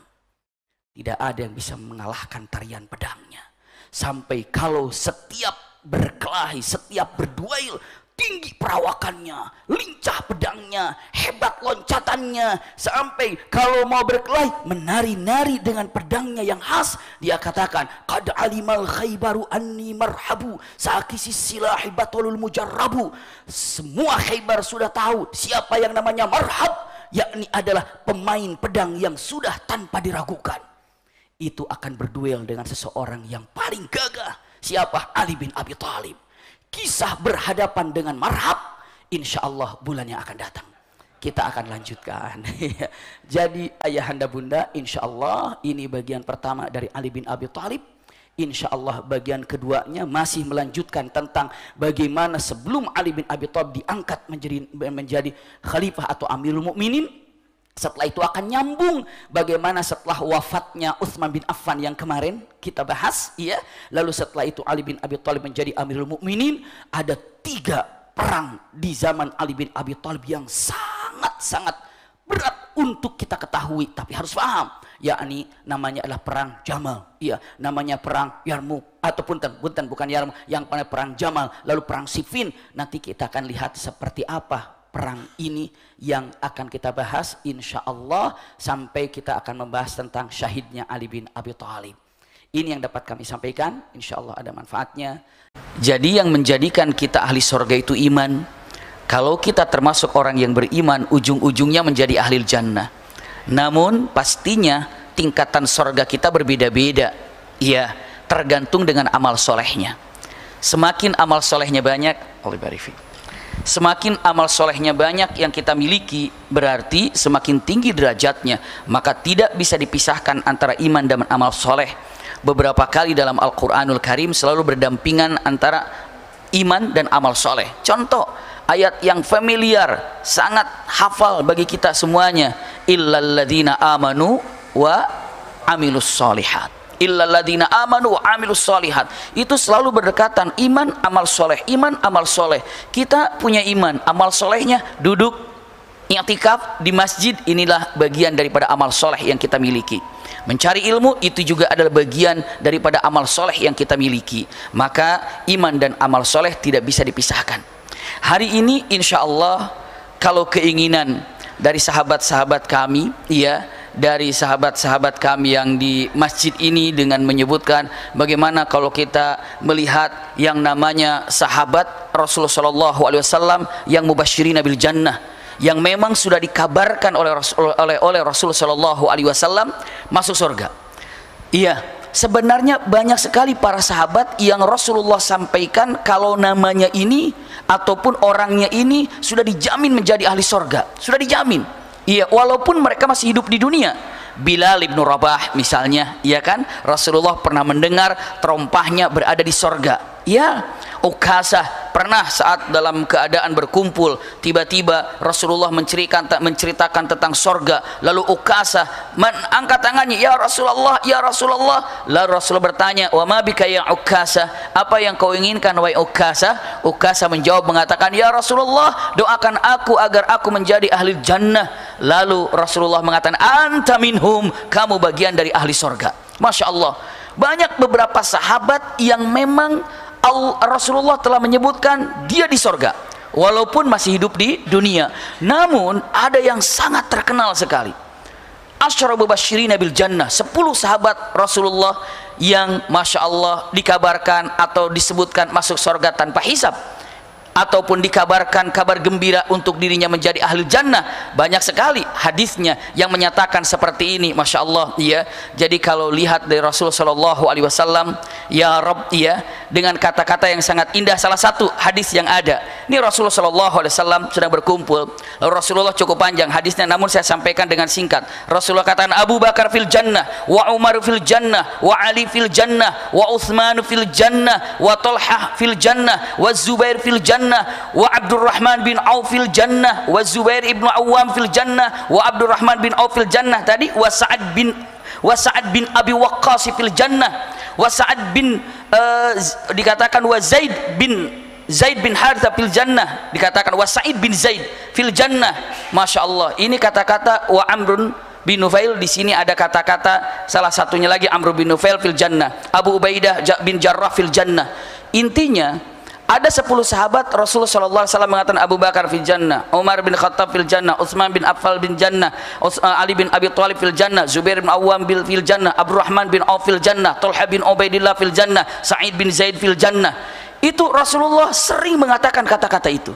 [SPEAKER 1] tidak ada yang bisa mengalahkan tarian pedangnya sampai kalau setiap berkelahi setiap berduel tinggi perawakannya, lincah pedangnya, hebat loncatannya, sampai kalau mau berkelahi menari-nari dengan pedangnya yang khas, dia katakan, "Qad alimal khaybaru anni marhabu, sakisi silahi batulul mujarrabu." Semua Khaybar sudah tahu siapa yang namanya marhab, yakni adalah pemain pedang yang sudah tanpa diragukan. Itu akan berduel dengan seseorang yang paling gagah, siapa Ali bin Abi Thalib kisah berhadapan dengan marhab, insya Allah bulan yang akan datang. Kita akan lanjutkan. Jadi ayahanda bunda, insya Allah ini bagian pertama dari Ali bin Abi Thalib. Insya Allah bagian keduanya masih melanjutkan tentang bagaimana sebelum Ali bin Abi Thalib diangkat menjadi menjadi khalifah atau amirul mukminin setelah itu akan nyambung bagaimana setelah wafatnya Uthman bin Affan yang kemarin kita bahas, iya Lalu setelah itu Ali bin Abi Thalib menjadi Amirul Mukminin. Ada tiga perang di zaman Ali bin Abi Thalib yang sangat-sangat berat untuk kita ketahui, tapi harus paham. Yakni namanya adalah perang Jamal, iya namanya perang Yarmuk ataupun punten, bukan Yarmuk, yang pada perang Jamal, lalu perang Siffin. Nanti kita akan lihat seperti apa perang ini yang akan kita bahas insya Allah sampai kita akan membahas tentang syahidnya Ali bin Abi Thalib. Ini yang dapat kami sampaikan, insya Allah ada manfaatnya. Jadi yang menjadikan kita ahli sorga itu iman. Kalau kita termasuk orang yang beriman, ujung-ujungnya menjadi ahli jannah. Namun pastinya tingkatan sorga kita berbeda-beda. Iya, tergantung dengan amal solehnya. Semakin amal solehnya banyak, Allah barifi Semakin amal solehnya banyak yang kita miliki, berarti semakin tinggi derajatnya, maka tidak bisa dipisahkan antara iman dan amal soleh. Beberapa kali dalam Al-Quranul Karim selalu berdampingan antara iman dan amal soleh. Contoh, ayat yang familiar, sangat hafal bagi kita semuanya. Illalladzina amanu wa amilus solihat illalladzina amanu amilus solihat itu selalu berdekatan iman amal soleh iman amal soleh kita punya iman amal solehnya duduk i'tikaf di masjid inilah bagian daripada amal soleh yang kita miliki mencari ilmu itu juga adalah bagian daripada amal soleh yang kita miliki maka iman dan amal soleh tidak bisa dipisahkan hari ini insya Allah kalau keinginan dari sahabat-sahabat kami ya dari sahabat-sahabat kami yang di masjid ini dengan menyebutkan bagaimana kalau kita melihat yang namanya sahabat Rasulullah Shallallahu Alaihi Wasallam yang mubashirin bil jannah yang memang sudah dikabarkan oleh Rasul, oleh oleh Rasulullah Shallallahu Alaihi Wasallam masuk surga. Iya, sebenarnya banyak sekali para sahabat yang Rasulullah sampaikan kalau namanya ini ataupun orangnya ini sudah dijamin menjadi ahli surga, sudah dijamin. Iya, walaupun mereka masih hidup di dunia. Bila Ibn Rabah misalnya, ya kan? Rasulullah pernah mendengar terompahnya berada di sorga. Ya, Ukasah pernah saat dalam keadaan berkumpul, tiba-tiba Rasulullah menceritakan, menceritakan tentang sorga. Lalu Ukasah mengangkat tangannya, Ya Rasulullah, Ya Rasulullah. Lalu Rasulullah bertanya, Wa ma bika ya Ukasah? Apa yang kau inginkan, wahai Ukasah? Ukasah menjawab mengatakan, Ya Rasulullah, doakan aku agar aku menjadi ahli jannah lalu Rasulullah mengatakan anta minhum kamu bagian dari ahli sorga Masya Allah banyak beberapa sahabat yang memang Rasulullah telah menyebutkan dia di sorga walaupun masih hidup di dunia namun ada yang sangat terkenal sekali Asyarabu Bashirina Nabil Jannah 10 sahabat Rasulullah yang Masya Allah dikabarkan atau disebutkan masuk sorga tanpa hisap ataupun dikabarkan kabar gembira untuk dirinya menjadi ahli jannah banyak sekali hadisnya yang menyatakan seperti ini masya Allah ya jadi kalau lihat dari rasulullah Shallallahu Alaihi Wasallam ya Rob ya dengan kata-kata yang sangat indah salah satu hadis yang ada ini Rasulullah Shallallahu Alaihi Wasallam sedang berkumpul Rasulullah cukup panjang hadisnya namun saya sampaikan dengan singkat Rasulullah katakan Abu Bakar fil jannah wa Umar fil jannah wa Ali fil jannah wa Uthman fil jannah wa Talhah fil jannah wa Zubair fil jannah jannah wa Abdurrahman bin Auf fil jannah wa Zubair ibnu Awam fil jannah wa Abdurrahman bin Auf fil jannah tadi wa Sa'ad bin wa Sa'ad bin Abi Waqqas fil jannah wa Sa'ad bin uh, dikatakan wa Zaid bin Zaid bin Haritha fil jannah dikatakan wa Sa'id bin Zaid fil jannah Masya Allah ini kata-kata wa Amrun bin Nufail di sini ada kata-kata salah satunya lagi Amr bin Nufail fil jannah Abu Ubaidah bin Jarrah fil jannah intinya ada 10 sahabat Rasulullah sallallahu alaihi wasallam mengatakan Abu Bakar fil jannah, Umar bin Khattab fil jannah, Utsman bin Affal bin jannah, eh, Ali bin Abi Thalib fil jannah, Zubair bin Awam bil fil jannah, Abdurrahman bin Auf fil jannah, bin Ubaidillah fil jannah, Sa'id bin Zaid fil jannah. Itu Rasulullah sering mengatakan kata-kata itu.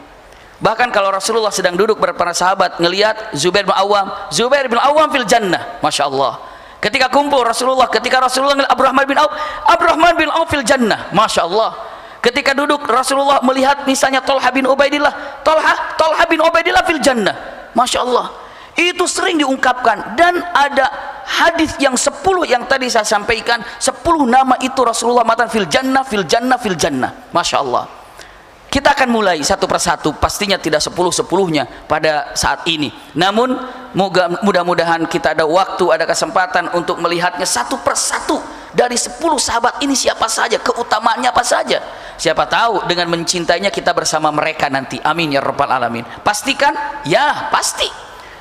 [SPEAKER 1] Bahkan kalau Rasulullah sedang duduk berpana sahabat ngelihat Zubair bin Awam, Zubair bin Awam fil jannah. Masya Allah. Ketika kumpul Rasulullah, ketika Rasulullah ngelihat Abdurrahman bin Auf, Abdurrahman bin Auf fil jannah. Masya Allah ketika duduk Rasulullah melihat misalnya Tolha bin Ubaidillah Tolha, Tolha bin Ubaidillah fil jannah Masya Allah itu sering diungkapkan dan ada hadis yang sepuluh yang tadi saya sampaikan sepuluh nama itu Rasulullah matan fil jannah fil jannah fil jannah Masya Allah kita akan mulai satu persatu, pastinya tidak sepuluh-sepuluhnya pada saat ini. Namun mudah-mudahan kita ada waktu, ada kesempatan untuk melihatnya satu persatu dari sepuluh sahabat ini siapa saja, keutamaannya apa saja. Siapa tahu dengan mencintainya kita bersama mereka nanti. Amin ya rabbal alamin. Pastikan? Ya, pasti.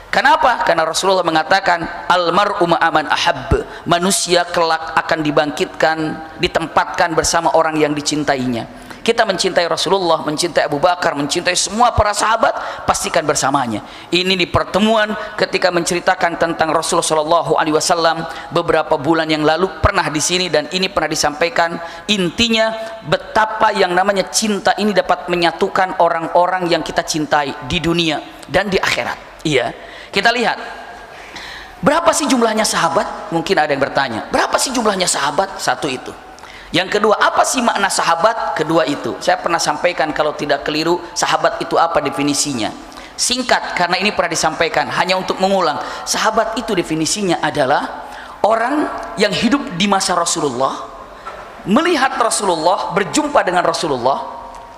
[SPEAKER 1] Kenapa? Karena Rasulullah mengatakan almar'u aman ahab. Manusia kelak akan dibangkitkan, ditempatkan bersama orang yang dicintainya kita mencintai Rasulullah mencintai Abu Bakar mencintai semua para sahabat pastikan bersamanya ini di pertemuan ketika menceritakan tentang Rasulullah Shallallahu Alaihi Wasallam beberapa bulan yang lalu pernah di sini dan ini pernah disampaikan intinya betapa yang namanya cinta ini dapat menyatukan orang-orang yang kita cintai di dunia dan di akhirat iya kita lihat Berapa sih jumlahnya sahabat? Mungkin ada yang bertanya, berapa sih jumlahnya sahabat? Satu itu yang kedua apa sih makna sahabat kedua itu saya pernah sampaikan kalau tidak keliru sahabat itu apa definisinya singkat karena ini pernah disampaikan hanya untuk mengulang sahabat itu definisinya adalah orang yang hidup di masa Rasulullah melihat Rasulullah berjumpa dengan Rasulullah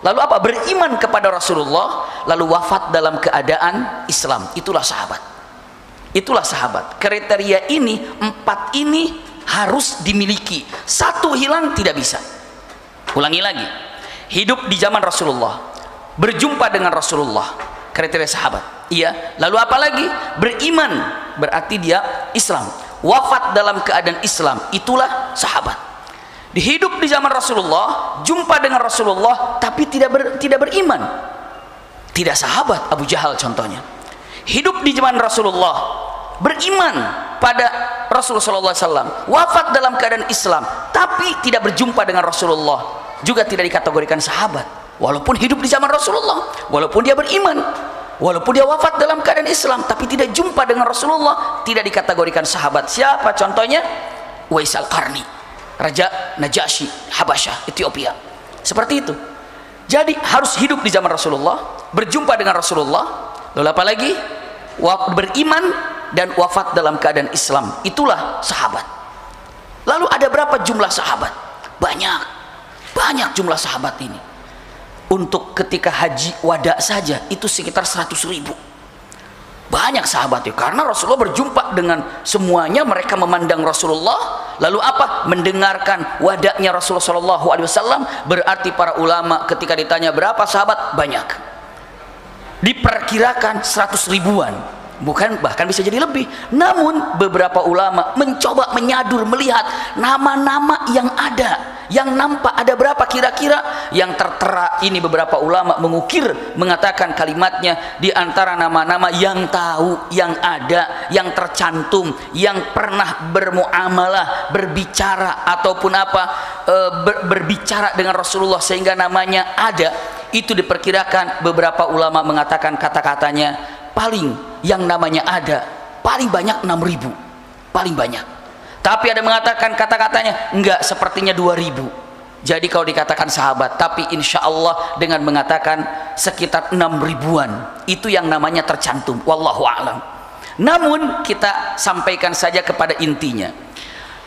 [SPEAKER 1] lalu apa beriman kepada Rasulullah lalu wafat dalam keadaan Islam itulah sahabat itulah sahabat kriteria ini empat ini harus dimiliki satu hilang tidak bisa ulangi lagi hidup di zaman Rasulullah berjumpa dengan Rasulullah kriteria sahabat iya lalu apa lagi beriman berarti dia Islam wafat dalam keadaan Islam itulah sahabat dihidup di zaman Rasulullah jumpa dengan Rasulullah tapi tidak ber, tidak beriman tidak sahabat Abu Jahal contohnya hidup di zaman Rasulullah beriman pada Rasulullah SAW wafat dalam keadaan Islam tapi tidak berjumpa dengan Rasulullah juga tidak dikategorikan sahabat walaupun hidup di zaman Rasulullah walaupun dia beriman walaupun dia wafat dalam keadaan Islam tapi tidak jumpa dengan Rasulullah tidak dikategorikan sahabat siapa contohnya Waisal Karni Raja Najasyi Habasyah Ethiopia seperti itu jadi harus hidup di zaman Rasulullah berjumpa dengan Rasulullah lalu apa lagi beriman dan wafat dalam keadaan Islam itulah sahabat lalu ada berapa jumlah sahabat banyak banyak jumlah sahabat ini untuk ketika haji wada saja itu sekitar 100 ribu banyak sahabat itu karena Rasulullah berjumpa dengan semuanya mereka memandang Rasulullah lalu apa mendengarkan wadaknya Rasulullah Shallallahu berarti para ulama ketika ditanya berapa sahabat banyak diperkirakan 100 ribuan bukan bahkan bisa jadi lebih namun beberapa ulama mencoba menyadur melihat nama-nama yang ada yang nampak ada berapa kira-kira yang tertera ini beberapa ulama mengukir mengatakan kalimatnya di antara nama-nama yang tahu yang ada yang tercantum yang pernah bermuamalah berbicara ataupun apa eh, ber, berbicara dengan Rasulullah sehingga namanya ada itu diperkirakan beberapa ulama mengatakan kata-katanya paling yang namanya ada paling banyak 6000 paling banyak tapi ada mengatakan kata-katanya enggak sepertinya 2000 jadi kalau dikatakan sahabat tapi insya Allah dengan mengatakan sekitar 6 ribuan itu yang namanya tercantum wallahu alam namun kita sampaikan saja kepada intinya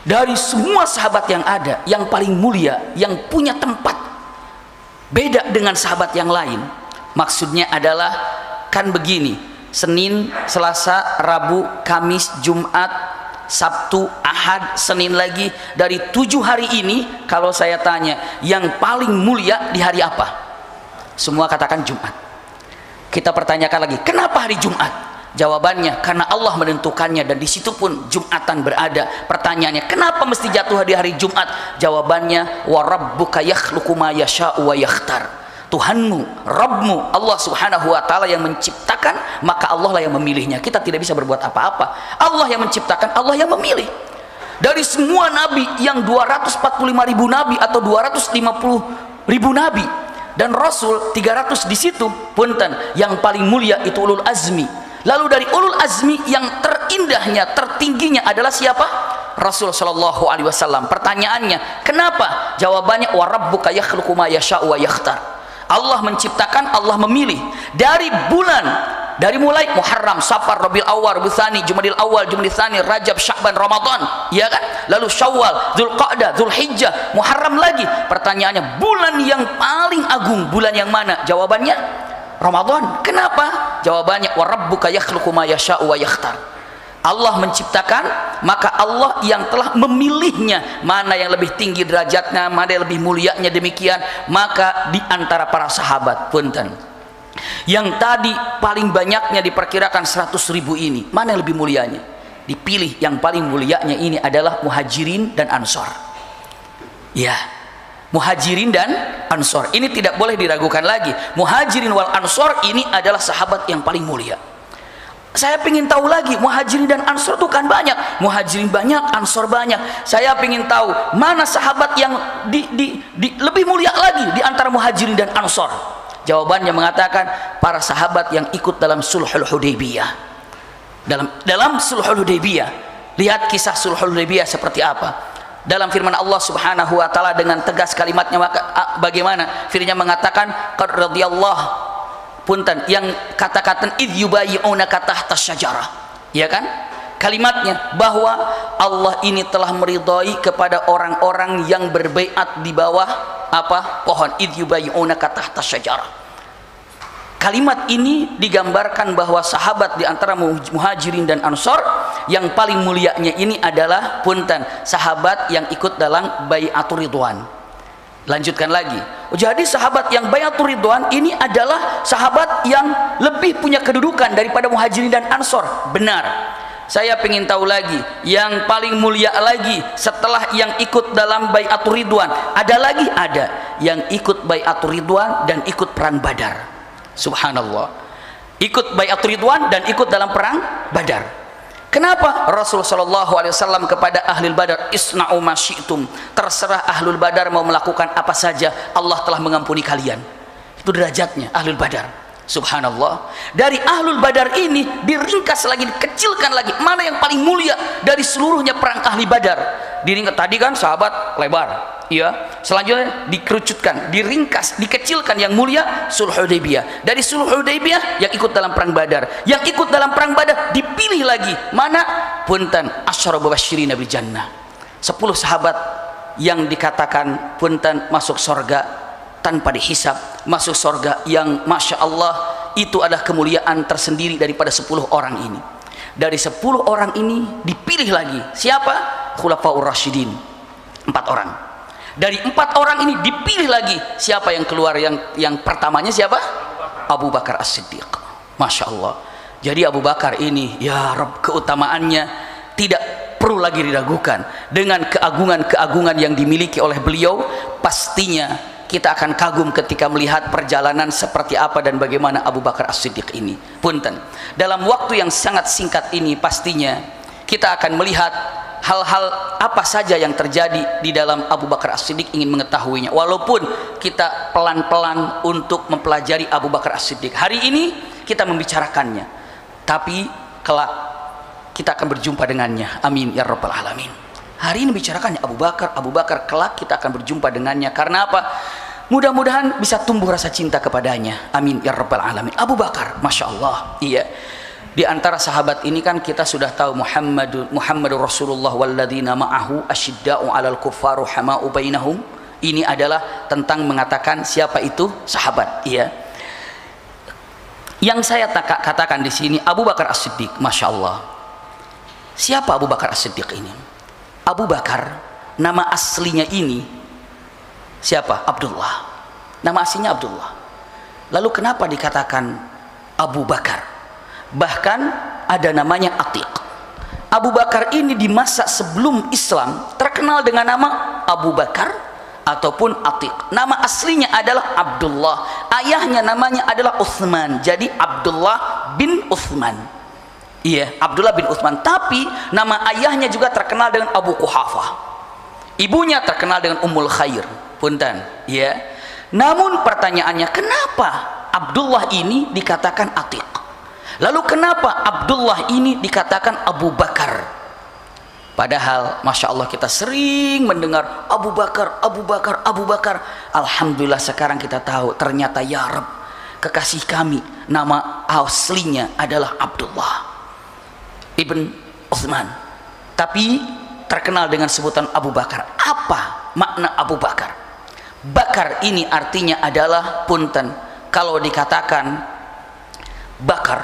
[SPEAKER 1] dari semua sahabat yang ada yang paling mulia yang punya tempat beda dengan sahabat yang lain maksudnya adalah kan begini Senin, Selasa, Rabu, Kamis, Jumat, Sabtu, Ahad, Senin lagi dari tujuh hari ini kalau saya tanya yang paling mulia di hari apa? Semua katakan Jumat. Kita pertanyakan lagi, kenapa hari Jumat? Jawabannya karena Allah menentukannya dan disitu pun Jumatan berada. Pertanyaannya kenapa mesti jatuh di hari Jumat? Jawabannya warab yakhluqu ma yasha'u Tuhanmu, Rabbmu, Allah Subhanahu wa taala yang menciptakan, maka Allah lah yang memilihnya. Kita tidak bisa berbuat apa-apa. Allah yang menciptakan, Allah yang memilih. Dari semua nabi yang 245 ribu nabi atau 250 ribu nabi dan rasul 300 di situ, punten, yang paling mulia itu ulul azmi. Lalu dari ulul azmi yang terindahnya, tertingginya adalah siapa? Rasul Shallallahu Alaihi Wasallam. Pertanyaannya, kenapa? Jawabannya, warabbuka yakhluqu ma Allah menciptakan Allah memilih dari bulan dari mulai Muharram, Safar, Rabiul Awal, Busani, Jumadil Awal, Jumadil Tsani, Rajab, Syakban, Ramadan, ya kan? Lalu Syawal, Zulqa'dah, Zulhijjah, Muharram lagi. Pertanyaannya, bulan yang paling agung bulan yang mana? Jawabannya Ramadan. Kenapa? Jawabannya rabbuka yakhluqu ma yasha'u wa yakhtar. Allah menciptakan maka Allah yang telah memilihnya mana yang lebih tinggi derajatnya mana yang lebih mulianya demikian maka di antara para sahabat punten yang tadi paling banyaknya diperkirakan 100 ribu ini mana yang lebih mulianya dipilih yang paling mulianya ini adalah muhajirin dan ansor ya muhajirin dan ansor ini tidak boleh diragukan lagi muhajirin wal ansor ini adalah sahabat yang paling mulia saya ingin tahu lagi muhajirin dan ansor itu kan banyak muhajirin banyak ansor banyak saya ingin tahu mana sahabat yang di, di, di, lebih mulia lagi di antara muhajirin dan ansor jawabannya mengatakan para sahabat yang ikut dalam sulhul hudaybiyah dalam dalam sulhul hudaybiyah lihat kisah sulhul hudaybiyah seperti apa dalam firman Allah Subhanahu wa taala dengan tegas kalimatnya bagaimana firman mengatakan qad radhiyallahu punten yang kata-kata id yubayi'una kata syajarah ya kan kalimatnya bahwa Allah ini telah meridhai kepada orang-orang yang berbaiat di bawah apa pohon id yubayi'una kata syajarah Kalimat ini digambarkan bahwa sahabat di antara muhajirin dan ansor yang paling mulianya ini adalah punten sahabat yang ikut dalam bayatul ridwan lanjutkan lagi jadi sahabat yang bayatul ridwan ini adalah sahabat yang lebih punya kedudukan daripada muhajirin dan ansor benar saya ingin tahu lagi yang paling mulia lagi setelah yang ikut dalam bayatul ridwan ada lagi ada yang ikut bayatul ridwan dan ikut perang badar subhanallah ikut bayatul ridwan dan ikut dalam perang badar Kenapa Rasul Shallallahu Alaihi Wasallam kepada ahlul badar isna'u masyitum terserah ahlul badar mau melakukan apa saja Allah telah mengampuni kalian itu derajatnya ahlul badar Subhanallah. Dari Ahlul Badar ini diringkas lagi, dikecilkan lagi. Mana yang paling mulia dari seluruhnya perang Ahli Badar? Diringkas tadi kan sahabat lebar. Iya. Selanjutnya dikerucutkan, diringkas, dikecilkan yang mulia Sulh Hudaybiyah. Dari Sulh Hudaybiyah yang ikut dalam perang Badar, yang ikut dalam perang Badar dipilih lagi mana? Punten Asyarabu Basyirin Nabi Jannah. 10 sahabat yang dikatakan punten masuk sorga tanpa dihisap masuk sorga yang Masya Allah itu adalah kemuliaan tersendiri daripada sepuluh orang ini dari sepuluh orang ini dipilih lagi siapa? Khulafaur Rashidin empat orang dari empat orang ini dipilih lagi siapa yang keluar yang yang pertamanya siapa? Abu Bakar As-Siddiq Masya Allah jadi Abu Bakar ini ya Rob keutamaannya tidak perlu lagi diragukan dengan keagungan-keagungan yang dimiliki oleh beliau pastinya kita akan kagum ketika melihat perjalanan seperti apa dan bagaimana Abu Bakar As-Siddiq ini. Punten. Dalam waktu yang sangat singkat ini pastinya kita akan melihat hal-hal apa saja yang terjadi di dalam Abu Bakar As-Siddiq ingin mengetahuinya. Walaupun kita pelan-pelan untuk mempelajari Abu Bakar As-Siddiq. Hari ini kita membicarakannya. Tapi kelak kita akan berjumpa dengannya. Amin ya rabbal alamin. Hari ini bicarakan Abu Bakar, Abu Bakar kelak kita akan berjumpa dengannya. Karena apa? Mudah-mudahan bisa tumbuh rasa cinta kepadanya. Amin ya rabbal alamin. Abu Bakar, masya Allah. Iya. Di antara sahabat ini kan kita sudah tahu Muhammad Muhammad Rasulullah walladzina ma'ahu asyidda'u 'alal kuffaru hama'u bainahum. Ini adalah tentang mengatakan siapa itu sahabat. Iya. Yang saya katakan di sini Abu Bakar As-Siddiq, masya Allah. Siapa Abu Bakar As-Siddiq ini? Abu Bakar nama aslinya ini siapa? Abdullah. Nama aslinya Abdullah. Lalu kenapa dikatakan Abu Bakar? Bahkan ada namanya Atiq. Abu Bakar ini di masa sebelum Islam terkenal dengan nama Abu Bakar ataupun Atiq. Nama aslinya adalah Abdullah. Ayahnya namanya adalah Uthman. Jadi Abdullah bin Uthman. Iya, Abdullah bin Utsman. Tapi nama ayahnya juga terkenal dengan Abu Kuhafa. Ibunya terkenal dengan Ummul Khair. Punten, iya. Namun pertanyaannya, kenapa Abdullah ini dikatakan Atiq? Lalu kenapa Abdullah ini dikatakan Abu Bakar? Padahal Masya Allah kita sering mendengar Abu Bakar, Abu Bakar, Abu Bakar. Alhamdulillah sekarang kita tahu ternyata Ya Rab, kekasih kami nama aslinya adalah Abdullah. Ibn Uthman tapi terkenal dengan sebutan Abu Bakar apa makna Abu Bakar bakar ini artinya adalah punten kalau dikatakan bakar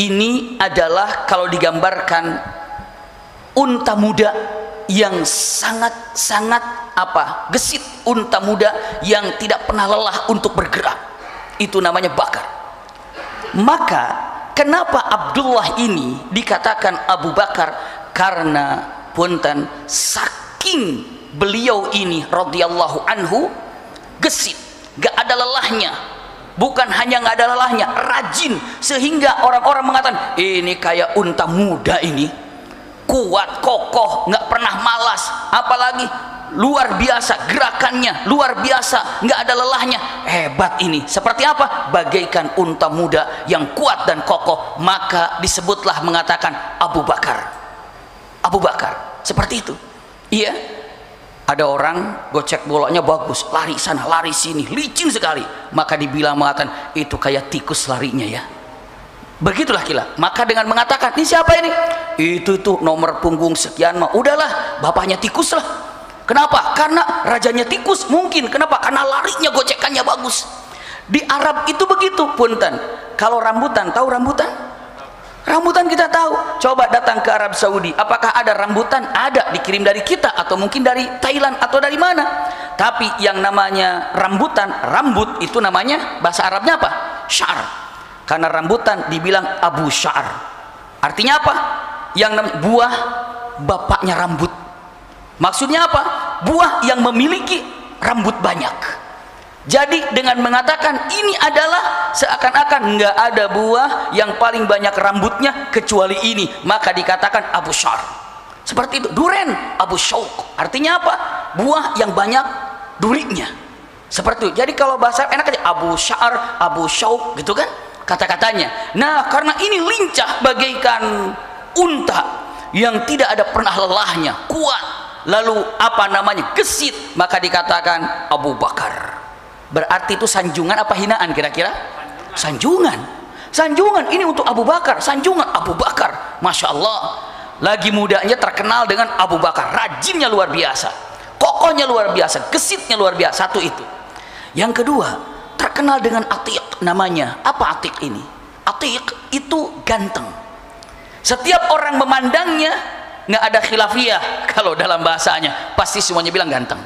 [SPEAKER 1] ini adalah kalau digambarkan unta muda yang sangat-sangat apa gesit unta muda yang tidak pernah lelah untuk bergerak itu namanya bakar maka kenapa Abdullah ini dikatakan Abu Bakar karena punten saking beliau ini radhiyallahu anhu gesit gak ada lelahnya bukan hanya gak ada lelahnya rajin sehingga orang-orang mengatakan ini kayak unta muda ini kuat kokoh gak pernah malas apalagi luar biasa gerakannya luar biasa nggak ada lelahnya hebat ini seperti apa bagaikan unta muda yang kuat dan kokoh maka disebutlah mengatakan Abu Bakar Abu Bakar seperti itu iya ada orang gocek bolanya bagus lari sana lari sini licin sekali maka dibilang mengatakan itu kayak tikus larinya ya begitulah kila maka dengan mengatakan ini siapa ini itu tuh nomor punggung sekian mah udahlah bapaknya tikus lah Kenapa? Karena rajanya tikus mungkin. Kenapa? Karena larinya gocekannya bagus. Di Arab itu begitu, punten. Kalau rambutan, tahu rambutan? Rambutan kita tahu. Coba datang ke Arab Saudi, apakah ada rambutan? Ada, dikirim dari kita atau mungkin dari Thailand atau dari mana. Tapi yang namanya rambutan, rambut itu namanya bahasa Arabnya apa? Syar. Karena rambutan dibilang Abu Syar. Artinya apa? Yang buah bapaknya rambut maksudnya apa? buah yang memiliki rambut banyak jadi dengan mengatakan ini adalah seakan-akan nggak ada buah yang paling banyak rambutnya kecuali ini maka dikatakan Abu Syar seperti itu duren Abu Syauq artinya apa? buah yang banyak durinya. seperti itu jadi kalau bahasa enak aja Abu Syar Abu Syauq gitu kan kata-katanya nah karena ini lincah bagaikan unta yang tidak ada pernah lelahnya kuat lalu apa namanya gesit maka dikatakan Abu Bakar berarti itu sanjungan apa hinaan kira-kira sanjungan sanjungan ini untuk Abu Bakar sanjungan Abu Bakar Masya Allah lagi mudanya terkenal dengan Abu Bakar rajinnya luar biasa kokohnya luar biasa gesitnya luar biasa satu itu yang kedua terkenal dengan Atik namanya apa Atik ini Atik itu ganteng setiap orang memandangnya nggak ada khilafiyah kalau dalam bahasanya pasti semuanya bilang ganteng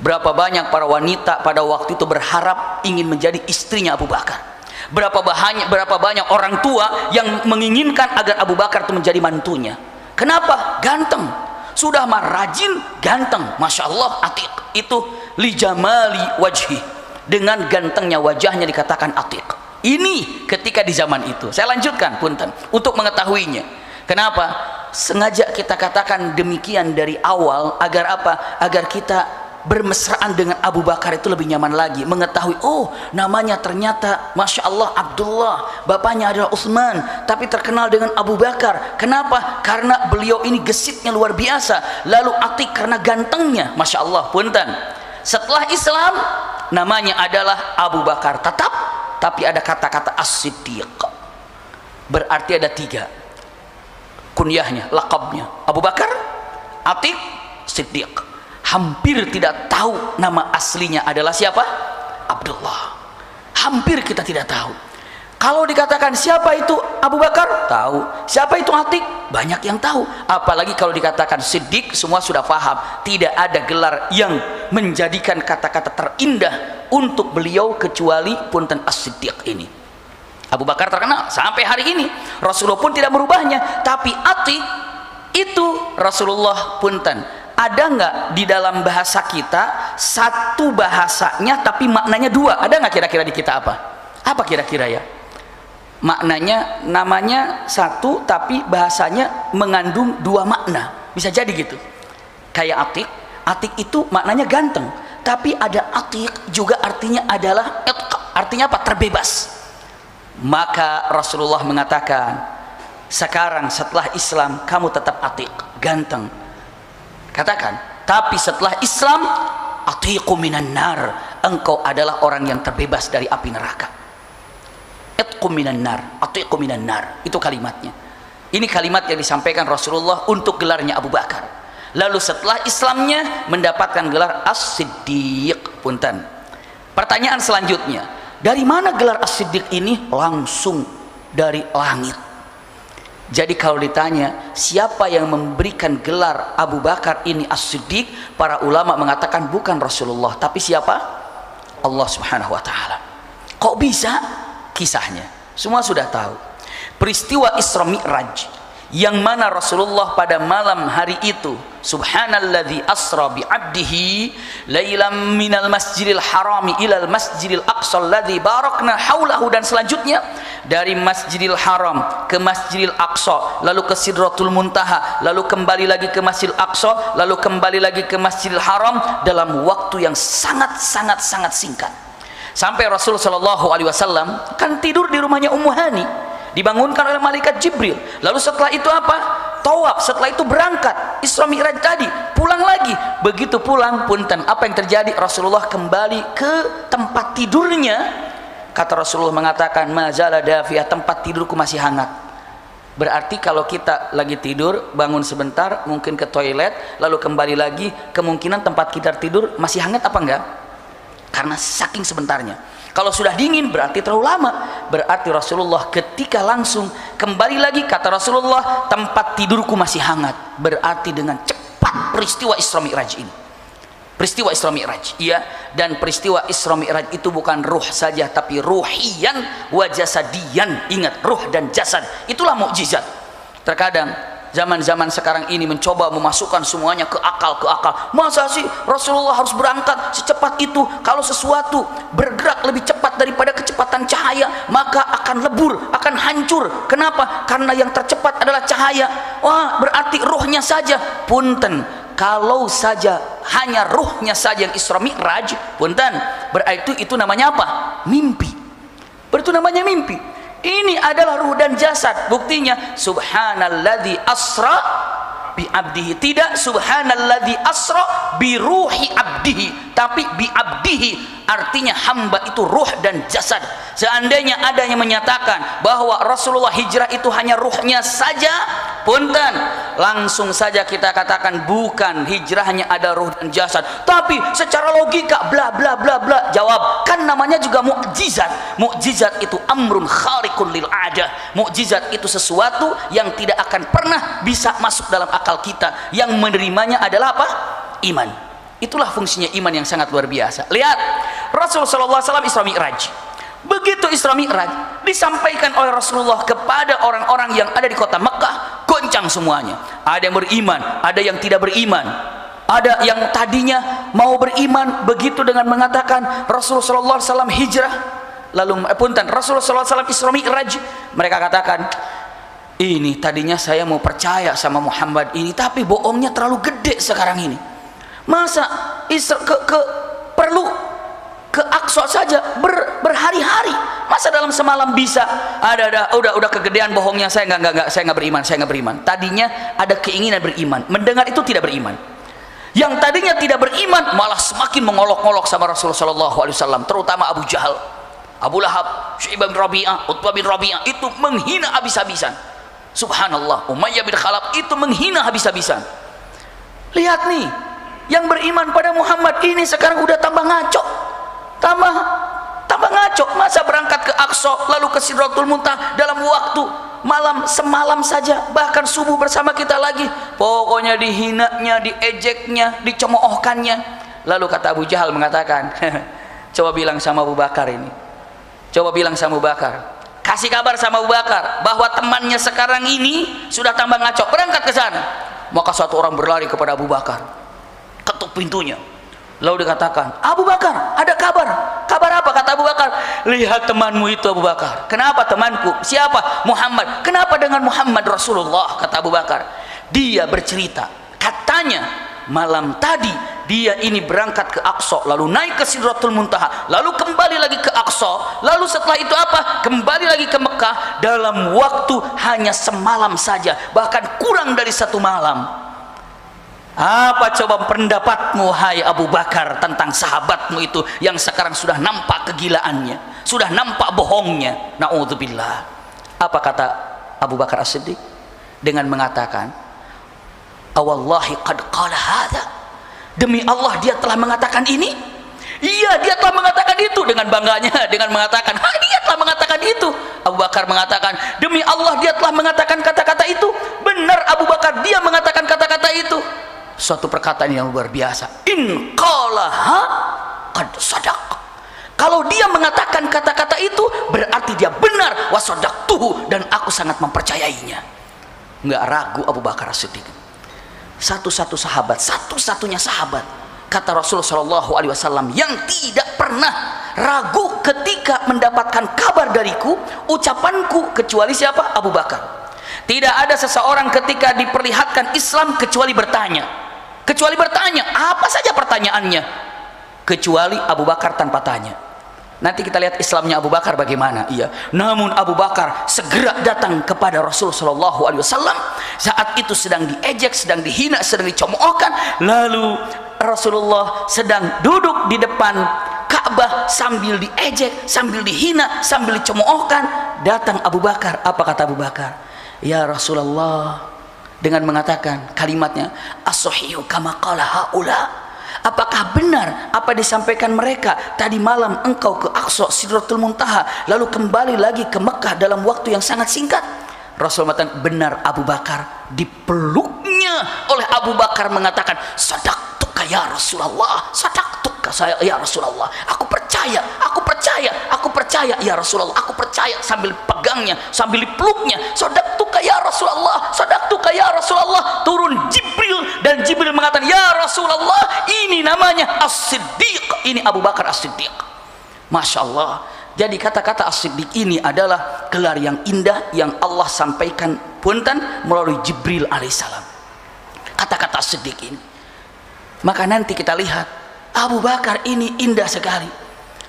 [SPEAKER 1] berapa banyak para wanita pada waktu itu berharap ingin menjadi istrinya Abu Bakar berapa banyak berapa banyak orang tua yang menginginkan agar Abu Bakar itu menjadi mantunya kenapa ganteng sudah mah rajin ganteng masya Allah atik itu lijamali wajhi dengan gantengnya wajahnya dikatakan atik ini ketika di zaman itu saya lanjutkan punten untuk mengetahuinya Kenapa? Sengaja kita katakan demikian dari awal agar apa? Agar kita bermesraan dengan Abu Bakar itu lebih nyaman lagi mengetahui oh namanya ternyata Masya Allah Abdullah bapaknya adalah Utsman tapi terkenal dengan Abu Bakar kenapa? karena beliau ini gesitnya luar biasa lalu atik karena gantengnya Masya Allah punten setelah Islam namanya adalah Abu Bakar tetap tapi ada kata-kata as-siddiq berarti ada tiga kunyahnya, lakabnya. Abu Bakar, Atik, Siddiq. Hampir tidak tahu nama aslinya adalah siapa? Abdullah. Hampir kita tidak tahu. Kalau dikatakan siapa itu Abu Bakar? Tahu. Siapa itu Atik? Banyak yang tahu. Apalagi kalau dikatakan Siddiq, semua sudah faham. Tidak ada gelar yang menjadikan kata-kata terindah untuk beliau kecuali punten As-Siddiq ini Abu Bakar terkenal sampai hari ini Rasulullah pun tidak merubahnya tapi ati itu Rasulullah punten ada nggak di dalam bahasa kita satu bahasanya tapi maknanya dua ada nggak kira-kira di kita apa apa kira-kira ya maknanya namanya satu tapi bahasanya mengandung dua makna bisa jadi gitu kayak atik atik itu maknanya ganteng tapi ada atik juga artinya adalah artinya apa terbebas maka Rasulullah mengatakan, sekarang setelah Islam kamu tetap atik, ganteng. Katakan, tapi setelah Islam atiku minan nar, engkau adalah orang yang terbebas dari api neraka. atiku minan nar, atiku minan nar. Itu kalimatnya. Ini kalimat yang disampaikan Rasulullah untuk gelarnya Abu Bakar. Lalu setelah Islamnya mendapatkan gelar As-Siddiq. Punten. Pertanyaan selanjutnya, dari mana gelar as ini? Langsung dari langit. Jadi kalau ditanya siapa yang memberikan gelar Abu Bakar ini as para ulama mengatakan bukan Rasulullah, tapi siapa? Allah Subhanahu wa taala. Kok bisa? Kisahnya semua sudah tahu. Peristiwa Isra Mi'raj yang mana Rasulullah pada malam hari itu subhanalladzi asra bi abdihi lailam minal masjidil harami ilal masjidil aqsa alladzi barakna haulahu dan selanjutnya dari masjidil haram ke masjidil aqsa lalu ke sidratul muntaha lalu kembali lagi ke masjidil aqsa lalu kembali lagi ke masjidil haram dalam waktu yang sangat sangat sangat singkat sampai Rasul sallallahu alaihi wasallam kan tidur di rumahnya Ummu Hani dibangunkan oleh malaikat Jibril lalu setelah itu apa tawaf setelah itu berangkat Isra Mi'raj tadi pulang lagi begitu pulang punten apa yang terjadi Rasulullah kembali ke tempat tidurnya kata Rasulullah mengatakan mazala dafiah tempat tidurku masih hangat berarti kalau kita lagi tidur bangun sebentar mungkin ke toilet lalu kembali lagi kemungkinan tempat kita tidur masih hangat apa enggak karena saking sebentarnya kalau sudah dingin berarti terlalu lama. Berarti Rasulullah ketika langsung kembali lagi kata Rasulullah tempat tidurku masih hangat. Berarti dengan cepat peristiwa Isra Mi'raj ini. Peristiwa Isra Mi'raj. Iya, dan peristiwa Isra Mi'raj itu bukan ruh saja tapi ruhiyan wa Ingat ruh dan jasad. Itulah mukjizat. Terkadang zaman-zaman sekarang ini mencoba memasukkan semuanya ke akal ke akal masa sih Rasulullah harus berangkat secepat itu kalau sesuatu bergerak lebih cepat daripada kecepatan cahaya maka akan lebur akan hancur kenapa karena yang tercepat adalah cahaya wah berarti ruhnya saja punten kalau saja hanya ruhnya saja yang Isra Mi'raj punten berarti itu, itu namanya apa mimpi berarti itu namanya mimpi ini adalah ruh dan jasad. Buktinya subhanalladzi asra bi abdihi tidak subhanalladzi asra bi ruhi abdihi tapi bi abdihi artinya hamba itu ruh dan jasad seandainya ada yang menyatakan bahwa Rasulullah hijrah itu hanya ruhnya saja punten langsung saja kita katakan bukan hijrahnya ada ruh dan jasad tapi secara logika bla bla bla bla jawab kan namanya juga mukjizat mukjizat itu amrun khariqun lil ada mukjizat itu sesuatu yang tidak akan pernah bisa masuk dalam akal akal kita yang menerimanya adalah apa? iman itulah fungsinya iman yang sangat luar biasa lihat Rasulullah SAW Isra Mi'raj begitu Isra Mi'raj disampaikan oleh Rasulullah kepada orang-orang yang ada di kota Mekah goncang semuanya ada yang beriman ada yang tidak beriman ada yang tadinya mau beriman begitu dengan mengatakan Rasulullah SAW hijrah lalu eh, punten Rasulullah SAW Isra Mi'raj mereka katakan ini tadinya saya mau percaya sama Muhammad ini tapi bohongnya terlalu gede sekarang ini masa Isra ke, ke perlu ke Aqsa saja ber, berhari-hari masa dalam semalam bisa ada ada udah udah kegedean bohongnya saya nggak nggak nggak saya nggak beriman saya nggak beriman tadinya ada keinginan beriman mendengar itu tidak beriman yang tadinya tidak beriman malah semakin mengolok-olok sama Rasulullah Shallallahu terutama Abu Jahal Abu Lahab Syaibah bin Rabi'ah Utbah bin Rabi'ah itu menghina habis-habisan subhanallah Umayyah bin Khalaf itu menghina habis-habisan lihat nih yang beriman pada Muhammad ini sekarang udah tambah ngaco tambah tambah ngaco masa berangkat ke Aqsa lalu ke Sidratul Muntah dalam waktu malam semalam saja bahkan subuh bersama kita lagi pokoknya dihinanya diejeknya dicemoohkannya lalu kata Abu Jahal mengatakan coba bilang sama Abu Bakar ini coba bilang sama Abu Bakar kasih kabar sama Abu Bakar bahwa temannya sekarang ini sudah tambah ngaco berangkat ke sana maka suatu orang berlari kepada Abu Bakar ketuk pintunya lalu dikatakan Abu Bakar ada kabar kabar apa kata Abu Bakar lihat temanmu itu Abu Bakar kenapa temanku siapa Muhammad kenapa dengan Muhammad Rasulullah kata Abu Bakar dia bercerita katanya malam tadi dia ini berangkat ke Aqsa lalu naik ke Sidratul Muntaha lalu kembali lagi ke Aqsa lalu setelah itu apa kembali lagi ke Mekah dalam waktu hanya semalam saja bahkan kurang dari satu malam apa coba pendapatmu hai Abu Bakar tentang sahabatmu itu yang sekarang sudah nampak kegilaannya sudah nampak bohongnya na'udzubillah apa kata Abu Bakar As-Siddiq dengan mengatakan awallahi qad qala hadha demi Allah dia telah mengatakan ini iya dia telah mengatakan itu dengan bangganya dengan mengatakan ha, dia telah mengatakan itu Abu Bakar mengatakan demi Allah dia telah mengatakan kata-kata itu benar Abu Bakar dia mengatakan kata-kata itu suatu perkataan yang luar biasa in qalaha qad sadaq kalau dia mengatakan kata-kata itu berarti dia benar wasodak tuh, dan aku sangat mempercayainya nggak ragu Abu Bakar Siddiq satu-satu sahabat, satu-satunya sahabat kata Rasulullah Shallallahu Alaihi Wasallam yang tidak pernah ragu ketika mendapatkan kabar dariku ucapanku kecuali siapa Abu Bakar tidak ada seseorang ketika diperlihatkan Islam kecuali bertanya kecuali bertanya apa saja pertanyaannya kecuali Abu Bakar tanpa tanya Nanti kita lihat Islamnya Abu Bakar bagaimana. Iya. Namun Abu Bakar segera datang kepada Rasul Shallallahu Alaihi Wasallam saat itu sedang diejek, sedang dihina, sedang dicemoohkan. Lalu Rasulullah sedang duduk di depan Ka'bah sambil diejek, sambil dihina, sambil dicemoohkan. Datang Abu Bakar. Apa kata Abu Bakar? Ya Rasulullah dengan mengatakan kalimatnya asohiyu kama qala haula Apakah benar apa disampaikan mereka tadi malam engkau ke Aqsa Sidratul Muntaha lalu kembali lagi ke Mekah dalam waktu yang sangat singkat? Rasul mengatakan benar Abu Bakar dipeluknya oleh Abu Bakar mengatakan sadak tuka ya Rasulullah sadak tuka saya ya Rasulullah aku percaya aku percaya aku percaya percaya ya Rasulullah aku percaya sambil pegangnya sambil peluknya sodak tuka ya Rasulullah sodak tuka ya Rasulullah turun Jibril dan Jibril mengatakan ya Rasulullah ini namanya As-Siddiq ini Abu Bakar As-Siddiq Masya Allah jadi kata-kata As-Siddiq ini adalah gelar yang indah yang Allah sampaikan punten melalui Jibril alaihissalam kata-kata As-Siddiq ini maka nanti kita lihat Abu Bakar ini indah sekali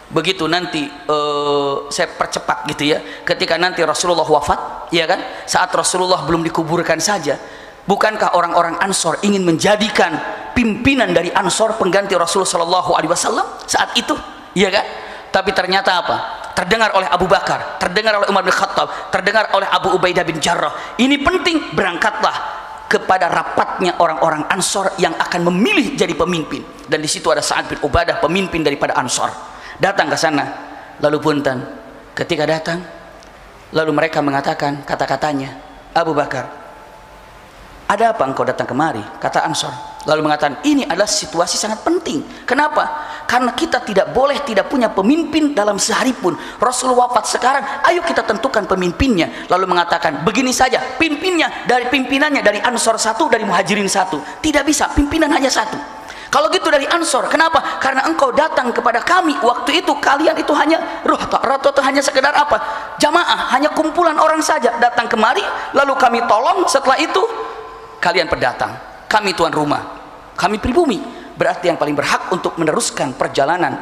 [SPEAKER 1] begitu nanti uh, saya percepat gitu ya ketika nanti Rasulullah wafat ya kan saat Rasulullah belum dikuburkan saja bukankah orang-orang Ansor ingin menjadikan pimpinan dari Ansor pengganti Rasulullah Shallallahu Alaihi Wasallam saat itu ya kan tapi ternyata apa terdengar oleh Abu Bakar terdengar oleh Umar bin Khattab terdengar oleh Abu Ubaidah bin Jarrah ini penting berangkatlah kepada rapatnya orang-orang Ansor yang akan memilih jadi pemimpin dan di situ ada saat bin Ubadah pemimpin daripada Ansor datang ke sana lalu punten ketika datang lalu mereka mengatakan kata-katanya Abu Bakar ada apa engkau datang kemari kata Ansor lalu mengatakan ini adalah situasi sangat penting kenapa karena kita tidak boleh tidak punya pemimpin dalam sehari pun Rasul wafat sekarang ayo kita tentukan pemimpinnya lalu mengatakan begini saja pimpinnya dari pimpinannya dari Ansor satu dari Muhajirin satu tidak bisa pimpinan hanya satu kalau gitu dari Ansor, kenapa? Karena engkau datang kepada kami waktu itu kalian itu hanya roh roh itu hanya sekedar apa? Jamaah, hanya kumpulan orang saja datang kemari, lalu kami tolong. Setelah itu kalian pendatang, kami tuan rumah, kami pribumi. Berarti yang paling berhak untuk meneruskan perjalanan